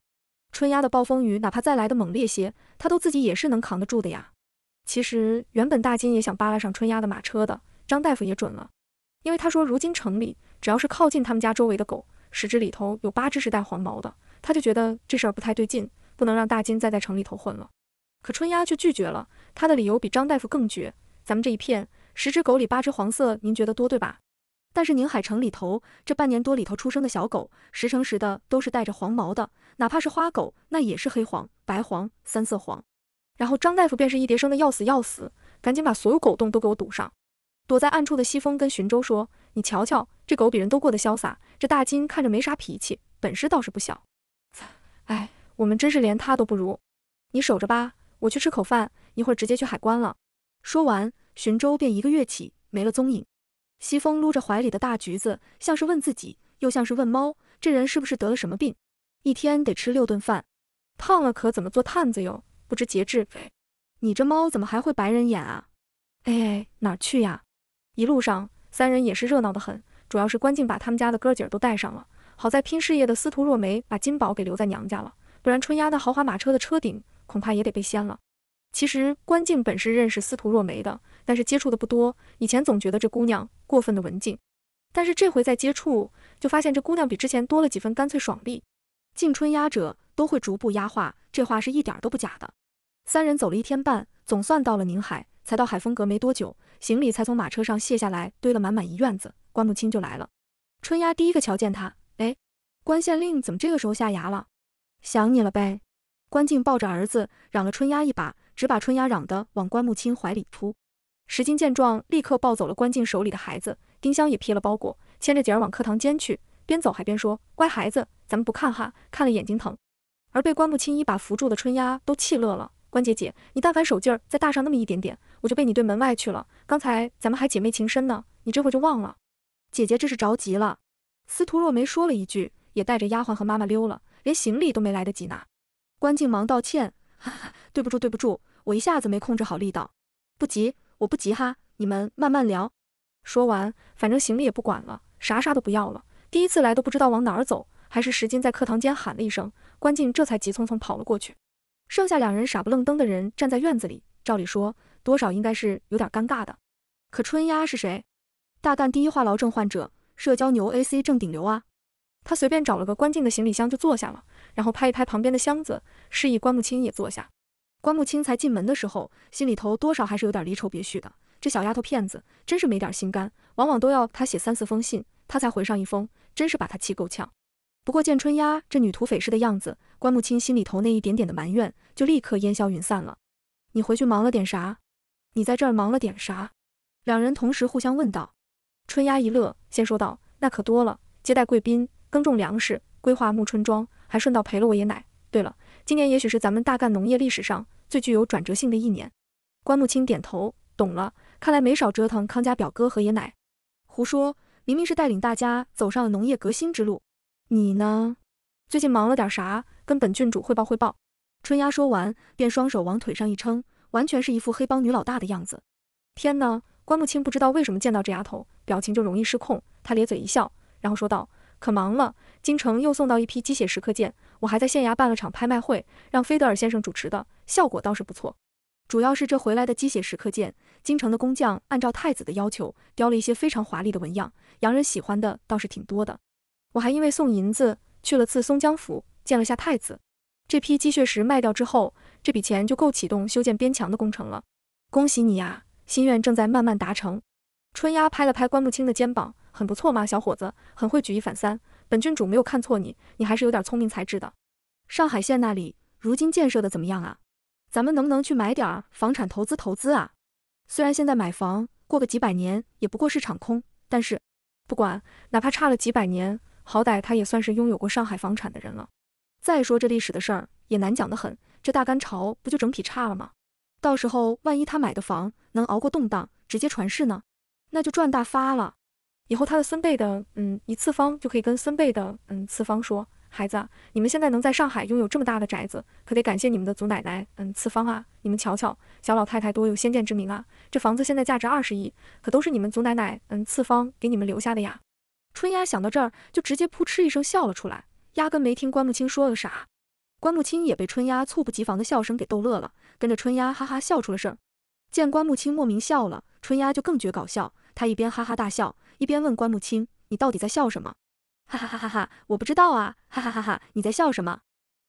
春丫的暴风雨哪怕再来的猛烈些，他都自己也是能扛得住的呀。其实原本大金也想扒拉上春丫的马车的，张大夫也准了，因为他说如今城里只要是靠近他们家周围的狗，十只里头有八只是带黄毛的，他就觉得这事儿不太对劲，不能让大金再在城里头混了。可春丫却拒绝了，他的理由比张大夫更绝：咱们这一片十只狗里八只黄色，您觉得多对吧？但是宁海城里头，这半年多里头出生的小狗，十成十的都是带着黄毛的，哪怕是花狗，那也是黑黄、白黄、三色黄。然后张大夫便是一叠声的要死要死，赶紧把所有狗洞都给我堵上。躲在暗处的西风跟寻州说：“你瞧瞧，这狗比人都过得潇洒。这大金看着没啥脾气，本事倒是不小。哎，我们真是连他都不如。你守着吧，我去吃口饭，一会儿直接去海关了。”说完，寻州便一个跃起，没了踪影。西风撸着怀里的大橘子，像是问自己，又像是问猫，这人是不是得了什么病？一天得吃六顿饭，胖了可怎么做探子哟？不知节制。哎，你这猫怎么还会白人眼啊？哎，哪去呀？一路上三人也是热闹的很，主要是关静把他们家的哥儿姐都带上了。好在拼事业的司徒若梅把金宝给留在娘家了，不然春丫的豪华马车的车顶恐怕也得被掀了。其实关静本是认识司徒若梅的。但是接触的不多，以前总觉得这姑娘过分的文静，但是这回再接触，就发现这姑娘比之前多了几分干脆爽利。进春压者都会逐步压化，这话是一点都不假的。三人走了一天半，总算到了宁海，才到海风阁没多久，行李才从马车上卸下来，堆了满满一院子。关木清就来了，春压第一个瞧见他，哎，关县令怎么这个时候下崖了？想你了呗。关静抱着儿子，嚷了春压一把，只把春压嚷的往关木清怀里扑。石金见状，立刻抱走了关静手里的孩子。丁香也披了包裹，牵着姐儿往课堂间去，边走还边说：“乖孩子，咱们不看哈，看了眼睛疼。”而被关木青一把扶住的春丫都气乐了：“关姐姐，你但凡手劲儿再大上那么一点点，我就被你对门外去了。刚才咱们还姐妹情深呢，你这会儿就忘了？姐姐这是着急了。”司徒若梅说了一句，也带着丫鬟和妈妈溜了，连行李都没来得及拿。关静忙道歉：“哈哈，对不住对不住，我一下子没控制好力道。不急。”我不急哈，你们慢慢聊。说完，反正行李也不管了，啥啥都不要了。第一次来都不知道往哪儿走，还是石金在课堂间喊了一声，关静这才急匆匆跑了过去。剩下两人傻不愣登的人站在院子里，照理说多少应该是有点尴尬的。可春丫是谁？大蛋第一话痨症患者，社交牛 A C 正顶流啊！他随便找了个关静的行李箱就坐下了，然后拍一拍旁边的箱子，示意关木青也坐下。关木青才进门的时候，心里头多少还是有点离愁别绪的。这小丫头片子真是没点心肝，往往都要她写三四封信，她才回上一封，真是把她气够呛。不过见春丫这女土匪似的样子，关木青心里头那一点点的埋怨就立刻烟消云散了。你回去忙了点啥？你在这儿忙了点啥？两人同时互相问道。春丫一乐，先说道：“那可多了，接待贵宾，耕种粮食，规划木春庄，还顺道陪了我爷奶。对了。”今年也许是咱们大干农业历史上最具有转折性的一年。关木清点头，懂了。看来没少折腾康家表哥和爷奶。胡说，明明是带领大家走上了农业革新之路。你呢？最近忙了点啥？跟本郡主汇报汇报。春丫说完，便双手往腿上一撑，完全是一副黑帮女老大的样子。天哪！关木清不知道为什么见到这丫头，表情就容易失控。他咧嘴一笑，然后说道：“可忙了，京城又送到一批鸡血石刻件。”我还在县衙办了场拍卖会，让菲德尔先生主持的，效果倒是不错。主要是这回来的鸡血石刻件，京城的工匠按照太子的要求雕了一些非常华丽的纹样，洋人喜欢的倒是挺多的。我还因为送银子去了次松江府，见了下太子。这批鸡血石卖掉之后，这笔钱就够启动修建边墙的工程了。恭喜你呀，心愿正在慢慢达成。春丫拍了拍关木清的肩膀，很不错嘛，小伙子，很会举一反三。本郡主没有看错你，你还是有点聪明才智的。上海县那里如今建设的怎么样啊？咱们能不能去买点房产投资投资啊？虽然现在买房过个几百年也不过是场空，但是不管哪怕差了几百年，好歹他也算是拥有过上海房产的人了。再说这历史的事儿也难讲得很，这大干潮不就整体差了吗？到时候万一他买的房能熬过动荡，直接传世呢？那就赚大发了。以后他的孙辈的嗯一次方就可以跟孙辈的嗯次方说，孩子，你们现在能在上海拥有这么大的宅子，可得感谢你们的祖奶奶嗯次方啊！你们瞧瞧，小老太太多有先见之明啊！这房子现在价值二十亿，可都是你们祖奶奶嗯次方给你们留下的呀！春丫想到这儿，就直接噗嗤一声笑了出来，压根没听关木清说了啥。关木清也被春丫猝不及防的笑声给逗乐了，跟着春丫哈哈笑出了声。见关木清莫名笑了，春丫就更觉搞笑，她一边哈哈大笑。一边问关木青：“你到底在笑什么？”“哈哈哈哈哈，我不知道啊。”“哈哈哈哈，你在笑什么？”“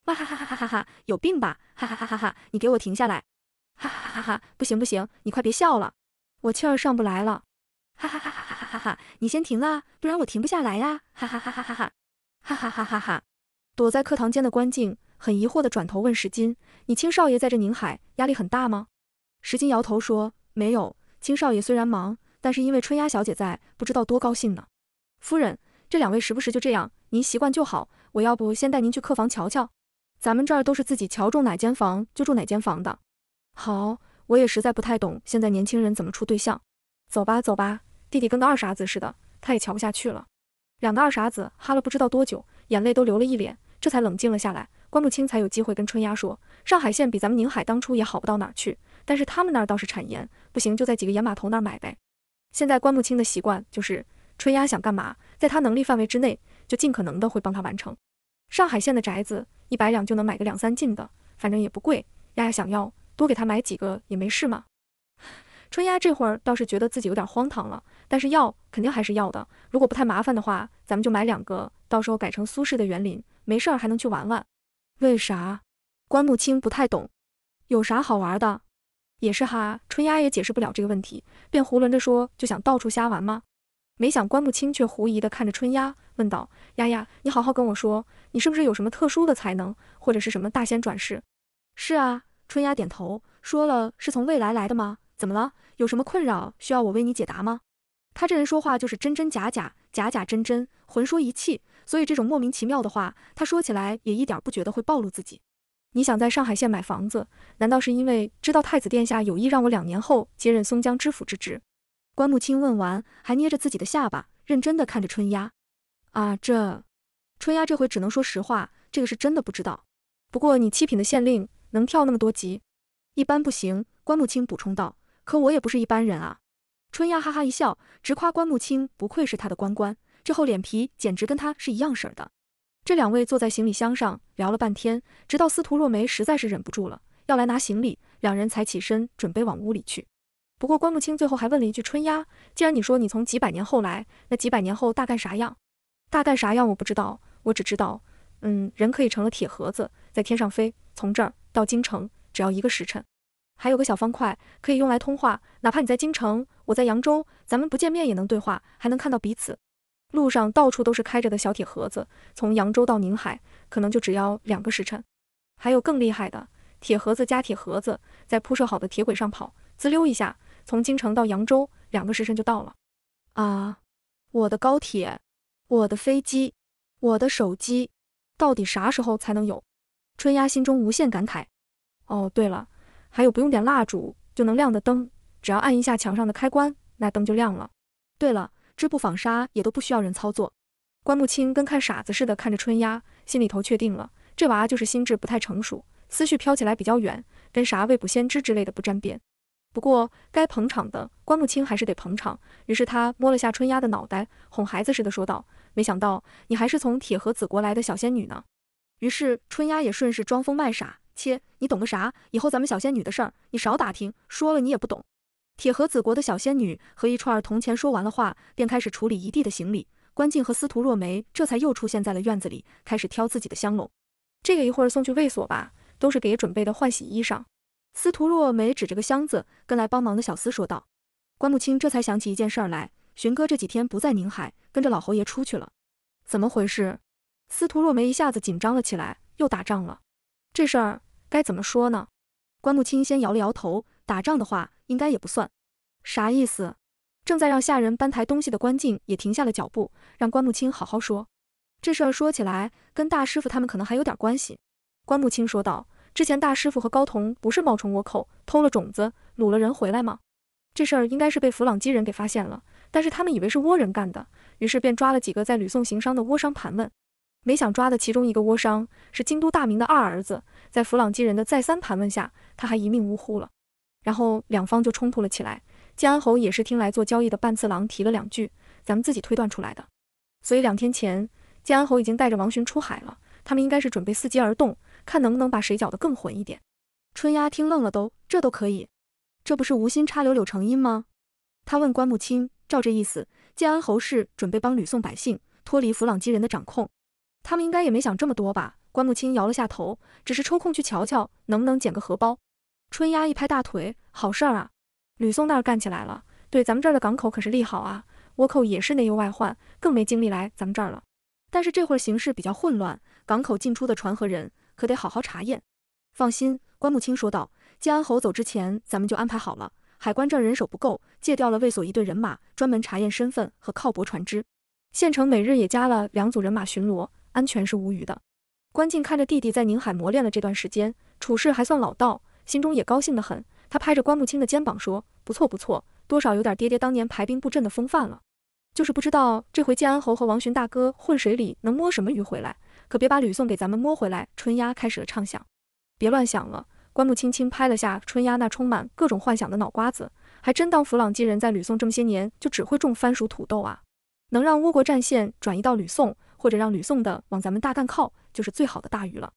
哇哈哈哈哈哈哈，有病吧？”“哈哈哈哈哈，你给我停下来。”“哈哈哈哈，不行不行，你快别笑了，我气儿上不来了。”“哈哈哈哈哈哈哈你先停啊，不然我停不下来呀。”“哈哈哈哈哈哈，哈哈哈哈哈。”躲在课堂间的关静很疑惑的转头问石金：“你青少爷在这宁海压力很大吗？”石金摇头说：“没有，青少爷虽然忙。”但是因为春丫小姐在，不知道多高兴呢。夫人，这两位时不时就这样，您习惯就好。我要不先带您去客房瞧瞧，咱们这儿都是自己瞧中哪间房就住哪间房的。好，我也实在不太懂现在年轻人怎么处对象。走吧，走吧，弟弟跟个二傻子似的，他也瞧不下去了。两个二傻子哈了不知道多久，眼泪都流了一脸，这才冷静了下来。关不清才有机会跟春丫说，上海县比咱们宁海当初也好不到哪儿去，但是他们那儿倒是产盐，不行就在几个盐码头那儿买呗。现在关木清的习惯就是春丫想干嘛，在他能力范围之内，就尽可能的会帮他完成。上海县的宅子，一百两就能买个两三进的，反正也不贵。丫丫想要多给他买几个也没事嘛。春丫这会儿倒是觉得自己有点荒唐了，但是要肯定还是要的。如果不太麻烦的话，咱们就买两个，到时候改成苏式的园林，没事儿还能去玩玩。为啥？关木清不太懂，有啥好玩的？也是哈，春丫也解释不了这个问题，便胡囵着说，就想到处瞎玩吗？没想关不青却狐疑地看着春丫，问道：“丫丫，你好好跟我说，你是不是有什么特殊的才能，或者是什么大仙转世？”“是啊。”春丫点头，说了：“是从未来来的吗？怎么了？有什么困扰需要我为你解答吗？”他这人说话就是真真假假，假假真真，混说一气，所以这种莫名其妙的话，他说起来也一点不觉得会暴露自己。你想在上海县买房子，难道是因为知道太子殿下有意让我两年后接任松江知府之职？关木清问完，还捏着自己的下巴，认真的看着春丫。啊，这春丫这回只能说实话，这个是真的不知道。不过你七品的县令能跳那么多级，一般不行。关木清补充道。可我也不是一般人啊。春丫哈哈一笑，直夸关木清不愧是他的关关，这厚脸皮简直跟他是一样色的。这两位坐在行李箱上。聊了半天，直到司徒若梅实在是忍不住了，要来拿行李，两人才起身准备往屋里去。不过关木清最后还问了一句：“春丫，既然你说你从几百年后来，那几百年后大概啥样？大概啥样？我不知道，我只知道，嗯，人可以成了铁盒子，在天上飞，从这儿到京城只要一个时辰。还有个小方块，可以用来通话，哪怕你在京城，我在扬州，咱们不见面也能对话，还能看到彼此。”路上到处都是开着的小铁盒子，从扬州到宁海，可能就只要两个时辰。还有更厉害的，铁盒子加铁盒子，在铺设好的铁轨上跑，滋溜一下，从京城到扬州，两个时辰就到了。啊，我的高铁，我的飞机，我的手机，到底啥时候才能有？春丫心中无限感慨。哦，对了，还有不用点蜡烛就能亮的灯，只要按一下墙上的开关，那灯就亮了。对了。织布纺纱也都不需要人操作，关木清跟看傻子似的看着春丫，心里头确定了，这娃就是心智不太成熟，思绪飘起来比较远，跟啥未卜先知之类的不沾边。不过该捧场的关木清还是得捧场，于是他摸了下春丫的脑袋，哄孩子似的说道：“没想到你还是从铁盒子国来的小仙女呢。”于是春丫也顺势装疯卖傻：“切，你懂个啥？以后咱们小仙女的事儿你少打听，说了你也不懂。”铁盒子国的小仙女和一串铜钱说完了话，便开始处理一地的行李。关静和司徒若梅这才又出现在了院子里，开始挑自己的香笼。这个一会儿送去卫所吧，都是给准备的换洗衣裳。司徒若梅指着个箱子，跟来帮忙的小厮说道。关牧清这才想起一件事儿来，寻哥这几天不在宁海，跟着老侯爷出去了，怎么回事？司徒若梅一下子紧张了起来，又打仗了？这事儿该怎么说呢？关牧清先摇了摇头。打仗的话，应该也不算，啥意思？正在让下人搬抬东西的关静也停下了脚步，让关木清好好说。这事儿说起来，跟大师傅他们可能还有点关系。关木清说道：“之前大师傅和高童不是冒充倭寇，偷了种子，掳了人回来吗？这事儿应该是被弗朗基人给发现了，但是他们以为是倭人干的，于是便抓了几个在吕宋行商的倭商盘问。没想抓的其中一个倭商是京都大名的二儿子，在弗朗基人的再三盘问下，他还一命呜呼了。”然后两方就冲突了起来。建安侯也是听来做交易的半次郎提了两句，咱们自己推断出来的。所以两天前，建安侯已经带着王巡出海了。他们应该是准备伺机而动，看能不能把谁搅得更混一点。春丫听愣了，都这都可以？这不是无心插柳柳成荫吗？他问关木清，照这意思，建安侯是准备帮吕宋百姓脱离弗朗基人的掌控？他们应该也没想这么多吧？关木清摇了下头，只是抽空去瞧瞧，能不能捡个荷包。春丫一拍大腿，好事儿啊！吕宋那儿干起来了，对咱们这儿的港口可是利好啊。倭寇也是内忧外患，更没精力来咱们这儿了。但是这会儿形势比较混乱，港口进出的船和人可得好好查验。放心，关木清说道。建安侯走之前，咱们就安排好了。海关这儿人手不够，借调了卫所一队人马，专门查验身份和靠泊船只。县城每日也加了两组人马巡逻，安全是无虞的。关靖看着弟弟在宁海磨练了这段时间，处事还算老道。心中也高兴得很，他拍着关牧青的肩膀说：“不错不错，多少有点爹爹当年排兵布阵的风范了。就是不知道这回建安侯和王寻大哥混水里能摸什么鱼回来，可别把吕宋给咱们摸回来。”春丫开始了畅想，别乱想了。关牧青轻拍了下春丫那充满各种幻想的脑瓜子，还真当弗朗基人在吕宋这么些年就只会种番薯土豆啊？能让倭国战线转移到吕宋，或者让吕宋的往咱们大干靠，就是最好的大鱼了。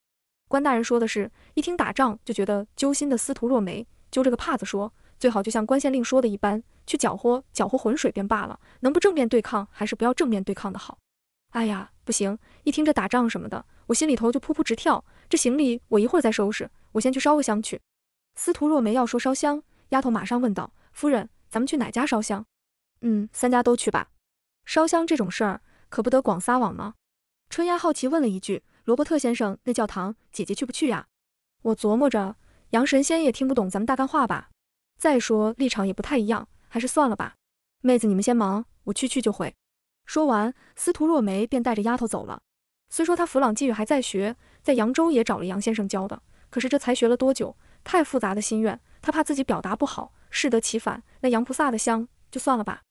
关大人说的是，一听打仗就觉得揪心的司徒若梅揪着个帕子说：“最好就像关县令说的一般，去搅和搅和浑水便罢了，能不正面对抗还是不要正面对抗的好。”哎呀，不行，一听这打仗什么的，我心里头就扑扑直跳。这行李我一会儿再收拾，我先去烧个香去。司徒若梅要说烧香，丫头马上问道：“夫人，咱们去哪家烧香？”“嗯，三家都去吧。烧香这种事儿可不得广撒网吗？”春丫好奇问了一句。罗伯特先生那教堂，姐姐去不去呀？我琢磨着，杨神仙也听不懂咱们大干话吧。再说立场也不太一样，还是算了吧。妹子，你们先忙，我去去就回。说完，司徒若梅便带着丫头走了。虽说她弗朗基语还在学，在扬州也找了杨先生教的，可是这才学了多久？太复杂的心愿，她怕自己表达不好，适得其反。那杨菩萨的香就算了吧。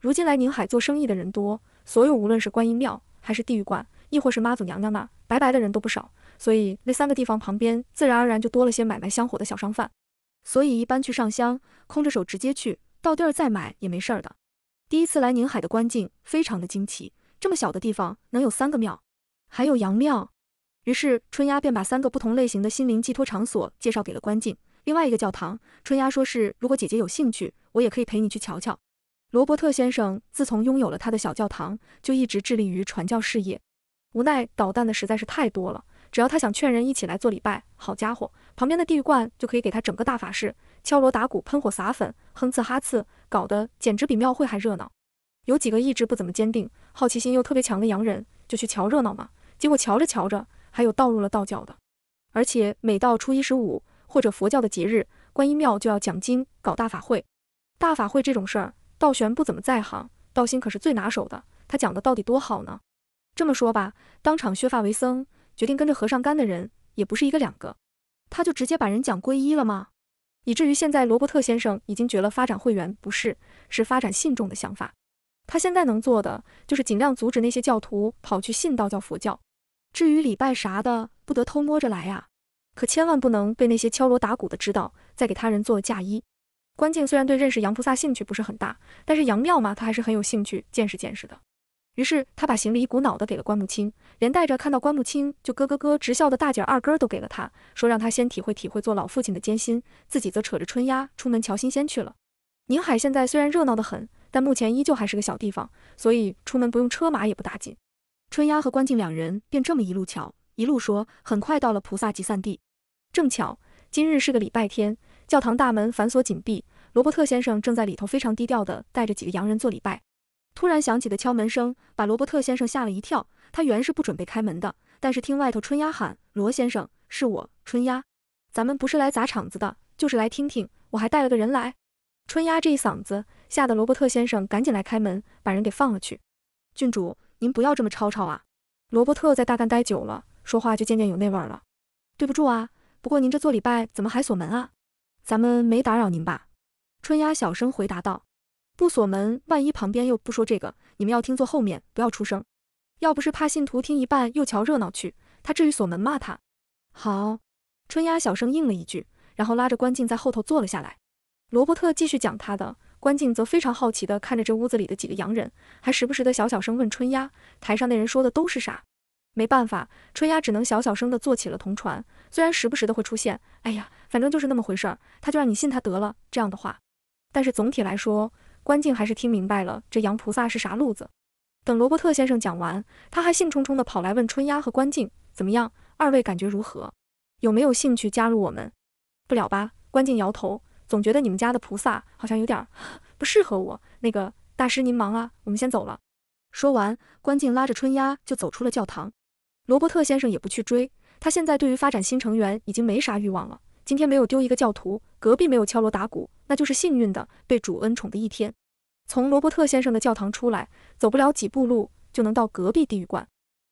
如今来宁海做生意的人多，所有无论是观音庙还是地狱观。亦或是妈祖娘娘那拜拜的人都不少，所以那三个地方旁边自然而然就多了些买卖香火的小商贩。所以一般去上香，空着手直接去，到地儿再买也没事儿的。第一次来宁海的关静非常的惊奇，这么小的地方能有三个庙，还有洋庙。于是春丫便把三个不同类型的心灵寄托场所介绍给了关静。另外一个教堂，春丫说是如果姐姐有兴趣，我也可以陪你去瞧瞧。罗伯特先生自从拥有了他的小教堂，就一直致力于传教事业。无奈，捣蛋的实在是太多了。只要他想劝人一起来做礼拜，好家伙，旁边的地狱观就可以给他整个大法事，敲锣打鼓、喷火撒粉、哼哧哈哧，搞得简直比庙会还热闹。有几个意志不怎么坚定、好奇心又特别强的洋人，就去瞧热闹嘛。结果瞧着瞧着，还有倒入了道教的。而且每到初一十五或者佛教的节日，观音庙就要讲经、搞大法会。大法会这种事儿，道玄不怎么在行，道心可是最拿手的。他讲的到底多好呢？这么说吧，当场削发为僧，决定跟着和尚干的人也不是一个两个，他就直接把人讲皈依了吗？以至于现在罗伯特先生已经绝了发展会员，不是，是发展信众的想法。他现在能做的就是尽量阻止那些教徒跑去信道教、佛教，至于礼拜啥的，不得偷摸着来呀，可千万不能被那些敲锣打鼓的知道，再给他人做嫁衣。关键虽然对认识杨菩萨兴趣不是很大，但是杨庙嘛，他还是很有兴趣见识见识的。于是他把行李一股脑的给了关木清，连带着看到关木清就咯咯咯直笑的大姐二哥都给了他，说让他先体会体会做老父亲的艰辛，自己则扯着春丫出门瞧新鲜去了。宁海现在虽然热闹的很，但目前依旧还是个小地方，所以出门不用车马也不打紧。春丫和关静两人便这么一路瞧一路说，很快到了菩萨集散地。正巧今日是个礼拜天，教堂大门反锁紧闭，罗伯特先生正在里头非常低调的带着几个洋人做礼拜。突然响起的敲门声把罗伯特先生吓了一跳，他原是不准备开门的，但是听外头春丫喊：“罗先生，是我春丫，咱们不是来砸场子的，就是来听听。”我还带了个人来。春丫这一嗓子吓得罗伯特先生赶紧来开门，把人给放了去。郡主，您不要这么吵吵啊！罗伯特在大干待久了，说话就渐渐有那味儿了。对不住啊，不过您这做礼拜怎么还锁门啊？咱们没打扰您吧？春丫小声回答道。不锁门，万一旁边又不说这个，你们要听坐后面，不要出声。要不是怕信徒听一半又瞧热闹去，他至于锁门骂他？好，春丫小声应了一句，然后拉着关静在后头坐了下来。罗伯特继续讲他的，关静则非常好奇地看着这屋子里的几个洋人，还时不时的小小声问春丫，台上那人说的都是啥？没办法，春丫只能小小声地坐起了同传，虽然时不时的会出现，哎呀，反正就是那么回事儿，他就让你信他得了这样的话。但是总体来说。关静还是听明白了，这洋菩萨是啥路子？等罗伯特先生讲完，他还兴冲冲地跑来问春丫和关静怎么样，二位感觉如何？有没有兴趣加入我们？不了吧？关静摇头，总觉得你们家的菩萨好像有点不适合我。那个大师您忙啊，我们先走了。说完，关静拉着春丫就走出了教堂。罗伯特先生也不去追，他现在对于发展新成员已经没啥欲望了。今天没有丢一个教徒，隔壁没有敲锣打鼓，那就是幸运的，被主恩宠的一天。从罗伯特先生的教堂出来，走不了几步路就能到隔壁地狱观，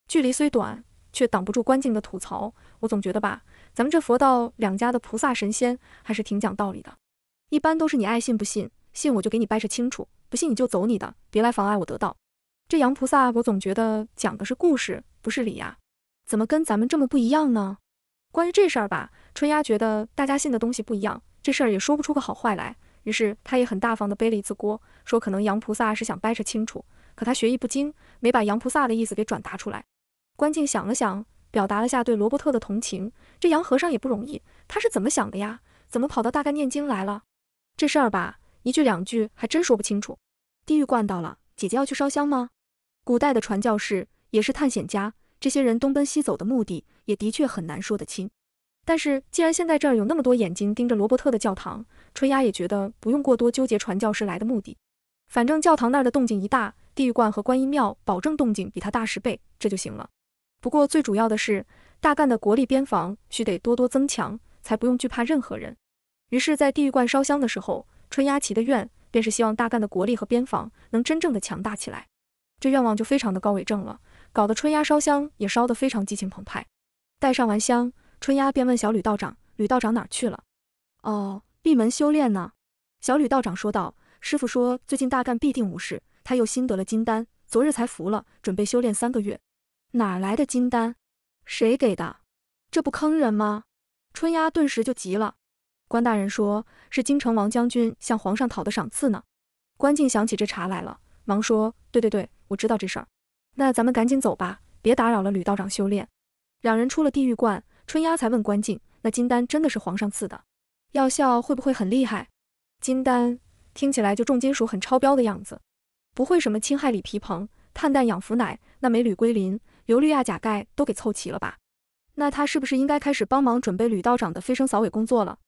距离虽短，却挡不住观境的吐槽。我总觉得吧，咱们这佛道两家的菩萨神仙还是挺讲道理的，一般都是你爱信不信，信我就给你掰扯清楚，不信你就走你的，别来妨碍我得道。这杨菩萨，我总觉得讲的是故事，不是理呀，怎么跟咱们这么不一样呢？关于这事儿吧。春丫觉得大家信的东西不一样，这事儿也说不出个好坏来，于是她也很大方的背了一次锅，说可能杨菩萨是想掰扯清楚，可她学艺不精，没把杨菩萨的意思给转达出来。关静想了想，表达了下对罗伯特的同情，这杨和尚也不容易，他是怎么想的呀？怎么跑到大概念经来了？这事儿吧，一句两句还真说不清楚。地狱惯到了，姐姐要去烧香吗？古代的传教士也是探险家，这些人东奔西走的目的也的确很难说得清。但是，既然现在这儿有那么多眼睛盯着罗伯特的教堂，春丫也觉得不用过多纠结传教士来的目的。反正教堂那儿的动静一大，地狱观和观音庙保证动静比它大十倍，这就行了。不过最主要的是，大干的国力边防需得多多增强，才不用惧怕任何人。于是，在地狱观烧香的时候，春丫祈的愿便是希望大干的国力和边防能真正的强大起来。这愿望就非常的高伟正了，搞得春丫烧香也烧得非常激情澎湃。带上完香。春丫便问小吕道长：“吕道长哪去了？”“哦，闭门修炼呢。”小吕道长说道。“师傅说最近大干必定无事，他又新得了金丹，昨日才服了，准备修炼三个月。”“哪来的金丹？谁给的？这不坑人吗？”春丫顿时就急了。“关大人说，是京城王将军向皇上讨的赏赐呢。”关静想起这茬来了，忙说：“对对对，我知道这事儿。那咱们赶紧走吧，别打扰了吕道长修炼。”两人出了地狱观。春丫才问关静，那金丹真的是皇上赐的，药效会不会很厉害？金丹听起来就重金属很超标的样子，不会什么氢氦锂铍硼、碳氮氧氟氖，那镁铝硅磷硫氯亚钾钙都给凑齐了吧？那他是不是应该开始帮忙准备吕道长的飞升扫尾工作了？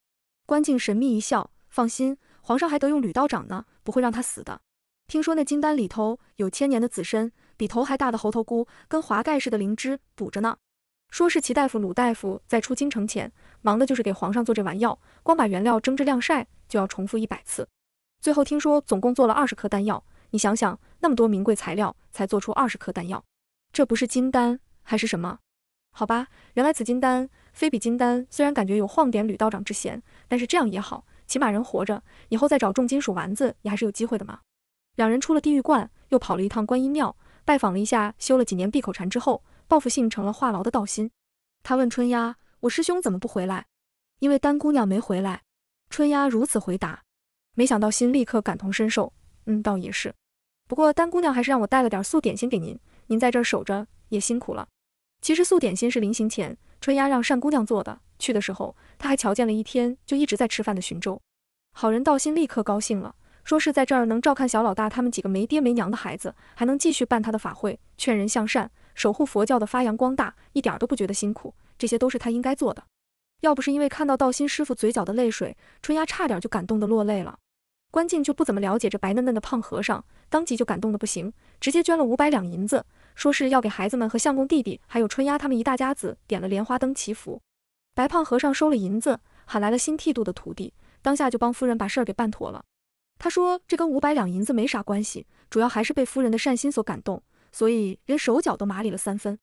关静神秘一笑，放心，皇上还得用吕道长呢，不会让他死的。听说那金丹里头有千年的紫参，比头还大的猴头菇，跟华盖似的灵芝补着呢。说是齐大夫、鲁大夫在出京城前，忙的就是给皇上做这丸药，光把原料蒸制晾晒就要重复一百次。最后听说总共做了二十颗丹药，你想想，那么多名贵材料才做出二十颗丹药，这不是金丹还是什么？好吧，原来此金丹非彼金丹。虽然感觉有晃点吕道长之嫌，但是这样也好，起码人活着，以后再找重金属丸子也还是有机会的嘛。两人出了地狱观，又跑了一趟观音庙，拜访了一下修了几年闭口禅之后。报复性成了话痨的道心，他问春丫：“我师兄怎么不回来？”因为丹姑娘没回来，春丫如此回答。没想到心立刻感同身受，嗯，倒也是。不过丹姑娘还是让我带了点素点心给您，您在这儿守着也辛苦了。其实素点心是临行前春丫让单姑娘做的。去的时候，他还瞧见了一天就一直在吃饭的寻舟。好人道心立刻高兴了，说是在这儿能照看小老大他们几个没爹没娘的孩子，还能继续办他的法会，劝人向善。守护佛教的发扬光大，一点都不觉得辛苦，这些都是他应该做的。要不是因为看到道心师傅嘴角的泪水，春丫差点就感动的落泪了。关静就不怎么了解这白嫩嫩的胖和尚，当即就感动的不行，直接捐了五百两银子，说是要给孩子们和相公弟弟，还有春丫他们一大家子点了莲花灯祈福。白胖和尚收了银子，喊来了新剃度的徒弟，当下就帮夫人把事儿给办妥了。他说这跟五百两银子没啥关系，主要还是被夫人的善心所感动。所以连手脚都麻利了三分。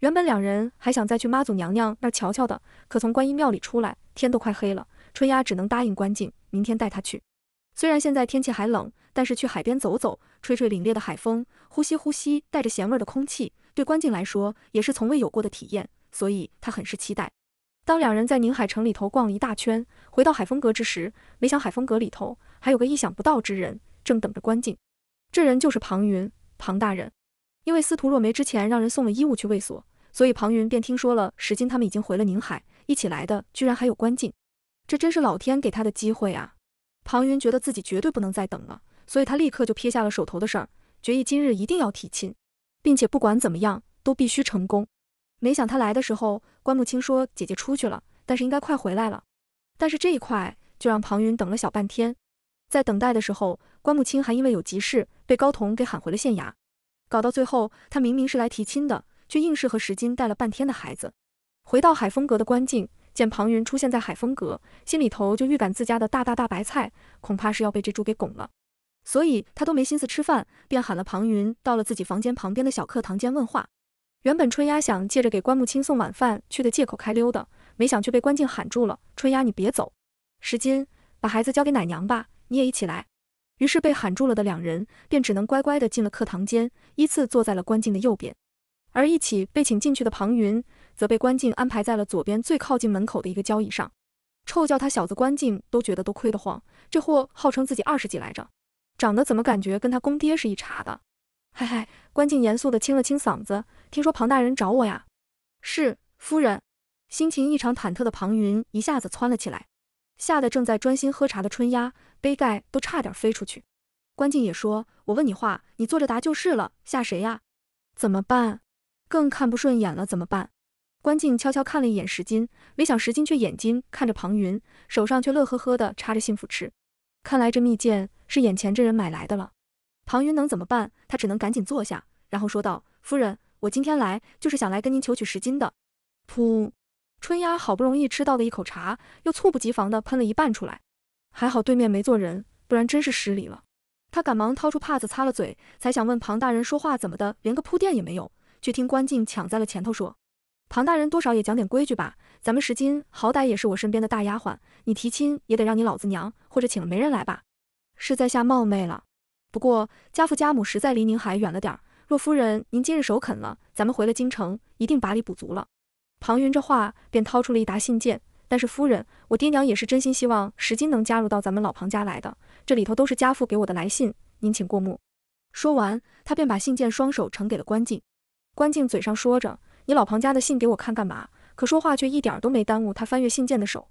原本两人还想再去妈祖娘娘那瞧瞧的，可从观音庙里出来，天都快黑了，春丫只能答应关静，明天带他去。虽然现在天气还冷，但是去海边走走，吹吹凛冽的海风，呼吸呼吸带着咸味的空气，对关静来说也是从未有过的体验，所以他很是期待。当两人在宁海城里头逛了一大圈，回到海风阁之时，没想海风阁里头还有个意想不到之人正等着关静，这人就是庞云，庞大人。因为司徒若梅之前让人送了衣物去卫所，所以庞云便听说了石金他们已经回了宁海，一起来的居然还有关进，这真是老天给他的机会啊！庞云觉得自己绝对不能再等了，所以他立刻就撇下了手头的事儿，决意今日一定要提亲，并且不管怎么样都必须成功。没想他来的时候，关木清说姐姐出去了，但是应该快回来了。但是这一块就让庞云等了小半天，在等待的时候，关木清还因为有急事被高彤给喊回了县衙。搞到最后，他明明是来提亲的，却硬是和石金带了半天的孩子，回到海风阁的关静，见庞云出现在海风阁，心里头就预感自家的大大大白菜恐怕是要被这猪给拱了，所以他都没心思吃饭，便喊了庞云到了自己房间旁边的小课堂间问话。原本春丫想借着给关木青送晚饭去的借口开溜的，没想却被关静喊住了。春丫，你别走，石金把孩子交给奶娘吧，你也一起来。于是被喊住了的两人便只能乖乖的进了课堂间，依次坐在了关静的右边。而一起被请进去的庞云则被关静安排在了左边最靠近门口的一个交椅上。臭叫他小子关静都觉得都亏得慌，这货号称自己二十几来着，长得怎么感觉跟他公爹是一茬的？嗨嗨，关静严肃的清了清嗓子，听说庞大人找我呀？是夫人。心情异常忐忑的庞云一下子窜了起来。吓得正在专心喝茶的春丫，杯盖都差点飞出去。关静也说：“我问你话，你坐着答就是了，吓谁呀？怎么办？更看不顺眼了怎么办？”关静悄悄看了一眼石金，没想石金却眼睛看着庞云，手上却乐呵呵的插着幸福吃。看来这蜜饯是眼前这人买来的了。庞云能怎么办？他只能赶紧坐下，然后说道：“夫人，我今天来就是想来跟您求取石金的。”噗。春丫好不容易吃到的一口茶，又猝不及防的喷了一半出来，还好对面没坐人，不然真是失礼了。她赶忙掏出帕子擦了嘴，才想问庞大人说话怎么的，连个铺垫也没有，却听关静抢在了前头说：“庞大人多少也讲点规矩吧，咱们石金好歹也是我身边的大丫鬟，你提亲也得让你老子娘或者请了媒人来吧。是在下冒昧了，不过家父家母实在离宁海远了点儿，若夫人您今日首肯了，咱们回了京城一定把礼补足了。”庞云这话便掏出了一沓信件，但是夫人，我爹娘也是真心希望石金能加入到咱们老庞家来的。这里头都是家父给我的来信，您请过目。说完，他便把信件双手呈给了关静。关静嘴上说着“你老庞家的信给我看干嘛”，可说话却一点儿都没耽误他翻阅信件的手。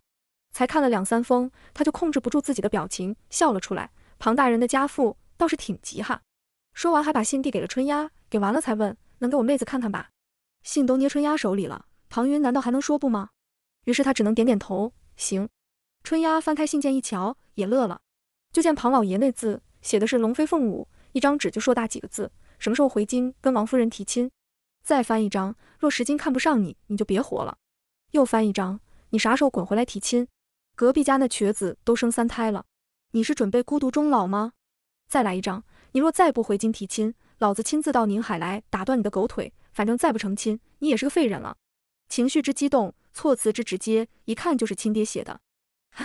才看了两三封，他就控制不住自己的表情笑了出来。庞大人的家父倒是挺急哈。说完，还把信递给了春丫，给完了才问：“能给我妹子看看吧？”信都捏春丫手里了。庞云难道还能说不吗？于是他只能点点头。行，春丫翻开信件一瞧，也乐了。就见庞老爷那字写的是龙飞凤舞，一张纸就硕大几个字。什么时候回京跟王夫人提亲？再翻一张，若石金看不上你，你就别活了。又翻一张，你啥时候滚回来提亲？隔壁家那瘸子都生三胎了，你是准备孤独终老吗？再来一张，你若再不回京提亲，老子亲自到宁海来打断你的狗腿。反正再不成亲，你也是个废人了。情绪之激动，措辞之直接，一看就是亲爹写的。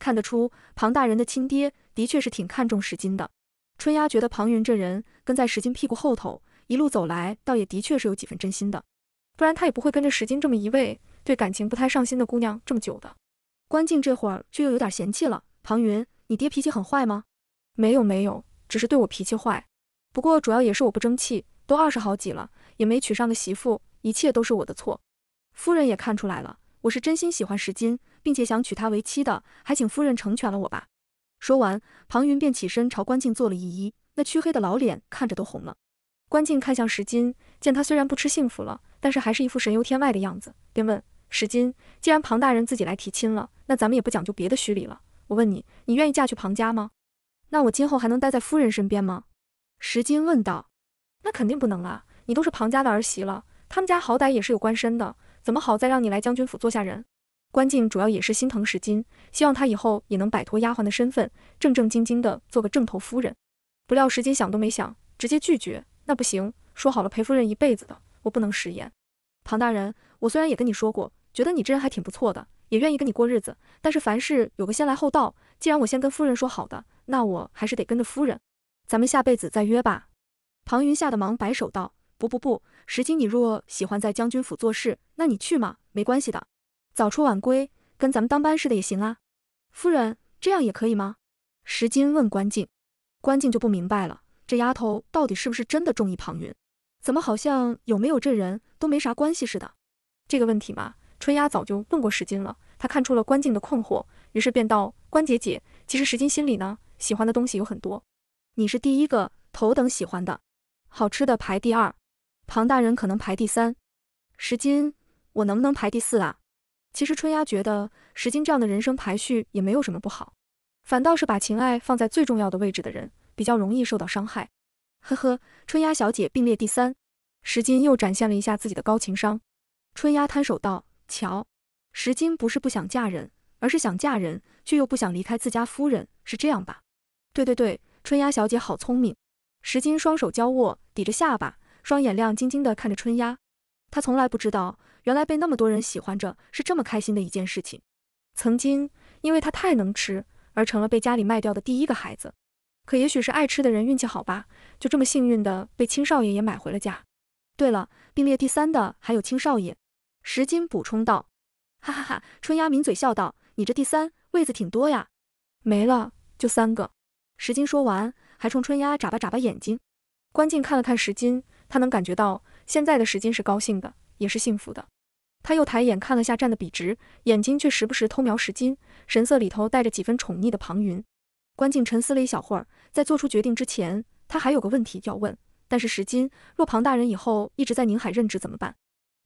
看得出庞大人的亲爹的确是挺看重石金的。春丫觉得庞云这人跟在石金屁股后头一路走来，倒也的确是有几分真心的，不然他也不会跟着石金这么一位对感情不太上心的姑娘这么久的。关静这会儿却又有点嫌弃了：“庞云，你爹脾气很坏吗？没有没有，只是对我脾气坏。不过主要也是我不争气，都二十好几了也没娶上个媳妇，一切都是我的错。”夫人也看出来了，我是真心喜欢石金，并且想娶她为妻的，还请夫人成全了我吧。说完，庞云便起身朝关静做了一揖，那黢黑的老脸看着都红了。关静看向石金，见他虽然不吃幸福了，但是还是一副神游天外的样子，便问石金：“既然庞大人自己来提亲了，那咱们也不讲究别的虚礼了。我问你，你愿意嫁去庞家吗？那我今后还能待在夫人身边吗？”石金问道：“那肯定不能啊，你都是庞家的儿媳了，他们家好歹也是有官身的。”怎么好再让你来将军府做下人？关静主要也是心疼石金，希望他以后也能摆脱丫鬟的身份，正正经经的做个正头夫人。不料石金想都没想，直接拒绝：“那不行，说好了陪夫人一辈子的，我不能食言。”庞大人，我虽然也跟你说过，觉得你这人还挺不错的，也愿意跟你过日子，但是凡事有个先来后到，既然我先跟夫人说好的，那我还是得跟着夫人。咱们下辈子再约吧。庞云吓得忙摆手道：“不不不。”石金，你若喜欢在将军府做事，那你去嘛，没关系的。早出晚归，跟咱们当班似的也行啊。夫人，这样也可以吗？石金问关静，关静就不明白了，这丫头到底是不是真的中意庞云？怎么好像有没有这人都没啥关系似的？这个问题嘛，春丫早就问过石金了。她看出了关静的困惑，于是便道：关姐姐，其实石金心里呢，喜欢的东西有很多。你是第一个，头等喜欢的，好吃的排第二。庞大人可能排第三，石金，我能不能排第四啊？其实春丫觉得石金这样的人生排序也没有什么不好，反倒是把情爱放在最重要的位置的人，比较容易受到伤害。呵呵，春丫小姐并列第三，石金又展现了一下自己的高情商。春丫摊手道：“瞧，石金不是不想嫁人，而是想嫁人却又不想离开自家夫人，是这样吧？”对对对，春丫小姐好聪明。石金双手交握，抵着下巴。双眼亮晶晶地看着春丫，他从来不知道，原来被那么多人喜欢着是这么开心的一件事情。曾经，因为他太能吃，而成了被家里卖掉的第一个孩子。可也许是爱吃的人运气好吧，就这么幸运的被青少爷也买回了家。对了，并列第三的还有青少爷。石金补充道。哈哈哈，春丫抿嘴笑道：“你这第三位子挺多呀。”没了，就三个。石金说完，还冲春丫眨巴眨巴眼睛。关静看了看石金。他能感觉到，现在的时金是高兴的，也是幸福的。他又抬眼看了下站得笔直，眼睛却时不时偷瞄时金，神色里头带着几分宠溺的庞云。关静沉思了一小会儿，在做出决定之前，他还有个问题要问。但是时金，若庞大人以后一直在宁海任职怎么办？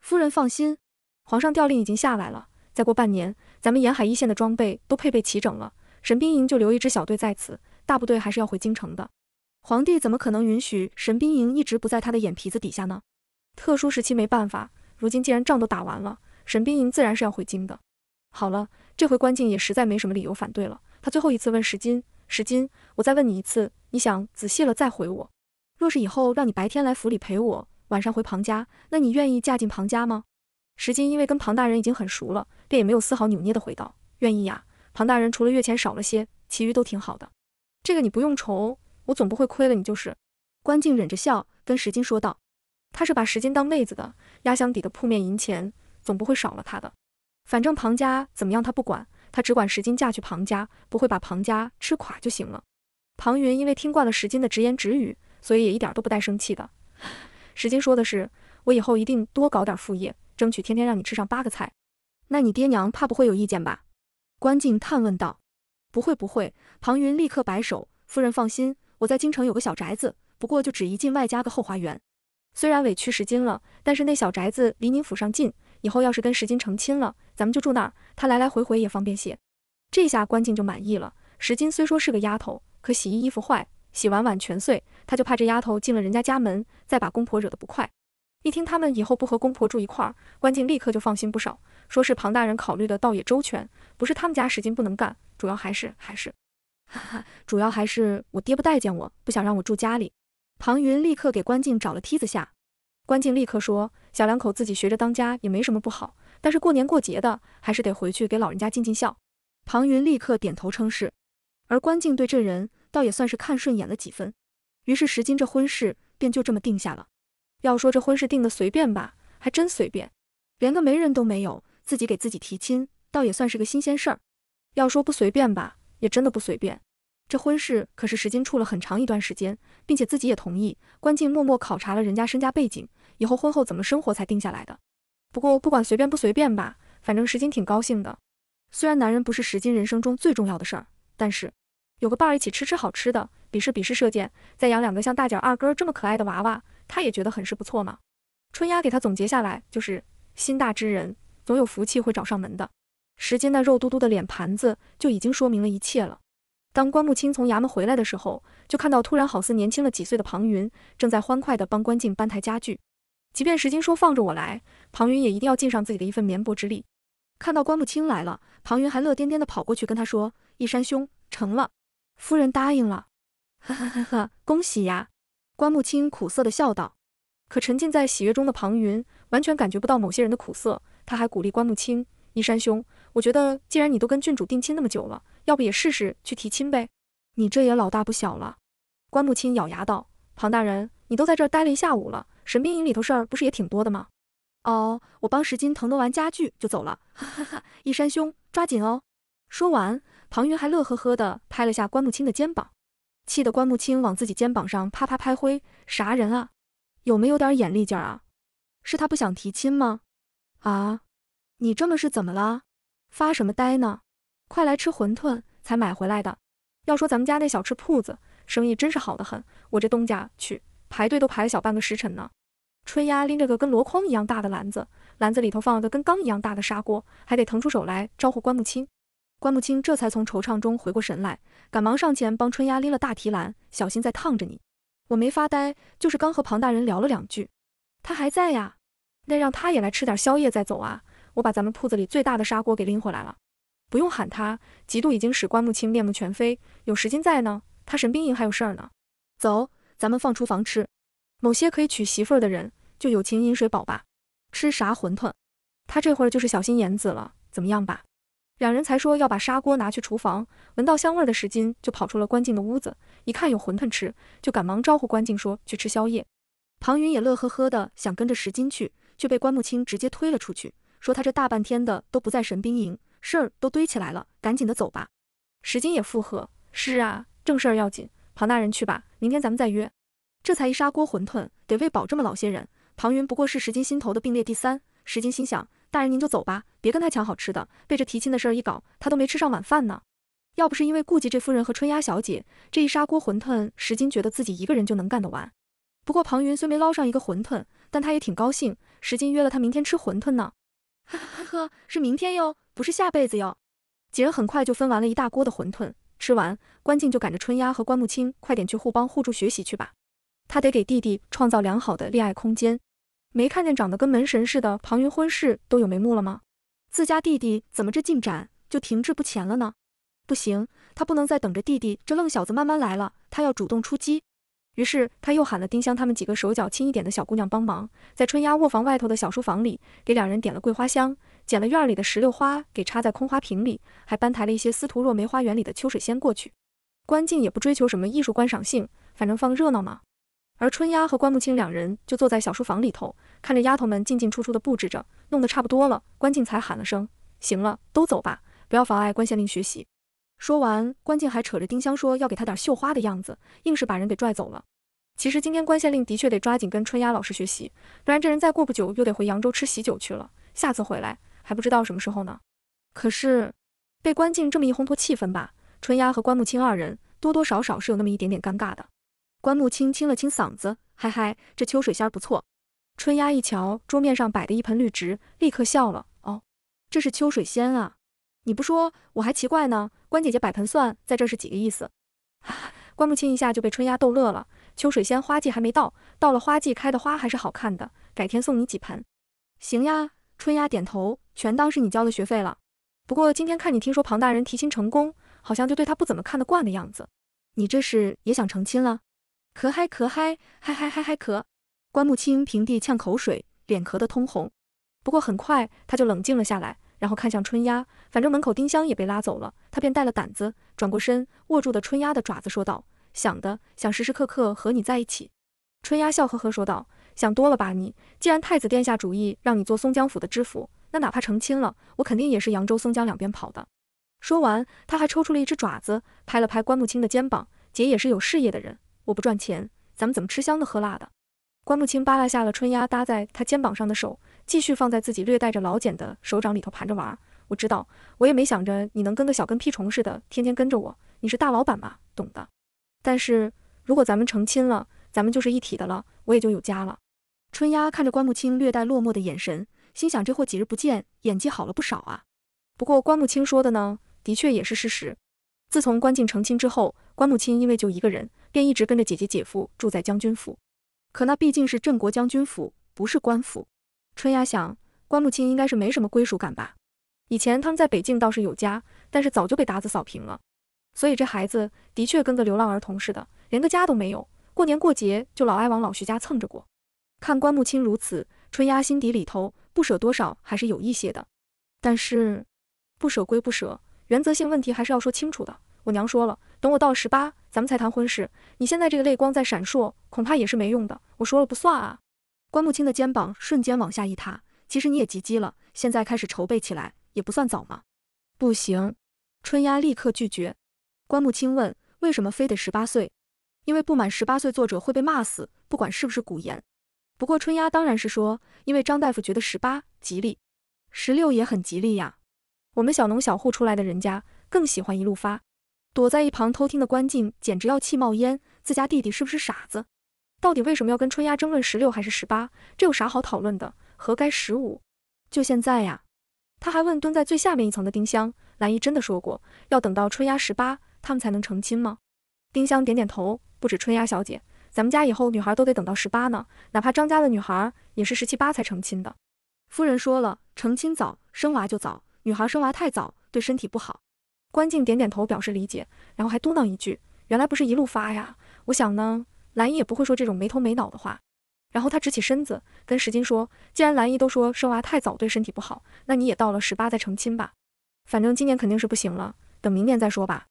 夫人放心，皇上调令已经下来了，再过半年，咱们沿海一线的装备都配备齐整了，神兵营就留一支小队在此，大部队还是要回京城的。皇帝怎么可能允许神兵营一直不在他的眼皮子底下呢？特殊时期没办法，如今既然仗都打完了，神兵营自然是要回京的。好了，这回关静也实在没什么理由反对了。他最后一次问石金，石金，我再问你一次，你想仔细了再回我。若是以后让你白天来府里陪我，晚上回庞家，那你愿意嫁进庞家吗？石金因为跟庞大人已经很熟了，便也没有丝毫扭捏的回道，愿意呀。庞大人除了月钱少了些，其余都挺好的。这个你不用愁。我总不会亏了你，就是。关静忍着笑跟石金说道：“他是把石金当妹子的，压箱底的铺面银钱总不会少了他的。反正庞家怎么样，他不管，他只管石金嫁去庞家，不会把庞家吃垮就行了。”庞云因为听惯了石金的直言直语，所以也一点都不带生气的。石金说的是：“我以后一定多搞点副业，争取天天让你吃上八个菜。”那你爹娘怕不会有意见吧？关静探问道：“不会，不会。”庞云立刻摆手：“夫人放心。”我在京城有个小宅子，不过就只一进外加个后花园。虽然委屈石金了，但是那小宅子离您府上近，以后要是跟石金成亲了，咱们就住那儿，他来来回回也方便些。这下关静就满意了。石金虽说是个丫头，可洗衣衣服坏，洗完碗全碎，他就怕这丫头进了人家家门，再把公婆惹得不快。一听他们以后不和公婆住一块儿，关静立刻就放心不少，说是庞大人考虑的倒也周全，不是他们家石金不能干，主要还是还是。哈哈，主要还是我爹不待见我，不想让我住家里。庞云立刻给关静找了梯子下。关静立刻说：“小两口自己学着当家也没什么不好，但是过年过节的，还是得回去给老人家尽尽孝。”庞云立刻点头称是。而关静对这人倒也算是看顺眼了几分，于是石金这婚事便就这么定下了。要说这婚事定的随便吧，还真随便，连个媒人都没有，自己给自己提亲，倒也算是个新鲜事儿。要说不随便吧。也真的不随便，这婚事可是时金处了很长一段时间，并且自己也同意。关静默默考察了人家身家背景，以后婚后怎么生活才定下来的。不过不管随便不随便吧，反正时金挺高兴的。虽然男人不是时金人生中最重要的事儿，但是有个伴儿一起吃吃好吃的，比试比试射箭，再养两个像大脚二哥这么可爱的娃娃，他也觉得很是不错嘛。春丫给他总结下来就是：心大之人，总有福气会找上门的。石金那肉嘟嘟的脸盘子就已经说明了一切了。当关木清从衙门回来的时候，就看到突然好似年轻了几岁的庞云正在欢快地帮关静搬抬家具。即便石金说放着我来，庞云也一定要尽上自己的一份绵薄之力。看到关木清来了，庞云还乐颠颠地跑过去跟他说：“一山兄，成了，夫人答应了。”哈哈哈哈恭喜呀！关木清苦涩地笑道。可沉浸在喜悦中的庞云完全感觉不到某些人的苦涩，他还鼓励关木清：“一山兄。”我觉得，既然你都跟郡主定亲那么久了，要不也试试去提亲呗？你这也老大不小了。关木青咬牙道：“庞大人，你都在这儿待了一下午了，神兵营里头事儿不是也挺多的吗？”哦，我帮石金腾挪完家具就走了，哈哈哈！一山兄，抓紧哦！说完，庞云还乐呵呵的拍了下关木青的肩膀，气得关木青往自己肩膀上啪啪拍灰，啥人啊？有没有点眼力劲啊？是他不想提亲吗？啊？你这么是怎么了？发什么呆呢？快来吃馄饨，才买回来的。要说咱们家那小吃铺子生意真是好得很，我这东家去排队都排了小半个时辰呢。春丫拎着个跟箩筐一样大的篮子，篮子里头放了个跟缸一样大的砂锅，还得腾出手来招呼关木清。关木清这才从惆怅中回过神来，赶忙上前帮春丫拎了大提篮，小心再烫着你。我没发呆，就是刚和庞大人聊了两句。他还在呀？那让他也来吃点宵夜再走啊。我把咱们铺子里最大的砂锅给拎回来了，不用喊他，嫉妒已经使关木清面目全非。有石金在呢，他神兵营还有事儿呢。走，咱们放厨房吃。某些可以娶媳妇儿的人，就有情饮水饱吧。吃啥馄饨？他这会儿就是小心眼子了，怎么样吧？两人才说要把砂锅拿去厨房，闻到香味的石金就跑出了关静的屋子，一看有馄饨吃，就赶忙招呼关静说去吃宵夜。庞云也乐呵呵的想跟着石金去，却被关木清直接推了出去。说他这大半天的都不在神兵营，事儿都堆起来了，赶紧的走吧。石金也附和，是啊，正事儿要紧。庞大人去吧，明天咱们再约。这才一砂锅馄饨，得喂饱这么老些人。庞云不过是石金心头的并列第三。石金心想，大人您就走吧，别跟他抢好吃的。被这提亲的事儿一搞，他都没吃上晚饭呢。要不是因为顾及这夫人和春丫小姐，这一砂锅馄饨，石金觉得自己一个人就能干得完。不过庞云虽没捞上一个馄饨，但他也挺高兴。石金约了他明天吃馄饨呢。呵呵，是明天哟，不是下辈子哟。几人很快就分完了一大锅的馄饨，吃完，关静就赶着春丫和关木青快点去互帮互助学习去吧。他得给弟弟创造良好的恋爱空间。没看见长得跟门神似的庞云婚事都有眉目了吗？自家弟弟怎么这进展就停滞不前了呢？不行，他不能再等着弟弟这愣小子慢慢来了，他要主动出击。于是他又喊了丁香他们几个手脚轻一点的小姑娘帮忙，在春丫卧房外头的小书房里，给两人点了桂花香，捡了院里的石榴花给插在空花瓶里，还搬抬了一些司徒若梅花园里的秋水仙过去。关静也不追求什么艺术观赏性，反正放热闹嘛。而春丫和关木青两人就坐在小书房里头，看着丫头们进进出出的布置着，弄得差不多了，关静才喊了声：“行了，都走吧，不要妨碍关县令学习。”说完，关静还扯着丁香说要给他点绣花的样子，硬是把人给拽走了。其实今天关县令的确得抓紧跟春丫老师学习，不然这人再过不久又得回扬州吃喜酒去了。下次回来还不知道什么时候呢。可是被关静这么一烘托气氛吧，春丫和关木清二人多多少少是有那么一点点尴尬的。关木清清了清嗓子，嗨嗨，这秋水仙不错。春丫一瞧桌面上摆的一盆绿植，立刻笑了。哦，这是秋水仙啊。你不说我还奇怪呢，关姐姐摆盆蒜在这是几个意思？关木青一下就被春丫逗乐了。秋水仙花季还没到，到了花季开的花还是好看的，改天送你几盆。行呀，春丫点头，全当是你交的学费了。不过今天看你听说庞大人提亲成功，好像就对他不怎么看得惯的样子。你这是也想成亲了？咳嗨咳嗨嗨嗨嗨嗨咳！关木青平地呛口水，脸咳得通红。不过很快他就冷静了下来。然后看向春丫，反正门口丁香也被拉走了，他便带了胆子转过身，握住了春丫的爪子，说道：“想的想时时刻刻和你在一起。”春丫笑呵呵说道：“想多了吧你，既然太子殿下主意让你做松江府的知府，那哪怕成亲了，我肯定也是扬州、松江两边跑的。”说完，他还抽出了一只爪子拍了拍关木清的肩膀：“姐也是有事业的人，我不赚钱，咱们怎么吃香的喝辣的？”关木清扒拉下了春丫搭在他肩膀上的手。继续放在自己略带着老茧的手掌里头盘着玩。我知道，我也没想着你能跟个小跟屁虫似的天天跟着我。你是大老板嘛，懂的。但是如果咱们成亲了，咱们就是一体的了，我也就有家了。春丫看着关木清略带落寞的眼神，心想这货几日不见，演技好了不少啊。不过关木清说的呢，的确也是事实。自从关静成亲之后，关木清因为就一个人，便一直跟着姐姐姐夫住在将军府。可那毕竟是镇国将军府，不是官府。春丫想，关木青应该是没什么归属感吧。以前他们在北京倒是有家，但是早就被打子扫平了。所以这孩子的确跟个流浪儿童似的，连个家都没有。过年过节就老爱往老徐家蹭着过。看关木青如此，春丫心底里头不舍多少还是有一些的。但是不舍归不舍，原则性问题还是要说清楚的。我娘说了，等我到十八，咱们才谈婚事。你现在这个泪光在闪烁，恐怕也是没用的。我说了不算啊。关木清的肩膀瞬间往下一塌。其实你也急笄了，现在开始筹备起来也不算早吗？不行，春丫立刻拒绝。关木清问：为什么非得十八岁？因为不满十八岁，作者会被骂死，不管是不是古言。不过春丫当然是说，因为张大夫觉得十八吉利，十六也很吉利呀。我们小农小户出来的人家更喜欢一路发。躲在一旁偷听的关静简直要气冒烟，自家弟弟是不是傻子？到底为什么要跟春丫争论十六还是十八？这有啥好讨论的？何该十五？就现在呀！他还问蹲在最下面一层的丁香，兰姨真的说过要等到春丫十八，他们才能成亲吗？丁香点点头。不止春丫小姐，咱们家以后女孩都得等到十八呢。哪怕张家的女孩也是十七八才成亲的。夫人说了，成亲早，生娃就早。女孩生娃太早，对身体不好。关静点点头表示理解，然后还嘟囔一句：“原来不是一路发呀。”我想呢。兰姨也不会说这种没头没脑的话。然后他直起身子，跟石金说：“既然兰姨都说生娃太早对身体不好，那你也到了十八再成亲吧。反正今年肯定是不行了，等明年再说吧。”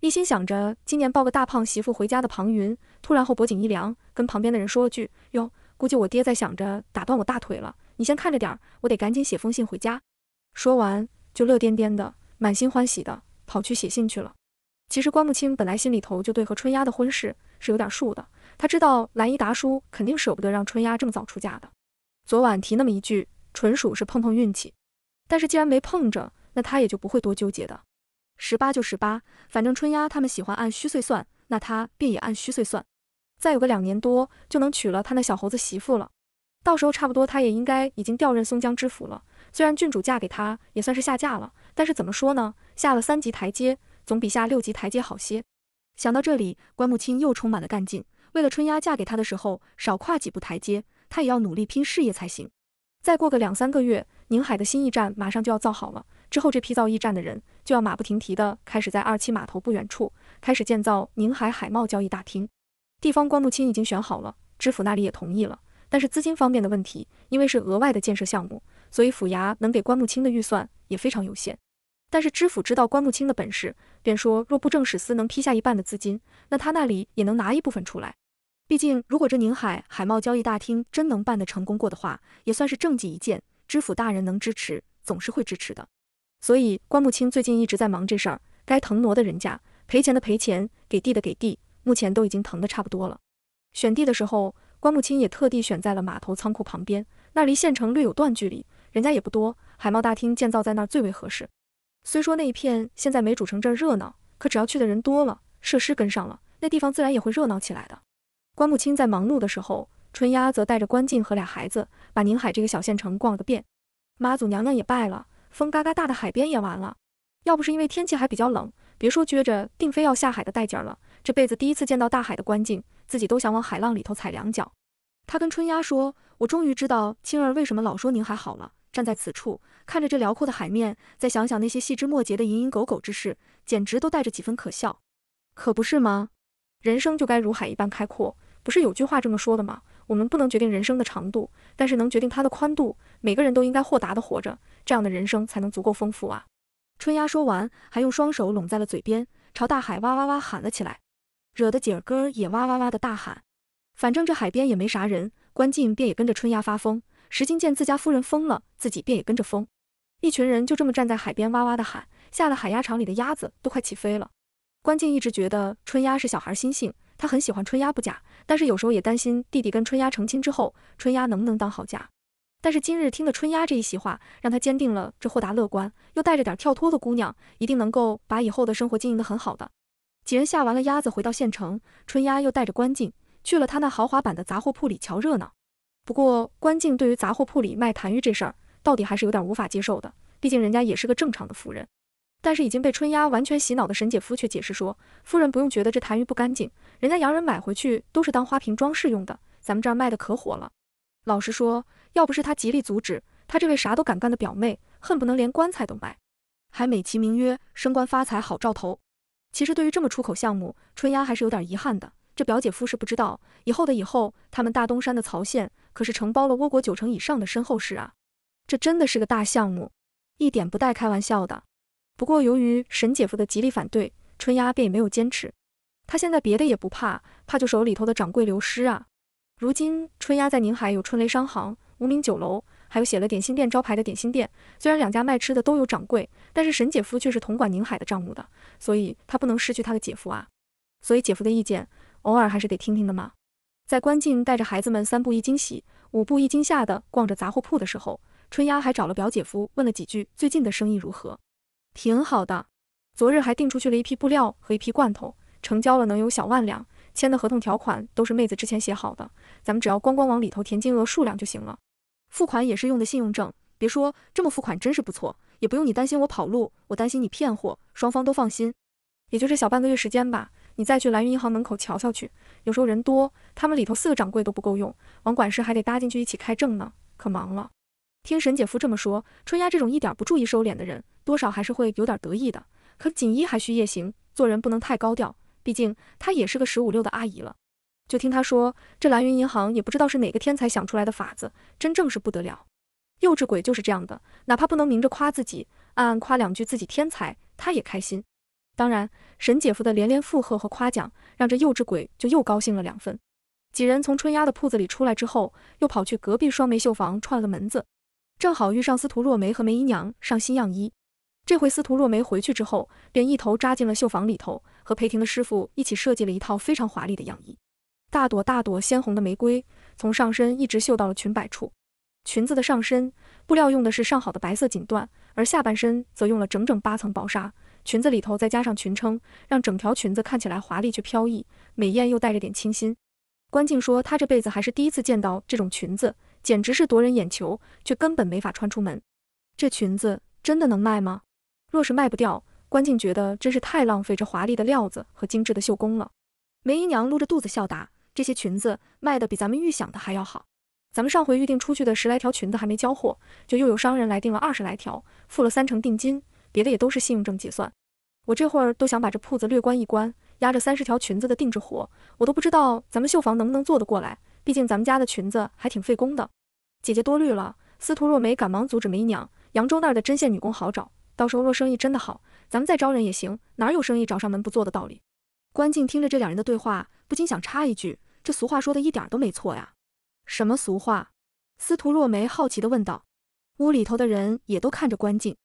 一心想着今年抱个大胖媳妇回家的庞云，突然后脖颈一凉，跟旁边的人说了句：“哟，估计我爹在想着打断我大腿了。你先看着点，我得赶紧写封信回家。”说完就乐颠颠的，满心欢喜的跑去写信去了。其实关木清本来心里头就对和春丫的婚事是有点数的。他知道蓝一达叔肯定舍不得让春丫这么早出嫁的，昨晚提那么一句，纯属是碰碰运气。但是既然没碰着，那他也就不会多纠结的。十八就十八，反正春丫他们喜欢按虚岁算，那他便也按虚岁算。再有个两年多，就能娶了他那小猴子媳妇了。到时候差不多，他也应该已经调任松江知府了。虽然郡主嫁给他也算是下嫁了，但是怎么说呢，下了三级台阶，总比下六级台阶好些。想到这里，关木清又充满了干劲。为了春丫嫁给他的时候少跨几步台阶，他也要努力拼事业才行。再过个两三个月，宁海的新驿站马上就要造好了，之后这批造驿站的人就要马不停蹄地开始在二期码头不远处开始建造宁海海贸交易大厅。地方官木清已经选好了，知府那里也同意了，但是资金方面的问题，因为是额外的建设项目，所以府衙能给官木清的预算也非常有限。但是知府知道关木清的本事，便说若布政使司能批下一半的资金，那他那里也能拿一部分出来。毕竟，如果这宁海海贸交易大厅真能办的成功过的话，也算是政绩一件。知府大人能支持，总是会支持的。所以关木清最近一直在忙这事儿。该腾挪的人家，赔钱的赔钱，给地的给地，目前都已经腾得差不多了。选地的时候，关木清也特地选在了码头仓库旁边，那离县城略有段距离，人家也不多。海贸大厅建造在那儿最为合适。虽说那一片现在没主城这儿热闹，可只要去的人多了，设施跟上了，那地方自然也会热闹起来的。关木清在忙碌的时候，春丫则带着关静和俩孩子，把宁海这个小县城逛了个遍。妈祖娘娘也拜了，风嘎嘎大的海边也玩了。要不是因为天气还比较冷，别说撅着腚非要下海的带劲了，这辈子第一次见到大海的关静，自己都想往海浪里头踩两脚。他跟春丫说：“我终于知道青儿为什么老说宁海好了。”站在此处，看着这辽阔的海面，再想想那些细枝末节的蝇营狗苟之事，简直都带着几分可笑。可不是吗？人生就该如海一般开阔。不是有句话这么说的吗？我们不能决定人生的长度，但是能决定它的宽度。每个人都应该豁达的活着，这样的人生才能足够丰富啊！春丫说完，还用双手拢在了嘴边，朝大海哇哇哇喊了起来，惹得姐儿哥也哇哇哇的大喊。反正这海边也没啥人，关静便也跟着春丫发疯。石金见自家夫人疯了，自己便也跟着疯。一群人就这么站在海边哇哇的喊，吓得海鸭场里的鸭子都快起飞了。关静一直觉得春丫是小孩心性。他很喜欢春丫不假，但是有时候也担心弟弟跟春丫成亲之后，春丫能不能当好家。但是今日听了春丫这一席话，让他坚定了这豁达乐观又带着点跳脱的姑娘，一定能够把以后的生活经营的很好的。几人下完了鸭子，回到县城，春丫又带着关静去了他那豪华版的杂货铺里瞧热闹。不过关静对于杂货铺里卖痰盂这事儿，到底还是有点无法接受的，毕竟人家也是个正常的夫人。但是已经被春丫完全洗脑的沈姐夫却解释说：“夫人不用觉得这痰盂不干净，人家洋人买回去都是当花瓶装饰用的。咱们这儿卖的可火了。老实说，要不是他极力阻止，他这位啥都敢干的表妹，恨不能连棺材都卖，还美其名曰升官发财好兆头。其实对于这么出口项目，春丫还是有点遗憾的。这表姐夫是不知道，以后的以后，他们大东山的曹县可是承包了倭国九成以上的身后事啊！这真的是个大项目，一点不带开玩笑的。”不过，由于沈姐夫的极力反对，春丫便也没有坚持。她现在别的也不怕，怕就手里头的掌柜流失啊。如今春丫在宁海有春雷商行、无名酒楼，还有写了点心店招牌的点心店。虽然两家卖吃的都有掌柜，但是沈姐夫却是统管宁海的账目的，所以他不能失去他的姐夫啊。所以姐夫的意见，偶尔还是得听听的嘛。在关静带着孩子们三步一惊喜、五步一惊吓的逛着杂货铺的时候，春丫还找了表姐夫问了几句最近的生意如何。挺好的，昨日还订出去了一批布料和一批罐头，成交了能有小万两。签的合同条款都是妹子之前写好的，咱们只要光光往里头填金额数量就行了。付款也是用的信用证，别说这么付款真是不错，也不用你担心我跑路，我担心你骗货，双方都放心。也就这小半个月时间吧，你再去蓝云银行门口瞧瞧去，有时候人多，他们里头四个掌柜都不够用，往管事还得搭进去一起开证呢，可忙了。听沈姐夫这么说，春丫这种一点不注意收敛的人，多少还是会有点得意的。可锦衣还需夜行，做人不能太高调，毕竟她也是个十五六的阿姨了。就听她说，这蓝云银行也不知道是哪个天才想出来的法子，真正是不得了。幼稚鬼就是这样的，哪怕不能明着夸自己，暗暗夸两句自己天才，他也开心。当然，沈姐夫的连连附和和夸奖，让这幼稚鬼就又高兴了两分。几人从春丫的铺子里出来之后，又跑去隔壁双梅绣房串了个门子。正好遇上司徒若梅和梅姨娘上新样衣，这回司徒若梅回去之后，便一头扎进了绣房里头，和裴庭的师傅一起设计了一套非常华丽的样衣。大朵大朵鲜红的玫瑰从上身一直绣到了裙摆处，裙子的上身布料用的是上好的白色锦缎，而下半身则用了整整八层薄纱。裙子里头再加上裙撑，让整条裙子看起来华丽却飘逸，美艳又带着点清新。关静说她这辈子还是第一次见到这种裙子。简直是夺人眼球，却根本没法穿出门。这裙子真的能卖吗？若是卖不掉，关静觉得真是太浪费这华丽的料子和精致的绣工了。梅姨娘撸着肚子笑答：“这些裙子卖的比咱们预想的还要好。咱们上回预定出去的十来条裙子还没交货，就又有商人来订了二十来条，付了三成定金，别的也都是信用证结算。我这会儿都想把这铺子略关一关，压着三十条裙子的定制活，我都不知道咱们绣坊能不能做得过来。”毕竟咱们家的裙子还挺费工的，姐姐多虑了。司徒若梅赶忙阻止梅娘，扬州那儿的针线女工好找，到时候若生意真的好，咱们再招人也行，哪有生意找上门不做的道理？关静听着这两人的对话，不禁想插一句，这俗话说的一点都没错呀。什么俗话？司徒若梅好奇地问道。屋里头的人也都看着关静。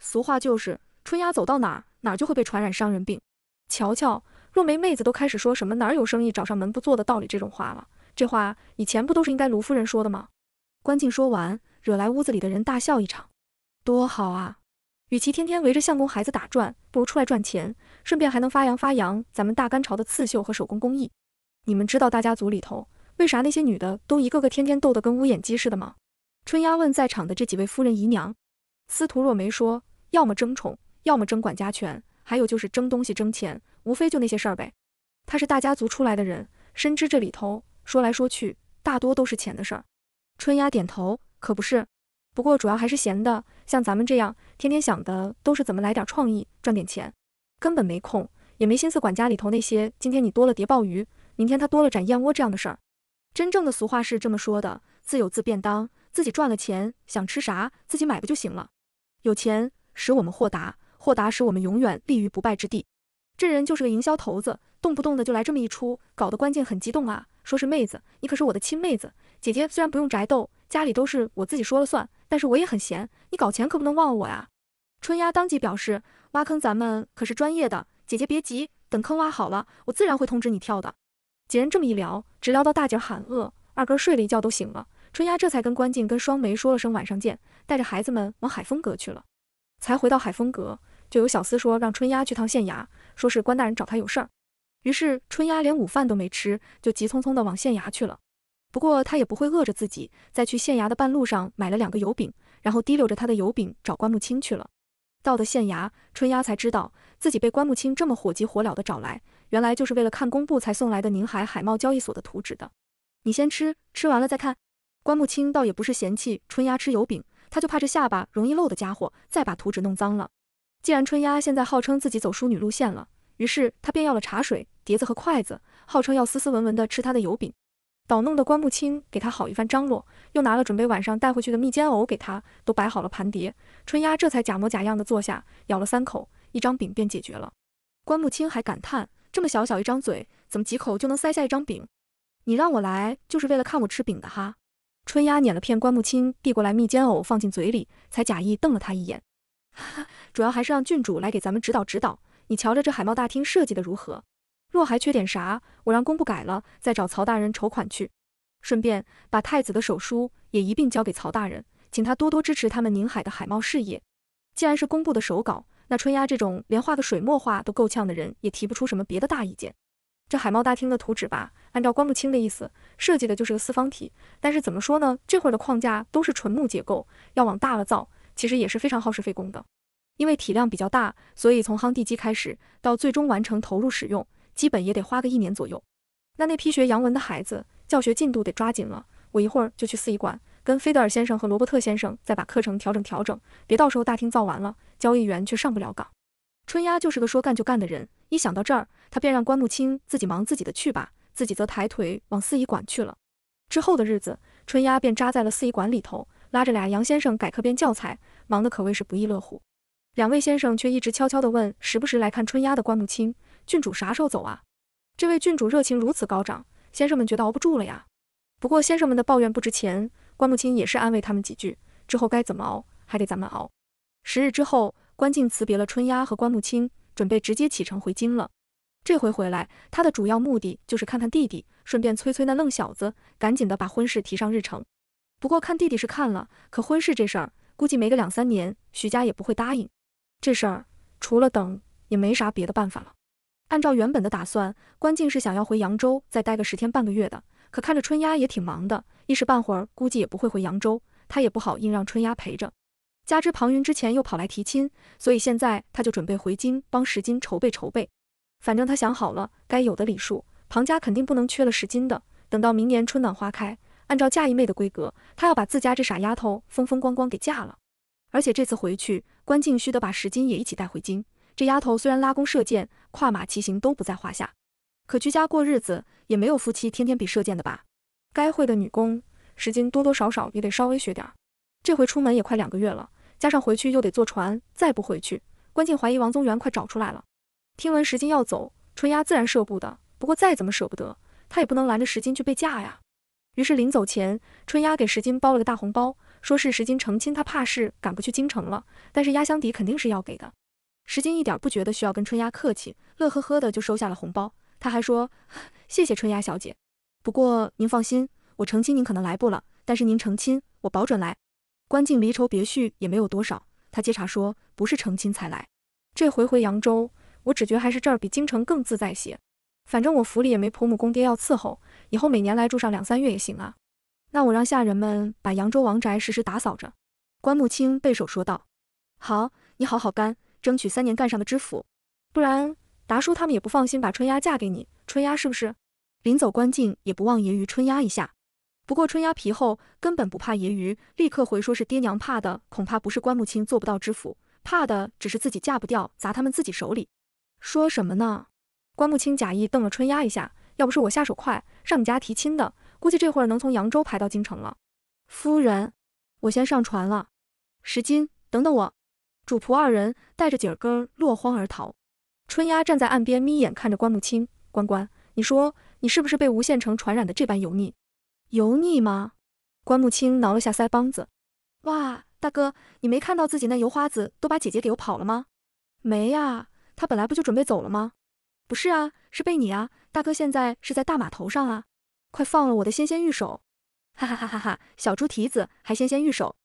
俗话就是，春丫走到哪儿，哪儿就会被传染伤人病。瞧瞧，若梅妹子都开始说什么哪有生意找上门不做的道理这种话了。这话以前不都是应该卢夫人说的吗？关静说完，惹来屋子里的人大笑一场。多好啊！与其天天围着相公孩子打转，不如出来赚钱，顺便还能发扬发扬咱们大干朝的刺绣和手工工艺。你们知道大家族里头为啥那些女的都一个个天天斗得跟乌眼鸡似的吗？春丫问在场的这几位夫人姨娘。司徒若梅说：要么争宠，要么争管家权，还有就是争东西争钱，无非就那些事儿呗。她是大家族出来的人，深知这里头。说来说去，大多都是钱的事儿。春丫点头，可不是。不过主要还是闲的，像咱们这样，天天想的都是怎么来点创意，赚点钱，根本没空，也没心思管家里头那些，今天你多了叠鲍鱼，明天他多了盏燕窝这样的事儿。真正的俗话是这么说的：自有自便当，自己赚了钱，想吃啥自己买不就行了？有钱使我们豁达，豁达使我们永远立于不败之地。这人就是个营销头子，动不动的就来这么一出，搞得关静很激动啊。说是妹子，你可是我的亲妹子。姐姐虽然不用宅斗，家里都是我自己说了算，但是我也很闲，你搞钱可不能忘了我呀。春丫当即表示，挖坑咱们可是专业的，姐姐别急，等坑挖好了，我自然会通知你跳的。几人这么一聊，直聊到大姐喊饿，二哥睡了一觉都醒了。春丫这才跟关静跟双梅说了声晚上见，带着孩子们往海风阁去了，才回到海风阁。就有小厮说让春丫去趟县衙，说是关大人找他有事儿。于是春丫连午饭都没吃，就急匆匆的往县衙去了。不过他也不会饿着自己，在去县衙的半路上买了两个油饼，然后提溜着他的油饼找关木清去了。到的县衙，春丫才知道自己被关木清这么火急火燎的找来，原来就是为了看工部才送来的宁海海贸交易所的图纸的。你先吃，吃完了再看。关木清倒也不是嫌弃春丫吃油饼，他就怕这下巴容易漏的家伙再把图纸弄脏了。既然春丫现在号称自己走淑女路线了，于是她便要了茶水、碟子和筷子，号称要斯斯文文的吃她的油饼。捣弄的关木青给她好一番张罗，又拿了准备晚上带回去的蜜煎藕给她，都摆好了盘碟。春丫这才假模假样的坐下，咬了三口，一张饼便解决了。关木青还感叹：这么小小一张嘴，怎么几口就能塞下一张饼？你让我来就是为了看我吃饼的哈。春丫撵了片关木青递过来蜜煎藕放进嘴里，才假意瞪了他一眼。主要还是让郡主来给咱们指导指导。你瞧着这海贸大厅设计的如何？若还缺点啥，我让工部改了，再找曹大人筹款去。顺便把太子的手书也一并交给曹大人，请他多多支持他们宁海的海贸事业。既然是工部的手稿，那春丫这种连画个水墨画都够呛的人，也提不出什么别的大意见。这海贸大厅的图纸吧，按照关木清的意思，设计的就是个四方体。但是怎么说呢？这会儿的框架都是纯木结构，要往大了造。其实也是非常耗时费工的，因为体量比较大，所以从夯地基开始到最终完成投入使用，基本也得花个一年左右。那那批学洋文的孩子，教学进度得抓紧了。我一会儿就去四仪馆，跟菲德尔先生和罗伯特先生再把课程调整调整，别到时候大厅造完了，交易员却上不了岗。春丫就是个说干就干的人，一想到这儿，他便让关木清自己忙自己的去吧，自己则抬腿往四仪馆去了。之后的日子，春丫便扎在了四仪馆里头，拉着俩洋先生改课编教材。忙得可谓是不亦乐乎，两位先生却一直悄悄地问，时不时来看春丫的关木清，郡主啥时候走啊？这位郡主热情如此高涨，先生们觉得熬不住了呀。不过先生们的抱怨不值钱，关木清也是安慰他们几句，之后该怎么熬还得咱们熬。十日之后，关静辞别了春丫和关木清，准备直接启程回京了。这回回来，他的主要目的就是看看弟弟，顺便催催那愣小子，赶紧的把婚事提上日程。不过看弟弟是看了，可婚事这事儿。估计没个两三年，徐家也不会答应这事儿。除了等，也没啥别的办法了。按照原本的打算，关键是想要回扬州再待个十天半个月的。可看着春丫也挺忙的，一时半会儿估计也不会回扬州。他也不好硬让春丫陪着。加之庞云之前又跑来提亲，所以现在他就准备回京帮石金筹备筹备。反正他想好了，该有的礼数，庞家肯定不能缺了石金的。等到明年春暖花开。按照嫁一妹的规格，她要把自家这傻丫头风风光光给嫁了。而且这次回去，关静需得把石金也一起带回京。这丫头虽然拉弓射箭、跨马骑行都不在话下，可居家过日子也没有夫妻天天比射箭的吧？该会的女工，石金多多少少也得稍微学点。这回出门也快两个月了，加上回去又得坐船，再不回去，关静怀疑王宗元快找出来了。听闻石金要走，春丫自然舍不得，不过再怎么舍不得，她也不能拦着石金去备嫁呀。于是临走前，春丫给石金包了个大红包，说是石金成亲，他怕是赶不去京城了，但是压箱底肯定是要给的。石金一点不觉得需要跟春丫客气，乐呵呵的就收下了红包。他还说谢谢春丫小姐，不过您放心，我成亲您可能来不了，但是您成亲我保准来。关静离愁别绪也没有多少，他接茬说不是成亲才来，这回回扬州，我只觉还是这儿比京城更自在些，反正我府里也没婆母公爹要伺候。以后每年来住上两三月也行啊，那我让下人们把扬州王宅时时打扫着。”关木清背手说道，“好，你好好干，争取三年干上的知府，不然达叔他们也不放心把春丫嫁给你。春丫是不是？”临走，关静也不忘揶揄春丫一下。不过春丫皮厚，根本不怕揶揄，立刻回说是爹娘怕的，恐怕不是关木清做不到知府，怕的只是自己嫁不掉，砸他们自己手里。说什么呢？关木清假意瞪了春丫一下，要不是我下手快。上你家提亲的，估计这会儿能从扬州排到京城了。夫人，我先上船了。石金，等等我。主仆二人带着姐儿哥落荒而逃。春丫站在岸边眯眼看着关木清。关关，你说你是不是被吴县城传染的这般油腻？油腻吗？关木清挠了下腮帮子。哇，大哥，你没看到自己那油花子都把姐姐给油跑了吗？没呀，他本来不就准备走了吗？不是啊，是被你啊。大哥现在是在大码头上啊，快放了我的纤纤玉手！哈哈哈哈哈！小猪蹄子还纤纤玉手，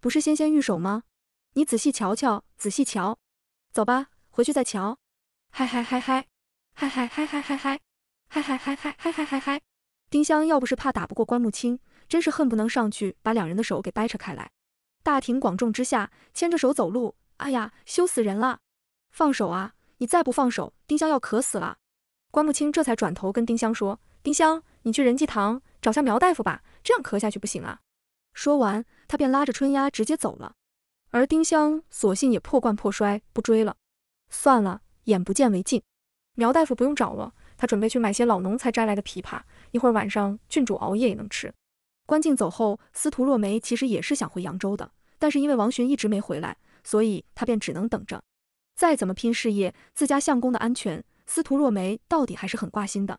不是纤纤玉手吗？你仔细瞧瞧，仔细瞧。走吧，回去再瞧。嗨嗨嗨嗨，嗨嗨嗨嗨嗨嗨，嗨嗨嗨嗨嗨嗨嗨嗨。丁香要不是怕打不过关木青，真是恨不能上去把两人的手给掰扯开来。大庭广众之下牵着手走路，哎呀，羞死人了！放手啊，你再不放手，丁香要渴死了。关木清这才转头跟丁香说：“丁香，你去仁济堂找下苗大夫吧，这样咳下去不行啊。”说完，他便拉着春丫直接走了。而丁香索性也破罐破摔，不追了。算了，眼不见为净。苗大夫不用找了，他准备去买些老农才摘来的枇杷，一会儿晚上郡主熬夜也能吃。关静走后，司徒若梅其实也是想回扬州的，但是因为王巡一直没回来，所以他便只能等着。再怎么拼事业，自家相公的安全。司徒若梅到底还是很挂心的。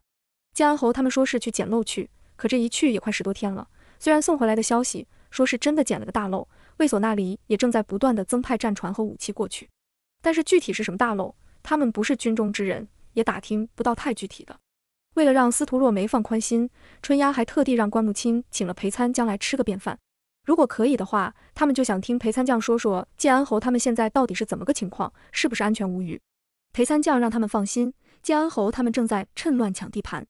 建安侯他们说是去捡漏去，可这一去也快十多天了。虽然送回来的消息说是真的捡了个大漏，卫所那里也正在不断的增派战船和武器过去，但是具体是什么大漏，他们不是军中之人，也打听不到太具体的。为了让司徒若梅放宽心，春丫还特地让关木清请了裴参将来吃个便饭。如果可以的话，他们就想听裴参将说说建安侯他们现在到底是怎么个情况，是不是安全无虞。裴参将让他们放心。建安侯他们正在趁乱抢地盘，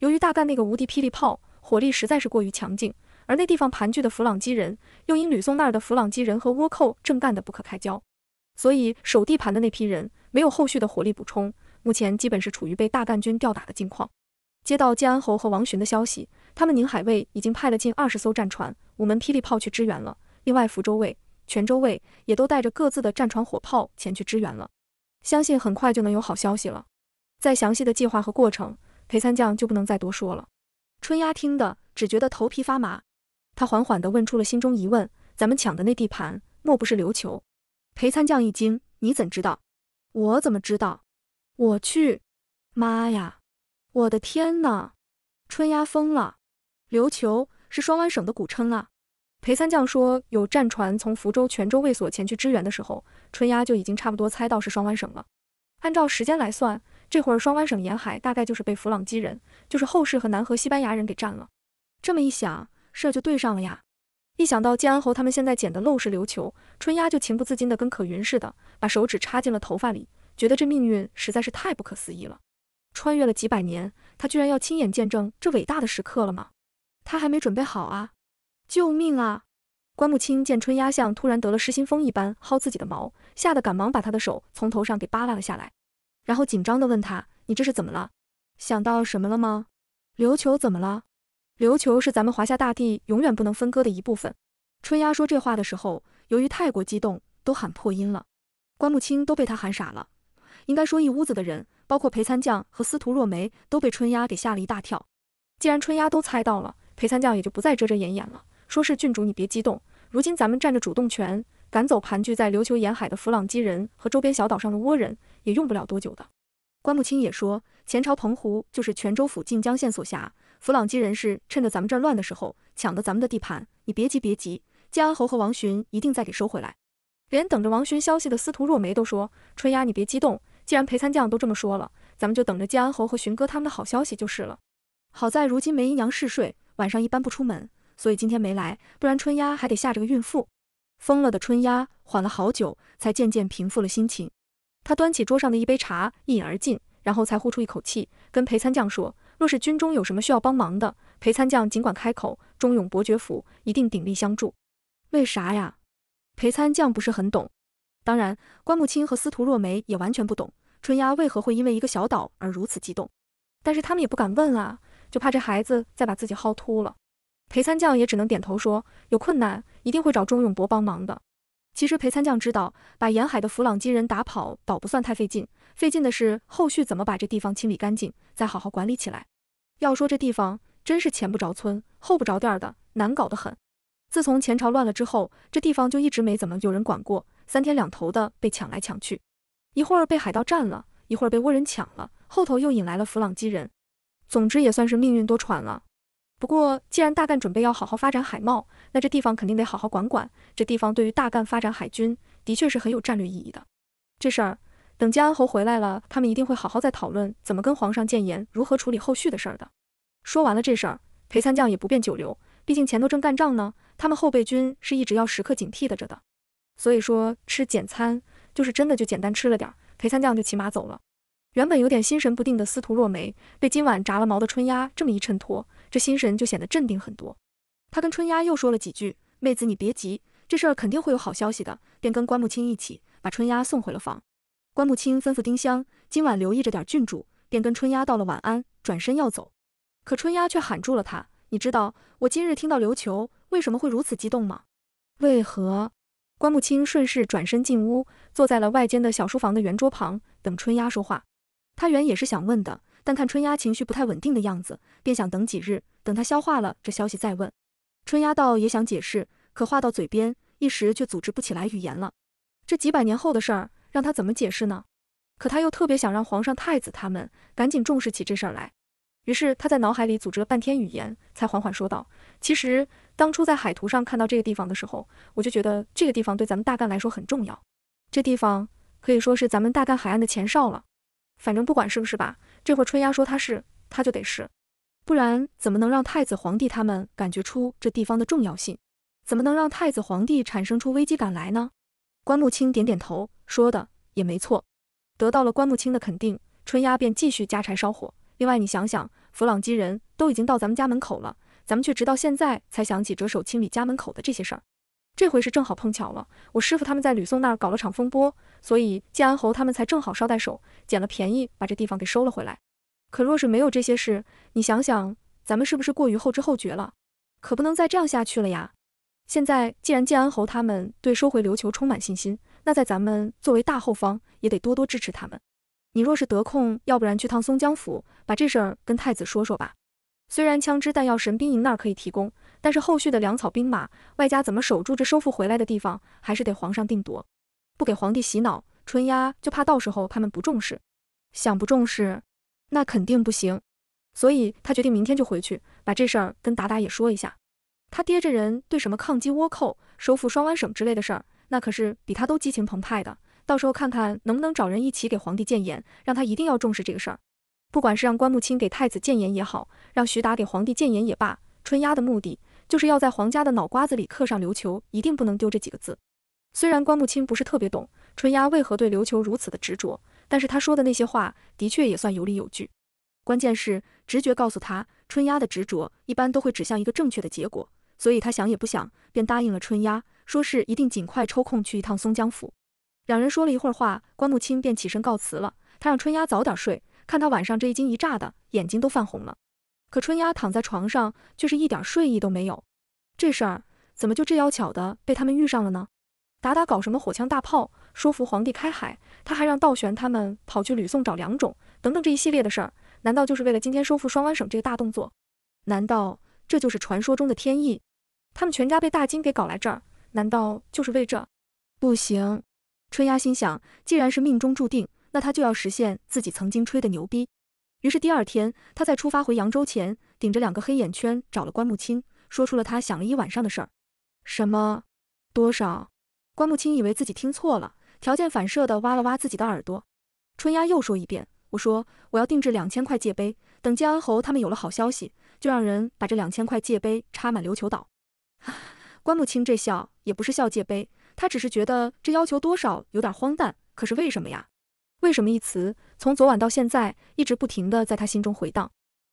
由于大干那个无敌霹雳炮火力实在是过于强劲，而那地方盘踞的弗朗基人又因吕宋那儿的弗朗基人和倭寇正干得不可开交，所以守地盘的那批人没有后续的火力补充，目前基本是处于被大干军吊打的境况。接到建安侯和王巡的消息，他们宁海卫已经派了近二十艘战船、五门霹雳炮去支援了，另外福州卫、泉州卫也都带着各自的战船火炮前去支援了，相信很快就能有好消息了。在详细的计划和过程，裴参将就不能再多说了。春丫听的只觉得头皮发麻，他缓缓地问出了心中疑问：“咱们抢的那地盘，莫不是琉球？”裴参将一惊：“你怎知道？我怎么知道？”我去，妈呀，我的天哪！春丫疯了！琉球是双湾省的古称啊。裴参将说有战船从福州、泉州卫所前去支援的时候，春丫就已经差不多猜到是双湾省了。按照时间来算。这会儿，双湾省沿海大概就是被弗朗基人，就是后世和南河西班牙人给占了。这么一想，事儿就对上了呀。一想到建安侯他们现在剪的漏是琉球，春丫就情不自禁的跟可云似的，把手指插进了头发里，觉得这命运实在是太不可思议了。穿越了几百年，他居然要亲眼见证这伟大的时刻了吗？他还没准备好啊！救命啊！关木清见春丫像突然得了失心疯一般薅自己的毛，吓得赶忙把他的手从头上给扒拉了下来。然后紧张地问他：“你这是怎么了？想到什么了吗？琉球怎么了？琉球是咱们华夏大地永远不能分割的一部分。”春丫说这话的时候，由于太过激动，都喊破音了。关木清都被他喊傻了，应该说一屋子的人，包括裴参将和司徒若梅，都被春丫给吓了一大跳。既然春丫都猜到了，裴参将也就不再遮遮掩掩了，说是郡主你别激动，如今咱们占着主动权。赶走盘踞在琉球沿海的弗朗基人和周边小岛上的倭人，也用不了多久的。关穆清也说，前朝澎湖就是泉州府晋江县所辖，弗朗基人是趁着咱们这儿乱的时候抢的咱们的地盘。你别急，别急，建安侯和王巡一定再给收回来。连等着王巡消息的司徒若梅都说：“春丫，你别激动，既然裴参将都这么说了，咱们就等着建安侯和巡哥他们的好消息就是了。好在如今梅姨娘嗜睡，晚上一般不出门，所以今天没来，不然春丫还得吓着个孕妇。”疯了的春丫缓了好久，才渐渐平复了心情。他端起桌上的一杯茶，一饮而尽，然后才呼出一口气，跟裴参将说：“若是军中有什么需要帮忙的，裴参将尽管开口，忠勇伯爵府一定鼎力相助。”为啥呀？裴参将不是很懂。当然，关木青和司徒若梅也完全不懂春丫为何会因为一个小岛而如此激动，但是他们也不敢问啊，就怕这孩子再把自己薅秃了。裴参将也只能点头说：“有困难，一定会找钟永伯帮忙的。”其实裴参将知道，把沿海的弗朗基人打跑倒不算太费劲，费劲的是后续怎么把这地方清理干净，再好好管理起来。要说这地方真是前不着村后不着店的，难搞得很。自从前朝乱了之后，这地方就一直没怎么有人管过，三天两头的被抢来抢去，一会儿被海盗占了，一会儿被倭人抢了，后头又引来了弗朗基人，总之也算是命运多舛了。不过，既然大干准备要好好发展海贸，那这地方肯定得好好管管。这地方对于大干发展海军，的确是很有战略意义的。这事儿等江安侯回来了，他们一定会好好再讨论怎么跟皇上谏言，如何处理后续的事儿的。说完了这事儿，裴参将也不便久留，毕竟前头正干仗呢，他们后备军是一直要时刻警惕的着的。所以说吃简餐，就是真的就简单吃了点儿。裴参将就骑马走了。原本有点心神不定的司徒若梅，被今晚炸了毛的春丫这么一衬托。这心神就显得镇定很多。他跟春丫又说了几句，妹子你别急，这事儿肯定会有好消息的。便跟关木清一起把春丫送回了房。关木清吩咐丁香今晚留意着点郡主，便跟春丫道了晚安，转身要走，可春丫却喊住了他。你知道我今日听到琉球为什么会如此激动吗？为何？关木清顺势转身进屋，坐在了外间的小书房的圆桌旁等春丫说话。他原也是想问的。但看春丫情绪不太稳定的样子，便想等几日，等他消化了这消息再问。春丫倒也想解释，可话到嘴边，一时却组织不起来语言了。这几百年后的事儿，让他怎么解释呢？可他又特别想让皇上、太子他们赶紧重视起这事儿来。于是他在脑海里组织了半天语言，才缓缓说道：“其实当初在海图上看到这个地方的时候，我就觉得这个地方对咱们大干来说很重要。这地方可以说是咱们大干海岸的前哨了。反正不管是不是吧。”这会儿春丫说他是，他就得是，不然怎么能让太子皇帝他们感觉出这地方的重要性？怎么能让太子皇帝产生出危机感来呢？关木清点点头，说的也没错。得到了关木清的肯定，春丫便继续加柴烧火。另外，你想想，弗朗基人都已经到咱们家门口了，咱们却直到现在才想起着手清理家门口的这些事儿。这回是正好碰巧了，我师傅他们在吕宋那儿搞了场风波，所以建安侯他们才正好捎带手捡了便宜，把这地方给收了回来。可若是没有这些事，你想想，咱们是不是过于后知后觉了？可不能再这样下去了呀！现在既然建安侯他们对收回琉球充满信心，那在咱们作为大后方，也得多多支持他们。你若是得空，要不然去趟松江府，把这事儿跟太子说说吧。虽然枪支弹药、神兵营那儿可以提供，但是后续的粮草、兵马，外加怎么守住这收复回来的地方，还是得皇上定夺。不给皇帝洗脑，春丫就怕到时候他们不重视。想不重视，那肯定不行。所以他决定明天就回去，把这事儿跟达达也说一下。他爹这人对什么抗击倭寇、收复双湾省之类的事儿，那可是比他都激情澎湃的。到时候看看能不能找人一起给皇帝谏言，让他一定要重视这个事儿。不管是让关木清给太子谏言也好，让徐达给皇帝谏言也罢，春丫的目的就是要在皇家的脑瓜子里刻上琉球，一定不能丢这几个字。虽然关木清不是特别懂春丫为何对琉球如此的执着，但是他说的那些话的确也算有理有据。关键是直觉告诉他，春丫的执着一般都会指向一个正确的结果，所以他想也不想便答应了春丫，说是一定尽快抽空去一趟松江府。两人说了一会儿话，关木清便起身告辞了。他让春丫早点睡。看他晚上这一惊一乍的，眼睛都泛红了。可春丫躺在床上，却是一点睡意都没有。这事儿怎么就这妖巧的被他们遇上了呢？达达搞什么火枪大炮，说服皇帝开海，他还让道玄他们跑去吕宋找良种，等等这一系列的事儿，难道就是为了今天收复双湾省这个大动作？难道这就是传说中的天意？他们全家被大金给搞来这儿，难道就是为这？不行，春丫心想，既然是命中注定。那他就要实现自己曾经吹的牛逼。于是第二天，他在出发回扬州前，顶着两个黑眼圈找了关木青，说出了他想了一晚上的事儿。什么？多少？关木青以为自己听错了，条件反射的挖了挖自己的耳朵。春丫又说一遍：“我说我要定制两千块界碑，等建安侯他们有了好消息，就让人把这两千块界碑插满琉球岛。”关木青这笑也不是笑界碑，他只是觉得这要求多少有点荒诞。可是为什么呀？为什么一词从昨晚到现在一直不停的在他心中回荡？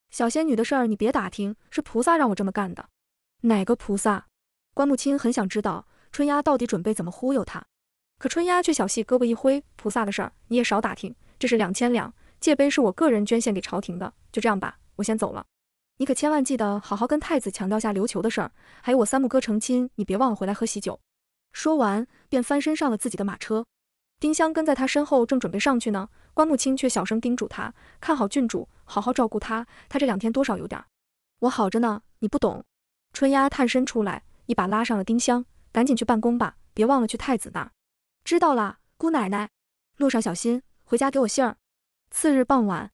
小仙女的事儿你别打听，是菩萨让我这么干的。哪个菩萨？关木青很想知道春丫到底准备怎么忽悠他。可春丫却小细胳膊一挥，菩萨的事儿你也少打听。这是两千两，界碑是我个人捐献给朝廷的。就这样吧，我先走了。你可千万记得好好跟太子强调下琉球的事儿，还有我三木哥成亲，你别忘了回来喝喜酒。说完便翻身上了自己的马车。丁香跟在他身后，正准备上去呢，关木清却小声叮嘱他：“看好郡主，好好照顾她。她这两天多少有点……我好着呢，你不懂。”春丫探身出来，一把拉上了丁香：“赶紧去办公吧，别忘了去太子那儿。”“知道了，姑奶奶。路上小心，回家给我信儿。”次日傍晚，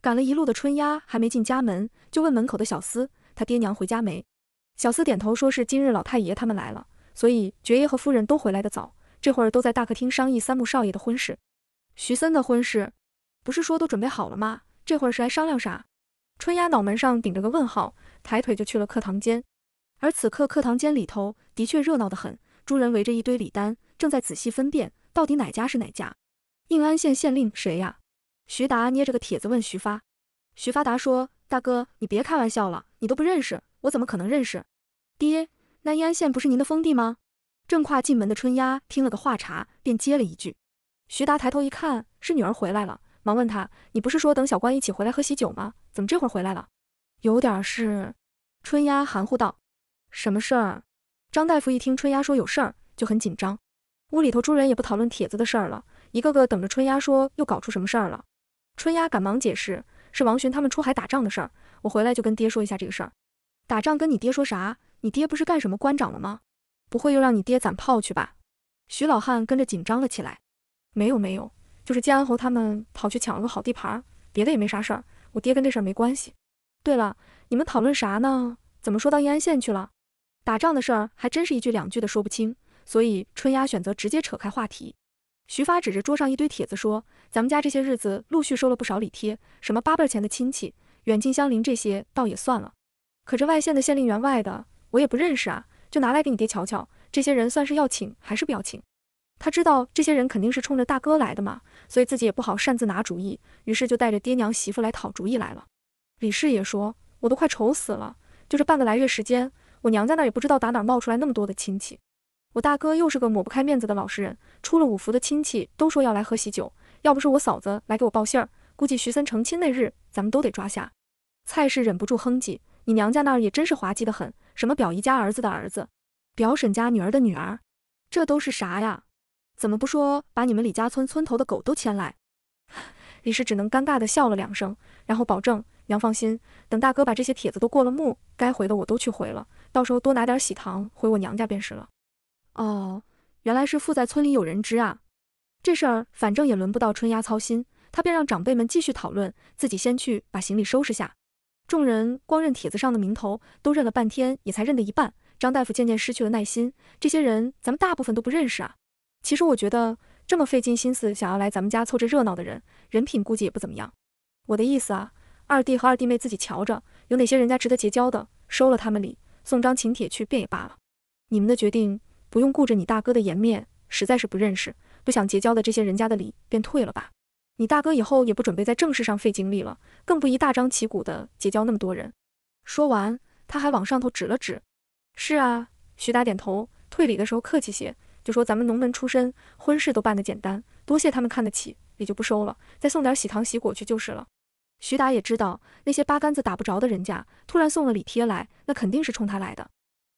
赶了一路的春丫还没进家门，就问门口的小厮：“他爹娘回家没？”小厮点头说：“是今日老太爷他们来了，所以爵爷和夫人都回来得早。”这会儿都在大客厅商议三木少爷的婚事，徐森的婚事，不是说都准备好了吗？这会儿是来商量啥？春丫脑门上顶着个问号，抬腿就去了课堂间。而此刻课堂间里头的确热闹得很，诸人围着一堆礼单，正在仔细分辨到底哪家是哪家。应安县县令谁呀？徐达捏着个帖子问徐发，徐发达说：“大哥，你别开玩笑了，你都不认识，我怎么可能认识？爹，那应安县不是您的封地吗？”正跨进门的春丫听了个话茬，便接了一句。徐达抬头一看，是女儿回来了，忙问她：“你不是说等小关一起回来喝喜酒吗？怎么这会儿回来了？”有点事，春丫含糊道。什么事儿？张大夫一听春丫说有事儿，就很紧张。屋里头诸人也不讨论帖子的事儿了，一个个等着春丫说又搞出什么事儿了。春丫赶忙解释：“是王寻他们出海打仗的事儿，我回来就跟爹说一下这个事儿。打仗跟你爹说啥？你爹不是干什么官长了吗？”不会又让你爹攒炮去吧？徐老汉跟着紧张了起来。没有没有，就是建安侯他们跑去抢了个好地盘，别的也没啥事儿。我爹跟这事儿没关系。对了，你们讨论啥呢？怎么说到易安县去了？打仗的事儿还真是一句两句的说不清，所以春丫选择直接扯开话题。徐发指着桌上一堆帖子说：“咱们家这些日子陆续收了不少礼贴，什么八辈儿前的亲戚，远近相邻这些倒也算了，可这外县的县令员外的，我也不认识啊。”就拿来给你爹瞧瞧，这些人算是要请还是不要请？他知道这些人肯定是冲着大哥来的嘛，所以自己也不好擅自拿主意，于是就带着爹娘媳妇来讨主意来了。李氏也说，我都快愁死了，就这半个来月时间，我娘家那也不知道打哪冒出来那么多的亲戚，我大哥又是个抹不开面子的老实人，出了五福的亲戚都说要来喝喜酒，要不是我嫂子来给我报信儿，估计徐森成亲那日咱们都得抓瞎。蔡氏忍不住哼唧。你娘家那儿也真是滑稽得很，什么表姨家儿子的儿子，表婶家女儿的女儿，这都是啥呀？怎么不说把你们李家村村头的狗都牵来？李氏只能尴尬地笑了两声，然后保证娘放心，等大哥把这些帖子都过了目，该回的我都去回了，到时候多拿点喜糖回我娘家便是了。哦，原来是附在村里有人知啊，这事儿反正也轮不到春丫操心，她便让长辈们继续讨论，自己先去把行李收拾下。众人光认帖子上的名头，都认了半天，也才认得一半。张大夫渐渐失去了耐心。这些人，咱们大部分都不认识啊。其实我觉得，这么费尽心思想要来咱们家凑这热闹的人，人品估计也不怎么样。我的意思啊，二弟和二弟妹自己瞧着，有哪些人家值得结交的，收了他们礼，送张请帖去，便也罢了。你们的决定不用顾着你大哥的颜面，实在是不认识、不想结交的这些人家的礼，便退了吧。你大哥以后也不准备在正事上费精力了，更不宜大张旗鼓的结交那么多人。说完，他还往上头指了指。是啊，徐达点头。退礼的时候客气些，就说咱们农门出身，婚事都办得简单，多谢他们看得起，也就不收了，再送点喜糖喜果去就是了。徐达也知道那些八竿子打不着的人家突然送了礼贴来，那肯定是冲他来的。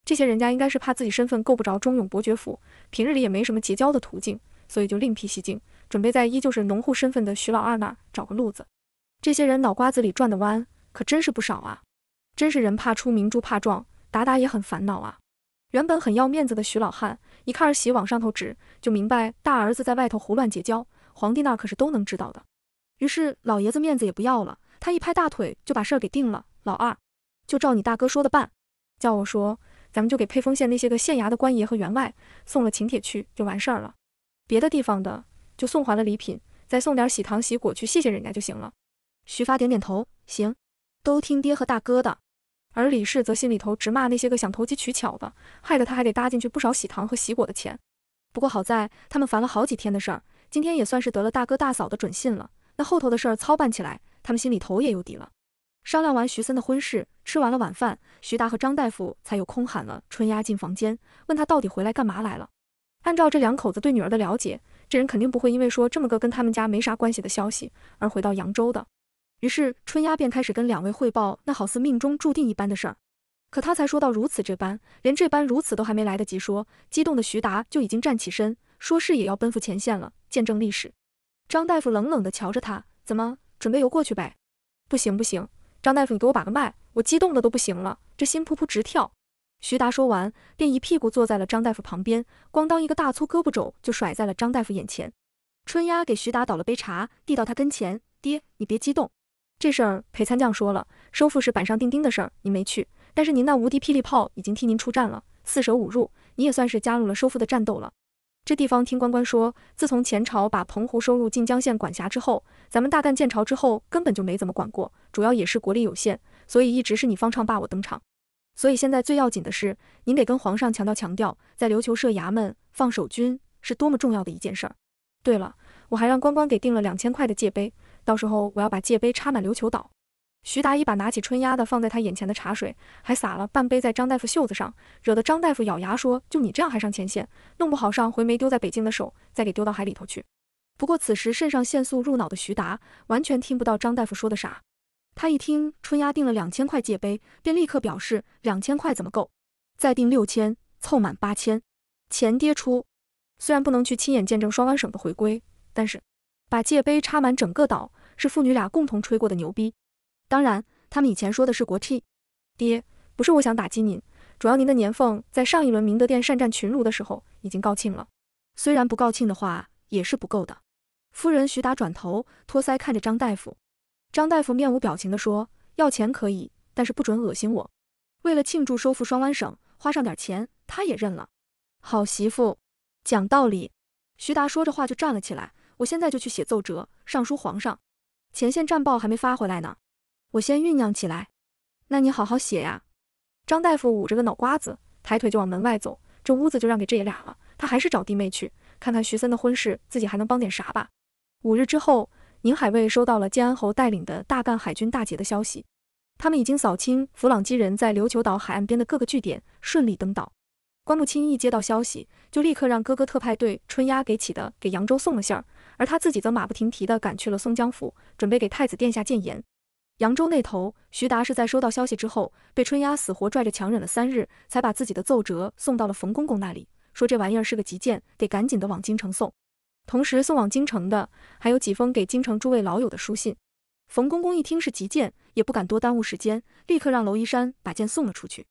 这些人家应该是怕自己身份够不着忠勇伯爵府，平日里也没什么结交的途径，所以就另辟蹊径。准备在依旧是农户身份的徐老二那儿找个路子。这些人脑瓜子里转的弯可真是不少啊！真是人怕出名猪怕壮，达达也很烦恼啊。原本很要面子的徐老汉，一看儿媳往上头指，就明白大儿子在外头胡乱结交，皇帝那可是都能知道的。于是老爷子面子也不要了，他一拍大腿就把事儿给定了：老二就照你大哥说的办，叫我说咱们就给沛丰县那些个县衙的官爷和员外送了请帖去，就完事儿了。别的地方的。就送还了礼品，再送点喜糖喜果去谢谢人家就行了。徐发点点头，行，都听爹和大哥的。而李氏则心里头直骂那些个想投机取巧的，害得他还得搭进去不少喜糖和喜果的钱。不过好在他们烦了好几天的事儿，今天也算是得了大哥大嫂的准信了。那后头的事儿操办起来，他们心里头也有底了。商量完徐森的婚事，吃完了晚饭，徐达和张大夫才有空喊了春丫进房间，问他到底回来干嘛来了。按照这两口子对女儿的了解。这人肯定不会因为说这么个跟他们家没啥关系的消息而回到扬州的。于是春丫便开始跟两位汇报那好似命中注定一般的事儿。可他才说到如此这般，连这般如此都还没来得及说，激动的徐达就已经站起身，说是也要奔赴前线了，见证历史。张大夫冷冷地瞧着他，怎么准备游过去呗？不行不行，张大夫你给我把个脉，我激动的都不行了，这心扑扑直跳。徐达说完，便一屁股坐在了张大夫旁边，咣当一个大粗胳膊肘就甩在了张大夫眼前。春丫给徐达倒了杯茶，递到他跟前：“爹，你别激动，这事儿裴参将说了，收复是板上钉钉的事儿。您没去，但是您那无敌霹雳炮已经替您出战了。四舍五入，你也算是加入了收复的战斗了。这地方听关关说，自从前朝把澎湖收入晋江县管辖之后，咱们大干建朝之后根本就没怎么管过，主要也是国力有限，所以一直是你方唱罢我登场。”所以现在最要紧的是，您得跟皇上强调强调，在琉球设衙门、放守军是多么重要的一件事儿。对了，我还让关关给订了两千块的界碑，到时候我要把界碑插满琉球岛。徐达一把拿起春丫的放在他眼前的茶水，还撒了半杯在张大夫袖子上，惹得张大夫咬牙说：“就你这样还上前线，弄不好上回没丢在北京的手，再给丢到海里头去。”不过此时肾上腺素入脑的徐达完全听不到张大夫说的啥。他一听春丫订了两千块界碑，便立刻表示两千块怎么够？再订六千，凑满八千，钱爹出。虽然不能去亲眼见证双湾省的回归，但是把界碑插满整个岛，是父女俩共同吹过的牛逼。当然，他们以前说的是国替爹，不是我想打击您，主要您的年俸在上一轮明德殿善战群儒的时候已经告罄了。虽然不告罄的话也是不够的。夫人徐达转头托腮看着张大夫。张大夫面无表情地说：“要钱可以，但是不准恶心我。为了庆祝收复双湾省，花上点钱他也认了。好媳妇，讲道理。”徐达说着话就站了起来：“我现在就去写奏折，上书皇上。前线战报还没发回来呢，我先酝酿起来。那你好好写呀。”张大夫捂着个脑瓜子，抬腿就往门外走。这屋子就让给这爷俩了。他还是找弟妹去看看徐森的婚事，自己还能帮点啥吧。五日之后。宁海卫收到了建安侯带领的大干海军大捷的消息，他们已经扫清弗朗基人在琉球岛海岸边的各个据点，顺利登岛。关木清一接到消息，就立刻让哥哥特派队春丫给起的给扬州送了信儿，而他自己则马不停蹄地赶去了松江府，准备给太子殿下谏言。扬州那头，徐达是在收到消息之后，被春丫死活拽着，强忍了三日，才把自己的奏折送到了冯公公那里，说这玩意儿是个急件，得赶紧的往京城送。同时送往京城的还有几封给京城诸位老友的书信。冯公公一听是急件，也不敢多耽误时间，立刻让娄一山把件送了出去。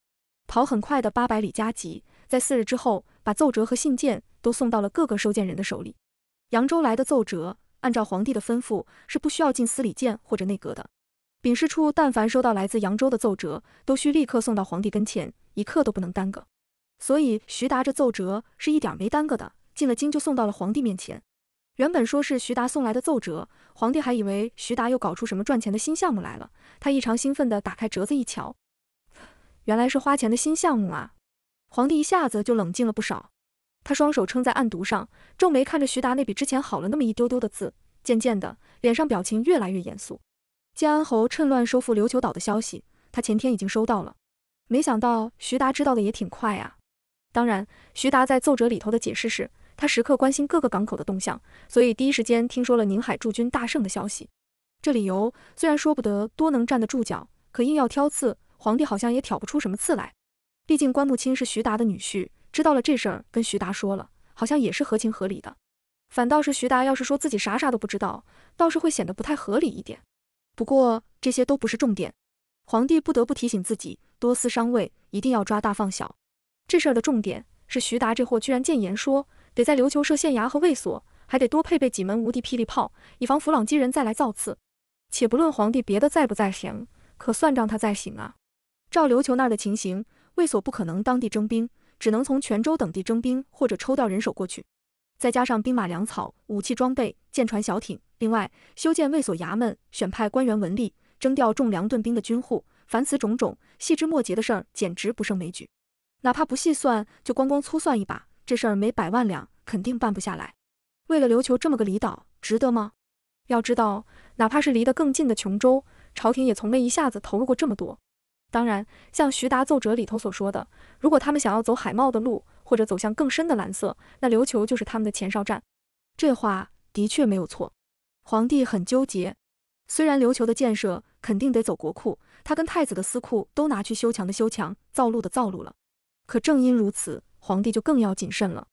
跑很快的八百里加急，在四日之后把奏折和信件都送到了各个收件人的手里。扬州来的奏折，按照皇帝的吩咐，是不需要进司礼监或者内阁的。禀事处但凡收到来自扬州的奏折，都需立刻送到皇帝跟前，一刻都不能耽搁。所以徐达这奏折是一点没耽搁的。进了京就送到了皇帝面前。原本说是徐达送来的奏折，皇帝还以为徐达又搞出什么赚钱的新项目来了。他异常兴奋地打开折子一瞧，原来是花钱的新项目啊！皇帝一下子就冷静了不少。他双手撑在案牍上，皱眉看着徐达那比之前好了那么一丢丢的字，渐渐的脸上表情越来越严肃。建安侯趁乱收复琉球岛的消息，他前天已经收到了。没想到徐达知道的也挺快啊！当然，徐达在奏折里头的解释是。他时刻关心各个港口的动向，所以第一时间听说了宁海驻军大胜的消息。这理由虽然说不得多能站得住脚，可硬要挑刺，皇帝好像也挑不出什么刺来。毕竟关木清是徐达的女婿，知道了这事儿跟徐达说了，好像也是合情合理的。反倒是徐达要是说自己啥啥都不知道，倒是会显得不太合理一点。不过这些都不是重点，皇帝不得不提醒自己多思伤胃，一定要抓大放小。这事儿的重点是徐达这货居然谏言说。得在琉球设县衙和卫所，还得多配备几门无敌霹雳炮，以防弗朗基人再来造次。且不论皇帝别的在不在行，可算账他在行啊。照琉球那儿的情形，卫所不可能当地征兵，只能从泉州等地征兵或者抽调人手过去。再加上兵马、粮草、武器装备、舰船、小艇，另外修建卫所衙门、选派官员文吏、征调重粮屯兵的军户，凡此种种细枝末节的事儿，简直不胜枚举。哪怕不细算，就光光粗算一把。这事儿没百万两，肯定办不下来。为了琉球这么个离岛，值得吗？要知道，哪怕是离得更近的琼州，朝廷也从没一下子投入过这么多。当然，像徐达奏折里头所说的，如果他们想要走海贸的路，或者走向更深的蓝色，那琉球就是他们的前哨站。这话的确没有错。皇帝很纠结，虽然琉球的建设肯定得走国库，他跟太子的私库都拿去修墙的修墙、造路的造路了，可正因如此。皇帝就更要谨慎了。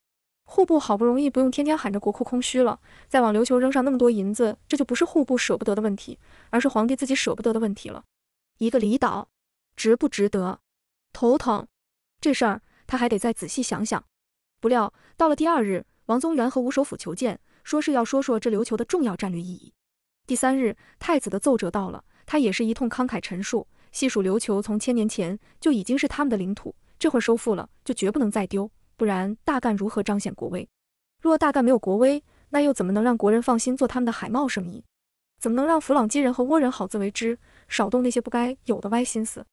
户部好不容易不用天天喊着国库空虚了，再往琉球扔上那么多银子，这就不是户部舍不得的问题，而是皇帝自己舍不得的问题了。一个离岛，值不值得？头疼，这事儿他还得再仔细想想。不料到了第二日，王宗元和吴首辅求见，说是要说说这琉球的重要战略意义。第三日，太子的奏折到了，他也是一通慷慨陈述，细数琉球从千年前就已经是他们的领土。这会儿收复了，就绝不能再丢，不然大干如何彰显国威？若大干没有国威，那又怎么能让国人放心做他们的海贸生意？怎么能让弗朗基人和倭人好自为之，少动那些不该有的歪心思？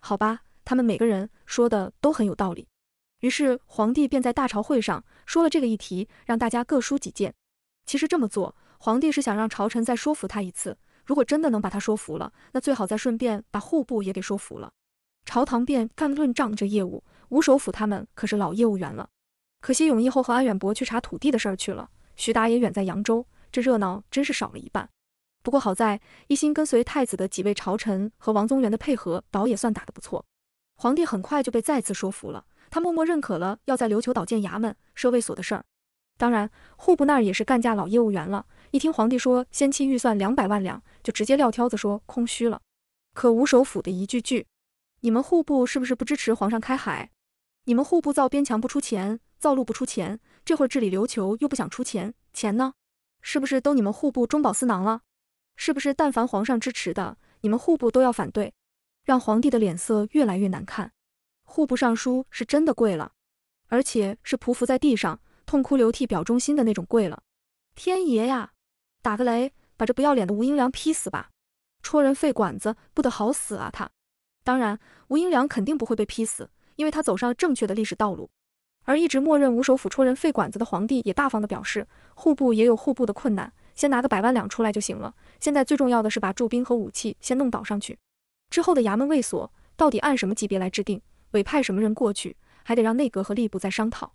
好吧，他们每个人说的都很有道理。于是皇帝便在大朝会上说了这个议题，让大家各抒己见。其实这么做，皇帝是想让朝臣再说服他一次。如果真的能把他说服了，那最好再顺便把户部也给说服了。朝堂便干论账这业务，吴首府他们可是老业务员了。可惜永义后和安远伯去查土地的事儿去了，徐达也远在扬州，这热闹真是少了一半。不过好在一心跟随太子的几位朝臣和王宗元的配合，倒也算打得不错。皇帝很快就被再次说服了，他默默认可了要在琉球岛建衙门、设卫所的事儿。当然，户部那儿也是干架老业务员了，一听皇帝说先期预算两百万两，就直接撂挑子说空虚了。可吴首府的一句句。你们户部是不是不支持皇上开海？你们户部造边墙不出钱，造路不出钱，这会儿治理琉球又不想出钱，钱呢？是不是都你们户部中饱私囊了？是不是但凡皇上支持的，你们户部都要反对，让皇帝的脸色越来越难看？户部尚书是真的跪了，而且是匍匐在地上，痛哭流涕表忠心的那种跪了。天爷呀，打个雷把这不要脸的吴英良劈死吧！戳人肺管子不得好死啊他！当然，吴英良肯定不会被劈死，因为他走上了正确的历史道路。而一直默认吴首辅戳人肺管子的皇帝也大方地表示，户部也有户部的困难，先拿个百万两出来就行了。现在最重要的是把驻兵和武器先弄倒上去。之后的衙门卫所到底按什么级别来制定，委派什么人过去，还得让内阁和吏部再商讨。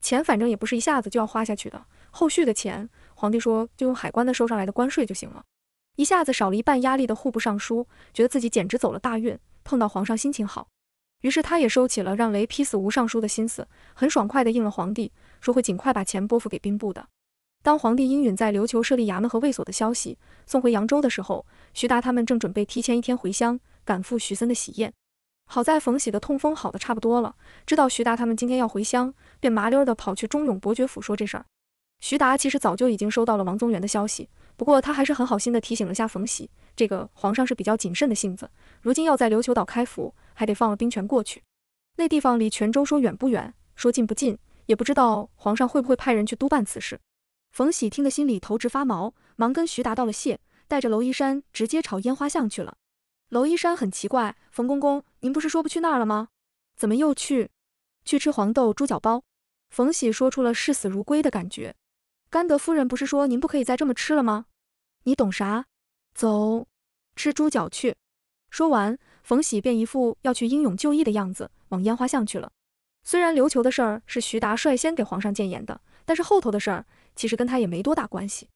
钱反正也不是一下子就要花下去的，后续的钱，皇帝说就用海关的收上来的关税就行了。一下子少了一半压力的户部尚书觉得自己简直走了大运。碰到皇上心情好，于是他也收起了让雷劈死吴尚书的心思，很爽快地应了皇帝，说会尽快把钱拨付给兵部的。当皇帝应允在琉球设立衙门和卫所的消息送回扬州的时候，徐达他们正准备提前一天回乡，赶赴徐森的喜宴。好在冯喜的痛风好的差不多了，知道徐达他们今天要回乡，便麻溜的跑去忠勇伯爵府说这事儿。徐达其实早就已经收到了王宗元的消息，不过他还是很好心的提醒了下冯喜。这个皇上是比较谨慎的性子，如今要在琉球岛开府，还得放了兵权过去。那地方离泉州说远不远，说近不近，也不知道皇上会不会派人去督办此事。冯喜听得心里头直发毛，忙跟徐达道了谢，带着娄一山直接朝烟花巷去了。娄一山很奇怪，冯公公，您不是说不去那儿了吗？怎么又去？去吃黄豆猪脚包？冯喜说出了视死如归的感觉。甘德夫人不是说您不可以再这么吃了吗？你懂啥？走，吃猪脚去。说完，冯喜便一副要去英勇就义的样子，往烟花巷去了。虽然琉球的事儿是徐达率先给皇上谏言的，但是后头的事儿其实跟他也没多大关系，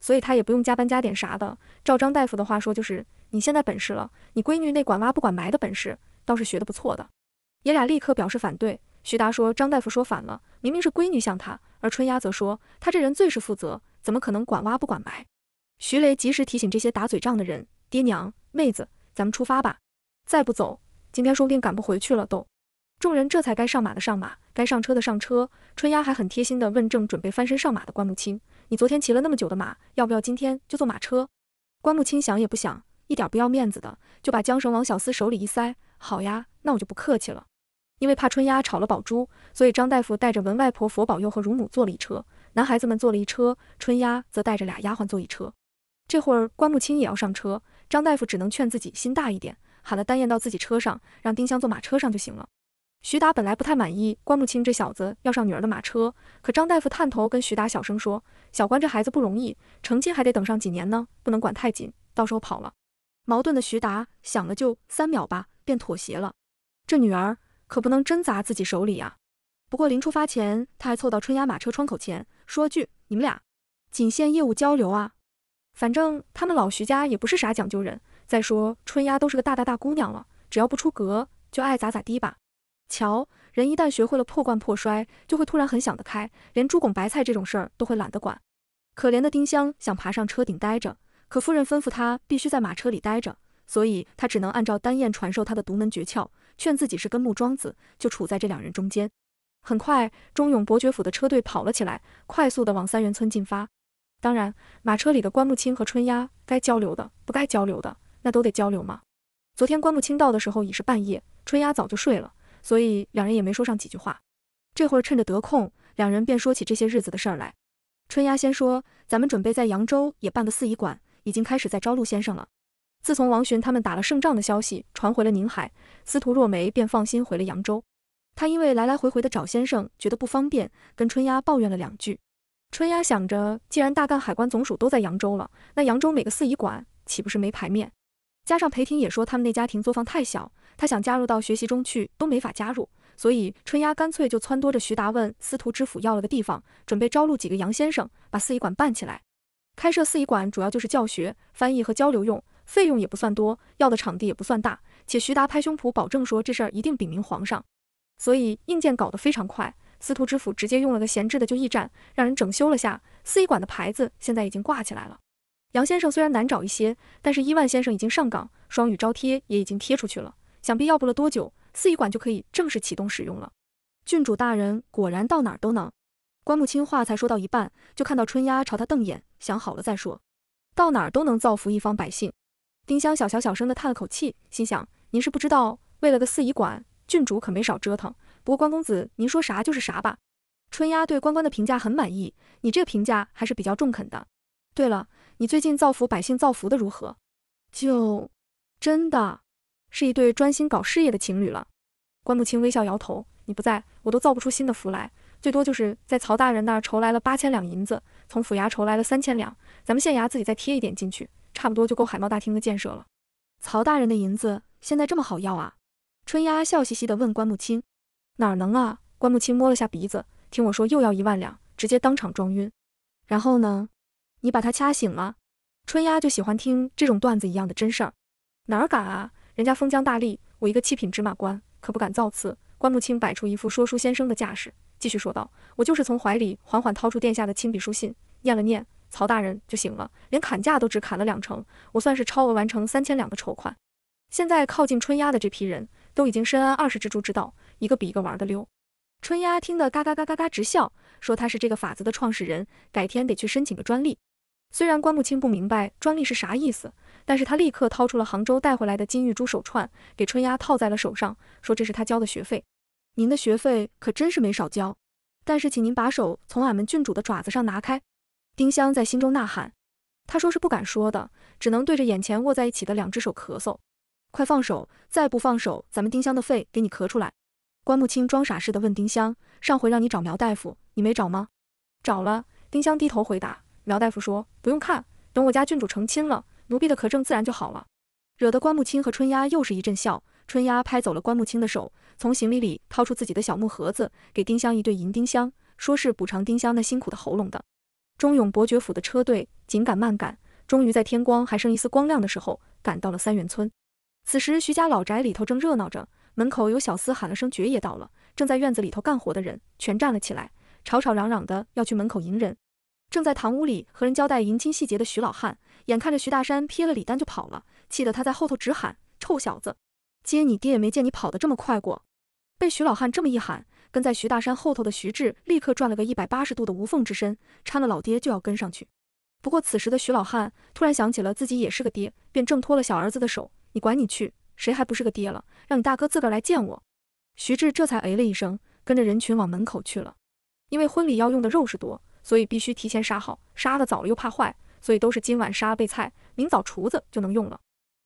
所以他也不用加班加点啥的。照张大夫的话说，就是你现在本事了，你闺女那管挖不管埋的本事倒是学得不错的。爷俩立刻表示反对。徐达说张大夫说反了，明明是闺女像他，而春丫则说他这人最是负责，怎么可能管挖不管埋？徐雷及时提醒这些打嘴仗的人：“爹娘，妹子，咱们出发吧！再不走，今天说不定赶不回去了。”都，众人这才该上马的上马，该上车的上车。春丫还很贴心地问正准备翻身上马的关木清：“你昨天骑了那么久的马，要不要今天就坐马车？”关木清想也不想，一点不要面子的就把缰绳往小厮手里一塞：“好呀，那我就不客气了。”因为怕春丫吵了宝珠，所以张大夫带着文外婆、佛保佑和乳母坐了一车，男孩子们坐了一车，春丫则带着俩丫鬟坐一车。这会儿关木清也要上车，张大夫只能劝自己心大一点，喊了丹燕到自己车上，让丁香坐马车上就行了。徐达本来不太满意关木清这小子要上女儿的马车，可张大夫探头跟徐达小声说：“小关这孩子不容易，成亲还得等上几年呢，不能管太紧，到时候跑了。”矛盾的徐达想了就三秒吧，便妥协了。这女儿可不能真砸自己手里啊！不过临出发前，他还凑到春丫马车窗口前说句：“你们俩，仅限业务交流啊。”反正他们老徐家也不是啥讲究人。再说春丫都是个大大大姑娘了，只要不出格，就爱咋咋地吧。瞧，人一旦学会了破罐破摔，就会突然很想得开，连猪拱白菜这种事儿都会懒得管。可怜的丁香想爬上车顶待着，可夫人吩咐她必须在马车里待着，所以她只能按照丹燕传授她的独门诀窍，劝自己是根木桩子，就处在这两人中间。很快，忠勇伯爵府的车队跑了起来，快速的往三元村进发。当然，马车里的关木清和春丫该交流的不该交流的那都得交流嘛。昨天关木清到的时候已是半夜，春丫早就睡了，所以两人也没说上几句话。这会儿趁着得空，两人便说起这些日子的事儿来。春丫先说：“咱们准备在扬州也办个四仪馆，已经开始在招录先生了。自从王巡他们打了胜仗的消息传回了宁海，司徒若梅便放心回了扬州。他因为来来回回的找先生觉得不方便，跟春丫抱怨了两句。”春丫想着，既然大干海关总署都在扬州了，那扬州每个四仪馆岂不是没牌面？加上裴廷也说他们那家庭作坊太小，他想加入到学习中去都没法加入，所以春丫干脆就撺掇着徐达问司徒知府要了个地方，准备招录几个洋先生，把四仪馆办起来。开设四仪馆主要就是教学、翻译和交流用，费用也不算多，要的场地也不算大。且徐达拍胸脯保证说这事儿一定禀明皇上，所以硬件搞得非常快。司徒知府直接用了个闲置的，就驿站让人整修了下，四医馆的牌子现在已经挂起来了。杨先生虽然难找一些，但是伊万先生已经上岗，双语招贴也已经贴出去了，想必要不了多久，四医馆就可以正式启动使用了。郡主大人果然到哪儿都能。关木清话才说到一半，就看到春丫朝他瞪眼，想好了再说。到哪儿都能造福一方百姓。丁香小小小声的叹了口气，心想您是不知道，为了个四医馆，郡主可没少折腾。不过关公子，您说啥就是啥吧。春丫对关关的评价很满意，你这个评价还是比较中肯的。对了，你最近造福百姓造福的如何？就真的是一对专心搞事业的情侣了。关木清微笑摇头，你不在我都造不出新的福来，最多就是在曹大人那儿筹来了八千两银子，从府衙筹来了三千两，咱们县衙自己再贴一点进去，差不多就够海贸大厅的建设了。曹大人的银子现在这么好要啊？春丫笑嘻嘻地问关木清。哪能啊！关木清摸了下鼻子，听我说又要一万两，直接当场装晕。然后呢？你把他掐醒了，春丫就喜欢听这种段子一样的真事儿。哪敢啊！人家封疆大吏，我一个七品芝麻官可不敢造次。关木清摆出一副说书先生的架势，继续说道：“我就是从怀里缓缓掏出殿下的亲笔书信，念了念，曹大人就醒了，连砍价都只砍了两成，我算是超额完成三千两的筹款。现在靠近春丫的这批人都已经深谙二十支猪之道。”一个比一个玩的溜，春丫听得嘎嘎嘎嘎嘎直笑，说他是这个法子的创始人，改天得去申请个专利。虽然关木清不明白专利是啥意思，但是他立刻掏出了杭州带回来的金玉珠手串，给春丫套在了手上，说这是他交的学费。您的学费可真是没少交，但是请您把手从俺们郡主的爪子上拿开。丁香在心中呐喊，他说是不敢说的，只能对着眼前握在一起的两只手咳嗽。快放手，再不放手，咱们丁香的肺给你咳出来。关木清装傻似的问丁香：“上回让你找苗大夫，你没找吗？”“找了。”丁香低头回答。苗大夫说：“不用看，等我家郡主成亲了，奴婢的咳症自然就好了。”惹得关木清和春丫又是一阵笑。春丫拍走了关木清的手，从行李里掏出自己的小木盒子，给丁香一对银丁香，说是补偿丁香那辛苦的喉咙的。忠勇伯爵府的车队紧赶慢赶，终于在天光还剩一丝光亮的时候，赶到了三元村。此时徐家老宅里头正热闹着。门口有小厮喊了声“爵爷到了”，正在院子里头干活的人全站了起来，吵吵嚷嚷的要去门口迎人。正在堂屋里和人交代迎亲细节的徐老汉，眼看着徐大山瞥了礼单就跑了，气得他在后头直喊：“臭小子，接你爹也没见你跑得这么快过！”被徐老汉这么一喊，跟在徐大山后头的徐志立刻转了个一百八十度的无缝之身，搀了老爹就要跟上去。不过此时的徐老汉突然想起了自己也是个爹，便挣脱了小儿子的手：“你管你去！”谁还不是个爹了？让你大哥自个儿来见我。徐志这才哎了一声，跟着人群往门口去了。因为婚礼要用的肉是多，所以必须提前杀好。杀的早了又怕坏，所以都是今晚杀备菜，明早厨子就能用了。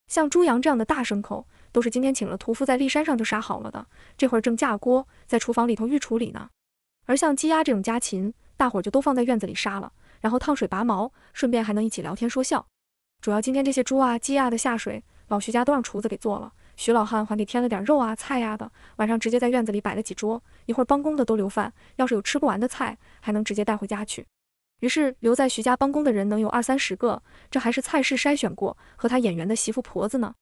像猪羊这样的大牲口，都是今天请了屠夫在骊山上就杀好了的，这会儿正架锅在厨房里头预处理呢。而像鸡鸭这种家禽，大伙就都放在院子里杀了，然后烫水拔毛，顺便还能一起聊天说笑。主要今天这些猪啊鸡啊的下水。老徐家都让厨子给做了，徐老汉还给添了点肉啊、菜呀的。晚上直接在院子里摆了几桌，一会儿帮工的都留饭，要是有吃不完的菜，还能直接带回家去。于是留在徐家帮工的人能有二三十个，这还是菜市筛选过和他演员的媳妇婆子呢。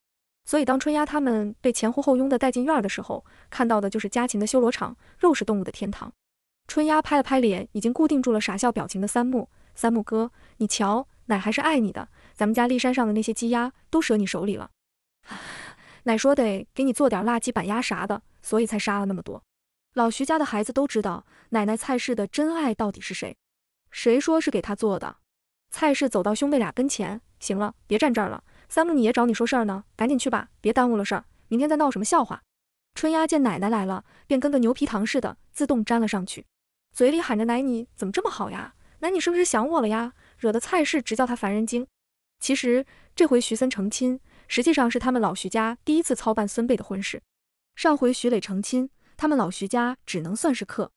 所以当春丫他们被前呼后拥的带进院的时候，看到的就是家禽的修罗场，肉食动物的天堂。春丫拍了拍脸，已经固定住了傻笑表情的三木。三木哥，你瞧，奶还是爱你的。咱们家骊山上的那些鸡鸭都舍你手里了。奶说得给你做点辣鸡板鸭啥的，所以才杀了那么多。老徐家的孩子都知道，奶奶蔡氏的真爱到底是谁？谁说是给他做的？蔡氏走到兄妹俩跟前，行了，别站这儿了。三木，你爷找你说事儿呢，赶紧去吧，别耽误了事儿，明天再闹什么笑话。春丫见奶奶来了，便跟个牛皮糖似的自动粘了上去，嘴里喊着奶你怎么这么好呀？奶你是不是想我了呀？惹得蔡氏直叫他烦人精。其实这回徐森成亲。实际上是他们老徐家第一次操办孙辈的婚事。上回徐磊成亲，他们老徐家只能算是客。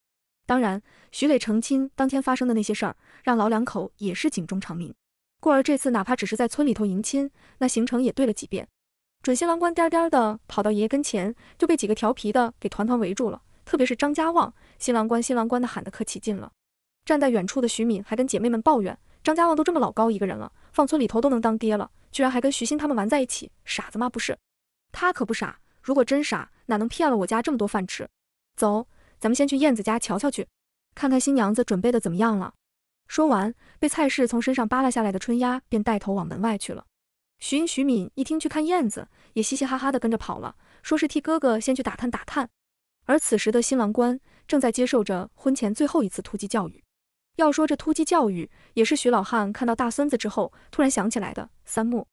当然，徐磊成亲当天发生的那些事儿，让老两口也是警钟长鸣。故而这次哪怕只是在村里头迎亲，那行程也对了几遍。准新郎官颠颠的跑到爷爷跟前，就被几个调皮的给团团围住了。特别是张家旺，新郎官新郎官的喊得可起劲了。站在远处的徐敏还跟姐妹们抱怨。张家旺都这么老高一个人了，放村里头都能当爹了，居然还跟徐鑫他们玩在一起，傻子吗？不是，他可不傻。如果真傻，哪能骗了我家这么多饭吃？走，咱们先去燕子家瞧瞧去，看看新娘子准备的怎么样了。说完，被蔡氏从身上扒拉下来的春丫便带头往门外去了。徐英、徐敏一听去看燕子，也嘻嘻哈哈的跟着跑了，说是替哥哥先去打探打探。而此时的新郎官正在接受着婚前最后一次突击教育。要说这突击教育，也是徐老汉看到大孙子之后突然想起来的。三木，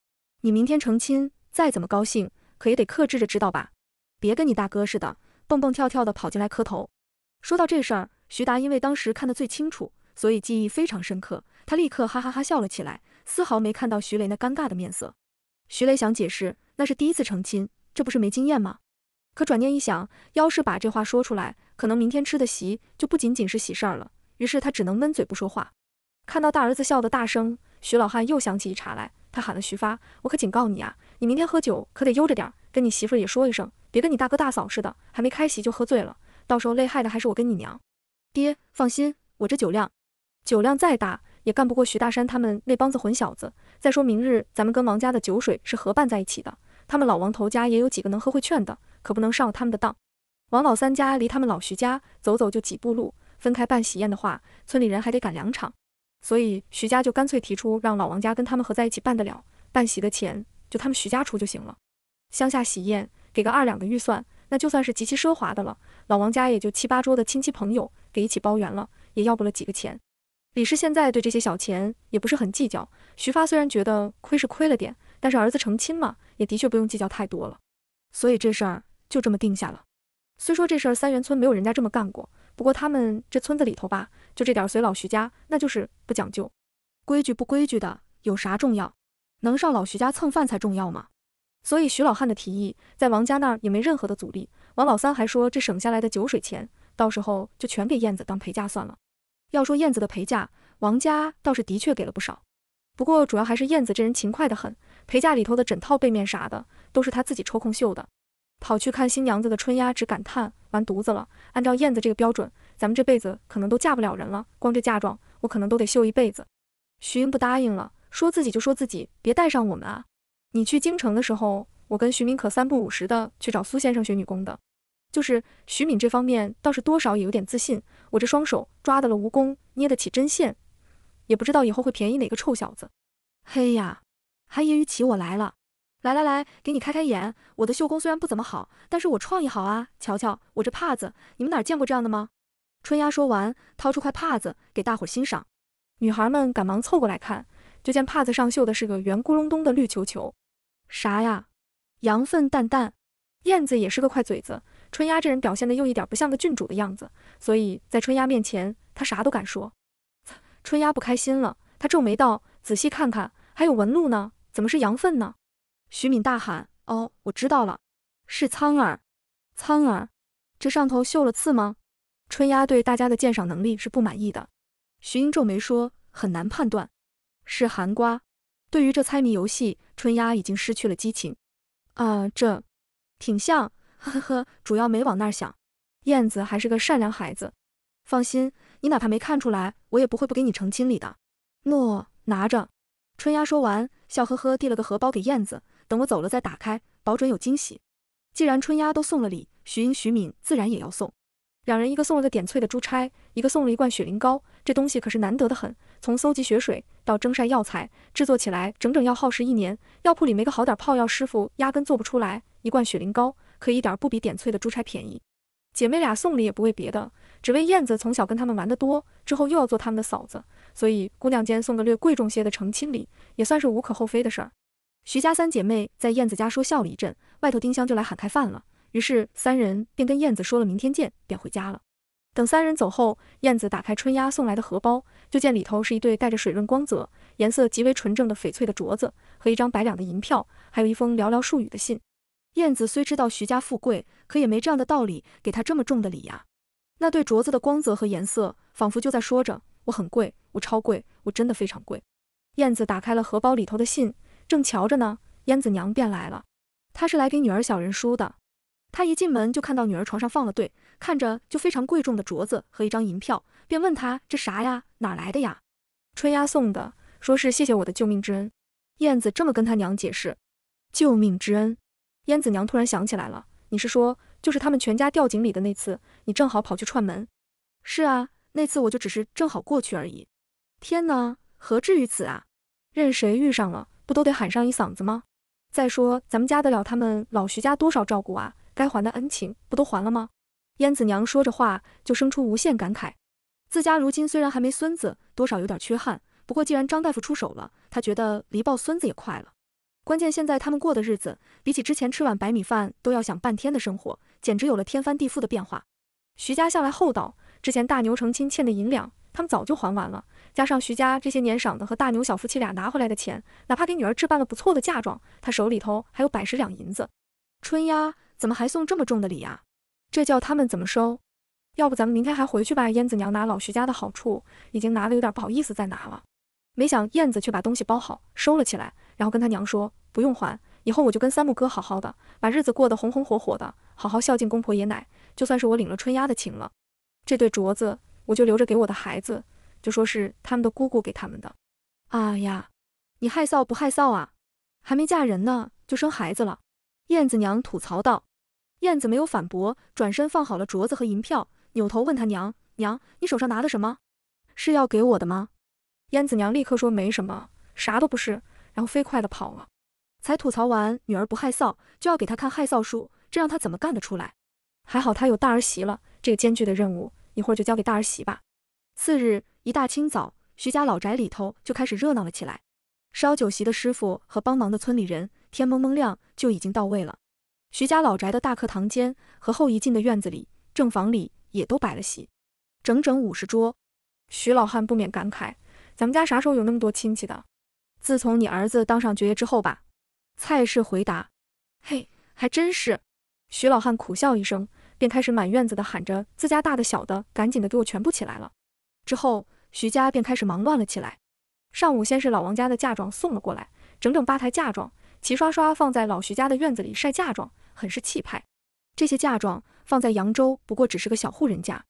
你明天成亲，再怎么高兴，可也得克制着，知道吧？别跟你大哥似的，蹦蹦跳跳的跑进来磕头。说到这事儿，徐达因为当时看得最清楚，所以记忆非常深刻。他立刻哈哈哈笑了起来，丝毫没看到徐雷那尴尬的面色。徐雷想解释，那是第一次成亲，这不是没经验吗？可转念一想，要是把这话说出来，可能明天吃的席就不仅仅是喜事儿了。于是他只能闷嘴不说话。看到大儿子笑得大声，徐老汉又想起一茬来，他喊了徐发：“我可警告你啊，你明天喝酒可得悠着点，跟你媳妇也说一声，别跟你大哥大嫂似的，还没开席就喝醉了，到时候累害的还是我跟你娘。”“爹，放心，我这酒量，酒量再大也干不过徐大山他们那帮子混小子。再说明日咱们跟王家的酒水是合办在一起的，他们老王头家也有几个能喝会劝的，可不能上了他们的当。”“王老三家离他们老徐家走走就几步路。”分开办喜宴的话，村里人还得赶两场，所以徐家就干脆提出让老王家跟他们合在一起办得了，办喜的钱就他们徐家出就行了。乡下喜宴给个二两的预算，那就算是极其奢华的了。老王家也就七八桌的亲戚朋友给一起包圆了，也要不了几个钱。李氏现在对这些小钱也不是很计较。徐发虽然觉得亏是亏了点，但是儿子成亲嘛，也的确不用计较太多了，所以这事儿就这么定下了。虽说这事儿三元村没有人家这么干过。不过他们这村子里头吧，就这点随老徐家，那就是不讲究，规矩不规矩的，有啥重要？能上老徐家蹭饭才重要吗？所以徐老汉的提议在王家那儿也没任何的阻力。王老三还说，这省下来的酒水钱，到时候就全给燕子当陪嫁算了。要说燕子的陪嫁，王家倒是的确给了不少，不过主要还是燕子这人勤快的很，陪嫁里头的枕套背面啥的，都是他自己抽空绣的。跑去看新娘子的春丫，只感叹完犊子了。按照燕子这个标准，咱们这辈子可能都嫁不了人了。光这嫁妆，我可能都得绣一辈子。徐英不答应了，说自己就说自己，别带上我们啊！你去京城的时候，我跟徐敏可三不五时的去找苏先生学女工的。就是徐敏这方面倒是多少也有点自信，我这双手抓得了蜈蚣，捏得起针线，也不知道以后会便宜哪个臭小子。嘿呀，还揶揄起我来了。来来来，给你开开眼。我的绣工虽然不怎么好，但是我创意好啊！瞧瞧我这帕子，你们哪见过这样的吗？春丫说完，掏出块帕子给大伙欣赏。女孩们赶忙凑过来看，就见帕子上绣的是个圆咕隆咚的绿球球。啥呀？羊粪蛋蛋？燕子也是个快嘴子，春丫这人表现的又一点不像个郡主的样子，所以在春丫面前，她啥都敢说。春丫不开心了，她皱眉道：“仔细看看，还有纹路呢，怎么是羊粪呢？”徐敏大喊：“哦，我知道了，是苍耳。苍耳，这上头绣了刺吗？”春丫对大家的鉴赏能力是不满意的。徐英皱眉说：“很难判断，是寒瓜。”对于这猜谜游戏，春丫已经失去了激情。啊，这挺像，呵呵呵，主要没往那儿想。燕子还是个善良孩子，放心，你哪怕没看出来，我也不会不给你成亲礼的。诺，拿着。春丫说完，笑呵呵递了个荷包给燕子。等我走了再打开，保准有惊喜。既然春丫都送了礼，徐英、徐敏自然也要送。两人一个送了个点翠的珠钗，一个送了一罐雪灵膏。这东西可是难得的很，从搜集雪水到蒸晒药材，制作起来整整要耗时一年。药铺里没个好点泡药师傅，压根做不出来。一罐雪灵膏可一点不比点翠的珠钗便宜。姐妹俩送礼也不为别的，只为燕子从小跟他们玩的多，之后又要做他们的嫂子，所以姑娘间送个略贵重些的成亲礼，也算是无可厚非的事儿。徐家三姐妹在燕子家说笑了一阵，外头丁香就来喊开饭了。于是三人便跟燕子说了明天见，便回家了。等三人走后，燕子打开春丫送来的荷包，就见里头是一对带着水润光泽、颜色极为纯正的翡翠的镯子和一张百两的银票，还有一封寥寥数语的信。燕子虽知道徐家富贵，可也没这样的道理给她这么重的礼呀。那对镯子的光泽和颜色，仿佛就在说着我很贵，我超贵，我真的非常贵。燕子打开了荷包里头的信。正瞧着呢，燕子娘便来了。她是来给女儿小人梳的。她一进门就看到女儿床上放了对看着就非常贵重的镯子和一张银票，便问她这啥呀？哪来的呀？春丫送的，说是谢谢我的救命之恩。燕子这么跟她娘解释。救命之恩？燕子娘突然想起来了，你是说就是他们全家掉井里的那次，你正好跑去串门？是啊，那次我就只是正好过去而已。天哪，何至于此啊？任谁遇上了？不都得喊上一嗓子吗？再说咱们家得了他们老徐家多少照顾啊？该还的恩情不都还了吗？燕子娘说着话就生出无限感慨。自家如今虽然还没孙子，多少有点缺憾。不过既然张大夫出手了，她觉得离抱孙子也快了。关键现在他们过的日子，比起之前吃碗白米饭都要想半天的生活，简直有了天翻地覆的变化。徐家向来厚道，之前大牛成亲欠的银两。他们早就还完了，加上徐家这些年赏的和大牛小夫妻俩拿回来的钱，哪怕给女儿置办了不错的嫁妆，他手里头还有百十两银子。春丫怎么还送这么重的礼呀？这叫他们怎么收？要不咱们明天还回去吧。燕子娘拿老徐家的好处已经拿了有点不好意思再拿了。没想燕子却把东西包好收了起来，然后跟他娘说不用还，以后我就跟三木哥好好的，把日子过得红红火火的，好好孝敬公婆爷奶，就算是我领了春丫的情了。这对镯子。我就留着给我的孩子，就说是他们的姑姑给他们的。啊呀，你害臊不害臊啊？还没嫁人呢就生孩子了。燕子娘吐槽道。燕子没有反驳，转身放好了镯子和银票，扭头问她娘：“娘，你手上拿的什么？是要给我的吗？”燕子娘立刻说：“没什么，啥都不是。”然后飞快地跑了。才吐槽完女儿不害臊，就要给她看害臊书，这让她怎么干得出来？还好她有大儿媳了，这个艰巨的任务。一会儿就交给大儿媳吧。次日一大清早，徐家老宅里头就开始热闹了起来，烧酒席的师傅和帮忙的村里人，天蒙蒙亮就已经到位了。徐家老宅的大客堂间和后一进的院子里、正房里也都摆了席，整整五十桌。徐老汉不免感慨：“咱们家啥时候有那么多亲戚的？自从你儿子当上爵爷之后吧。”蔡氏回答：“嘿，还真是。”徐老汉苦笑一声。便开始满院子的喊着自家大的小的，赶紧的给我全部起来了。之后，徐家便开始忙乱了起来。上午先是老王家的嫁妆送了过来，整整八台嫁妆齐刷刷放在老徐家的院子里晒嫁妆，很是气派。这些嫁妆放在扬州不过只是个小户人家，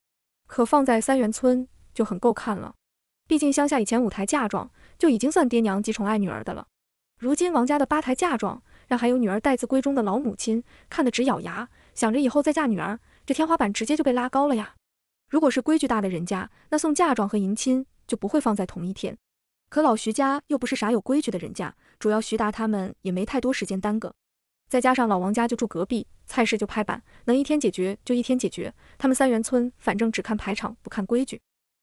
可放在三元村就很够看了。毕竟乡下以前五台嫁妆就已经算爹娘极宠爱女儿的了，如今王家的八台嫁妆让还有女儿待字闺中的老母亲看得直咬牙。想着以后再嫁女儿，这天花板直接就被拉高了呀！如果是规矩大的人家，那送嫁妆和迎亲就不会放在同一天。可老徐家又不是啥有规矩的人家，主要徐达他们也没太多时间耽搁，再加上老王家就住隔壁，菜市就拍板，能一天解决就一天解决。他们三元村反正只看排场不看规矩，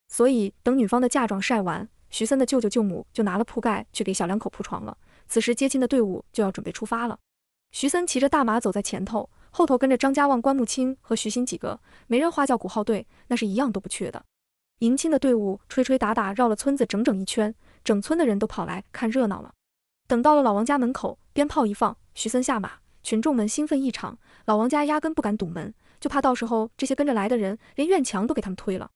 所以等女方的嫁妆晒完，徐森的舅舅舅母就拿了铺盖去给小两口铺床了。此时接亲的队伍就要准备出发了，徐森骑着大马走在前头。后头跟着张家旺、关木清和徐鑫几个，没人花轿鼓号队，那是一样都不缺的。迎亲的队伍吹吹打打，绕了村子整整一圈，整村的人都跑来看热闹了。等到了老王家门口，鞭炮一放，徐森下马，群众们兴奋异常。老王家压根不敢堵门，就怕到时候这些跟着来的人连院墙都给他们推了。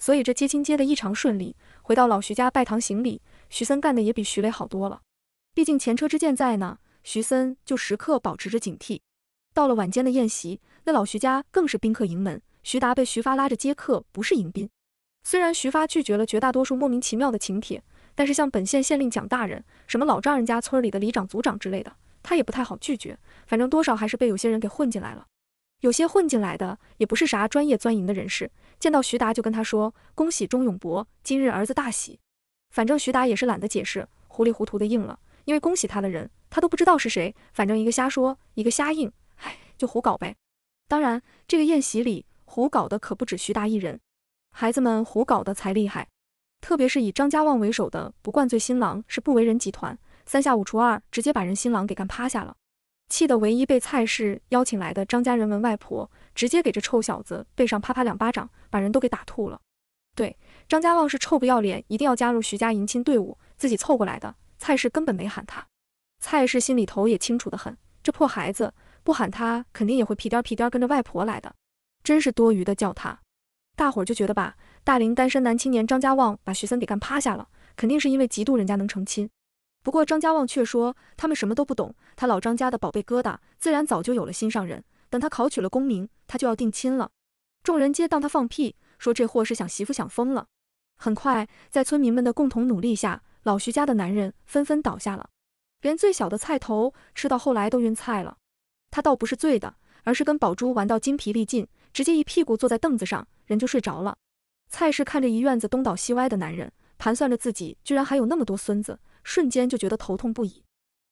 所以这接亲接的异常顺利。回到老徐家拜堂行礼，徐森干的也比徐磊好多了。毕竟前车之鉴在呢，徐森就时刻保持着警惕。到了晚间的宴席，那老徐家更是宾客盈门。徐达被徐发拉着接客，不是迎宾。虽然徐发拒绝了绝大多数莫名其妙的请帖，但是像本县县令蒋大人、什么老丈人家村里的里长、族长之类的，他也不太好拒绝。反正多少还是被有些人给混进来了。有些混进来的也不是啥专业钻营的人士，见到徐达就跟他说：“恭喜钟永伯，今日儿子大喜。”反正徐达也是懒得解释，糊里糊涂的应了。因为恭喜他的人，他都不知道是谁。反正一个瞎说，一个瞎应。就胡搞呗，当然，这个宴席里胡搞的可不止徐达一人，孩子们胡搞的才厉害，特别是以张家旺为首的不灌醉新郎是不为人集团，三下五除二直接把人新郎给干趴下了，气得唯一被蔡氏邀请来的张家人文外婆直接给这臭小子背上啪啪两巴掌，把人都给打吐了。对，张家旺是臭不要脸，一定要加入徐家迎亲队伍，自己凑过来的。蔡氏根本没喊他，蔡氏心里头也清楚的很，这破孩子。不喊他，肯定也会屁颠屁颠跟着外婆来的，真是多余的叫他。大伙儿就觉得吧，大龄单身男青年张家旺把徐森给干趴下了，肯定是因为嫉妒人家能成亲。不过张家旺却说他们什么都不懂，他老张家的宝贝疙瘩自然早就有了心上人，等他考取了功名，他就要定亲了。众人皆当他放屁，说这货是想媳妇想疯了。很快，在村民们的共同努力下，老徐家的男人纷纷倒下了，连最小的菜头吃到后来都晕菜了。他倒不是醉的，而是跟宝珠玩到筋疲力尽，直接一屁股坐在凳子上，人就睡着了。蔡氏看着一院子东倒西歪的男人，盘算着自己居然还有那么多孙子，瞬间就觉得头痛不已。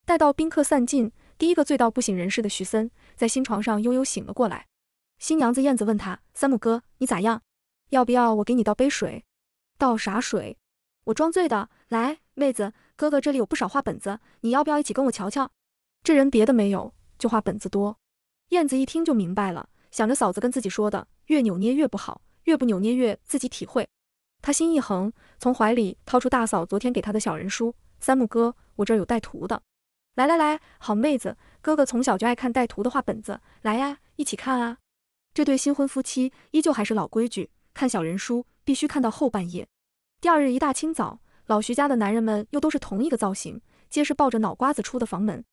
待到宾客散尽，第一个醉到不省人事的徐森在新床上悠悠醒了过来。新娘子燕子问他：“三木哥，你咋样？要不要我给你倒杯水？”“倒啥水？我装醉的。来，妹子，哥哥这里有不少画本子，你要不要一起跟我瞧瞧？”这人别的没有。就话本子多，燕子一听就明白了，想着嫂子跟自己说的，越扭捏越不好，越不扭捏越自己体会。他心一横，从怀里掏出大嫂昨天给他的小人书，三木哥，我这儿有带图的。来来来，好妹子，哥哥从小就爱看带图的画本子，来呀，一起看啊。这对新婚夫妻依旧还是老规矩，看小人书必须看到后半夜。第二日一大清早，老徐家的男人们又都是同一个造型，皆是抱着脑瓜子出的房门。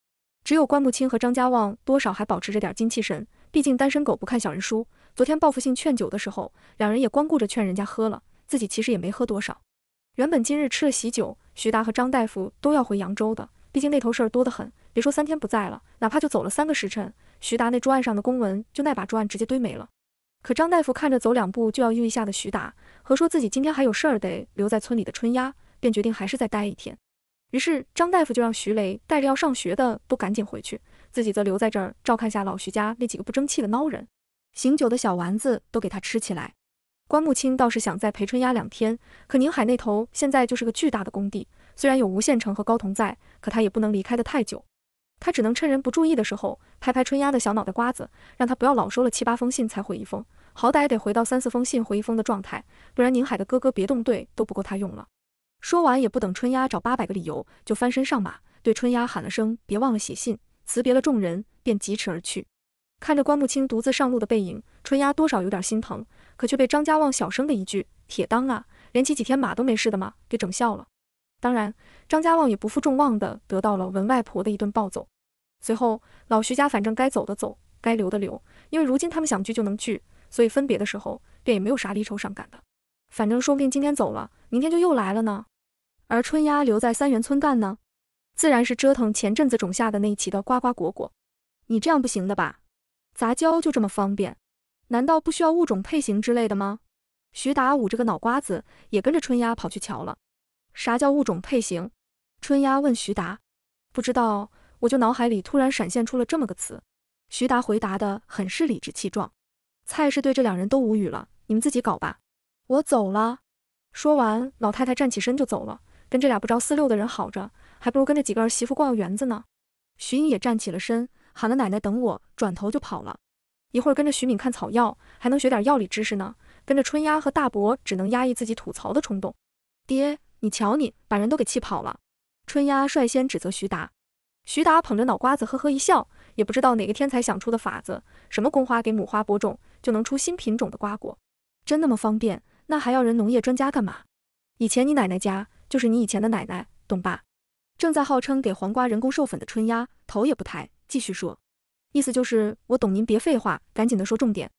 只有关木清和张家旺多少还保持着点精气神，毕竟单身狗不看小人书。昨天报复性劝酒的时候，两人也光顾着劝人家喝了，自己其实也没喝多少。原本今日吃了喜酒，徐达和张大夫都要回扬州的，毕竟那头事儿多得很，别说三天不在了，哪怕就走了三个时辰，徐达那桌案上的公文就那把桌案直接堆没了。可张大夫看着走两步就要晕一下的徐达，和说自己今天还有事儿得留在村里的春丫，便决定还是再待一天。于是张大夫就让徐雷带着要上学的都赶紧回去，自己则留在这儿照看下老徐家那几个不争气的孬人，醒酒的小丸子都给他吃起来。关木青倒是想再陪春丫两天，可宁海那头现在就是个巨大的工地，虽然有吴县城和高同在，可他也不能离开的太久。他只能趁人不注意的时候拍拍春丫的小脑袋瓜子，让他不要老收了七八封信才回一封，好歹得回到三四封信回一封的状态，不然宁海的哥哥别动队都不够他用了。说完，也不等春丫找八百个理由，就翻身上马，对春丫喊了声：“别忘了写信。”辞别了众人，便疾驰而去。看着关木清独自上路的背影，春丫多少有点心疼，可却被张家旺小声的一句：“铁当啊，连骑几天马都没事的嘛。”给整笑了。当然，张家旺也不负众望的得到了文外婆的一顿暴揍。随后，老徐家反正该走的走，该留的留，因为如今他们想聚就能聚，所以分别的时候便也没有啥离愁伤感的。反正说不定今天走了，明天就又来了呢。而春丫留在三元村干呢，自然是折腾前阵子种下的那一期的瓜瓜果果。你这样不行的吧？杂交就这么方便？难道不需要物种配型之类的吗？徐达捂着个脑瓜子，也跟着春丫跑去瞧了。啥叫物种配型？春丫问徐达。不知道，我就脑海里突然闪现出了这么个词。徐达回答的很是理直气壮。蔡氏对这两人都无语了，你们自己搞吧，我走了。说完，老太太站起身就走了。跟这俩不着四六的人好着，还不如跟着几个儿媳妇逛个园子呢。徐英也站起了身，喊了奶奶等我，转头就跑了。一会儿跟着徐敏看草药，还能学点药理知识呢。跟着春丫和大伯，只能压抑自己吐槽的冲动。爹，你瞧你，把人都给气跑了。春丫率先指责徐达，徐达捧着脑瓜子呵呵一笑，也不知道哪个天才想出的法子，什么公花给母花播种就能出新品种的瓜果，真那么方便，那还要人农业专家干嘛？以前你奶奶家。就是你以前的奶奶，懂吧？正在号称给黄瓜人工授粉的春丫头也不抬，继续说，意思就是我懂您，别废话，赶紧的说重点。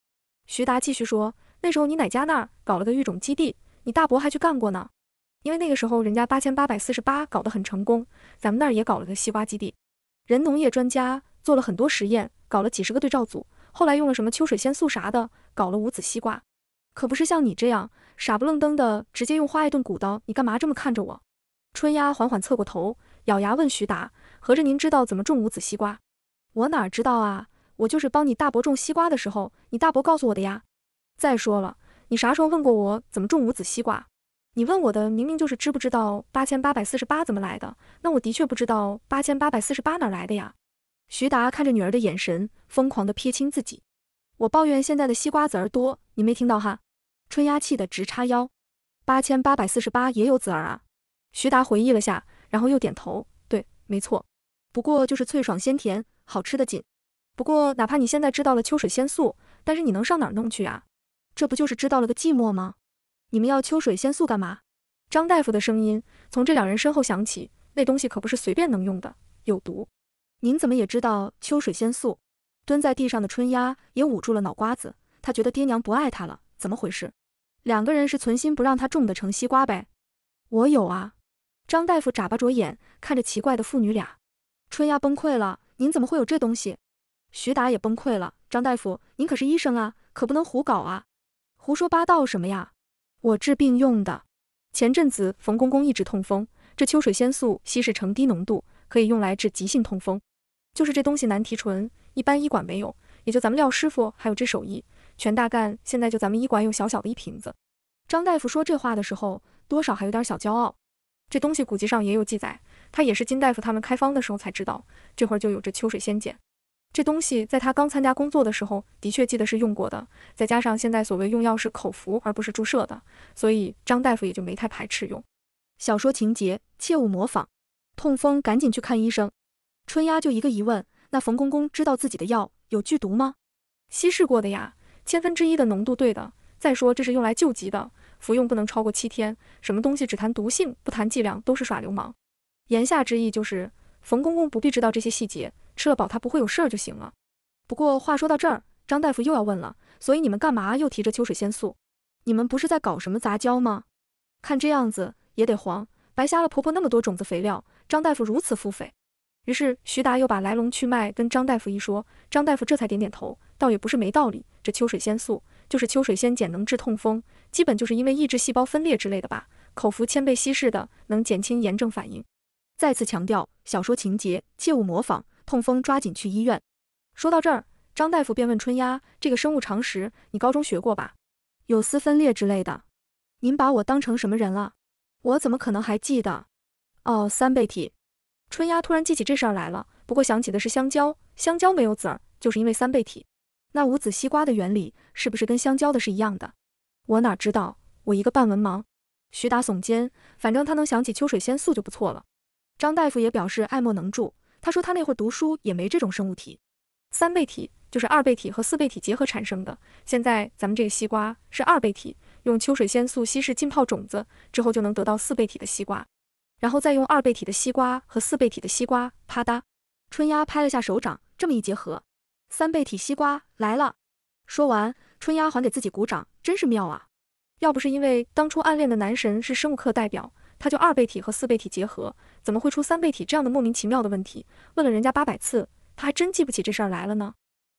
徐达继续说，那时候你奶家那儿搞了个育种基地，你大伯还去干过呢。因为那个时候人家八千八百四十八搞得很成功，咱们那儿也搞了个西瓜基地，人农业专家做了很多实验，搞了几十个对照组，后来用了什么秋水仙素啥的，搞了无籽西瓜。可不是像你这样傻不愣登的，直接用花一顿鼓捣。你干嘛这么看着我？春丫缓缓侧过头，咬牙问徐达：“合着您知道怎么种无籽西瓜？我哪知道啊！我就是帮你大伯种西瓜的时候，你大伯告诉我的呀。再说了，你啥时候问过我怎么种无籽西瓜？你问我的明明就是知不知道八千八百四十八怎么来的。那我的确不知道八千八百四十八哪来的呀。”徐达看着女儿的眼神，疯狂的撇清自己。我抱怨现在的西瓜籽儿多，你没听到哈？春丫气得直叉腰，八千八百四十八也有子儿啊！徐达回忆了下，然后又点头，对，没错。不过就是脆爽鲜甜，好吃的紧。不过哪怕你现在知道了秋水仙素，但是你能上哪儿弄去啊？这不就是知道了个寂寞吗？你们要秋水仙素干嘛？张大夫的声音从这两人身后响起，那东西可不是随便能用的，有毒。您怎么也知道秋水仙素？蹲在地上的春丫也捂住了脑瓜子，他觉得爹娘不爱他了。怎么回事？两个人是存心不让他种的成西瓜呗？我有啊！张大夫眨巴着眼看着奇怪的父女俩，春丫崩溃了，您怎么会有这东西？徐达也崩溃了，张大夫您可是医生啊，可不能胡搞啊！胡说八道什么呀？我治病用的。前阵子冯公公一直痛风，这秋水仙素稀释成低浓度，可以用来治急性痛风。就是这东西难提纯，一般医馆没有，也就咱们廖师傅还有这手艺。全大概现在就咱们医馆有小小的一瓶子。张大夫说这话的时候，多少还有点小骄傲。这东西古籍上也有记载，他也是金大夫他们开方的时候才知道。这会儿就有这秋水仙碱，这东西在他刚参加工作的时候，的确记得是用过的。再加上现在所谓用药是口服而不是注射的，所以张大夫也就没太排斥用。小说情节，切勿模仿。痛风，赶紧去看医生。春丫就一个疑问：那冯公公知道自己的药有剧毒吗？稀释过的呀。千分之一的浓度，对的。再说这是用来救急的，服用不能超过七天。什么东西只谈毒性不谈剂量，都是耍流氓。言下之意就是，冯公公不必知道这些细节，吃了饱他不会有事儿就行了。不过话说到这儿，张大夫又要问了，所以你们干嘛又提着秋水仙素？你们不是在搞什么杂交吗？看这样子也得黄，白瞎了婆婆那么多种子肥料。张大夫如此腹诽。于是徐达又把来龙去脉跟张大夫一说，张大夫这才点点头，倒也不是没道理。这秋水仙素就是秋水仙碱能治痛风，基本就是因为抑制细胞分裂之类的吧。口服千倍稀释的能减轻炎症反应。再次强调，小说情节，切勿模仿。痛风抓紧去医院。说到这儿，张大夫便问春丫：“这个生物常识你高中学过吧？有丝分裂之类的？您把我当成什么人了？我怎么可能还记得？哦，三倍体。”春丫突然记起这事儿来了，不过想起的是香蕉，香蕉没有籽儿，就是因为三倍体。那无籽西瓜的原理是不是跟香蕉的是一样的？我哪知道，我一个半文盲。徐达耸肩，反正他能想起秋水仙素就不错了。张大夫也表示爱莫能助，他说他那会儿读书也没这种生物体，三倍体就是二倍体和四倍体结合产生的。现在咱们这个西瓜是二倍体，用秋水仙素稀释浸泡种子之后，就能得到四倍体的西瓜。然后再用二倍体的西瓜和四倍体的西瓜，啪嗒！春丫拍了下手掌，这么一结合，三倍体西瓜来了。说完，春丫还给自己鼓掌，真是妙啊！要不是因为当初暗恋的男神是生物课代表，他就二倍体和四倍体结合，怎么会出三倍体这样的莫名其妙的问题？问了人家八百次，他还真记不起这事儿来了呢。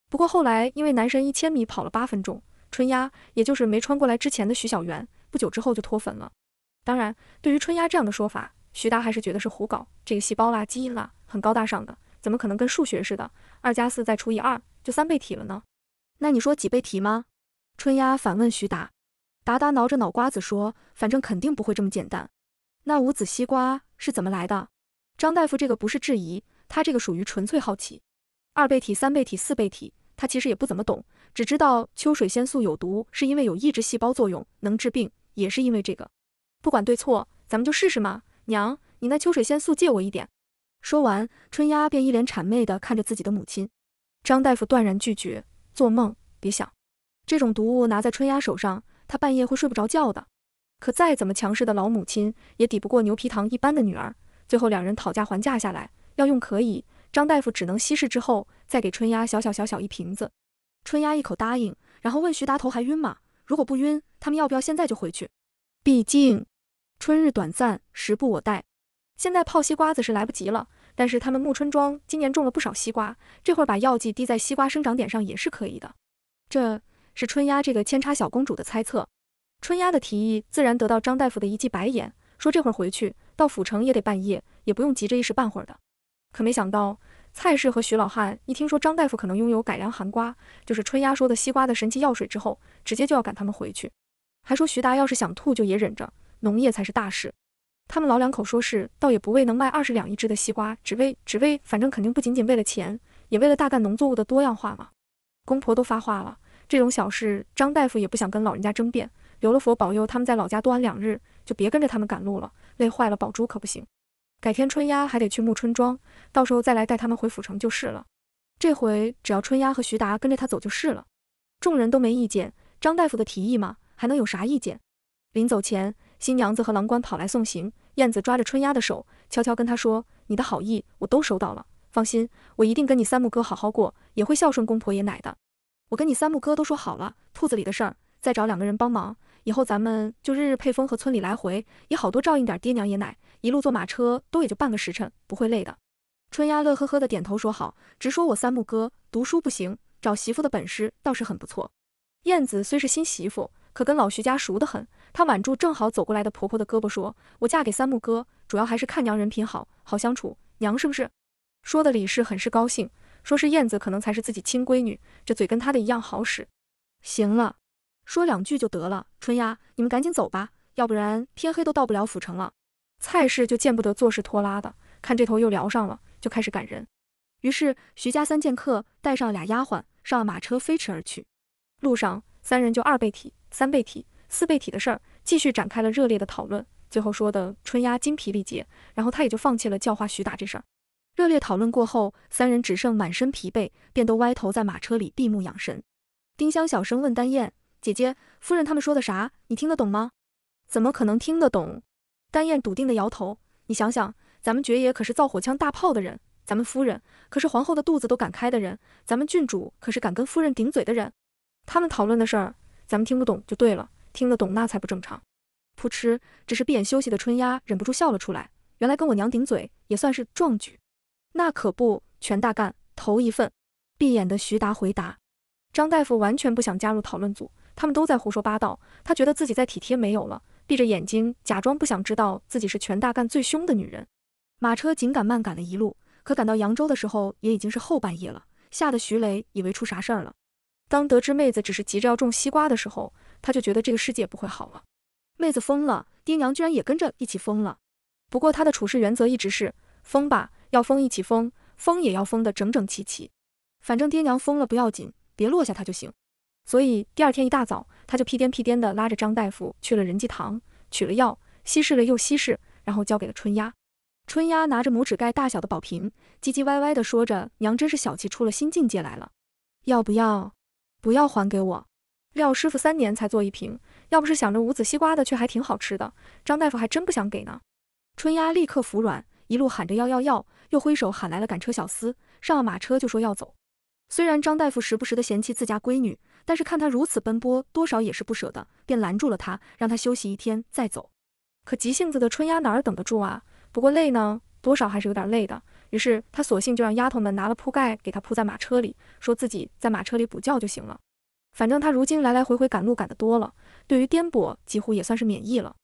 不过后来因为男神一千米跑了八分钟，春丫也就是没穿过来之前的徐小媛，不久之后就脱粉了。当然，对于春丫这样的说法，徐达还是觉得是胡搞，这个细胞啦，基因啦，很高大上的，怎么可能跟数学似的，二加四再除以二就三倍体了呢？那你说几倍体吗？春丫反问徐达，达达挠着脑瓜子说，反正肯定不会这么简单。那无籽西瓜是怎么来的？张大夫这个不是质疑，他这个属于纯粹好奇。二倍体、三倍体、四倍体，他其实也不怎么懂，只知道秋水仙素有毒，是因为有抑制细胞作用，能治病也是因为这个。不管对错，咱们就试试嘛。娘，你那秋水仙素借我一点。说完，春丫便一脸谄媚地看着自己的母亲。张大夫断然拒绝，做梦别想，这种毒物拿在春丫手上，她半夜会睡不着觉的。可再怎么强势的老母亲，也抵不过牛皮糖一般的女儿。最后两人讨价还价下来，要用可以。张大夫只能稀释之后，再给春丫小小小小一瓶子。春丫一口答应，然后问徐达头还晕吗？如果不晕，他们要不要现在就回去？毕竟。春日短暂，时不我待。现在泡西瓜子是来不及了，但是他们暮春庄今年种了不少西瓜，这会儿把药剂滴在西瓜生长点上也是可以的。这是春丫这个扦插小公主的猜测。春丫的提议自然得到张大夫的一记白眼，说这会儿回去到府城也得半夜，也不用急着一时半会儿的。可没想到蔡氏和徐老汉一听说张大夫可能拥有改良寒瓜，就是春丫说的西瓜的神奇药水之后，直接就要赶他们回去，还说徐达要是想吐就也忍着。农业才是大事。他们老两口说是，倒也不为能卖二十两一只的西瓜，只为只为，反正肯定不仅仅为了钱，也为了大干农作物的多样化嘛。公婆都发话了，这种小事张大夫也不想跟老人家争辩，留了佛保佑他们在老家多安两日，就别跟着他们赶路了，累坏了宝珠可不行。改天春丫还得去木春庄，到时候再来带他们回府城就是了。这回只要春丫和徐达跟着他走就是了，众人都没意见。张大夫的提议嘛，还能有啥意见？临走前。新娘子和郎官跑来送行，燕子抓着春丫的手，悄悄跟她说：“你的好意我都收到了，放心，我一定跟你三木哥好好过，也会孝顺公婆爷奶的。我跟你三木哥都说好了，铺子里的事儿再找两个人帮忙，以后咱们就日日配风和村里来回，也好多照应点爹娘爷奶。一路坐马车都也就半个时辰，不会累的。”春丫乐呵呵的点头说好，直说我三木哥读书不行，找媳妇的本事倒是很不错。燕子虽是新媳妇，可跟老徐家熟得很。她挽住正好走过来的婆婆的胳膊，说：“我嫁给三木哥，主要还是看娘人品好，好相处。娘是不是？”说的李氏很是高兴，说是燕子可能才是自己亲闺女，这嘴跟她的一样好使。行了，说两句就得了。春丫，你们赶紧走吧，要不然天黑都到不了府城了。蔡氏就见不得做事拖拉的，看这头又聊上了，就开始赶人。于是徐家三剑客带上俩丫鬟上了马车，飞驰而去。路上三人就二倍体，三倍体。四倍体的事儿，继续展开了热烈的讨论，最后说的春丫精疲力竭，然后他也就放弃了教化徐达这事儿。热烈讨论过后，三人只剩满身疲惫，便都歪头在马车里闭目养神。丁香小声问丹燕姐姐：“夫人他们说的啥？你听得懂吗？”“怎么可能听得懂？”丹燕笃定的摇头。你想想，咱们爵爷可是造火枪大炮的人，咱们夫人可是皇后的肚子都敢开的人，咱们郡主可是敢跟夫人顶嘴的人。他们讨论的事儿，咱们听不懂就对了。听得懂那才不正常。噗嗤，只是闭眼休息的春丫忍不住笑了出来。原来跟我娘顶嘴也算是壮举。那可不，全大干头一份。闭眼的徐达回答。张大夫完全不想加入讨论组，他们都在胡说八道。他觉得自己再体贴没有了，闭着眼睛假装不想知道，自己是全大干最凶的女人。马车紧赶慢赶了一路，可赶到扬州的时候也已经是后半夜了。吓得徐雷以为出啥事儿了。当得知妹子只是急着要种西瓜的时候。他就觉得这个世界不会好了，妹子疯了，爹娘居然也跟着一起疯了。不过他的处事原则一直是疯吧，要疯一起疯，疯也要疯得整整齐齐。反正爹娘疯了不要紧，别落下他就行。所以第二天一大早，他就屁颠屁颠的拉着张大夫去了仁济堂，取了药，稀释了又稀释，然后交给了春丫。春丫拿着拇指盖大小的宝瓶，唧唧歪歪的说着：“娘真是小气出了新境界来了，要不要？不要还给我。”廖师傅三年才做一瓶，要不是想着无籽西瓜的，却还挺好吃的。张大夫还真不想给呢。春丫立刻服软，一路喊着要要要，又挥手喊来了赶车小厮，上了马车就说要走。虽然张大夫时不时的嫌弃自家闺女，但是看他如此奔波，多少也是不舍得，便拦住了他，让他休息一天再走。可急性子的春丫哪儿等得住啊？不过累呢，多少还是有点累的。于是他索性就让丫头们拿了铺盖给他铺在马车里，说自己在马车里补觉就行了。反正他如今来来回回赶路赶得多了，对于颠簸几乎也算是免疫了。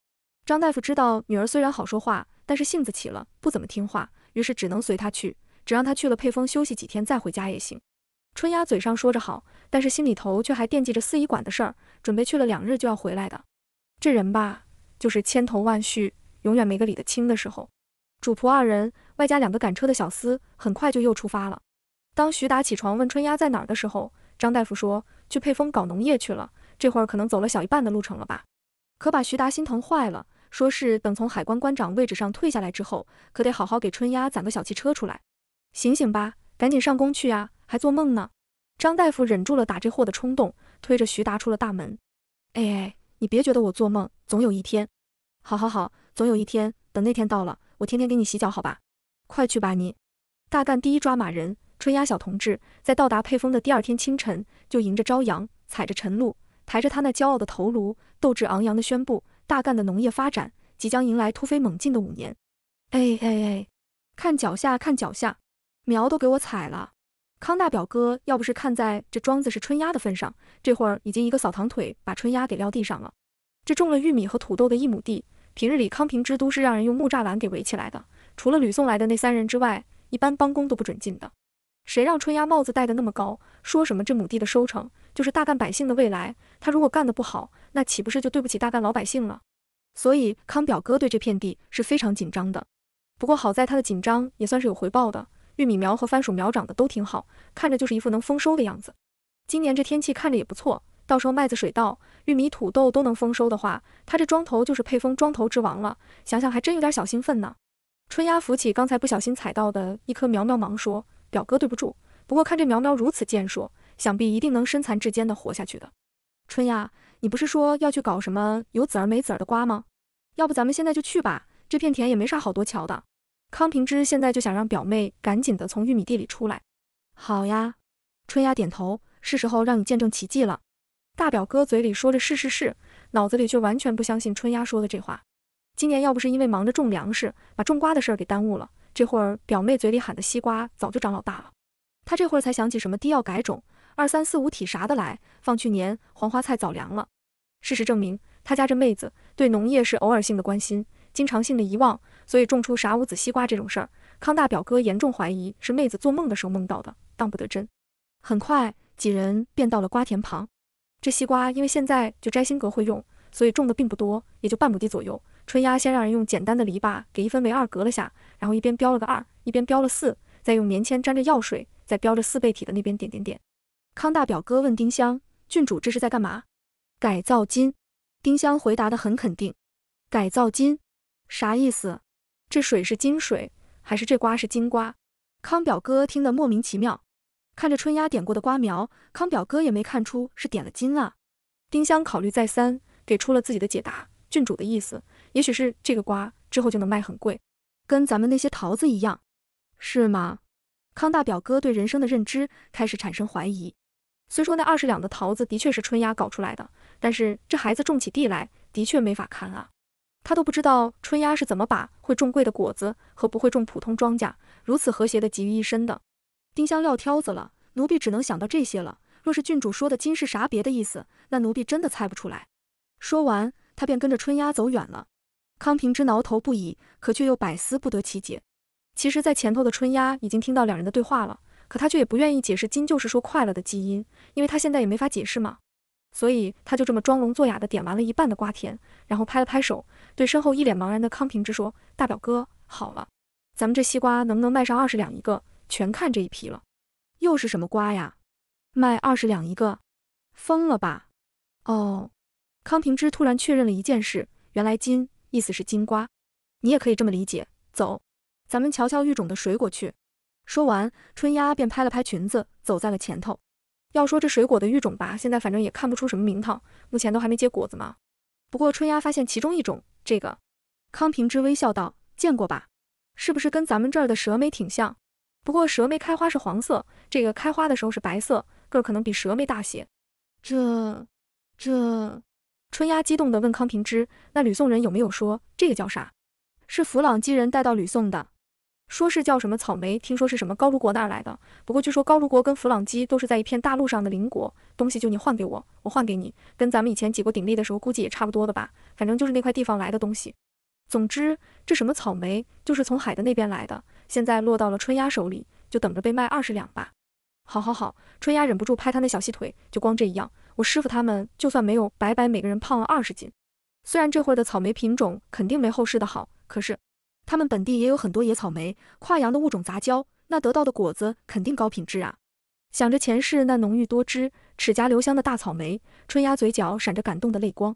张大夫知道女儿虽然好说话，但是性子起了不怎么听话，于是只能随她去，只让她去了配方休息几天再回家也行。春丫嘴上说着好，但是心里头却还惦记着四医馆的事儿，准备去了两日就要回来的。这人吧，就是千头万绪，永远没个理得清的时候。主仆二人外加两个赶车的小厮，很快就又出发了。当徐达起床问春丫在哪儿的时候，张大夫说：“去沛丰搞农业去了，这会儿可能走了小一半的路程了吧？可把徐达心疼坏了，说是等从海关关长位置上退下来之后，可得好好给春丫攒个小汽车出来。醒醒吧，赶紧上工去呀，还做梦呢！”张大夫忍住了打这货的冲动，推着徐达出了大门。哎，你别觉得我做梦，总有一天，好好好，总有一天，等那天到了，我天天给你洗脚，好吧？快去吧你，大干第一抓马人。春丫小同志在到达沛丰的第二天清晨，就迎着朝阳，踩着晨露，抬着他那骄傲的头颅，斗志昂扬地宣布：大干的农业发展即将迎来突飞猛进的五年。哎哎哎！看脚下，看脚下，苗都给我踩了。康大表哥要不是看在这庄子是春丫的份上，这会儿已经一个扫堂腿把春丫给撂地上了。这种了玉米和土豆的一亩地，平日里康平之都是让人用木栅栏给围起来的，除了吕宋来的那三人之外，一般帮工都不准进的。谁让春丫帽子戴的那么高？说什么这亩地的收成就是大干百姓的未来，他如果干得不好，那岂不是就对不起大干老百姓了？所以康表哥对这片地是非常紧张的。不过好在他的紧张也算是有回报的，玉米苗和番薯苗长得都挺好，看着就是一副能丰收的样子。今年这天气看着也不错，到时候麦子、水稻、玉米、土豆都能丰收的话，他这庄头就是配丰庄头之王了。想想还真有点小兴奋呢。春丫扶起刚才不小心踩到的一棵苗苗，忙说。表哥，对不住。不过看这苗苗如此健硕，想必一定能身残志坚的活下去的。春丫，你不是说要去搞什么有籽儿没籽儿的瓜吗？要不咱们现在就去吧，这片田也没啥好多瞧的。康平之现在就想让表妹赶紧的从玉米地里出来。好呀，春丫点头。是时候让你见证奇迹了。大表哥嘴里说着是是是，脑子里却完全不相信春丫说的这话。今年要不是因为忙着种粮食，把种瓜的事儿给耽误了。这会儿表妹嘴里喊的西瓜早就长老大了，她这会儿才想起什么低要改种二三四五体啥的来。放去年黄花菜早凉了，事实证明，他家这妹子对农业是偶尔性的关心，经常性的遗忘，所以种出啥无籽西瓜这种事儿，康大表哥严重怀疑是妹子做梦的时候梦到的，当不得真。很快，几人便到了瓜田旁。这西瓜因为现在就摘心阁会用，所以种的并不多，也就半亩地左右。春丫先让人用简单的篱笆给一分为二隔了下，然后一边标了个二，一边标了四，再用棉签沾着药水，在标着四倍体的那边点点点。康大表哥问丁香：“郡主这是在干嘛？”“改造金。”丁香回答的很肯定。“改造金？啥意思？这水是金水，还是这瓜是金瓜？”康表哥听得莫名其妙，看着春丫点过的瓜苗，康表哥也没看出是点了金啊。丁香考虑再三，给出了自己的解答：“郡主的意思。”也许是这个瓜之后就能卖很贵，跟咱们那些桃子一样，是吗？康大表哥对人生的认知开始产生怀疑。虽说那二十两的桃子的确是春丫搞出来的，但是这孩子种起地来的确没法看啊。他都不知道春丫是怎么把会种贵的果子和不会种普通庄稼如此和谐的集于一身的。丁香撂挑子了，奴婢只能想到这些了。若是郡主说的金是啥别的意思，那奴婢真的猜不出来。说完，他便跟着春丫走远了。康平之挠头不已，可却又百思不得其解。其实，在前头的春丫已经听到两人的对话了，可她却也不愿意解释金就是说快乐的基因，因为她现在也没法解释嘛。所以，他就这么装聋作哑的点完了一半的瓜田，然后拍了拍手，对身后一脸茫然的康平之说：“大表哥，好了，咱们这西瓜能不能卖上二十两一个，全看这一批了。又是什么瓜呀？卖二十两一个，疯了吧？哦，康平之突然确认了一件事，原来金。意思是金瓜，你也可以这么理解。走，咱们瞧瞧育种的水果去。说完，春丫便拍了拍裙子，走在了前头。要说这水果的育种吧，现在反正也看不出什么名堂，目前都还没结果子嘛。不过春丫发现其中一种，这个。康平之微笑道：“见过吧？是不是跟咱们这儿的蛇莓挺像？不过蛇莓开花是黄色，这个开花的时候是白色，个儿可能比蛇莓大些。”这，这。春丫激动地问康平之：“那吕宋人有没有说这个叫啥？是弗朗基人带到吕宋的，说是叫什么草莓。听说是什么高卢国那儿来的。不过据说高卢国跟弗朗基都是在一片大陆上的邻国，东西就你换给我，我换给你，跟咱们以前几国鼎立的时候估计也差不多的吧。反正就是那块地方来的东西。总之，这什么草莓就是从海的那边来的，现在落到了春丫手里，就等着被卖二十两吧。”好好好，春丫忍不住拍他那小细腿，就光这一样，我师傅他们就算没有白白，每个人胖了二十斤。虽然这会儿的草莓品种肯定没后世的好，可是他们本地也有很多野草莓，跨洋的物种杂交，那得到的果子肯定高品质啊。想着前世那浓郁多汁、齿颊留香的大草莓，春丫嘴角闪着感动的泪光。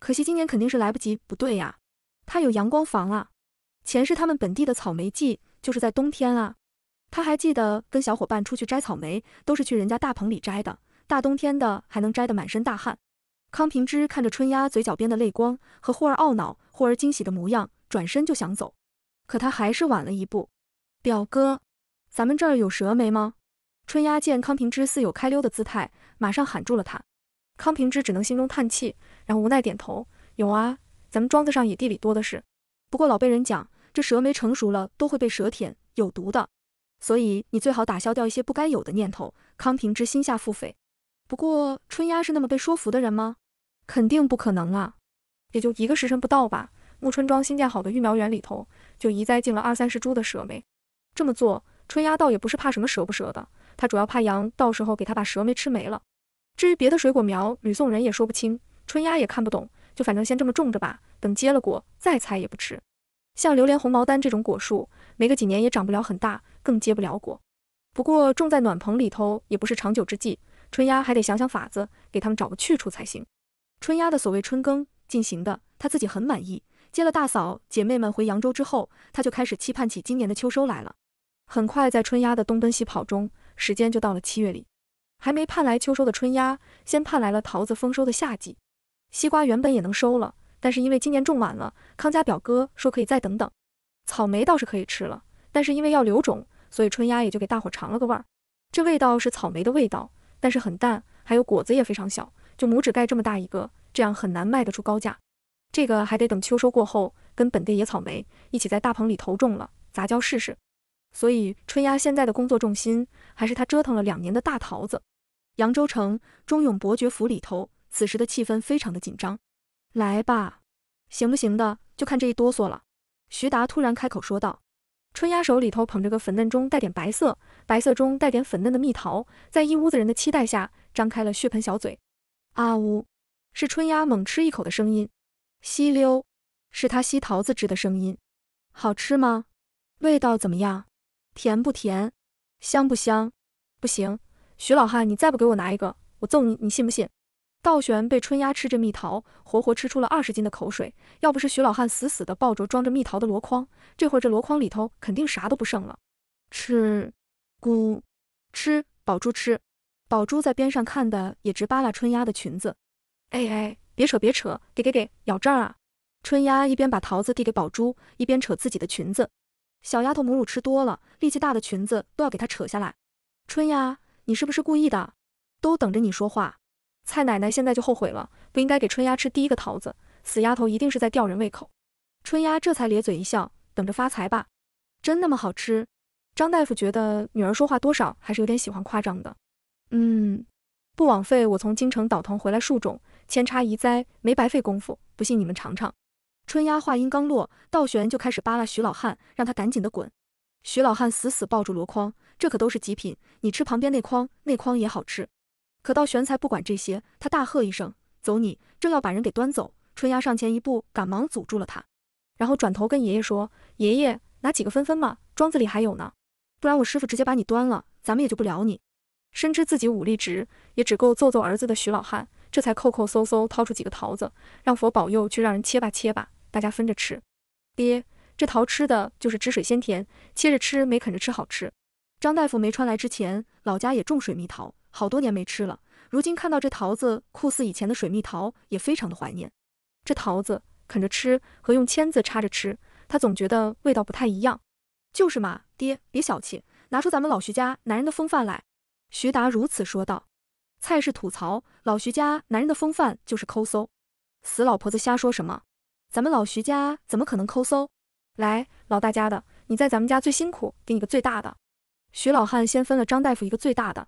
可惜今年肯定是来不及，不对呀，他有阳光房啊。前世他们本地的草莓季就是在冬天啊。他还记得跟小伙伴出去摘草莓，都是去人家大棚里摘的，大冬天的还能摘得满身大汗。康平之看着春丫嘴角边的泪光和忽而懊恼、忽而惊喜的模样，转身就想走，可他还是晚了一步。表哥，咱们这儿有蛇莓吗？春丫见康平之似有开溜的姿态，马上喊住了他。康平之只能心中叹气，然后无奈点头。有啊，咱们庄子上野地里多的是，不过老辈人讲，这蛇莓成熟了都会被蛇舔，有毒的。所以你最好打消掉一些不该有的念头。康平之心下腹诽。不过春丫是那么被说服的人吗？肯定不可能啊！也就一个时辰不到吧，木春庄新建好的育苗园里头就移栽进了二三十株的蛇莓。这么做，春丫倒也不是怕什么蛇不蛇的，她主要怕羊到时候给她把蛇莓吃没了。至于别的水果苗，吕宋人也说不清，春丫也看不懂，就反正先这么种着吧，等结了果再采也不迟。像榴莲、红毛丹这种果树，没个几年也长不了很大。更结不了果，不过种在暖棚里头也不是长久之计，春丫还得想想法子，给他们找个去处才行。春丫的所谓春耕进行的，她自己很满意。接了大嫂姐妹们回扬州之后，她就开始期盼起今年的秋收来了。很快，在春丫的东奔西跑中，时间就到了七月里。还没盼来秋收的春丫，先盼来了桃子丰收的夏季。西瓜原本也能收了，但是因为今年种晚了，康家表哥说可以再等等。草莓倒是可以吃了，但是因为要留种。所以春丫也就给大伙尝了个味儿，这味道是草莓的味道，但是很淡，还有果子也非常小，就拇指盖这么大一个，这样很难卖得出高价。这个还得等秋收过后，跟本地野草莓一起在大棚里头种了杂交试试。所以春丫现在的工作重心还是他折腾了两年的大桃子。扬州城忠勇伯爵府里头，此时的气氛非常的紧张。来吧，行不行的就看这一哆嗦了。徐达突然开口说道。春丫手里头捧着个粉嫩中带点白色，白色中带点粉嫩的蜜桃，在一屋子人的期待下，张开了血盆小嘴。啊呜！是春丫猛吃一口的声音。吸溜！是她吸桃子汁的声音。好吃吗？味道怎么样？甜不甜？香不香？不行！徐老汉，你再不给我拿一个，我揍你！你信不信？道玄被春丫吃着蜜桃，活活吃出了二十斤的口水。要不是徐老汉死死的抱着装着蜜桃的箩筐，这会儿这箩筐里头肯定啥都不剩了。吃，咕，吃，宝珠吃。宝珠在边上看的也直扒拉春丫的裙子。哎哎，别扯别扯，给给给，咬这儿啊！春丫一边把桃子递给宝珠，一边扯自己的裙子。小丫头母乳吃多了，力气大的裙子都要给她扯下来。春丫，你是不是故意的？都等着你说话。蔡奶奶现在就后悔了，不应该给春丫吃第一个桃子，死丫头一定是在吊人胃口。春丫这才咧嘴一笑，等着发财吧，真那么好吃？张大夫觉得女儿说话多少还是有点喜欢夸张的。嗯，不枉费我从京城倒腾回来树种，扦插移栽没白费功夫，不信你们尝尝。春丫话音刚落，道玄就开始扒拉徐老汉，让他赶紧的滚。徐老汉死死抱住箩筐，这可都是极品，你吃旁边那筐，那筐也好吃。可道玄才不管这些，他大喝一声：“走你！”正要把人给端走，春丫上前一步，赶忙阻住了他，然后转头跟爷爷说：“爷爷拿几个分分嘛，庄子里还有呢。不然我师傅直接把你端了，咱们也救不了你。”深知自己武力值也只够揍揍儿子的徐老汉，这才扣扣搜搜掏出几个桃子，让佛保佑去让人切吧切吧，大家分着吃。爹，这桃吃的就是汁水鲜甜，切着吃没啃着吃好吃。张大夫没穿来之前，老家也种水蜜桃。好多年没吃了，如今看到这桃子酷似以前的水蜜桃，也非常的怀念。这桃子啃着吃和用签子插着吃，他总觉得味道不太一样。就是嘛，爹别小气，拿出咱们老徐家男人的风范来。徐达如此说道。菜氏吐槽老徐家男人的风范就是抠搜，死老婆子瞎说什么？咱们老徐家怎么可能抠搜？来，老大家的，你在咱们家最辛苦，给你个最大的。徐老汉先分了张大夫一个最大的。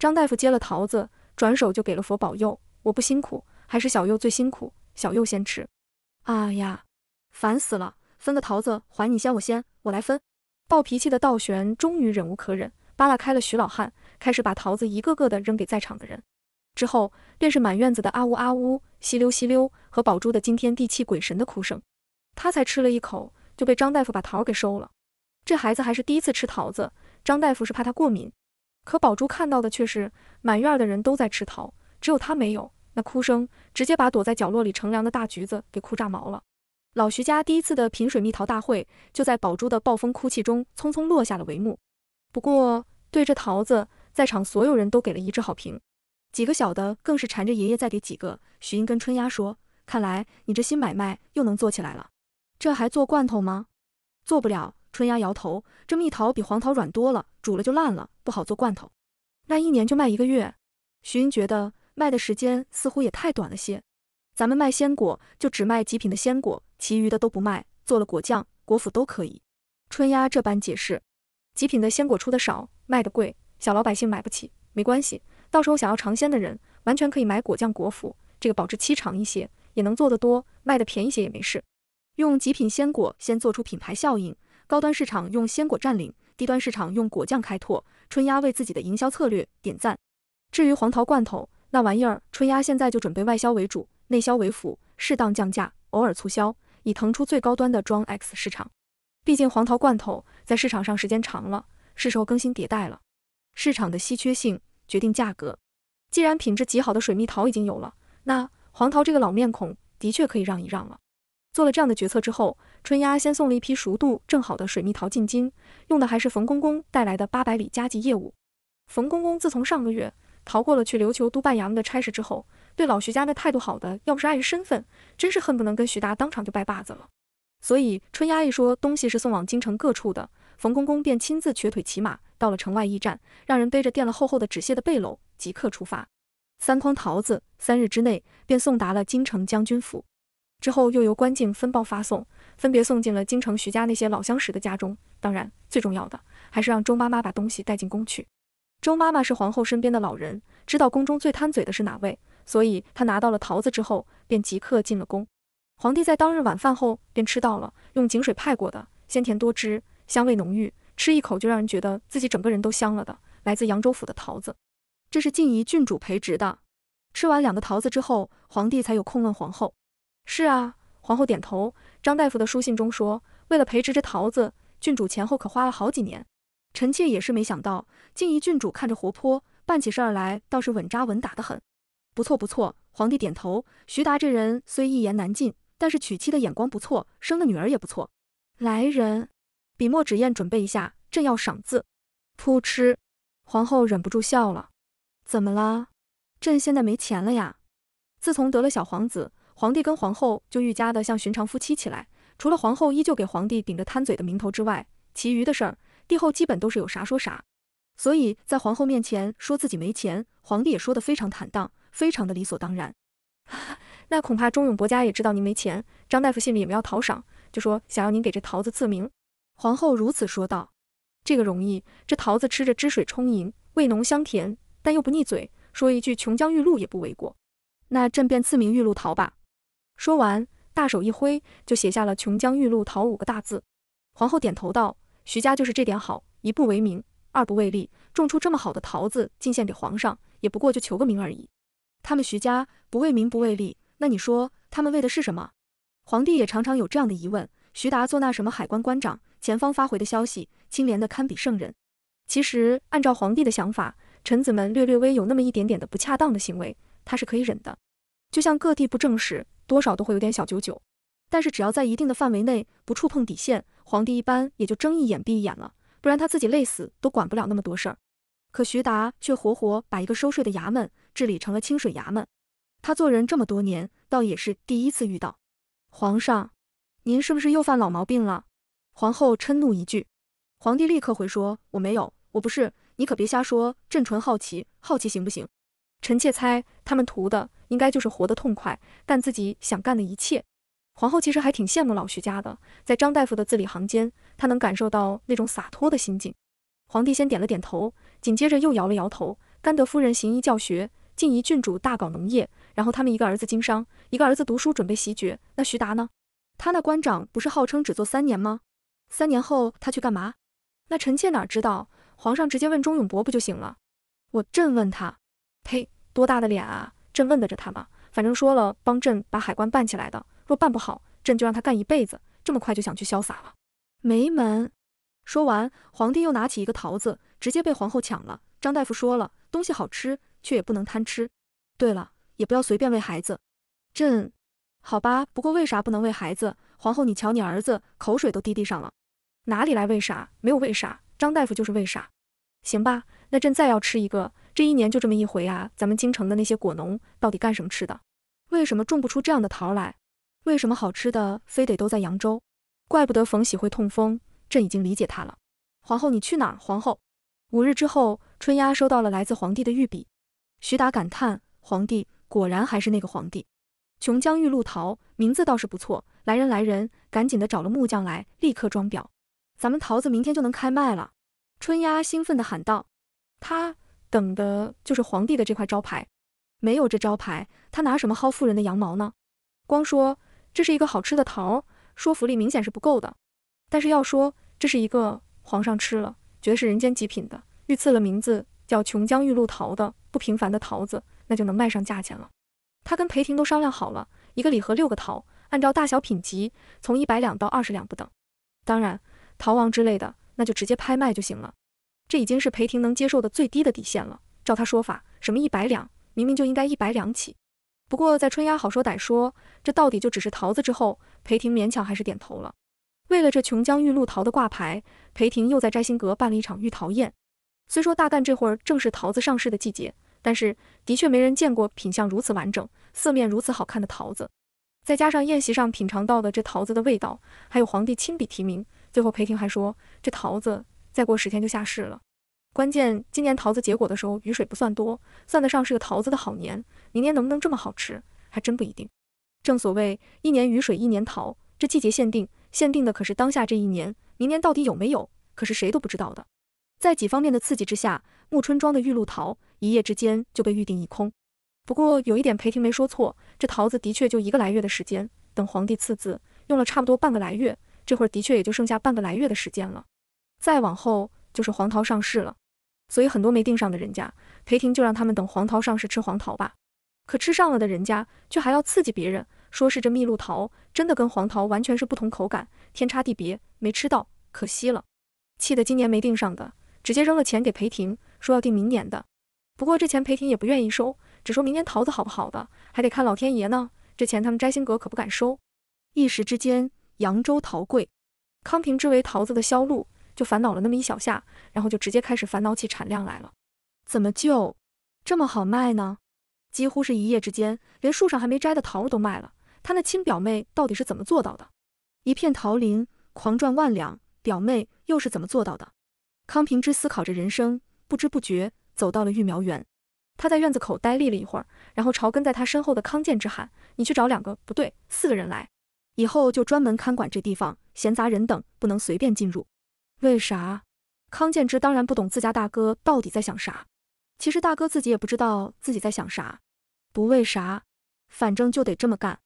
张大夫接了桃子，转手就给了佛保佑。我不辛苦，还是小佑最辛苦。小佑先吃。啊呀，烦死了！分个桃子，还你先我先，我来分。暴脾气的道玄终于忍无可忍，扒拉开了徐老汉，开始把桃子一个个的扔给在场的人。之后便是满院子的啊呜啊呜、吸溜吸溜和宝珠的惊天地泣鬼神的哭声。他才吃了一口，就被张大夫把桃给收了。这孩子还是第一次吃桃子，张大夫是怕他过敏。可宝珠看到的却是满院的人都在吃桃，只有她没有。那哭声直接把躲在角落里乘凉的大橘子给哭炸毛了。老徐家第一次的品水蜜桃大会，就在宝珠的暴风哭泣中匆匆落下了帷幕。不过，对这桃子，在场所有人都给了一致好评。几个小的更是缠着爷爷再给几个。徐英跟春丫说：“看来你这新买卖又能做起来了。这还做罐头吗？做不了。”春丫摇头，这蜜桃比黄桃软多了，煮了就烂了，不好做罐头。那一年就卖一个月。徐云觉得卖的时间似乎也太短了些。咱们卖鲜果就只卖极品的鲜果，其余的都不卖，做了果酱、果脯都可以。春丫这般解释，极品的鲜果出的少，卖的贵，小老百姓买不起。没关系，到时候想要尝鲜的人完全可以买果酱、果脯，这个保质期长一些，也能做得多，卖的便宜些也没事。用极品鲜果先做出品牌效应。高端市场用鲜果占领，低端市场用果酱开拓。春鸭为自己的营销策略点赞。至于黄桃罐头，那玩意儿，春鸭现在就准备外销为主，内销为辅，适当降价，偶尔促销，以腾出最高端的装 X 市场。毕竟黄桃罐头在市场上时间长了，是时候更新迭代了。市场的稀缺性决定价格。既然品质极好的水蜜桃已经有了，那黄桃这个老面孔的确可以让一让了。做了这样的决策之后，春丫先送了一批熟度正好的水蜜桃进京，用的还是冯公公带来的八百里加急业务。冯公公自从上个月逃过了去琉球督办衙门的差事之后，对老徐家的态度好的，要不是碍于身份，真是恨不能跟徐达当场就拜把子了。所以春丫一说东西是送往京城各处的，冯公公便亲自瘸腿骑马到了城外驿站，让人背着垫了厚厚的纸屑的背篓即刻出发。三筐桃子，三日之内便送达了京城将军府。之后又由关静分包发送，分别送进了京城徐家那些老相识的家中。当然，最重要的还是让周妈妈把东西带进宫去。周妈妈是皇后身边的老人，知道宫中最贪嘴的是哪位，所以她拿到了桃子之后，便即刻进了宫。皇帝在当日晚饭后便吃到了用井水派过的鲜甜多汁、香味浓郁，吃一口就让人觉得自己整个人都香了的来自扬州府的桃子。这是静怡郡主培植的。吃完两个桃子之后，皇帝才有空问皇后。是啊，皇后点头。张大夫的书信中说，为了培植这桃子，郡主前后可花了好几年。臣妾也是没想到，静怡郡主看着活泼，办起事儿来倒是稳扎稳打的很。不错不错，皇帝点头。徐达这人虽一言难尽，但是娶妻的眼光不错，生的女儿也不错。来人，笔墨纸砚准备一下，朕要赏字。噗嗤，皇后忍不住笑了。怎么了？朕现在没钱了呀？自从得了小皇子。皇帝跟皇后就愈加的像寻常夫妻起来，除了皇后依旧给皇帝顶着贪嘴的名头之外，其余的事儿，帝后基本都是有啥说啥。所以在皇后面前说自己没钱，皇帝也说得非常坦荡，非常的理所当然。那恐怕忠勇伯家也知道您没钱，张大夫心里也没要讨赏，就说想要您给这桃子赐名。皇后如此说道：“这个容易，这桃子吃着汁水充盈，味浓香甜，但又不腻嘴，说一句琼浆玉露也不为过。那朕便赐名玉露桃吧。”说完，大手一挥，就写下了“琼浆玉露桃”五个大字。皇后点头道：“徐家就是这点好，一不为名，二不为利，种出这么好的桃子进献给皇上，也不过就求个名而已。他们徐家不为名不为利，那你说他们为的是什么？”皇帝也常常有这样的疑问。徐达做那什么海关关长，前方发回的消息，清廉的堪比圣人。其实按照皇帝的想法，臣子们略略微有那么一点点的不恰当的行为，他是可以忍的。就像各地不正史，多少都会有点小九九。但是只要在一定的范围内不触碰底线，皇帝一般也就睁一眼闭一眼了。不然他自己累死都管不了那么多事儿。可徐达却活活把一个收税的衙门治理成了清水衙门。他做人这么多年，倒也是第一次遇到。皇上，您是不是又犯老毛病了？皇后嗔怒一句，皇帝立刻回说：我没有，我不是，你可别瞎说。朕纯好奇，好奇行不行？臣妾猜他们图的。应该就是活得痛快，干自己想干的一切。皇后其实还挺羡慕老徐家的，在张大夫的字里行间，她能感受到那种洒脱的心境。皇帝先点了点头，紧接着又摇了摇头。甘德夫人行医教学，静怡郡主大搞农业，然后他们一个儿子经商，一个儿子读书准备袭爵。那徐达呢？他那官长不是号称只做三年吗？三年后他去干嘛？那臣妾哪知道？皇上直接问钟永伯不就行了？我朕问他，呸，多大的脸啊！朕问得着他吗？反正说了帮朕把海关办起来的，若办不好，朕就让他干一辈子。这么快就想去潇洒了？没门！说完，皇帝又拿起一个桃子，直接被皇后抢了。张大夫说了，东西好吃，却也不能贪吃。对了，也不要随便喂孩子。朕，好吧。不过为啥不能喂孩子？皇后，你瞧你儿子，口水都滴滴上了。哪里来为啥？没有为啥。张大夫就是为啥。行吧，那朕再要吃一个。这一年就这么一回啊！咱们京城的那些果农到底干什么吃的？为什么种不出这样的桃来？为什么好吃的非得都在扬州？怪不得冯喜会痛风，朕已经理解他了。皇后，你去哪儿？皇后。五日之后，春丫收到了来自皇帝的御笔。徐达感叹：皇帝果然还是那个皇帝。琼浆玉露桃，名字倒是不错。来人，来人，赶紧的找了木匠来，立刻装裱。咱们桃子明天就能开卖了。春丫兴奋地喊道：“他。”等的就是皇帝的这块招牌，没有这招牌，他拿什么薅富人的羊毛呢？光说这是一个好吃的桃，说服力明显是不够的。但是要说这是一个皇上吃了觉得是人间极品的，御赐了名字叫琼浆玉露桃的不平凡的桃子，那就能卖上价钱了。他跟裴婷都商量好了，一个礼盒六个桃，按照大小品级，从一百两到二十两不等。当然，桃王之类的，那就直接拍卖就行了。这已经是裴婷能接受的最低的底线了。照他说法，什么一百两，明明就应该一百两起。不过在春丫好说歹说，这到底就只是桃子之后，裴婷勉强还是点头了。为了这琼浆玉露桃的挂牌，裴婷又在摘星阁办了一场玉桃宴。虽说大干这会儿正是桃子上市的季节，但是的确没人见过品相如此完整、色面如此好看的桃子。再加上宴席上品尝到的这桃子的味道，还有皇帝亲笔提名，最后裴婷还说这桃子。再过十天就下市了，关键今年桃子结果的时候雨水不算多，算得上是个桃子的好年。明年能不能这么好吃，还真不一定。正所谓一年雨水一年桃，这季节限定限定的可是当下这一年，明年到底有没有，可是谁都不知道的。在几方面的刺激之下，木春庄的玉露桃一夜之间就被预定一空。不过有一点裴婷没说错，这桃子的确就一个来月的时间。等皇帝赐字用了差不多半个来月，这会儿的确也就剩下半个来月的时间了。再往后就是黄桃上市了，所以很多没订上的人家，裴婷就让他们等黄桃上市吃黄桃吧。可吃上了的人家，却还要刺激别人，说是这蜜露桃真的跟黄桃完全是不同口感，天差地别，没吃到可惜了。气得今年没订上的直接扔了钱给裴婷，说要订明年的。不过这钱裴婷也不愿意收，只说明年桃子好不好的，还得看老天爷呢。这钱他们摘星阁可不敢收。一时之间，扬州桃贵，康平之为桃子的销路。就烦恼了那么一小下，然后就直接开始烦恼起产量来了。怎么就这么好卖呢？几乎是一夜之间，连树上还没摘的桃都卖了。他那亲表妹到底是怎么做到的？一片桃林狂赚万两，表妹又是怎么做到的？康平之思考着人生，不知不觉走到了育苗园。他在院子口呆立了一会儿，然后朝跟在他身后的康健之喊：“你去找两个，不对，四个人来。以后就专门看管这地方，闲杂人等不能随便进入。”为啥？康建之当然不懂自家大哥到底在想啥，其实大哥自己也不知道自己在想啥。不为啥，反正就得这么干。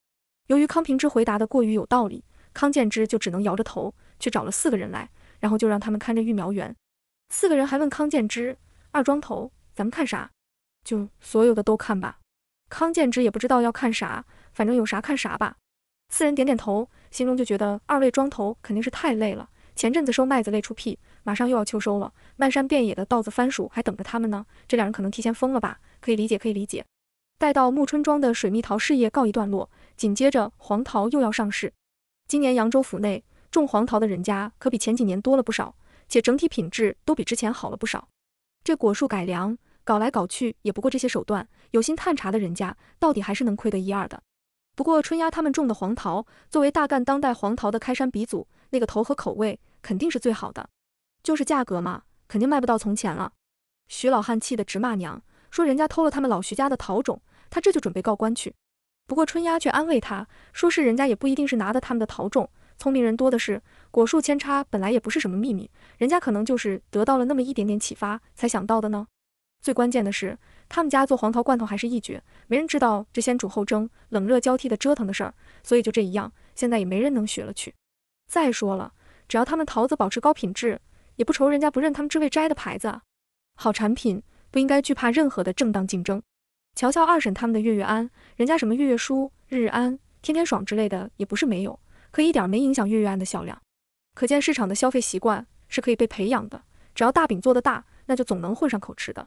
由于康平之回答的过于有道理，康建之就只能摇着头去找了四个人来，然后就让他们看着育苗园。四个人还问康建之：“二庄头，咱们看啥？就所有的都看吧。”康建之也不知道要看啥，反正有啥看啥吧。四人点点头，心中就觉得二位庄头肯定是太累了。前阵子收麦子累出屁，马上又要秋收了，漫山遍野的稻子、番薯还等着他们呢。这两人可能提前疯了吧？可以理解，可以理解。待到暮春庄的水蜜桃事业告一段落，紧接着黄桃又要上市。今年扬州府内种黄桃的人家可比前几年多了不少，且整体品质都比之前好了不少。这果树改良搞来搞去也不过这些手段，有心探查的人家到底还是能亏得一二的。不过春丫他们种的黄桃，作为大干当代黄桃的开山鼻祖。那个头和口味肯定是最好的，就是价格嘛，肯定卖不到从前了。徐老汉气得直骂娘，说人家偷了他们老徐家的桃种，他这就准备告官去。不过春丫却安慰他，说是人家也不一定是拿的他们的桃种，聪明人多的是，果树扦插本来也不是什么秘密，人家可能就是得到了那么一点点启发才想到的呢。最关键的是，他们家做黄桃罐头还是一绝，没人知道这先煮后蒸、冷热交替的折腾的事儿，所以就这一样，现在也没人能学了去。再说了，只要他们桃子保持高品质，也不愁人家不认他们知味斋的牌子啊。好产品不应该惧怕任何的正当竞争。瞧瞧二婶他们的月月安，人家什么月月舒、日日安、天天爽之类的也不是没有，可一点没影响月月安的销量。可见市场的消费习惯是可以被培养的，只要大饼做得大，那就总能混上口吃的。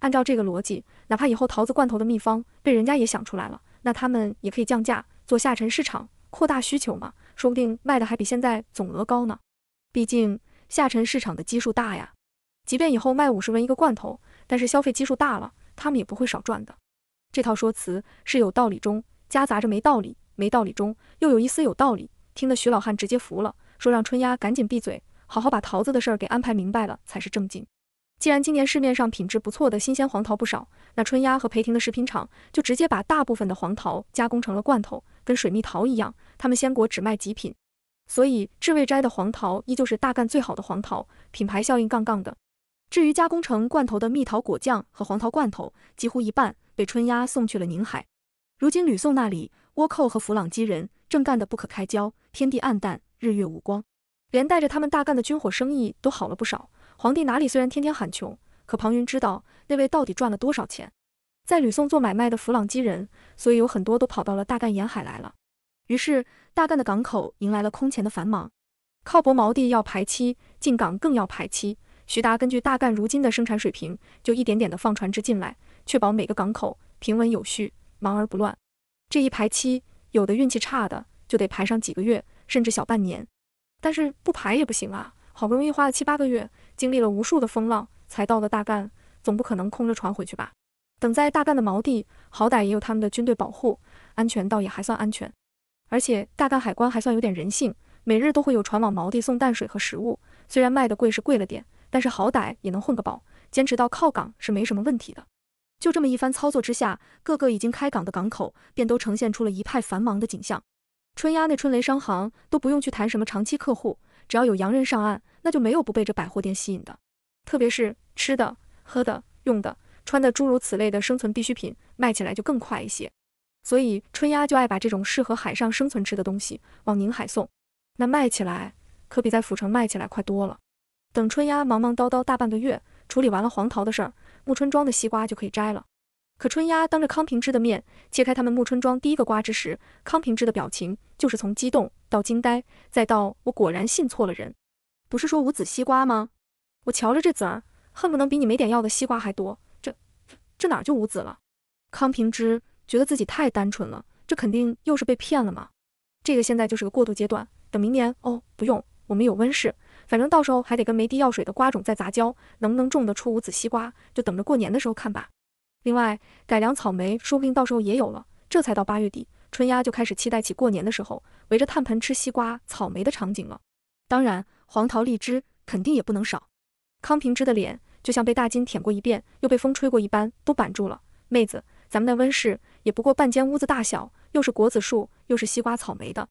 按照这个逻辑，哪怕以后桃子罐头的秘方被人家也想出来了，那他们也可以降价做下沉市场，扩大需求嘛。说不定卖的还比现在总额高呢，毕竟下沉市场的基数大呀。即便以后卖五十文一个罐头，但是消费基数大了，他们也不会少赚的。这套说辞是有道理中夹杂着没道理，没道理中又有一丝有道理，听得徐老汉直接服了，说让春丫赶紧闭嘴，好好把桃子的事儿给安排明白了才是正经。既然今年市面上品质不错的新鲜黄桃不少，那春丫和裴婷的食品厂就直接把大部分的黄桃加工成了罐头，跟水蜜桃一样。他们鲜果只卖极品，所以志味斋的黄桃依旧是大干最好的黄桃，品牌效应杠杠的。至于加工成罐头的蜜桃果酱和黄桃罐头，几乎一半被春丫送去了宁海。如今吕宋那里，倭寇和弗朗基人正干得不可开交，天地暗淡，日月无光，连带着他们大干的军火生意都好了不少。皇帝哪里虽然天天喊穷，可庞云知道那位到底赚了多少钱。在吕宋做买卖的弗朗基人，所以有很多都跑到了大干沿海来了。于是大干的港口迎来了空前的繁忙，靠泊锚地要排期，进港更要排期。徐达根据大干如今的生产水平，就一点点的放船只进来，确保每个港口平稳有序，忙而不乱。这一排期，有的运气差的就得排上几个月，甚至小半年。但是不排也不行啊，好不容易花了七八个月，经历了无数的风浪才到了大干，总不可能空着船回去吧？等在大干的锚地，好歹也有他们的军队保护，安全倒也还算安全。而且大干海关还算有点人性，每日都会有船往锚地送淡水和食物。虽然卖的贵是贵了点，但是好歹也能混个饱，坚持到靠港是没什么问题的。就这么一番操作之下，各个已经开港的港口便都呈现出了一派繁忙的景象。春丫那春雷商行都不用去谈什么长期客户，只要有洋人上岸，那就没有不被这百货店吸引的。特别是吃的、喝的、用的、穿的诸如此类的生存必需品，卖起来就更快一些。所以春丫就爱把这种适合海上生存吃的东西往宁海送，那卖起来可比在府城卖起来快多了。等春丫忙忙叨叨大半个月处理完了黄桃的事儿，木春庄的西瓜就可以摘了。可春丫当着康平之的面切开他们木春庄第一个瓜之时，康平之的表情就是从激动到惊呆，再到我果然信错了人。不是说无籽西瓜吗？我瞧着这籽儿，恨不能比你没点药的西瓜还多。这这哪就无籽了？康平之。觉得自己太单纯了，这肯定又是被骗了嘛。这个现在就是个过渡阶段，等明年哦。不用，我们有温室，反正到时候还得跟没滴药水的瓜种再杂交，能不能种得出无籽西瓜，就等着过年的时候看吧。另外，改良草莓说不定到时候也有了。这才到八月底，春丫就开始期待起过年的时候围着炭盆吃西瓜、草莓的场景了。当然，黄桃、荔枝肯定也不能少。康平之的脸就像被大金舔过一遍，又被风吹过一般，都板住了。妹子，咱们的温室。也不过半间屋子大小，又是果子树，又是西瓜、草莓的。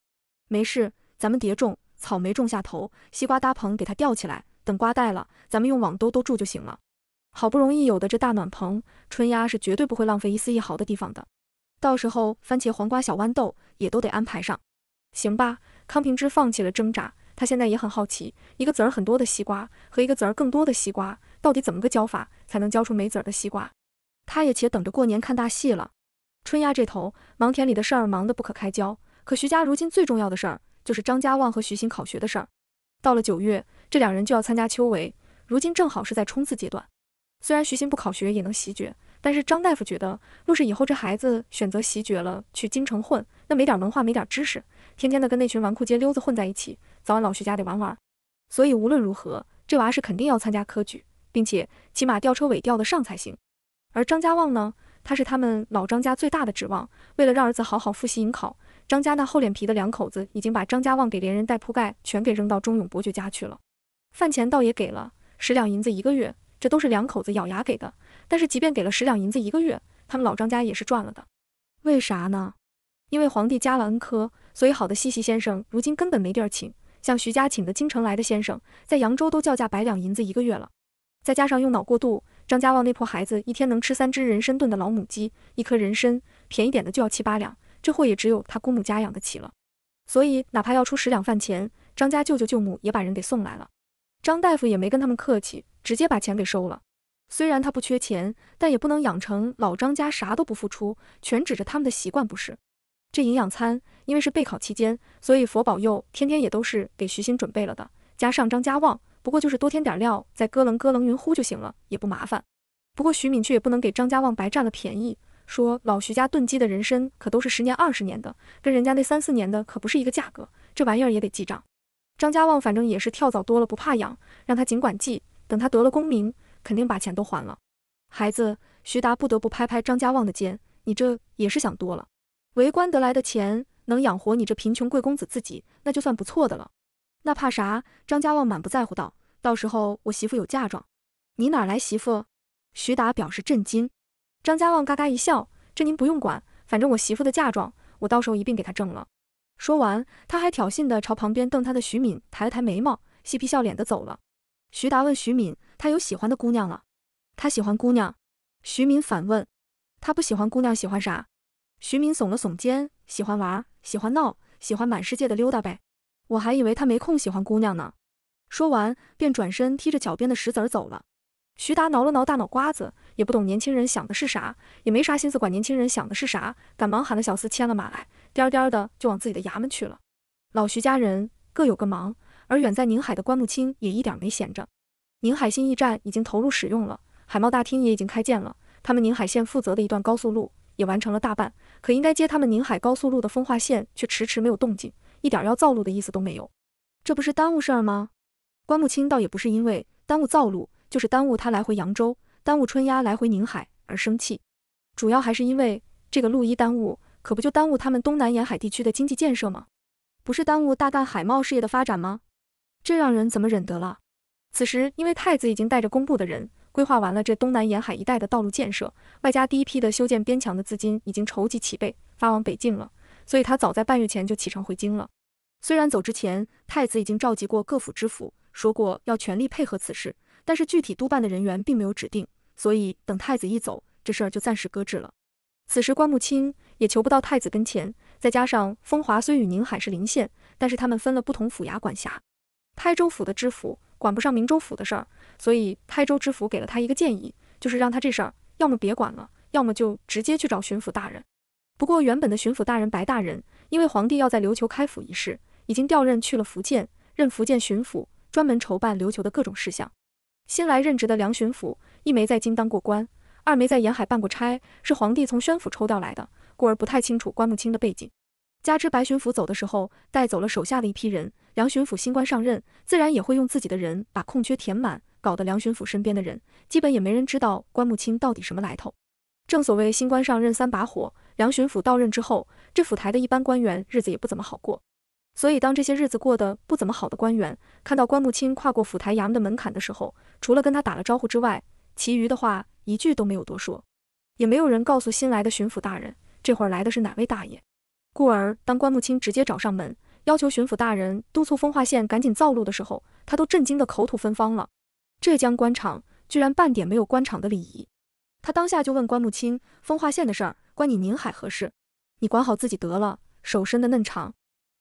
没事，咱们叠种，草莓种下头，西瓜搭棚给它吊起来，等瓜带了，咱们用网兜兜住就行了。好不容易有的这大暖棚，春丫是绝对不会浪费一丝一毫的地方的。到时候，番茄、黄瓜、小豌豆也都得安排上。行吧，康平之放弃了挣扎，他现在也很好奇，一个籽儿很多的西瓜和一个籽儿更多的西瓜，到底怎么个浇法才能浇出没籽儿的西瓜？他也且等着过年看大戏了。春丫这头，忙田里的事儿，忙得不可开交。可徐家如今最重要的事儿，就是张家旺和徐新考学的事儿。到了九月，这两人就要参加秋闱，如今正好是在冲刺阶段。虽然徐新不考学也能袭爵，但是张大夫觉得，若是以后这孩子选择袭爵了，去京城混，那没点文化，没点知识，天天的跟那群纨绔街溜子混在一起，早晚老徐家得完玩。所以无论如何，这娃是肯定要参加科举，并且起码吊车尾吊得上才行。而张家旺呢？他是他们老张家最大的指望。为了让儿子好好复习迎考，张家那厚脸皮的两口子已经把张家旺给连人带铺盖全给扔到忠勇伯爵家去了。饭钱倒也给了十两银子一个月，这都是两口子咬牙给的。但是即便给了十两银子一个月，他们老张家也是赚了的。为啥呢？因为皇帝加了恩科，所以好的西西先生如今根本没地儿请，像徐家请的京城来的先生，在扬州都叫价百两银子一个月了。再加上用脑过度。张家旺那破孩子一天能吃三只人参炖的老母鸡，一颗人参便宜点的就要七八两，这货也只有他姑母家养得起了，所以哪怕要出十两饭钱，张家舅舅舅母也把人给送来了。张大夫也没跟他们客气，直接把钱给收了。虽然他不缺钱，但也不能养成老张家啥都不付出，全指着他们的习惯不是？这营养餐因为是备考期间，所以佛保佑天天也都是给徐欣准备了的，加上张家旺。不过就是多添点料，再搁楞搁楞匀乎就行了，也不麻烦。不过徐敏却也不能给张家旺白占了便宜，说老徐家炖鸡的人参可都是十年二十年的，跟人家那三四年的可不是一个价格，这玩意儿也得记账。张家旺反正也是跳蚤多了不怕痒，让他尽管记，等他得了功名，肯定把钱都还了。孩子，徐达不得不拍拍张家旺的肩，你这也是想多了，为官得来的钱能养活你这贫穷贵公子自己，那就算不错的了。那怕啥？张家旺满不在乎道：“到时候我媳妇有嫁妆，你哪来媳妇？”徐达表示震惊。张家旺嘎嘎一笑：“这您不用管，反正我媳妇的嫁妆我到时候一并给她挣了。”说完，他还挑衅地朝旁边瞪他的徐敏抬了抬眉毛，嬉皮笑脸地走了。徐达问徐敏：“他有喜欢的姑娘了？”“他喜欢姑娘。”徐敏反问：“他不喜欢姑娘，喜欢啥？”徐敏耸了耸肩：“喜欢玩，喜欢闹，喜欢满世界的溜达呗。”我还以为他没空喜欢姑娘呢，说完便转身踢着脚边的石子儿走了。徐达挠了挠大脑瓜子，也不懂年轻人想的是啥，也没啥心思管年轻人想的是啥，赶忙喊了小厮牵了马来，颠颠的就往自己的衙门去了。老徐家人各有各忙，而远在宁海的关木清也一点没闲着。宁海新驿站已经投入使用了，海贸大厅也已经开建了，他们宁海县负责的一段高速路也完成了大半，可应该接他们宁海高速路的风化线却迟迟没有动静。一点要造路的意思都没有，这不是耽误事儿吗？关木清倒也不是因为耽误造路，就是耽误他来回扬州，耽误春丫来回宁海而生气，主要还是因为这个陆一耽误，可不就耽误他们东南沿海地区的经济建设吗？不是耽误大干海贸事业的发展吗？这让人怎么忍得了？此时，因为太子已经带着工部的人规划完了这东南沿海一带的道路建设，外加第一批的修建边墙的资金已经筹集齐备，发往北境了。所以他早在半月前就启程回京了。虽然走之前，太子已经召集过各府知府，说过要全力配合此事，但是具体督办的人员并没有指定，所以等太子一走，这事儿就暂时搁置了。此时关穆卿也求不到太子跟前，再加上风华虽与宁海是邻县，但是他们分了不同府衙管辖，台州府的知府管不上明州府的事儿，所以台州知府给了他一个建议，就是让他这事儿要么别管了，要么就直接去找巡抚大人。不过，原本的巡抚大人白大人，因为皇帝要在琉球开府一事，已经调任去了福建，任福建巡抚，专门筹办琉球的各种事项。新来任职的梁巡抚，一没在京当过官，二没在沿海办过差，是皇帝从宣府抽调来的，故而不太清楚关木清的背景。加之白巡抚走的时候带走了手下的一批人，梁巡抚新官上任，自然也会用自己的人把空缺填满，搞得梁巡抚身边的人基本也没人知道关木清到底什么来头。正所谓新官上任三把火。梁巡抚到任之后，这府台的一般官员日子也不怎么好过，所以当这些日子过得不怎么好的官员看到关木清跨过府台衙门的门槛的时候，除了跟他打了招呼之外，其余的话一句都没有多说，也没有人告诉新来的巡抚大人，这会儿来的是哪位大爷。故而当关木清直接找上门，要求巡抚大人督促风化县赶紧造路的时候，他都震惊得口吐芬芳了。浙江官场居然半点没有官场的礼仪，他当下就问关木清，风化县的事儿。关你宁海何事？你管好自己得了。手伸的嫩长。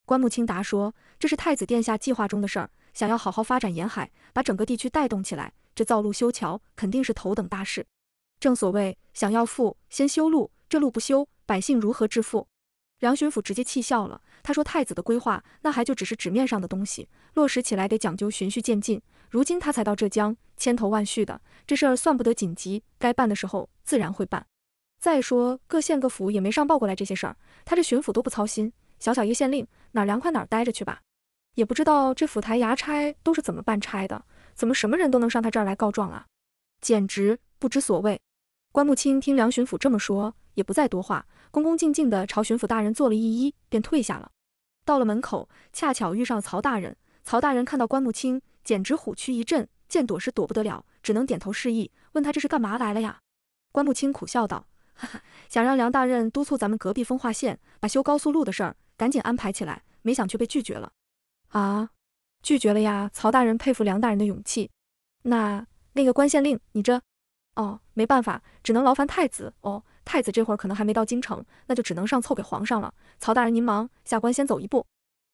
关木清达说：“这是太子殿下计划中的事儿，想要好好发展沿海，把整个地区带动起来，这造路修桥肯定是头等大事。正所谓，想要富，先修路。这路不修，百姓如何致富？”梁巡抚直接气笑了。他说：“太子的规划，那还就只是纸面上的东西，落实起来得讲究循序渐进。如今他才到浙江，千头万绪的，这事儿算不得紧急，该办的时候自然会办。”再说各县各府也没上报过来这些事儿，他这巡抚都不操心，小小一个县令，哪凉快哪待着去吧。也不知道这府台衙差都是怎么办差的，怎么什么人都能上他这儿来告状啊？简直不知所谓。关木清听梁巡抚这么说，也不再多话，恭恭敬敬地朝巡抚大人作了一揖，便退下了。到了门口，恰巧遇上了曹大人。曹大人看到关木清，简直虎躯一震，见躲是躲不得了，只能点头示意，问他这是干嘛来了呀？关木清苦笑道。想让梁大人督促咱们隔壁风化县把修高速路的事儿赶紧安排起来，没想却被拒绝了。啊，拒绝了呀！曹大人佩服梁大人的勇气。那那个关县令，你这……哦，没办法，只能劳烦太子。哦，太子这会儿可能还没到京城，那就只能上凑给皇上了。曹大人您忙，下官先走一步。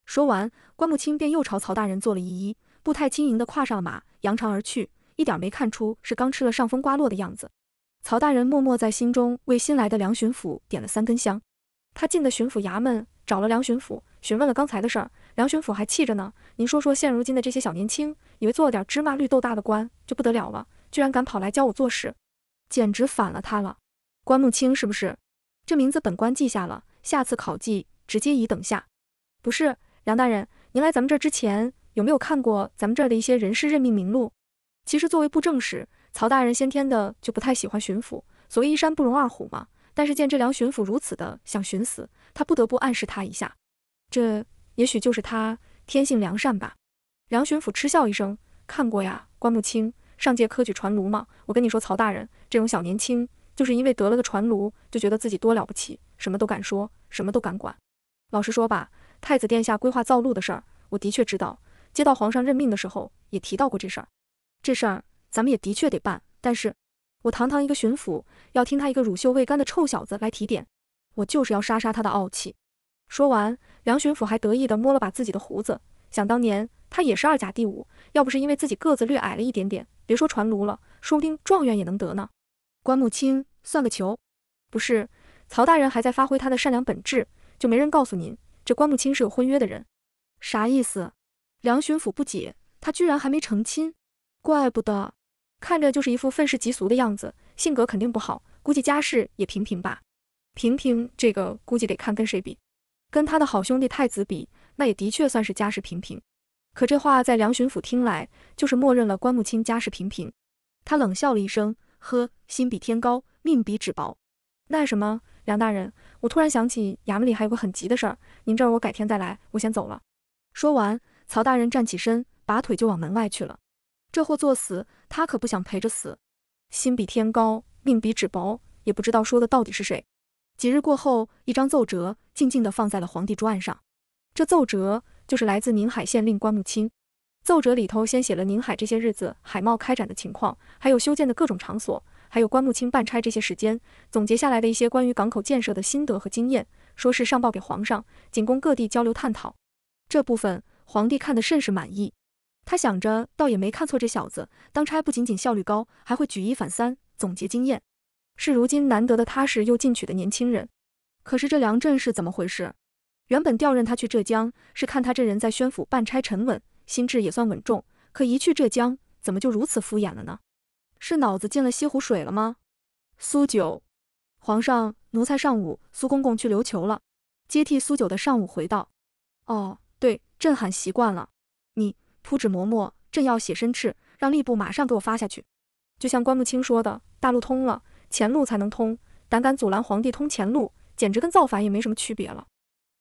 说完，关木清便又朝曹大人做了一揖，步态轻盈地跨上马，扬长而去，一点没看出是刚吃了上风刮落的样子。曹大人默默在心中为新来的梁巡抚点了三根香。他进的巡抚衙门，找了梁巡抚，询问了刚才的事儿。梁巡抚还气着呢。您说说，现如今的这些小年轻，以为做了点芝麻绿豆大的官就不得了了，居然敢跑来教我做事，简直反了他了。关木清是不是？这名字本官记下了，下次考记直接一等下。不是，梁大人，您来咱们这儿之前，有没有看过咱们这儿的一些人事任命名录？其实作为布政使。曹大人先天的就不太喜欢巡抚，所谓一山不容二虎嘛。但是见这梁巡抚如此的想寻死，他不得不暗示他一下。这也许就是他天性良善吧。梁巡抚嗤笑一声：“看过呀，关木清，上届科举传炉嘛。我跟你说，曹大人这种小年轻，就是因为得了个传炉，就觉得自己多了不起，什么都敢说，什么都敢管。老实说吧，太子殿下规划造路的事儿，我的确知道。接到皇上任命的时候，也提到过这事儿。这事儿。”咱们也的确得办，但是，我堂堂一个巡抚，要听他一个乳臭未干的臭小子来提点，我就是要杀杀他的傲气。说完，梁巡抚还得意地摸了把自己的胡子。想当年，他也是二甲第五，要不是因为自己个子略矮了一点点，别说传胪了，说不定状元也能得呢。关木清算个球！不是，曹大人还在发挥他的善良本质，就没人告诉您，这关木清是有婚约的人，啥意思？梁巡抚不解，他居然还没成亲，怪不得。看着就是一副愤世嫉俗的样子，性格肯定不好，估计家世也平平吧。平平这个估计得看跟谁比，跟他的好兄弟太子比，那也的确算是家世平平。可这话在梁巡抚听来，就是默认了关木清家世平平。他冷笑了一声，呵，心比天高，命比纸薄。那什么，梁大人，我突然想起衙门里还有个很急的事儿，您这儿我改天再来，我先走了。说完，曹大人站起身，拔腿就往门外去了。这货作死，他可不想陪着死。心比天高，命比纸薄，也不知道说的到底是谁。几日过后，一张奏折静静地放在了皇帝桌案上。这奏折就是来自宁海县令关木清。奏折里头先写了宁海这些日子海贸开展的情况，还有修建的各种场所，还有关木清办差这些时间总结下来的一些关于港口建设的心得和经验，说是上报给皇上，仅供各地交流探讨。这部分皇帝看得甚是满意。他想着，倒也没看错这小子，当差不仅仅效率高，还会举一反三，总结经验，是如今难得的踏实又进取的年轻人。可是这梁振是怎么回事？原本调任他去浙江，是看他这人在宣府办差沉稳，心智也算稳重，可一去浙江，怎么就如此敷衍了呢？是脑子进了西湖水了吗？苏九，皇上，奴才上午苏公公去琉球了，接替苏九的上午回道。哦，对，朕喊习惯了。铺纸磨墨，朕要写申斥，让吏部马上给我发下去。就像关木清说的，大路通了，前路才能通。胆敢阻拦皇帝通前路，简直跟造反也没什么区别了。